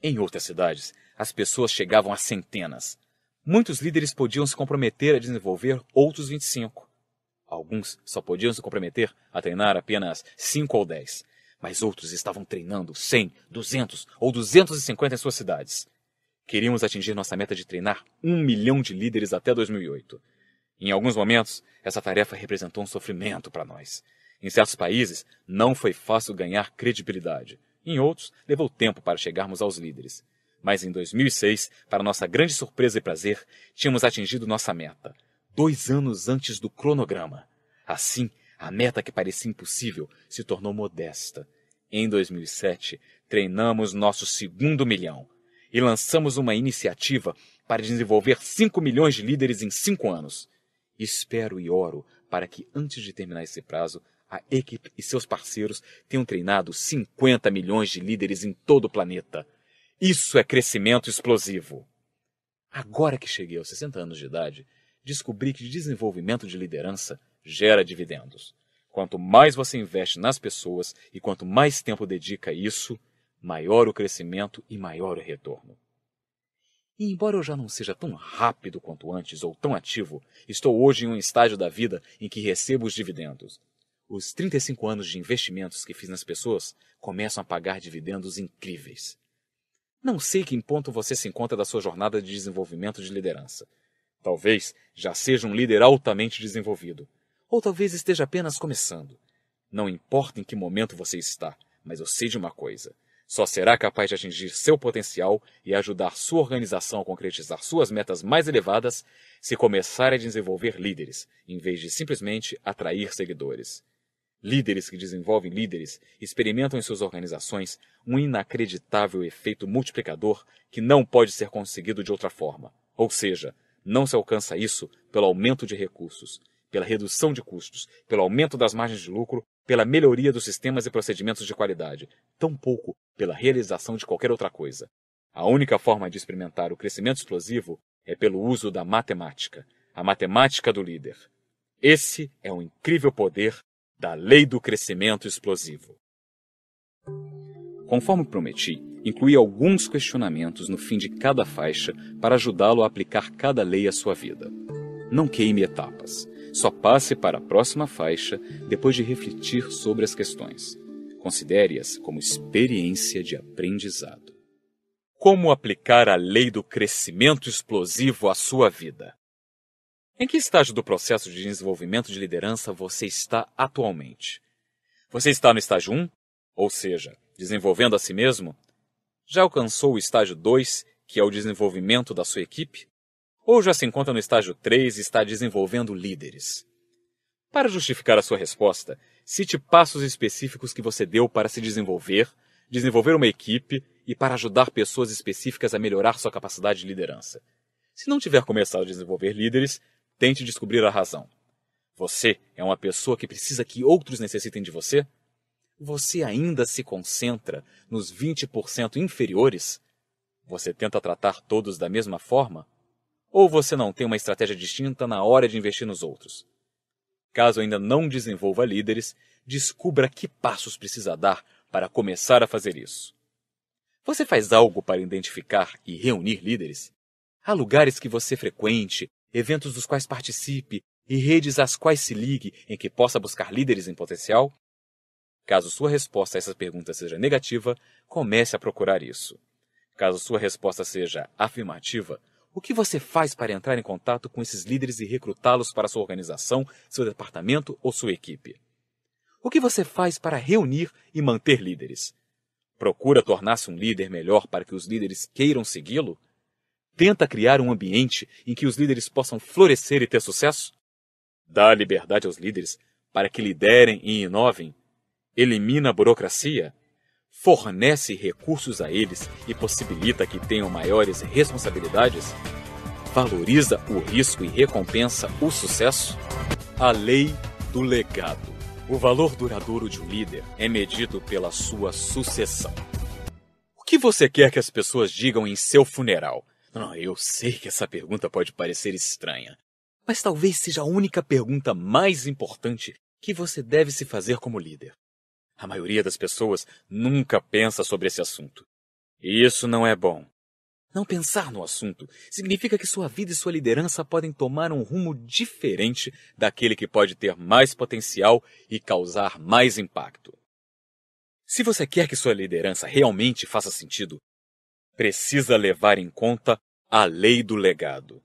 Em outras cidades, as pessoas chegavam a centenas. Muitos líderes podiam se comprometer a desenvolver outros 25. Alguns só podiam se comprometer a treinar apenas 5 ou 10, mas outros estavam treinando 100, 200 ou 250 em suas cidades. Queríamos atingir nossa meta de treinar um milhão de líderes até 2008. Em alguns momentos, essa tarefa representou um sofrimento para nós. Em certos países, não foi fácil ganhar credibilidade. Em outros, levou tempo para chegarmos aos líderes. Mas em 2006, para nossa grande surpresa e prazer, tínhamos atingido nossa meta dois anos antes do cronograma. Assim, a meta que parecia impossível se tornou modesta. Em 2007, treinamos nosso segundo milhão e lançamos uma iniciativa para desenvolver 5 milhões de líderes em 5 anos. Espero e oro para que, antes de terminar esse prazo, a equipe e seus parceiros tenham treinado 50 milhões de líderes em todo o planeta. Isso é crescimento explosivo. Agora que cheguei aos 60 anos de idade, descobri que desenvolvimento de liderança gera dividendos. Quanto mais você investe nas pessoas e quanto mais tempo dedica a isso, maior o crescimento e maior o retorno. E embora eu já não seja tão rápido quanto antes ou tão ativo, estou hoje em um estágio da vida em que recebo os dividendos. Os 35 anos de investimentos que fiz nas pessoas começam a pagar dividendos incríveis. Não sei que em ponto você se encontra da sua jornada de desenvolvimento de liderança, Talvez já seja um líder altamente desenvolvido, ou talvez esteja apenas começando. Não importa em que momento você está, mas eu sei de uma coisa: só será capaz de atingir seu potencial e ajudar sua organização a concretizar suas metas mais elevadas se começar a desenvolver líderes, em vez de simplesmente atrair seguidores. Líderes que desenvolvem líderes experimentam em suas organizações um inacreditável efeito multiplicador que não pode ser conseguido de outra forma. Ou seja, não se alcança isso pelo aumento de recursos, pela redução de custos, pelo aumento das margens de lucro, pela melhoria dos sistemas e procedimentos de qualidade, tampouco pela realização de qualquer outra coisa. A única forma de experimentar o crescimento explosivo é pelo uso da matemática, a matemática do líder. Esse é o incrível poder da lei do crescimento explosivo. Conforme prometi, incluí alguns questionamentos no fim de cada faixa para ajudá-lo a aplicar cada lei à sua vida. Não queime etapas. Só passe para a próxima faixa depois de refletir sobre as questões. Considere-as como experiência de aprendizado. Como aplicar a lei do crescimento explosivo à sua vida? Em que estágio do processo de desenvolvimento de liderança você está atualmente? Você está no estágio 1, ou seja, desenvolvendo a si mesmo? Já alcançou o estágio 2, que é o desenvolvimento da sua equipe? Ou já se encontra no estágio 3 e está desenvolvendo líderes? Para justificar a sua resposta, cite passos específicos que você deu para se desenvolver, desenvolver uma equipe e para ajudar pessoas específicas a melhorar sua capacidade de liderança. Se não tiver começado a desenvolver líderes, tente descobrir a razão. Você é uma pessoa que precisa que outros necessitem de você? você ainda se concentra nos 20% inferiores? Você tenta tratar todos da mesma forma? Ou você não tem uma estratégia distinta na hora de investir nos outros? Caso ainda não desenvolva líderes, descubra que passos precisa dar para começar a fazer isso. Você faz algo para identificar e reunir líderes? Há lugares que você frequente, eventos dos quais participe e redes às quais se ligue em que possa buscar líderes em potencial? Caso sua resposta a essa pergunta seja negativa, comece a procurar isso. Caso sua resposta seja afirmativa, o que você faz para entrar em contato com esses líderes e recrutá-los para sua organização, seu departamento ou sua equipe? O que você faz para reunir e manter líderes? Procura tornar-se um líder melhor para que os líderes queiram segui-lo? Tenta criar um ambiente em que os líderes possam florescer e ter sucesso? Dá liberdade aos líderes para que liderem e inovem elimina a burocracia, fornece recursos a eles e possibilita que tenham maiores responsabilidades, valoriza o risco e recompensa o sucesso? A lei do legado. O valor duradouro de um líder é medido pela sua sucessão. O que você quer que as pessoas digam em seu funeral? Não, eu sei que essa pergunta pode parecer estranha, mas talvez seja a única pergunta mais importante que você deve se fazer como líder. A maioria das pessoas nunca pensa sobre esse assunto. E isso não é bom. Não pensar no assunto significa que sua vida e sua liderança podem tomar um rumo diferente daquele que pode ter mais potencial e causar mais impacto. Se você quer que sua liderança realmente faça sentido, precisa levar em conta a lei do legado.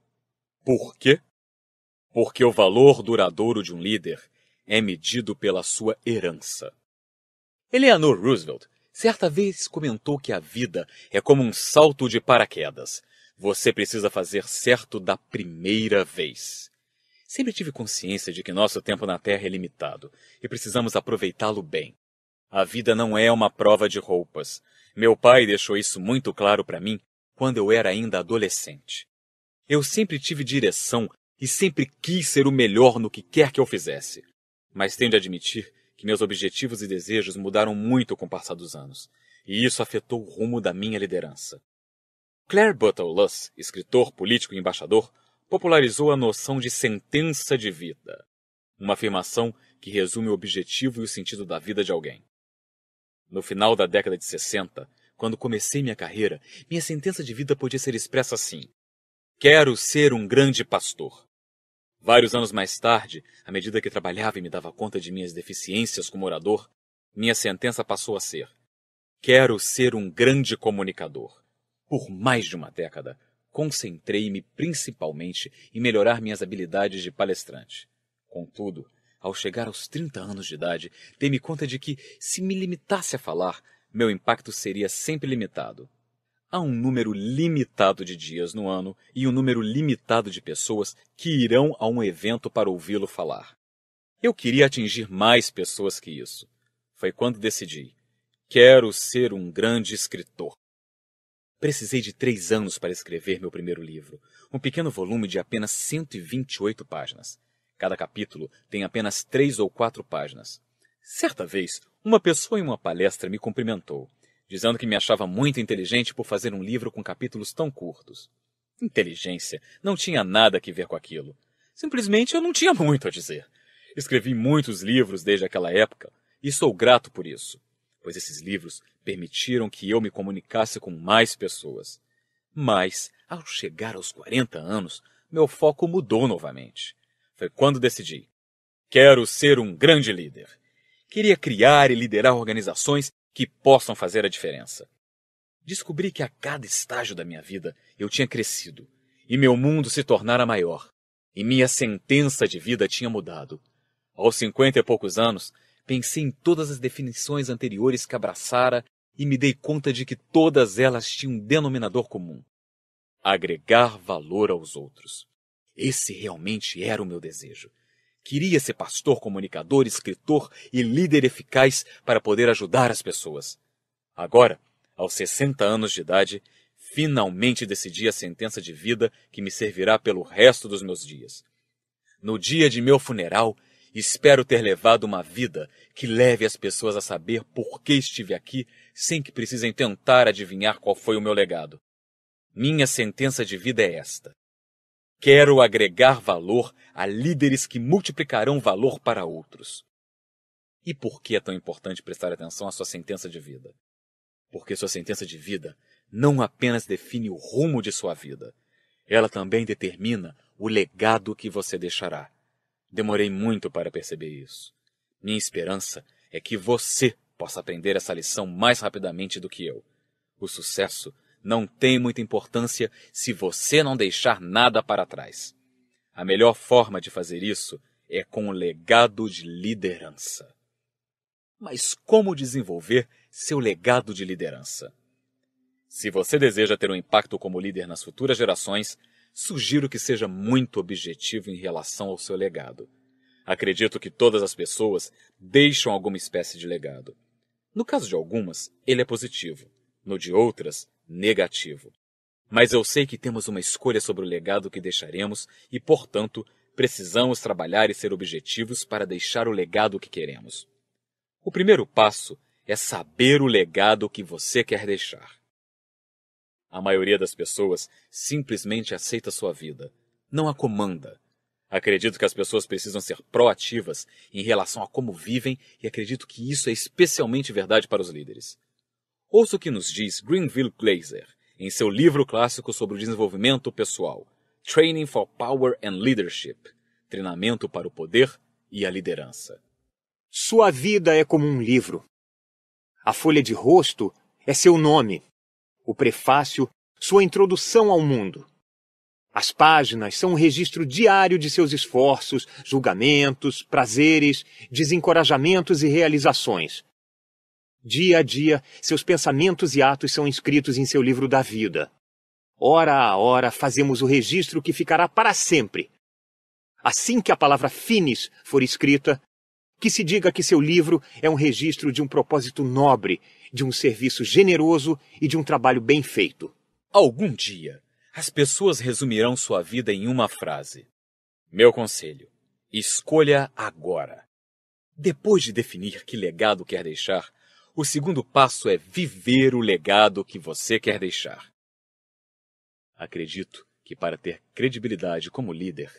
Por quê? Porque o valor duradouro de um líder é medido pela sua herança. Eleanor Roosevelt certa vez comentou que a vida é como um salto de paraquedas. Você precisa fazer certo da primeira vez. Sempre tive consciência de que nosso tempo na Terra é limitado e precisamos aproveitá-lo bem. A vida não é uma prova de roupas. Meu pai deixou isso muito claro para mim quando eu era ainda adolescente. Eu sempre tive direção e sempre quis ser o melhor no que quer que eu fizesse. Mas tenho de admitir que meus objetivos e desejos mudaram muito com o passar dos anos, e isso afetou o rumo da minha liderança. Claire Buttle Luss, escritor, político e embaixador, popularizou a noção de sentença de vida, uma afirmação que resume o objetivo e o sentido da vida de alguém. No final da década de 60, quando comecei minha carreira, minha sentença de vida podia ser expressa assim: Quero ser um grande pastor. Vários anos mais tarde, à medida que trabalhava e me dava conta de minhas deficiências como orador, minha sentença passou a ser: Quero ser um grande comunicador. Por mais de uma década, concentrei-me principalmente em melhorar minhas habilidades de palestrante. Contudo, ao chegar aos 30 anos de idade, dei-me conta de que, se me limitasse a falar, meu impacto seria sempre limitado há um número limitado de dias no ano e um número limitado de pessoas que irão a um evento para ouvi-lo falar. Eu queria atingir mais pessoas que isso. Foi quando decidi: quero ser um grande escritor. Precisei de três anos para escrever meu primeiro livro, um pequeno volume de apenas 128 páginas. Cada capítulo tem apenas três ou quatro páginas. Certa vez, uma pessoa em uma palestra me cumprimentou dizendo que me achava muito inteligente por fazer um livro com capítulos tão curtos. Inteligência não tinha nada que ver com aquilo. Simplesmente eu não tinha muito a dizer. Escrevi muitos livros desde aquela época e sou grato por isso, pois esses livros permitiram que eu me comunicasse com mais pessoas. Mas, ao chegar aos 40 anos, meu foco mudou novamente. Foi quando decidi: quero ser um grande líder. Queria criar e liderar organizações que possam fazer a diferença. Descobri que a cada estágio da minha vida eu tinha crescido e meu mundo se tornara maior e minha sentença de vida tinha mudado. Aos cinquenta e poucos anos, pensei em todas as definições anteriores que abraçara e me dei conta de que todas elas tinham um denominador comum: agregar valor aos outros. Esse realmente era o meu desejo. Queria ser pastor, comunicador, escritor e líder eficaz para poder ajudar as pessoas. Agora, aos 60 anos de idade, finalmente decidi a sentença de vida que me servirá pelo resto dos meus dias. No dia de meu funeral, espero ter levado uma vida que leve as pessoas a saber por que estive aqui sem que precisem tentar adivinhar qual foi o meu legado. Minha sentença de vida é esta: Quero agregar valor a líderes que multiplicarão valor para outros. E por que é tão importante prestar atenção à sua sentença de vida? Porque sua sentença de vida não apenas define o rumo de sua vida, ela também determina o legado que você deixará. Demorei muito para perceber isso. Minha esperança é que você possa aprender essa lição mais rapidamente do que eu. O sucesso não tem muita importância se você não deixar nada para trás. A melhor forma de fazer isso é com o legado de liderança. Mas como desenvolver seu legado de liderança? Se você deseja ter um impacto como líder nas futuras gerações, sugiro que seja muito objetivo em relação ao seu legado. Acredito que todas as pessoas deixam alguma espécie de legado. No caso de algumas, ele é positivo, no de outras, negativo. Mas eu sei que temos uma escolha sobre o legado que deixaremos e, portanto, precisamos trabalhar e ser objetivos para deixar o legado que queremos. O primeiro passo é saber o legado que você quer deixar. A maioria das pessoas simplesmente aceita sua vida, não a comanda. Acredito que as pessoas precisam ser proativas em relação a como vivem e acredito que isso é especialmente verdade para os líderes. Ouça o que nos diz Greenville Glazer em seu livro clássico sobre o desenvolvimento pessoal, Training for Power and Leadership Treinamento para o Poder e a Liderança. Sua vida é como um livro. A folha de rosto é seu nome, o prefácio, sua introdução ao mundo. As páginas são um registro diário de seus esforços, julgamentos, prazeres, desencorajamentos e realizações, Dia a dia, seus pensamentos e atos são inscritos em seu livro da vida. Hora a hora, fazemos o registro que ficará para sempre. Assim que a palavra finis for escrita, que se diga que seu livro é um registro de um propósito nobre, de um serviço generoso e de um trabalho bem feito. Algum dia, as pessoas resumirão sua vida em uma frase. Meu conselho: escolha agora. Depois de definir que legado quer deixar, o segundo passo é viver o legado que você quer deixar. Acredito que para ter credibilidade como líder,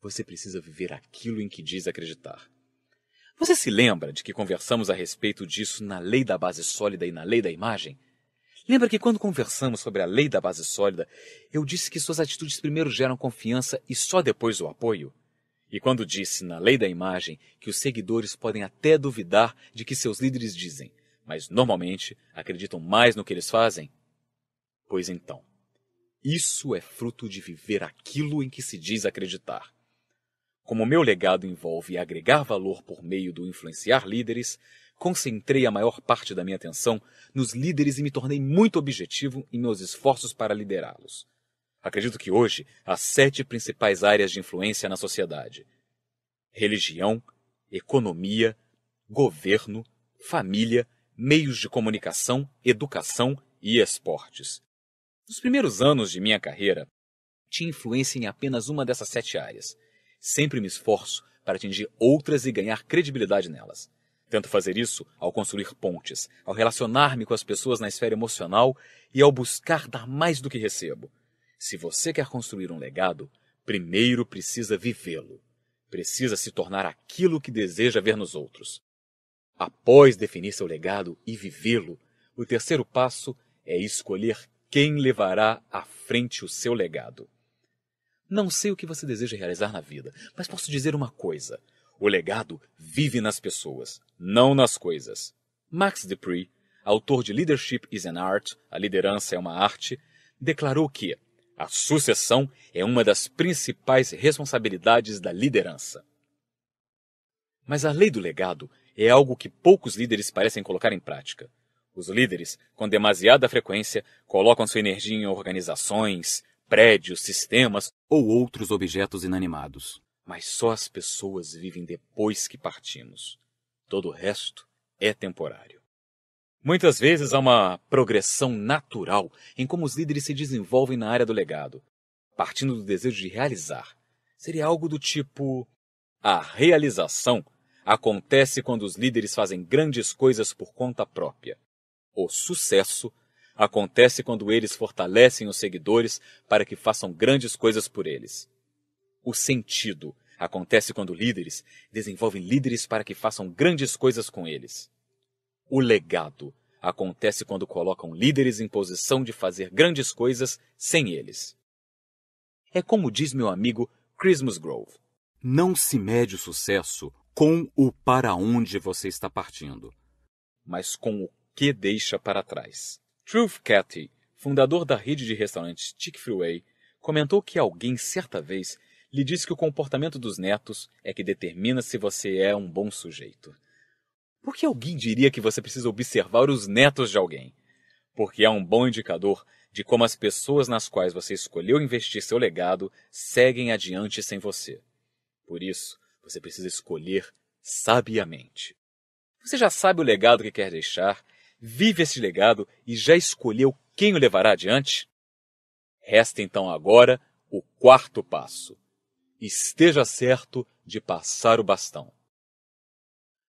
você precisa viver aquilo em que diz acreditar. Você se lembra de que conversamos a respeito disso na lei da base sólida e na lei da imagem? Lembra que quando conversamos sobre a lei da base sólida, eu disse que suas atitudes primeiro geram confiança e só depois o apoio? E quando disse na lei da imagem que os seguidores podem até duvidar de que seus líderes dizem, mas normalmente acreditam mais no que eles fazem? Pois então, isso é fruto de viver aquilo em que se diz acreditar. Como meu legado envolve agregar valor por meio do influenciar líderes, concentrei a maior parte da minha atenção nos líderes e me tornei muito objetivo em meus esforços para liderá-los. Acredito que hoje há sete principais áreas de influência na sociedade: religião, economia, governo, família, meios de comunicação, educação e esportes. Nos primeiros anos de minha carreira, tinha influência em apenas uma dessas sete áreas. Sempre me esforço para atingir outras e ganhar credibilidade nelas. Tento fazer isso ao construir pontes, ao relacionar-me com as pessoas na esfera emocional e ao buscar dar mais do que recebo. Se você quer construir um legado, primeiro precisa vivê-lo. Precisa se tornar aquilo que deseja ver nos outros. Após definir seu legado e vivê-lo, o terceiro passo é escolher quem levará à frente o seu legado. Não sei o que você deseja realizar na vida, mas posso dizer uma coisa: o legado vive nas pessoas, não nas coisas. Max Dupree, autor de Leadership is an Art, A Liderança é uma Arte, declarou que a sucessão é uma das principais responsabilidades da liderança. Mas a lei do legado é algo que poucos líderes parecem colocar em prática. Os líderes, com demasiada frequência, colocam sua energia em organizações, prédios, sistemas ou outros objetos inanimados. Mas só as pessoas vivem depois que partimos. Todo o resto é temporário. Muitas vezes há uma progressão natural em como os líderes se desenvolvem na área do legado, partindo do desejo de realizar. Seria algo do tipo: a realização acontece quando os líderes fazem grandes coisas por conta própria. O sucesso acontece quando eles fortalecem os seguidores para que façam grandes coisas por eles. O sentido acontece quando líderes desenvolvem líderes para que façam grandes coisas com eles. O legado acontece quando colocam líderes em posição de fazer grandes coisas sem eles. É como diz meu amigo Christmas Grove. Não se mede o sucesso com o para onde você está partindo, mas com o que deixa para trás. Truth Cathy, fundador da rede de restaurantes Chick-fil-A, comentou que alguém certa vez lhe disse que o comportamento dos netos é que determina se você é um bom sujeito. Por que alguém diria que você precisa observar os netos de alguém? Porque é um bom indicador de como as pessoas nas quais você escolheu investir seu legado seguem adiante sem você. Por isso, você precisa escolher sabiamente. Você já sabe o legado que quer deixar, vive esse legado e já escolheu quem o levará adiante? Resta então agora o quarto passo. Esteja certo de passar o bastão.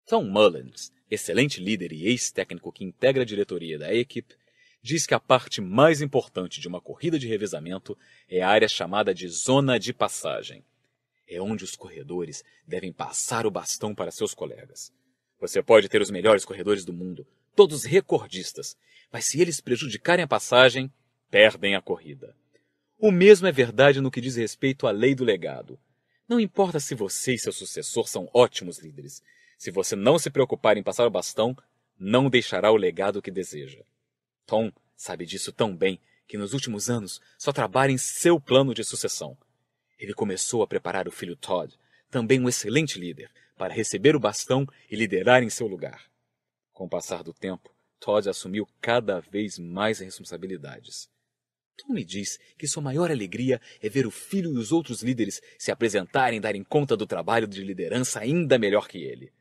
Tom Mullins, excelente líder e ex-técnico que integra a diretoria da equipe, diz que a parte mais importante de uma corrida de revezamento é a área chamada de zona de passagem. É onde os corredores devem passar o bastão para seus colegas. Você pode ter os melhores corredores do mundo, todos recordistas, mas se eles prejudicarem a passagem, perdem a corrida. O mesmo é verdade no que diz respeito à lei do legado. Não importa se você e seu sucessor são ótimos líderes, se você não se preocupar em passar o bastão, não deixará o legado que deseja. Tom sabe disso tão bem que nos últimos anos só trabalha em seu plano de sucessão. Ele começou a preparar o filho Todd, também um excelente líder, para receber o bastão e liderar em seu lugar. Com o passar do tempo, Todd assumiu cada vez mais responsabilidades. Tom me diz que sua maior alegria é ver o filho e os outros líderes se apresentarem e darem conta do trabalho de liderança ainda melhor que ele.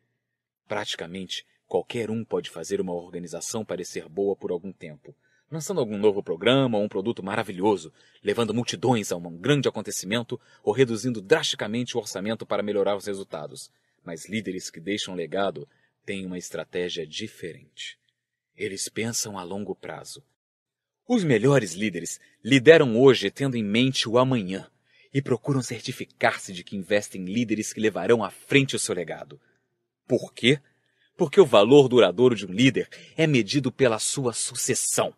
Praticamente, qualquer um pode fazer uma organização parecer boa por algum tempo, lançando algum novo programa ou um produto maravilhoso, levando multidões a um grande acontecimento ou reduzindo drasticamente o orçamento para melhorar os resultados. Mas líderes que deixam legado têm uma estratégia diferente. Eles pensam a longo prazo. Os melhores líderes lideram hoje tendo em mente o amanhã e procuram certificar-se de que investem líderes que levarão à frente o seu legado. Por quê? Porque o valor duradouro de um líder é medido pela sua sucessão.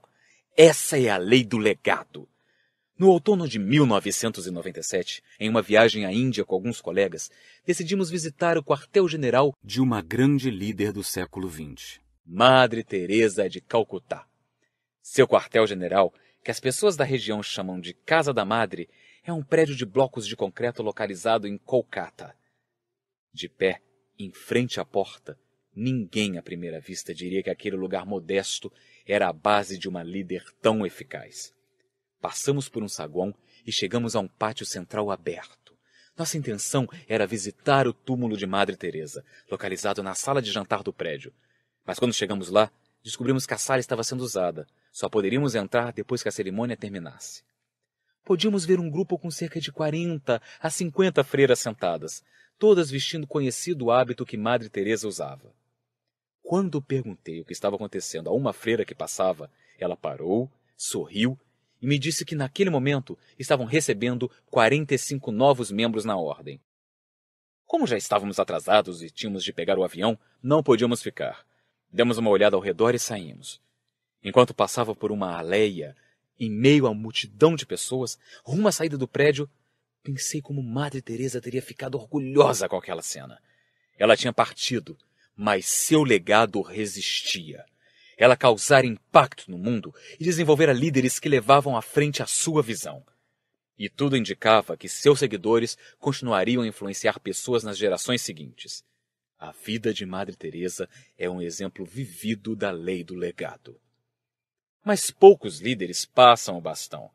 Essa é a lei do legado. No outono de 1997, em uma viagem à Índia com alguns colegas, decidimos visitar o quartel-general de uma grande líder do século XX, Madre Teresa de Calcutá. Seu quartel-general, que as pessoas da região chamam de Casa da Madre, é um prédio de blocos de concreto localizado em Kolkata. De pé, em frente à porta, ninguém à primeira vista diria que aquele lugar modesto era a base de uma líder tão eficaz. Passamos por um saguão e chegamos a um pátio central aberto. Nossa intenção era visitar o túmulo de Madre Teresa, localizado na sala de jantar do prédio. Mas quando chegamos lá, descobrimos que a sala estava sendo usada. Só poderíamos entrar depois que a cerimônia terminasse. Podíamos ver um grupo com cerca de quarenta a cinquenta freiras sentadas, todas vestindo o conhecido hábito que Madre Teresa usava. Quando perguntei o que estava acontecendo a uma freira que passava, ela parou, sorriu e me disse que naquele momento estavam recebendo 45 novos membros na ordem. Como já estávamos atrasados e tínhamos de pegar o avião, não podíamos ficar. Demos uma olhada ao redor e saímos. Enquanto passava por uma aleia, em meio à multidão de pessoas, rumo à saída do prédio, Pensei como Madre Teresa teria ficado orgulhosa com aquela cena. Ela tinha partido, mas seu legado resistia. Ela causara impacto no mundo e desenvolvera líderes que levavam à frente a sua visão. E tudo indicava que seus seguidores continuariam a influenciar pessoas nas gerações seguintes. A vida de Madre Teresa é um exemplo vivido da lei do legado. Mas poucos líderes passam o bastão.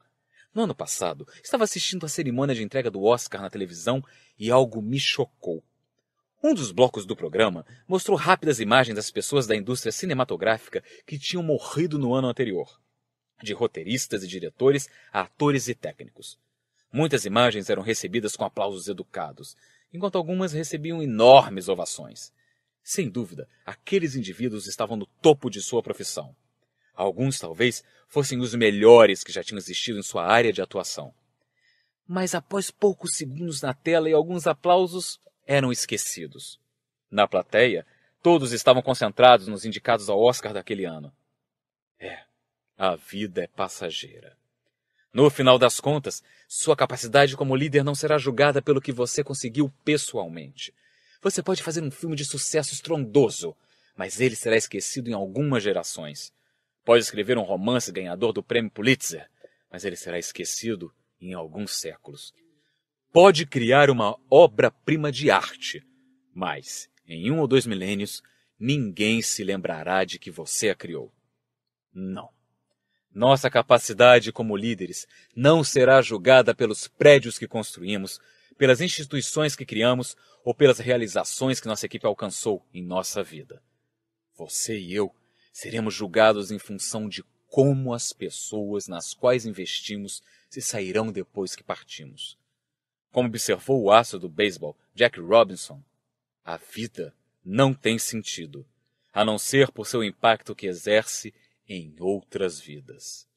No ano passado, estava assistindo a cerimônia de entrega do Oscar na televisão e algo me chocou. Um dos blocos do programa mostrou rápidas imagens das pessoas da indústria cinematográfica que tinham morrido no ano anterior, de roteiristas e diretores a atores e técnicos. Muitas imagens eram recebidas com aplausos educados, enquanto algumas recebiam enormes ovações. Sem dúvida, aqueles indivíduos estavam no topo de sua profissão. Alguns, talvez, fossem os melhores que já tinham existido em sua área de atuação. Mas após poucos segundos na tela e alguns aplausos, eram esquecidos. Na plateia, todos estavam concentrados nos indicados ao Oscar daquele ano. É, a vida é passageira. No final das contas, sua capacidade como líder não será julgada pelo que você conseguiu pessoalmente. Você pode fazer um filme de sucesso estrondoso, mas ele será esquecido em algumas gerações. Pode escrever um romance ganhador do prêmio Pulitzer, mas ele será esquecido em alguns séculos. Pode criar uma obra-prima de arte, mas em um ou dois milênios ninguém se lembrará de que você a criou. Não. Nossa capacidade como líderes não será julgada pelos prédios que construímos, pelas instituições que criamos ou pelas realizações que nossa equipe alcançou em nossa vida. Você e eu Seremos julgados em função de como as pessoas nas quais investimos se sairão depois que partimos. Como observou o astro do beisebol Jack Robinson, a vida não tem sentido, a não ser por seu impacto que exerce em outras vidas.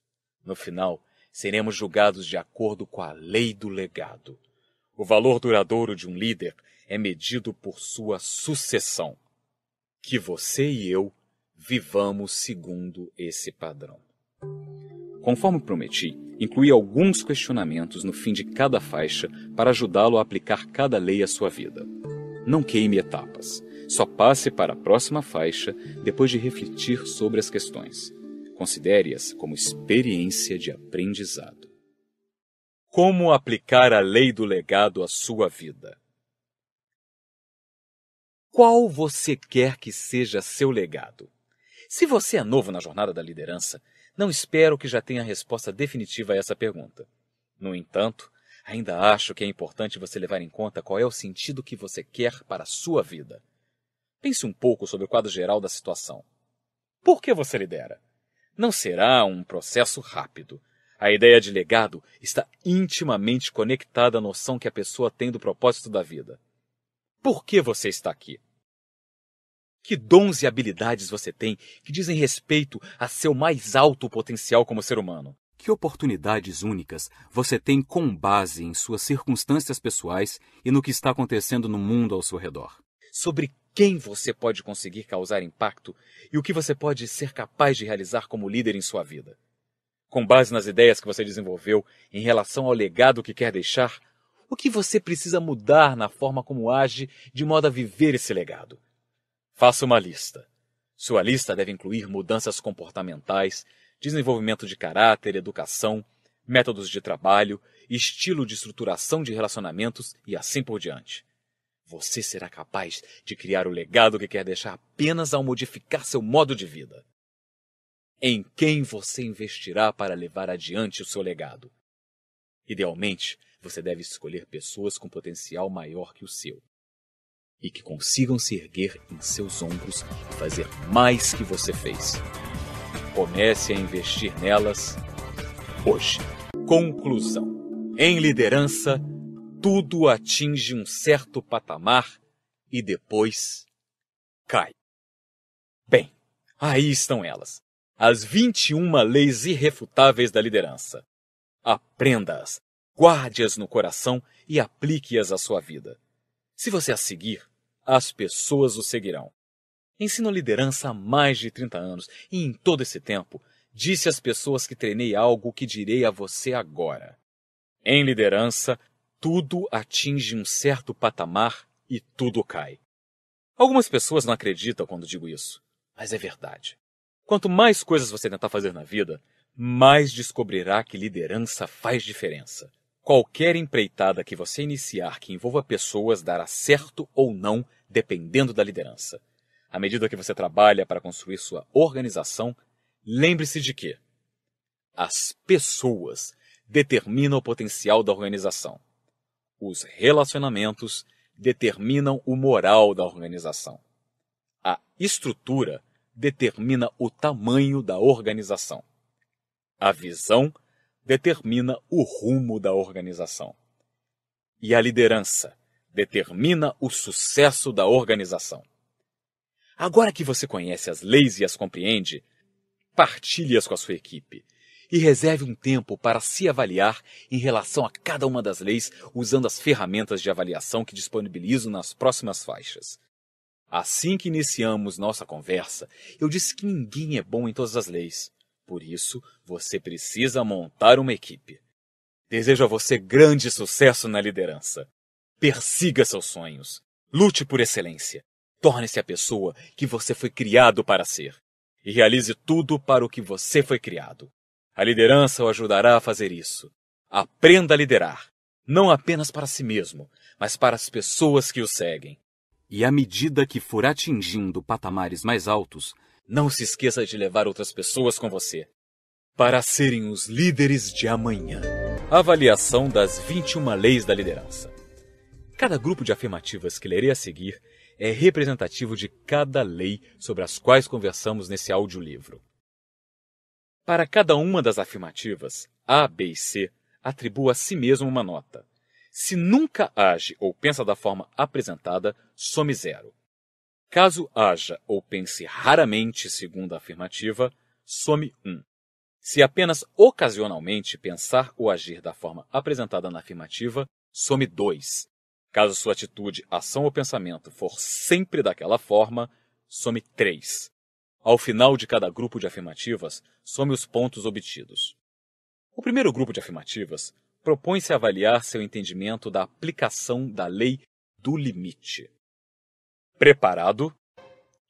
No final, seremos julgados de acordo com a lei do legado. O valor duradouro de um líder é medido por sua sucessão, que você e eu vivamos segundo esse padrão. Conforme prometi, incluí alguns questionamentos no fim de cada faixa para ajudá-lo a aplicar cada lei à sua vida. Não queime etapas. Só passe para a próxima faixa depois de refletir sobre as questões. Considere-as como experiência de aprendizado. Como aplicar a lei do legado à sua vida? Qual você quer que seja seu legado? Se você é novo na jornada da liderança, não espero que já tenha a resposta definitiva a essa pergunta. No entanto, ainda acho que é importante você levar em conta qual é o sentido que você quer para a sua vida. Pense um pouco sobre o quadro geral da situação. Por que você lidera? Não será um processo rápido. A ideia de legado está intimamente conectada à noção que a pessoa tem do propósito da vida. Por que você está aqui? Que dons e habilidades você tem que dizem respeito a seu mais alto potencial como ser humano? Que oportunidades únicas você tem com base em suas circunstâncias pessoais e no que está acontecendo no mundo ao seu redor? Sobre quem você pode conseguir causar impacto e o que você pode ser capaz de realizar como líder em sua vida? Com base nas ideias que você desenvolveu em relação ao legado que quer deixar, o que você precisa mudar na forma como age de modo a viver esse legado? Faça uma lista. Sua lista deve incluir mudanças comportamentais, desenvolvimento de caráter, educação, métodos de trabalho, estilo de estruturação de relacionamentos e assim por diante. Você será capaz de criar o legado que quer deixar apenas ao modificar seu modo de vida. Em quem você investirá para levar adiante o seu legado? Idealmente, você deve escolher pessoas com potencial maior que o seu e que consigam se erguer em seus ombros e fazer mais que você fez. Comece a investir nelas hoje. Conclusão: Em liderança, tudo atinge um certo patamar e depois cai. Bem, aí estão elas. As 21 leis irrefutáveis da liderança. Aprenda-as, guarde-as no coração e aplique-as à sua vida. Se você as seguir, as pessoas o seguirão. Ensino liderança há mais de 30 anos e em todo esse tempo disse às pessoas que treinei algo que direi a você agora. Em liderança, tudo atinge um certo patamar e tudo cai. Algumas pessoas não acreditam quando digo isso, mas é verdade. Quanto mais coisas você tentar fazer na vida, mais descobrirá que liderança faz diferença. Qualquer empreitada que você iniciar que envolva pessoas dará certo ou não, dependendo da liderança. À medida que você trabalha para construir sua organização, lembre-se de que as pessoas determinam o potencial da organização. Os relacionamentos determinam o moral da organização. A estrutura determina o tamanho da organização. A visão determina o rumo da organização. E a liderança determina o sucesso da organização. Agora que você conhece as leis e as compreende, partilhe-as com a sua equipe e reserve um tempo para se avaliar em relação a cada uma das leis usando as ferramentas de avaliação que disponibilizo nas próximas faixas. Assim que iniciamos nossa conversa, eu disse que ninguém é bom em todas as leis. Por isso, você precisa montar uma equipe. Desejo a você grande sucesso na liderança. Persiga seus sonhos. Lute por excelência. Torne-se a pessoa que você foi criado para ser. E realize tudo para o que você foi criado. A liderança o ajudará a fazer isso. Aprenda a liderar, não apenas para si mesmo, mas para as pessoas que o seguem. E à medida que for atingindo patamares mais altos, não se esqueça de levar outras pessoas com você para serem os líderes de amanhã. Avaliação das 21 leis da liderança. Cada grupo de afirmativas que lerei a seguir é representativo de cada lei sobre as quais conversamos nesse audiolivro. Para cada uma das afirmativas, A, B e C, atribua a si mesmo uma nota. Se nunca age ou pensa da forma apresentada, some zero. Caso haja ou pense raramente segundo a afirmativa, some um. Se apenas ocasionalmente pensar ou agir da forma apresentada na afirmativa, some dois. Caso sua atitude, ação ou pensamento for sempre daquela forma, some três. Ao final de cada grupo de afirmativas, some os pontos obtidos. O primeiro grupo de afirmativas propõe-se avaliar seu entendimento da aplicação da lei do limite. Preparado?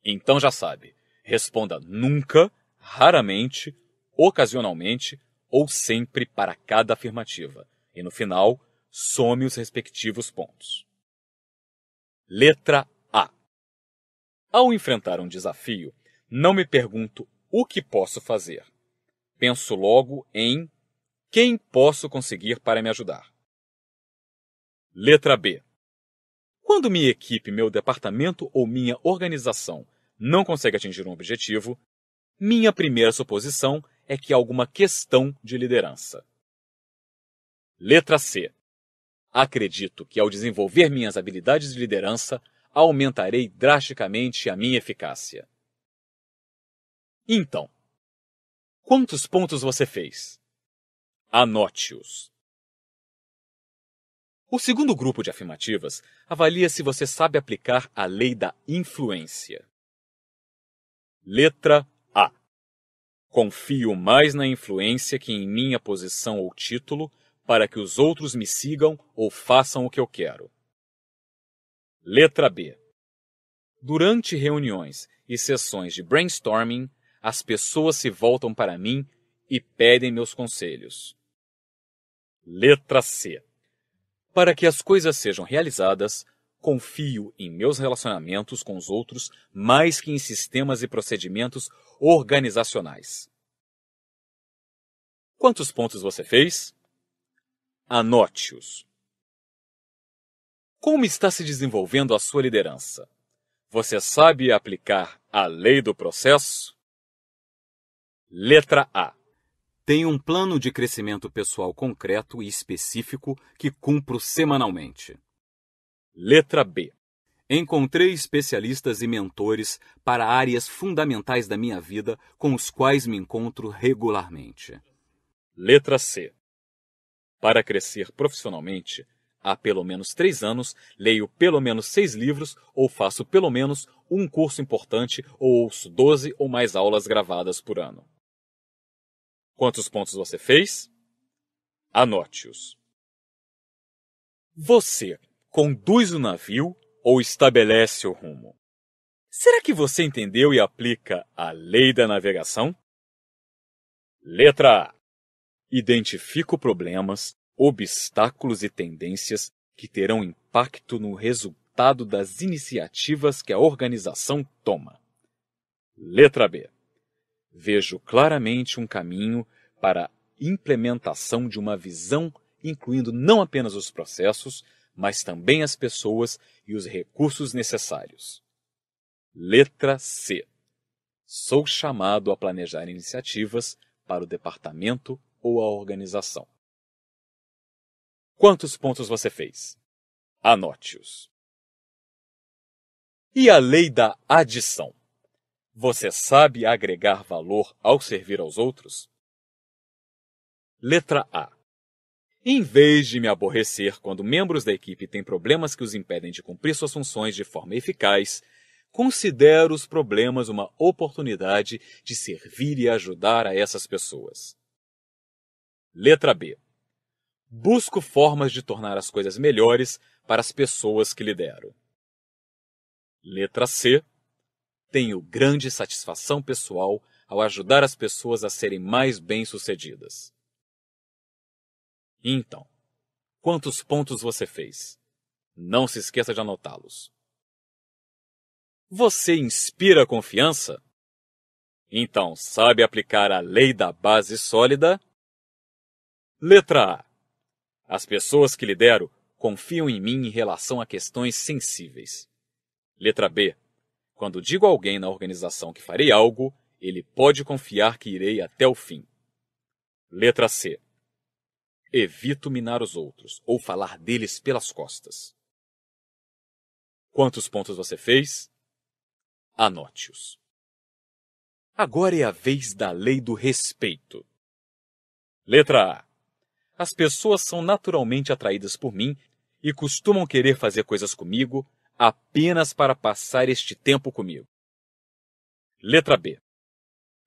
Então já sabe, responda nunca, raramente, ocasionalmente ou sempre para cada afirmativa. E no final, some os respectivos pontos. Letra A. Ao enfrentar um desafio, não me pergunto o que posso fazer. Penso logo em quem posso conseguir para me ajudar. Letra B. Quando minha equipe, meu departamento ou minha organização não consegue atingir um objetivo, minha primeira suposição é que há alguma questão de liderança. Letra C. Acredito que ao desenvolver minhas habilidades de liderança, aumentarei drasticamente a minha eficácia. Então, quantos pontos você fez? Anote-os. O segundo grupo de afirmativas avalia se você sabe aplicar a lei da influência. Letra A. Confio mais na influência que em minha posição ou título para que os outros me sigam ou façam o que eu quero. Letra B. Durante reuniões e sessões de brainstorming, as pessoas se voltam para mim e pedem meus conselhos. Letra C para que as coisas sejam realizadas, confio em meus relacionamentos com os outros mais que em sistemas e procedimentos organizacionais. Quantos pontos você fez? Anote-os. Como está se desenvolvendo a sua liderança? Você sabe aplicar a lei do processo? Letra A tem um plano de crescimento pessoal concreto e específico que cumpro semanalmente. Letra B. Encontrei especialistas e mentores para áreas fundamentais da minha vida com os quais me encontro regularmente. Letra C. Para crescer profissionalmente, há pelo menos três anos leio pelo menos seis livros ou faço pelo menos um curso importante ou ouço doze ou mais aulas gravadas por ano. Quantos pontos você fez? Anote-os. Você conduz o navio ou estabelece o rumo? Será que você entendeu e aplica a lei da navegação? Letra A. Identifico problemas, obstáculos e tendências que terão impacto no resultado das iniciativas que a organização toma. Letra B vejo claramente um caminho para a implementação de uma visão incluindo não apenas os processos, mas também as pessoas e os recursos necessários. Letra C. Sou chamado a planejar iniciativas para o departamento ou a organização. Quantos pontos você fez? Anote-os. E a lei da adição? Você sabe agregar valor ao servir aos outros? Letra A. Em vez de me aborrecer quando membros da equipe têm problemas que os impedem de cumprir suas funções de forma eficaz, considero os problemas uma oportunidade de servir e ajudar a essas pessoas. Letra B. Busco formas de tornar as coisas melhores para as pessoas que lidero. Letra C tenho grande satisfação pessoal ao ajudar as pessoas a serem mais bem-sucedidas. Então, quantos pontos você fez? Não se esqueça de anotá-los. Você inspira confiança? Então, sabe aplicar a lei da base sólida? Letra A. As pessoas que lidero confiam em mim em relação a questões sensíveis. Letra B. Quando digo a alguém na organização que farei algo, ele pode confiar que irei até o fim. Letra C. Evito minar os outros ou falar deles pelas costas. Quantos pontos você fez? Anote-os. Agora é a vez da lei do respeito. Letra A. As pessoas são naturalmente atraídas por mim e costumam querer fazer coisas comigo apenas para passar este tempo comigo. Letra B.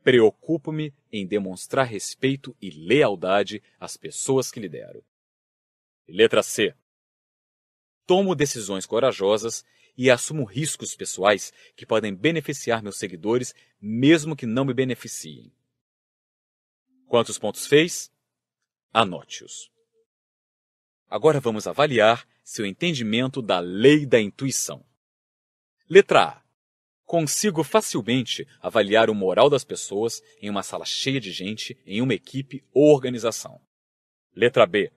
Preocupo-me em demonstrar respeito e lealdade às pessoas que lidero. Letra C. Tomo decisões corajosas e assumo riscos pessoais que podem beneficiar meus seguidores, mesmo que não me beneficiem. Quantos pontos fez? Anote-os. Agora vamos avaliar seu entendimento da lei da intuição. Letra A. Consigo facilmente avaliar o moral das pessoas em uma sala cheia de gente, em uma equipe ou organização. Letra B.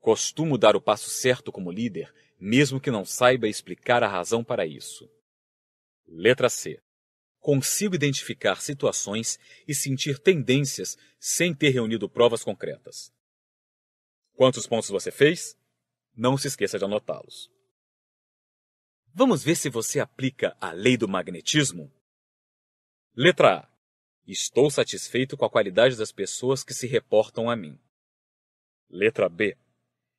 Costumo dar o passo certo como líder, mesmo que não saiba explicar a razão para isso. Letra C. Consigo identificar situações e sentir tendências sem ter reunido provas concretas. Quantos pontos você fez? Não se esqueça de anotá-los. Vamos ver se você aplica a lei do magnetismo? Letra A. Estou satisfeito com a qualidade das pessoas que se reportam a mim. Letra B.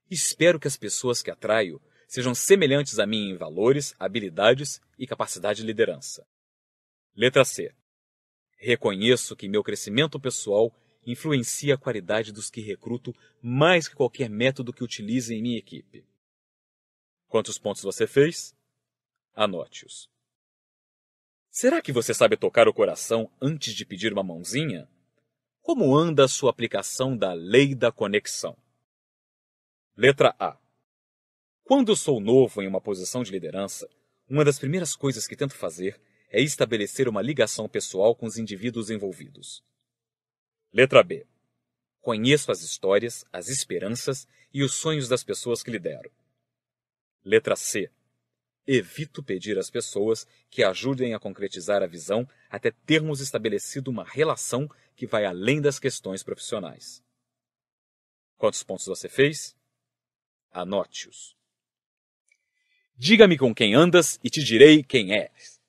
Espero que as pessoas que atraio sejam semelhantes a mim em valores, habilidades e capacidade de liderança. Letra C. Reconheço que meu crescimento pessoal influencia a qualidade dos que recruto mais que qualquer método que utilize em minha equipe. Quantos pontos você fez? Anote-os. Será que você sabe tocar o coração antes de pedir uma mãozinha? Como anda a sua aplicação da lei da conexão? Letra A. Quando sou novo em uma posição de liderança, uma das primeiras coisas que tento fazer é estabelecer uma ligação pessoal com os indivíduos envolvidos. Letra B. Conheço as histórias, as esperanças e os sonhos das pessoas que lidero. Letra C. Evito pedir às pessoas que ajudem a concretizar a visão até termos estabelecido uma relação que vai além das questões profissionais. Quantos pontos você fez? Anote-os. Diga-me com quem andas e te direi quem és.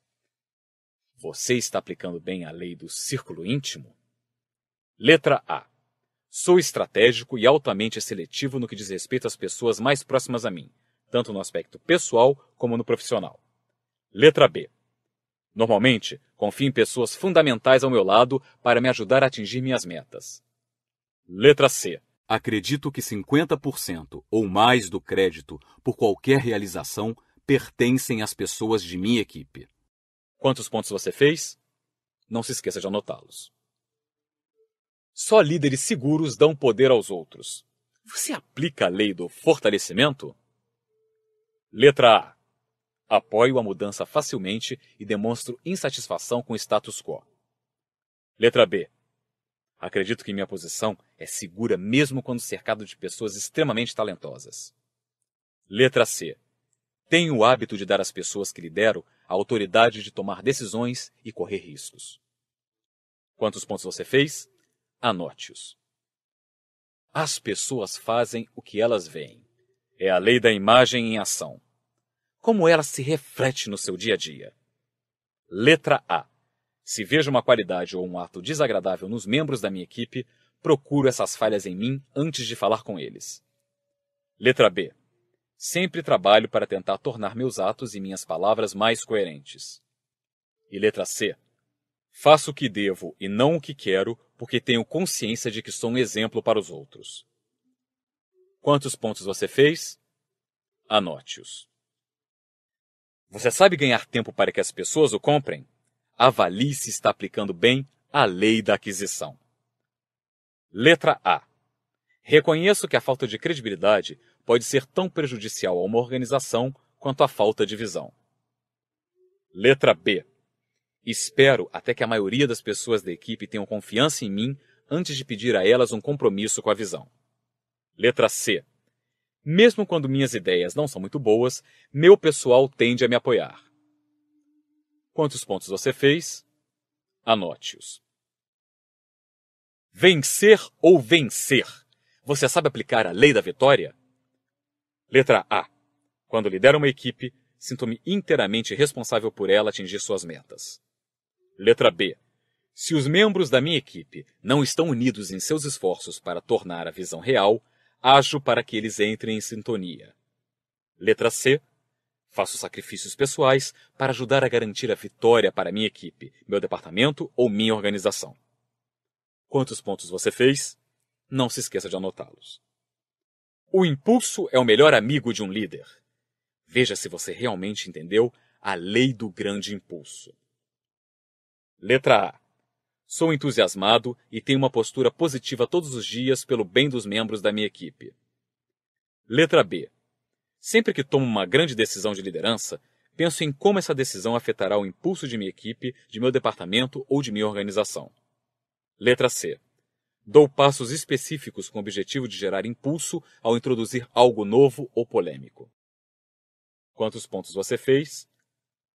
Você está aplicando bem a lei do círculo íntimo? Letra A. Sou estratégico e altamente seletivo no que diz respeito às pessoas mais próximas a mim, tanto no aspecto pessoal como no profissional. Letra B. Normalmente, confio em pessoas fundamentais ao meu lado para me ajudar a atingir minhas metas. Letra C. Acredito que 50% ou mais do crédito por qualquer realização pertencem às pessoas de minha equipe. Quantos pontos você fez? Não se esqueça de anotá-los. Só líderes seguros dão poder aos outros. Você aplica a lei do fortalecimento? Letra A. Apoio a mudança facilmente e demonstro insatisfação com o status quo. Letra B. Acredito que minha posição é segura mesmo quando cercado de pessoas extremamente talentosas. Letra C. Tenho o hábito de dar às pessoas que lidero a autoridade de tomar decisões e correr riscos. Quantos pontos você fez? Anote-os. As pessoas fazem o que elas veem. É a lei da imagem em ação. Como ela se reflete no seu dia a dia? Letra A. Se vejo uma qualidade ou um ato desagradável nos membros da minha equipe, procuro essas falhas em mim antes de falar com eles. Letra B. Sempre trabalho para tentar tornar meus atos e minhas palavras mais coerentes. E letra C. Faço o que devo e não o que quero porque tenho consciência de que sou um exemplo para os outros. Quantos pontos você fez? Anote-os. Você sabe ganhar tempo para que as pessoas o comprem? Avalie se está aplicando bem a lei da aquisição. Letra A. Reconheço que a falta de credibilidade pode ser tão prejudicial a uma organização quanto a falta de visão. Letra B. Espero até que a maioria das pessoas da equipe tenham confiança em mim antes de pedir a elas um compromisso com a visão. Letra C. Mesmo quando minhas ideias não são muito boas, meu pessoal tende a me apoiar. Quantos pontos você fez? Anote-os. Vencer ou vencer? Você sabe aplicar a lei da vitória? Letra A. Quando lidero uma equipe, sinto-me inteiramente responsável por ela atingir suas metas. Letra B. Se os membros da minha equipe não estão unidos em seus esforços para tornar a visão real, ajo para que eles entrem em sintonia. Letra C. Faço sacrifícios pessoais para ajudar a garantir a vitória para minha equipe, meu departamento ou minha organização. Quantos pontos você fez? Não se esqueça de anotá-los. O impulso é o melhor amigo de um líder. Veja se você realmente entendeu a lei do grande impulso. Letra A. Sou entusiasmado e tenho uma postura positiva todos os dias pelo bem dos membros da minha equipe. Letra B. Sempre que tomo uma grande decisão de liderança, penso em como essa decisão afetará o impulso de minha equipe, de meu departamento ou de minha organização. Letra C. Dou passos específicos com o objetivo de gerar impulso ao introduzir algo novo ou polêmico. Quantos pontos você fez?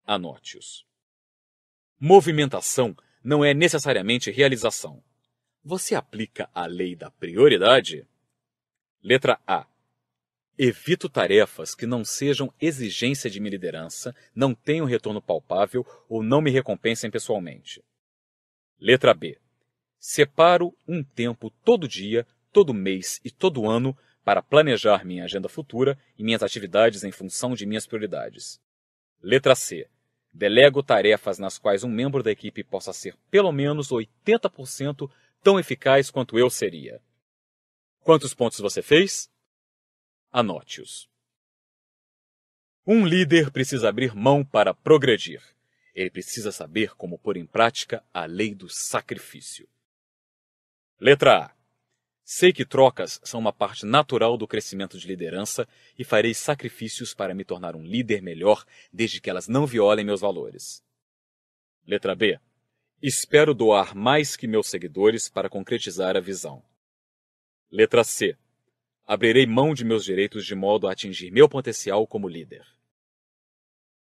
Anote-os. Movimentação não é necessariamente realização. Você aplica a lei da prioridade? Letra A. Evito tarefas que não sejam exigência de minha liderança, não tenham retorno palpável ou não me recompensem pessoalmente. Letra B. Separo um tempo todo dia, todo mês e todo ano para planejar minha agenda futura e minhas atividades em função de minhas prioridades. Letra C. Delego tarefas nas quais um membro da equipe possa ser pelo menos 80% tão eficaz quanto eu seria. Quantos pontos você fez? Anote-os. Um líder precisa abrir mão para progredir. Ele precisa saber como pôr em prática a lei do sacrifício. Letra A. Sei que trocas são uma parte natural do crescimento de liderança e farei sacrifícios para me tornar um líder melhor, desde que elas não violem meus valores. Letra B. Espero doar mais que meus seguidores para concretizar a visão. Letra C. Abrirei mão de meus direitos de modo a atingir meu potencial como líder.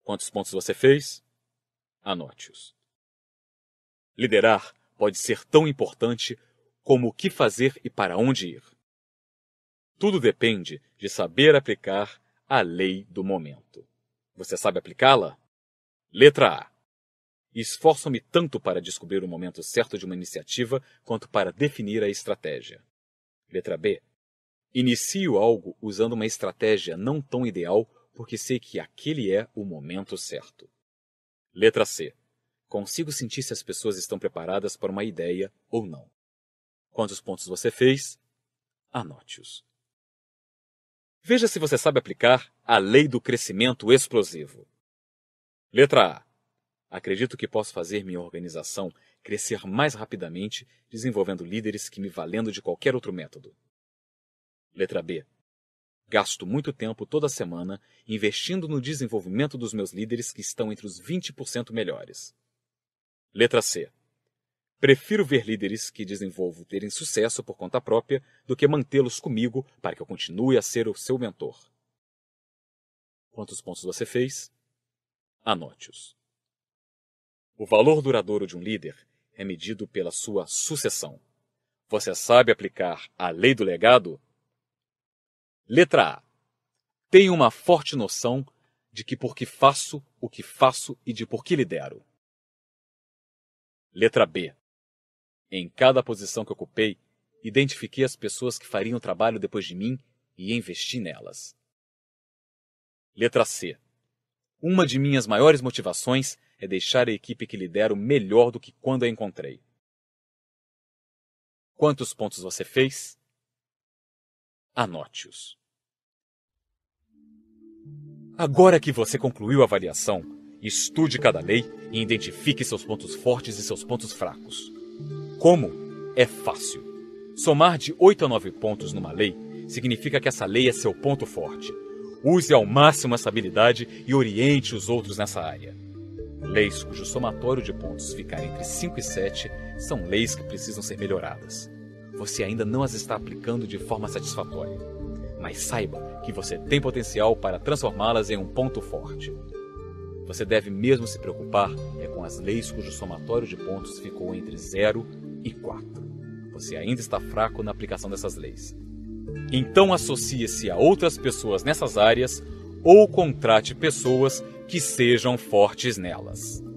Quantos pontos você fez? Anote-os. Liderar pode ser tão importante como o que fazer e para onde ir. Tudo depende de saber aplicar a lei do momento. Você sabe aplicá-la? Letra A. Esforço-me tanto para descobrir o momento certo de uma iniciativa quanto para definir a estratégia. Letra B. Inicio algo usando uma estratégia não tão ideal porque sei que aquele é o momento certo. Letra C. Consigo sentir se as pessoas estão preparadas para uma ideia ou não quantos pontos você fez, anote-os. Veja se você sabe aplicar a lei do crescimento explosivo. Letra A. Acredito que posso fazer minha organização crescer mais rapidamente desenvolvendo líderes que me valendo de qualquer outro método. Letra B. Gasto muito tempo toda semana investindo no desenvolvimento dos meus líderes que estão entre os 20% melhores. Letra C. Prefiro ver líderes que desenvolvo terem sucesso por conta própria do que mantê-los comigo para que eu continue a ser o seu mentor. Quantos pontos você fez? Anote-os. O valor duradouro de um líder é medido pela sua sucessão. Você sabe aplicar a lei do legado? Letra A. Tenho uma forte noção de que por que faço o que faço e de por que lidero. Letra B. Em cada posição que ocupei, identifiquei as pessoas que fariam o trabalho depois de mim e investi nelas. Letra C. Uma de minhas maiores motivações é deixar a equipe que lidero melhor do que quando a encontrei. Quantos pontos você fez? Anote-os. Agora que você concluiu a avaliação, estude cada lei e identifique seus pontos fortes e seus pontos fracos. Como? É fácil. Somar de 8 a 9 pontos numa lei significa que essa lei é seu ponto forte. Use ao máximo essa habilidade e oriente os outros nessa área. Leis cujo somatório de pontos ficar entre 5 e 7 são leis que precisam ser melhoradas. Você ainda não as está aplicando de forma satisfatória, mas saiba que você tem potencial para transformá-las em um ponto forte. Você deve mesmo se preocupar é com as leis cujo somatório de pontos ficou entre 0 e 4. Você ainda está fraco na aplicação dessas leis. Então associe-se a outras pessoas nessas áreas ou contrate pessoas que sejam fortes nelas.